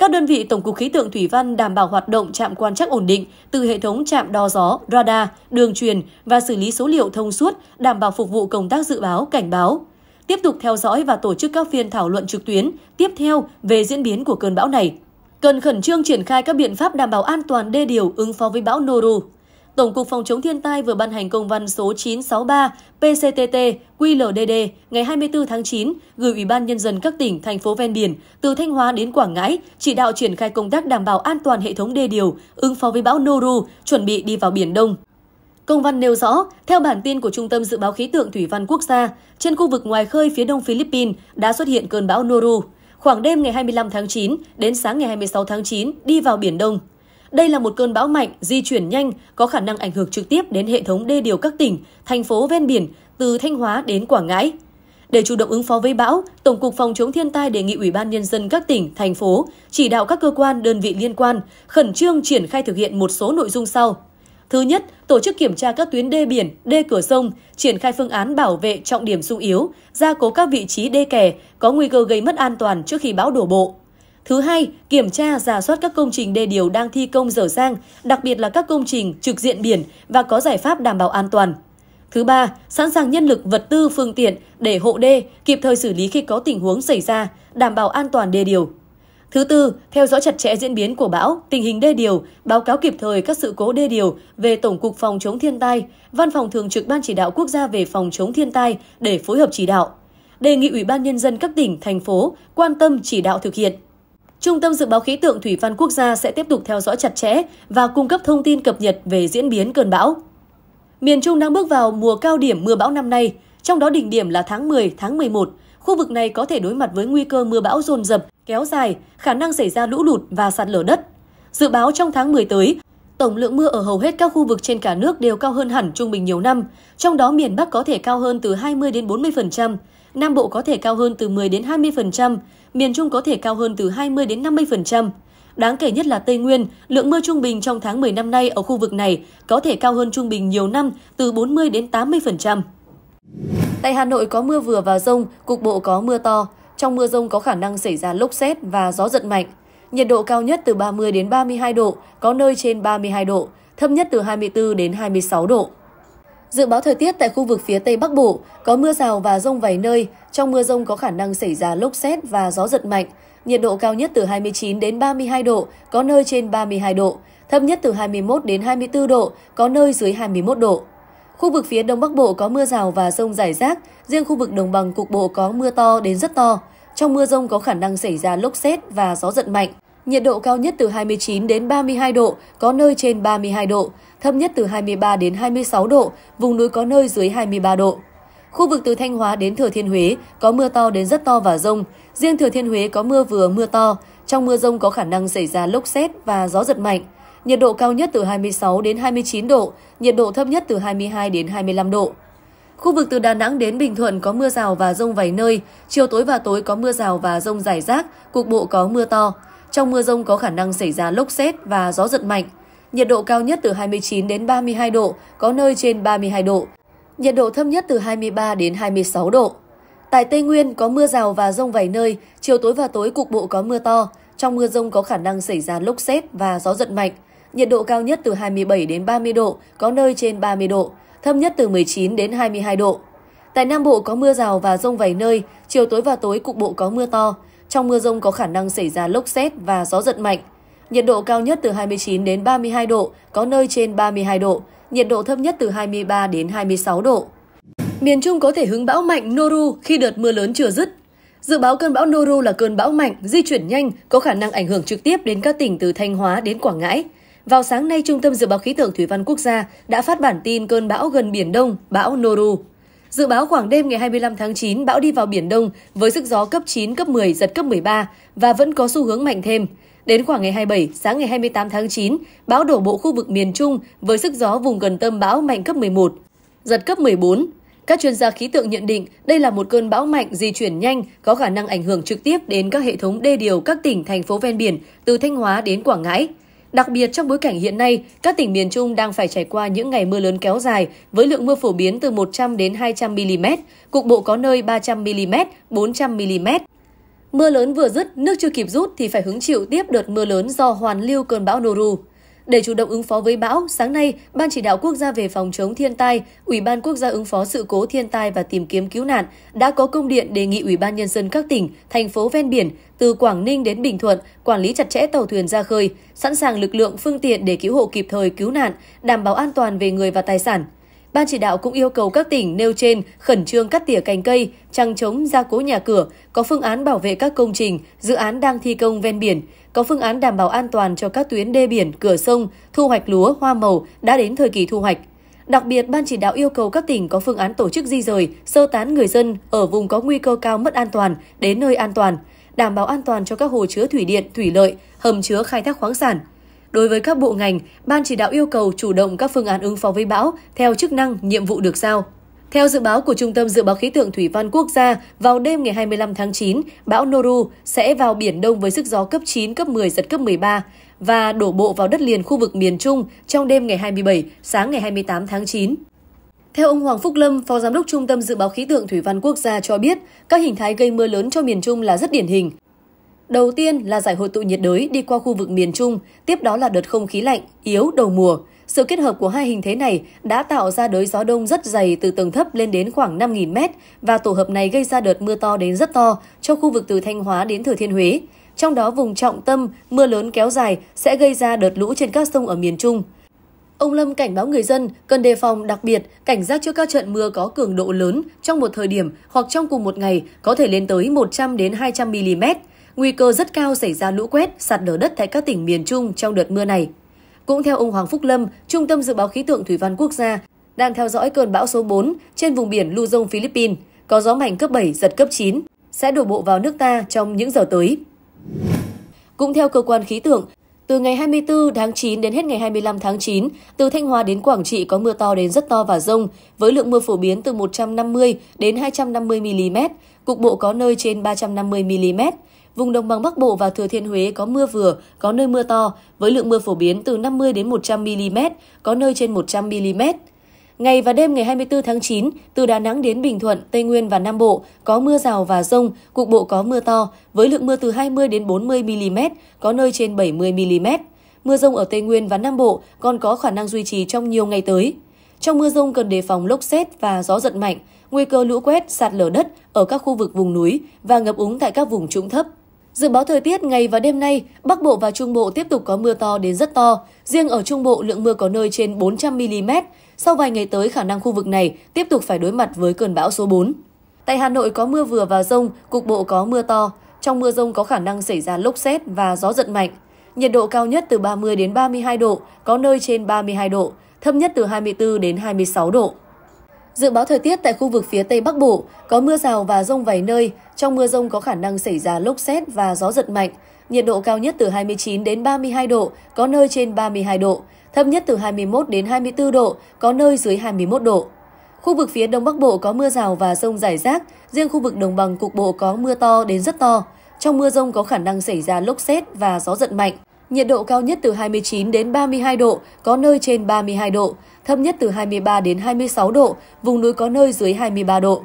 Các đơn vị Tổng cục Khí tượng Thủy văn đảm bảo hoạt động trạm quan trắc ổn định từ hệ thống trạm đo gió, radar, đường truyền và xử lý số liệu thông suốt, đảm bảo phục vụ công tác dự báo, cảnh báo. Tiếp tục theo dõi và tổ chức các phiên thảo luận trực tuyến tiếp theo về diễn biến của cơn bão này. Cần khẩn trương triển khai các biện pháp đảm bảo an toàn đê điều ứng phó với bão Noru. Tổng cục Phòng chống thiên tai vừa ban hành công văn số 963 PCTT QLDD ngày 24 tháng 9 gửi Ủy ban Nhân dân các tỉnh, thành phố ven biển từ Thanh Hóa đến Quảng Ngãi chỉ đạo triển khai công tác đảm bảo an toàn hệ thống đê điều, ứng phó với bão Noru, chuẩn bị đi vào Biển Đông. Công văn nêu rõ, theo bản tin của Trung tâm Dự báo Khí tượng Thủy văn Quốc gia, trên khu vực ngoài khơi phía đông Philippines đã xuất hiện cơn bão Noru. Khoảng đêm ngày 25 tháng 9 đến sáng ngày 26 tháng 9 đi vào Biển Đông. Đây là một cơn bão mạnh, di chuyển nhanh, có khả năng ảnh hưởng trực tiếp đến hệ thống đê điều các tỉnh, thành phố ven biển từ Thanh Hóa đến Quảng Ngãi. Để chủ động ứng phó với bão, Tổng cục Phòng chống thiên tai đề nghị Ủy ban Nhân dân các tỉnh, thành phố chỉ đạo các cơ quan, đơn vị liên quan khẩn trương triển khai thực hiện một số nội dung sau. Thứ nhất, tổ chức kiểm tra các tuyến đê biển, đê cửa sông, triển khai phương án bảo vệ trọng điểm sung yếu, gia cố các vị trí đê kè có nguy cơ gây mất an toàn trước khi bão đổ bộ. Thứ hai, kiểm tra, giả soát các công trình đê điều đang thi công dở dang, đặc biệt là các công trình trực diện biển và có giải pháp đảm bảo an toàn. Thứ ba, sẵn sàng nhân lực, vật tư, phương tiện để hộ đê kịp thời xử lý khi có tình huống xảy ra, đảm bảo an toàn đê điều. Thứ tư, theo dõi chặt chẽ diễn biến của bão, tình hình đê điều, báo cáo kịp thời các sự cố đê điều về Tổng cục Phòng chống thiên tai, Văn phòng Thường trực Ban chỉ đạo quốc gia về phòng chống thiên tai để phối hợp chỉ đạo. Đề nghị Ủy ban Nhân dân các tỉnh, thành phố quan tâm chỉ đạo thực hiện. Trung tâm Dự báo Khí tượng Thủy văn Quốc gia sẽ tiếp tục theo dõi chặt chẽ và cung cấp thông tin cập nhật về diễn biến cơn bão. Miền Trung đang bước vào mùa cao điểm mưa bão năm nay, trong đó đỉnh điểm là tháng 10, tháng 11. Khu vực này có thể đối mặt với nguy cơ mưa bão dồn dập, kéo dài, khả năng xảy ra lũ lụt và sạt lở đất. Dự báo trong tháng 10 tới, tổng lượng mưa ở hầu hết các khu vực trên cả nước đều cao hơn hẳn trung bình nhiều năm, trong đó miền Bắc có thể cao hơn từ 20 đến 40%, Nam Bộ có thể cao hơn từ 10 đến 20%, miền Trung có thể cao hơn từ 20 đến 50%. Đáng kể nhất là Tây Nguyên, lượng mưa trung bình trong tháng 10 năm nay ở khu vực này có thể cao hơn trung bình nhiều năm từ 40 đến 80%. Tại Hà Nội có mưa vừa và rông, cục bộ có mưa to. Trong mưa rông có khả năng xảy ra lốc xét và gió giật mạnh. Nhiệt độ cao nhất từ 30 đến 32 độ, có nơi trên 32 độ, thấp nhất từ 24 đến 26 độ. Dự báo thời tiết tại khu vực phía Tây Bắc Bộ có mưa rào và rông vài nơi, trong mưa rông có khả năng xảy ra lốc xét và gió giật mạnh. Nhiệt độ cao nhất từ 29 đến 32 độ, có nơi trên 32 độ, thấp nhất từ 21 đến 24 độ, có nơi dưới 21 độ. Khu vực phía Đông Bắc Bộ có mưa rào và rông rải rác, riêng khu vực đồng bằng cục bộ có mưa to đến rất to. Trong mưa rông có khả năng xảy ra lốc xét và gió giật mạnh nhiệt độ cao nhất từ 29 đến 32 độ, có nơi trên 32 độ, thấp nhất từ 23 đến 26 độ, vùng núi có nơi dưới 23 độ. Khu vực từ Thanh Hóa đến Thừa Thiên Huế có mưa to đến rất to và rông. Riêng Thừa Thiên Huế có mưa vừa mưa to. Trong mưa rông có khả năng xảy ra lốc xét và gió giật mạnh. Nhiệt độ cao nhất từ 26 đến 29 độ, nhiệt độ thấp nhất từ 22 đến 25 độ. Khu vực từ Đà Nẵng đến Bình Thuận có mưa rào và rông vài nơi, chiều tối và tối có mưa rào và rông rải rác, cục bộ có mưa to. Trong mưa rông có khả năng xảy ra lốc xét và gió giật mạnh. Nhiệt độ cao nhất từ 29 đến 32 độ, có nơi trên 32 độ. Nhiệt độ thấp nhất từ 23 đến 26 độ. Tại Tây Nguyên có mưa rào và rông vài nơi, chiều tối và tối cục bộ có mưa to. Trong mưa rông có khả năng xảy ra lốc xét và gió giật mạnh. Nhiệt độ cao nhất từ 27 đến 30 độ, có nơi trên 30 độ, thấp nhất từ 19 đến 22 độ. Tại Nam Bộ có mưa rào và rông vài nơi, chiều tối và tối cục bộ có mưa to. Trong mưa rông có khả năng xảy ra lốc xét và gió giật mạnh. Nhiệt độ cao nhất từ 29 đến 32 độ, có nơi trên 32 độ. Nhiệt độ thấp nhất từ 23 đến 26 độ. Miền Trung có thể hứng bão mạnh Noru khi đợt mưa lớn chưa dứt. Dự báo cơn bão Noru là cơn bão mạnh, di chuyển nhanh, có khả năng ảnh hưởng trực tiếp đến các tỉnh từ Thanh Hóa đến Quảng Ngãi. Vào sáng nay, Trung tâm Dự báo Khí tượng Thủy văn Quốc gia đã phát bản tin cơn bão gần Biển Đông, bão Noru. Dự báo khoảng đêm ngày 25 tháng 9, bão đi vào Biển Đông với sức gió cấp 9, cấp 10, giật cấp 13 và vẫn có xu hướng mạnh thêm. Đến khoảng ngày 27, sáng ngày 28 tháng 9, bão đổ bộ khu vực miền Trung với sức gió vùng gần tâm bão mạnh cấp 11, giật cấp 14. Các chuyên gia khí tượng nhận định đây là một cơn bão mạnh di chuyển nhanh có khả năng ảnh hưởng trực tiếp đến các hệ thống đê điều các tỉnh, thành phố ven biển từ Thanh Hóa đến Quảng Ngãi. Đặc biệt trong bối cảnh hiện nay, các tỉnh miền Trung đang phải trải qua những ngày mưa lớn kéo dài với lượng mưa phổ biến từ 100 đến 200 mm, cục bộ có nơi 300 mm, 400 mm. Mưa lớn vừa dứt, nước chưa kịp rút thì phải hứng chịu tiếp đợt mưa lớn do hoàn lưu cơn bão Noru. Để chủ động ứng phó với bão, sáng nay, Ban chỉ đạo quốc gia về phòng chống thiên tai, Ủy ban quốc gia ứng phó sự cố thiên tai và tìm kiếm cứu nạn đã có công điện đề nghị Ủy ban nhân dân các tỉnh, thành phố ven biển từ Quảng Ninh đến Bình Thuận, quản lý chặt chẽ tàu thuyền ra khơi, sẵn sàng lực lượng phương tiện để cứu hộ kịp thời cứu nạn, đảm bảo an toàn về người và tài sản. Ban chỉ đạo cũng yêu cầu các tỉnh nêu trên khẩn trương cắt tỉa cành cây, trăng chống gia cố nhà cửa, có phương án bảo vệ các công trình, dự án đang thi công ven biển, có phương án đảm bảo an toàn cho các tuyến đê biển, cửa sông, thu hoạch lúa, hoa màu đã đến thời kỳ thu hoạch. Đặc biệt, Ban chỉ đạo yêu cầu các tỉnh có phương án tổ chức di rời, sơ tán người dân ở vùng có nguy cơ cao mất an toàn đến nơi an toàn – đảm bảo an toàn cho các hồ chứa thủy điện, thủy lợi, hầm chứa khai thác khoáng sản. Đối với các bộ ngành, ban chỉ đạo yêu cầu chủ động các phương án ứng phó với bão theo chức năng, nhiệm vụ được giao. Theo dự báo của Trung tâm Dự báo Khí tượng Thủy văn Quốc gia, vào đêm ngày 25 tháng 9, bão Noru sẽ vào Biển Đông với sức gió cấp 9, cấp 10, giật cấp 13 và đổ bộ vào đất liền khu vực miền Trung trong đêm ngày 27, sáng ngày 28 tháng 9. Theo ông Hoàng Phúc Lâm, Phó Giám đốc Trung tâm Dự báo Khí tượng Thủy văn Quốc gia cho biết, các hình thái gây mưa lớn cho miền Trung là rất điển hình. Đầu tiên là giải hội tụ nhiệt đới đi qua khu vực miền Trung, tiếp đó là đợt không khí lạnh, yếu đầu mùa. Sự kết hợp của hai hình thế này đã tạo ra đới gió đông rất dày từ tầng thấp lên đến khoảng 5.000 m và tổ hợp này gây ra đợt mưa to đến rất to cho khu vực từ Thanh Hóa đến Thừa Thiên Huế. Trong đó vùng trọng tâm, mưa lớn kéo dài sẽ gây ra đợt lũ trên các sông ở miền Trung. Ông Lâm cảnh báo người dân cần đề phòng đặc biệt cảnh giác trước các trận mưa có cường độ lớn trong một thời điểm hoặc trong cùng một ngày có thể lên tới 100 đến 200 mm. Nguy cơ rất cao xảy ra lũ quét, sạt lở đất tại các tỉnh miền Trung trong đợt mưa này. Cũng theo ông Hoàng Phúc Lâm, Trung tâm Dự báo Khí tượng Thủy văn Quốc gia, đang theo dõi cơn bão số 4 trên vùng biển Luzon, Philippines, có gió mạnh cấp 7, giật cấp 9, sẽ đổ bộ vào nước ta trong những giờ tới. Cũng theo cơ quan khí tượng, từ ngày 24 tháng 9 đến hết ngày 25 tháng 9, từ Thanh Hóa đến Quảng Trị có mưa to đến rất to và rông, với lượng mưa phổ biến từ 150 đến 250 mm, cục bộ có nơi trên 350 mm. Vùng đồng bằng Bắc Bộ và Thừa Thiên Huế có mưa vừa, có nơi mưa to, với lượng mưa phổ biến từ 50 đến 100 mm, có nơi trên 100 mm. Ngày và đêm ngày 24 tháng 9, từ Đà Nẵng đến Bình Thuận, Tây Nguyên và Nam Bộ có mưa rào và rông, cục bộ có mưa to, với lượng mưa từ 20 đến 40 mm, có nơi trên 70 mm. Mưa rông ở Tây Nguyên và Nam Bộ còn có khả năng duy trì trong nhiều ngày tới. Trong mưa rông cần đề phòng lốc xét và gió giật mạnh, nguy cơ lũ quét, sạt lở đất ở các khu vực vùng núi và ngập úng tại các vùng trũng thấp. Dự báo thời tiết ngày và đêm nay, Bắc Bộ và Trung Bộ tiếp tục có mưa to đến rất to. Riêng ở Trung Bộ, lượng mưa có nơi trên 400 mm, sau vài ngày tới, khả năng khu vực này tiếp tục phải đối mặt với cơn bão số 4. Tại Hà Nội có mưa vừa và rông, cục bộ có mưa to. Trong mưa rông có khả năng xảy ra lốc xét và gió giật mạnh. Nhiệt độ cao nhất từ 30 đến 32 độ, có nơi trên 32 độ, thấp nhất từ 24 đến 26 độ. Dự báo thời tiết tại khu vực phía Tây Bắc Bộ có mưa rào và rông vài nơi, trong mưa rông có khả năng xảy ra lốc xét và gió giật mạnh. Nhiệt độ cao nhất từ 29 đến 32 độ, có nơi trên 32 độ, thấp nhất từ 21 đến 24 độ, có nơi dưới 21 độ. Khu vực phía Đông Bắc Bộ có mưa rào và rông rải rác, riêng khu vực đồng bằng cục bộ có mưa to đến rất to. Trong mưa rông có khả năng xảy ra lốc xét và gió giật mạnh. Nhiệt độ cao nhất từ 29 đến 32 độ, có nơi trên 32 độ, thấp nhất từ 23 đến 26 độ, vùng núi có nơi dưới 23 độ.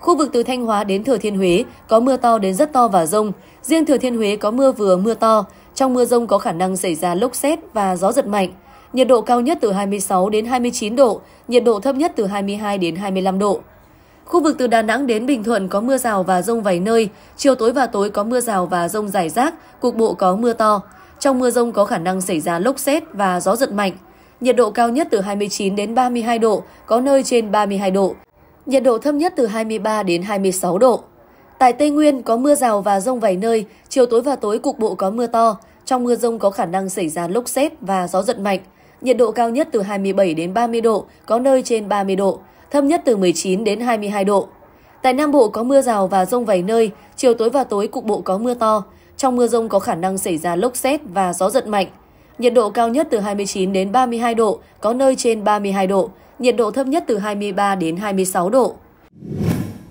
Khu vực từ Thanh Hóa đến Thừa Thiên Huế có mưa to đến rất to và rông. Riêng Thừa Thiên Huế có mưa vừa mưa to. Trong mưa rông có khả năng xảy ra lốc xét và gió giật mạnh nhiệt độ cao nhất từ 26 đến 29 độ, nhiệt độ thấp nhất từ 22 đến 25 độ. Khu vực từ Đà Nẵng đến Bình Thuận có mưa rào và rông vài nơi, chiều tối và tối có mưa rào và rông rải rác, cục bộ có mưa to. Trong mưa rông có khả năng xảy ra lốc xét và gió giật mạnh. Nhiệt độ cao nhất từ 29 đến 32 độ, có nơi trên 32 độ. Nhiệt độ thấp nhất từ 23 đến 26 độ. Tại Tây Nguyên có mưa rào và rông vài nơi, chiều tối và tối cục bộ có mưa to. Trong mưa rông có khả năng xảy ra lốc xét và gió giật mạnh nhiệt độ cao nhất từ 27 đến 30 độ, có nơi trên 30 độ, thấp nhất từ 19 đến 22 độ. Tại Nam Bộ có mưa rào và rông vài nơi, chiều tối và tối cục bộ có mưa to. Trong mưa rông có khả năng xảy ra lốc xét và gió giật mạnh. Nhiệt độ cao nhất từ 29 đến 32 độ, có nơi trên 32 độ. Nhiệt độ thấp nhất từ 23 đến 26 độ.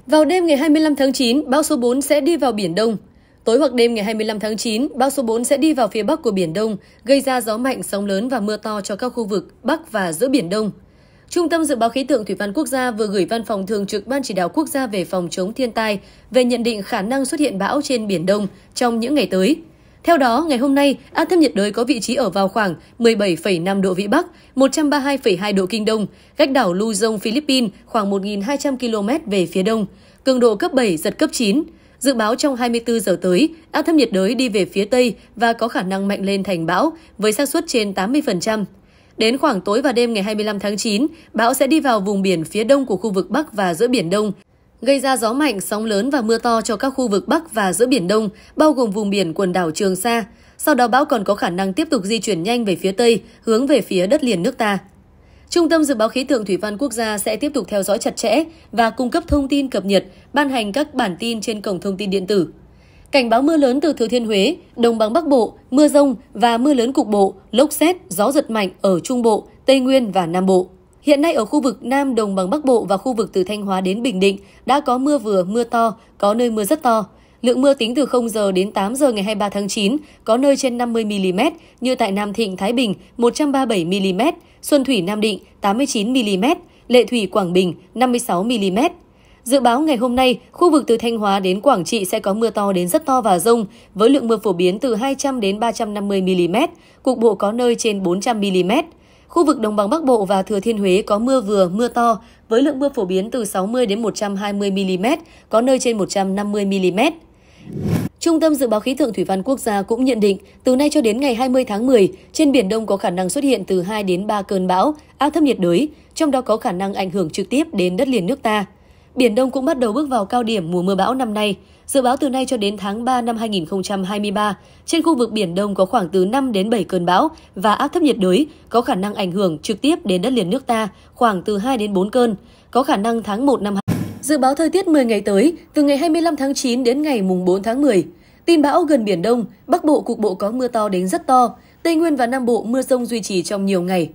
Vào đêm ngày 25 tháng 9, bão số 4 sẽ đi vào Biển Đông. Tối hoặc đêm ngày 25 tháng 9, bão số 4 sẽ đi vào phía bắc của Biển Đông, gây ra gió mạnh, sóng lớn và mưa to cho các khu vực Bắc và giữa Biển Đông. Trung tâm Dự báo Khí tượng Thủy văn Quốc gia vừa gửi văn phòng thường trực Ban Chỉ đạo Quốc gia về phòng chống thiên tai về nhận định khả năng xuất hiện bão trên Biển Đông trong những ngày tới. Theo đó, ngày hôm nay, áp thấp nhiệt đới có vị trí ở vào khoảng 17,5 độ Vĩ Bắc, 132,2 độ Kinh Đông, cách đảo Luzon, Philippines khoảng 1.200 km về phía đông, cường độ cấp 7, giật cấp 9. Dự báo trong 24 giờ tới, áp thấp nhiệt đới đi về phía Tây và có khả năng mạnh lên thành bão với xác suất trên 80%. Đến khoảng tối và đêm ngày 25 tháng 9, bão sẽ đi vào vùng biển phía đông của khu vực Bắc và giữa Biển Đông, gây ra gió mạnh, sóng lớn và mưa to cho các khu vực Bắc và giữa Biển Đông, bao gồm vùng biển quần đảo Trường Sa. Sau đó bão còn có khả năng tiếp tục di chuyển nhanh về phía Tây, hướng về phía đất liền nước ta. Trung tâm Dự báo Khí tượng Thủy văn Quốc gia sẽ tiếp tục theo dõi chặt chẽ và cung cấp thông tin cập nhật, ban hành các bản tin trên cổng thông tin điện tử. Cảnh báo mưa lớn từ Thừa Thiên Huế, Đồng bằng Bắc Bộ, mưa rông và mưa lớn cục bộ, lốc xét, gió giật mạnh ở Trung Bộ, Tây Nguyên và Nam Bộ. Hiện nay ở khu vực Nam Đồng bằng Bắc Bộ và khu vực từ Thanh Hóa đến Bình Định đã có mưa vừa, mưa to, có nơi mưa rất to. Lượng mưa tính từ 0 giờ đến 8 giờ ngày 23 tháng 9 có nơi trên 50 mm như tại Nam Thịnh Thái Bình 137 mm, Xuân Thủy Nam Định 89 mm, Lệ Thủy Quảng Bình 56 mm. Dự báo ngày hôm nay, khu vực từ Thanh Hóa đến Quảng Trị sẽ có mưa to đến rất to và rông, với lượng mưa phổ biến từ 200 đến 350 mm, cục bộ có nơi trên 400 mm. Khu vực Đồng bằng Bắc Bộ và Thừa Thiên Huế có mưa vừa, mưa to, với lượng mưa phổ biến từ 60 đến 120 mm, có nơi trên 150 mm. Trung tâm Dự báo Khí tượng Thủy văn Quốc gia cũng nhận định, từ nay cho đến ngày 20 tháng 10, trên Biển Đông có khả năng xuất hiện từ 2 đến 3 cơn bão, áp thấp nhiệt đới, trong đó có khả năng ảnh hưởng trực tiếp đến đất liền nước ta. Biển Đông cũng bắt đầu bước vào cao điểm mùa mưa bão năm nay. Dự báo từ nay cho đến tháng 3 năm 2023, trên khu vực Biển Đông có khoảng từ 5 đến 7 cơn bão và áp thấp nhiệt đới có khả năng ảnh hưởng trực tiếp đến đất liền nước ta khoảng từ 2 đến 4 cơn, có khả năng tháng 1 năm Dự báo thời tiết 10 ngày tới, từ ngày 25 tháng 9 đến ngày mùng 4 tháng 10. Tin bão gần Biển Đông, Bắc Bộ cục bộ có mưa to đến rất to, Tây Nguyên và Nam Bộ mưa rông duy trì trong nhiều ngày.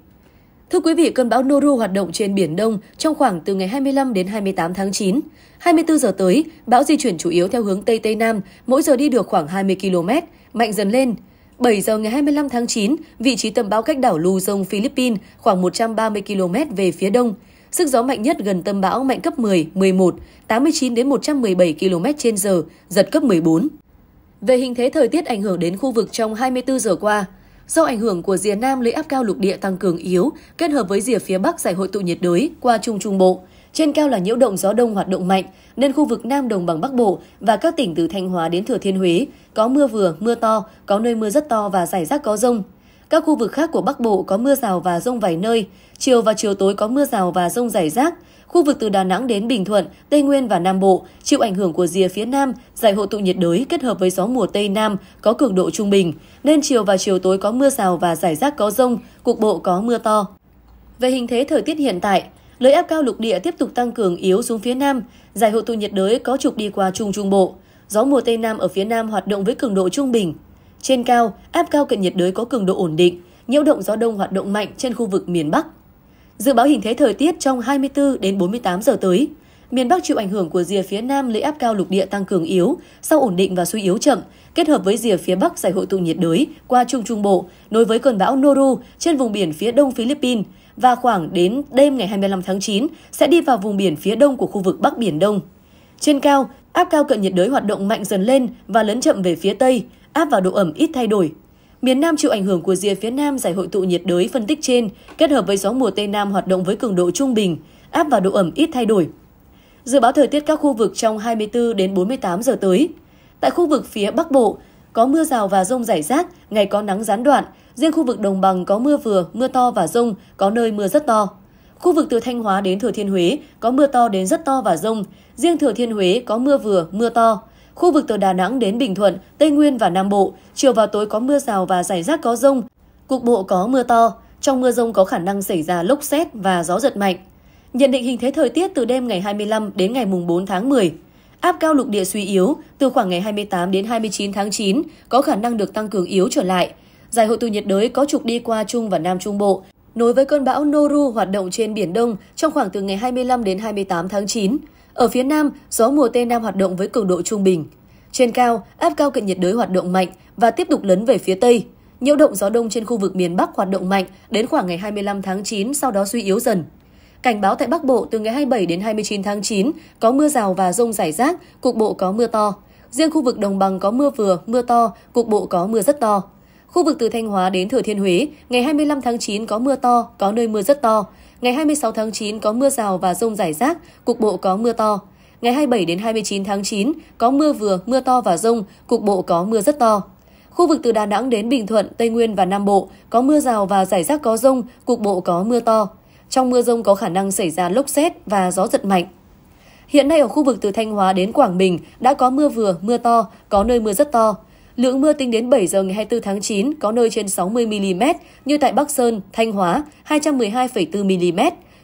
Thưa quý vị, cơn bão Noru hoạt động trên Biển Đông trong khoảng từ ngày 25 đến 28 tháng 9. 24 giờ tới, bão di chuyển chủ yếu theo hướng Tây Tây Nam, mỗi giờ đi được khoảng 20 km, mạnh dần lên. 7 giờ ngày 25 tháng 9, vị trí tâm bão cách đảo Luzon, Philippines khoảng 130 km về phía đông, Sức gió mạnh nhất gần tâm bão mạnh cấp 10, 11, 89 đến 117 km/h, giật cấp 14. Về hình thế thời tiết ảnh hưởng đến khu vực trong 24 giờ qua, do ảnh hưởng của rìa nam lưỡi áp cao lục địa tăng cường yếu kết hợp với rìa phía bắc giải hội tụ nhiệt đới qua trung trung bộ, trên cao là nhiễu động gió đông hoạt động mạnh nên khu vực Nam Đồng bằng Bắc Bộ và các tỉnh từ Thanh Hóa đến Thừa Thiên Huế có mưa vừa, mưa to, có nơi mưa rất to và rải rác có rông, các khu vực khác của Bắc Bộ có mưa rào và rông vài nơi, chiều và chiều tối có mưa rào và rông rải rác. Khu vực từ Đà Nẵng đến Bình Thuận, Tây Nguyên và Nam Bộ chịu ảnh hưởng của rìa phía Nam, giải hội tụ nhiệt đới kết hợp với gió mùa Tây Nam có cường độ trung bình, nên chiều và chiều tối có mưa rào và rải rác có rông, cục bộ có mưa to. Về hình thế thời tiết hiện tại, Lưỡi áp cao lục địa tiếp tục tăng cường yếu xuống phía Nam, giải hội tụ nhiệt đới có trục đi qua Trung Trung Bộ. Gió mùa Tây Nam ở phía Nam hoạt động với cường độ trung bình, trên cao, áp cao cận nhiệt đới có cường độ ổn định, nhiễu động gió đông hoạt động mạnh trên khu vực miền Bắc. Dự báo hình thế thời tiết trong 24 đến 48 giờ tới, miền Bắc chịu ảnh hưởng của rìa phía Nam lấy áp cao lục địa tăng cường yếu, sau ổn định và suy yếu chậm, kết hợp với rìa phía Bắc giải hội tụ nhiệt đới qua Trung Trung Bộ, nối với cơn bão Noru trên vùng biển phía đông Philippines và khoảng đến đêm ngày 25 tháng 9 sẽ đi vào vùng biển phía đông của khu vực Bắc Biển Đông. Trên cao, áp cao cận nhiệt đới hoạt động mạnh dần lên và lấn chậm về phía Tây, áp vào độ ẩm ít thay đổi. Miền Nam chịu ảnh hưởng của rìa phía Nam giải hội tụ nhiệt đới phân tích trên, kết hợp với gió mùa Tây Nam hoạt động với cường độ trung bình, áp vào độ ẩm ít thay đổi. Dự báo thời tiết các khu vực trong 24 đến 48 giờ tới. Tại khu vực phía Bắc Bộ, có mưa rào và rông rải rác, ngày có nắng gián đoạn. Riêng khu vực đồng bằng có mưa vừa, mưa to và rông, có nơi mưa rất to. Khu vực từ Thanh Hóa đến Thừa Thiên Huế có mưa to đến rất to và rông. Riêng Thừa Thiên Huế có mưa vừa, mưa to. Khu vực từ Đà Nẵng đến Bình Thuận, Tây Nguyên và Nam Bộ, chiều và tối có mưa rào và rải rác có rông, cục bộ có mưa to. Trong mưa rông có khả năng xảy ra lốc xét và gió giật mạnh. Nhận định hình thế thời tiết từ đêm ngày 25 đến ngày 4 tháng 10. Áp cao lục địa suy yếu, từ khoảng ngày 28 đến 29 tháng 9 có khả năng được tăng cường yếu trở lại. Giải hội tụ nhiệt đới có trục đi qua Trung và Nam Trung Bộ, nối với cơn bão Noru hoạt động trên Biển Đông trong khoảng từ ngày 25 đến 28 tháng 9. Ở phía Nam, gió mùa Tây Nam hoạt động với cường độ trung bình. Trên cao, áp cao cận nhiệt đới hoạt động mạnh và tiếp tục lấn về phía Tây. Nhiễu động gió đông trên khu vực miền Bắc hoạt động mạnh đến khoảng ngày 25 tháng 9 sau đó suy yếu dần. Cảnh báo tại Bắc Bộ từ ngày 27 đến 29 tháng 9 có mưa rào và rông rải rác, cục bộ có mưa to. Riêng khu vực đồng bằng có mưa vừa, mưa to, cục bộ có mưa rất to. Khu vực từ Thanh Hóa đến Thừa Thiên Huế, ngày 25 tháng 9 có mưa to, có nơi mưa rất to. Ngày 26 tháng 9 có mưa rào và rông rải rác, cục bộ có mưa to. Ngày 27 đến 29 tháng 9 có mưa vừa, mưa to và rông, cục bộ có mưa rất to. Khu vực từ Đà Nẵng đến Bình Thuận, Tây Nguyên và Nam Bộ có mưa rào và rải rác có rông, cục bộ có mưa to. Trong mưa rông có khả năng xảy ra lốc xét và gió giật mạnh. Hiện nay ở khu vực từ Thanh Hóa đến Quảng Bình đã có mưa vừa, mưa to, có nơi mưa rất to. Lượng mưa tính đến 7 giờ ngày 24 tháng 9 có nơi trên 60 mm như tại Bắc Sơn, Thanh Hóa 212,4 mm,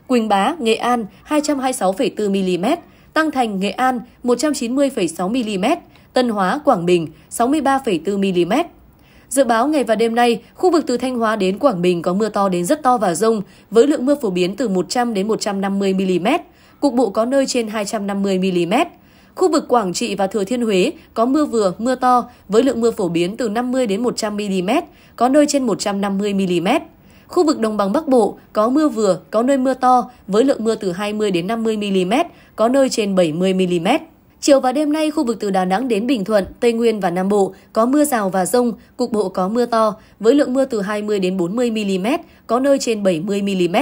Quỳnh Bá, Nghệ An 226,4 mm, Tăng Thành, Nghệ An 190,6 mm, Tân Hóa, Quảng Bình 63,4 mm. Dự báo ngày và đêm nay, khu vực từ Thanh Hóa đến Quảng Bình có mưa to đến rất to và rông, với lượng mưa phổ biến từ 100 đến 150 mm, cục bộ có nơi trên 250 mm. Khu vực Quảng Trị và Thừa Thiên Huế có mưa vừa, mưa to với lượng mưa phổ biến từ 50 đến 100 mm, có nơi trên 150 mm. Khu vực Đồng bằng Bắc Bộ có mưa vừa, có nơi mưa to với lượng mưa từ 20 đến 50 mm, có nơi trên 70 mm. Chiều và đêm nay, khu vực từ Đà Nẵng đến Bình Thuận, Tây Nguyên và Nam Bộ có mưa rào và rông, cục bộ có mưa to, với lượng mưa từ 20 đến 40 mm, có nơi trên 70 mm.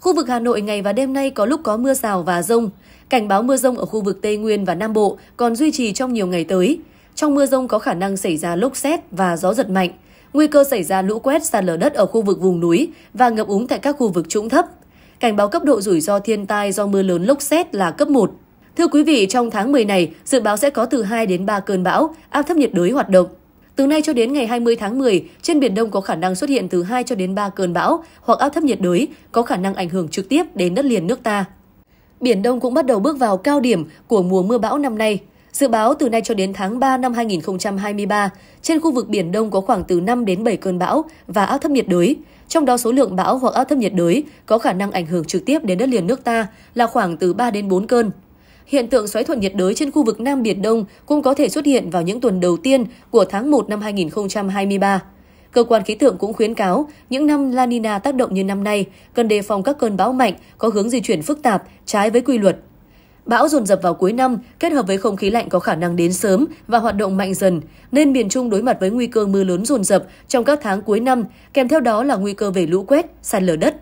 Khu vực Hà Nội ngày và đêm nay có lúc có mưa rào và rông. Cảnh báo mưa rông ở khu vực Tây Nguyên và Nam Bộ còn duy trì trong nhiều ngày tới. Trong mưa rông có khả năng xảy ra lốc xét và gió giật mạnh, nguy cơ xảy ra lũ quét sạt lở đất ở khu vực vùng núi và ngập úng tại các khu vực trũng thấp. Cảnh báo cấp độ rủi ro thiên tai do mưa lớn lốc xét là cấp 1. Thưa quý vị, trong tháng 10 này, dự báo sẽ có từ 2 đến 3 cơn bão, áp thấp nhiệt đới hoạt động. Từ nay cho đến ngày 20 tháng 10, trên biển Đông có khả năng xuất hiện từ 2 cho đến 3 cơn bão hoặc áp thấp nhiệt đới có khả năng ảnh hưởng trực tiếp đến đất liền nước ta. Biển Đông cũng bắt đầu bước vào cao điểm của mùa mưa bão năm nay. Dự báo từ nay cho đến tháng 3 năm 2023, trên khu vực Biển Đông có khoảng từ 5 đến 7 cơn bão và áp thấp nhiệt đới. Trong đó số lượng bão hoặc áp thấp nhiệt đới có khả năng ảnh hưởng trực tiếp đến đất liền nước ta là khoảng từ 3 đến 4 cơn. Hiện tượng xoáy thuận nhiệt đới trên khu vực Nam Biển Đông cũng có thể xuất hiện vào những tuần đầu tiên của tháng 1 năm 2023. Cơ quan khí tượng cũng khuyến cáo, những năm La Nina tác động như năm nay, cần đề phòng các cơn bão mạnh có hướng di chuyển phức tạp, trái với quy luật. Bão dồn dập vào cuối năm, kết hợp với không khí lạnh có khả năng đến sớm và hoạt động mạnh dần, nên miền Trung đối mặt với nguy cơ mưa lớn dồn dập trong các tháng cuối năm, kèm theo đó là nguy cơ về lũ quét, sạt lở đất.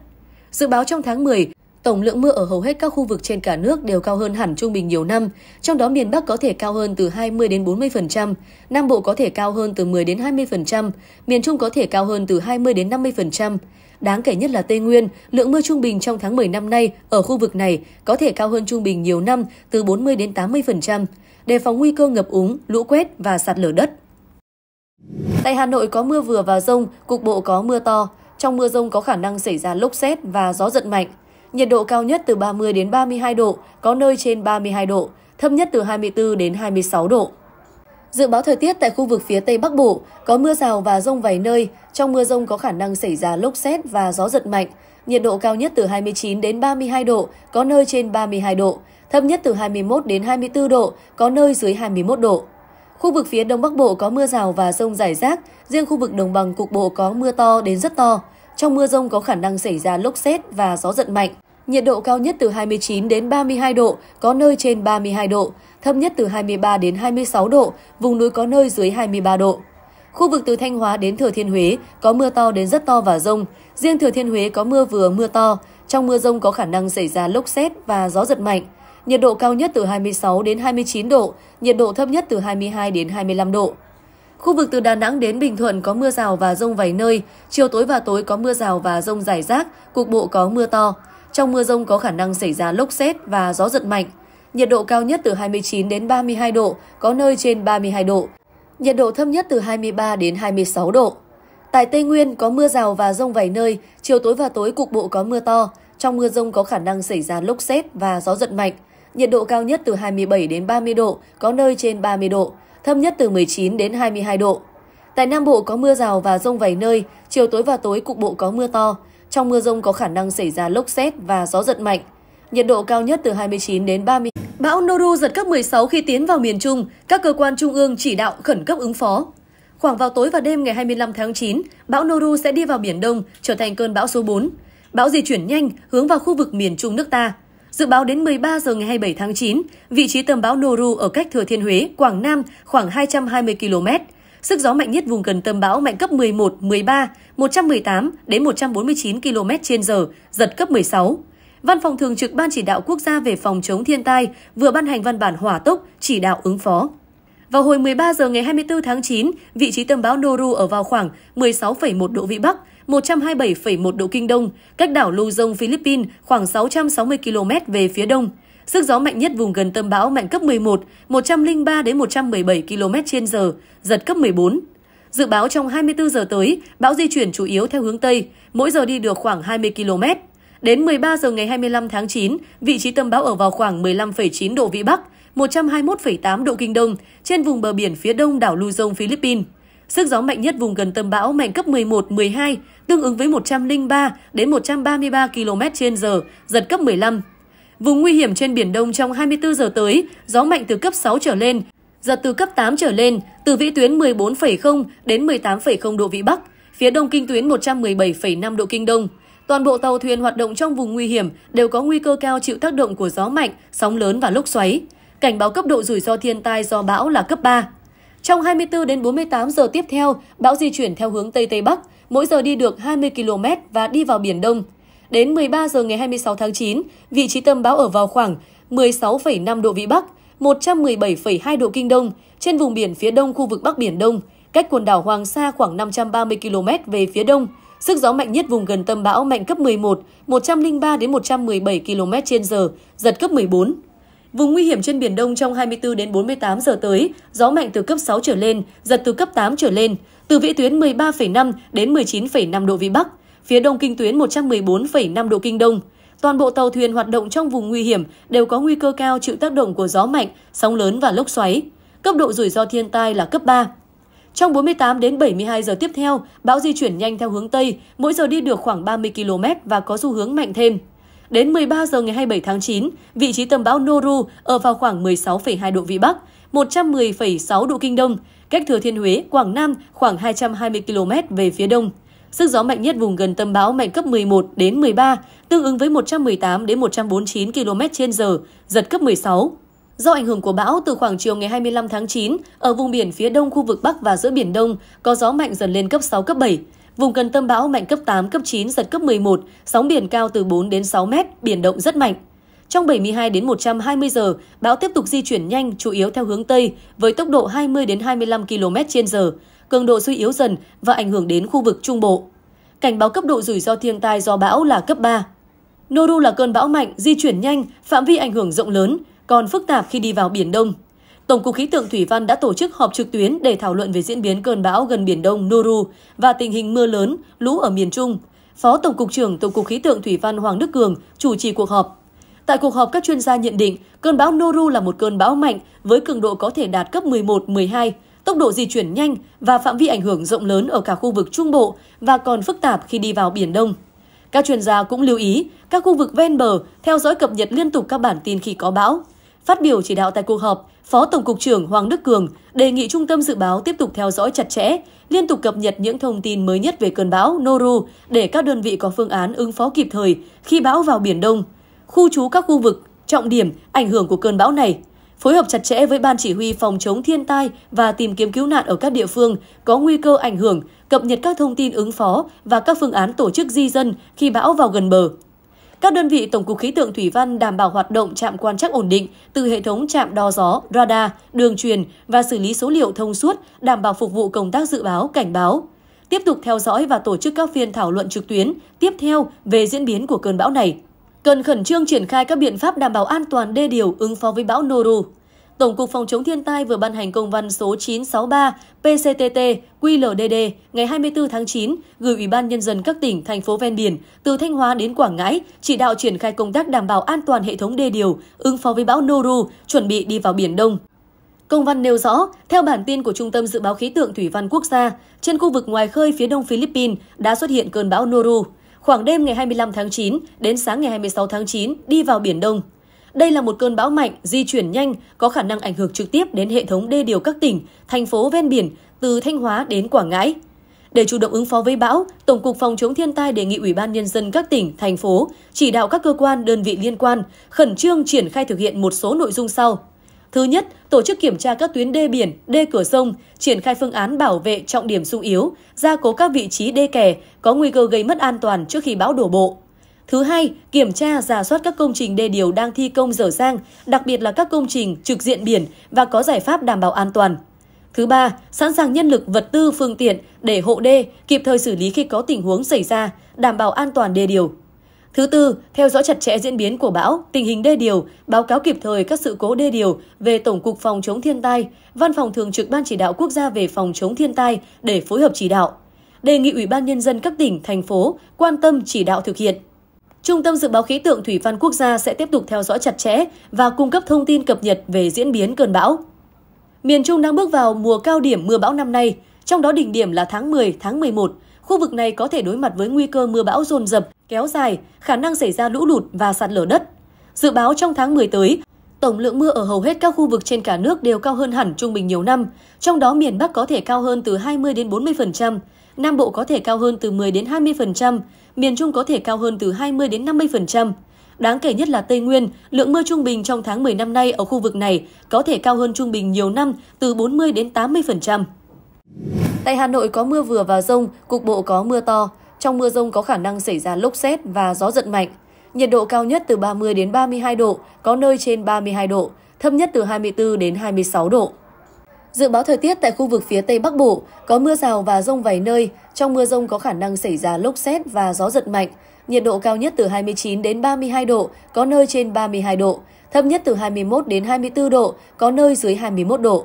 Dự báo trong tháng 10, Tổng lượng mưa ở hầu hết các khu vực trên cả nước đều cao hơn hẳn trung bình nhiều năm, trong đó miền Bắc có thể cao hơn từ 20 đến 40%, Nam Bộ có thể cao hơn từ 10 đến 20%, miền Trung có thể cao hơn từ 20 đến 50%. Đáng kể nhất là Tây Nguyên, lượng mưa trung bình trong tháng 10 năm nay ở khu vực này có thể cao hơn trung bình nhiều năm từ 40 đến 80%, đề phòng nguy cơ ngập úng, lũ quét và sạt lở đất. Tại Hà Nội có mưa vừa và rông, cục bộ có mưa to. Trong mưa rông có khả năng xảy ra lốc xét và gió giật mạnh. Nhiệt độ cao nhất từ 30 đến 32 độ, có nơi trên 32 độ, thấp nhất từ 24 đến 26 độ. Dự báo thời tiết tại khu vực phía Tây Bắc Bộ có mưa rào và rông vài nơi, trong mưa rông có khả năng xảy ra lốc xét và gió giật mạnh. Nhiệt độ cao nhất từ 29 đến 32 độ, có nơi trên 32 độ, thấp nhất từ 21 đến 24 độ, có nơi dưới 21 độ. Khu vực phía Đông Bắc Bộ có mưa rào và rông rải rác, riêng khu vực đồng bằng cục bộ có mưa to đến rất to. Trong mưa rông có khả năng xảy ra lốc xét và gió giật mạnh. Nhiệt độ cao nhất từ 29 đến 32 độ, có nơi trên 32 độ, thấp nhất từ 23 đến 26 độ, vùng núi có nơi dưới 23 độ. Khu vực từ Thanh Hóa đến Thừa Thiên Huế có mưa to đến rất to và rông. Riêng Thừa Thiên Huế có mưa vừa mưa to. Trong mưa rông có khả năng xảy ra lốc xét và gió giật mạnh. Nhiệt độ cao nhất từ 26 đến 29 độ, nhiệt độ thấp nhất từ 22 đến 25 độ. Khu vực từ Đà Nẵng đến Bình Thuận có mưa rào và rông vài nơi, chiều tối và tối có mưa rào và rông rải rác, cục bộ có mưa to. Trong mưa rông có khả năng xảy ra lốc xét và gió giật mạnh. Nhiệt độ cao nhất từ 29 đến 32 độ, có nơi trên 32 độ. Nhiệt độ thấp nhất từ 23 đến 26 độ. Tại Tây Nguyên có mưa rào và rông vài nơi, chiều tối và tối cục bộ có mưa to. Trong mưa rông có khả năng xảy ra lốc xét và gió giật mạnh. Nhiệt độ cao nhất từ 27 đến 30 độ, có nơi trên 30 độ thấp nhất từ 19 đến 22 độ. Tại Nam Bộ có mưa rào và rông vài nơi, chiều tối và tối cục bộ có mưa to. Trong mưa rông có khả năng xảy ra lốc xét và gió giật mạnh. Nhiệt độ cao nhất từ 29 đến 30. Bão Noru giật cấp 16 khi tiến vào miền Trung, các cơ quan trung ương chỉ đạo khẩn cấp ứng phó. Khoảng vào tối và đêm ngày 25 tháng 9, bão Noru sẽ đi vào Biển Đông, trở thành cơn bão số 4. Bão di chuyển nhanh, hướng vào khu vực miền Trung nước ta. Dự báo đến 13 giờ ngày 27 tháng 9, vị trí tâm bão Noru ở cách Thừa Thiên Huế, Quảng Nam khoảng 220 km. Sức gió mạnh nhất vùng gần tâm bão mạnh cấp 11, 13, 118 đến 149 km h giật cấp 16. Văn phòng Thường trực Ban Chỉ đạo Quốc gia về phòng chống thiên tai vừa ban hành văn bản hỏa tốc chỉ đạo ứng phó. Vào hồi 13 giờ ngày 24 tháng 9, vị trí tâm bão Noru ở vào khoảng 16,1 độ Vĩ Bắc, 127,1 độ Kinh Đông, cách đảo Luzon, Philippines khoảng 660 km về phía đông. Sức gió mạnh nhất vùng gần tâm bão mạnh cấp 11, 103 đến 117 km h giật cấp 14. Dự báo trong 24 giờ tới, bão di chuyển chủ yếu theo hướng Tây, mỗi giờ đi được khoảng 20 km. Đến 13 giờ ngày 25 tháng 9, vị trí tâm bão ở vào khoảng 15,9 độ Vĩ Bắc, 121,8 độ Kinh Đông, trên vùng bờ biển phía đông đảo Luzon, Philippines. Sức gió mạnh nhất vùng gần tâm bão mạnh cấp 11, 12, tương ứng với 103 đến 133 km h giật cấp 15. Vùng nguy hiểm trên Biển Đông trong 24 giờ tới, gió mạnh từ cấp 6 trở lên, giật từ cấp 8 trở lên, từ vĩ tuyến 14,0 đến 18,0 độ vĩ Bắc, phía đông kinh tuyến 117,5 độ kinh đông. Toàn bộ tàu thuyền hoạt động trong vùng nguy hiểm đều có nguy cơ cao chịu tác động của gió mạnh, sóng lớn và lốc xoáy. Cảnh báo cấp độ rủi ro thiên tai do bão là cấp 3. Trong 24 đến 48 giờ tiếp theo, bão di chuyển theo hướng Tây Tây Bắc, mỗi giờ đi được 20 km và đi vào Biển Đông. Đến 13 giờ ngày 26 tháng 9, vị trí tâm bão ở vào khoảng 16,5 độ Vĩ Bắc, 117,2 độ Kinh Đông, trên vùng biển phía đông khu vực Bắc Biển Đông, cách quần đảo Hoàng Sa khoảng 530 km về phía đông. Sức gió mạnh nhất vùng gần tâm bão mạnh cấp 11, 103 đến 117 km/h, giật cấp 14. Vùng nguy hiểm trên Biển Đông trong 24 đến 48 giờ tới, gió mạnh từ cấp 6 trở lên, giật từ cấp 8 trở lên, từ vĩ tuyến 13,5 đến 19,5 độ Vĩ Bắc, phía đông kinh tuyến 114,5 độ Kinh Đông. Toàn bộ tàu thuyền hoạt động trong vùng nguy hiểm đều có nguy cơ cao chịu tác động của gió mạnh, sóng lớn và lốc xoáy. Cấp độ rủi ro thiên tai là cấp 3. Trong 48 đến 72 giờ tiếp theo, bão di chuyển nhanh theo hướng Tây, mỗi giờ đi được khoảng 30 km và có xu hướng mạnh thêm. Đến 13 giờ ngày 27 tháng 9, vị trí tâm bão Noru ở vào khoảng 16,2 độ Vĩ Bắc, 110,6 độ Kinh Đông, cách Thừa Thiên Huế, Quảng Nam khoảng 220 km về phía đông. Sức gió mạnh nhất vùng gần tâm bão mạnh cấp 11 đến 13, tương ứng với 118 đến 149 km h giật cấp 16. Do ảnh hưởng của bão từ khoảng chiều ngày 25 tháng 9, ở vùng biển phía đông khu vực Bắc và giữa Biển Đông có gió mạnh dần lên cấp 6, cấp 7. Vùng gần tâm bão mạnh cấp 8, cấp 9, giật cấp 11, sóng biển cao từ 4 đến 6 mét, biển động rất mạnh. Trong 72 đến 120 giờ, bão tiếp tục di chuyển nhanh, chủ yếu theo hướng Tây, với tốc độ 20 đến 25 km trên giờ, cường độ suy yếu dần và ảnh hưởng đến khu vực Trung Bộ. Cảnh báo cấp độ rủi ro thiên tai do bão là cấp 3. Noru là cơn bão mạnh, di chuyển nhanh, phạm vi ảnh hưởng rộng lớn, còn phức tạp khi đi vào Biển Đông. Tổng cục khí tượng Thủy văn đã tổ chức họp trực tuyến để thảo luận về diễn biến cơn bão gần Biển Đông Noru và tình hình mưa lớn, lũ ở miền Trung. Phó Tổng cục trưởng Tổng cục khí tượng Thủy văn Hoàng Đức Cường chủ trì cuộc họp. Tại cuộc họp, các chuyên gia nhận định cơn bão Noru là một cơn bão mạnh với cường độ có thể đạt cấp 11-12, tốc độ di chuyển nhanh và phạm vi ảnh hưởng rộng lớn ở cả khu vực Trung Bộ và còn phức tạp khi đi vào Biển Đông. Các chuyên gia cũng lưu ý các khu vực ven bờ theo dõi cập nhật liên tục các bản tin khi có bão. Phát biểu chỉ đạo tại cuộc họp, Phó Tổng cục trưởng Hoàng Đức Cường đề nghị Trung tâm Dự báo tiếp tục theo dõi chặt chẽ, liên tục cập nhật những thông tin mới nhất về cơn bão Noru để các đơn vị có phương án ứng phó kịp thời khi bão vào Biển Đông, khu trú các khu vực, trọng điểm, ảnh hưởng của cơn bão này, phối hợp chặt chẽ với Ban Chỉ huy Phòng chống thiên tai và tìm kiếm cứu nạn ở các địa phương có nguy cơ ảnh hưởng, cập nhật các thông tin ứng phó và các phương án tổ chức di dân khi bão vào gần bờ. Các đơn vị Tổng cục Khí tượng Thủy văn đảm bảo hoạt động trạm quan trắc ổn định từ hệ thống trạm đo gió, radar, đường truyền và xử lý số liệu thông suốt, đảm bảo phục vụ công tác dự báo, cảnh báo. Tiếp tục theo dõi và tổ chức các phiên thảo luận trực tuyến tiếp theo về diễn biến của cơn bão này. Cần khẩn trương triển khai các biện pháp đảm bảo an toàn đê điều ứng phó với bão Noru. Tổng cục Phòng chống thiên tai vừa ban hành công văn số 963 PCTT QLDD ngày 24 tháng 9 gửi Ủy ban Nhân dân các tỉnh, thành phố ven biển từ Thanh Hóa đến Quảng Ngãi chỉ đạo triển khai công tác đảm bảo an toàn hệ thống đê điều, ứng phó với bão Noru, chuẩn bị đi vào Biển Đông. Công văn nêu rõ, theo bản tin của Trung tâm Dự báo Khí tượng Thủy văn Quốc gia, trên khu vực ngoài khơi phía đông Philippines đã xuất hiện cơn bão Noru. Khoảng đêm ngày 25 tháng 9 đến sáng ngày 26 tháng 9 đi vào Biển Đông. Đây là một cơn bão mạnh, di chuyển nhanh, có khả năng ảnh hưởng trực tiếp đến hệ thống đê điều các tỉnh, thành phố ven biển từ Thanh Hóa đến Quảng Ngãi. Để chủ động ứng phó với bão, Tổng cục Phòng chống thiên tai đề nghị Ủy ban nhân dân các tỉnh, thành phố chỉ đạo các cơ quan, đơn vị liên quan khẩn trương triển khai thực hiện một số nội dung sau. Thứ nhất, tổ chức kiểm tra các tuyến đê biển, đê cửa sông, triển khai phương án bảo vệ trọng điểm sung yếu, gia cố các vị trí đê kè có nguy cơ gây mất an toàn trước khi bão đổ bộ. Thứ hai, kiểm tra, giả soát các công trình đê điều đang thi công dở dang, đặc biệt là các công trình trực diện biển và có giải pháp đảm bảo an toàn. Thứ ba, sẵn sàng nhân lực, vật tư, phương tiện để hộ đê kịp thời xử lý khi có tình huống xảy ra, đảm bảo an toàn đê điều. Thứ tư, theo dõi chặt chẽ diễn biến của bão, tình hình đê điều, báo cáo kịp thời các sự cố đê điều về Tổng cục Phòng chống thiên tai, Văn phòng thường trực Ban chỉ đạo quốc gia về phòng chống thiên tai để phối hợp chỉ đạo. Đề nghị Ủy ban nhân dân các tỉnh, thành phố quan tâm chỉ đạo thực hiện. Trung tâm Dự báo Khí tượng Thủy văn Quốc gia sẽ tiếp tục theo dõi chặt chẽ và cung cấp thông tin cập nhật về diễn biến cơn bão. Miền Trung đang bước vào mùa cao điểm mưa bão năm nay, trong đó đỉnh điểm là tháng 10, tháng 11. Khu vực này có thể đối mặt với nguy cơ mưa bão dồn dập, kéo dài, khả năng xảy ra lũ lụt và sạt lở đất. Dự báo trong tháng 10 tới, tổng lượng mưa ở hầu hết các khu vực trên cả nước đều cao hơn hẳn trung bình nhiều năm, trong đó miền Bắc có thể cao hơn từ 20 đến 40%, Nam Bộ có thể cao hơn từ 10 đến 20%, miền Trung có thể cao hơn từ 20 đến 50%. Đáng kể nhất là Tây Nguyên, lượng mưa trung bình trong tháng 10 năm nay ở khu vực này có thể cao hơn trung bình nhiều năm từ 40 đến 80%. Tại Hà Nội có mưa vừa và rông, cục bộ có mưa to. Trong mưa rông có khả năng xảy ra lốc xét và gió giật mạnh. Nhiệt độ cao nhất từ 30 đến 32 độ, có nơi trên 32 độ, thấp nhất từ 24 đến 26 độ. Dự báo thời tiết tại khu vực phía Tây Bắc Bộ có mưa rào và rông vài nơi, trong mưa rông có khả năng xảy ra lốc xét và gió giật mạnh. Nhiệt độ cao nhất từ 29 đến 32 độ, có nơi trên 32 độ, thấp nhất từ 21 đến 24 độ, có nơi dưới 21 độ.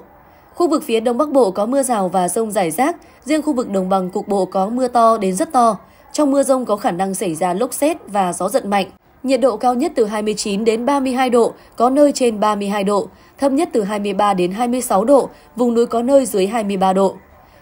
Khu vực phía Đông Bắc Bộ có mưa rào và rông rải rác, riêng khu vực đồng bằng cục bộ có mưa to đến rất to. Trong mưa rông có khả năng xảy ra lốc xét và gió giật mạnh. Nhiệt độ cao nhất từ 29 đến 32 độ, có nơi trên 32 độ, thấp nhất từ 23 đến 26 độ, vùng núi có nơi dưới 23 độ.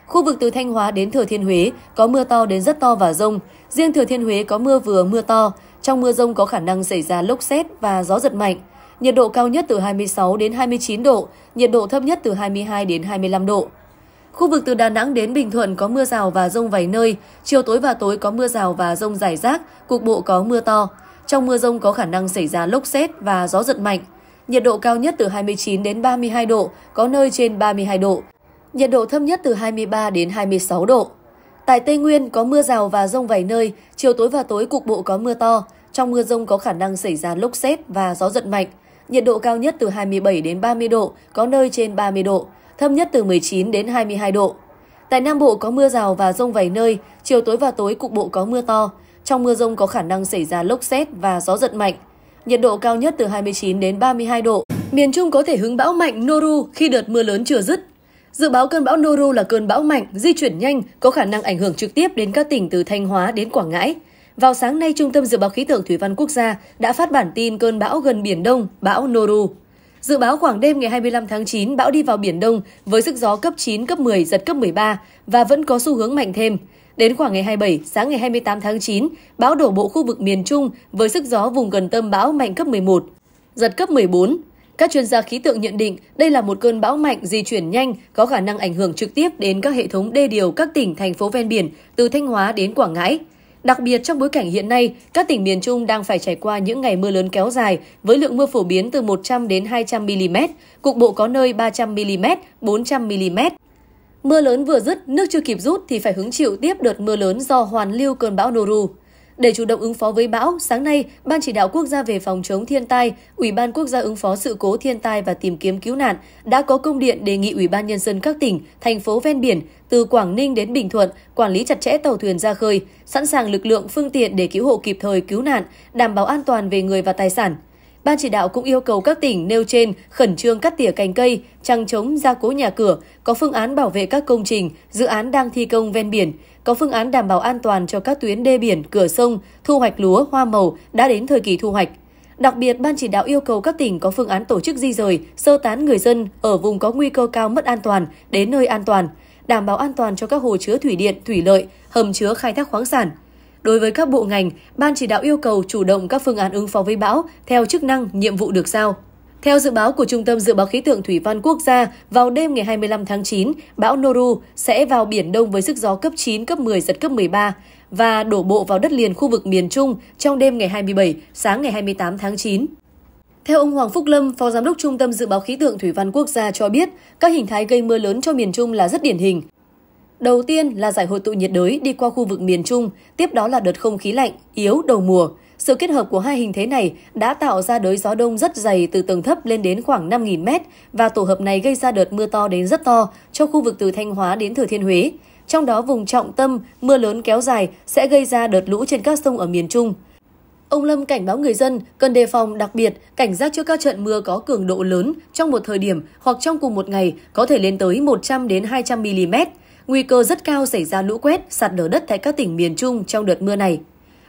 Khu vực từ Thanh Hóa đến Thừa Thiên Huế có mưa to đến rất to và rông. Riêng Thừa Thiên Huế có mưa vừa mưa to. Trong mưa rông có khả năng xảy ra lốc xét và gió giật mạnh. Nhiệt độ cao nhất từ 26 đến 29 độ, nhiệt độ thấp nhất từ 22 đến 25 độ. Khu vực từ Đà Nẵng đến Bình Thuận có mưa rào và rông vài nơi, chiều tối và tối có mưa rào và rông rải rác, cục bộ có mưa to. Trong mưa rông có khả năng xảy ra lốc xét và gió giật mạnh nhiệt độ cao nhất từ 29 đến 32 độ, có nơi trên 32 độ. Nhiệt độ thấp nhất từ 23 đến 26 độ. Tại Tây Nguyên có mưa rào và rông vài nơi, chiều tối và tối cục bộ có mưa to. Trong mưa rông có khả năng xảy ra lốc xét và gió giật mạnh. Nhiệt độ cao nhất từ 27 đến 30 độ, có nơi trên 30 độ, thấp nhất từ 19 đến 22 độ. Tại Nam Bộ có mưa rào và rông vài nơi, chiều tối và tối cục bộ có mưa to. Trong mưa rông có khả năng xảy ra lốc xét và gió giật mạnh nhiệt độ cao nhất từ 29 đến 32 độ. Miền Trung có thể hứng bão mạnh Noru khi đợt mưa lớn chưa dứt. Dự báo cơn bão Noru là cơn bão mạnh, di chuyển nhanh, có khả năng ảnh hưởng trực tiếp đến các tỉnh từ Thanh Hóa đến Quảng Ngãi. Vào sáng nay, Trung tâm Dự báo Khí tượng Thủy văn Quốc gia đã phát bản tin cơn bão gần Biển Đông, bão Noru. Dự báo khoảng đêm ngày 25 tháng 9, bão đi vào Biển Đông với sức gió cấp 9, cấp 10, giật cấp 13 và vẫn có xu hướng mạnh thêm. Đến khoảng ngày 27, sáng ngày 28 tháng 9, bão đổ bộ khu vực miền Trung với sức gió vùng gần tâm bão mạnh cấp 11, giật cấp 14. Các chuyên gia khí tượng nhận định đây là một cơn bão mạnh di chuyển nhanh có khả năng ảnh hưởng trực tiếp đến các hệ thống đê điều các tỉnh, thành phố ven biển từ Thanh Hóa đến Quảng Ngãi. Đặc biệt trong bối cảnh hiện nay, các tỉnh miền Trung đang phải trải qua những ngày mưa lớn kéo dài với lượng mưa phổ biến từ 100 đến 200 mm, cục bộ có nơi 300 mm, 400 mm. Mưa lớn vừa dứt, nước chưa kịp rút thì phải hứng chịu tiếp đợt mưa lớn do hoàn lưu cơn bão Noru. Để chủ động ứng phó với bão, sáng nay, Ban chỉ đạo quốc gia về phòng chống thiên tai, Ủy ban quốc gia ứng phó sự cố thiên tai và tìm kiếm cứu nạn đã có công điện đề nghị Ủy ban nhân dân các tỉnh, thành phố ven biển từ Quảng Ninh đến Bình Thuận quản lý chặt chẽ tàu thuyền ra khơi, sẵn sàng lực lượng phương tiện để cứu hộ kịp thời cứu nạn, đảm bảo an toàn về người và tài sản. Ban chỉ đạo cũng yêu cầu các tỉnh nêu trên khẩn trương cắt tỉa cành cây, trăng chống gia cố nhà cửa, có phương án bảo vệ các công trình, dự án đang thi công ven biển, có phương án đảm bảo an toàn cho các tuyến đê biển, cửa sông, thu hoạch lúa, hoa màu đã đến thời kỳ thu hoạch. Đặc biệt, Ban chỉ đạo yêu cầu các tỉnh có phương án tổ chức di rời, sơ tán người dân ở vùng có nguy cơ cao mất an toàn đến nơi an toàn, đảm bảo an toàn cho các hồ chứa thủy điện, thủy lợi, hầm chứa khai thác khoáng sản, Đối với các bộ ngành, Ban chỉ đạo yêu cầu chủ động các phương án ứng phó với bão theo chức năng, nhiệm vụ được giao. Theo dự báo của Trung tâm Dự báo Khí tượng Thủy văn Quốc gia, vào đêm ngày 25 tháng 9, bão Noru sẽ vào Biển Đông với sức gió cấp 9, cấp 10, giật cấp 13 và đổ bộ vào đất liền khu vực miền Trung trong đêm ngày 27, sáng ngày 28 tháng 9. Theo ông Hoàng Phúc Lâm, Phó Giám đốc Trung tâm Dự báo Khí tượng Thủy văn Quốc gia cho biết, các hình thái gây mưa lớn cho miền Trung là rất điển hình. Đầu tiên là giải hội tụ nhiệt đới đi qua khu vực miền Trung, tiếp đó là đợt không khí lạnh, yếu đầu mùa. Sự kết hợp của hai hình thế này đã tạo ra đới gió đông rất dày từ tầng thấp lên đến khoảng 5.000 m và tổ hợp này gây ra đợt mưa to đến rất to cho khu vực từ Thanh Hóa đến Thừa Thiên Huế. Trong đó vùng trọng tâm, mưa lớn kéo dài sẽ gây ra đợt lũ trên các sông ở miền Trung. Ông Lâm cảnh báo người dân cần đề phòng đặc biệt cảnh giác trước các trận mưa có cường độ lớn trong một thời điểm hoặc trong cùng một ngày có thể lên tới 100 đến 200 mm. Nguy cơ rất cao xảy ra lũ quét, sạt lở đất tại các tỉnh miền Trung trong đợt mưa này.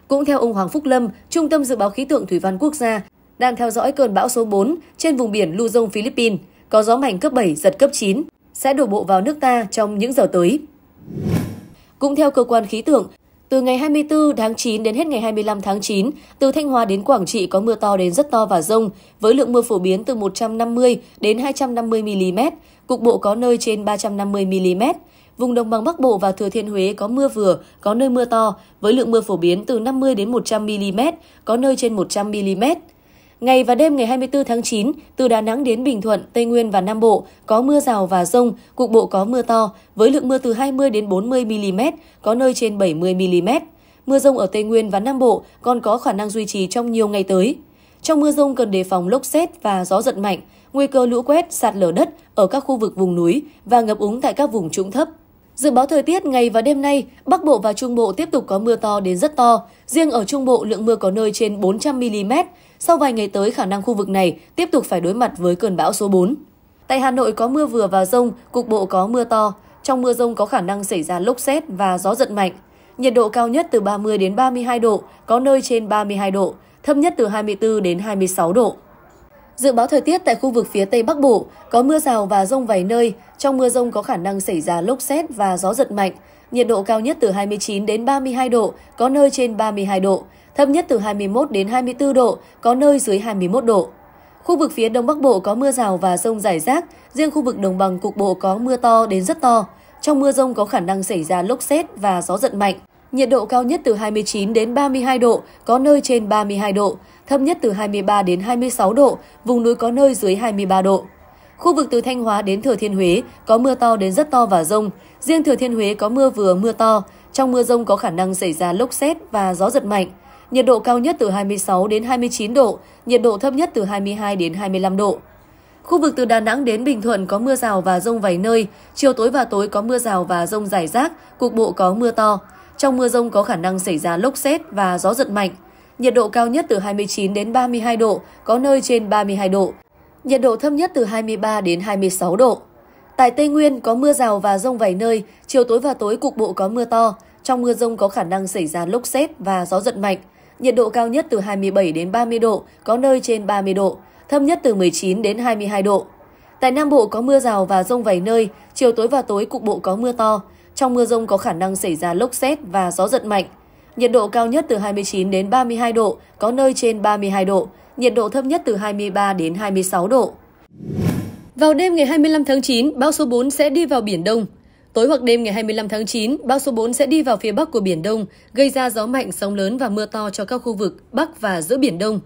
Cũng theo ông Hoàng Phúc Lâm, Trung tâm Dự báo Khí tượng Thủy văn Quốc gia, đang theo dõi cơn bão số 4 trên vùng biển Luzon, Philippines, có gió mạnh cấp 7, giật cấp 9, sẽ đổ bộ vào nước ta trong những giờ tới. Cũng theo cơ quan khí tượng, từ ngày 24 tháng 9 đến hết ngày 25 tháng 9, từ Thanh Hóa đến Quảng Trị có mưa to đến rất to và rông, với lượng mưa phổ biến từ 150 đến 250 mm, cục bộ có nơi trên 350 mm. Vùng đồng bằng Bắc Bộ và Thừa Thiên Huế có mưa vừa, có nơi mưa to, với lượng mưa phổ biến từ 50 đến 100 mm, có nơi trên 100 mm. Ngày và đêm ngày 24 tháng 9, từ Đà Nẵng đến Bình Thuận, Tây Nguyên và Nam Bộ có mưa rào và rông, cục bộ có mưa to, với lượng mưa từ 20 đến 40 mm, có nơi trên 70 mm. Mưa rông ở Tây Nguyên và Nam Bộ còn có khả năng duy trì trong nhiều ngày tới. Trong mưa rông cần đề phòng lốc xét và gió giật mạnh, nguy cơ lũ quét, sạt lở đất ở các khu vực vùng núi và ngập úng tại các vùng trũng thấp. Dự báo thời tiết ngày và đêm nay, Bắc Bộ và Trung Bộ tiếp tục có mưa to đến rất to. Riêng ở Trung Bộ, lượng mưa có nơi trên 400mm. Sau vài ngày tới, khả năng khu vực này tiếp tục phải đối mặt với cơn bão số 4. Tại Hà Nội có mưa vừa và rông, cục bộ có mưa to. Trong mưa rông có khả năng xảy ra lốc xét và gió giật mạnh. Nhiệt độ cao nhất từ 30 đến 32 độ, có nơi trên 32 độ, thấp nhất từ 24 đến 26 độ. Dự báo thời tiết tại khu vực phía Tây Bắc Bộ có mưa rào và rông vài nơi, trong mưa rông có khả năng xảy ra lốc xét và gió giật mạnh. Nhiệt độ cao nhất từ 29 đến 32 độ, có nơi trên 32 độ, thấp nhất từ 21 đến 24 độ, có nơi dưới 21 độ. Khu vực phía Đông Bắc Bộ có mưa rào và rông rải rác, riêng khu vực đồng bằng cục bộ có mưa to đến rất to. Trong mưa rông có khả năng xảy ra lốc xét và gió giật mạnh. Nhiệt độ cao nhất từ 29 đến 32 độ, có nơi trên 32 độ, thấp nhất từ 23 đến 26 độ, vùng núi có nơi dưới 23 độ. Khu vực từ Thanh Hóa đến Thừa Thiên Huế có mưa to đến rất to và rông. Riêng Thừa Thiên Huế có mưa vừa mưa to. Trong mưa rông có khả năng xảy ra lốc xét và gió giật mạnh. Nhiệt độ cao nhất từ 26 đến 29 độ, nhiệt độ thấp nhất từ 22 đến 25 độ. Khu vực từ Đà Nẵng đến Bình Thuận có mưa rào và rông vài nơi, chiều tối và tối có mưa rào và rông rải rác, cục bộ có mưa to. Trong mưa rông có khả năng xảy ra lốc xét và gió giật mạnh. Nhiệt độ cao nhất từ 29 đến 32 độ, có nơi trên 32 độ. Nhiệt độ thấp nhất từ 23 đến 26 độ. Tại Tây Nguyên có mưa rào và rông vài nơi, chiều tối và tối cục bộ có mưa to. Trong mưa rông có khả năng xảy ra lốc xét và gió giật mạnh. Nhiệt độ cao nhất từ 27 đến 30 độ, có nơi trên 30 độ, thấp nhất từ 19 đến 22 độ. Tại Nam Bộ có mưa rào và rông vài nơi, chiều tối và tối cục bộ có mưa to. Trong mưa rông có khả năng xảy ra lốc xét và gió giật mạnh. Nhiệt độ cao nhất từ 29 đến 32 độ, có nơi trên 32 độ. Nhiệt độ thấp nhất từ 23 đến 26 độ. Vào đêm ngày 25 tháng 9, bão số 4 sẽ đi vào Biển Đông. Tối hoặc đêm ngày 25 tháng 9, bão số 4 sẽ đi vào phía bắc của Biển Đông, gây ra gió mạnh, sóng lớn và mưa to cho các khu vực Bắc và giữa Biển Đông.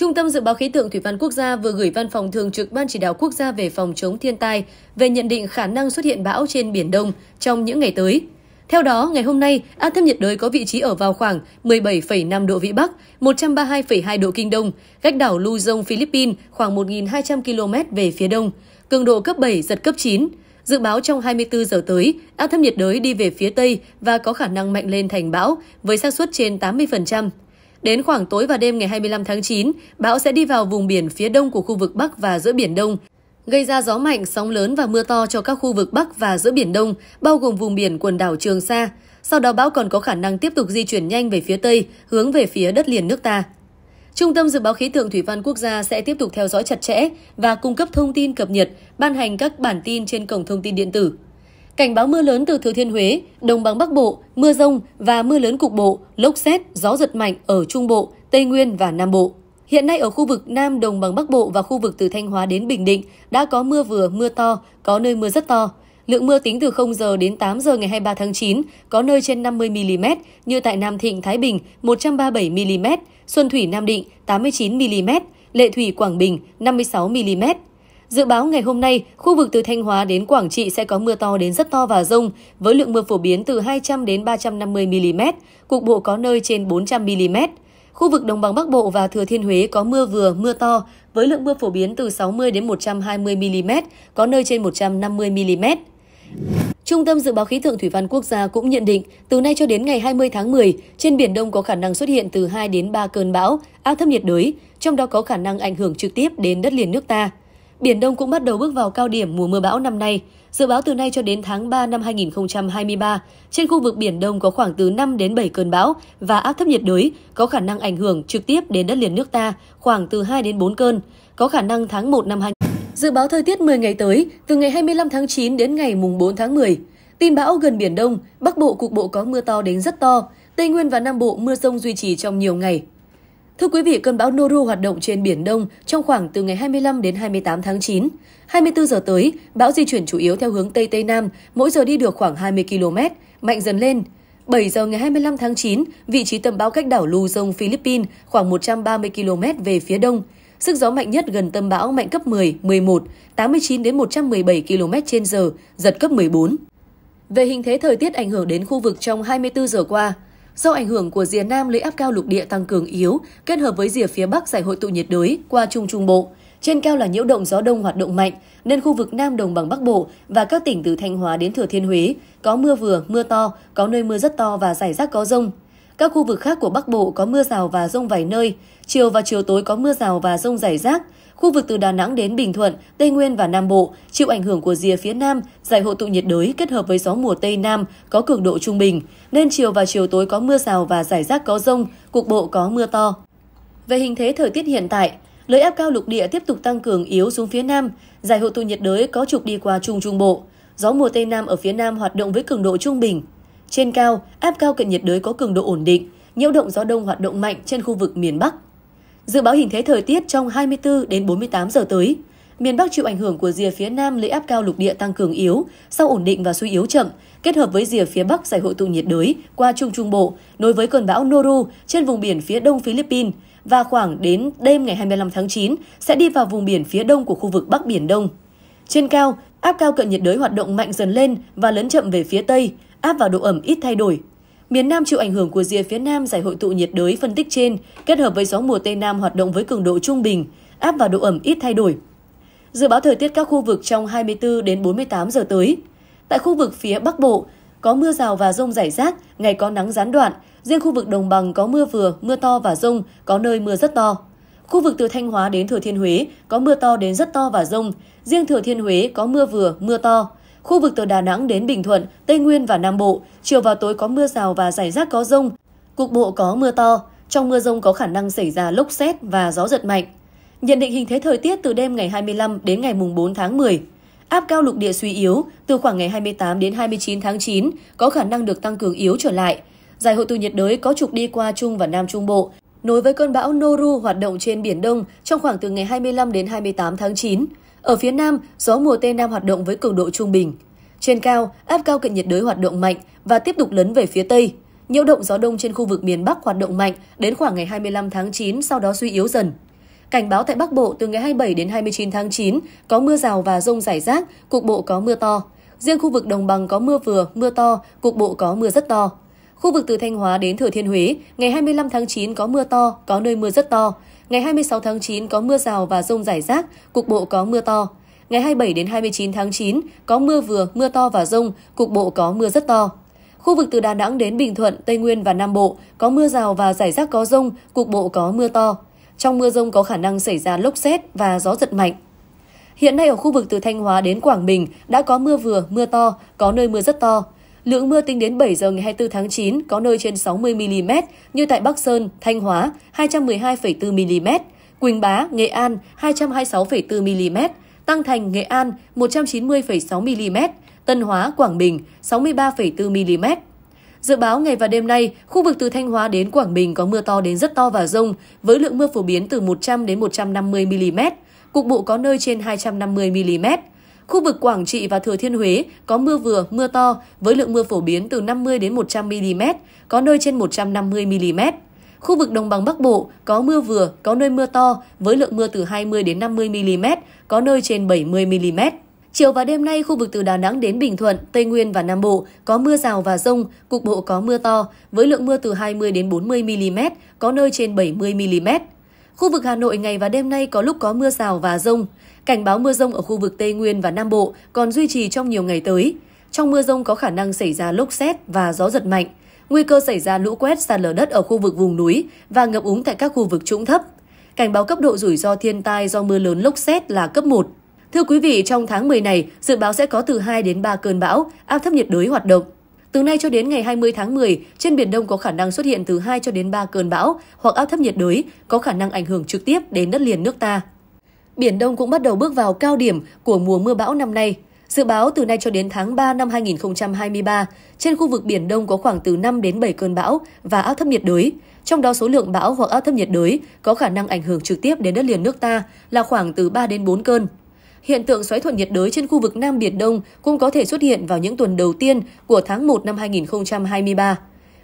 Trung tâm Dự báo Khí tượng Thủy văn Quốc gia vừa gửi Văn phòng Thường trực Ban Chỉ đạo Quốc gia về phòng chống thiên tai về nhận định khả năng xuất hiện bão trên Biển Đông trong những ngày tới. Theo đó, ngày hôm nay, áp thấp nhiệt đới có vị trí ở vào khoảng 17,5 độ Vĩ Bắc, 132,2 độ Kinh Đông, cách đảo Luzon, Philippines khoảng 1.200 km về phía đông, cường độ cấp 7, giật cấp 9. Dự báo trong 24 giờ tới, áp thấp nhiệt đới đi về phía Tây và có khả năng mạnh lên thành bão với xác suất trên 80%. Đến khoảng tối và đêm ngày 25 tháng 9, bão sẽ đi vào vùng biển phía đông của khu vực Bắc và giữa Biển Đông, gây ra gió mạnh, sóng lớn và mưa to cho các khu vực Bắc và giữa Biển Đông, bao gồm vùng biển quần đảo Trường Sa. Sau đó bão còn có khả năng tiếp tục di chuyển nhanh về phía Tây, hướng về phía đất liền nước ta. Trung tâm Dự báo Khí tượng Thủy văn Quốc gia sẽ tiếp tục theo dõi chặt chẽ và cung cấp thông tin cập nhật, ban hành các bản tin trên cổng thông tin điện tử Cảnh báo mưa lớn từ Thừa Thiên Huế, Đồng bằng Bắc Bộ, mưa rông và mưa lớn cục bộ, lốc xét, gió giật mạnh ở Trung Bộ, Tây Nguyên và Nam Bộ. Hiện nay ở khu vực Nam Đồng bằng Bắc Bộ và khu vực từ Thanh Hóa đến Bình Định đã có mưa vừa, mưa to, có nơi mưa rất to. Lượng mưa tính từ 0 giờ đến 8 giờ ngày 23 tháng 9, có nơi trên 50 mm như tại Nam Thịnh, Thái Bình 137 mm, Xuân Thủy Nam Định 89 mm, Lệ Thủy Quảng Bình 56 mm, Dự báo ngày hôm nay, khu vực từ Thanh Hóa đến Quảng Trị sẽ có mưa to đến rất to và rông, với lượng mưa phổ biến từ 200 đến 350 mm, cục bộ có nơi trên 400 mm. Khu vực Đồng bằng Bắc Bộ và Thừa Thiên Huế có mưa vừa, mưa to, với lượng mưa phổ biến từ 60 đến 120 mm, có nơi trên 150 mm. Trung tâm Dự báo Khí tượng Thủy văn Quốc gia cũng nhận định, từ nay cho đến ngày 20 tháng 10, trên Biển Đông có khả năng xuất hiện từ 2 đến 3 cơn bão, áp thấp nhiệt đới, trong đó có khả năng ảnh hưởng trực tiếp đến đất liền nước ta. Biển Đông cũng bắt đầu bước vào cao điểm mùa mưa bão năm nay. Dự báo từ nay cho đến tháng 3 năm 2023, trên khu vực Biển Đông có khoảng từ 5 đến 7 cơn bão và áp thấp nhiệt đới có khả năng ảnh hưởng trực tiếp đến đất liền nước ta khoảng từ 2 đến 4 cơn, có khả năng tháng 1 năm 20... Dự báo thời tiết 10 ngày tới, từ ngày 25 tháng 9 đến ngày mùng 4 tháng 10. Tin bão gần Biển Đông, Bắc Bộ cục bộ có mưa to đến rất to, Tây Nguyên và Nam Bộ mưa rông duy trì trong nhiều ngày, Thưa quý vị, cơn bão Noru hoạt động trên Biển Đông trong khoảng từ ngày 25 đến 28 tháng 9. 24 giờ tới, bão di chuyển chủ yếu theo hướng Tây Tây Nam, mỗi giờ đi được khoảng 20 km, mạnh dần lên. 7 giờ ngày 25 tháng 9, vị trí tâm bão cách đảo Luzon, Philippines khoảng 130 km về phía đông. Sức gió mạnh nhất gần tâm bão mạnh cấp 10, 11, 89 đến 117 km h giật cấp 14. Về hình thế thời tiết ảnh hưởng đến khu vực trong 24 giờ qua, Do ảnh hưởng của rìa nam lấy áp cao lục địa tăng cường yếu, kết hợp với rìa phía bắc giải hội tụ nhiệt đới qua Trung Trung Bộ, trên cao là nhiễu động gió đông hoạt động mạnh, nên khu vực Nam Đồng bằng Bắc Bộ và các tỉnh từ Thanh Hóa đến Thừa Thiên Huế có mưa vừa, mưa to, có nơi mưa rất to và rải rác có rông. Các khu vực khác của Bắc Bộ có mưa rào và rông vài nơi, chiều và chiều tối có mưa rào và rông rải rác, Khu vực từ Đà Nẵng đến Bình Thuận, Tây Nguyên và Nam Bộ chịu ảnh hưởng của rìa phía Nam, giải hội tụ nhiệt đới kết hợp với gió mùa Tây Nam có cường độ trung bình, nên chiều và chiều tối có mưa rào và rải rác có rông, cục bộ có mưa to. Về hình thế thời tiết hiện tại, Lưỡi áp cao lục địa tiếp tục tăng cường yếu xuống phía Nam, giải hội tụ nhiệt đới có trục đi qua Trung Trung Bộ. Gió mùa Tây Nam ở phía Nam hoạt động với cường độ trung bình. Trên cao, áp cao cận nhiệt đới có cường độ ổn định, nhiễu động gió đông hoạt động mạnh trên khu vực miền Bắc. Dự báo hình thế thời tiết trong 24 đến 48 giờ tới. Miền Bắc chịu ảnh hưởng của rìa phía Nam lấy áp cao lục địa tăng cường yếu, sau ổn định và suy yếu chậm, kết hợp với rìa phía Bắc giải hội tụ nhiệt đới qua Trung Trung Bộ, nối với cơn bão Noru trên vùng biển phía đông Philippines và khoảng đến đêm ngày 25 tháng 9 sẽ đi vào vùng biển phía đông của khu vực Bắc Biển Đông. Trên cao, áp cao cận nhiệt đới hoạt động mạnh dần lên và lấn chậm về phía Tây, áp vào độ ẩm ít thay đổi, Miền Nam chịu ảnh hưởng của rìa phía Nam giải hội tụ nhiệt đới phân tích trên, kết hợp với gió mùa Tây Nam hoạt động với cường độ trung bình, áp và độ ẩm ít thay đổi. Dự báo thời tiết các khu vực trong 24 đến 48 giờ tới. Tại khu vực phía Bắc Bộ, có mưa rào và rông rải rác, ngày có nắng gián đoạn, riêng khu vực đồng bằng có mưa vừa, mưa to và rông, có nơi mưa rất to. Khu vực từ Thanh Hóa đến Thừa Thiên Huế có mưa to đến rất to và rông, riêng Thừa Thiên Huế có mưa vừa, mưa to, Khu vực từ Đà Nẵng đến Bình Thuận, Tây Nguyên và Nam Bộ, chiều và tối có mưa rào và rải rác có rông, cục bộ có mưa to. Trong mưa rông có khả năng xảy ra lốc xét và gió giật mạnh. Nhận định hình thế thời tiết từ đêm ngày 25 đến ngày 4 tháng 10. Áp cao lục địa suy yếu, từ khoảng ngày 28 đến 29 tháng 9 có khả năng được tăng cường yếu trở lại. Giải hội tụ nhiệt đới có trục đi qua Trung và Nam Trung Bộ, nối với cơn bão Noru hoạt động trên Biển Đông trong khoảng từ ngày 25 đến 28 tháng 9. Ở phía Nam, gió mùa Tây Nam hoạt động với cường độ trung bình. Trên cao, áp cao cận nhiệt đới hoạt động mạnh và tiếp tục lấn về phía Tây. Nhiễu động gió đông trên khu vực miền Bắc hoạt động mạnh đến khoảng ngày 25 tháng 9 sau đó suy yếu dần. Cảnh báo tại Bắc Bộ từ ngày 27 đến 29 tháng 9 có mưa rào và rông rải rác, cục bộ có mưa to. Riêng khu vực đồng bằng có mưa vừa, mưa to, cục bộ có mưa rất to. Khu vực từ Thanh Hóa đến Thừa Thiên Huế, ngày 25 tháng 9 có mưa to, có nơi mưa rất to. Ngày 26 tháng 9 có mưa rào và rông rải rác, cục bộ có mưa to. Ngày 27 đến 29 tháng 9 có mưa vừa, mưa to và rông, cục bộ có mưa rất to. Khu vực từ Đà Nẵng đến Bình Thuận, Tây Nguyên và Nam Bộ có mưa rào và rải rác có rông, cục bộ có mưa to. Trong mưa rông có khả năng xảy ra lốc xét và gió giật mạnh. Hiện nay ở khu vực từ Thanh Hóa đến Quảng Bình đã có mưa vừa, mưa to, có nơi mưa rất to. Lượng mưa tính đến 7 giờ ngày 24 tháng 9 có nơi trên 60 mm như tại Bắc Sơn, Thanh Hóa 212,4 mm, Quỳnh Bá, Nghệ An 226,4 mm, Tăng Thành, Nghệ An 190,6 mm, Tân Hóa, Quảng Bình 63,4 mm. Dự báo ngày và đêm nay, khu vực từ Thanh Hóa đến Quảng Bình có mưa to đến rất to và rông, với lượng mưa phổ biến từ 100 đến 150 mm, cục bộ có nơi trên 250 mm. Khu vực Quảng Trị và Thừa Thiên Huế có mưa vừa, mưa to với lượng mưa phổ biến từ 50 đến 100 mm, có nơi trên 150 mm. Khu vực Đồng bằng Bắc Bộ có mưa vừa, có nơi mưa to với lượng mưa từ 20 đến 50 mm, có nơi trên 70 mm. Chiều và đêm nay, khu vực từ Đà Nẵng đến Bình Thuận, Tây Nguyên và Nam Bộ có mưa rào và rông, cục bộ có mưa to, với lượng mưa từ 20 đến 40 mm, có nơi trên 70 mm. Khu vực Hà Nội ngày và đêm nay có lúc có mưa rào và rông. Cảnh báo mưa rông ở khu vực Tây Nguyên và Nam Bộ còn duy trì trong nhiều ngày tới. Trong mưa rông có khả năng xảy ra lốc xét và gió giật mạnh, nguy cơ xảy ra lũ quét sạt lở đất ở khu vực vùng núi và ngập úng tại các khu vực trũng thấp. Cảnh báo cấp độ rủi ro thiên tai do mưa lớn lốc xét là cấp 1. Thưa quý vị, trong tháng 10 này, dự báo sẽ có từ 2 đến 3 cơn bão, áp thấp nhiệt đới hoạt động. Từ nay cho đến ngày 20 tháng 10, trên Biển Đông có khả năng xuất hiện từ 2 cho đến 3 cơn bão hoặc áp thấp nhiệt đới có khả năng ảnh hưởng trực tiếp đến đất liền nước ta. Biển Đông cũng bắt đầu bước vào cao điểm của mùa mưa bão năm nay. Dự báo từ nay cho đến tháng 3 năm 2023, trên khu vực Biển Đông có khoảng từ 5 đến 7 cơn bão và áp thấp nhiệt đới. Trong đó số lượng bão hoặc áp thấp nhiệt đới có khả năng ảnh hưởng trực tiếp đến đất liền nước ta là khoảng từ 3 đến 4 cơn. Hiện tượng xoáy thuận nhiệt đới trên khu vực Nam Biển Đông cũng có thể xuất hiện vào những tuần đầu tiên của tháng 1 năm 2023.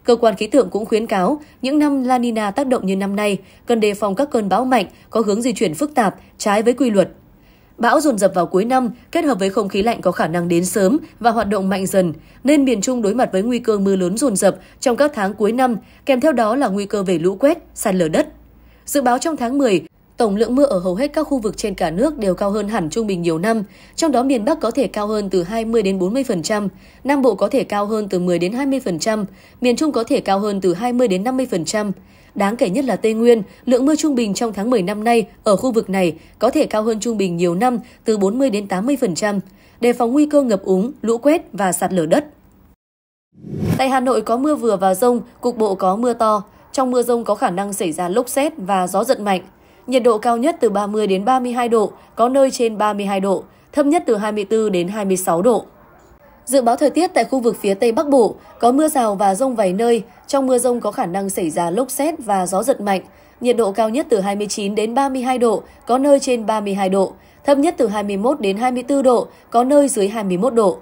Cơ quan khí tượng cũng khuyến cáo, những năm La Nina tác động như năm nay, cần đề phòng các cơn bão mạnh có hướng di chuyển phức tạp, trái với quy luật. Bão dồn dập vào cuối năm, kết hợp với không khí lạnh có khả năng đến sớm và hoạt động mạnh dần, nên miền Trung đối mặt với nguy cơ mưa lớn dồn dập trong các tháng cuối năm, kèm theo đó là nguy cơ về lũ quét, sạt lở đất. Dự báo trong tháng 10, Tổng lượng mưa ở hầu hết các khu vực trên cả nước đều cao hơn hẳn trung bình nhiều năm, trong đó miền Bắc có thể cao hơn từ 20 đến 40%, Nam Bộ có thể cao hơn từ 10 đến 20%, miền Trung có thể cao hơn từ 20 đến 50%. Đáng kể nhất là Tây Nguyên, lượng mưa trung bình trong tháng 10 năm nay ở khu vực này có thể cao hơn trung bình nhiều năm từ 40 đến 80%, đề phòng nguy cơ ngập úng, lũ quét và sạt lở đất. Tại Hà Nội có mưa vừa và rông, cục bộ có mưa to. Trong mưa rông có khả năng xảy ra lốc xét và gió giật mạnh. Nhiệt độ cao nhất từ 30 đến 32 độ, có nơi trên 32 độ, thấp nhất từ 24 đến 26 độ. Dự báo thời tiết tại khu vực phía Tây Bắc Bộ có mưa rào và rông vài nơi, trong mưa rông có khả năng xảy ra lốc xét và gió giật mạnh. Nhiệt độ cao nhất từ 29 đến 32 độ, có nơi trên 32 độ, thấp nhất từ 21 đến 24 độ, có nơi dưới 21 độ.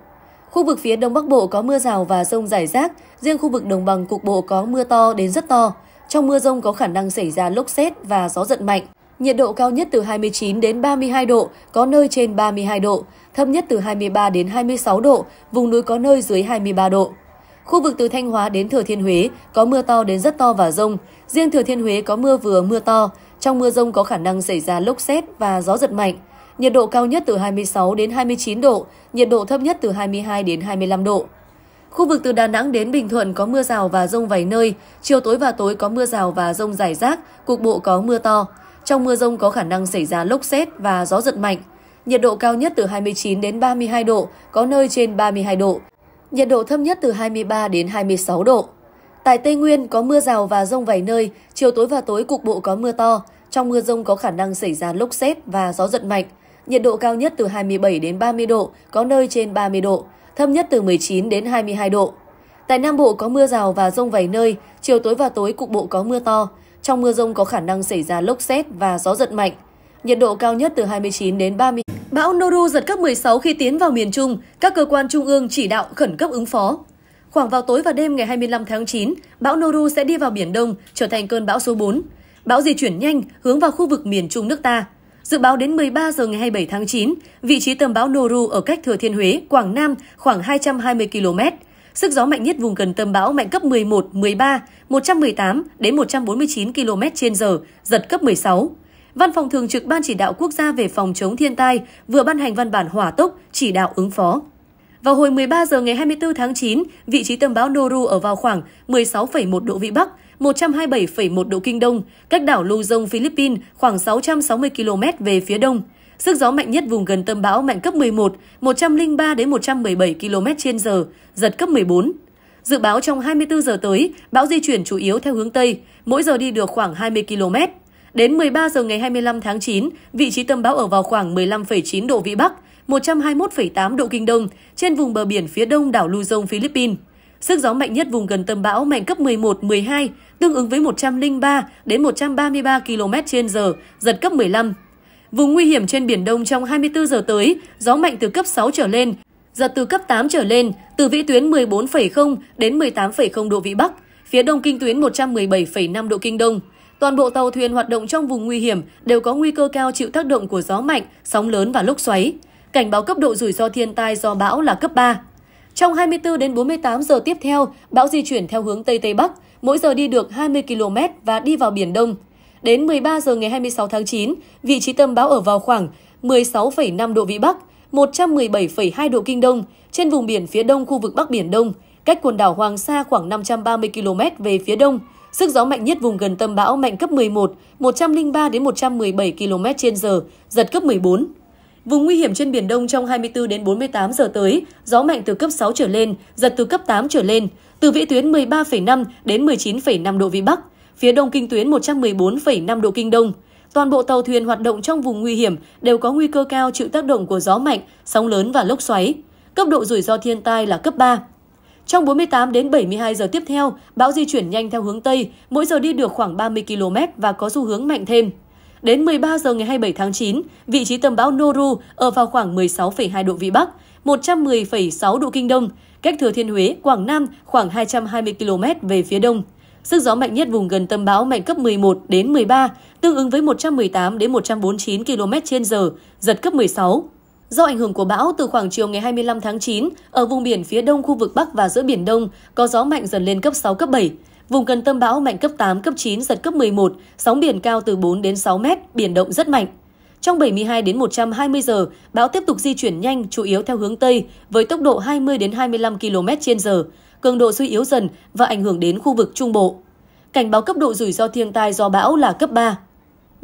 Khu vực phía Đông Bắc Bộ có mưa rào và rông rải rác, riêng khu vực đồng bằng cục bộ có mưa to đến rất to. Trong mưa rông có khả năng xảy ra lốc xét và gió giật mạnh. Nhiệt độ cao nhất từ 29 đến 32 độ, có nơi trên 32 độ, thấp nhất từ 23 đến 26 độ, vùng núi có nơi dưới 23 độ. Khu vực từ Thanh Hóa đến Thừa Thiên Huế có mưa to đến rất to và rông. Riêng Thừa Thiên Huế có mưa vừa mưa to. Trong mưa rông có khả năng xảy ra lốc xét và gió giật mạnh. Nhiệt độ cao nhất từ 26 đến 29 độ, nhiệt độ thấp nhất từ 22 đến 25 độ. Khu vực từ Đà Nẵng đến Bình Thuận có mưa rào và rông vài nơi, chiều tối và tối có mưa rào và rông rải rác, cục bộ có mưa to. Trong mưa rông có khả năng xảy ra lốc xét và gió giật mạnh. Nhiệt độ cao nhất từ 29 đến 32 độ, có nơi trên 32 độ. Nhiệt độ thấp nhất từ 23 đến 26 độ. Tại Tây Nguyên có mưa rào và rông vài nơi, chiều tối và tối cục bộ có mưa to. Trong mưa rông có khả năng xảy ra lốc xét và gió giật mạnh. Nhiệt độ cao nhất từ 27 đến 30 độ, có nơi trên 30 độ thấp nhất từ 19 đến 22 độ. Tại Nam Bộ có mưa rào và rông vài nơi, chiều tối và tối cục bộ có mưa to. Trong mưa rông có khả năng xảy ra lốc xét và gió giật mạnh. Nhiệt độ cao nhất từ 29 đến 30. Bão Noru giật cấp 16 khi tiến vào miền Trung, các cơ quan trung ương chỉ đạo khẩn cấp ứng phó. Khoảng vào tối và đêm ngày 25 tháng 9, bão Noru sẽ đi vào Biển Đông, trở thành cơn bão số 4. Bão di chuyển nhanh, hướng vào khu vực miền Trung nước ta. Dự báo đến 13 giờ ngày 27 tháng 9, vị trí tâm bão Noru ở cách Thừa Thiên Huế, Quảng Nam khoảng 220 km. Sức gió mạnh nhất vùng gần tâm bão mạnh cấp 11, 13, 118 đến 149 km h giật cấp 16. Văn phòng thường trực Ban chỉ đạo quốc gia về phòng chống thiên tai vừa ban hành văn bản hỏa tốc chỉ đạo ứng phó. Vào hồi 13 giờ ngày 24 tháng 9, vị trí tâm bão Noru ở vào khoảng 16,1 độ Vĩ Bắc, 127,1 độ Kinh Đông, cách đảo Luzon, Philippines khoảng 660 km về phía đông. Sức gió mạnh nhất vùng gần tâm bão mạnh cấp 11, 103 đến 117 km h giật cấp 14. Dự báo trong 24 giờ tới, bão di chuyển chủ yếu theo hướng Tây, mỗi giờ đi được khoảng 20 km. Đến 13 giờ ngày 25 tháng 9, vị trí tâm bão ở vào khoảng 15,9 độ Vĩ Bắc, 121,8 độ Kinh Đông, trên vùng bờ biển phía đông đảo Luzon, Philippines. Sức gió mạnh nhất vùng gần tâm bão mạnh cấp 11, 12, tương ứng với 103 đến 133 km/h, giật cấp 15. Vùng nguy hiểm trên biển Đông trong 24 giờ tới, gió mạnh từ cấp 6 trở lên, giật từ cấp 8 trở lên, từ vĩ tuyến 14,0 đến 18,0 độ vĩ Bắc, phía đông kinh tuyến 117,5 độ kinh Đông. Toàn bộ tàu thuyền hoạt động trong vùng nguy hiểm đều có nguy cơ cao chịu tác động của gió mạnh, sóng lớn và lốc xoáy. Cảnh báo cấp độ rủi ro thiên tai do bão là cấp 3. Trong 24 đến 48 giờ tiếp theo, bão di chuyển theo hướng Tây Tây Bắc, mỗi giờ đi được 20 km và đi vào Biển Đông. Đến 13 giờ ngày 26 tháng 9, vị trí tâm bão ở vào khoảng 16,5 độ Vĩ Bắc, 117,2 độ Kinh Đông, trên vùng biển phía đông khu vực Bắc Biển Đông, cách quần đảo Hoàng Sa khoảng 530 km về phía đông. Sức gió mạnh nhất vùng gần tâm bão mạnh cấp 11, 103 đến 117 km/h, giật cấp 14. Vùng nguy hiểm trên biển Đông trong 24 đến 48 giờ tới, gió mạnh từ cấp 6 trở lên, giật từ cấp 8 trở lên, từ vĩ tuyến 13,5 đến 19,5 độ vĩ Bắc, phía đông kinh tuyến 114,5 độ kinh đông. Toàn bộ tàu thuyền hoạt động trong vùng nguy hiểm đều có nguy cơ cao chịu tác động của gió mạnh, sóng lớn và lốc xoáy. Cấp độ rủi ro thiên tai là cấp 3. Trong 48 đến 72 giờ tiếp theo, bão di chuyển nhanh theo hướng Tây, mỗi giờ đi được khoảng 30 km và có xu hướng mạnh thêm. Đến 13 giờ ngày 27 tháng 9, vị trí tâm bão Noru ở vào khoảng 16,2 độ Vĩ Bắc, 110,6 độ Kinh Đông, cách Thừa Thiên Huế, Quảng Nam khoảng 220 km về phía đông. Sức gió mạnh nhất vùng gần tâm bão mạnh cấp 11 đến 13, tương ứng với 118 đến 149 km h giật cấp 16. Do ảnh hưởng của bão, từ khoảng chiều ngày 25 tháng 9, ở vùng biển phía đông khu vực Bắc và giữa Biển Đông có gió mạnh dần lên cấp 6, cấp 7. Vùng gần tâm bão mạnh cấp 8, cấp 9, giật cấp 11, sóng biển cao từ 4 đến 6 mét, biển động rất mạnh. Trong 72 đến 120 giờ, bão tiếp tục di chuyển nhanh, chủ yếu theo hướng Tây, với tốc độ 20 đến 25 km h cường độ suy yếu dần và ảnh hưởng đến khu vực Trung Bộ. Cảnh báo cấp độ rủi ro thiên tai do bão là cấp 3.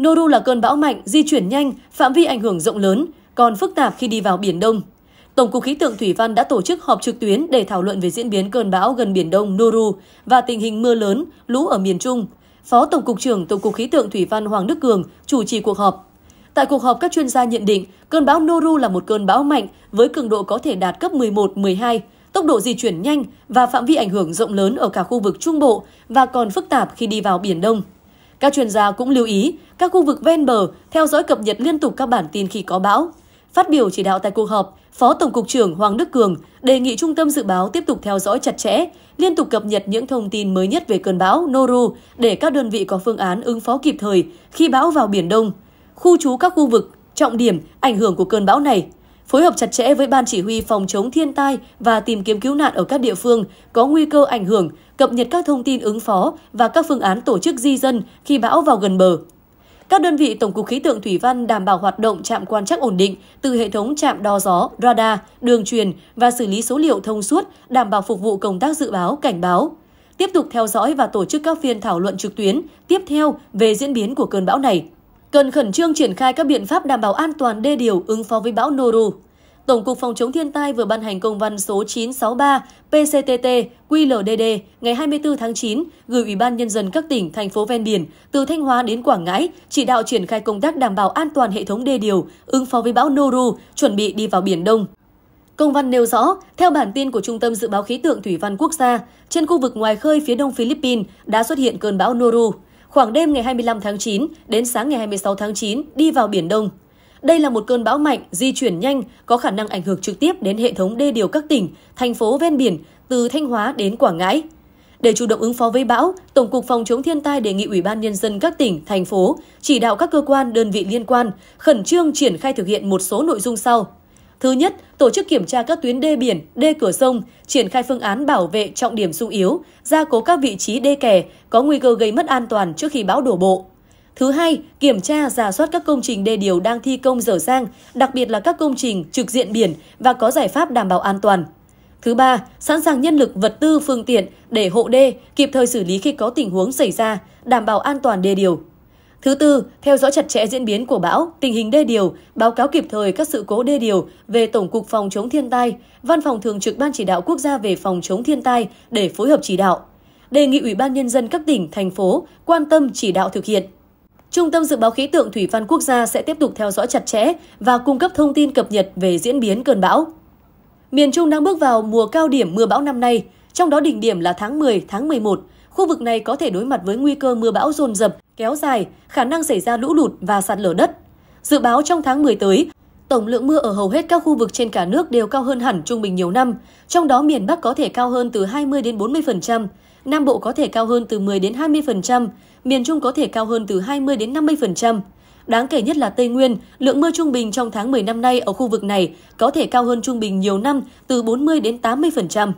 Noru là cơn bão mạnh, di chuyển nhanh, phạm vi ảnh hưởng rộng lớn, còn phức tạp khi đi vào Biển Đông. Tổng cục Khí tượng Thủy văn đã tổ chức họp trực tuyến để thảo luận về diễn biến cơn bão gần Biển Đông Noru và tình hình mưa lớn, lũ ở miền Trung. Phó Tổng cục trưởng Tổng cục Khí tượng Thủy văn Hoàng Đức Cường chủ trì cuộc họp. Tại cuộc họp, các chuyên gia nhận định cơn bão Noru là một cơn bão mạnh với cường độ có thể đạt cấp 11-12, tốc độ di chuyển nhanh và phạm vi ảnh hưởng rộng lớn ở cả khu vực Trung Bộ và còn phức tạp khi đi vào Biển Đông. Các chuyên gia cũng lưu ý các khu vực ven bờ theo dõi cập nhật liên tục các bản tin khi có bão. Phát biểu chỉ đạo tại cuộc họp, Phó Tổng cục trưởng Hoàng Đức Cường đề nghị Trung tâm Dự báo tiếp tục theo dõi chặt chẽ, liên tục cập nhật những thông tin mới nhất về cơn bão Noru để các đơn vị có phương án ứng phó kịp thời khi bão vào Biển Đông, khu trú các khu vực, trọng điểm, ảnh hưởng của cơn bão này, phối hợp chặt chẽ với Ban Chỉ huy Phòng chống thiên tai và tìm kiếm cứu nạn ở các địa phương có nguy cơ ảnh hưởng, cập nhật các thông tin ứng phó và các phương án tổ chức di dân khi bão vào gần bờ. Các đơn vị Tổng cục Khí tượng Thủy văn đảm bảo hoạt động trạm quan trắc ổn định từ hệ thống trạm đo gió, radar, đường truyền và xử lý số liệu thông suốt, đảm bảo phục vụ công tác dự báo, cảnh báo. Tiếp tục theo dõi và tổ chức các phiên thảo luận trực tuyến tiếp theo về diễn biến của cơn bão này. Cần khẩn trương triển khai các biện pháp đảm bảo an toàn đê điều ứng phó với bão Noru. Tổng cục Phòng chống thiên tai vừa ban hành công văn số 963 PCTT QLDD ngày 24 tháng 9 gửi Ủy ban Nhân dân các tỉnh, thành phố ven biển từ Thanh Hóa đến Quảng Ngãi chỉ đạo triển khai công tác đảm bảo an toàn hệ thống đê điều, ứng phó với bão Noru, chuẩn bị đi vào Biển Đông. Công văn nêu rõ, theo bản tin của Trung tâm Dự báo Khí tượng Thủy văn Quốc gia, trên khu vực ngoài khơi phía đông Philippines đã xuất hiện cơn bão Noru. Khoảng đêm ngày 25 tháng 9 đến sáng ngày 26 tháng 9 đi vào Biển Đông. Đây là một cơn bão mạnh, di chuyển nhanh, có khả năng ảnh hưởng trực tiếp đến hệ thống đê điều các tỉnh, thành phố ven biển từ Thanh Hóa đến Quảng Ngãi. Để chủ động ứng phó với bão, Tổng cục Phòng chống thiên tai đề nghị Ủy ban Nhân dân các tỉnh, thành phố chỉ đạo các cơ quan, đơn vị liên quan khẩn trương triển khai thực hiện một số nội dung sau. Thứ nhất, tổ chức kiểm tra các tuyến đê biển, đê cửa sông, triển khai phương án bảo vệ trọng điểm sung yếu, gia cố các vị trí đê kè có nguy cơ gây mất an toàn trước khi bão đổ bộ. Thứ hai, kiểm tra, giả soát các công trình đê điều đang thi công dở dang, đặc biệt là các công trình trực diện biển và có giải pháp đảm bảo an toàn. Thứ ba, sẵn sàng nhân lực, vật tư, phương tiện để hộ đê kịp thời xử lý khi có tình huống xảy ra, đảm bảo an toàn đê điều. Thứ tư, theo dõi chặt chẽ diễn biến của bão, tình hình đê điều, báo cáo kịp thời các sự cố đê điều về Tổng cục Phòng chống thiên tai, Văn phòng Thường trực Ban chỉ đạo quốc gia về phòng chống thiên tai để phối hợp chỉ đạo. Đề nghị Ủy ban Nhân dân các tỉnh, thành phố quan tâm chỉ đạo thực hiện. Trung tâm Dự báo Khí tượng Thủy văn Quốc gia sẽ tiếp tục theo dõi chặt chẽ và cung cấp thông tin cập nhật về diễn biến cơn bão. Miền Trung đang bước vào mùa cao điểm mưa bão năm nay, trong đó đỉnh điểm là tháng 10, tháng 11. Khu vực này có thể đối mặt với nguy cơ mưa bão dồn dập, kéo dài, khả năng xảy ra lũ lụt và sạt lở đất. Dự báo trong tháng 10 tới, tổng lượng mưa ở hầu hết các khu vực trên cả nước đều cao hơn hẳn trung bình nhiều năm, trong đó miền Bắc có thể cao hơn từ 20 đến 40%, Nam Bộ có thể cao hơn từ 10 đến 20%, miền Trung có thể cao hơn từ 20 đến 50%. Đáng kể nhất là Tây Nguyên, lượng mưa trung bình trong tháng 10 năm nay ở khu vực này có thể cao hơn trung bình nhiều năm từ 40 đến 80%.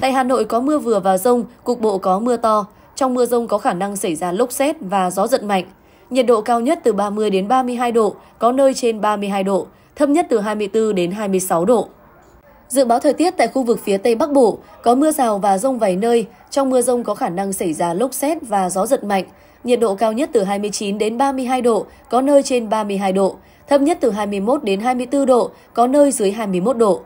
Tại Hà Nội có mưa vừa và rông, cục bộ có mưa to. Trong mưa rông có khả năng xảy ra lốc xét và gió giật mạnh. Nhiệt độ cao nhất từ 30 đến 32 độ, có nơi trên 32 độ, thấp nhất từ 24 đến 26 độ. Dự báo thời tiết tại khu vực phía Tây Bắc Bộ có mưa rào và rông vài nơi, trong mưa rông có khả năng xảy ra lốc xét và gió giật mạnh. Nhiệt độ cao nhất từ 29 đến 32 độ, có nơi trên 32 độ, thấp nhất từ 21 đến 24 độ, có nơi dưới 21 độ.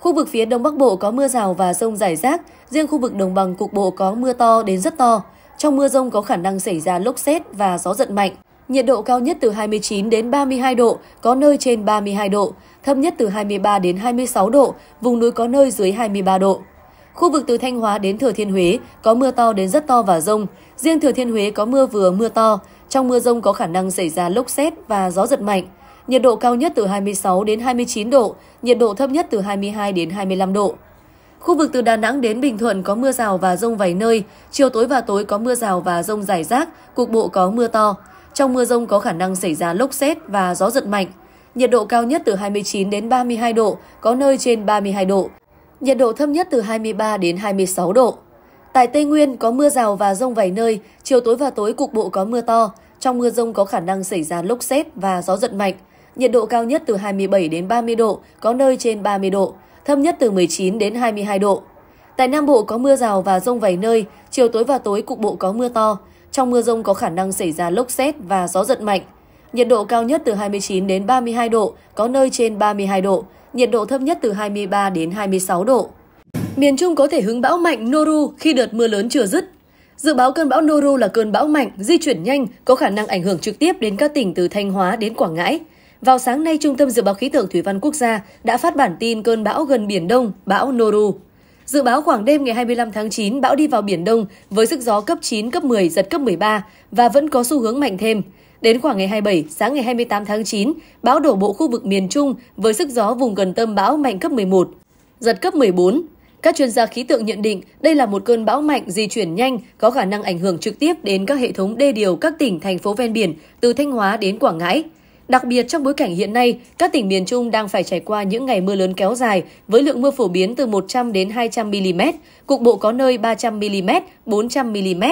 Khu vực phía Đông Bắc Bộ có mưa rào và rông rải rác, riêng khu vực đồng bằng cục bộ có mưa to đến rất to. Trong mưa rông có khả năng xảy ra lốc xét và gió giật mạnh. Nhiệt độ cao nhất từ 29 đến 32 độ, có nơi trên 32 độ, thấp nhất từ 23 đến 26 độ, vùng núi có nơi dưới 23 độ. Khu vực từ Thanh Hóa đến Thừa Thiên Huế có mưa to đến rất to và rông. Riêng Thừa Thiên Huế có mưa vừa mưa to. Trong mưa rông có khả năng xảy ra lốc xét và gió giật mạnh. Nhiệt độ cao nhất từ 26 đến 29 độ, nhiệt độ thấp nhất từ 22 đến 25 độ. Khu vực từ Đà Nẵng đến Bình Thuận có mưa rào và rông vài nơi, chiều tối và tối có mưa rào và rông rải rác, cục bộ có mưa to. Trong mưa rông có khả năng xảy ra lốc xét và gió giật mạnh. Nhiệt độ cao nhất từ 29 đến 32 độ, có nơi trên 32 độ. Nhiệt độ thấp nhất từ 23 đến 26 độ. Tại Tây Nguyên có mưa rào và rông vài nơi, chiều tối và tối cục bộ có mưa to. Trong mưa rông có khả năng xảy ra lốc xét và gió giật mạnh. Nhiệt độ cao nhất từ 27 đến 30 độ, có nơi trên 30 độ, thấp nhất từ 19 đến 22 độ. Tại Nam Bộ có mưa rào và rông vài nơi, chiều tối và tối cục bộ có mưa to. Trong mưa rông có khả năng xảy ra lốc xét và gió giật mạnh. Nhiệt độ cao nhất từ 29 đến 32 độ, có nơi trên 32 độ, nhiệt độ thấp nhất từ 23 đến 26 độ. Miền Trung có thể hứng bão mạnh Noru khi đợt mưa lớn chưa dứt. Dự báo cơn bão Noru là cơn bão mạnh, di chuyển nhanh, có khả năng ảnh hưởng trực tiếp đến các tỉnh từ Thanh Hóa đến Quảng Ngãi. Vào sáng nay, Trung tâm Dự báo Khí tượng Thủy văn Quốc gia đã phát bản tin cơn bão gần Biển Đông, bão Noru. Dự báo khoảng đêm ngày 25 tháng 9, bão đi vào Biển Đông với sức gió cấp 9, cấp 10, giật cấp 13 và vẫn có xu hướng mạnh thêm. Đến khoảng ngày 27, sáng ngày 28 tháng 9, bão đổ bộ khu vực miền Trung với sức gió vùng gần tâm bão mạnh cấp 11, giật cấp 14. Các chuyên gia khí tượng nhận định đây là một cơn bão mạnh di chuyển nhanh có khả năng ảnh hưởng trực tiếp đến các hệ thống đê điều các tỉnh, thành phố ven biển từ Thanh Hóa đến Quảng Ngãi. Đặc biệt trong bối cảnh hiện nay, các tỉnh miền Trung đang phải trải qua những ngày mưa lớn kéo dài với lượng mưa phổ biến từ 100 đến 200 mm, cục bộ có nơi 300 mm, 400 mm.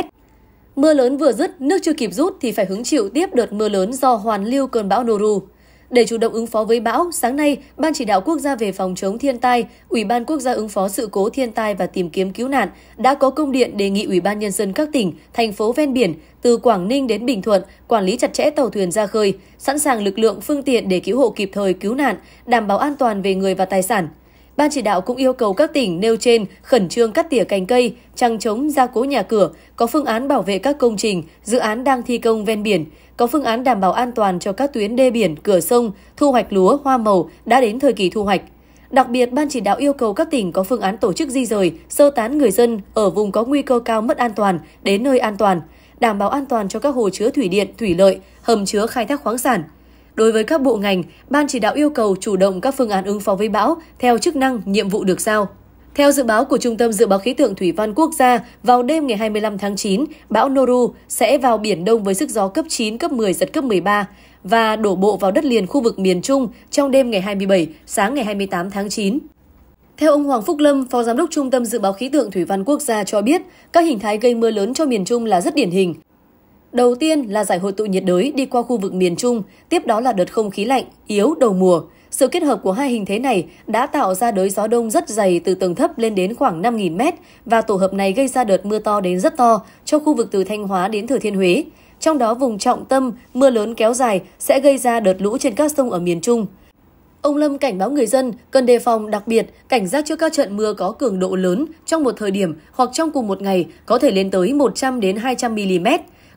Mưa lớn vừa dứt, nước chưa kịp rút thì phải hứng chịu tiếp đợt mưa lớn do hoàn lưu cơn bão Noru. Để chủ động ứng phó với bão, sáng nay, Ban chỉ đạo quốc gia về phòng chống thiên tai, Ủy ban quốc gia ứng phó sự cố thiên tai và tìm kiếm cứu nạn đã có công điện đề nghị Ủy ban nhân dân các tỉnh, thành phố ven biển từ Quảng Ninh đến Bình Thuận quản lý chặt chẽ tàu thuyền ra khơi, sẵn sàng lực lượng phương tiện để cứu hộ kịp thời cứu nạn, đảm bảo an toàn về người và tài sản. Ban chỉ đạo cũng yêu cầu các tỉnh nêu trên khẩn trương cắt tỉa cành cây, trăng chống gia cố nhà cửa, có phương án bảo vệ các công trình, dự án đang thi công ven biển, có phương án đảm bảo an toàn cho các tuyến đê biển, cửa sông, thu hoạch lúa, hoa màu đã đến thời kỳ thu hoạch. Đặc biệt, Ban chỉ đạo yêu cầu các tỉnh có phương án tổ chức di rời, sơ tán người dân ở vùng có nguy cơ cao mất an toàn đến nơi an toàn, đảm bảo an toàn cho các hồ chứa thủy điện, thủy lợi, hầm chứa khai thác khoáng sản – Đối với các bộ ngành, Ban chỉ đạo yêu cầu chủ động các phương án ứng phó với bão theo chức năng, nhiệm vụ được giao. Theo dự báo của Trung tâm Dự báo Khí tượng Thủy văn Quốc gia, vào đêm ngày 25 tháng 9, bão Noru sẽ vào Biển Đông với sức gió cấp 9, cấp 10, giật cấp 13 và đổ bộ vào đất liền khu vực miền Trung trong đêm ngày 27, sáng ngày 28 tháng 9. Theo ông Hoàng Phúc Lâm, Phó Giám đốc Trung tâm Dự báo Khí tượng Thủy văn Quốc gia cho biết, các hình thái gây mưa lớn cho miền Trung là rất điển hình. Đầu tiên là giải hội tụ nhiệt đới đi qua khu vực miền Trung, tiếp đó là đợt không khí lạnh, yếu đầu mùa. Sự kết hợp của hai hình thế này đã tạo ra đới gió đông rất dày từ tầng thấp lên đến khoảng 5.000m và tổ hợp này gây ra đợt mưa to đến rất to cho khu vực từ Thanh Hóa đến Thừa Thiên Huế. Trong đó vùng trọng tâm, mưa lớn kéo dài sẽ gây ra đợt lũ trên các sông ở miền Trung. Ông Lâm cảnh báo người dân cần đề phòng đặc biệt cảnh giác trước các trận mưa có cường độ lớn trong một thời điểm hoặc trong cùng một ngày có thể lên tới 100 đến 200 mm.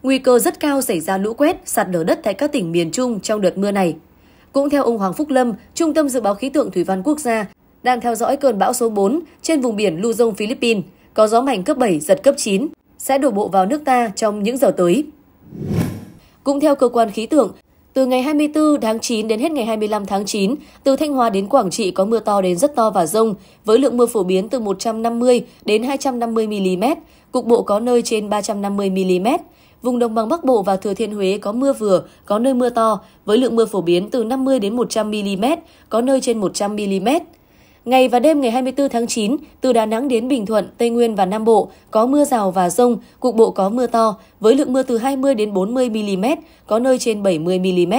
Nguy cơ rất cao xảy ra lũ quét, sạt lở đất tại các tỉnh miền Trung trong đợt mưa này. Cũng theo ông Hoàng Phúc Lâm, Trung tâm Dự báo Khí tượng Thủy văn Quốc gia, đang theo dõi cơn bão số 4 trên vùng biển Luzon, Philippines, có gió mạnh cấp 7, giật cấp 9, sẽ đổ bộ vào nước ta trong những giờ tới. Cũng theo cơ quan khí tượng, từ ngày 24 tháng 9 đến hết ngày 25 tháng 9, từ Thanh Hóa đến Quảng Trị có mưa to đến rất to và rông, với lượng mưa phổ biến từ 150 đến 250 mm, cục bộ có nơi trên 350 mm. Vùng đồng bằng Bắc Bộ và Thừa Thiên Huế có mưa vừa, có nơi mưa to, với lượng mưa phổ biến từ 50 đến 100 mm, có nơi trên 100 mm. Ngày và đêm ngày 24 tháng 9, từ Đà Nẵng đến Bình Thuận, Tây Nguyên và Nam Bộ có mưa rào và rông, cục bộ có mưa to, với lượng mưa từ 20 đến 40 mm, có nơi trên 70 mm.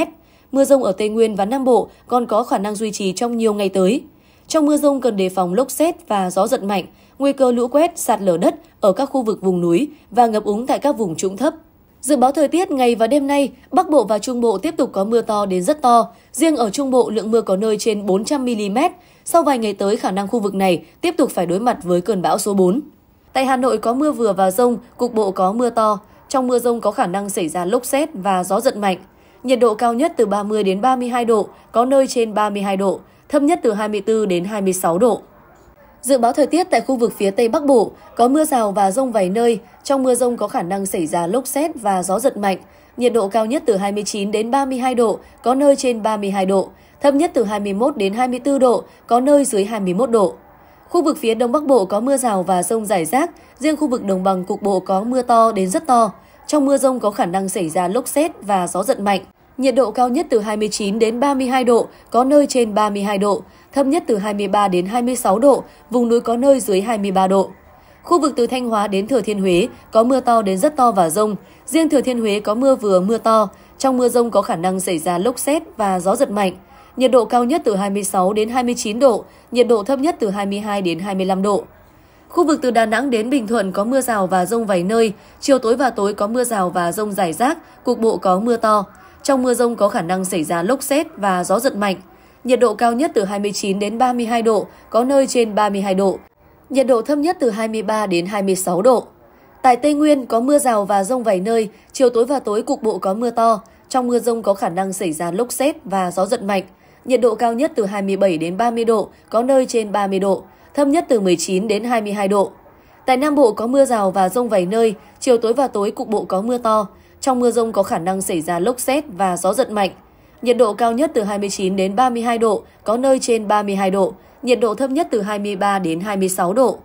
Mưa rông ở Tây Nguyên và Nam Bộ còn có khả năng duy trì trong nhiều ngày tới. Trong mưa rông cần đề phòng lốc xét và gió giật mạnh, nguy cơ lũ quét, sạt lở đất ở các khu vực vùng núi và ngập úng tại các vùng trũng thấp. Dự báo thời tiết ngày và đêm nay, Bắc Bộ và Trung Bộ tiếp tục có mưa to đến rất to, riêng ở Trung Bộ lượng mưa có nơi trên 400mm. Sau vài ngày tới, khả năng khu vực này tiếp tục phải đối mặt với cơn bão số 4. Tại Hà Nội có mưa vừa và rông, cục bộ có mưa to. Trong mưa rông có khả năng xảy ra lốc xét và gió giật mạnh. Nhiệt độ cao nhất từ 30 đến 32 độ, có nơi trên 32 độ, thấp nhất từ 24 đến 26 độ. Dự báo thời tiết tại khu vực phía Tây Bắc Bộ có mưa rào và rông vài nơi, trong mưa rông có khả năng xảy ra lốc xét và gió giật mạnh. Nhiệt độ cao nhất từ 29 đến 32 độ, có nơi trên 32 độ. Thấp nhất từ 21 đến 24 độ, có nơi dưới 21 độ. Khu vực phía Đông Bắc Bộ có mưa rào và rông rải rác, riêng khu vực đồng bằng cục bộ có mưa to đến rất to. Trong mưa rông có khả năng xảy ra lốc xét và gió giật mạnh. Nhiệt độ cao nhất từ 29 đến 32 độ, có nơi trên 32 độ, thấp nhất từ 23 đến 26 độ, vùng núi có nơi dưới 23 độ. Khu vực từ Thanh Hóa đến Thừa Thiên Huế có mưa to đến rất to và rông. Riêng Thừa Thiên Huế có mưa vừa mưa to. Trong mưa rông có khả năng xảy ra lốc xét và gió giật mạnh. Nhiệt độ cao nhất từ 26 đến 29 độ, nhiệt độ thấp nhất từ 22 đến 25 độ. Khu vực từ Đà Nẵng đến Bình Thuận có mưa rào và rông vài nơi, chiều tối và tối có mưa rào và rông rải rác, cục bộ có mưa to. Trong mưa rông có khả năng xảy ra lốc xét và gió giật mạnh. Nhiệt độ cao nhất từ 29 đến 32 độ, có nơi trên 32 độ nhiệt độ thấp nhất từ 23 đến 26 độ. Tại Tây Nguyên có mưa rào và rông vài nơi, chiều tối và tối cục bộ có mưa to, trong mưa rông có khả năng xảy ra lốc xét và gió giật mạnh. Nhiệt độ cao nhất từ 27 đến 30 độ, có nơi trên 30 độ, thấp nhất từ 19 đến 22 độ. Tại Nam Bộ có mưa rào và rông vài nơi, chiều tối và tối cục bộ có mưa to, trong mưa rông có khả năng xảy ra lốc xét và gió giật mạnh. Nhiệt độ cao nhất từ 29 đến 32 độ, có nơi trên 32 độ, nhiệt độ thấp nhất từ 23 đến 26 độ.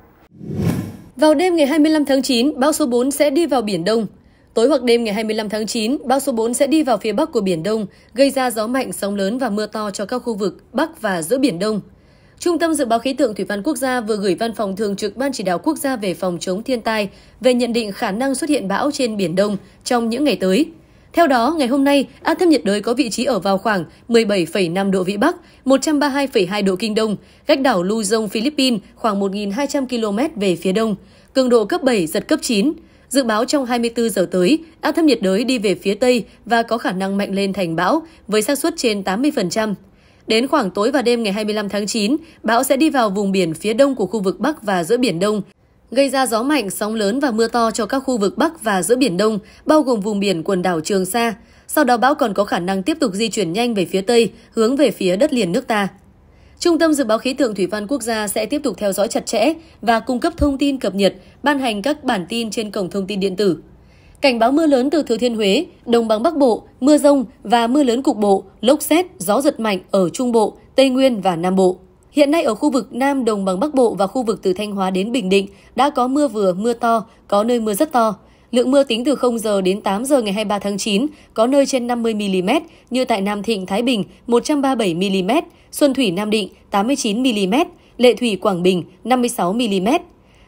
Vào đêm ngày 25 tháng 9, bão số 4 sẽ đi vào Biển Đông. Tối hoặc đêm ngày 25 tháng 9, bão số 4 sẽ đi vào phía bắc của Biển Đông, gây ra gió mạnh, sóng lớn và mưa to cho các khu vực Bắc và giữa Biển Đông. Trung tâm Dự báo Khí tượng Thủy văn Quốc gia vừa gửi Văn phòng Thường trực Ban Chỉ đạo Quốc gia về phòng chống thiên tai về nhận định khả năng xuất hiện bão trên Biển Đông trong những ngày tới. Theo đó, ngày hôm nay, áp thấp nhiệt đới có vị trí ở vào khoảng 17,5 độ Vĩ Bắc, 132,2 độ Kinh Đông, cách đảo Luzon, Philippines khoảng 1.200 km về phía đông, cường độ cấp 7, giật cấp 9. Dự báo trong 24 giờ tới, áp thấp nhiệt đới đi về phía Tây và có khả năng mạnh lên thành bão với xác suất trên 80%. Đến khoảng tối và đêm ngày 25 tháng 9, bão sẽ đi vào vùng biển phía đông của khu vực Bắc và giữa Biển Đông, gây ra gió mạnh, sóng lớn và mưa to cho các khu vực Bắc và giữa Biển Đông, bao gồm vùng biển quần đảo Trường Sa. Sau đó bão còn có khả năng tiếp tục di chuyển nhanh về phía Tây, hướng về phía đất liền nước ta. Trung tâm Dự báo Khí tượng Thủy văn Quốc gia sẽ tiếp tục theo dõi chặt chẽ và cung cấp thông tin cập nhật, ban hành các bản tin trên cổng thông tin điện tử. Cảnh báo mưa lớn từ Thừa Thiên Huế, Đồng bằng Bắc Bộ, mưa rông và mưa lớn cục bộ, lốc xét, gió giật mạnh ở Trung Bộ, Tây Nguyên và Nam Bộ. Hiện nay ở khu vực Nam Đồng bằng Bắc Bộ và khu vực từ Thanh Hóa đến Bình Định đã có mưa vừa, mưa to, có nơi mưa rất to. Lượng mưa tính từ 0 giờ đến 8 giờ ngày 23 tháng 9, có nơi trên 50 mm như tại Nam Thịnh, Thái Bình 137 mm, Xuân Thủy Nam Định 89 mm, Lệ Thủy Quảng Bình 56 mm.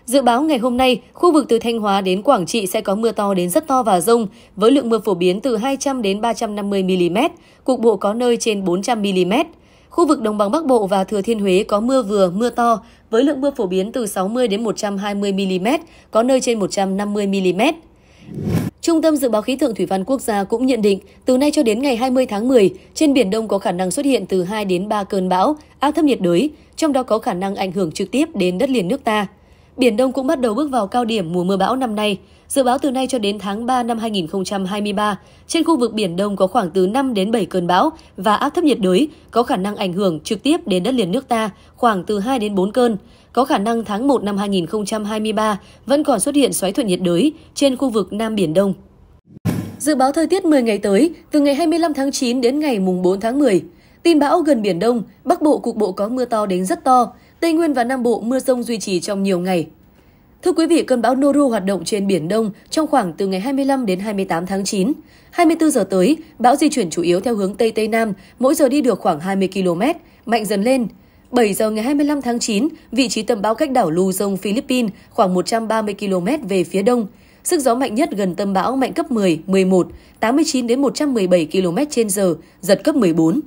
Dự báo ngày hôm nay, khu vực từ Thanh Hóa đến Quảng Trị sẽ có mưa to đến rất to và rông, với lượng mưa phổ biến từ 200 đến 350 mm, cục bộ có nơi trên 400 mm. Khu vực Đồng bằng Bắc Bộ và Thừa Thiên Huế có mưa vừa, mưa to, với lượng mưa phổ biến từ 60 đến 120 mm, có nơi trên 150 mm. Trung tâm Dự báo Khí tượng Thủy văn Quốc gia cũng nhận định, từ nay cho đến ngày 20 tháng 10, trên Biển Đông có khả năng xuất hiện từ 2 đến 3 cơn bão, áp thấp nhiệt đới, trong đó có khả năng ảnh hưởng trực tiếp đến đất liền nước ta. Biển Đông cũng bắt đầu bước vào cao điểm mùa mưa bão năm nay. Dự báo từ nay cho đến tháng 3 năm 2023, trên khu vực Biển Đông có khoảng từ 5 đến 7 cơn bão và áp thấp nhiệt đới có khả năng ảnh hưởng trực tiếp đến đất liền nước ta khoảng từ 2 đến 4 cơn. Có khả năng tháng 1 năm 2023 vẫn còn xuất hiện xoáy thuận nhiệt đới trên khu vực Nam Biển Đông. Dự báo thời tiết 10 ngày tới, từ ngày 25 tháng 9 đến ngày mùng 4 tháng 10. Tin bão gần Biển Đông, Bắc Bộ cục bộ có mưa to đến rất to, Tây Nguyên và Nam Bộ mưa rông duy trì trong nhiều ngày, Thưa quý vị, cơn bão Noru hoạt động trên Biển Đông trong khoảng từ ngày 25 đến 28 tháng 9. 24 giờ tới, bão di chuyển chủ yếu theo hướng Tây Tây Nam, mỗi giờ đi được khoảng 20 km, mạnh dần lên. 7 giờ ngày 25 tháng 9, vị trí tâm bão cách đảo Luzon, Philippines khoảng 130 km về phía đông. Sức gió mạnh nhất gần tâm bão mạnh cấp 10, 11, 89 đến 117 km h giật cấp 14.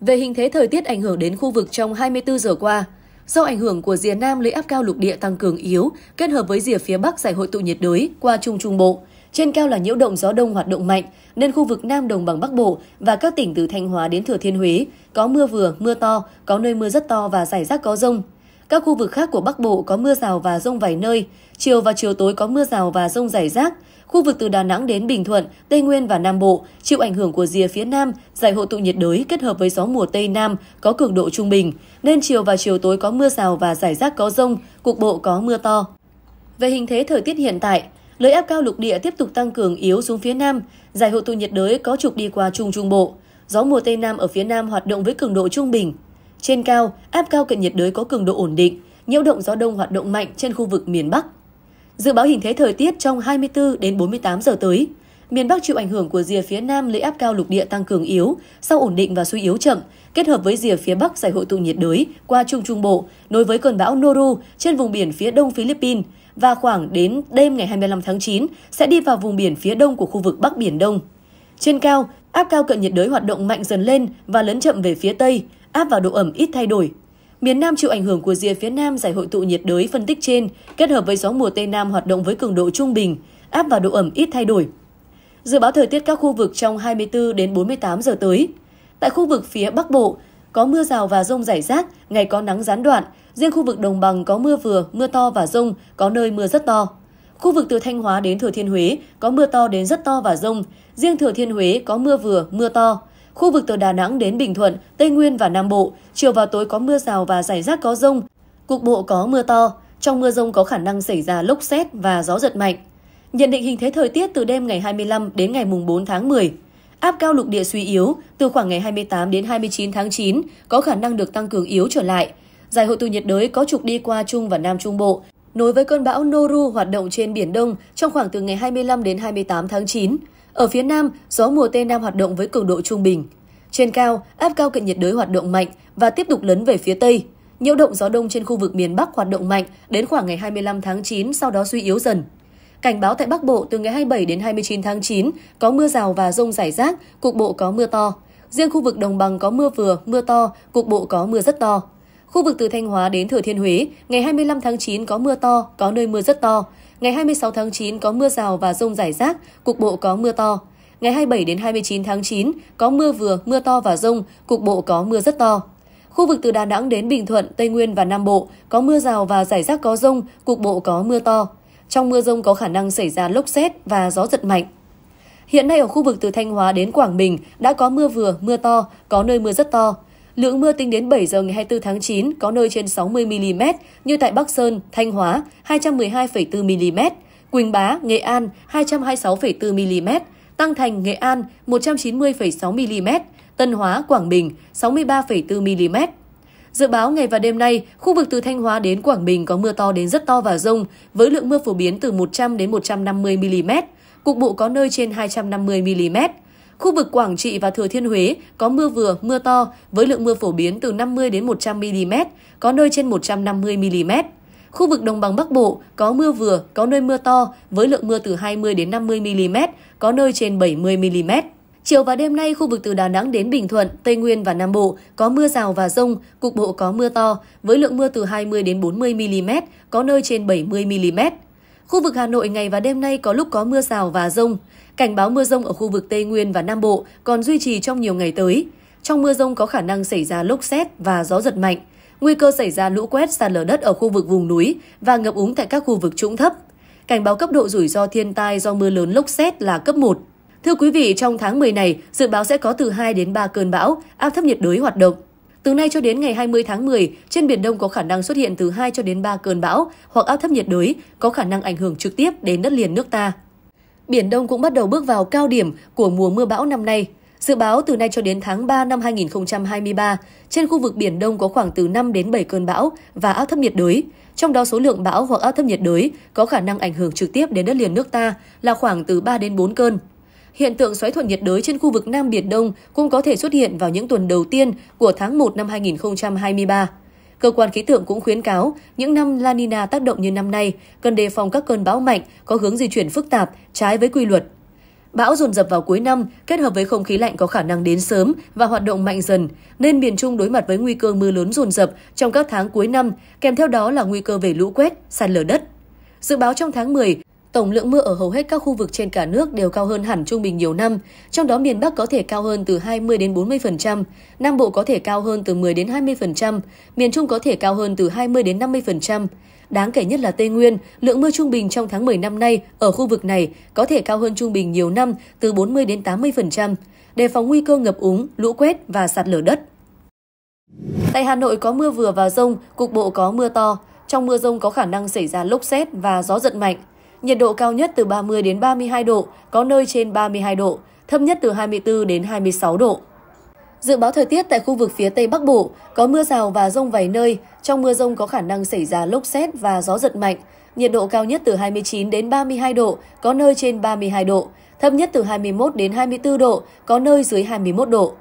Về hình thế thời tiết ảnh hưởng đến khu vực trong 24 giờ qua, Do ảnh hưởng của rìa Nam lấy áp cao lục địa tăng cường yếu, kết hợp với rìa phía Bắc giải hội tụ nhiệt đới qua Trung Trung Bộ, trên cao là nhiễu động gió đông hoạt động mạnh, nên khu vực Nam Đồng bằng Bắc Bộ và các tỉnh từ Thanh Hóa đến Thừa Thiên Huế có mưa vừa, mưa to, có nơi mưa rất to và rải rác có rông. Các khu vực khác của Bắc Bộ có mưa rào và rông vài nơi, chiều và chiều tối có mưa rào và rông rải rác, Khu vực từ Đà Nẵng đến Bình Thuận, Tây Nguyên và Nam Bộ chịu ảnh hưởng của rìa phía Nam, giải hội tụ nhiệt đới kết hợp với gió mùa Tây Nam có cường độ trung bình, nên chiều và chiều tối có mưa rào và rải rác có rông, cục bộ có mưa to. Về hình thế thời tiết hiện tại, Lưỡi áp cao lục địa tiếp tục tăng cường yếu xuống phía Nam, giải hội tụ nhiệt đới có trục đi qua Trung Trung Bộ. Gió mùa Tây Nam ở phía Nam hoạt động với cường độ trung bình. Trên cao, áp cao cận nhiệt đới có cường độ ổn định, nhiễu động gió đông hoạt động mạnh trên khu vực miền Bắc. Dự báo hình thế thời tiết trong 24 đến 48 giờ tới, miền Bắc chịu ảnh hưởng của rìa phía Nam lấy áp cao lục địa tăng cường yếu, sau ổn định và suy yếu chậm, kết hợp với rìa phía Bắc giải hội tụ nhiệt đới qua Trung Trung Bộ, nối với cơn bão Noru trên vùng biển phía đông Philippines và khoảng đến đêm ngày 25 tháng 9 sẽ đi vào vùng biển phía đông của khu vực Bắc Biển Đông. Trên cao, áp cao cận nhiệt đới hoạt động mạnh dần lên và lấn chậm về phía Tây, áp vào độ ẩm ít thay đổi, Miền Nam chịu ảnh hưởng của rìa phía Nam giải hội tụ nhiệt đới phân tích trên, kết hợp với gió mùa Tây Nam hoạt động với cường độ trung bình, áp và độ ẩm ít thay đổi. Dự báo thời tiết các khu vực trong 24 đến 48 giờ tới. Tại khu vực phía Bắc Bộ, có mưa rào và rông rải rác, ngày có nắng gián đoạn. Riêng khu vực đồng bằng có mưa vừa, mưa to và rông, có nơi mưa rất to. Khu vực từ Thanh Hóa đến Thừa Thiên Huế có mưa to đến rất to và rông. Riêng Thừa Thiên Huế có mưa vừa, mưa to. Khu vực từ Đà Nẵng đến Bình Thuận, Tây Nguyên và Nam Bộ, chiều và tối có mưa rào và rải rác có rông, cục bộ có mưa to. Trong mưa rông có khả năng xảy ra lốc xét và gió giật mạnh. Nhận định hình thế thời tiết từ đêm ngày 25 đến ngày 4 tháng 10. Áp cao lục địa suy yếu, từ khoảng ngày 28 đến 29 tháng 9 có khả năng được tăng cường yếu trở lại. Giải hội tụ nhiệt đới có trục đi qua Trung và Nam Trung Bộ, nối với cơn bão Noru hoạt động trên Biển Đông trong khoảng từ ngày 25 đến 28 tháng 9. Ở phía Nam, gió mùa Tây Nam hoạt động với cường độ trung bình. Trên cao, áp cao cận nhiệt đới hoạt động mạnh và tiếp tục lấn về phía Tây. Nhiễu động gió đông trên khu vực miền Bắc hoạt động mạnh đến khoảng ngày 25 tháng 9, sau đó suy yếu dần. Cảnh báo tại Bắc Bộ từ ngày 27 đến 29 tháng 9 có mưa rào và rông rải rác, cục bộ có mưa to. Riêng khu vực đồng bằng có mưa vừa, mưa to, cục bộ có mưa rất to. Khu vực từ Thanh Hóa đến Thừa Thiên Huế, ngày 25 tháng 9 có mưa to, có nơi mưa rất to. Ngày 26 tháng 9 có mưa rào và rông rải rác, cục bộ có mưa to. Ngày 27 đến 29 tháng 9 có mưa vừa, mưa to và rông, cục bộ có mưa rất to. Khu vực từ Đà Nẵng đến Bình Thuận, Tây Nguyên và Nam Bộ có mưa rào và rải rác có rông, cục bộ có mưa to. Trong mưa rông có khả năng xảy ra lốc xét và gió giật mạnh. Hiện nay ở khu vực từ Thanh Hóa đến Quảng Bình đã có mưa vừa, mưa to, có nơi mưa rất to. Lượng mưa tính đến 7 giờ ngày 24 tháng 9 có nơi trên 60 mm như tại Bắc Sơn, Thanh Hóa 212,4 mm, Quỳnh Bá, Nghệ An 226,4 mm, Tăng Thành, Nghệ An 190,6 mm, Tân Hóa, Quảng Bình 63,4 mm. Dự báo ngày và đêm nay, khu vực từ Thanh Hóa đến Quảng Bình có mưa to đến rất to và rông, với lượng mưa phổ biến từ 100 đến 150 mm, cục bộ có nơi trên 250 mm. Khu vực Quảng Trị và Thừa Thiên Huế có mưa vừa, mưa to với lượng mưa phổ biến từ 50 đến 100 mm, có nơi trên 150 mm. Khu vực Đồng bằng Bắc Bộ có mưa vừa, có nơi mưa to với lượng mưa từ 20 đến 50 mm, có nơi trên 70 mm. Chiều và đêm nay, khu vực từ Đà Nẵng đến Bình Thuận, Tây Nguyên và Nam Bộ có mưa rào và rông, cục bộ có mưa to, với lượng mưa từ 20 đến 40 mm, có nơi trên 70 mm. Khu vực Hà Nội ngày và đêm nay có lúc có mưa rào và rông. Cảnh báo mưa rông ở khu vực Tây Nguyên và Nam Bộ còn duy trì trong nhiều ngày tới. Trong mưa rông có khả năng xảy ra lốc xét và gió giật mạnh, nguy cơ xảy ra lũ quét sạt lở đất ở khu vực vùng núi và ngập úng tại các khu vực trũng thấp. Cảnh báo cấp độ rủi ro thiên tai do mưa lớn lốc xét là cấp 1. Thưa quý vị, trong tháng 10 này, dự báo sẽ có từ 2 đến 3 cơn bão, áp thấp nhiệt đới hoạt động. Từ nay cho đến ngày 20 tháng 10, trên Biển Đông có khả năng xuất hiện từ 2 cho đến 3 cơn bão hoặc áp thấp nhiệt đới, có khả năng ảnh hưởng trực tiếp đến đất liền nước ta. Biển Đông cũng bắt đầu bước vào cao điểm của mùa mưa bão năm nay. Dự báo từ nay cho đến tháng 3 năm 2023, trên khu vực Biển Đông có khoảng từ 5 đến 7 cơn bão và áp thấp nhiệt đới. Trong đó số lượng bão hoặc áp thấp nhiệt đới có khả năng ảnh hưởng trực tiếp đến đất liền nước ta là khoảng từ 3 đến 4 cơn. Hiện tượng xoáy thuận nhiệt đới trên khu vực Nam Biển Đông cũng có thể xuất hiện vào những tuần đầu tiên của tháng 1 năm 2023. Cơ quan khí tượng cũng khuyến cáo, những năm La Nina tác động như năm nay, cần đề phòng các cơn bão mạnh có hướng di chuyển phức tạp, trái với quy luật. Bão dồn dập vào cuối năm, kết hợp với không khí lạnh có khả năng đến sớm và hoạt động mạnh dần, nên miền Trung đối mặt với nguy cơ mưa lớn dồn dập trong các tháng cuối năm, kèm theo đó là nguy cơ về lũ quét, sạt lở đất. Dự báo trong tháng 10, Tổng lượng mưa ở hầu hết các khu vực trên cả nước đều cao hơn hẳn trung bình nhiều năm, trong đó miền Bắc có thể cao hơn từ 20 đến 40%, Nam Bộ có thể cao hơn từ 10 đến 20%, miền Trung có thể cao hơn từ 20 đến 50%. Đáng kể nhất là Tây Nguyên, lượng mưa trung bình trong tháng 10 năm nay ở khu vực này có thể cao hơn trung bình nhiều năm từ 40 đến 80%, đề phòng nguy cơ ngập úng, lũ quét và sạt lở đất. Tại Hà Nội có mưa vừa và rông, cục bộ có mưa to. Trong mưa rông có khả năng xảy ra lốc xét và gió giật mạnh. Nhiệt độ cao nhất từ 30 đến 32 độ, có nơi trên 32 độ, thấp nhất từ 24 đến 26 độ. Dự báo thời tiết tại khu vực phía Tây Bắc Bộ có mưa rào và rông vài nơi, trong mưa rông có khả năng xảy ra lốc xét và gió giật mạnh. Nhiệt độ cao nhất từ 29 đến 32 độ, có nơi trên 32 độ, thấp nhất từ 21 đến 24 độ, có nơi dưới 21 độ.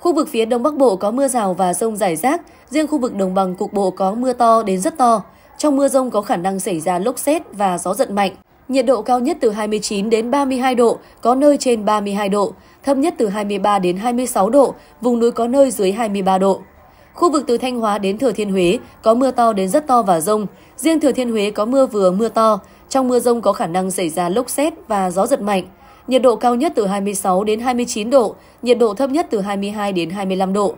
Khu vực phía Đông Bắc Bộ có mưa rào và rông rải rác, riêng khu vực đồng bằng cục bộ có mưa to đến rất to. Trong mưa rông có khả năng xảy ra lốc xét và gió giật mạnh. Nhiệt độ cao nhất từ 29 đến 32 độ, có nơi trên 32 độ, thấp nhất từ 23 đến 26 độ, vùng núi có nơi dưới 23 độ. Khu vực từ Thanh Hóa đến Thừa Thiên Huế có mưa to đến rất to và rông. Riêng Thừa Thiên Huế có mưa vừa mưa to. Trong mưa rông có khả năng xảy ra lốc xét và gió giật mạnh. Nhiệt độ cao nhất từ 26 đến 29 độ, nhiệt độ thấp nhất từ 22 đến 25 độ.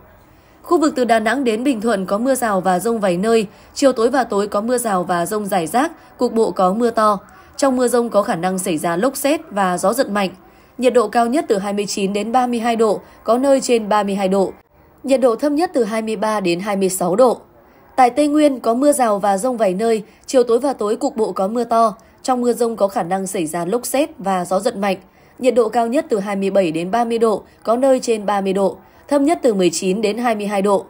Khu vực từ Đà Nẵng đến Bình Thuận có mưa rào và rông vài nơi, chiều tối và tối có mưa rào và rông rải rác, cục bộ có mưa to. Trong mưa rông có khả năng xảy ra lốc xét và gió giật mạnh. Nhiệt độ cao nhất từ 29 đến 32 độ, có nơi trên 32 độ. Nhiệt độ thấp nhất từ 23 đến 26 độ. Tại Tây Nguyên có mưa rào và rông vài nơi, chiều tối và tối cục bộ có mưa to. Trong mưa rông có khả năng xảy ra lốc xét và gió giật mạnh. Nhiệt độ cao nhất từ 27 đến 30 độ, có nơi trên 30 độ thấp nhất từ 19 đến 22 độ.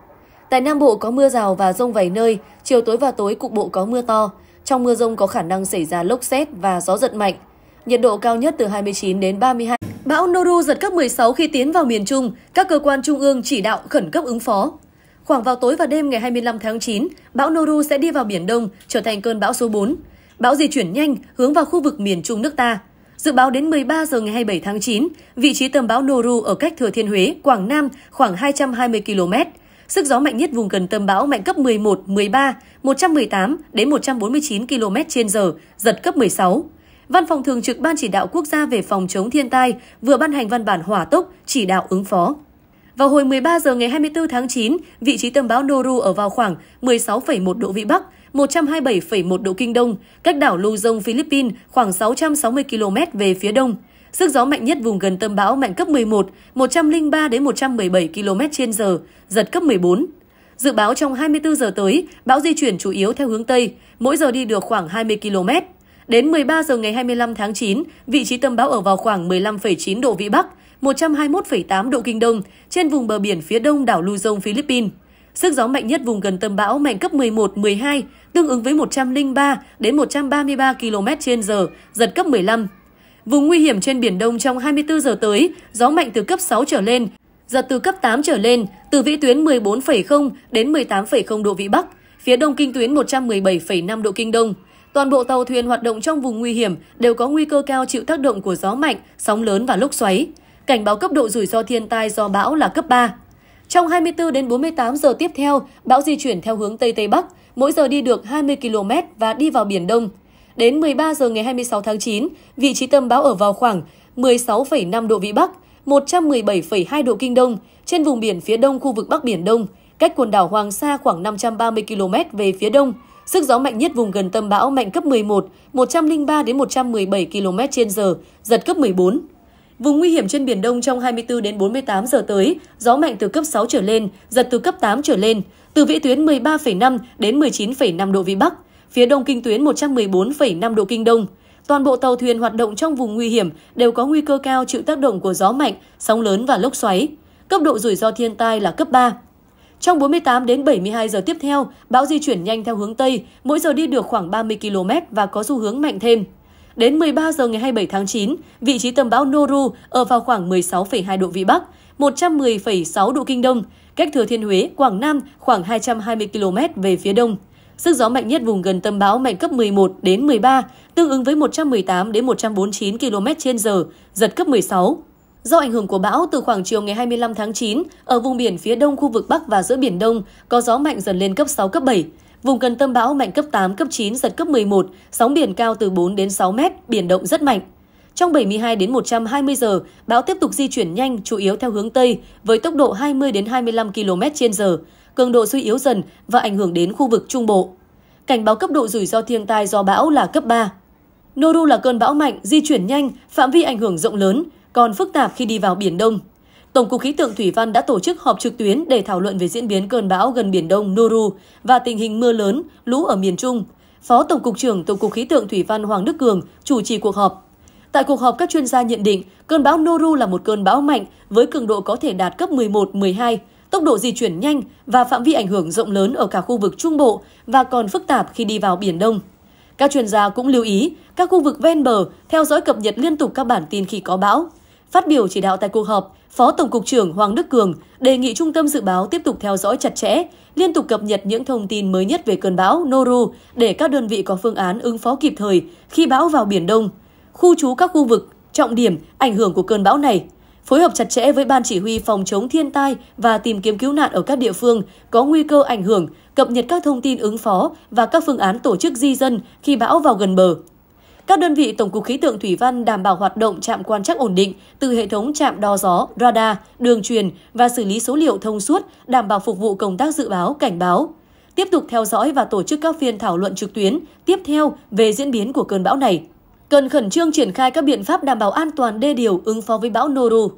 Tại Nam Bộ có mưa rào và rông vài nơi, chiều tối và tối cục bộ có mưa to. Trong mưa rông có khả năng xảy ra lốc xét và gió giật mạnh. Nhiệt độ cao nhất từ 29 đến 32. Bão Noru giật cấp 16 khi tiến vào miền Trung, các cơ quan trung ương chỉ đạo khẩn cấp ứng phó. Khoảng vào tối và đêm ngày 25 tháng 9, bão Noru sẽ đi vào Biển Đông, trở thành cơn bão số 4. Bão di chuyển nhanh, hướng vào khu vực miền Trung nước ta. Dự báo đến 13 giờ ngày 27 tháng 9, vị trí tâm bão Noru ở cách Thừa Thiên Huế, Quảng Nam khoảng 220 km. Sức gió mạnh nhất vùng gần tâm bão mạnh cấp 11, 13, 118 đến 149 km h giật cấp 16. Văn phòng thường trực Ban chỉ đạo quốc gia về phòng chống thiên tai vừa ban hành văn bản hỏa tốc chỉ đạo ứng phó. Vào hồi 13 giờ ngày 24 tháng 9, vị trí tâm bão Noru ở vào khoảng 16,1 độ vĩ Bắc, 127,1 độ Kinh Đông, cách đảo Luzon, Philippines khoảng 660 km về phía đông. Sức gió mạnh nhất vùng gần tâm bão mạnh cấp 11, 103 đến 117 km h giật cấp 14. Dự báo trong 24 giờ tới, bão di chuyển chủ yếu theo hướng Tây, mỗi giờ đi được khoảng 20 km. Đến 13 giờ ngày 25 tháng 9, vị trí tâm bão ở vào khoảng 15,9 độ Vĩ Bắc, 121,8 độ Kinh Đông, trên vùng bờ biển phía đông đảo Luzon, Philippines. Sức gió mạnh nhất vùng gần tâm bão mạnh cấp 11, 12, tương ứng với 103 đến 133 km/h, giật cấp 15. Vùng nguy hiểm trên biển Đông trong 24 giờ tới, gió mạnh từ cấp 6 trở lên, giật từ cấp 8 trở lên, từ vĩ tuyến 14,0 đến 18,0 độ vĩ Bắc, phía đông kinh tuyến 117,5 độ kinh Đông. Toàn bộ tàu thuyền hoạt động trong vùng nguy hiểm đều có nguy cơ cao chịu tác động của gió mạnh, sóng lớn và lốc xoáy. Cảnh báo cấp độ rủi ro thiên tai do bão là cấp 3. Trong 24 đến 48 giờ tiếp theo, bão di chuyển theo hướng Tây Tây Bắc, mỗi giờ đi được 20 km và đi vào Biển Đông. Đến 13 giờ ngày 26 tháng 9, vị trí tâm bão ở vào khoảng 16,5 độ Vĩ Bắc, 117,2 độ Kinh Đông, trên vùng biển phía đông khu vực Bắc Biển Đông, cách quần đảo Hoàng Sa khoảng 530 km về phía đông. Sức gió mạnh nhất vùng gần tâm bão mạnh cấp 11, 103 đến 117 km/h, giật cấp 14. Vùng nguy hiểm trên Biển Đông trong 24 đến 48 giờ tới, gió mạnh từ cấp 6 trở lên, giật từ cấp 8 trở lên, từ vĩ tuyến 13,5 đến 19,5 độ Vĩ Bắc, phía đông kinh tuyến 114,5 độ Kinh Đông. Toàn bộ tàu thuyền hoạt động trong vùng nguy hiểm đều có nguy cơ cao chịu tác động của gió mạnh, sóng lớn và lốc xoáy. Cấp độ rủi ro thiên tai là cấp 3. Trong 48 đến 72 giờ tiếp theo, bão di chuyển nhanh theo hướng Tây, mỗi giờ đi được khoảng 30 km và có xu hướng mạnh thêm. Đến 13 giờ ngày 27 tháng 9, vị trí tâm bão Noru ở vào khoảng 16,2 độ Vĩ Bắc, 110,6 độ Kinh Đông, cách Thừa Thiên Huế, Quảng Nam khoảng 220 km về phía đông. Sức gió mạnh nhất vùng gần tâm bão mạnh cấp 11 đến 13, tương ứng với 118 đến 149 km h giật cấp 16. Do ảnh hưởng của bão từ khoảng chiều ngày 25 tháng 9, ở vùng biển phía đông khu vực Bắc và giữa Biển Đông có gió mạnh dần lên cấp 6, cấp 7, Vùng gần tâm bão mạnh cấp 8, cấp 9, giật cấp 11, sóng biển cao từ 4 đến 6 mét, biển động rất mạnh. Trong 72 đến 120 giờ, bão tiếp tục di chuyển nhanh, chủ yếu theo hướng Tây, với tốc độ 20 đến 25 km h cường độ suy yếu dần và ảnh hưởng đến khu vực Trung Bộ. Cảnh báo cấp độ rủi ro thiên tai do bão là cấp 3. Noru là cơn bão mạnh, di chuyển nhanh, phạm vi ảnh hưởng rộng lớn, còn phức tạp khi đi vào Biển Đông, Tổng cục Khí tượng Thủy văn đã tổ chức họp trực tuyến để thảo luận về diễn biến cơn bão gần Biển Đông Noru và tình hình mưa lớn, lũ ở miền Trung. Phó Tổng cục trưởng Tổng cục Khí tượng Thủy văn Hoàng Đức Cường chủ trì cuộc họp. Tại cuộc họp, các chuyên gia nhận định cơn bão Noru là một cơn bão mạnh với cường độ có thể đạt cấp 11-12, tốc độ di chuyển nhanh và phạm vi ảnh hưởng rộng lớn ở cả khu vực Trung Bộ và còn phức tạp khi đi vào Biển Đông. Các chuyên gia cũng lưu ý các khu vực ven bờ theo dõi cập nhật liên tục các bản tin khi có bão. Phát biểu chỉ đạo tại cuộc họp, Phó Tổng cục trưởng Hoàng Đức Cường đề nghị Trung tâm Dự báo tiếp tục theo dõi chặt chẽ, liên tục cập nhật những thông tin mới nhất về cơn bão Noru để các đơn vị có phương án ứng phó kịp thời khi bão vào Biển Đông, khu trú các khu vực, trọng điểm, ảnh hưởng của cơn bão này, phối hợp chặt chẽ với Ban Chỉ huy Phòng chống thiên tai và tìm kiếm cứu nạn ở các địa phương có nguy cơ ảnh hưởng, cập nhật các thông tin ứng phó và các phương án tổ chức di dân khi bão vào gần bờ. Các đơn vị Tổng cục Khí tượng Thủy văn đảm bảo hoạt động trạm quan trắc ổn định từ hệ thống trạm đo gió, radar, đường truyền và xử lý số liệu thông suốt, đảm bảo phục vụ công tác dự báo, cảnh báo. Tiếp tục theo dõi và tổ chức các phiên thảo luận trực tuyến tiếp theo về diễn biến của cơn bão này. Cần khẩn trương triển khai các biện pháp đảm bảo an toàn đê điều ứng phó với bão Noru.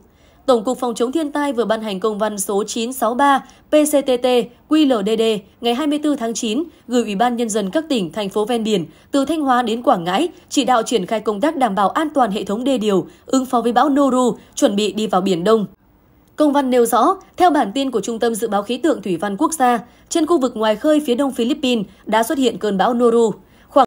Tổng cục Phòng chống thiên tai vừa ban hành công văn số 963 PCTT QLDD ngày 24 tháng 9 gửi Ủy ban Nhân dân các tỉnh, thành phố ven biển từ Thanh Hóa đến Quảng Ngãi chỉ đạo triển khai công tác đảm bảo an toàn hệ thống đê điều, ứng phó với bão Noru, chuẩn bị đi vào Biển Đông. Công văn nêu rõ, theo bản tin của Trung tâm Dự báo Khí tượng Thủy văn Quốc gia, trên khu vực ngoài khơi phía đông Philippines đã xuất hiện cơn bão Noru.